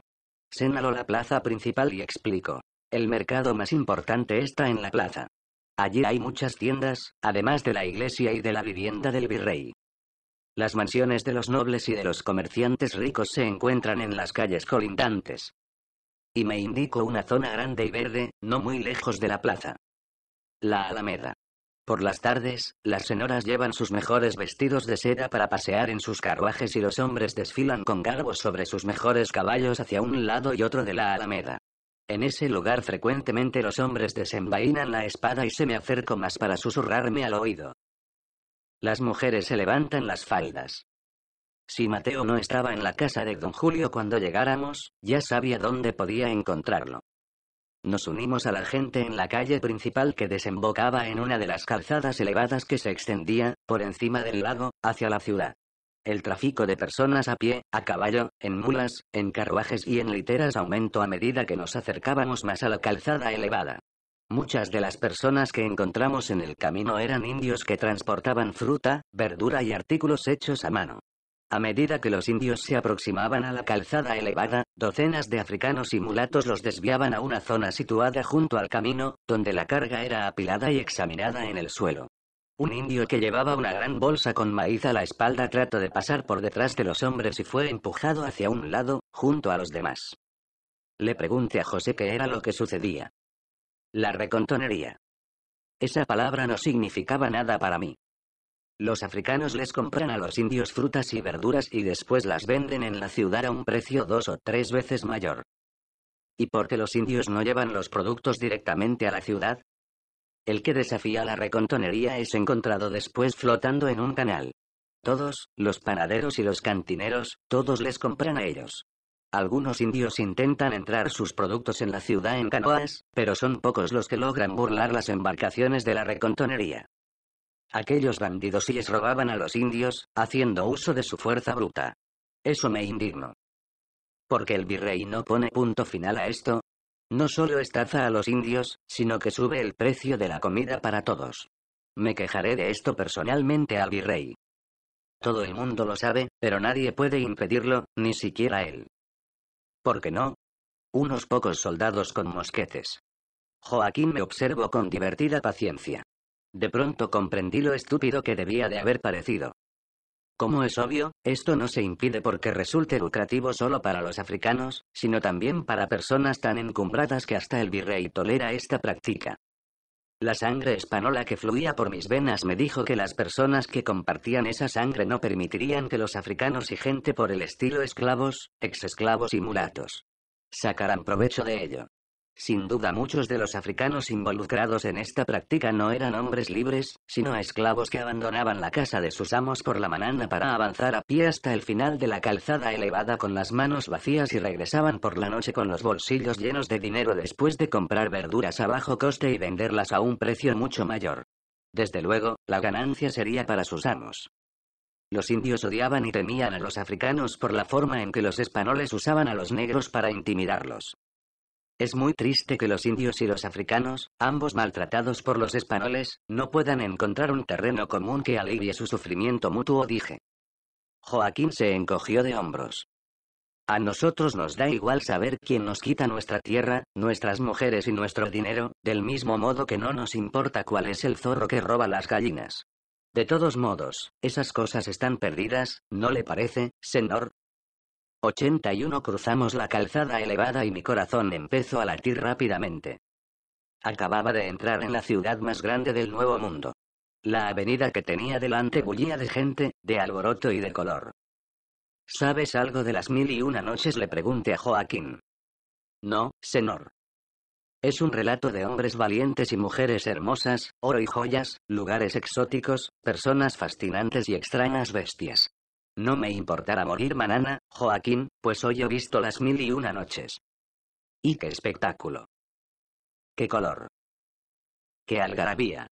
Señaló la plaza principal y explicó. El mercado más importante está en la plaza. Allí hay muchas tiendas, además de la iglesia y de la vivienda del virrey. Las mansiones de los nobles y de los comerciantes ricos se encuentran en las calles colindantes. Y me indico una zona grande y verde, no muy lejos de la plaza. La Alameda. Por las tardes, las señoras llevan sus mejores vestidos de seda para pasear en sus carruajes y los hombres desfilan con garbo sobre sus mejores caballos hacia un lado y otro de la Alameda. En ese lugar frecuentemente los hombres desenvainan la espada y se me acerco más para susurrarme al oído. Las mujeres se levantan las faldas. Si Mateo no estaba en la casa de don Julio cuando llegáramos, ya sabía dónde podía encontrarlo. Nos unimos a la gente en la calle principal que desembocaba en una de las calzadas elevadas que se extendía, por encima del lago, hacia la ciudad. El tráfico de personas a pie, a caballo, en mulas, en carruajes y en literas aumentó a medida que nos acercábamos más a la calzada elevada. Muchas de las personas que encontramos en el camino eran indios que transportaban fruta, verdura y artículos hechos a mano. A medida que los indios se aproximaban a la calzada elevada, docenas de africanos y mulatos los desviaban a una zona situada junto al camino, donde la carga era apilada y examinada en el suelo. Un indio que llevaba una gran bolsa con maíz a la espalda trató de pasar por detrás de los hombres y fue empujado hacia un lado, junto a los demás. Le pregunté a José qué era lo que sucedía. La recontonería. Esa palabra no significaba nada para mí. Los africanos les compran a los indios frutas y verduras y después las venden en la ciudad a un precio dos o tres veces mayor. ¿Y por qué los indios no llevan los productos directamente a la ciudad? El que desafía la recontonería es encontrado después flotando en un canal. Todos, los panaderos y los cantineros, todos les compran a ellos. Algunos indios intentan entrar sus productos en la ciudad en canoas, pero son pocos los que logran burlar las embarcaciones de la recontonería. Aquellos bandidos les robaban a los indios, haciendo uso de su fuerza bruta. Eso me indigno. Porque el virrey no pone punto final a esto. No solo estafa a los indios, sino que sube el precio de la comida para todos. Me quejaré de esto personalmente al virrey. Todo el mundo lo sabe, pero nadie puede impedirlo, ni siquiera él. ¿Por qué no? Unos pocos soldados con mosquetes. Joaquín me observó con divertida paciencia. De pronto comprendí lo estúpido que debía de haber parecido. Como es obvio, esto no se impide porque resulte lucrativo solo para los africanos, sino también para personas tan encumbradas que hasta el virrey tolera esta práctica. La sangre española que fluía por mis venas me dijo que las personas que compartían esa sangre no permitirían que los africanos y gente por el estilo esclavos, exesclavos y mulatos, sacaran provecho de ello. Sin duda muchos de los africanos involucrados en esta práctica no eran hombres libres, sino esclavos que abandonaban la casa de sus amos por la manana para avanzar a pie hasta el final de la calzada elevada con las manos vacías y regresaban por la noche con los bolsillos llenos de dinero después de comprar verduras a bajo coste y venderlas a un precio mucho mayor. Desde luego, la ganancia sería para sus amos. Los indios odiaban y temían a los africanos por la forma en que los españoles usaban a los negros para intimidarlos. Es muy triste que los indios y los africanos, ambos maltratados por los españoles, no puedan encontrar un terreno común que alivie su sufrimiento mutuo, dije. Joaquín se encogió de hombros. A nosotros nos da igual saber quién nos quita nuestra tierra, nuestras mujeres y nuestro dinero, del mismo modo que no nos importa cuál es el zorro que roba las gallinas. De todos modos, esas cosas están perdidas, ¿no le parece, señor? 81 Cruzamos la calzada elevada y mi corazón empezó a latir rápidamente. Acababa de entrar en la ciudad más grande del Nuevo Mundo. La avenida que tenía delante bullía de gente, de alboroto y de color. ¿Sabes algo de las mil y una noches? le pregunté a Joaquín. No, señor. Es un relato de hombres valientes y mujeres hermosas, oro y joyas, lugares exóticos, personas fascinantes y extrañas bestias. No me importará morir manana, Joaquín, pues hoy he visto las mil y una noches. Y qué espectáculo. Qué color. Qué algarabía.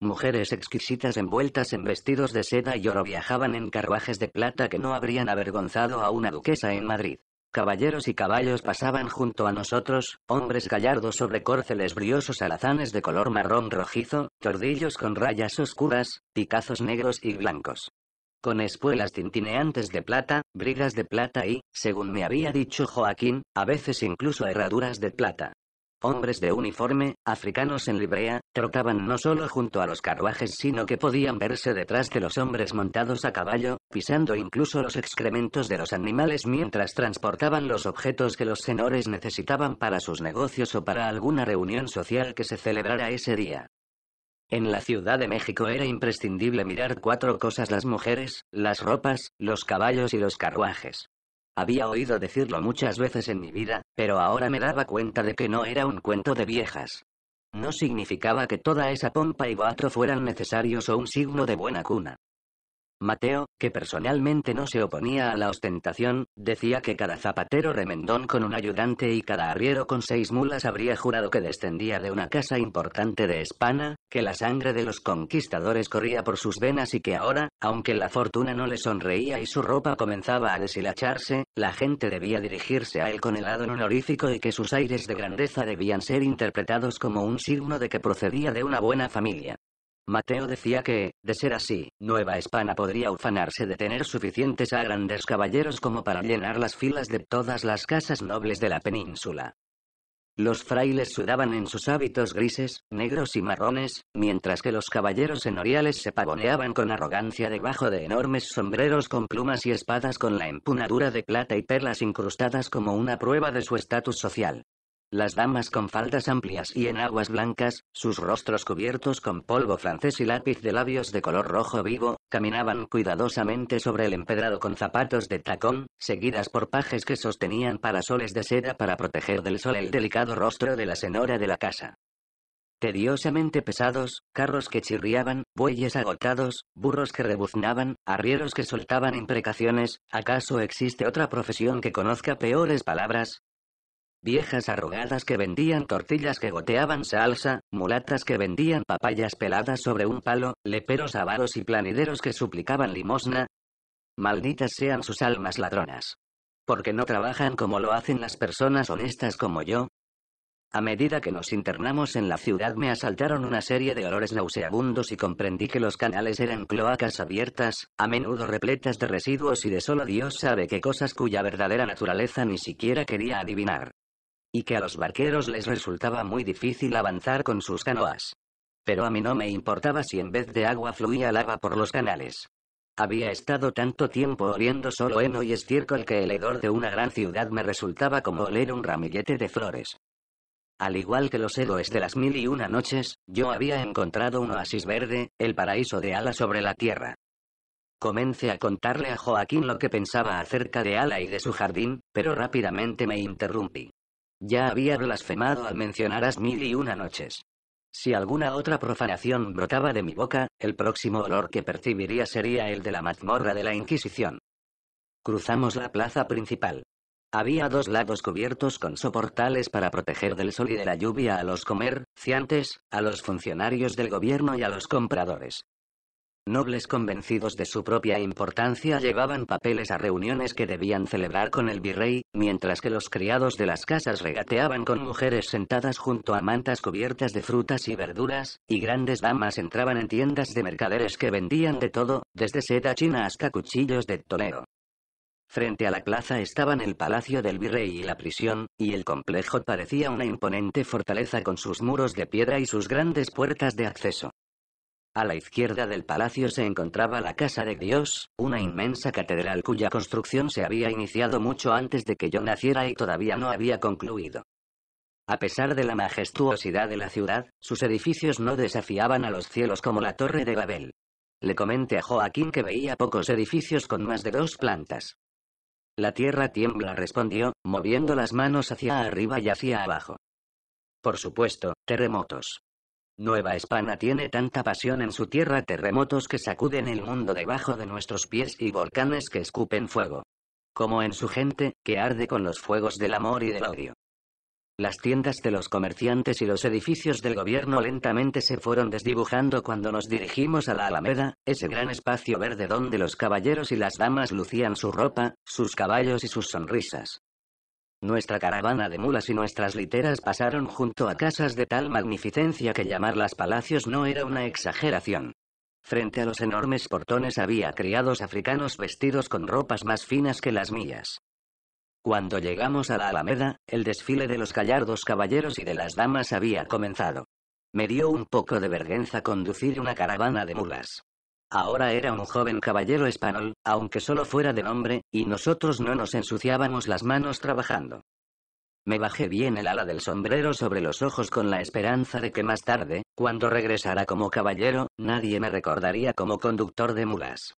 Mujeres exquisitas envueltas en vestidos de seda y oro viajaban en carruajes de plata que no habrían avergonzado a una duquesa en Madrid. Caballeros y caballos pasaban junto a nosotros, hombres gallardos sobre córceles briosos alazanes de color marrón rojizo, tordillos con rayas oscuras, picazos negros y blancos con espuelas tintineantes de plata, brigas de plata y, según me había dicho Joaquín, a veces incluso herraduras de plata. Hombres de uniforme, africanos en librea, trotaban no solo junto a los carruajes, sino que podían verse detrás de los hombres montados a caballo, pisando incluso los excrementos de los animales mientras transportaban los objetos que los senores necesitaban para sus negocios o para alguna reunión social que se celebrara ese día. En la Ciudad de México era imprescindible mirar cuatro cosas las mujeres, las ropas, los caballos y los carruajes. Había oído decirlo muchas veces en mi vida, pero ahora me daba cuenta de que no era un cuento de viejas. No significaba que toda esa pompa y cuatro fueran necesarios o un signo de buena cuna. Mateo, que personalmente no se oponía a la ostentación, decía que cada zapatero remendón con un ayudante y cada arriero con seis mulas habría jurado que descendía de una casa importante de España, que la sangre de los conquistadores corría por sus venas y que ahora, aunque la fortuna no le sonreía y su ropa comenzaba a deshilacharse, la gente debía dirigirse a él con el adorno honorífico y que sus aires de grandeza debían ser interpretados como un signo de que procedía de una buena familia. Mateo decía que, de ser así, Nueva España podría ufanarse de tener suficientes a grandes caballeros como para llenar las filas de todas las casas nobles de la península. Los frailes sudaban en sus hábitos grises, negros y marrones, mientras que los caballeros senoriales se pavoneaban con arrogancia debajo de enormes sombreros con plumas y espadas con la empunadura de plata y perlas incrustadas como una prueba de su estatus social. Las damas con faldas amplias y en aguas blancas, sus rostros cubiertos con polvo francés y lápiz de labios de color rojo vivo, caminaban cuidadosamente sobre el empedrado con zapatos de tacón, seguidas por pajes que sostenían parasoles de seda para proteger del sol el delicado rostro de la senora de la casa. Tediosamente pesados, carros que chirriaban, bueyes agotados, burros que rebuznaban, arrieros que soltaban imprecaciones, ¿acaso existe otra profesión que conozca peores palabras? Viejas arrugadas que vendían tortillas que goteaban salsa, mulatas que vendían papayas peladas sobre un palo, leperos avaros y planideros que suplicaban limosna. Malditas sean sus almas ladronas. Porque no trabajan como lo hacen las personas honestas como yo, a medida que nos internamos en la ciudad me asaltaron una serie de olores nauseabundos y comprendí que los canales eran cloacas abiertas, a menudo repletas de residuos y de solo Dios sabe qué cosas cuya verdadera naturaleza ni siquiera quería adivinar y que a los barqueros les resultaba muy difícil avanzar con sus canoas. Pero a mí no me importaba si en vez de agua fluía lava por los canales. Había estado tanto tiempo oliendo solo heno y estiércol que el hedor de una gran ciudad me resultaba como oler un ramillete de flores. Al igual que los héroes de las mil y una noches, yo había encontrado un oasis verde, el paraíso de Ala sobre la tierra. Comencé a contarle a Joaquín lo que pensaba acerca de Ala y de su jardín, pero rápidamente me interrumpí. Ya había blasfemado al mencionar as mil y una noches. Si alguna otra profanación brotaba de mi boca, el próximo olor que percibiría sería el de la mazmorra de la Inquisición. Cruzamos la plaza principal. Había dos lados cubiertos con soportales para proteger del sol y de la lluvia a los comerciantes, a los funcionarios del gobierno y a los compradores. Nobles convencidos de su propia importancia llevaban papeles a reuniones que debían celebrar con el virrey, mientras que los criados de las casas regateaban con mujeres sentadas junto a mantas cubiertas de frutas y verduras, y grandes damas entraban en tiendas de mercaderes que vendían de todo, desde seda china hasta cuchillos de Toleo. Frente a la plaza estaban el palacio del virrey y la prisión, y el complejo parecía una imponente fortaleza con sus muros de piedra y sus grandes puertas de acceso. A la izquierda del palacio se encontraba la Casa de Dios, una inmensa catedral cuya construcción se había iniciado mucho antes de que yo naciera y todavía no había concluido. A pesar de la majestuosidad de la ciudad, sus edificios no desafiaban a los cielos como la Torre de Babel. Le comenté a Joaquín que veía pocos edificios con más de dos plantas. La tierra tiembla, respondió, moviendo las manos hacia arriba y hacia abajo. Por supuesto, terremotos. Nueva España tiene tanta pasión en su tierra terremotos que sacuden el mundo debajo de nuestros pies y volcanes que escupen fuego. Como en su gente, que arde con los fuegos del amor y del odio. Las tiendas de los comerciantes y los edificios del gobierno lentamente se fueron desdibujando cuando nos dirigimos a la Alameda, ese gran espacio verde donde los caballeros y las damas lucían su ropa, sus caballos y sus sonrisas. Nuestra caravana de mulas y nuestras literas pasaron junto a casas de tal magnificencia que llamarlas palacios no era una exageración. Frente a los enormes portones había criados africanos vestidos con ropas más finas que las mías. Cuando llegamos a la Alameda, el desfile de los gallardos caballeros y de las damas había comenzado. Me dio un poco de vergüenza conducir una caravana de mulas. Ahora era un joven caballero español, aunque solo fuera de nombre, y nosotros no nos ensuciábamos las manos trabajando. Me bajé bien el ala del sombrero sobre los ojos con la esperanza de que más tarde, cuando regresara como caballero, nadie me recordaría como conductor de mulas.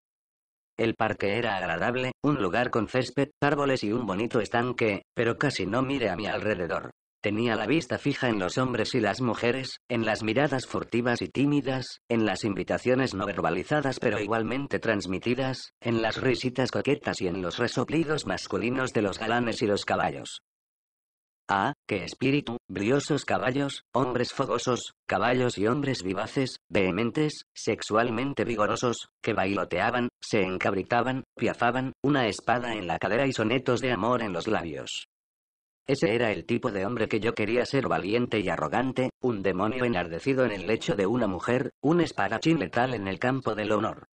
El parque era agradable, un lugar con césped, árboles y un bonito estanque, pero casi no mire a mi alrededor. Tenía la vista fija en los hombres y las mujeres, en las miradas furtivas y tímidas, en las invitaciones no verbalizadas pero igualmente transmitidas, en las risitas coquetas y en los resoplidos masculinos de los galanes y los caballos. Ah, qué espíritu, briosos caballos, hombres fogosos, caballos y hombres vivaces, vehementes, sexualmente vigorosos, que bailoteaban, se encabritaban, piafaban, una espada en la cadera y sonetos de amor en los labios. Ese era el tipo de hombre que yo quería ser valiente y arrogante, un demonio enardecido en el lecho de una mujer, un espadachín letal en el campo del honor.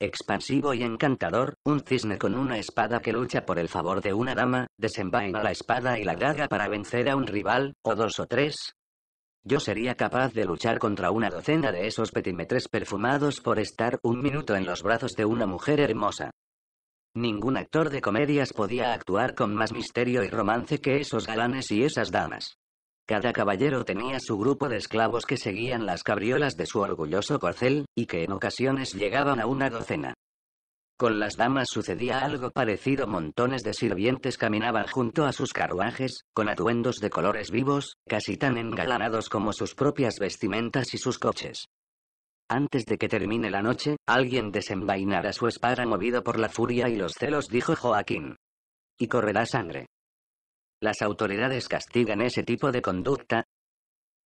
Expansivo y encantador, un cisne con una espada que lucha por el favor de una dama, desenvaina la espada y la daga para vencer a un rival, o dos o tres. Yo sería capaz de luchar contra una docena de esos petimetres perfumados por estar un minuto en los brazos de una mujer hermosa. Ningún actor de comedias podía actuar con más misterio y romance que esos galanes y esas damas. Cada caballero tenía su grupo de esclavos que seguían las cabriolas de su orgulloso corcel, y que en ocasiones llegaban a una docena. Con las damas sucedía algo parecido. Montones de sirvientes caminaban junto a sus carruajes, con atuendos de colores vivos, casi tan engalanados como sus propias vestimentas y sus coches. Antes de que termine la noche, alguien desenvainará su espada movido por la furia y los celos, dijo Joaquín. Y correrá sangre. ¿Las autoridades castigan ese tipo de conducta?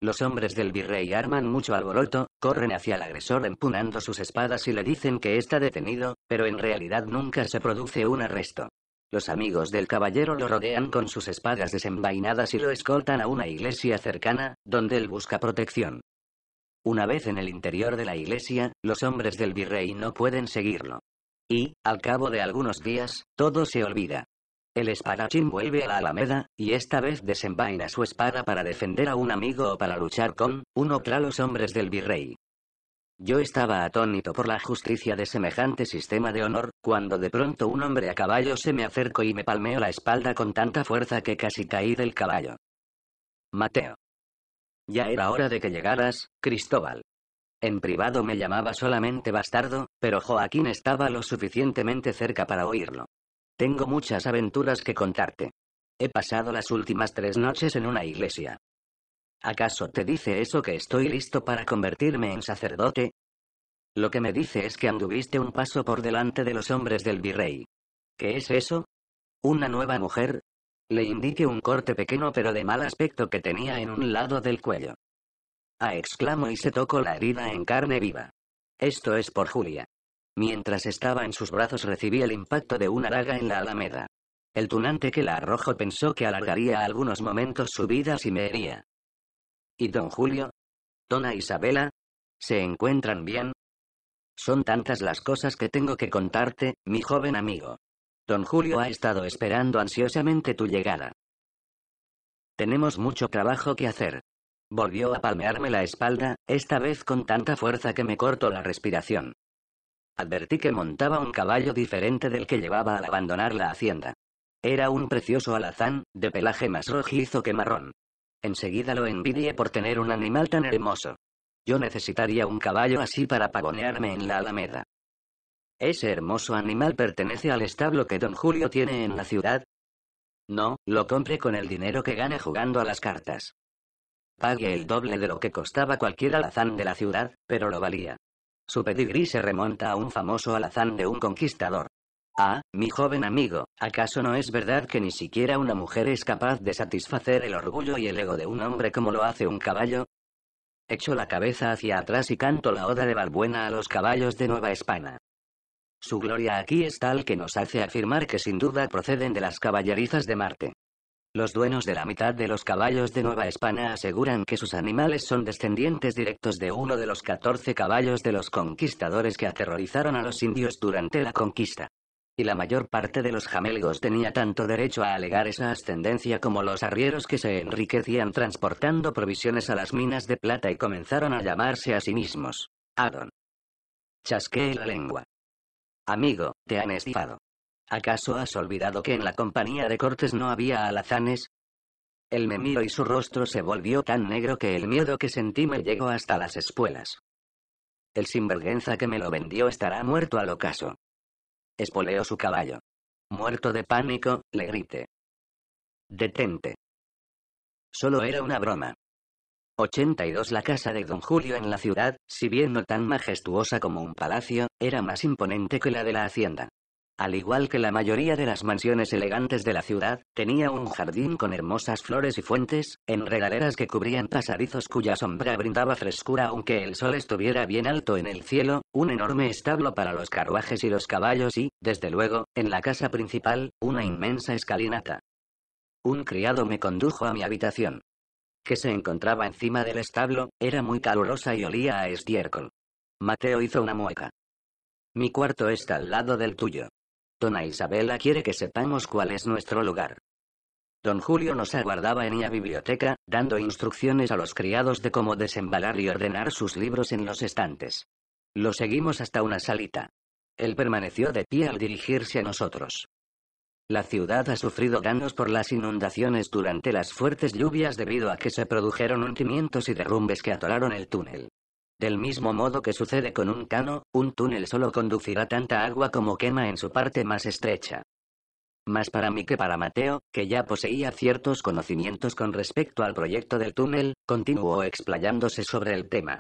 Los hombres del virrey arman mucho alboroto, corren hacia el agresor empunando sus espadas y le dicen que está detenido, pero en realidad nunca se produce un arresto. Los amigos del caballero lo rodean con sus espadas desenvainadas y lo escoltan a una iglesia cercana, donde él busca protección. Una vez en el interior de la iglesia, los hombres del virrey no pueden seguirlo. Y, al cabo de algunos días, todo se olvida. El espadachín vuelve a la alameda, y esta vez desenvaina su espada para defender a un amigo o para luchar con, uno para los hombres del virrey. Yo estaba atónito por la justicia de semejante sistema de honor, cuando de pronto un hombre a caballo se me acercó y me palmeó la espalda con tanta fuerza que casi caí del caballo. Mateo. Ya era hora de que llegaras, Cristóbal. En privado me llamaba solamente bastardo, pero Joaquín estaba lo suficientemente cerca para oírlo. Tengo muchas aventuras que contarte. He pasado las últimas tres noches en una iglesia. ¿Acaso te dice eso que estoy listo para convertirme en sacerdote? Lo que me dice es que anduviste un paso por delante de los hombres del virrey. ¿Qué es eso? Una nueva mujer, le indiqué un corte pequeño pero de mal aspecto que tenía en un lado del cuello. A ah, exclamo y se tocó la herida en carne viva. Esto es por Julia. Mientras estaba en sus brazos recibí el impacto de una raga en la alameda. El tunante que la arrojó pensó que alargaría algunos momentos su vida si me hería. ¿Y don Julio? ¿Dona Isabela? ¿Se encuentran bien? Son tantas las cosas que tengo que contarte, mi joven amigo. Don Julio ha estado esperando ansiosamente tu llegada. Tenemos mucho trabajo que hacer. Volvió a palmearme la espalda, esta vez con tanta fuerza que me cortó la respiración. Advertí que montaba un caballo diferente del que llevaba al abandonar la hacienda. Era un precioso alazán, de pelaje más rojizo que marrón. Enseguida lo envidié por tener un animal tan hermoso. Yo necesitaría un caballo así para pagonearme en la alameda. ¿Ese hermoso animal pertenece al establo que don Julio tiene en la ciudad? No, lo compre con el dinero que gane jugando a las cartas. Pague el doble de lo que costaba cualquier alazán de la ciudad, pero lo valía. Su pedigrí se remonta a un famoso alazán de un conquistador. Ah, mi joven amigo, ¿acaso no es verdad que ni siquiera una mujer es capaz de satisfacer el orgullo y el ego de un hombre como lo hace un caballo? Echo la cabeza hacia atrás y canto la oda de Balbuena a los caballos de Nueva España. Su gloria aquí es tal que nos hace afirmar que sin duda proceden de las caballerizas de Marte. Los dueños de la mitad de los caballos de Nueva España aseguran que sus animales son descendientes directos de uno de los 14 caballos de los conquistadores que aterrorizaron a los indios durante la conquista. Y la mayor parte de los jamelgos tenía tanto derecho a alegar esa ascendencia como los arrieros que se enriquecían transportando provisiones a las minas de plata y comenzaron a llamarse a sí mismos Adon. Chasqué la lengua. Amigo, te han estifado. ¿Acaso has olvidado que en la compañía de cortes no había alazanes? Él me miró y su rostro se volvió tan negro que el miedo que sentí me llegó hasta las espuelas. El sinvergüenza que me lo vendió estará muerto al ocaso. Espoleó su caballo. Muerto de pánico, le grité. Detente. Solo era una broma. 82 La casa de don Julio en la ciudad, si bien no tan majestuosa como un palacio, era más imponente que la de la hacienda. Al igual que la mayoría de las mansiones elegantes de la ciudad, tenía un jardín con hermosas flores y fuentes, en que cubrían pasadizos cuya sombra brindaba frescura aunque el sol estuviera bien alto en el cielo, un enorme establo para los carruajes y los caballos y, desde luego, en la casa principal, una inmensa escalinata. Un criado me condujo a mi habitación que se encontraba encima del establo, era muy calurosa y olía a estiércol. Mateo hizo una mueca. Mi cuarto está al lado del tuyo. Dona Isabela quiere que sepamos cuál es nuestro lugar. Don Julio nos aguardaba en la biblioteca, dando instrucciones a los criados de cómo desembalar y ordenar sus libros en los estantes. Lo seguimos hasta una salita. Él permaneció de pie al dirigirse a nosotros. La ciudad ha sufrido daños por las inundaciones durante las fuertes lluvias debido a que se produjeron hundimientos y derrumbes que atoraron el túnel. Del mismo modo que sucede con un cano, un túnel solo conducirá tanta agua como quema en su parte más estrecha. Más para mí que para Mateo, que ya poseía ciertos conocimientos con respecto al proyecto del túnel, continuó explayándose sobre el tema.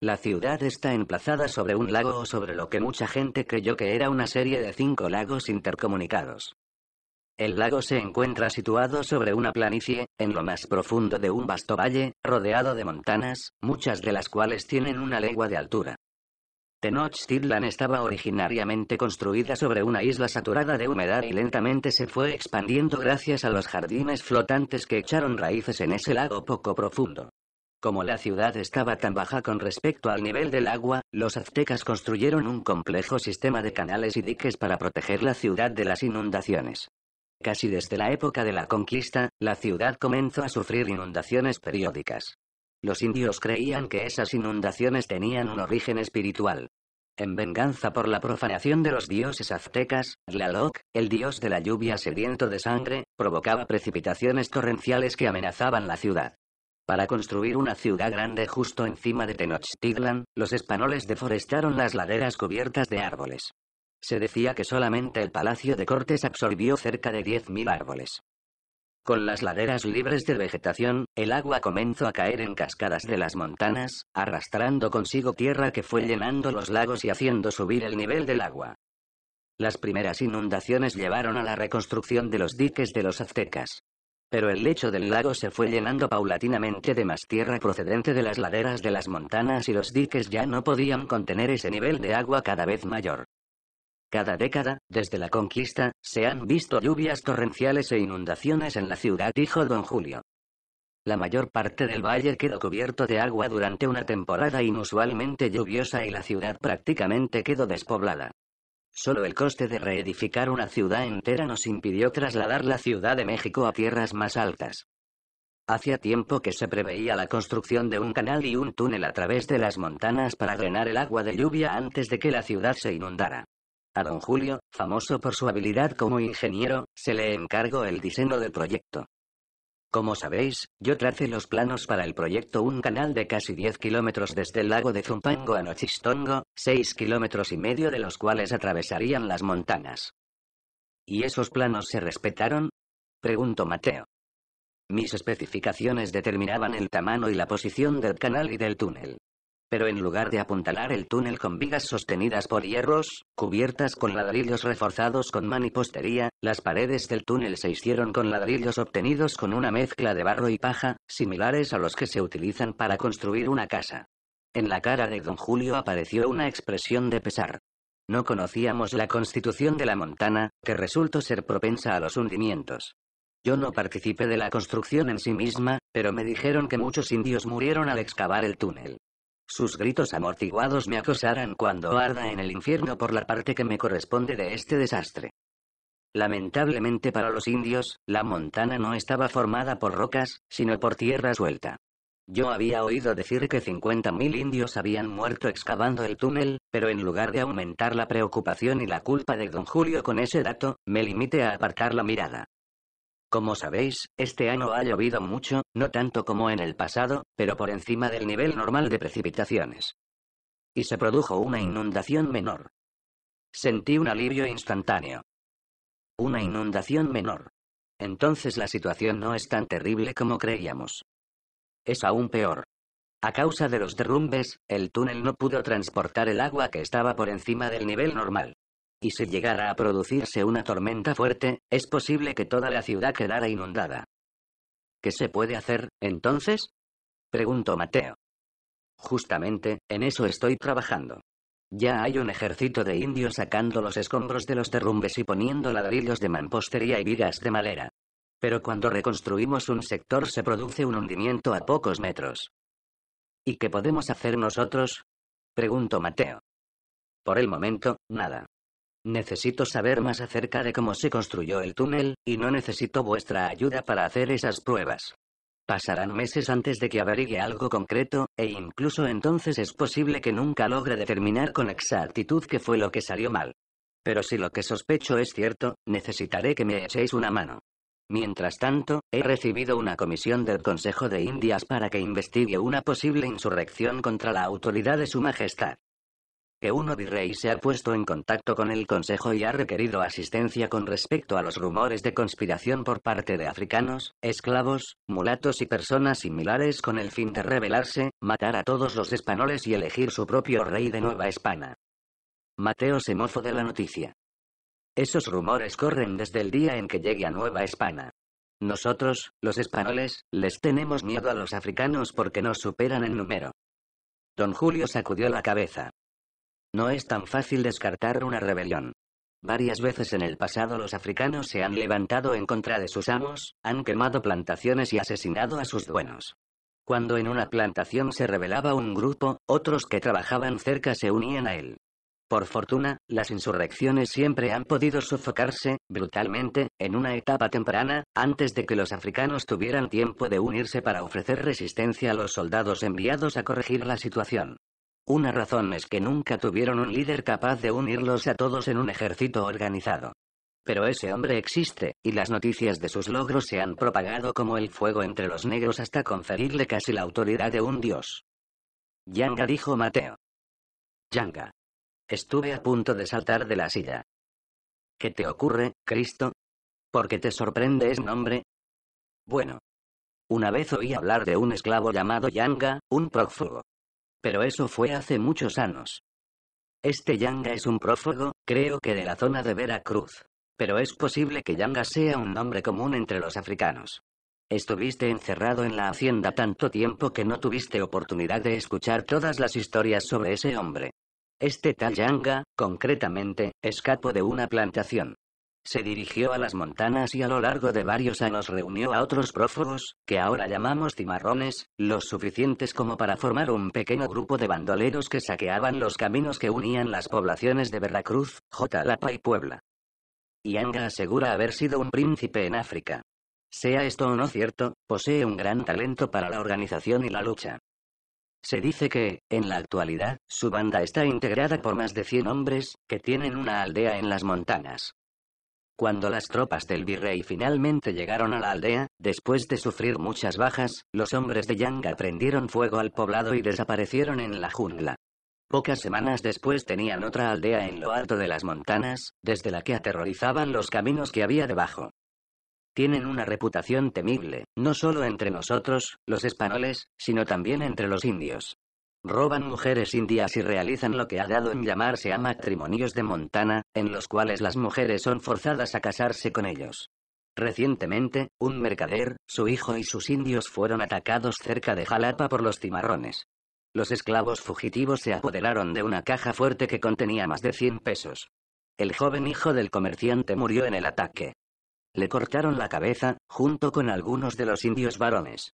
La ciudad está emplazada sobre un lago o sobre lo que mucha gente creyó que era una serie de cinco lagos intercomunicados. El lago se encuentra situado sobre una planicie, en lo más profundo de un vasto valle, rodeado de montanas, muchas de las cuales tienen una legua de altura. Tenochtitlan estaba originariamente construida sobre una isla saturada de humedad y lentamente se fue expandiendo gracias a los jardines flotantes que echaron raíces en ese lago poco profundo. Como la ciudad estaba tan baja con respecto al nivel del agua, los aztecas construyeron un complejo sistema de canales y diques para proteger la ciudad de las inundaciones. Casi desde la época de la conquista, la ciudad comenzó a sufrir inundaciones periódicas. Los indios creían que esas inundaciones tenían un origen espiritual. En venganza por la profanación de los dioses aztecas, Tlaloc, el dios de la lluvia sediento de sangre, provocaba precipitaciones torrenciales que amenazaban la ciudad. Para construir una ciudad grande justo encima de Tenochtitlan, los españoles deforestaron las laderas cubiertas de árboles. Se decía que solamente el Palacio de Cortes absorbió cerca de 10.000 árboles. Con las laderas libres de vegetación, el agua comenzó a caer en cascadas de las montanas, arrastrando consigo tierra que fue llenando los lagos y haciendo subir el nivel del agua. Las primeras inundaciones llevaron a la reconstrucción de los diques de los aztecas. Pero el lecho del lago se fue llenando paulatinamente de más tierra procedente de las laderas de las montanas y los diques ya no podían contener ese nivel de agua cada vez mayor. Cada década, desde la conquista, se han visto lluvias torrenciales e inundaciones en la ciudad, dijo don Julio. La mayor parte del valle quedó cubierto de agua durante una temporada inusualmente lluviosa y la ciudad prácticamente quedó despoblada. Solo el coste de reedificar una ciudad entera nos impidió trasladar la Ciudad de México a tierras más altas. Hacía tiempo que se preveía la construcción de un canal y un túnel a través de las montanas para drenar el agua de lluvia antes de que la ciudad se inundara. A don Julio, famoso por su habilidad como ingeniero, se le encargó el diseño del proyecto. Como sabéis, yo tracé los planos para el proyecto un canal de casi 10 kilómetros desde el lago de Zumpango a Nochistongo, 6 kilómetros y medio de los cuales atravesarían las montañas. ¿Y esos planos se respetaron? Preguntó Mateo. Mis especificaciones determinaban el tamaño y la posición del canal y del túnel. Pero en lugar de apuntalar el túnel con vigas sostenidas por hierros, cubiertas con ladrillos reforzados con manipostería, las paredes del túnel se hicieron con ladrillos obtenidos con una mezcla de barro y paja, similares a los que se utilizan para construir una casa. En la cara de don Julio apareció una expresión de pesar. No conocíamos la constitución de la montana, que resultó ser propensa a los hundimientos. Yo no participé de la construcción en sí misma, pero me dijeron que muchos indios murieron al excavar el túnel. Sus gritos amortiguados me acosarán cuando arda en el infierno por la parte que me corresponde de este desastre. Lamentablemente para los indios, la montana no estaba formada por rocas, sino por tierra suelta. Yo había oído decir que 50.000 indios habían muerto excavando el túnel, pero en lugar de aumentar la preocupación y la culpa de don Julio con ese dato, me limité a apartar la mirada. Como sabéis, este año ha llovido mucho, no tanto como en el pasado, pero por encima del nivel normal de precipitaciones. Y se produjo una inundación menor. Sentí un alivio instantáneo. Una inundación menor. Entonces la situación no es tan terrible como creíamos. Es aún peor. A causa de los derrumbes, el túnel no pudo transportar el agua que estaba por encima del nivel normal y si llegara a producirse una tormenta fuerte, es posible que toda la ciudad quedara inundada. ¿Qué se puede hacer, entonces? preguntó Mateo. Justamente, en eso estoy trabajando. Ya hay un ejército de indios sacando los escombros de los derrumbes y poniendo ladrillos de mampostería y vigas de madera. Pero cuando reconstruimos un sector se produce un hundimiento a pocos metros. ¿Y qué podemos hacer nosotros? preguntó Mateo. Por el momento, nada. Necesito saber más acerca de cómo se construyó el túnel, y no necesito vuestra ayuda para hacer esas pruebas. Pasarán meses antes de que averigue algo concreto, e incluso entonces es posible que nunca logre determinar con exactitud qué fue lo que salió mal. Pero si lo que sospecho es cierto, necesitaré que me echéis una mano. Mientras tanto, he recibido una comisión del Consejo de Indias para que investigue una posible insurrección contra la autoridad de Su Majestad que uno virrey se ha puesto en contacto con el Consejo y ha requerido asistencia con respecto a los rumores de conspiración por parte de africanos, esclavos, mulatos y personas similares con el fin de rebelarse, matar a todos los españoles y elegir su propio rey de Nueva España. Mateo se mozo de la noticia. Esos rumores corren desde el día en que llegue a Nueva España. Nosotros, los españoles, les tenemos miedo a los africanos porque nos superan en número. Don Julio sacudió la cabeza. No es tan fácil descartar una rebelión. Varias veces en el pasado los africanos se han levantado en contra de sus amos, han quemado plantaciones y asesinado a sus dueños. Cuando en una plantación se rebelaba un grupo, otros que trabajaban cerca se unían a él. Por fortuna, las insurrecciones siempre han podido sofocarse, brutalmente, en una etapa temprana, antes de que los africanos tuvieran tiempo de unirse para ofrecer resistencia a los soldados enviados a corregir la situación. Una razón es que nunca tuvieron un líder capaz de unirlos a todos en un ejército organizado. Pero ese hombre existe, y las noticias de sus logros se han propagado como el fuego entre los negros hasta conferirle casi la autoridad de un dios. Yanga dijo Mateo. Yanga. Estuve a punto de saltar de la silla. ¿Qué te ocurre, Cristo? ¿Por qué te sorprende ese nombre? Bueno. Una vez oí hablar de un esclavo llamado Yanga, un prófugo. Pero eso fue hace muchos años. Este Yanga es un prófugo, creo que de la zona de Veracruz. Pero es posible que Yanga sea un nombre común entre los africanos. Estuviste encerrado en la hacienda tanto tiempo que no tuviste oportunidad de escuchar todas las historias sobre ese hombre. Este tal Yanga, concretamente, escapó de una plantación. Se dirigió a las montanas y a lo largo de varios años reunió a otros prófugos, que ahora llamamos cimarrones, los suficientes como para formar un pequeño grupo de bandoleros que saqueaban los caminos que unían las poblaciones de Veracruz, Lapa y Puebla. Yanga asegura haber sido un príncipe en África. Sea esto o no cierto, posee un gran talento para la organización y la lucha. Se dice que, en la actualidad, su banda está integrada por más de 100 hombres, que tienen una aldea en las montanas. Cuando las tropas del virrey finalmente llegaron a la aldea, después de sufrir muchas bajas, los hombres de Yanga prendieron fuego al poblado y desaparecieron en la jungla. Pocas semanas después tenían otra aldea en lo alto de las montanas, desde la que aterrorizaban los caminos que había debajo. Tienen una reputación temible, no solo entre nosotros, los españoles, sino también entre los indios roban mujeres indias y realizan lo que ha dado en llamarse a matrimonios de Montana, en los cuales las mujeres son forzadas a casarse con ellos. Recientemente, un mercader, su hijo y sus indios fueron atacados cerca de Jalapa por los cimarrones. Los esclavos fugitivos se apoderaron de una caja fuerte que contenía más de 100 pesos. El joven hijo del comerciante murió en el ataque. Le cortaron la cabeza, junto con algunos de los indios varones.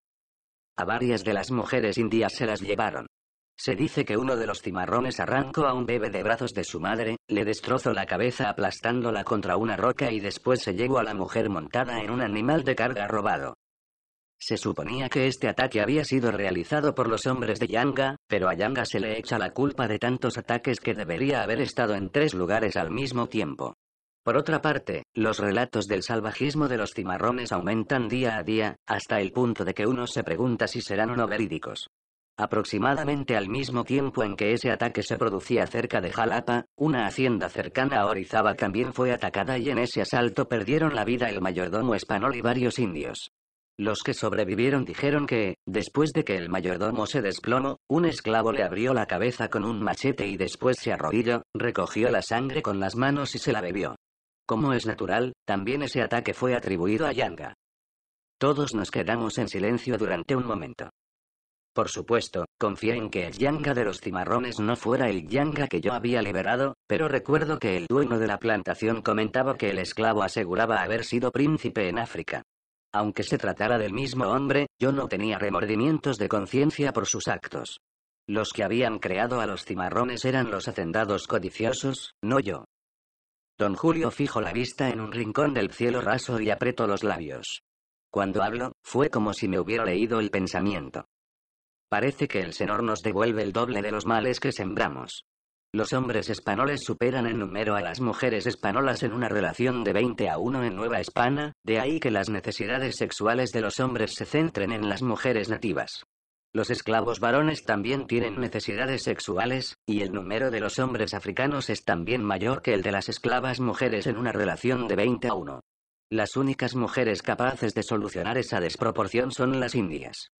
A varias de las mujeres indias se las llevaron. Se dice que uno de los cimarrones arrancó a un bebé de brazos de su madre, le destrozó la cabeza aplastándola contra una roca y después se llevó a la mujer montada en un animal de carga robado. Se suponía que este ataque había sido realizado por los hombres de Yanga, pero a Yanga se le echa la culpa de tantos ataques que debería haber estado en tres lugares al mismo tiempo. Por otra parte, los relatos del salvajismo de los cimarrones aumentan día a día, hasta el punto de que uno se pregunta si serán o no verídicos. Aproximadamente al mismo tiempo en que ese ataque se producía cerca de Jalapa, una hacienda cercana a Orizaba también fue atacada y en ese asalto perdieron la vida el mayordomo español y varios indios. Los que sobrevivieron dijeron que, después de que el mayordomo se desplomó, un esclavo le abrió la cabeza con un machete y después se arrodilló, recogió la sangre con las manos y se la bebió. Como es natural, también ese ataque fue atribuido a Yanga. Todos nos quedamos en silencio durante un momento. Por supuesto, confié en que el yanga de los cimarrones no fuera el yanga que yo había liberado, pero recuerdo que el dueño de la plantación comentaba que el esclavo aseguraba haber sido príncipe en África. Aunque se tratara del mismo hombre, yo no tenía remordimientos de conciencia por sus actos. Los que habían creado a los cimarrones eran los hacendados codiciosos, no yo. Don Julio fijo la vista en un rincón del cielo raso y apretó los labios. Cuando hablo, fue como si me hubiera leído el pensamiento. Parece que el Señor nos devuelve el doble de los males que sembramos. Los hombres españoles superan en número a las mujeres españolas en una relación de 20 a 1 en Nueva España, de ahí que las necesidades sexuales de los hombres se centren en las mujeres nativas. Los esclavos varones también tienen necesidades sexuales, y el número de los hombres africanos es también mayor que el de las esclavas mujeres en una relación de 20 a 1. Las únicas mujeres capaces de solucionar esa desproporción son las indias.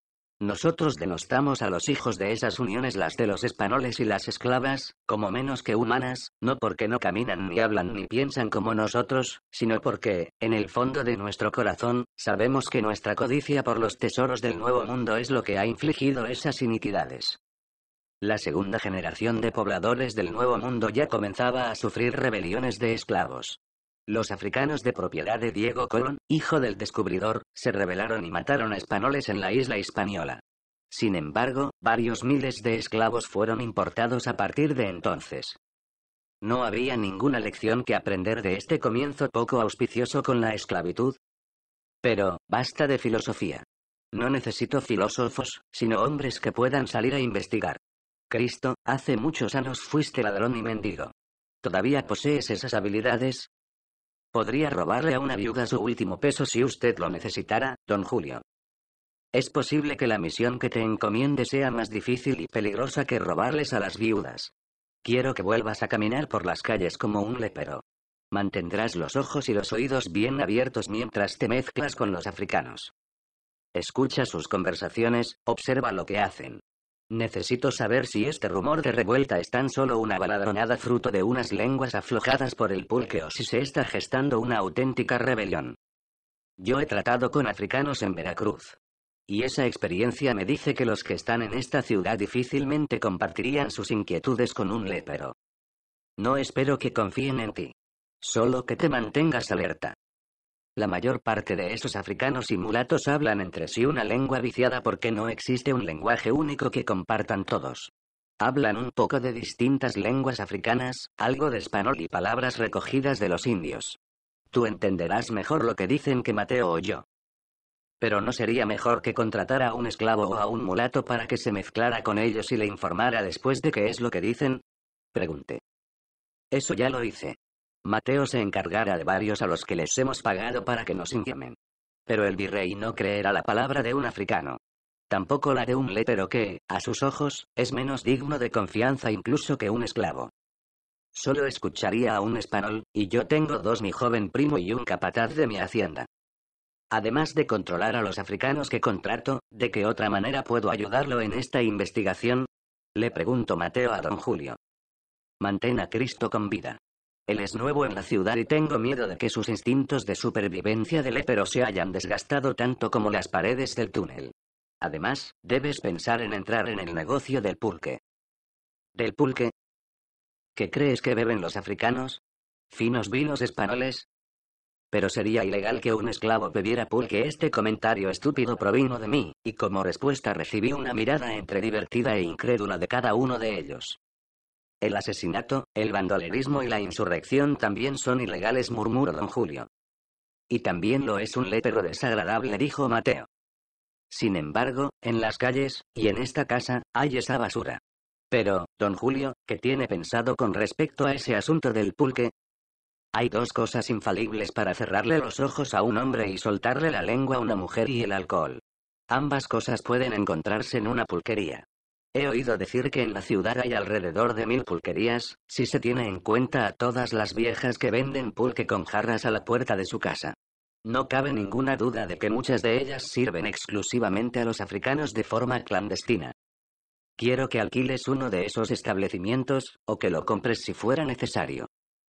Nosotros denostamos a los hijos de esas uniones las de los españoles y las esclavas, como menos que humanas, no porque no caminan ni hablan ni piensan como nosotros, sino porque, en el fondo de nuestro corazón, sabemos que nuestra codicia por los tesoros del Nuevo Mundo es lo que ha infligido esas iniquidades. La segunda generación de pobladores del Nuevo Mundo ya comenzaba a sufrir rebeliones de esclavos. Los africanos de propiedad de Diego Colón, hijo del descubridor, se rebelaron y mataron a españoles en la isla española. Sin embargo, varios miles de esclavos fueron importados a partir de entonces. No había ninguna lección que aprender de este comienzo poco auspicioso con la esclavitud. Pero, basta de filosofía. No necesito filósofos, sino hombres que puedan salir a investigar. Cristo, hace muchos años fuiste ladrón y mendigo. Todavía posees esas habilidades, Podría robarle a una viuda su último peso si usted lo necesitara, don Julio. Es posible que la misión que te encomiende sea más difícil y peligrosa que robarles a las viudas. Quiero que vuelvas a caminar por las calles como un lepero. Mantendrás los ojos y los oídos bien abiertos mientras te mezclas con los africanos. Escucha sus conversaciones, observa lo que hacen, Necesito saber si este rumor de revuelta es tan solo una baladronada fruto de unas lenguas aflojadas por el pulque o si se está gestando una auténtica rebelión. Yo he tratado con africanos en Veracruz. Y esa experiencia me dice que los que están en esta ciudad difícilmente compartirían sus inquietudes con un lépero. No espero que confíen en ti. Solo que te mantengas alerta. La mayor parte de esos africanos y mulatos hablan entre sí una lengua viciada porque no existe un lenguaje único que compartan todos. Hablan un poco de distintas lenguas africanas, algo de español y palabras recogidas de los indios. Tú entenderás mejor lo que dicen que Mateo o yo. Pero ¿no sería mejor que contratara a un esclavo o a un mulato para que se mezclara con ellos y le informara después de qué es lo que dicen? Pregunté. Eso ya lo hice. Mateo se encargará de varios a los que les hemos pagado para que nos inquiemen. Pero el virrey no creerá la palabra de un africano. Tampoco la de un letero que, a sus ojos, es menos digno de confianza incluso que un esclavo. Solo escucharía a un español, y yo tengo dos mi joven primo y un capataz de mi hacienda. Además de controlar a los africanos que contrato, ¿de qué otra manera puedo ayudarlo en esta investigación? Le pregunto Mateo a don Julio. Mantén a Cristo con vida. Él es nuevo en la ciudad y tengo miedo de que sus instintos de supervivencia del épero se hayan desgastado tanto como las paredes del túnel. Además, debes pensar en entrar en el negocio del pulque. ¿Del pulque? ¿Qué crees que beben los africanos? ¿Finos vinos españoles? Pero sería ilegal que un esclavo bebiera pulque. Este comentario estúpido provino de mí, y como respuesta recibí una mirada entre divertida e incrédula de cada uno de ellos. El asesinato, el bandolerismo y la insurrección también son ilegales, murmuró don Julio. Y también lo es un létero desagradable, dijo Mateo. Sin embargo, en las calles, y en esta casa, hay esa basura. Pero, don Julio, ¿qué tiene pensado con respecto a ese asunto del pulque? Hay dos cosas infalibles para cerrarle los ojos a un hombre y soltarle la lengua a una mujer y el alcohol. Ambas cosas pueden encontrarse en una pulquería. He oído decir que en la ciudad hay alrededor de mil pulquerías, si se tiene en cuenta a todas las viejas que venden pulque con jarras a la puerta de su casa. No cabe ninguna duda de que muchas de ellas sirven exclusivamente a los africanos de forma clandestina. Quiero que alquiles uno de esos establecimientos, o que lo compres si fuera necesario.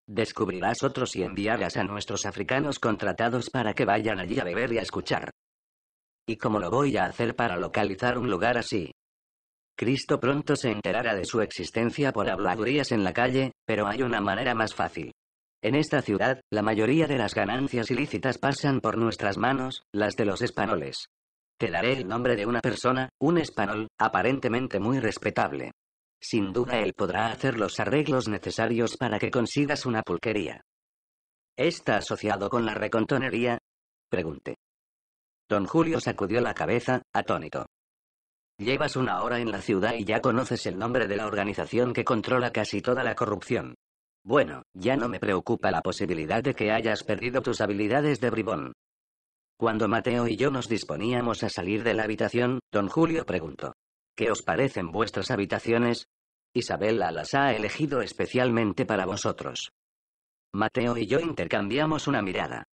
Descubrirás otros y enviarás a nuestros africanos contratados para que vayan allí a beber y a escuchar. ¿Y cómo lo voy a hacer para localizar un lugar así? Cristo pronto se enterará de su existencia por habladurías en la calle, pero hay una manera más fácil. En esta ciudad, la mayoría de las ganancias ilícitas pasan por nuestras manos, las de los españoles. Te daré el nombre de una persona, un español, aparentemente muy respetable. Sin duda él podrá hacer los arreglos necesarios para que consigas una pulquería. ¿Está asociado con la recontonería? Pregunté. Don Julio sacudió la cabeza, atónito. Llevas una hora en la ciudad y ya conoces el nombre de la organización que controla casi toda la corrupción. Bueno, ya no me preocupa la posibilidad de que hayas perdido tus habilidades de bribón. Cuando Mateo y yo nos disponíamos a salir de la habitación, don Julio preguntó. ¿Qué os parecen vuestras habitaciones? Isabela las ha elegido especialmente para vosotros. Mateo y yo intercambiamos una mirada.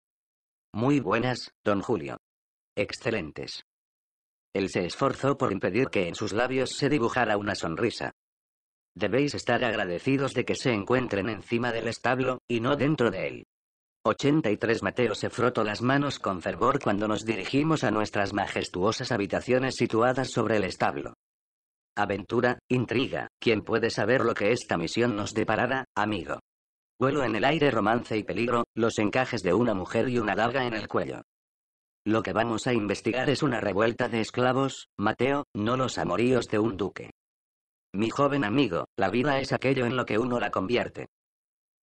Muy buenas, don Julio. Excelentes. Él se esforzó por impedir que en sus labios se dibujara una sonrisa. Debéis estar agradecidos de que se encuentren encima del establo, y no dentro de él. 83 Mateo se frotó las manos con fervor cuando nos dirigimos a nuestras majestuosas habitaciones situadas sobre el establo. Aventura, intriga, ¿quién puede saber lo que esta misión nos deparará, amigo? Vuelo en el aire, romance y peligro, los encajes de una mujer y una daga en el cuello. Lo que vamos a investigar es una revuelta de esclavos, Mateo, no los amoríos de un duque. Mi joven amigo, la vida es aquello en lo que uno la convierte.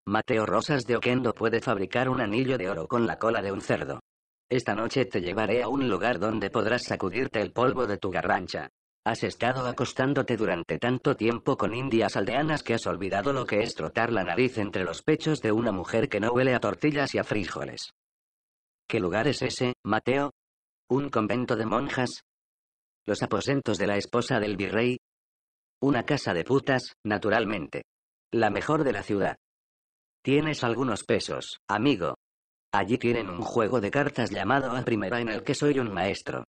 Mateo Rosas de Oquendo puede fabricar un anillo de oro con la cola de un cerdo. Esta noche te llevaré a un lugar donde podrás sacudirte el polvo de tu garrancha. Has estado acostándote durante tanto tiempo con indias aldeanas que has olvidado lo que es trotar la nariz entre los pechos de una mujer que no huele a tortillas y a frijoles. ¿Qué lugar es ese, Mateo? ¿Un convento de monjas? ¿Los aposentos de la esposa del virrey? Una casa de putas, naturalmente. La mejor de la ciudad. Tienes algunos pesos, amigo. Allí tienen un juego de cartas llamado A Primera en el que soy un maestro.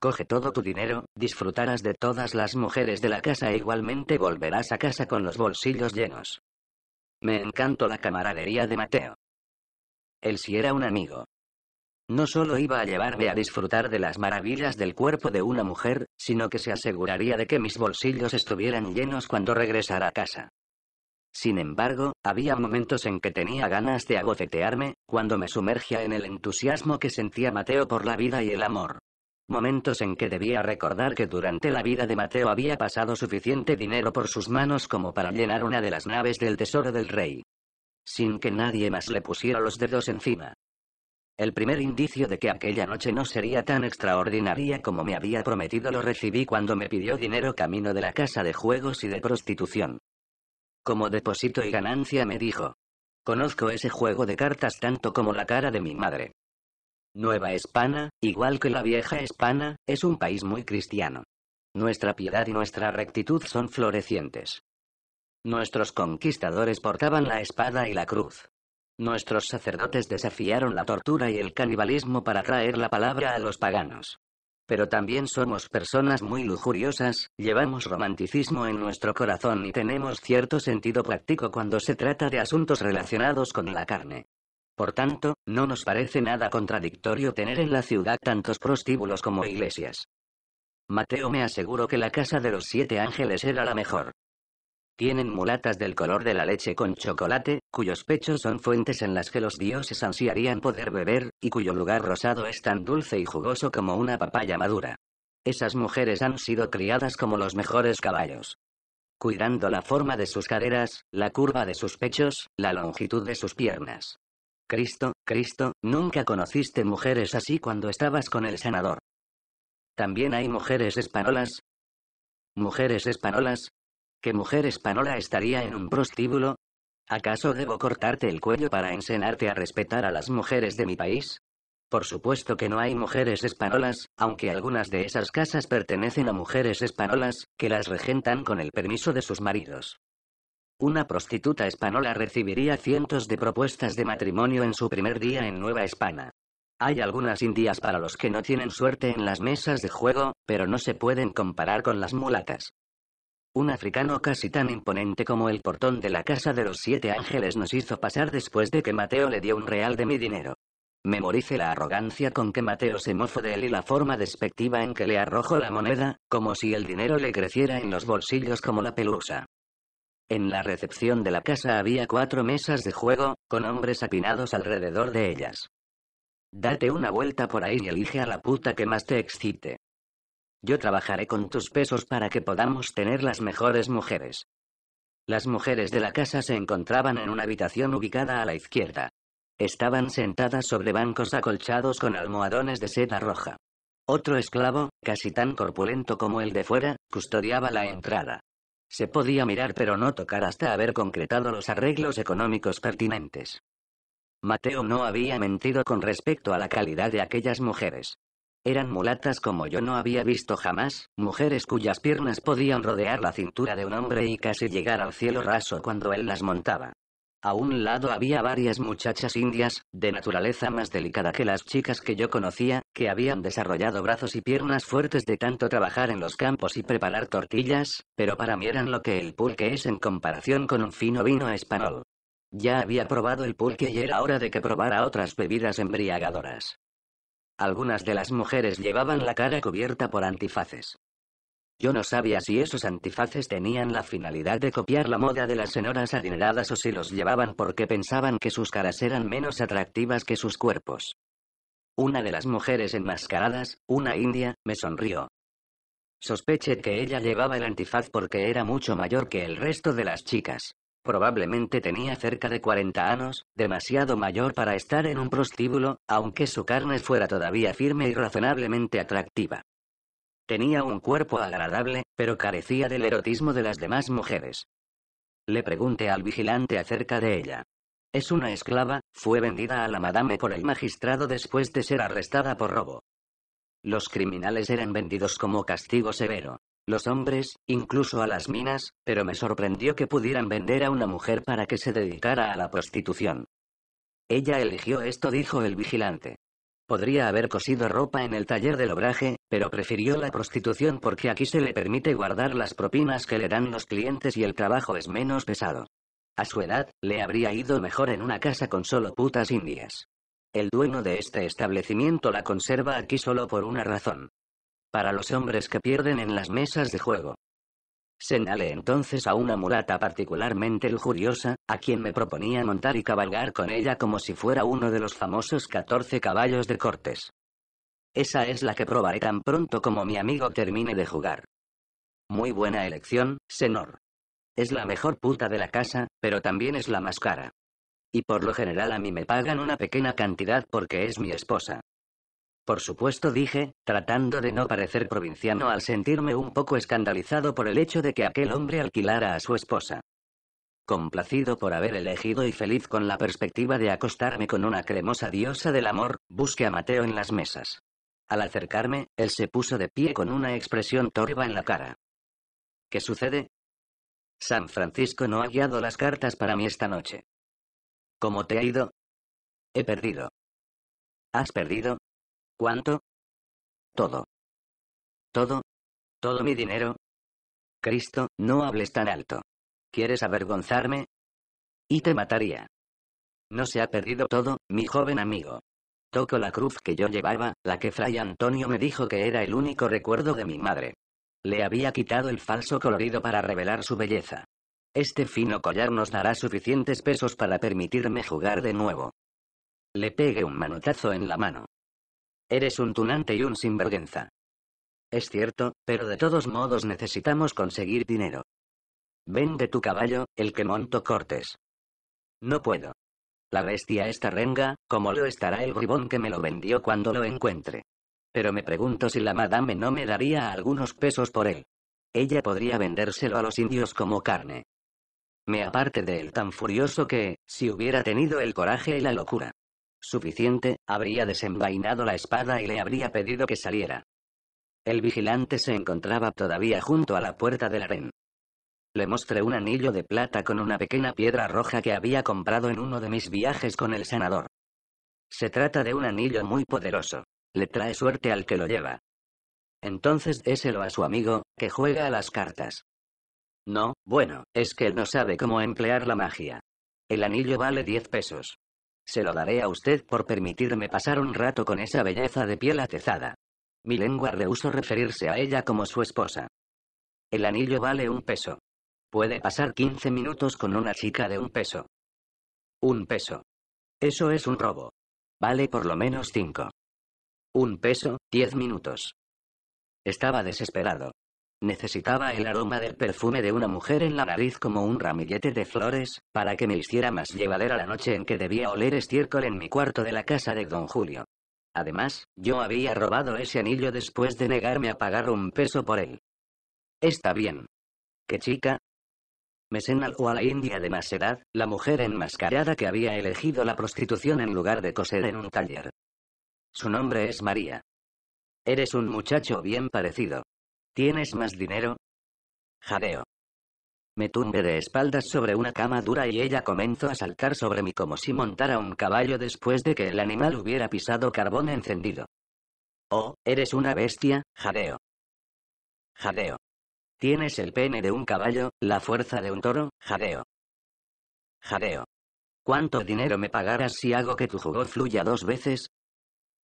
Coge todo tu dinero, disfrutarás de todas las mujeres de la casa e igualmente volverás a casa con los bolsillos llenos. Me encantó la camaradería de Mateo. Él sí era un amigo, no solo iba a llevarme a disfrutar de las maravillas del cuerpo de una mujer, sino que se aseguraría de que mis bolsillos estuvieran llenos cuando regresara a casa. Sin embargo, había momentos en que tenía ganas de agofetearme, cuando me sumergía en el entusiasmo que sentía Mateo por la vida y el amor. Momentos en que debía recordar que durante la vida de Mateo había pasado suficiente dinero por sus manos como para llenar una de las naves del tesoro del rey. Sin que nadie más le pusiera los dedos encima. El primer indicio de que aquella noche no sería tan extraordinaria como me había prometido lo recibí cuando me pidió dinero camino de la casa de juegos y de prostitución. Como depósito y ganancia me dijo. Conozco ese juego de cartas tanto como la cara de mi madre. Nueva España, igual que la vieja España, es un país muy cristiano. Nuestra piedad y nuestra rectitud son florecientes. Nuestros conquistadores portaban la espada y la cruz. Nuestros sacerdotes desafiaron la tortura y el canibalismo para traer la palabra a los paganos. Pero también somos personas muy lujuriosas, llevamos romanticismo en nuestro corazón y tenemos cierto sentido práctico cuando se trata de asuntos relacionados con la carne. Por tanto, no nos parece nada contradictorio tener en la ciudad tantos prostíbulos como iglesias. Mateo me aseguró que la casa de los siete ángeles era la mejor. Tienen mulatas del color de la leche con chocolate, cuyos pechos son fuentes en las que los dioses ansiarían poder beber, y cuyo lugar rosado es tan dulce y jugoso como una papaya madura. Esas mujeres han sido criadas como los mejores caballos. Cuidando la forma de sus caderas, la curva de sus pechos, la longitud de sus piernas. Cristo, Cristo, nunca conociste mujeres así cuando estabas con el sanador. También hay mujeres españolas. Mujeres españolas, ¿Qué mujer española estaría en un prostíbulo? ¿Acaso debo cortarte el cuello para enseñarte a respetar a las mujeres de mi país? Por supuesto que no hay mujeres españolas, aunque algunas de esas casas pertenecen a mujeres españolas, que las regentan con el permiso de sus maridos. Una prostituta española recibiría cientos de propuestas de matrimonio en su primer día en Nueva España. Hay algunas indias para los que no tienen suerte en las mesas de juego, pero no se pueden comparar con las mulatas. Un africano casi tan imponente como el portón de la Casa de los Siete Ángeles nos hizo pasar después de que Mateo le dio un real de mi dinero. Memorice la arrogancia con que Mateo se mofó de él y la forma despectiva en que le arrojó la moneda, como si el dinero le creciera en los bolsillos como la pelusa. En la recepción de la casa había cuatro mesas de juego, con hombres apinados alrededor de ellas. Date una vuelta por ahí y elige a la puta que más te excite. Yo trabajaré con tus pesos para que podamos tener las mejores mujeres. Las mujeres de la casa se encontraban en una habitación ubicada a la izquierda. Estaban sentadas sobre bancos acolchados con almohadones de seda roja. Otro esclavo, casi tan corpulento como el de fuera, custodiaba la entrada. Se podía mirar pero no tocar hasta haber concretado los arreglos económicos pertinentes. Mateo no había mentido con respecto a la calidad de aquellas mujeres. Eran mulatas como yo no había visto jamás, mujeres cuyas piernas podían rodear la cintura de un hombre y casi llegar al cielo raso cuando él las montaba. A un lado había varias muchachas indias, de naturaleza más delicada que las chicas que yo conocía, que habían desarrollado brazos y piernas fuertes de tanto trabajar en los campos y preparar tortillas, pero para mí eran lo que el pulque es en comparación con un fino vino español. Ya había probado el pulque y era hora de que probara otras bebidas embriagadoras. Algunas de las mujeres llevaban la cara cubierta por antifaces. Yo no sabía si esos antifaces tenían la finalidad de copiar la moda de las señoras adineradas o si los llevaban porque pensaban que sus caras eran menos atractivas que sus cuerpos. Una de las mujeres enmascaradas, una india, me sonrió. Sospeché que ella llevaba el antifaz porque era mucho mayor que el resto de las chicas. Probablemente tenía cerca de 40 años, demasiado mayor para estar en un prostíbulo, aunque su carne fuera todavía firme y razonablemente atractiva. Tenía un cuerpo agradable, pero carecía del erotismo de las demás mujeres. Le pregunté al vigilante acerca de ella. Es una esclava, fue vendida a la madame por el magistrado después de ser arrestada por robo. Los criminales eran vendidos como castigo severo los hombres, incluso a las minas, pero me sorprendió que pudieran vender a una mujer para que se dedicara a la prostitución. Ella eligió esto, dijo el vigilante. Podría haber cosido ropa en el taller del obraje, pero prefirió la prostitución porque aquí se le permite guardar las propinas que le dan los clientes y el trabajo es menos pesado. A su edad, le habría ido mejor en una casa con solo putas indias. El dueño de este establecimiento la conserva aquí solo por una razón para los hombres que pierden en las mesas de juego. señale entonces a una mulata particularmente lujuriosa, a quien me proponía montar y cabalgar con ella como si fuera uno de los famosos 14 caballos de cortes. Esa es la que probaré tan pronto como mi amigo termine de jugar. Muy buena elección, senor. Es la mejor puta de la casa, pero también es la más cara. Y por lo general a mí me pagan una pequeña cantidad porque es mi esposa. Por supuesto dije, tratando de no parecer provinciano al sentirme un poco escandalizado por el hecho de que aquel hombre alquilara a su esposa. Complacido por haber elegido y feliz con la perspectiva de acostarme con una cremosa diosa del amor, busqué a Mateo en las mesas. Al acercarme, él se puso de pie con una expresión torva en la cara. ¿Qué sucede? San Francisco no ha guiado las cartas para mí esta noche. ¿Cómo te ha ido? He perdido. ¿Has perdido? ¿Cuánto? Todo. Todo. Todo mi dinero. Cristo, no hables tan alto. ¿Quieres avergonzarme? Y te mataría. No se ha perdido todo, mi joven amigo. Toco la cruz que yo llevaba, la que Fray Antonio me dijo que era el único recuerdo de mi madre. Le había quitado el falso colorido para revelar su belleza. Este fino collar nos dará suficientes pesos para permitirme jugar de nuevo. Le pegué un manotazo en la mano. Eres un tunante y un sinvergüenza. Es cierto, pero de todos modos necesitamos conseguir dinero. Vende tu caballo, el que monto cortes. No puedo. La bestia está renga, como lo estará el bribón que me lo vendió cuando lo encuentre. Pero me pregunto si la madame no me daría algunos pesos por él. Ella podría vendérselo a los indios como carne. Me aparte de él tan furioso que, si hubiera tenido el coraje y la locura suficiente, habría desenvainado la espada y le habría pedido que saliera. El vigilante se encontraba todavía junto a la puerta del harén. Le mostré un anillo de plata con una pequeña piedra roja que había comprado en uno de mis viajes con el sanador. Se trata de un anillo muy poderoso. Le trae suerte al que lo lleva. Entonces déselo a su amigo, que juega a las cartas. No, bueno, es que él no sabe cómo emplear la magia. El anillo vale 10 pesos. Se lo daré a usted por permitirme pasar un rato con esa belleza de piel atezada. Mi lengua rehusó referirse a ella como su esposa. El anillo vale un peso. Puede pasar 15 minutos con una chica de un peso. Un peso. Eso es un robo. Vale por lo menos cinco. Un peso, diez minutos. Estaba desesperado. Necesitaba el aroma del perfume de una mujer en la nariz como un ramillete de flores, para que me hiciera más llevadera la noche en que debía oler estiércol en mi cuarto de la casa de don Julio. Además, yo había robado ese anillo después de negarme a pagar un peso por él. Está bien. ¿Qué chica? Me o a la india de más edad, la mujer enmascarada que había elegido la prostitución en lugar de coser en un taller. Su nombre es María. Eres un muchacho bien parecido, ¿Tienes más dinero? Jadeo. Me tumbe de espaldas sobre una cama dura y ella comenzó a saltar sobre mí como si montara un caballo después de que el animal hubiera pisado carbón encendido. Oh, eres una bestia, jadeo. Jadeo. Tienes el pene de un caballo, la fuerza de un toro, jadeo. Jadeo. ¿Cuánto dinero me pagarás si hago que tu jugo fluya dos veces,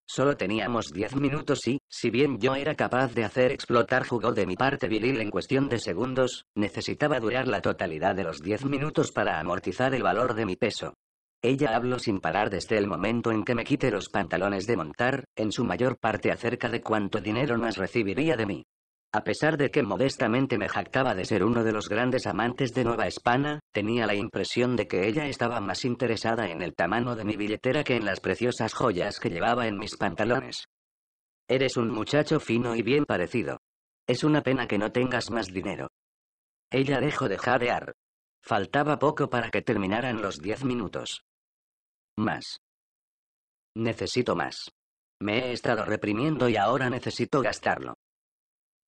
Solo teníamos diez minutos y, si bien yo era capaz de hacer explotar jugo de mi parte viril en cuestión de segundos, necesitaba durar la totalidad de los diez minutos para amortizar el valor de mi peso. Ella habló sin parar desde el momento en que me quite los pantalones de montar, en su mayor parte acerca de cuánto dinero más recibiría de mí. A pesar de que modestamente me jactaba de ser uno de los grandes amantes de Nueva Hispana, tenía la impresión de que ella estaba más interesada en el tamaño de mi billetera que en las preciosas joyas que llevaba en mis pantalones. Eres un muchacho fino y bien parecido. Es una pena que no tengas más dinero. Ella dejó de jadear. Faltaba poco para que terminaran los diez minutos. Más. Necesito más. Me he estado reprimiendo y ahora necesito gastarlo.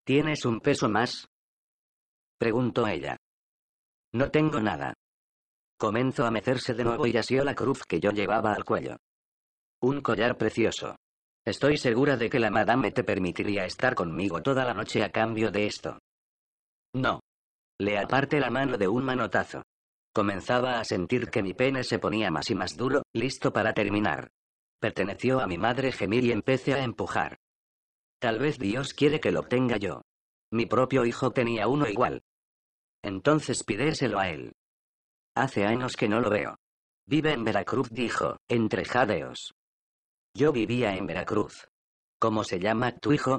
¿Tienes un peso más? Preguntó ella. No tengo nada. Comenzó a mecerse de nuevo y asió la cruz que yo llevaba al cuello. Un collar precioso. Estoy segura de que la madame te permitiría estar conmigo toda la noche a cambio de esto. No. Le aparté la mano de un manotazo. Comenzaba a sentir que mi pene se ponía más y más duro, listo para terminar. Perteneció a mi madre gemir y empecé a empujar. Tal vez Dios quiere que lo obtenga yo. Mi propio hijo tenía uno igual. Entonces pídeselo a él. Hace años que no lo veo. Vive en Veracruz, dijo, entre jadeos. Yo vivía en Veracruz. ¿Cómo se llama tu hijo?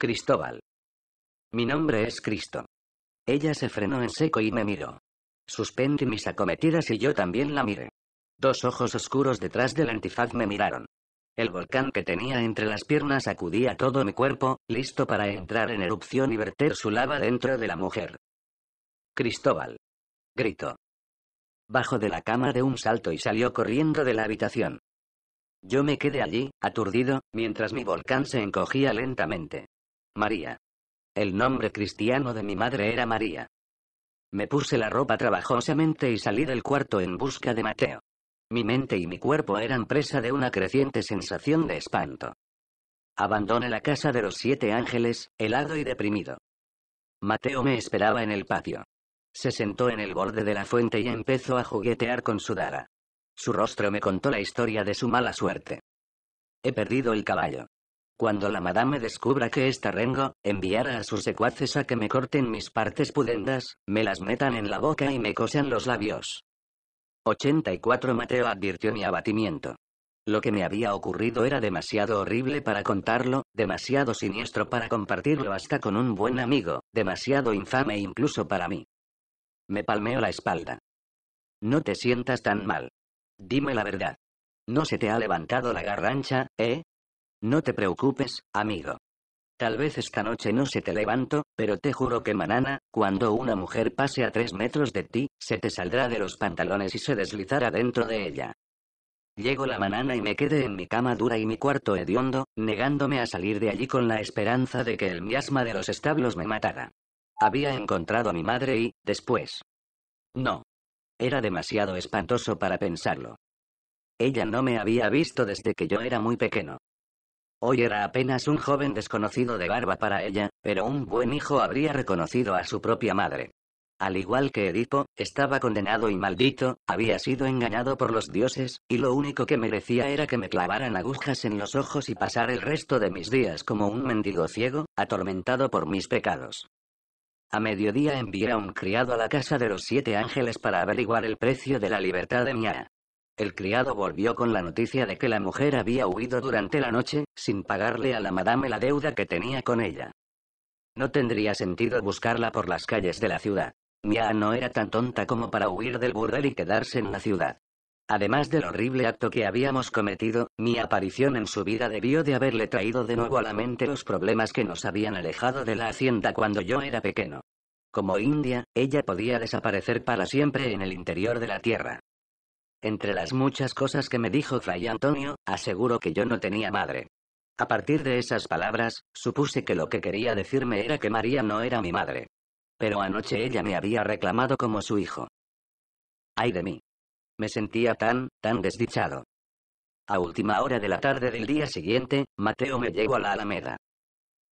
Cristóbal. Mi nombre es Cristo. Ella se frenó en seco y me miró. Suspendí mis acometidas y yo también la miré. Dos ojos oscuros detrás del antifaz me miraron. El volcán que tenía entre las piernas acudía todo mi cuerpo, listo para entrar en erupción y verter su lava dentro de la mujer. Cristóbal. gritó, Bajo de la cama de un salto y salió corriendo de la habitación. Yo me quedé allí, aturdido, mientras mi volcán se encogía lentamente. María. El nombre cristiano de mi madre era María. Me puse la ropa trabajosamente y salí del cuarto en busca de Mateo. Mi mente y mi cuerpo eran presa de una creciente sensación de espanto. Abandoné la casa de los siete ángeles, helado y deprimido. Mateo me esperaba en el patio. Se sentó en el borde de la fuente y empezó a juguetear con su dara. Su rostro me contó la historia de su mala suerte. He perdido el caballo. Cuando la madame descubra que es este rengo, enviará a sus secuaces a que me corten mis partes pudendas, me las metan en la boca y me cosan los labios. 84 Mateo advirtió mi abatimiento. Lo que me había ocurrido era demasiado horrible para contarlo, demasiado siniestro para compartirlo hasta con un buen amigo, demasiado infame incluso para mí. Me palmeó la espalda. No te sientas tan mal. Dime la verdad. No se te ha levantado la garrancha, ¿eh? No te preocupes, amigo. Tal vez esta noche no se te levanto, pero te juro que manana, cuando una mujer pase a tres metros de ti, se te saldrá de los pantalones y se deslizará dentro de ella. Llego la manana y me quedé en mi cama dura y mi cuarto hediondo, negándome a salir de allí con la esperanza de que el miasma de los establos me matara. Había encontrado a mi madre y, después. No. Era demasiado espantoso para pensarlo. Ella no me había visto desde que yo era muy pequeño. Hoy era apenas un joven desconocido de barba para ella, pero un buen hijo habría reconocido a su propia madre. Al igual que Edipo, estaba condenado y maldito, había sido engañado por los dioses, y lo único que merecía era que me clavaran agujas en los ojos y pasar el resto de mis días como un mendigo ciego, atormentado por mis pecados. A mediodía envié a un criado a la casa de los siete ángeles para averiguar el precio de la libertad de Mía. El criado volvió con la noticia de que la mujer había huido durante la noche, sin pagarle a la madame la deuda que tenía con ella. No tendría sentido buscarla por las calles de la ciudad. Mia no era tan tonta como para huir del burdel y quedarse en la ciudad. Además del horrible acto que habíamos cometido, mi aparición en su vida debió de haberle traído de nuevo a la mente los problemas que nos habían alejado de la hacienda cuando yo era pequeño. Como India, ella podía desaparecer para siempre en el interior de la Tierra. Entre las muchas cosas que me dijo Fray Antonio, aseguro que yo no tenía madre. A partir de esas palabras, supuse que lo que quería decirme era que María no era mi madre. Pero anoche ella me había reclamado como su hijo. ¡Ay de mí! Me sentía tan, tan desdichado. A última hora de la tarde del día siguiente, Mateo me llevó a la Alameda.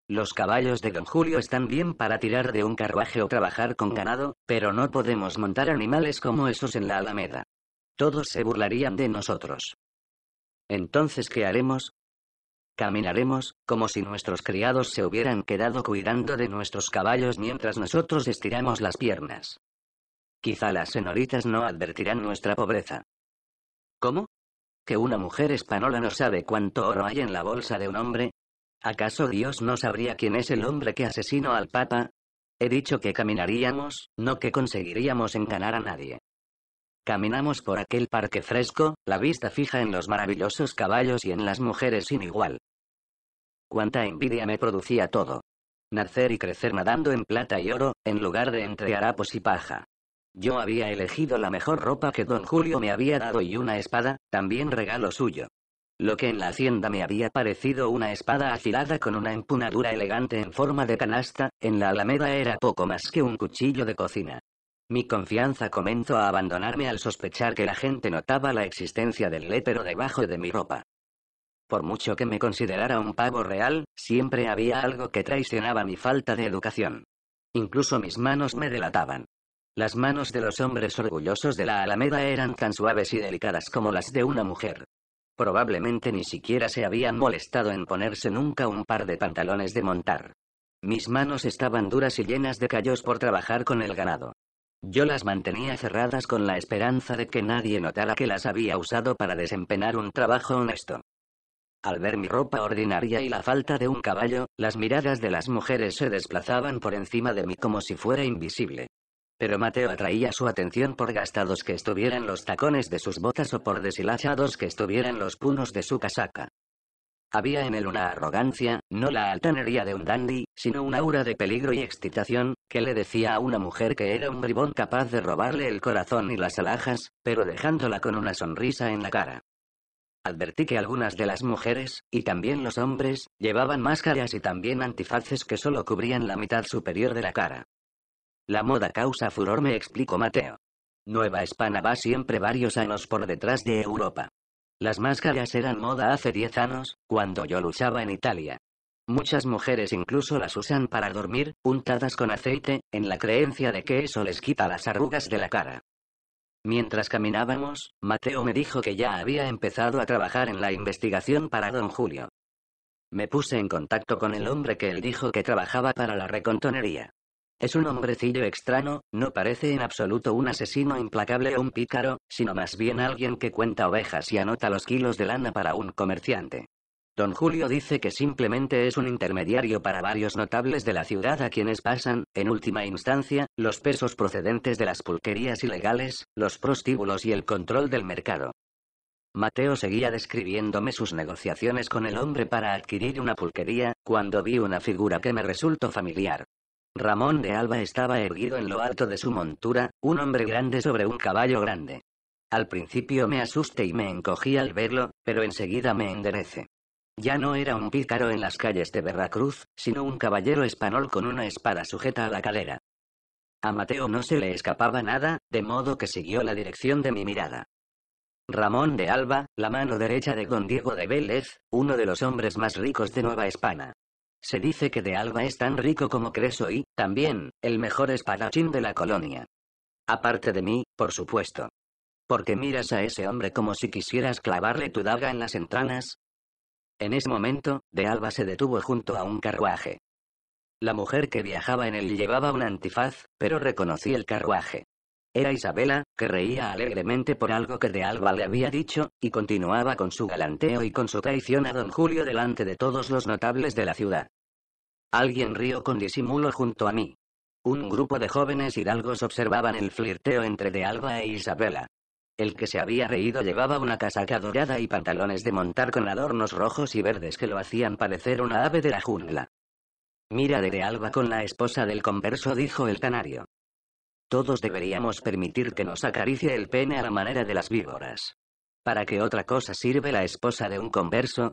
Los caballos de don Julio están bien para tirar de un carruaje o trabajar con ganado, pero no podemos montar animales como esos en la Alameda. Todos se burlarían de nosotros. Entonces, ¿qué haremos? Caminaremos, como si nuestros criados se hubieran quedado cuidando de nuestros caballos mientras nosotros estiramos las piernas. Quizá las señoritas no advertirán nuestra pobreza. ¿Cómo? ¿Que una mujer española no sabe cuánto oro hay en la bolsa de un hombre? ¿Acaso Dios no sabría quién es el hombre que asesinó al Papa? He dicho que caminaríamos, no que conseguiríamos enganar a nadie. Caminamos por aquel parque fresco, la vista fija en los maravillosos caballos y en las mujeres sin igual. Cuánta envidia me producía todo. Nacer y crecer nadando en plata y oro, en lugar de entre harapos y paja. Yo había elegido la mejor ropa que don Julio me había dado y una espada, también regalo suyo. Lo que en la hacienda me había parecido una espada afilada con una empunadura elegante en forma de canasta, en la alameda era poco más que un cuchillo de cocina. Mi confianza comenzó a abandonarme al sospechar que la gente notaba la existencia del letero debajo de mi ropa. Por mucho que me considerara un pavo real, siempre había algo que traicionaba mi falta de educación. Incluso mis manos me delataban. Las manos de los hombres orgullosos de la Alameda eran tan suaves y delicadas como las de una mujer. Probablemente ni siquiera se habían molestado en ponerse nunca un par de pantalones de montar. Mis manos estaban duras y llenas de callos por trabajar con el ganado. Yo las mantenía cerradas con la esperanza de que nadie notara que las había usado para desempeñar un trabajo honesto. Al ver mi ropa ordinaria y la falta de un caballo, las miradas de las mujeres se desplazaban por encima de mí como si fuera invisible. Pero Mateo atraía su atención por gastados que estuvieran los tacones de sus botas o por deshilachados que estuvieran los punos de su casaca. Había en él una arrogancia, no la altanería de un dandy, sino un aura de peligro y excitación, que le decía a una mujer que era un bribón capaz de robarle el corazón y las alhajas, pero dejándola con una sonrisa en la cara. Advertí que algunas de las mujeres, y también los hombres, llevaban máscaras y también antifaces que solo cubrían la mitad superior de la cara. La moda causa furor, me explicó Mateo. Nueva España va siempre varios años por detrás de Europa. Las máscaras eran moda hace 10 años, cuando yo luchaba en Italia. Muchas mujeres incluso las usan para dormir, untadas con aceite, en la creencia de que eso les quita las arrugas de la cara. Mientras caminábamos, Mateo me dijo que ya había empezado a trabajar en la investigación para don Julio. Me puse en contacto con el hombre que él dijo que trabajaba para la recontonería. Es un hombrecillo extraño, no parece en absoluto un asesino implacable o un pícaro, sino más bien alguien que cuenta ovejas y anota los kilos de lana para un comerciante. Don Julio dice que simplemente es un intermediario para varios notables de la ciudad a quienes pasan, en última instancia, los pesos procedentes de las pulquerías ilegales, los prostíbulos y el control del mercado. Mateo seguía describiéndome sus negociaciones con el hombre para adquirir una pulquería, cuando vi una figura que me resultó familiar. Ramón de Alba estaba erguido en lo alto de su montura, un hombre grande sobre un caballo grande. Al principio me asusté y me encogí al verlo, pero enseguida me enderece. Ya no era un pícaro en las calles de Veracruz, sino un caballero español con una espada sujeta a la cadera. A Mateo no se le escapaba nada, de modo que siguió la dirección de mi mirada. Ramón de Alba, la mano derecha de don Diego de Vélez, uno de los hombres más ricos de Nueva España. Se dice que de Alba es tan rico como Creso y, también, el mejor espadachín de la colonia. Aparte de mí, por supuesto. Porque miras a ese hombre como si quisieras clavarle tu daga en las entranas. En ese momento, de Alba se detuvo junto a un carruaje. La mujer que viajaba en él llevaba un antifaz, pero reconocí el carruaje. Era Isabela, que reía alegremente por algo que de Alba le había dicho, y continuaba con su galanteo y con su traición a don Julio delante de todos los notables de la ciudad. Alguien rió con disimulo junto a mí. Un grupo de jóvenes hidalgos observaban el flirteo entre de Alba e Isabela. El que se había reído llevaba una casaca dorada y pantalones de montar con adornos rojos y verdes que lo hacían parecer una ave de la jungla. Mira de, de Alba con la esposa del converso, dijo el canario. Todos deberíamos permitir que nos acaricie el pene a la manera de las víboras. ¿Para qué otra cosa sirve la esposa de un converso?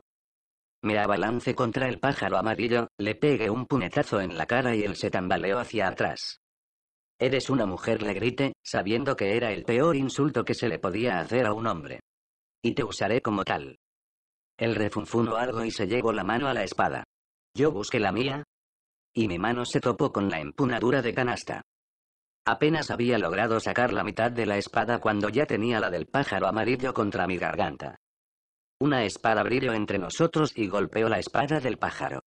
Me abalance contra el pájaro amarillo, le pegué un puñetazo en la cara y él se tambaleó hacia atrás. Eres una mujer, le grite, sabiendo que era el peor insulto que se le podía hacer a un hombre. Y te usaré como tal. Él refunfunó algo y se llevó la mano a la espada. Yo busqué la mía. Y mi mano se topó con la empunadura de canasta. Apenas había logrado sacar la mitad de la espada cuando ya tenía la del pájaro amarillo contra mi garganta. Una espada brilló entre nosotros y golpeó la espada del pájaro.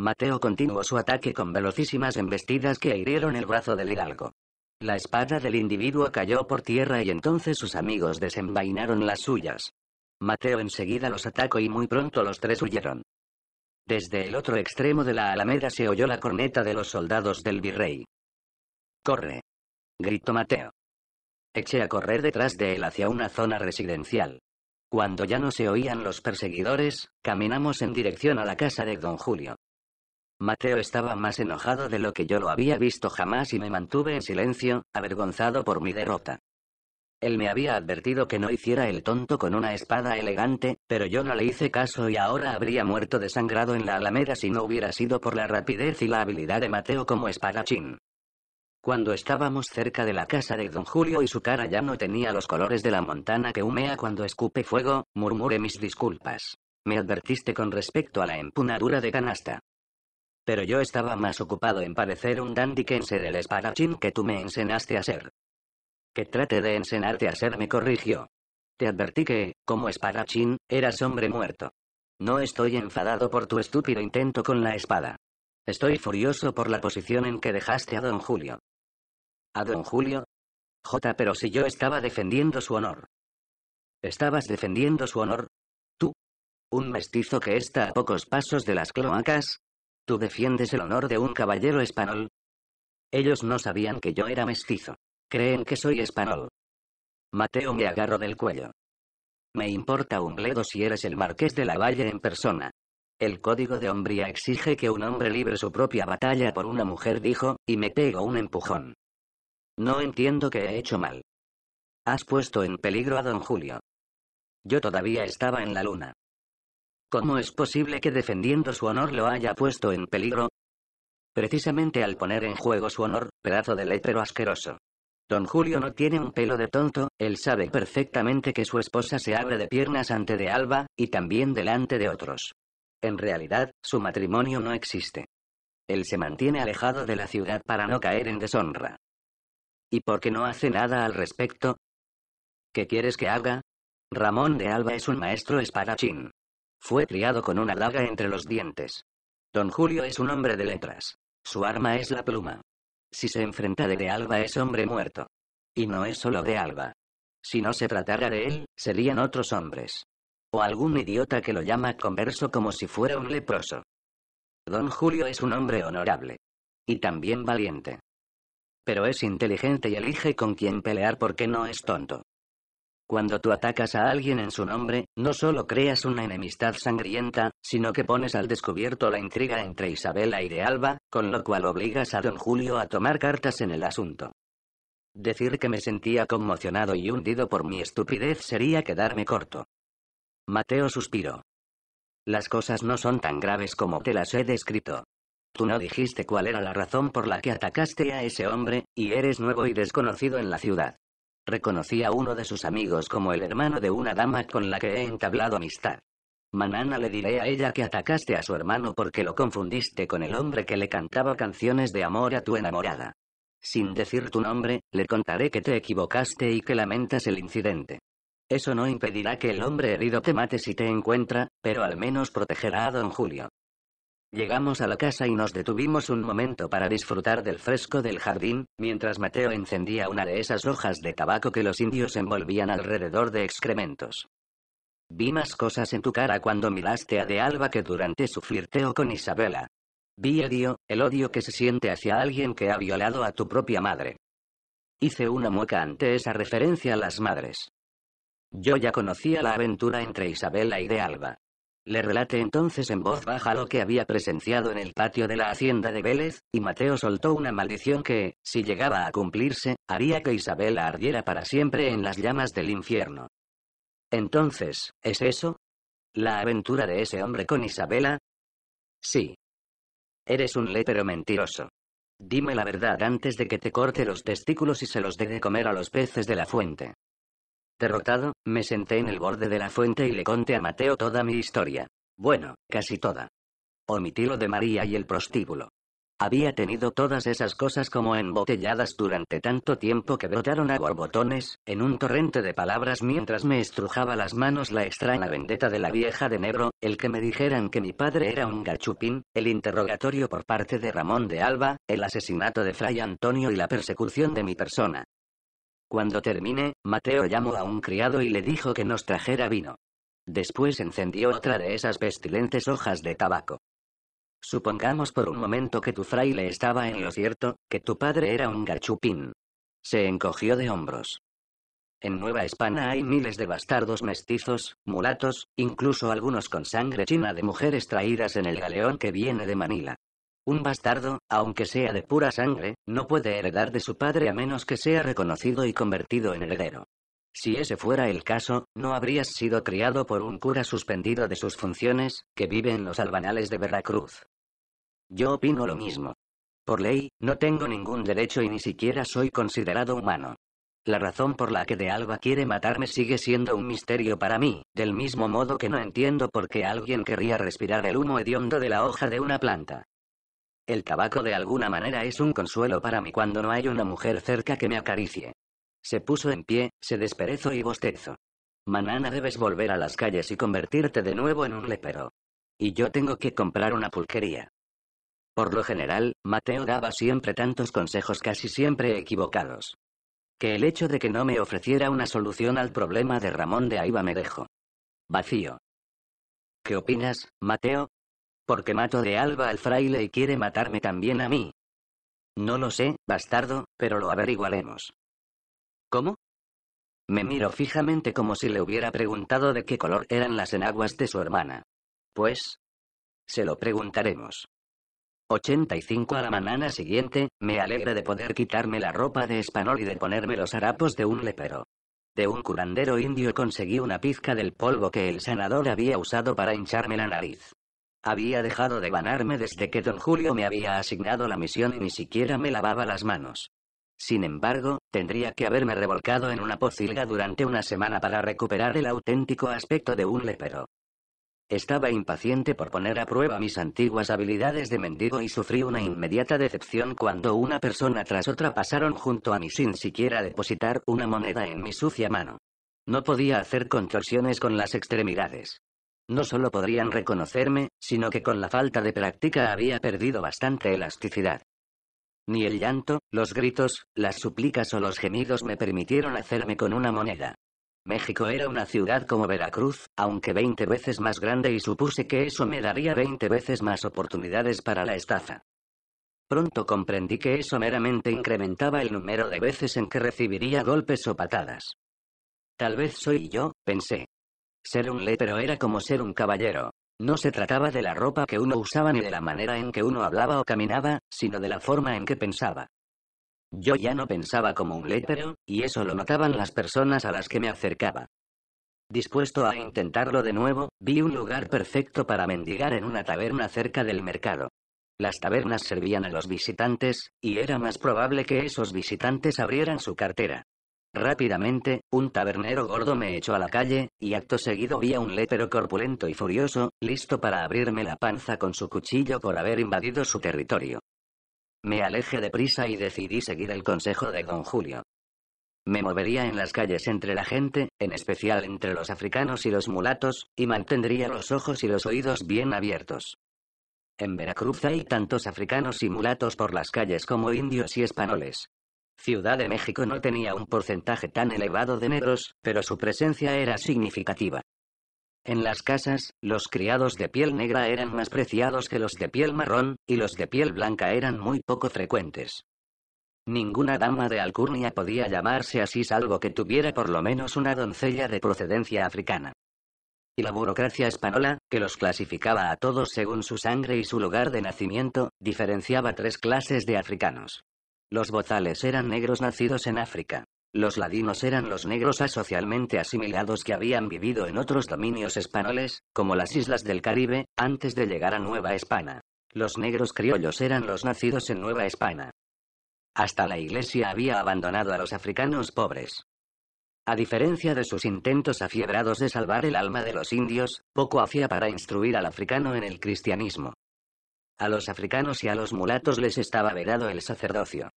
Mateo continuó su ataque con velocísimas embestidas que hirieron el brazo del hidalgo. La espada del individuo cayó por tierra y entonces sus amigos desenvainaron las suyas. Mateo enseguida los atacó y muy pronto los tres huyeron. Desde el otro extremo de la alameda se oyó la corneta de los soldados del virrey. Corre gritó Mateo. Eché a correr detrás de él hacia una zona residencial. Cuando ya no se oían los perseguidores, caminamos en dirección a la casa de don Julio. Mateo estaba más enojado de lo que yo lo había visto jamás y me mantuve en silencio, avergonzado por mi derrota. Él me había advertido que no hiciera el tonto con una espada elegante, pero yo no le hice caso y ahora habría muerto desangrado en la alameda si no hubiera sido por la rapidez y la habilidad de Mateo como espadachín. Cuando estábamos cerca de la casa de don Julio y su cara ya no tenía los colores de la montana que humea cuando escupe fuego, murmuré mis disculpas. Me advertiste con respecto a la empunadura de canasta. Pero yo estaba más ocupado en parecer un dandy que en ser el espadachín que tú me enseñaste a ser. Que trate de enseñarte a ser me corrigió. Te advertí que, como espadachín, eras hombre muerto. No estoy enfadado por tu estúpido intento con la espada. Estoy furioso por la posición en que dejaste a don Julio a don Julio. J. Pero si yo estaba defendiendo su honor. ¿Estabas defendiendo su honor? ¿Tú? ¿Un mestizo que está a pocos pasos de las cloacas? ¿Tú defiendes el honor de un caballero español? Ellos no sabían que yo era mestizo. Creen que soy español. Mateo me agarro del cuello. Me importa un bledo si eres el marqués de la Valle en persona. El código de hombría exige que un hombre libre su propia batalla por una mujer, dijo, y me pego un empujón. No entiendo qué he hecho mal. Has puesto en peligro a don Julio. Yo todavía estaba en la luna. ¿Cómo es posible que defendiendo su honor lo haya puesto en peligro? Precisamente al poner en juego su honor, pedazo de pero asqueroso. Don Julio no tiene un pelo de tonto, él sabe perfectamente que su esposa se abre de piernas ante de Alba, y también delante de otros. En realidad, su matrimonio no existe. Él se mantiene alejado de la ciudad para no caer en deshonra. ¿Y por qué no hace nada al respecto? ¿Qué quieres que haga? Ramón de Alba es un maestro espadachín. Fue criado con una daga entre los dientes. Don Julio es un hombre de letras. Su arma es la pluma. Si se enfrenta de De Alba es hombre muerto. Y no es solo De Alba. Si no se tratara de él, serían otros hombres. O algún idiota que lo llama converso como si fuera un leproso. Don Julio es un hombre honorable. Y también valiente. Pero es inteligente y elige con quién pelear porque no es tonto. Cuando tú atacas a alguien en su nombre, no solo creas una enemistad sangrienta, sino que pones al descubierto la intriga entre Isabela y de Alba, con lo cual obligas a don Julio a tomar cartas en el asunto. Decir que me sentía conmocionado y hundido por mi estupidez sería quedarme corto. Mateo suspiró. Las cosas no son tan graves como te las he descrito. Tú no dijiste cuál era la razón por la que atacaste a ese hombre, y eres nuevo y desconocido en la ciudad. Reconocí a uno de sus amigos como el hermano de una dama con la que he entablado amistad. Manana le diré a ella que atacaste a su hermano porque lo confundiste con el hombre que le cantaba canciones de amor a tu enamorada. Sin decir tu nombre, le contaré que te equivocaste y que lamentas el incidente. Eso no impedirá que el hombre herido te mate si te encuentra, pero al menos protegerá a don Julio. Llegamos a la casa y nos detuvimos un momento para disfrutar del fresco del jardín, mientras Mateo encendía una de esas hojas de tabaco que los indios envolvían alrededor de excrementos. Vi más cosas en tu cara cuando miraste a De Alba que durante su flirteo con Isabela. Vi odio, el odio que se siente hacia alguien que ha violado a tu propia madre. Hice una mueca ante esa referencia a las madres. Yo ya conocía la aventura entre Isabela y De Alba. Le relate entonces en voz baja lo que había presenciado en el patio de la hacienda de Vélez, y Mateo soltó una maldición que, si llegaba a cumplirse, haría que Isabela ardiera para siempre en las llamas del infierno. Entonces, ¿es eso? ¿La aventura de ese hombre con Isabela? Sí. Eres un lepero mentiroso. Dime la verdad antes de que te corte los testículos y se los dé de comer a los peces de la fuente. Derrotado, me senté en el borde de la fuente y le conté a Mateo toda mi historia. Bueno, casi toda. Omití lo de María y el prostíbulo. Había tenido todas esas cosas como embotelladas durante tanto tiempo que brotaron a borbotones, en un torrente de palabras mientras me estrujaba las manos la extraña vendetta de la vieja de negro, el que me dijeran que mi padre era un gachupín, el interrogatorio por parte de Ramón de Alba, el asesinato de Fray Antonio y la persecución de mi persona. Cuando termine, Mateo llamó a un criado y le dijo que nos trajera vino. Después encendió otra de esas pestilentes hojas de tabaco. Supongamos por un momento que tu fraile estaba en lo cierto, que tu padre era un gachupín. Se encogió de hombros. En Nueva España hay miles de bastardos mestizos, mulatos, incluso algunos con sangre china de mujeres traídas en el galeón que viene de Manila. Un bastardo, aunque sea de pura sangre, no puede heredar de su padre a menos que sea reconocido y convertido en heredero. Si ese fuera el caso, no habrías sido criado por un cura suspendido de sus funciones, que vive en los albanales de Veracruz. Yo opino lo mismo. Por ley, no tengo ningún derecho y ni siquiera soy considerado humano. La razón por la que De Alba quiere matarme sigue siendo un misterio para mí, del mismo modo que no entiendo por qué alguien querría respirar el humo hediondo de la hoja de una planta. El tabaco de alguna manera es un consuelo para mí cuando no hay una mujer cerca que me acaricie. Se puso en pie, se desperezó y bostezo. Manana debes volver a las calles y convertirte de nuevo en un lepero. Y yo tengo que comprar una pulquería. Por lo general, Mateo daba siempre tantos consejos casi siempre equivocados. Que el hecho de que no me ofreciera una solución al problema de Ramón de Aiba me dejó. Vacío. ¿Qué opinas, Mateo? Porque mato de alba al fraile y quiere matarme también a mí. No lo sé, bastardo, pero lo averiguaremos. ¿Cómo? Me miro fijamente como si le hubiera preguntado de qué color eran las enaguas de su hermana. Pues... Se lo preguntaremos. 85 a la mañana siguiente, me alegra de poder quitarme la ropa de espanol y de ponerme los harapos de un lepero. De un curandero indio conseguí una pizca del polvo que el sanador había usado para hincharme la nariz. Había dejado de banarme desde que don Julio me había asignado la misión y ni siquiera me lavaba las manos. Sin embargo, tendría que haberme revolcado en una pocilga durante una semana para recuperar el auténtico aspecto de un lepero. Estaba impaciente por poner a prueba mis antiguas habilidades de mendigo y sufrí una inmediata decepción cuando una persona tras otra pasaron junto a mí sin siquiera depositar una moneda en mi sucia mano. No podía hacer contorsiones con las extremidades. No solo podrían reconocerme, sino que con la falta de práctica había perdido bastante elasticidad. Ni el llanto, los gritos, las súplicas o los gemidos me permitieron hacerme con una moneda. México era una ciudad como Veracruz, aunque 20 veces más grande y supuse que eso me daría 20 veces más oportunidades para la estafa. Pronto comprendí que eso meramente incrementaba el número de veces en que recibiría golpes o patadas. Tal vez soy yo, pensé, ser un lépero era como ser un caballero. No se trataba de la ropa que uno usaba ni de la manera en que uno hablaba o caminaba, sino de la forma en que pensaba. Yo ya no pensaba como un lépero, y eso lo notaban las personas a las que me acercaba. Dispuesto a intentarlo de nuevo, vi un lugar perfecto para mendigar en una taberna cerca del mercado. Las tabernas servían a los visitantes, y era más probable que esos visitantes abrieran su cartera. Rápidamente, un tabernero gordo me echó a la calle, y acto seguido vi a un lépero corpulento y furioso, listo para abrirme la panza con su cuchillo por haber invadido su territorio. Me alejé prisa y decidí seguir el consejo de don Julio. Me movería en las calles entre la gente, en especial entre los africanos y los mulatos, y mantendría los ojos y los oídos bien abiertos. En Veracruz hay tantos africanos y mulatos por las calles como indios y españoles. Ciudad de México no tenía un porcentaje tan elevado de negros, pero su presencia era significativa. En las casas, los criados de piel negra eran más preciados que los de piel marrón, y los de piel blanca eran muy poco frecuentes. Ninguna dama de alcurnia podía llamarse así salvo que tuviera por lo menos una doncella de procedencia africana. Y la burocracia española, que los clasificaba a todos según su sangre y su lugar de nacimiento, diferenciaba tres clases de africanos. Los bozales eran negros nacidos en África. Los ladinos eran los negros asocialmente asimilados que habían vivido en otros dominios españoles, como las islas del Caribe, antes de llegar a Nueva España. Los negros criollos eran los nacidos en Nueva España. Hasta la iglesia había abandonado a los africanos pobres. A diferencia de sus intentos afiebrados de salvar el alma de los indios, poco hacía para instruir al africano en el cristianismo. A los africanos y a los mulatos les estaba vedado el sacerdocio.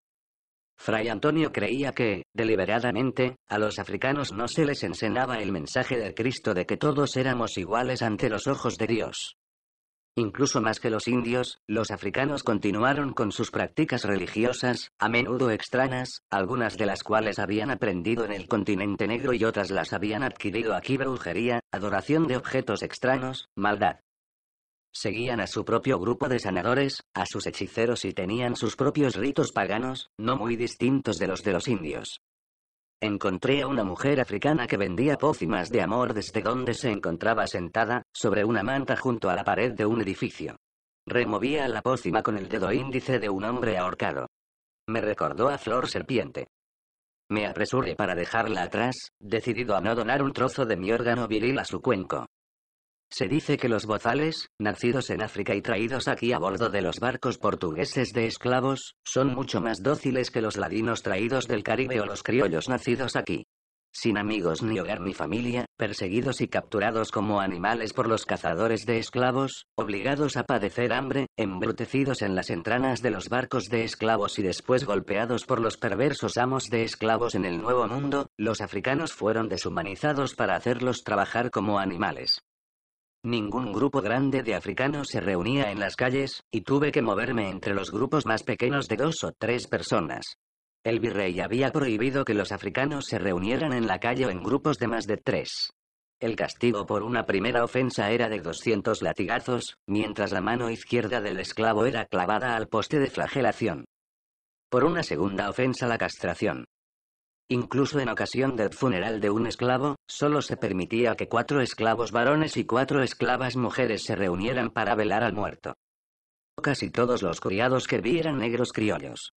Fray Antonio creía que, deliberadamente, a los africanos no se les enseñaba el mensaje de Cristo de que todos éramos iguales ante los ojos de Dios. Incluso más que los indios, los africanos continuaron con sus prácticas religiosas, a menudo extrañas, algunas de las cuales habían aprendido en el continente negro y otras las habían adquirido aquí brujería, adoración de objetos extraños, maldad. Seguían a su propio grupo de sanadores, a sus hechiceros y tenían sus propios ritos paganos, no muy distintos de los de los indios. Encontré a una mujer africana que vendía pócimas de amor desde donde se encontraba sentada, sobre una manta junto a la pared de un edificio. Removía la pócima con el dedo índice de un hombre ahorcado. Me recordó a Flor Serpiente. Me apresuré para dejarla atrás, decidido a no donar un trozo de mi órgano viril a su cuenco. Se dice que los bozales, nacidos en África y traídos aquí a bordo de los barcos portugueses de esclavos, son mucho más dóciles que los ladinos traídos del Caribe o los criollos nacidos aquí. Sin amigos ni hogar ni familia, perseguidos y capturados como animales por los cazadores de esclavos, obligados a padecer hambre, embrutecidos en las entranas de los barcos de esclavos y después golpeados por los perversos amos de esclavos en el Nuevo Mundo, los africanos fueron deshumanizados para hacerlos trabajar como animales. Ningún grupo grande de africanos se reunía en las calles, y tuve que moverme entre los grupos más pequeños de dos o tres personas. El virrey había prohibido que los africanos se reunieran en la calle o en grupos de más de tres. El castigo por una primera ofensa era de 200 latigazos, mientras la mano izquierda del esclavo era clavada al poste de flagelación. Por una segunda ofensa la castración. Incluso en ocasión del funeral de un esclavo, solo se permitía que cuatro esclavos varones y cuatro esclavas mujeres se reunieran para velar al muerto. Casi todos los criados que vi eran negros criollos.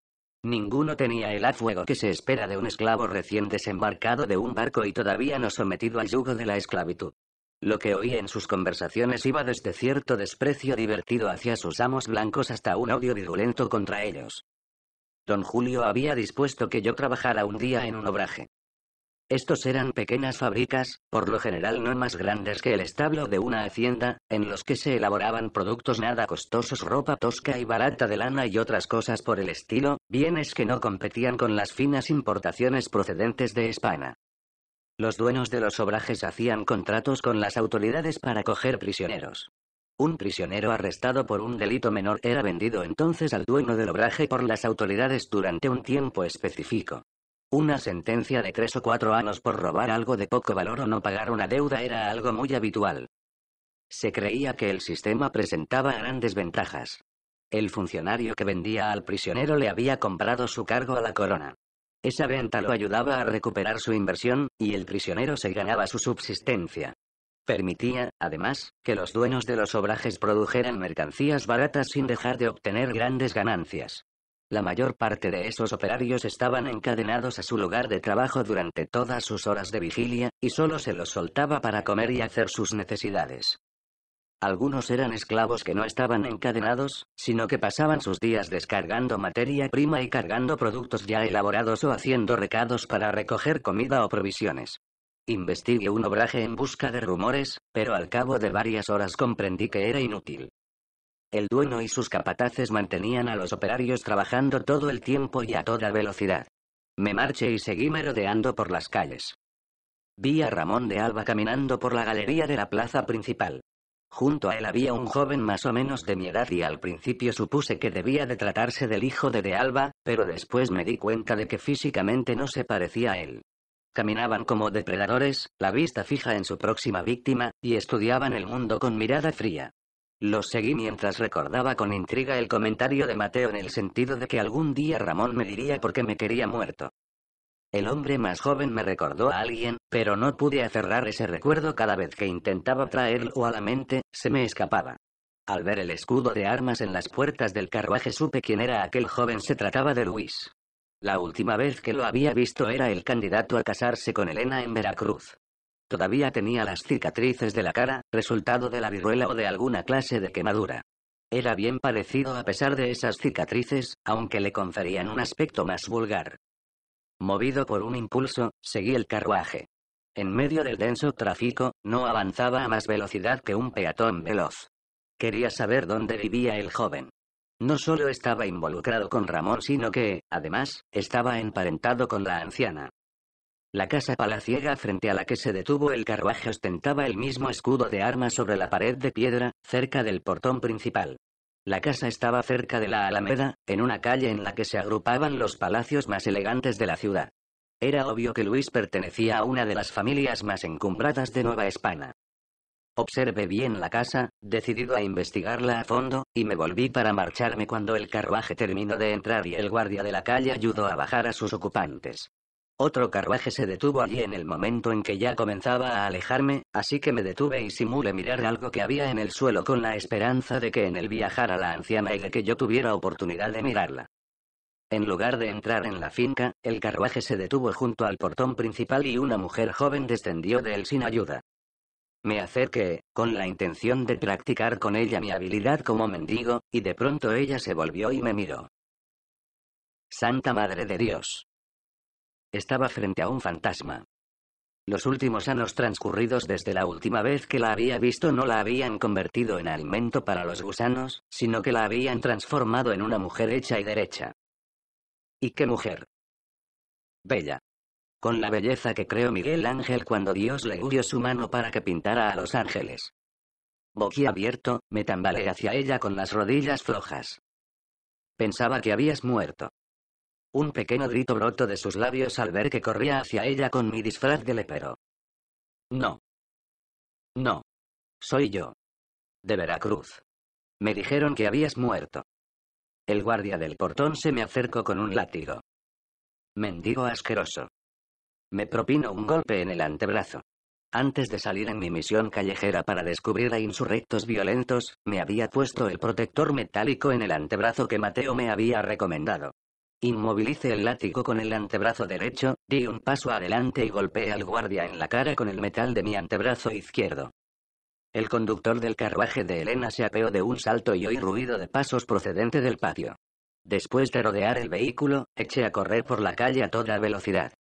Ninguno tenía el afuego que se espera de un esclavo recién desembarcado de un barco y todavía no sometido al yugo de la esclavitud. Lo que oí en sus conversaciones iba desde cierto desprecio divertido hacia sus amos blancos hasta un odio virulento contra ellos. Don Julio había dispuesto que yo trabajara un día en un obraje. Estos eran pequeñas fábricas, por lo general no más grandes que el establo de una hacienda, en los que se elaboraban productos nada costosos, ropa tosca y barata de lana y otras cosas por el estilo, bienes que no competían con las finas importaciones procedentes de España. Los dueños de los obrajes hacían contratos con las autoridades para coger prisioneros. Un prisionero arrestado por un delito menor era vendido entonces al dueño del obraje por las autoridades durante un tiempo específico. Una sentencia de tres o cuatro años por robar algo de poco valor o no pagar una deuda era algo muy habitual. Se creía que el sistema presentaba grandes ventajas. El funcionario que vendía al prisionero le había comprado su cargo a la corona. Esa venta lo ayudaba a recuperar su inversión, y el prisionero se ganaba su subsistencia. Permitía, además, que los dueños de los obrajes produjeran mercancías baratas sin dejar de obtener grandes ganancias. La mayor parte de esos operarios estaban encadenados a su lugar de trabajo durante todas sus horas de vigilia, y solo se los soltaba para comer y hacer sus necesidades. Algunos eran esclavos que no estaban encadenados, sino que pasaban sus días descargando materia prima y cargando productos ya elaborados o haciendo recados para recoger comida o provisiones. Investigué un obraje en busca de rumores, pero al cabo de varias horas comprendí que era inútil. El dueno y sus capataces mantenían a los operarios trabajando todo el tiempo y a toda velocidad. Me marché y seguí merodeando por las calles. Vi a Ramón de Alba caminando por la galería de la plaza principal. Junto a él había un joven más o menos de mi edad y al principio supuse que debía de tratarse del hijo de De Alba, pero después me di cuenta de que físicamente no se parecía a él. Caminaban como depredadores, la vista fija en su próxima víctima, y estudiaban el mundo con mirada fría. Los seguí mientras recordaba con intriga el comentario de Mateo en el sentido de que algún día Ramón me diría por qué me quería muerto. El hombre más joven me recordó a alguien, pero no pude aferrar ese recuerdo cada vez que intentaba traerlo a la mente, se me escapaba. Al ver el escudo de armas en las puertas del carruaje supe quién era aquel joven, se trataba de Luis. La última vez que lo había visto era el candidato a casarse con Elena en Veracruz. Todavía tenía las cicatrices de la cara, resultado de la viruela o de alguna clase de quemadura. Era bien parecido a pesar de esas cicatrices, aunque le conferían un aspecto más vulgar. Movido por un impulso, seguí el carruaje. En medio del denso tráfico, no avanzaba a más velocidad que un peatón veloz. Quería saber dónde vivía el joven. No solo estaba involucrado con Ramón, sino que, además, estaba emparentado con la anciana. La casa palaciega frente a la que se detuvo el carruaje ostentaba el mismo escudo de armas sobre la pared de piedra, cerca del portón principal. La casa estaba cerca de la Alameda, en una calle en la que se agrupaban los palacios más elegantes de la ciudad. Era obvio que Luis pertenecía a una de las familias más encumbradas de Nueva España. Observé bien la casa, decidido a investigarla a fondo, y me volví para marcharme cuando el carruaje terminó de entrar y el guardia de la calle ayudó a bajar a sus ocupantes. Otro carruaje se detuvo allí en el momento en que ya comenzaba a alejarme, así que me detuve y simulé mirar algo que había en el suelo con la esperanza de que en viajar viajara la anciana y de que yo tuviera oportunidad de mirarla. En lugar de entrar en la finca, el carruaje se detuvo junto al portón principal y una mujer joven descendió de él sin ayuda. Me acerqué, con la intención de practicar con ella mi habilidad como mendigo, y de pronto ella se volvió y me miró. Santa Madre de Dios. Estaba frente a un fantasma. Los últimos años transcurridos desde la última vez que la había visto no la habían convertido en alimento para los gusanos, sino que la habían transformado en una mujer hecha y derecha. ¿Y qué mujer? Bella. Con la belleza que creó Miguel Ángel cuando Dios le huyó su mano para que pintara a los ángeles. abierto, me tambaleé hacia ella con las rodillas flojas. Pensaba que habías muerto. Un pequeño grito brotó de sus labios al ver que corría hacia ella con mi disfraz de lepero. No. No. Soy yo. De Veracruz. Me dijeron que habías muerto. El guardia del portón se me acercó con un látigo. Mendigo asqueroso. Me propino un golpe en el antebrazo. Antes de salir en mi misión callejera para descubrir a insurrectos violentos, me había puesto el protector metálico en el antebrazo que Mateo me había recomendado. Inmovilice el látigo con el antebrazo derecho, di un paso adelante y golpeé al guardia en la cara con el metal de mi antebrazo izquierdo. El conductor del carruaje de Elena se apeó de un salto y oí ruido de pasos procedente del patio. Después de rodear el vehículo, eché a correr por la calle a toda velocidad.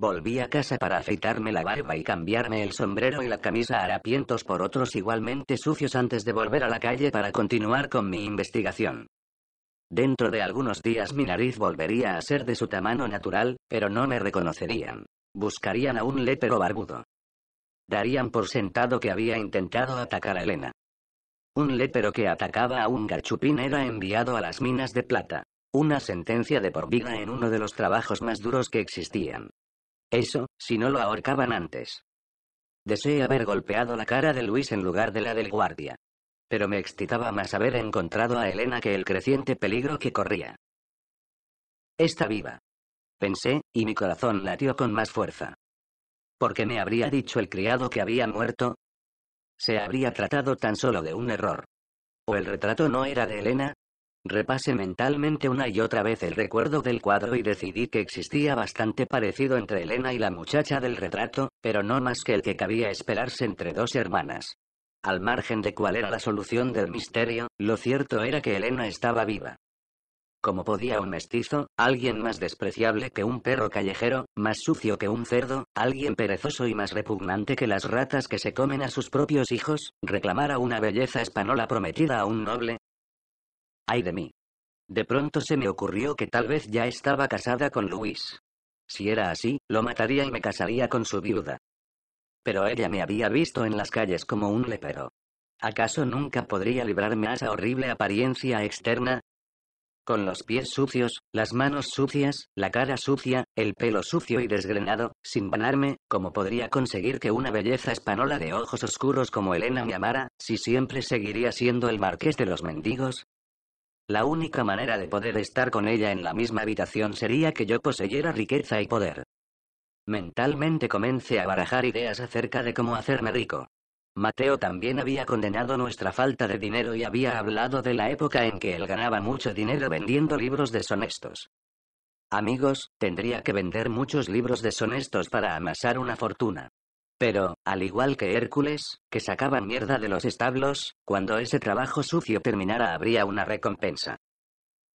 Volví a casa para afeitarme la barba y cambiarme el sombrero y la camisa harapientos por otros igualmente sucios antes de volver a la calle para continuar con mi investigación. Dentro de algunos días mi nariz volvería a ser de su tamaño natural, pero no me reconocerían. Buscarían a un lépero barbudo. Darían por sentado que había intentado atacar a Elena. Un lepero que atacaba a un garchupín era enviado a las minas de plata. Una sentencia de por vida en uno de los trabajos más duros que existían. Eso, si no lo ahorcaban antes. Deseé haber golpeado la cara de Luis en lugar de la del guardia. Pero me excitaba más haber encontrado a Elena que el creciente peligro que corría. Está viva. Pensé, y mi corazón latió con más fuerza. ¿Por qué me habría dicho el criado que había muerto? Se habría tratado tan solo de un error. ¿O el retrato no era de Elena? Repasé mentalmente una y otra vez el recuerdo del cuadro y decidí que existía bastante parecido entre Elena y la muchacha del retrato, pero no más que el que cabía esperarse entre dos hermanas. Al margen de cuál era la solución del misterio, lo cierto era que Elena estaba viva. Como podía un mestizo, alguien más despreciable que un perro callejero, más sucio que un cerdo, alguien perezoso y más repugnante que las ratas que se comen a sus propios hijos, reclamar a una belleza española prometida a un noble, Ay de mí. De pronto se me ocurrió que tal vez ya estaba casada con Luis. Si era así, lo mataría y me casaría con su viuda. Pero ella me había visto en las calles como un lepero. ¿Acaso nunca podría librarme a esa horrible apariencia externa? Con los pies sucios, las manos sucias, la cara sucia, el pelo sucio y desgrenado, sin banarme, ¿cómo podría conseguir que una belleza española de ojos oscuros como Elena me amara, si siempre seguiría siendo el marqués de los mendigos? La única manera de poder estar con ella en la misma habitación sería que yo poseyera riqueza y poder. Mentalmente comencé a barajar ideas acerca de cómo hacerme rico. Mateo también había condenado nuestra falta de dinero y había hablado de la época en que él ganaba mucho dinero vendiendo libros deshonestos. Amigos, tendría que vender muchos libros deshonestos para amasar una fortuna. Pero, al igual que Hércules, que sacaba mierda de los establos, cuando ese trabajo sucio terminara habría una recompensa.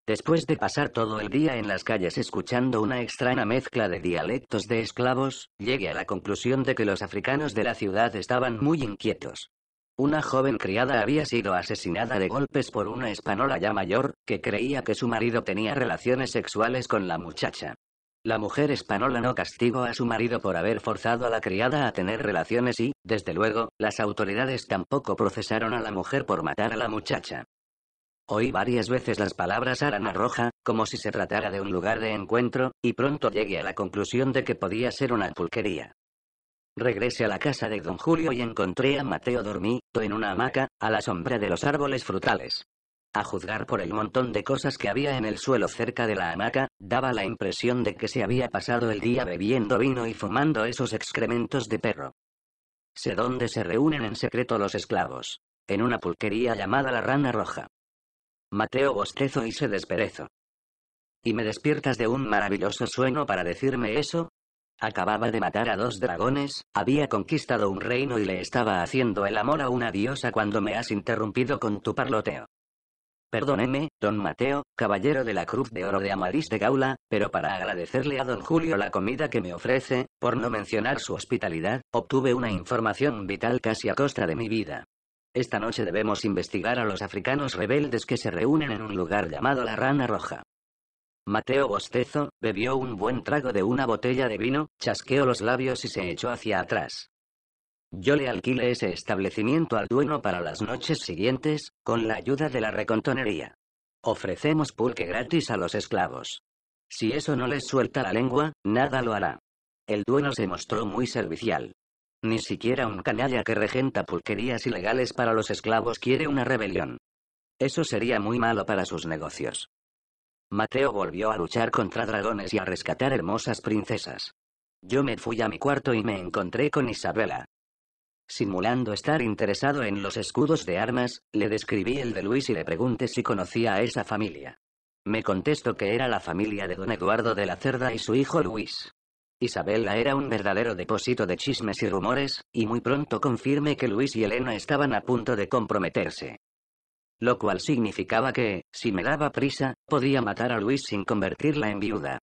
Después de pasar todo el día en las calles escuchando una extraña mezcla de dialectos de esclavos, llegué a la conclusión de que los africanos de la ciudad estaban muy inquietos. Una joven criada había sido asesinada de golpes por una española ya mayor, que creía que su marido tenía relaciones sexuales con la muchacha. La mujer española no castigó a su marido por haber forzado a la criada a tener relaciones y, desde luego, las autoridades tampoco procesaron a la mujer por matar a la muchacha. Oí varias veces las palabras Arana Roja, como si se tratara de un lugar de encuentro, y pronto llegué a la conclusión de que podía ser una pulquería. Regresé a la casa de don Julio y encontré a Mateo dormido en una hamaca, a la sombra de los árboles frutales. A juzgar por el montón de cosas que había en el suelo cerca de la hamaca, daba la impresión de que se había pasado el día bebiendo vino y fumando esos excrementos de perro. Sé dónde se reúnen en secreto los esclavos. En una pulquería llamada la Rana Roja. Mateo bostezo y se desperezo. ¿Y me despiertas de un maravilloso sueño para decirme eso? Acababa de matar a dos dragones, había conquistado un reino y le estaba haciendo el amor a una diosa cuando me has interrumpido con tu parloteo. Perdóneme, don Mateo, caballero de la Cruz de Oro de Amadís de Gaula, pero para agradecerle a don Julio la comida que me ofrece, por no mencionar su hospitalidad, obtuve una información vital casi a costa de mi vida. Esta noche debemos investigar a los africanos rebeldes que se reúnen en un lugar llamado la Rana Roja. Mateo Bostezo, bebió un buen trago de una botella de vino, chasqueó los labios y se echó hacia atrás. Yo le alquile ese establecimiento al dueño para las noches siguientes, con la ayuda de la recontonería. Ofrecemos pulque gratis a los esclavos. Si eso no les suelta la lengua, nada lo hará. El dueño se mostró muy servicial. Ni siquiera un canalla que regenta pulquerías ilegales para los esclavos quiere una rebelión. Eso sería muy malo para sus negocios. Mateo volvió a luchar contra dragones y a rescatar hermosas princesas. Yo me fui a mi cuarto y me encontré con Isabela. Simulando estar interesado en los escudos de armas, le describí el de Luis y le pregunté si conocía a esa familia. Me contestó que era la familia de don Eduardo de la Cerda y su hijo Luis. Isabela era un verdadero depósito de chismes y rumores, y muy pronto confirmé que Luis y Elena estaban a punto de comprometerse. Lo cual significaba que, si me daba prisa, podía matar a Luis sin convertirla en viuda.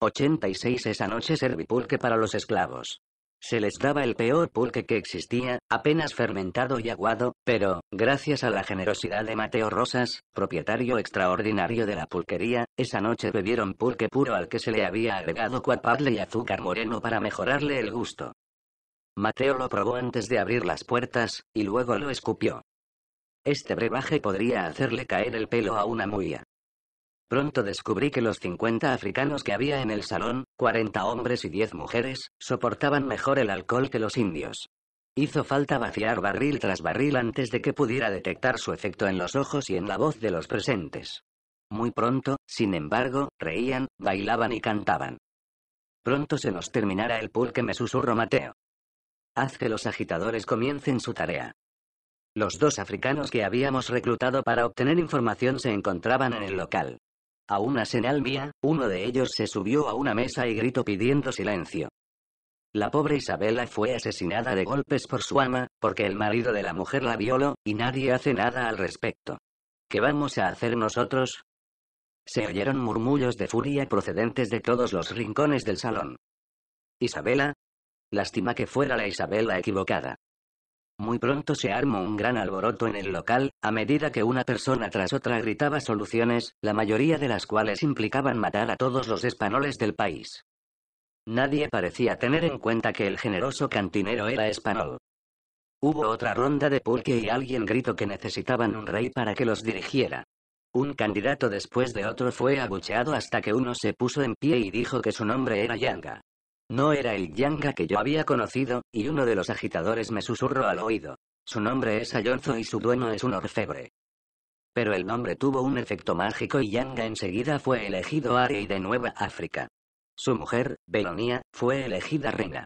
86 Esa noche serví pulque para los esclavos. Se les daba el peor pulque que existía, apenas fermentado y aguado, pero, gracias a la generosidad de Mateo Rosas, propietario extraordinario de la pulquería, esa noche bebieron pulque puro al que se le había agregado cuapadle y azúcar moreno para mejorarle el gusto. Mateo lo probó antes de abrir las puertas, y luego lo escupió. Este brebaje podría hacerle caer el pelo a una muía. Pronto descubrí que los 50 africanos que había en el salón, 40 hombres y 10 mujeres, soportaban mejor el alcohol que los indios. Hizo falta vaciar barril tras barril antes de que pudiera detectar su efecto en los ojos y en la voz de los presentes. Muy pronto, sin embargo, reían, bailaban y cantaban. Pronto se nos terminará el pool que me susurró Mateo. Haz que los agitadores comiencen su tarea. Los dos africanos que habíamos reclutado para obtener información se encontraban en el local. A una señal mía, uno de ellos se subió a una mesa y gritó pidiendo silencio. La pobre Isabela fue asesinada de golpes por su ama, porque el marido de la mujer la violó, y nadie hace nada al respecto. ¿Qué vamos a hacer nosotros? Se oyeron murmullos de furia procedentes de todos los rincones del salón. Isabela. Lástima que fuera la Isabela equivocada. Muy pronto se armó un gran alboroto en el local, a medida que una persona tras otra gritaba soluciones, la mayoría de las cuales implicaban matar a todos los españoles del país. Nadie parecía tener en cuenta que el generoso cantinero era español. Hubo otra ronda de pulque y alguien gritó que necesitaban un rey para que los dirigiera. Un candidato después de otro fue abucheado hasta que uno se puso en pie y dijo que su nombre era Yanga. No era el Yanga que yo había conocido, y uno de los agitadores me susurró al oído. Su nombre es Ayonzo y su dueño es un orfebre. Pero el nombre tuvo un efecto mágico y Yanga enseguida fue elegido Arey de Nueva África. Su mujer, Belonia, fue elegida reina.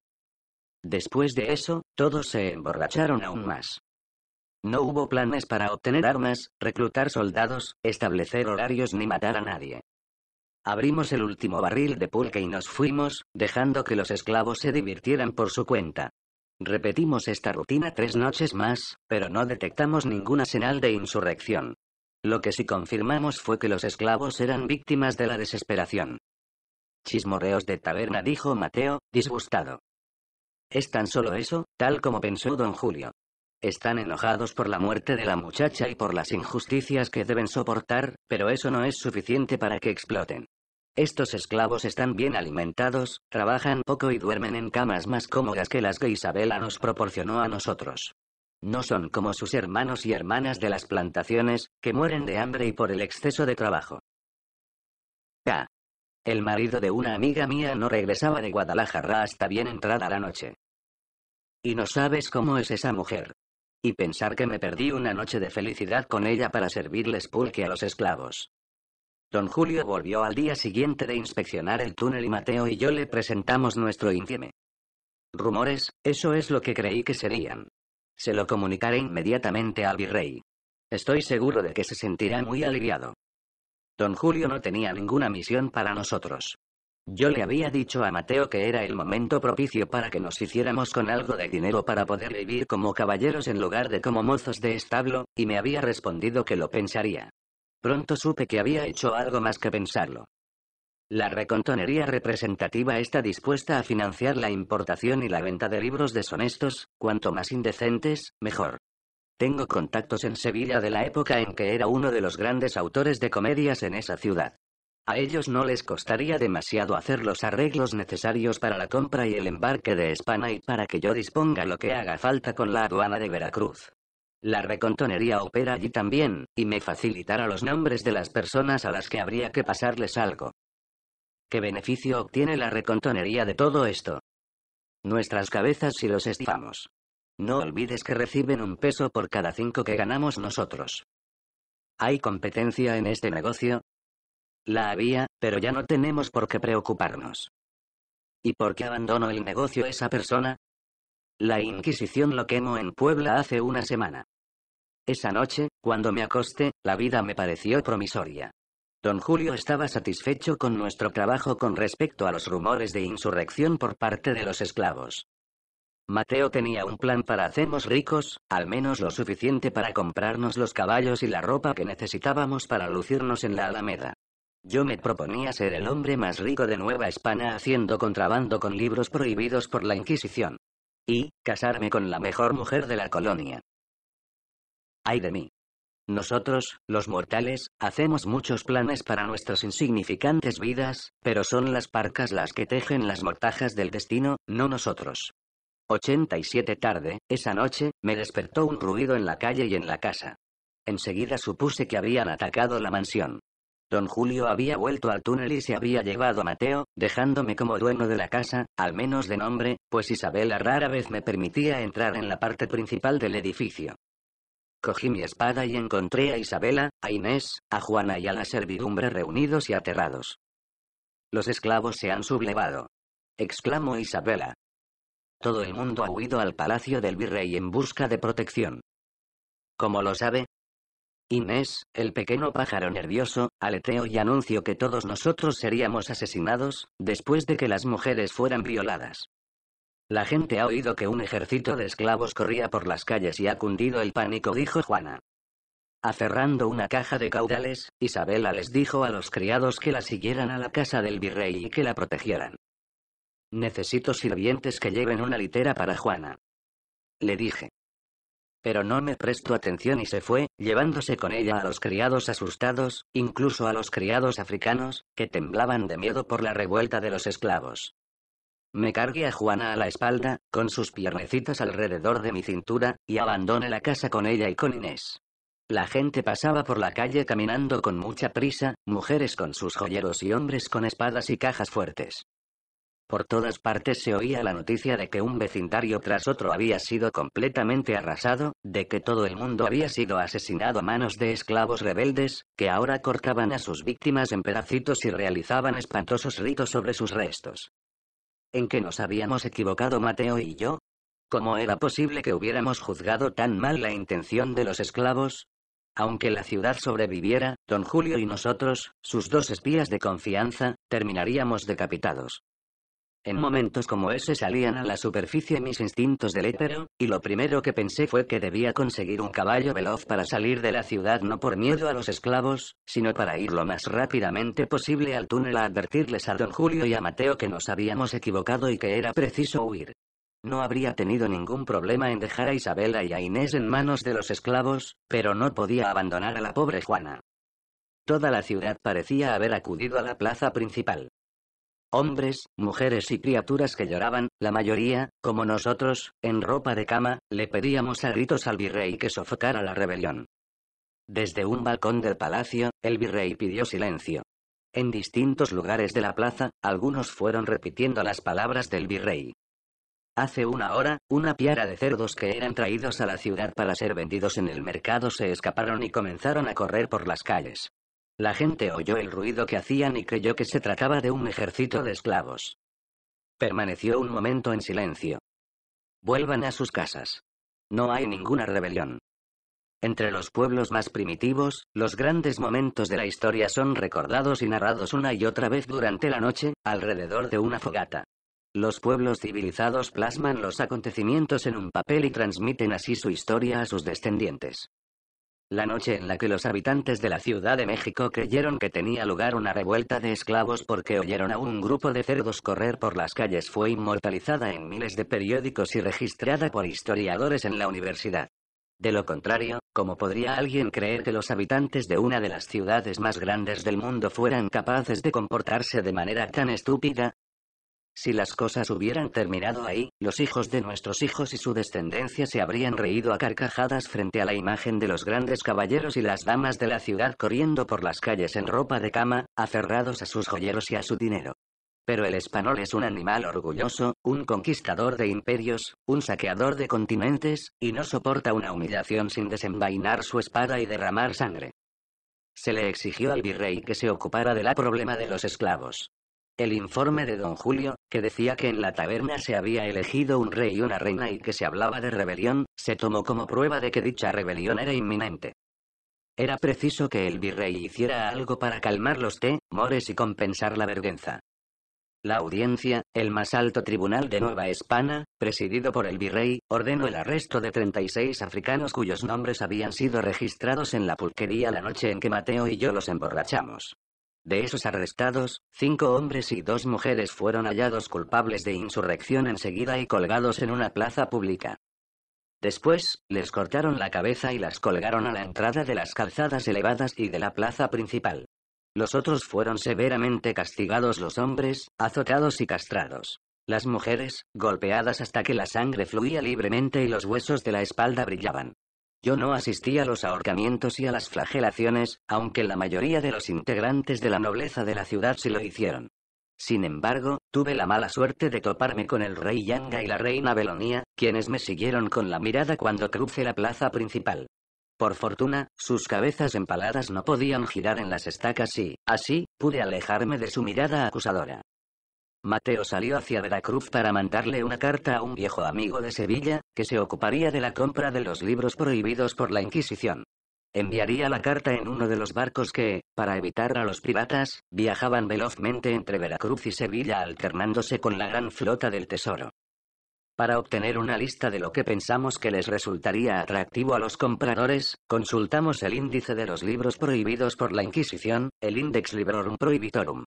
Después de eso, todos se emborracharon aún más. No hubo planes para obtener armas, reclutar soldados, establecer horarios ni matar a nadie. Abrimos el último barril de pulque y nos fuimos, dejando que los esclavos se divirtieran por su cuenta. Repetimos esta rutina tres noches más, pero no detectamos ninguna señal de insurrección. Lo que sí confirmamos fue que los esclavos eran víctimas de la desesperación. Chismorreos de taberna, dijo Mateo, disgustado. Es tan solo eso, tal como pensó don Julio. Están enojados por la muerte de la muchacha y por las injusticias que deben soportar, pero eso no es suficiente para que exploten. Estos esclavos están bien alimentados, trabajan poco y duermen en camas más cómodas que las que Isabela nos proporcionó a nosotros. No son como sus hermanos y hermanas de las plantaciones, que mueren de hambre y por el exceso de trabajo. K. El marido de una amiga mía no regresaba de Guadalajara hasta bien entrada la noche. Y no sabes cómo es esa mujer. Y pensar que me perdí una noche de felicidad con ella para servirles pulque a los esclavos. Don Julio volvió al día siguiente de inspeccionar el túnel y Mateo y yo le presentamos nuestro infieme. Rumores, eso es lo que creí que serían. Se lo comunicaré inmediatamente al virrey. Estoy seguro de que se sentirá muy aliviado. Don Julio no tenía ninguna misión para nosotros. Yo le había dicho a Mateo que era el momento propicio para que nos hiciéramos con algo de dinero para poder vivir como caballeros en lugar de como mozos de establo, y me había respondido que lo pensaría. Pronto supe que había hecho algo más que pensarlo. La recontonería representativa está dispuesta a financiar la importación y la venta de libros deshonestos, cuanto más indecentes, mejor. Tengo contactos en Sevilla de la época en que era uno de los grandes autores de comedias en esa ciudad. A ellos no les costaría demasiado hacer los arreglos necesarios para la compra y el embarque de Espana y para que yo disponga lo que haga falta con la aduana de Veracruz. La recontonería opera allí también, y me facilitará los nombres de las personas a las que habría que pasarles algo. ¿Qué beneficio obtiene la recontonería de todo esto? Nuestras cabezas si los estipamos. No olvides que reciben un peso por cada cinco que ganamos nosotros. ¿Hay competencia en este negocio? La había, pero ya no tenemos por qué preocuparnos. ¿Y por qué abandono el negocio esa persona? La Inquisición lo quemó en Puebla hace una semana. Esa noche, cuando me acosté, la vida me pareció promisoria. Don Julio estaba satisfecho con nuestro trabajo con respecto a los rumores de insurrección por parte de los esclavos. Mateo tenía un plan para hacernos ricos, al menos lo suficiente para comprarnos los caballos y la ropa que necesitábamos para lucirnos en la Alameda. Yo me proponía ser el hombre más rico de Nueva España haciendo contrabando con libros prohibidos por la Inquisición. Y, casarme con la mejor mujer de la colonia. ¡Ay de mí! Nosotros, los mortales, hacemos muchos planes para nuestras insignificantes vidas, pero son las parcas las que tejen las mortajas del destino, no nosotros. 87 tarde, esa noche, me despertó un ruido en la calle y en la casa. Enseguida supuse que habían atacado la mansión. Don Julio había vuelto al túnel y se había llevado a Mateo, dejándome como dueño de la casa, al menos de nombre, pues Isabela rara vez me permitía entrar en la parte principal del edificio. Cogí mi espada y encontré a Isabela, a Inés, a Juana y a la servidumbre reunidos y aterrados. Los esclavos se han sublevado. exclamó Isabela. Todo el mundo ha huido al palacio del virrey en busca de protección. Como lo sabe? Inés, el pequeño pájaro nervioso, aleteó y anunció que todos nosotros seríamos asesinados, después de que las mujeres fueran violadas. La gente ha oído que un ejército de esclavos corría por las calles y ha cundido el pánico, dijo Juana. Aferrando una caja de caudales, Isabela les dijo a los criados que la siguieran a la casa del virrey y que la protegieran. Necesito sirvientes que lleven una litera para Juana. Le dije pero no me prestó atención y se fue, llevándose con ella a los criados asustados, incluso a los criados africanos, que temblaban de miedo por la revuelta de los esclavos. Me cargué a Juana a la espalda, con sus piernecitas alrededor de mi cintura, y abandoné la casa con ella y con Inés. La gente pasaba por la calle caminando con mucha prisa, mujeres con sus joyeros y hombres con espadas y cajas fuertes. Por todas partes se oía la noticia de que un vecindario tras otro había sido completamente arrasado, de que todo el mundo había sido asesinado a manos de esclavos rebeldes, que ahora cortaban a sus víctimas en pedacitos y realizaban espantosos ritos sobre sus restos. ¿En qué nos habíamos equivocado Mateo y yo? ¿Cómo era posible que hubiéramos juzgado tan mal la intención de los esclavos? aunque la ciudad sobreviviera, don Julio y nosotros, sus dos espías de confianza, terminaríamos decapitados. En momentos como ese salían a la superficie mis instintos del hétero, y lo primero que pensé fue que debía conseguir un caballo veloz para salir de la ciudad no por miedo a los esclavos, sino para ir lo más rápidamente posible al túnel a advertirles a don Julio y a Mateo que nos habíamos equivocado y que era preciso huir. No habría tenido ningún problema en dejar a Isabela y a Inés en manos de los esclavos, pero no podía abandonar a la pobre Juana. Toda la ciudad parecía haber acudido a la plaza principal. Hombres, mujeres y criaturas que lloraban, la mayoría, como nosotros, en ropa de cama, le pedíamos a gritos al virrey que sofocara la rebelión. Desde un balcón del palacio, el virrey pidió silencio. En distintos lugares de la plaza, algunos fueron repitiendo las palabras del virrey. Hace una hora, una piara de cerdos que eran traídos a la ciudad para ser vendidos en el mercado se escaparon y comenzaron a correr por las calles. La gente oyó el ruido que hacían y creyó que se trataba de un ejército de esclavos. Permaneció un momento en silencio. Vuelvan a sus casas. No hay ninguna rebelión. Entre los pueblos más primitivos, los grandes momentos de la historia son recordados y narrados una y otra vez durante la noche, alrededor de una fogata. Los pueblos civilizados plasman los acontecimientos en un papel y transmiten así su historia a sus descendientes la noche en la que los habitantes de la Ciudad de México creyeron que tenía lugar una revuelta de esclavos porque oyeron a un grupo de cerdos correr por las calles fue inmortalizada en miles de periódicos y registrada por historiadores en la universidad. De lo contrario, ¿cómo podría alguien creer que los habitantes de una de las ciudades más grandes del mundo fueran capaces de comportarse de manera tan estúpida? Si las cosas hubieran terminado ahí, los hijos de nuestros hijos y su descendencia se habrían reído a carcajadas frente a la imagen de los grandes caballeros y las damas de la ciudad corriendo por las calles en ropa de cama, aferrados a sus joyeros y a su dinero. Pero el español es un animal orgulloso, un conquistador de imperios, un saqueador de continentes, y no soporta una humillación sin desenvainar su espada y derramar sangre. Se le exigió al virrey que se ocupara del problema de los esclavos el informe de don Julio, que decía que en la taberna se había elegido un rey y una reina y que se hablaba de rebelión, se tomó como prueba de que dicha rebelión era inminente. Era preciso que el virrey hiciera algo para calmar los temores y compensar la vergüenza. La audiencia, el más alto tribunal de Nueva España, presidido por el virrey, ordenó el arresto de 36 africanos cuyos nombres habían sido registrados en la pulquería la noche en que Mateo y yo los emborrachamos. De esos arrestados, cinco hombres y dos mujeres fueron hallados culpables de insurrección enseguida y colgados en una plaza pública. Después, les cortaron la cabeza y las colgaron a la entrada de las calzadas elevadas y de la plaza principal. Los otros fueron severamente castigados los hombres, azotados y castrados. Las mujeres, golpeadas hasta que la sangre fluía libremente y los huesos de la espalda brillaban. Yo no asistí a los ahorcamientos y a las flagelaciones, aunque la mayoría de los integrantes de la nobleza de la ciudad sí lo hicieron. Sin embargo, tuve la mala suerte de toparme con el rey Yanga y la reina Belonía, quienes me siguieron con la mirada cuando crucé la plaza principal. Por fortuna, sus cabezas empaladas no podían girar en las estacas y, así, pude alejarme de su mirada acusadora. Mateo salió hacia Veracruz para mandarle una carta a un viejo amigo de Sevilla, que se ocuparía de la compra de los libros prohibidos por la Inquisición. Enviaría la carta en uno de los barcos que, para evitar a los piratas, viajaban velozmente entre Veracruz y Sevilla alternándose con la gran flota del tesoro. Para obtener una lista de lo que pensamos que les resultaría atractivo a los compradores, consultamos el índice de los libros prohibidos por la Inquisición, el Index Librorum Prohibitorum.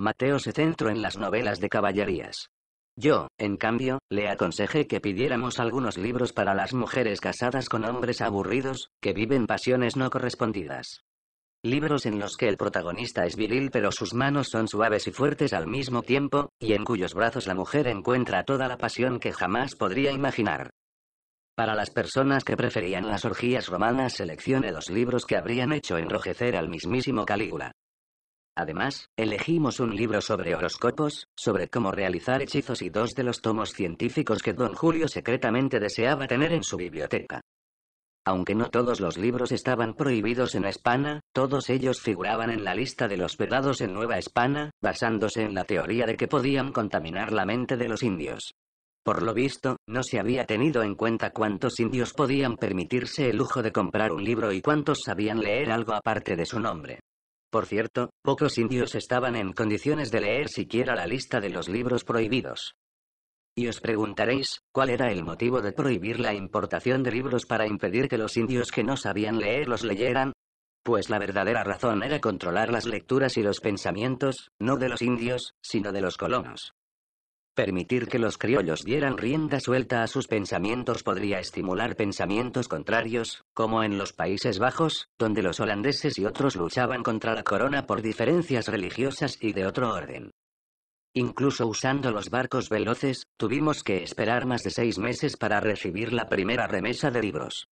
Mateo se centró en las novelas de caballerías. Yo, en cambio, le aconsejé que pidiéramos algunos libros para las mujeres casadas con hombres aburridos, que viven pasiones no correspondidas. Libros en los que el protagonista es viril pero sus manos son suaves y fuertes al mismo tiempo, y en cuyos brazos la mujer encuentra toda la pasión que jamás podría imaginar. Para las personas que preferían las orgías romanas seleccione los libros que habrían hecho enrojecer al mismísimo Calígula. Además, elegimos un libro sobre horóscopos, sobre cómo realizar hechizos y dos de los tomos científicos que don Julio secretamente deseaba tener en su biblioteca. Aunque no todos los libros estaban prohibidos en España, todos ellos figuraban en la lista de los pedados en Nueva España, basándose en la teoría de que podían contaminar la mente de los indios. Por lo visto, no se había tenido en cuenta cuántos indios podían permitirse el lujo de comprar un libro y cuántos sabían leer algo aparte de su nombre. Por cierto, pocos indios estaban en condiciones de leer siquiera la lista de los libros prohibidos. Y os preguntaréis, ¿cuál era el motivo de prohibir la importación de libros para impedir que los indios que no sabían leer los leyeran? Pues la verdadera razón era controlar las lecturas y los pensamientos, no de los indios, sino de los colonos. Permitir que los criollos dieran rienda suelta a sus pensamientos podría estimular pensamientos contrarios, como en los Países Bajos, donde los holandeses y otros luchaban contra la corona por diferencias religiosas y de otro orden. Incluso usando los barcos veloces, tuvimos que esperar más de seis meses para recibir la primera remesa de libros.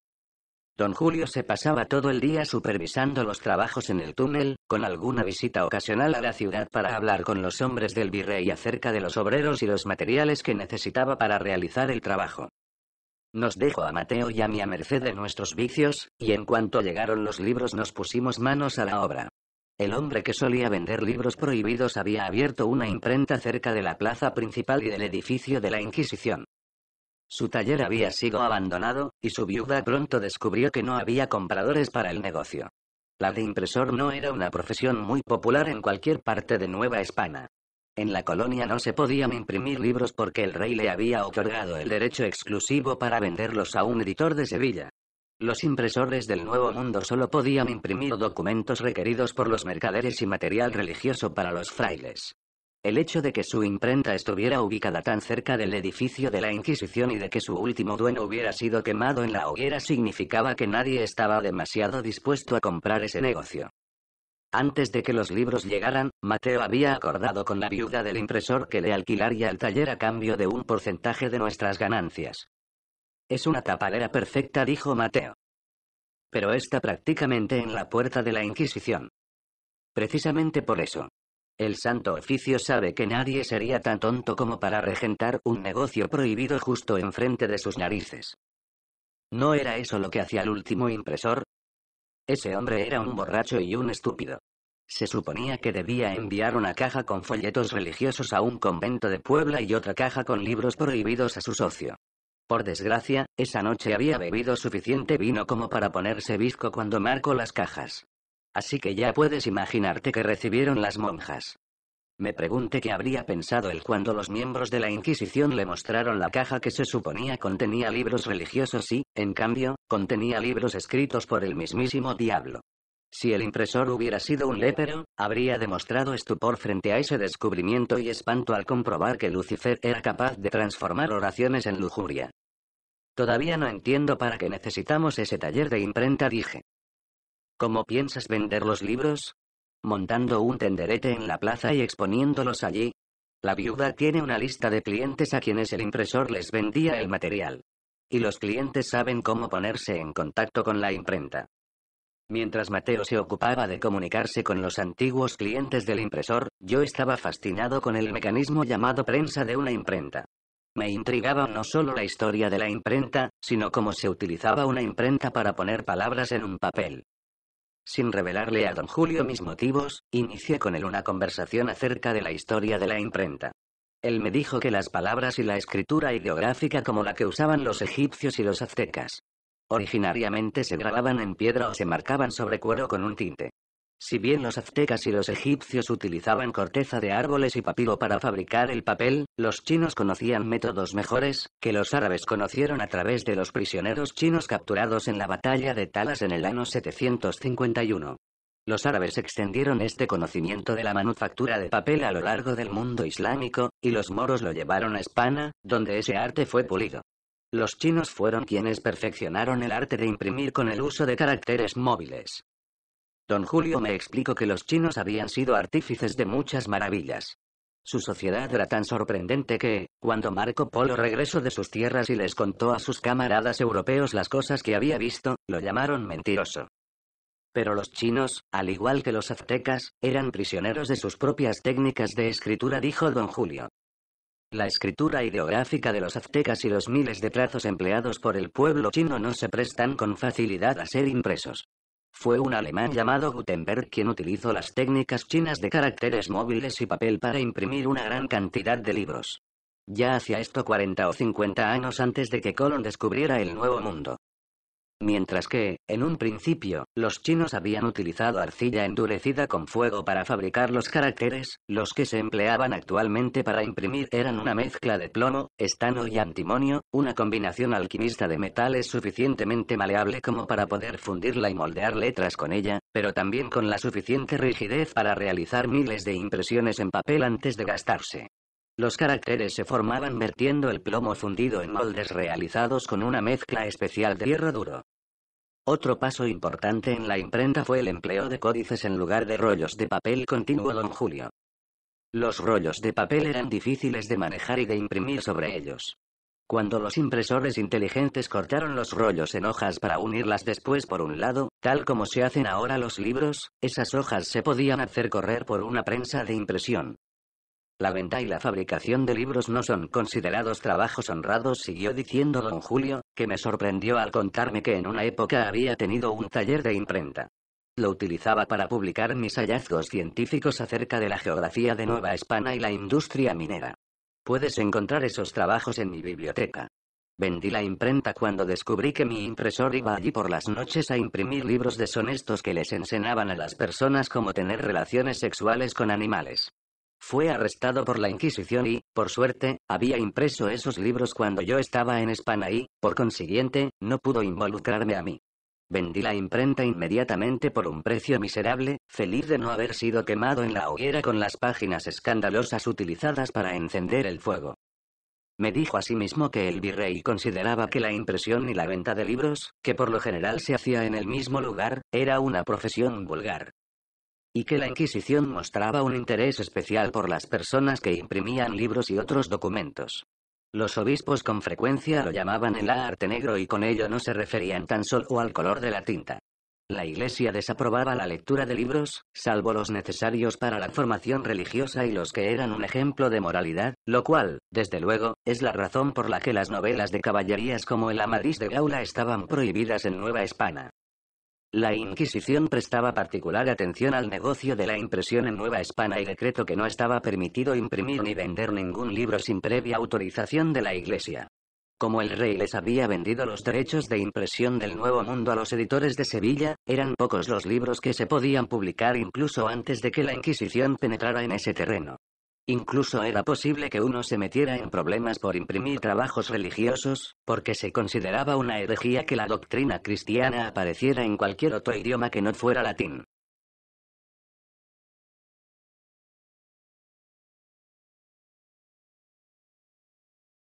Don Julio se pasaba todo el día supervisando los trabajos en el túnel, con alguna visita ocasional a la ciudad para hablar con los hombres del virrey acerca de los obreros y los materiales que necesitaba para realizar el trabajo. Nos dejó a Mateo y a mí a merced de nuestros vicios, y en cuanto llegaron los libros nos pusimos manos a la obra. El hombre que solía vender libros prohibidos había abierto una imprenta cerca de la plaza principal y del edificio de la Inquisición. Su taller había sido abandonado, y su viuda pronto descubrió que no había compradores para el negocio. La de impresor no era una profesión muy popular en cualquier parte de Nueva España. En la colonia no se podían imprimir libros porque el rey le había otorgado el derecho exclusivo para venderlos a un editor de Sevilla. Los impresores del Nuevo Mundo solo podían imprimir documentos requeridos por los mercaderes y material religioso para los frailes. El hecho de que su imprenta estuviera ubicada tan cerca del edificio de la Inquisición y de que su último dueño hubiera sido quemado en la hoguera significaba que nadie estaba demasiado dispuesto a comprar ese negocio. Antes de que los libros llegaran, Mateo había acordado con la viuda del impresor que le alquilaría el taller a cambio de un porcentaje de nuestras ganancias. Es una tapadera perfecta, dijo Mateo. Pero está prácticamente en la puerta de la Inquisición. Precisamente por eso, el Santo Oficio sabe que nadie sería tan tonto como para regentar un negocio prohibido justo enfrente de sus narices. ¿No era eso lo que hacía el último impresor? Ese hombre era un borracho y un estúpido. Se suponía que debía enviar una caja con folletos religiosos a un convento de Puebla y otra caja con libros prohibidos a su socio. Por desgracia, esa noche había bebido suficiente vino como para ponerse visco cuando marcó las cajas. Así que ya puedes imaginarte que recibieron las monjas. Me pregunté qué habría pensado él cuando los miembros de la Inquisición le mostraron la caja que se suponía contenía libros religiosos y, en cambio, contenía libros escritos por el mismísimo diablo. Si el impresor hubiera sido un lépero, habría demostrado estupor frente a ese descubrimiento y espanto al comprobar que Lucifer era capaz de transformar oraciones en lujuria. Todavía no entiendo para qué necesitamos ese taller de imprenta, dije. ¿Cómo piensas vender los libros? Montando un tenderete en la plaza y exponiéndolos allí. La viuda tiene una lista de clientes a quienes el impresor les vendía el material. Y los clientes saben cómo ponerse en contacto con la imprenta. Mientras Mateo se ocupaba de comunicarse con los antiguos clientes del impresor, yo estaba fascinado con el mecanismo llamado prensa de una imprenta. Me intrigaba no solo la historia de la imprenta, sino cómo se utilizaba una imprenta para poner palabras en un papel. Sin revelarle a don Julio mis motivos, inicié con él una conversación acerca de la historia de la imprenta. Él me dijo que las palabras y la escritura ideográfica como la que usaban los egipcios y los aztecas. Originariamente se grababan en piedra o se marcaban sobre cuero con un tinte. Si bien los aztecas y los egipcios utilizaban corteza de árboles y papiro para fabricar el papel, los chinos conocían métodos mejores, que los árabes conocieron a través de los prisioneros chinos capturados en la batalla de Talas en el año 751. Los árabes extendieron este conocimiento de la manufactura de papel a lo largo del mundo islámico, y los moros lo llevaron a España, donde ese arte fue pulido. Los chinos fueron quienes perfeccionaron el arte de imprimir con el uso de caracteres móviles. Don Julio me explicó que los chinos habían sido artífices de muchas maravillas. Su sociedad era tan sorprendente que, cuando Marco Polo regresó de sus tierras y les contó a sus camaradas europeos las cosas que había visto, lo llamaron mentiroso. Pero los chinos, al igual que los aztecas, eran prisioneros de sus propias técnicas de escritura, dijo don Julio. La escritura ideográfica de los aztecas y los miles de trazos empleados por el pueblo chino no se prestan con facilidad a ser impresos. Fue un alemán llamado Gutenberg quien utilizó las técnicas chinas de caracteres móviles y papel para imprimir una gran cantidad de libros. Ya hacia esto 40 o 50 años antes de que Colón descubriera el Nuevo Mundo. Mientras que, en un principio, los chinos habían utilizado arcilla endurecida con fuego para fabricar los caracteres, los que se empleaban actualmente para imprimir eran una mezcla de plomo, estano y antimonio, una combinación alquimista de metales suficientemente maleable como para poder fundirla y moldear letras con ella, pero también con la suficiente rigidez para realizar miles de impresiones en papel antes de gastarse. Los caracteres se formaban vertiendo el plomo fundido en moldes realizados con una mezcla especial de hierro duro. Otro paso importante en la imprenta fue el empleo de códices en lugar de rollos de papel continuo don Julio. Los rollos de papel eran difíciles de manejar y de imprimir sobre ellos. Cuando los impresores inteligentes cortaron los rollos en hojas para unirlas después por un lado, tal como se hacen ahora los libros, esas hojas se podían hacer correr por una prensa de impresión. La venta y la fabricación de libros no son considerados trabajos honrados, siguió diciendo don Julio, que me sorprendió al contarme que en una época había tenido un taller de imprenta. Lo utilizaba para publicar mis hallazgos científicos acerca de la geografía de Nueva España y la industria minera. Puedes encontrar esos trabajos en mi biblioteca. Vendí la imprenta cuando descubrí que mi impresor iba allí por las noches a imprimir libros deshonestos que les enseñaban a las personas cómo tener relaciones sexuales con animales. Fue arrestado por la Inquisición y, por suerte, había impreso esos libros cuando yo estaba en España y, por consiguiente, no pudo involucrarme a mí. Vendí la imprenta inmediatamente por un precio miserable, feliz de no haber sido quemado en la hoguera con las páginas escandalosas utilizadas para encender el fuego. Me dijo asimismo que el virrey consideraba que la impresión y la venta de libros, que por lo general se hacía en el mismo lugar, era una profesión vulgar y que la Inquisición mostraba un interés especial por las personas que imprimían libros y otros documentos. Los obispos con frecuencia lo llamaban el arte negro y con ello no se referían tan solo al color de la tinta. La Iglesia desaprobaba la lectura de libros, salvo los necesarios para la formación religiosa y los que eran un ejemplo de moralidad, lo cual, desde luego, es la razón por la que las novelas de caballerías como el Amadís de Gaula estaban prohibidas en Nueva España. La Inquisición prestaba particular atención al negocio de la impresión en Nueva España y decreto que no estaba permitido imprimir ni vender ningún libro sin previa autorización de la Iglesia. Como el rey les había vendido los derechos de impresión del Nuevo Mundo a los editores de Sevilla, eran pocos los libros que se podían publicar incluso antes de que la Inquisición penetrara en ese terreno. Incluso era posible que uno se metiera en problemas por imprimir trabajos religiosos, porque se consideraba una herejía que la doctrina cristiana apareciera en cualquier otro idioma que no fuera latín.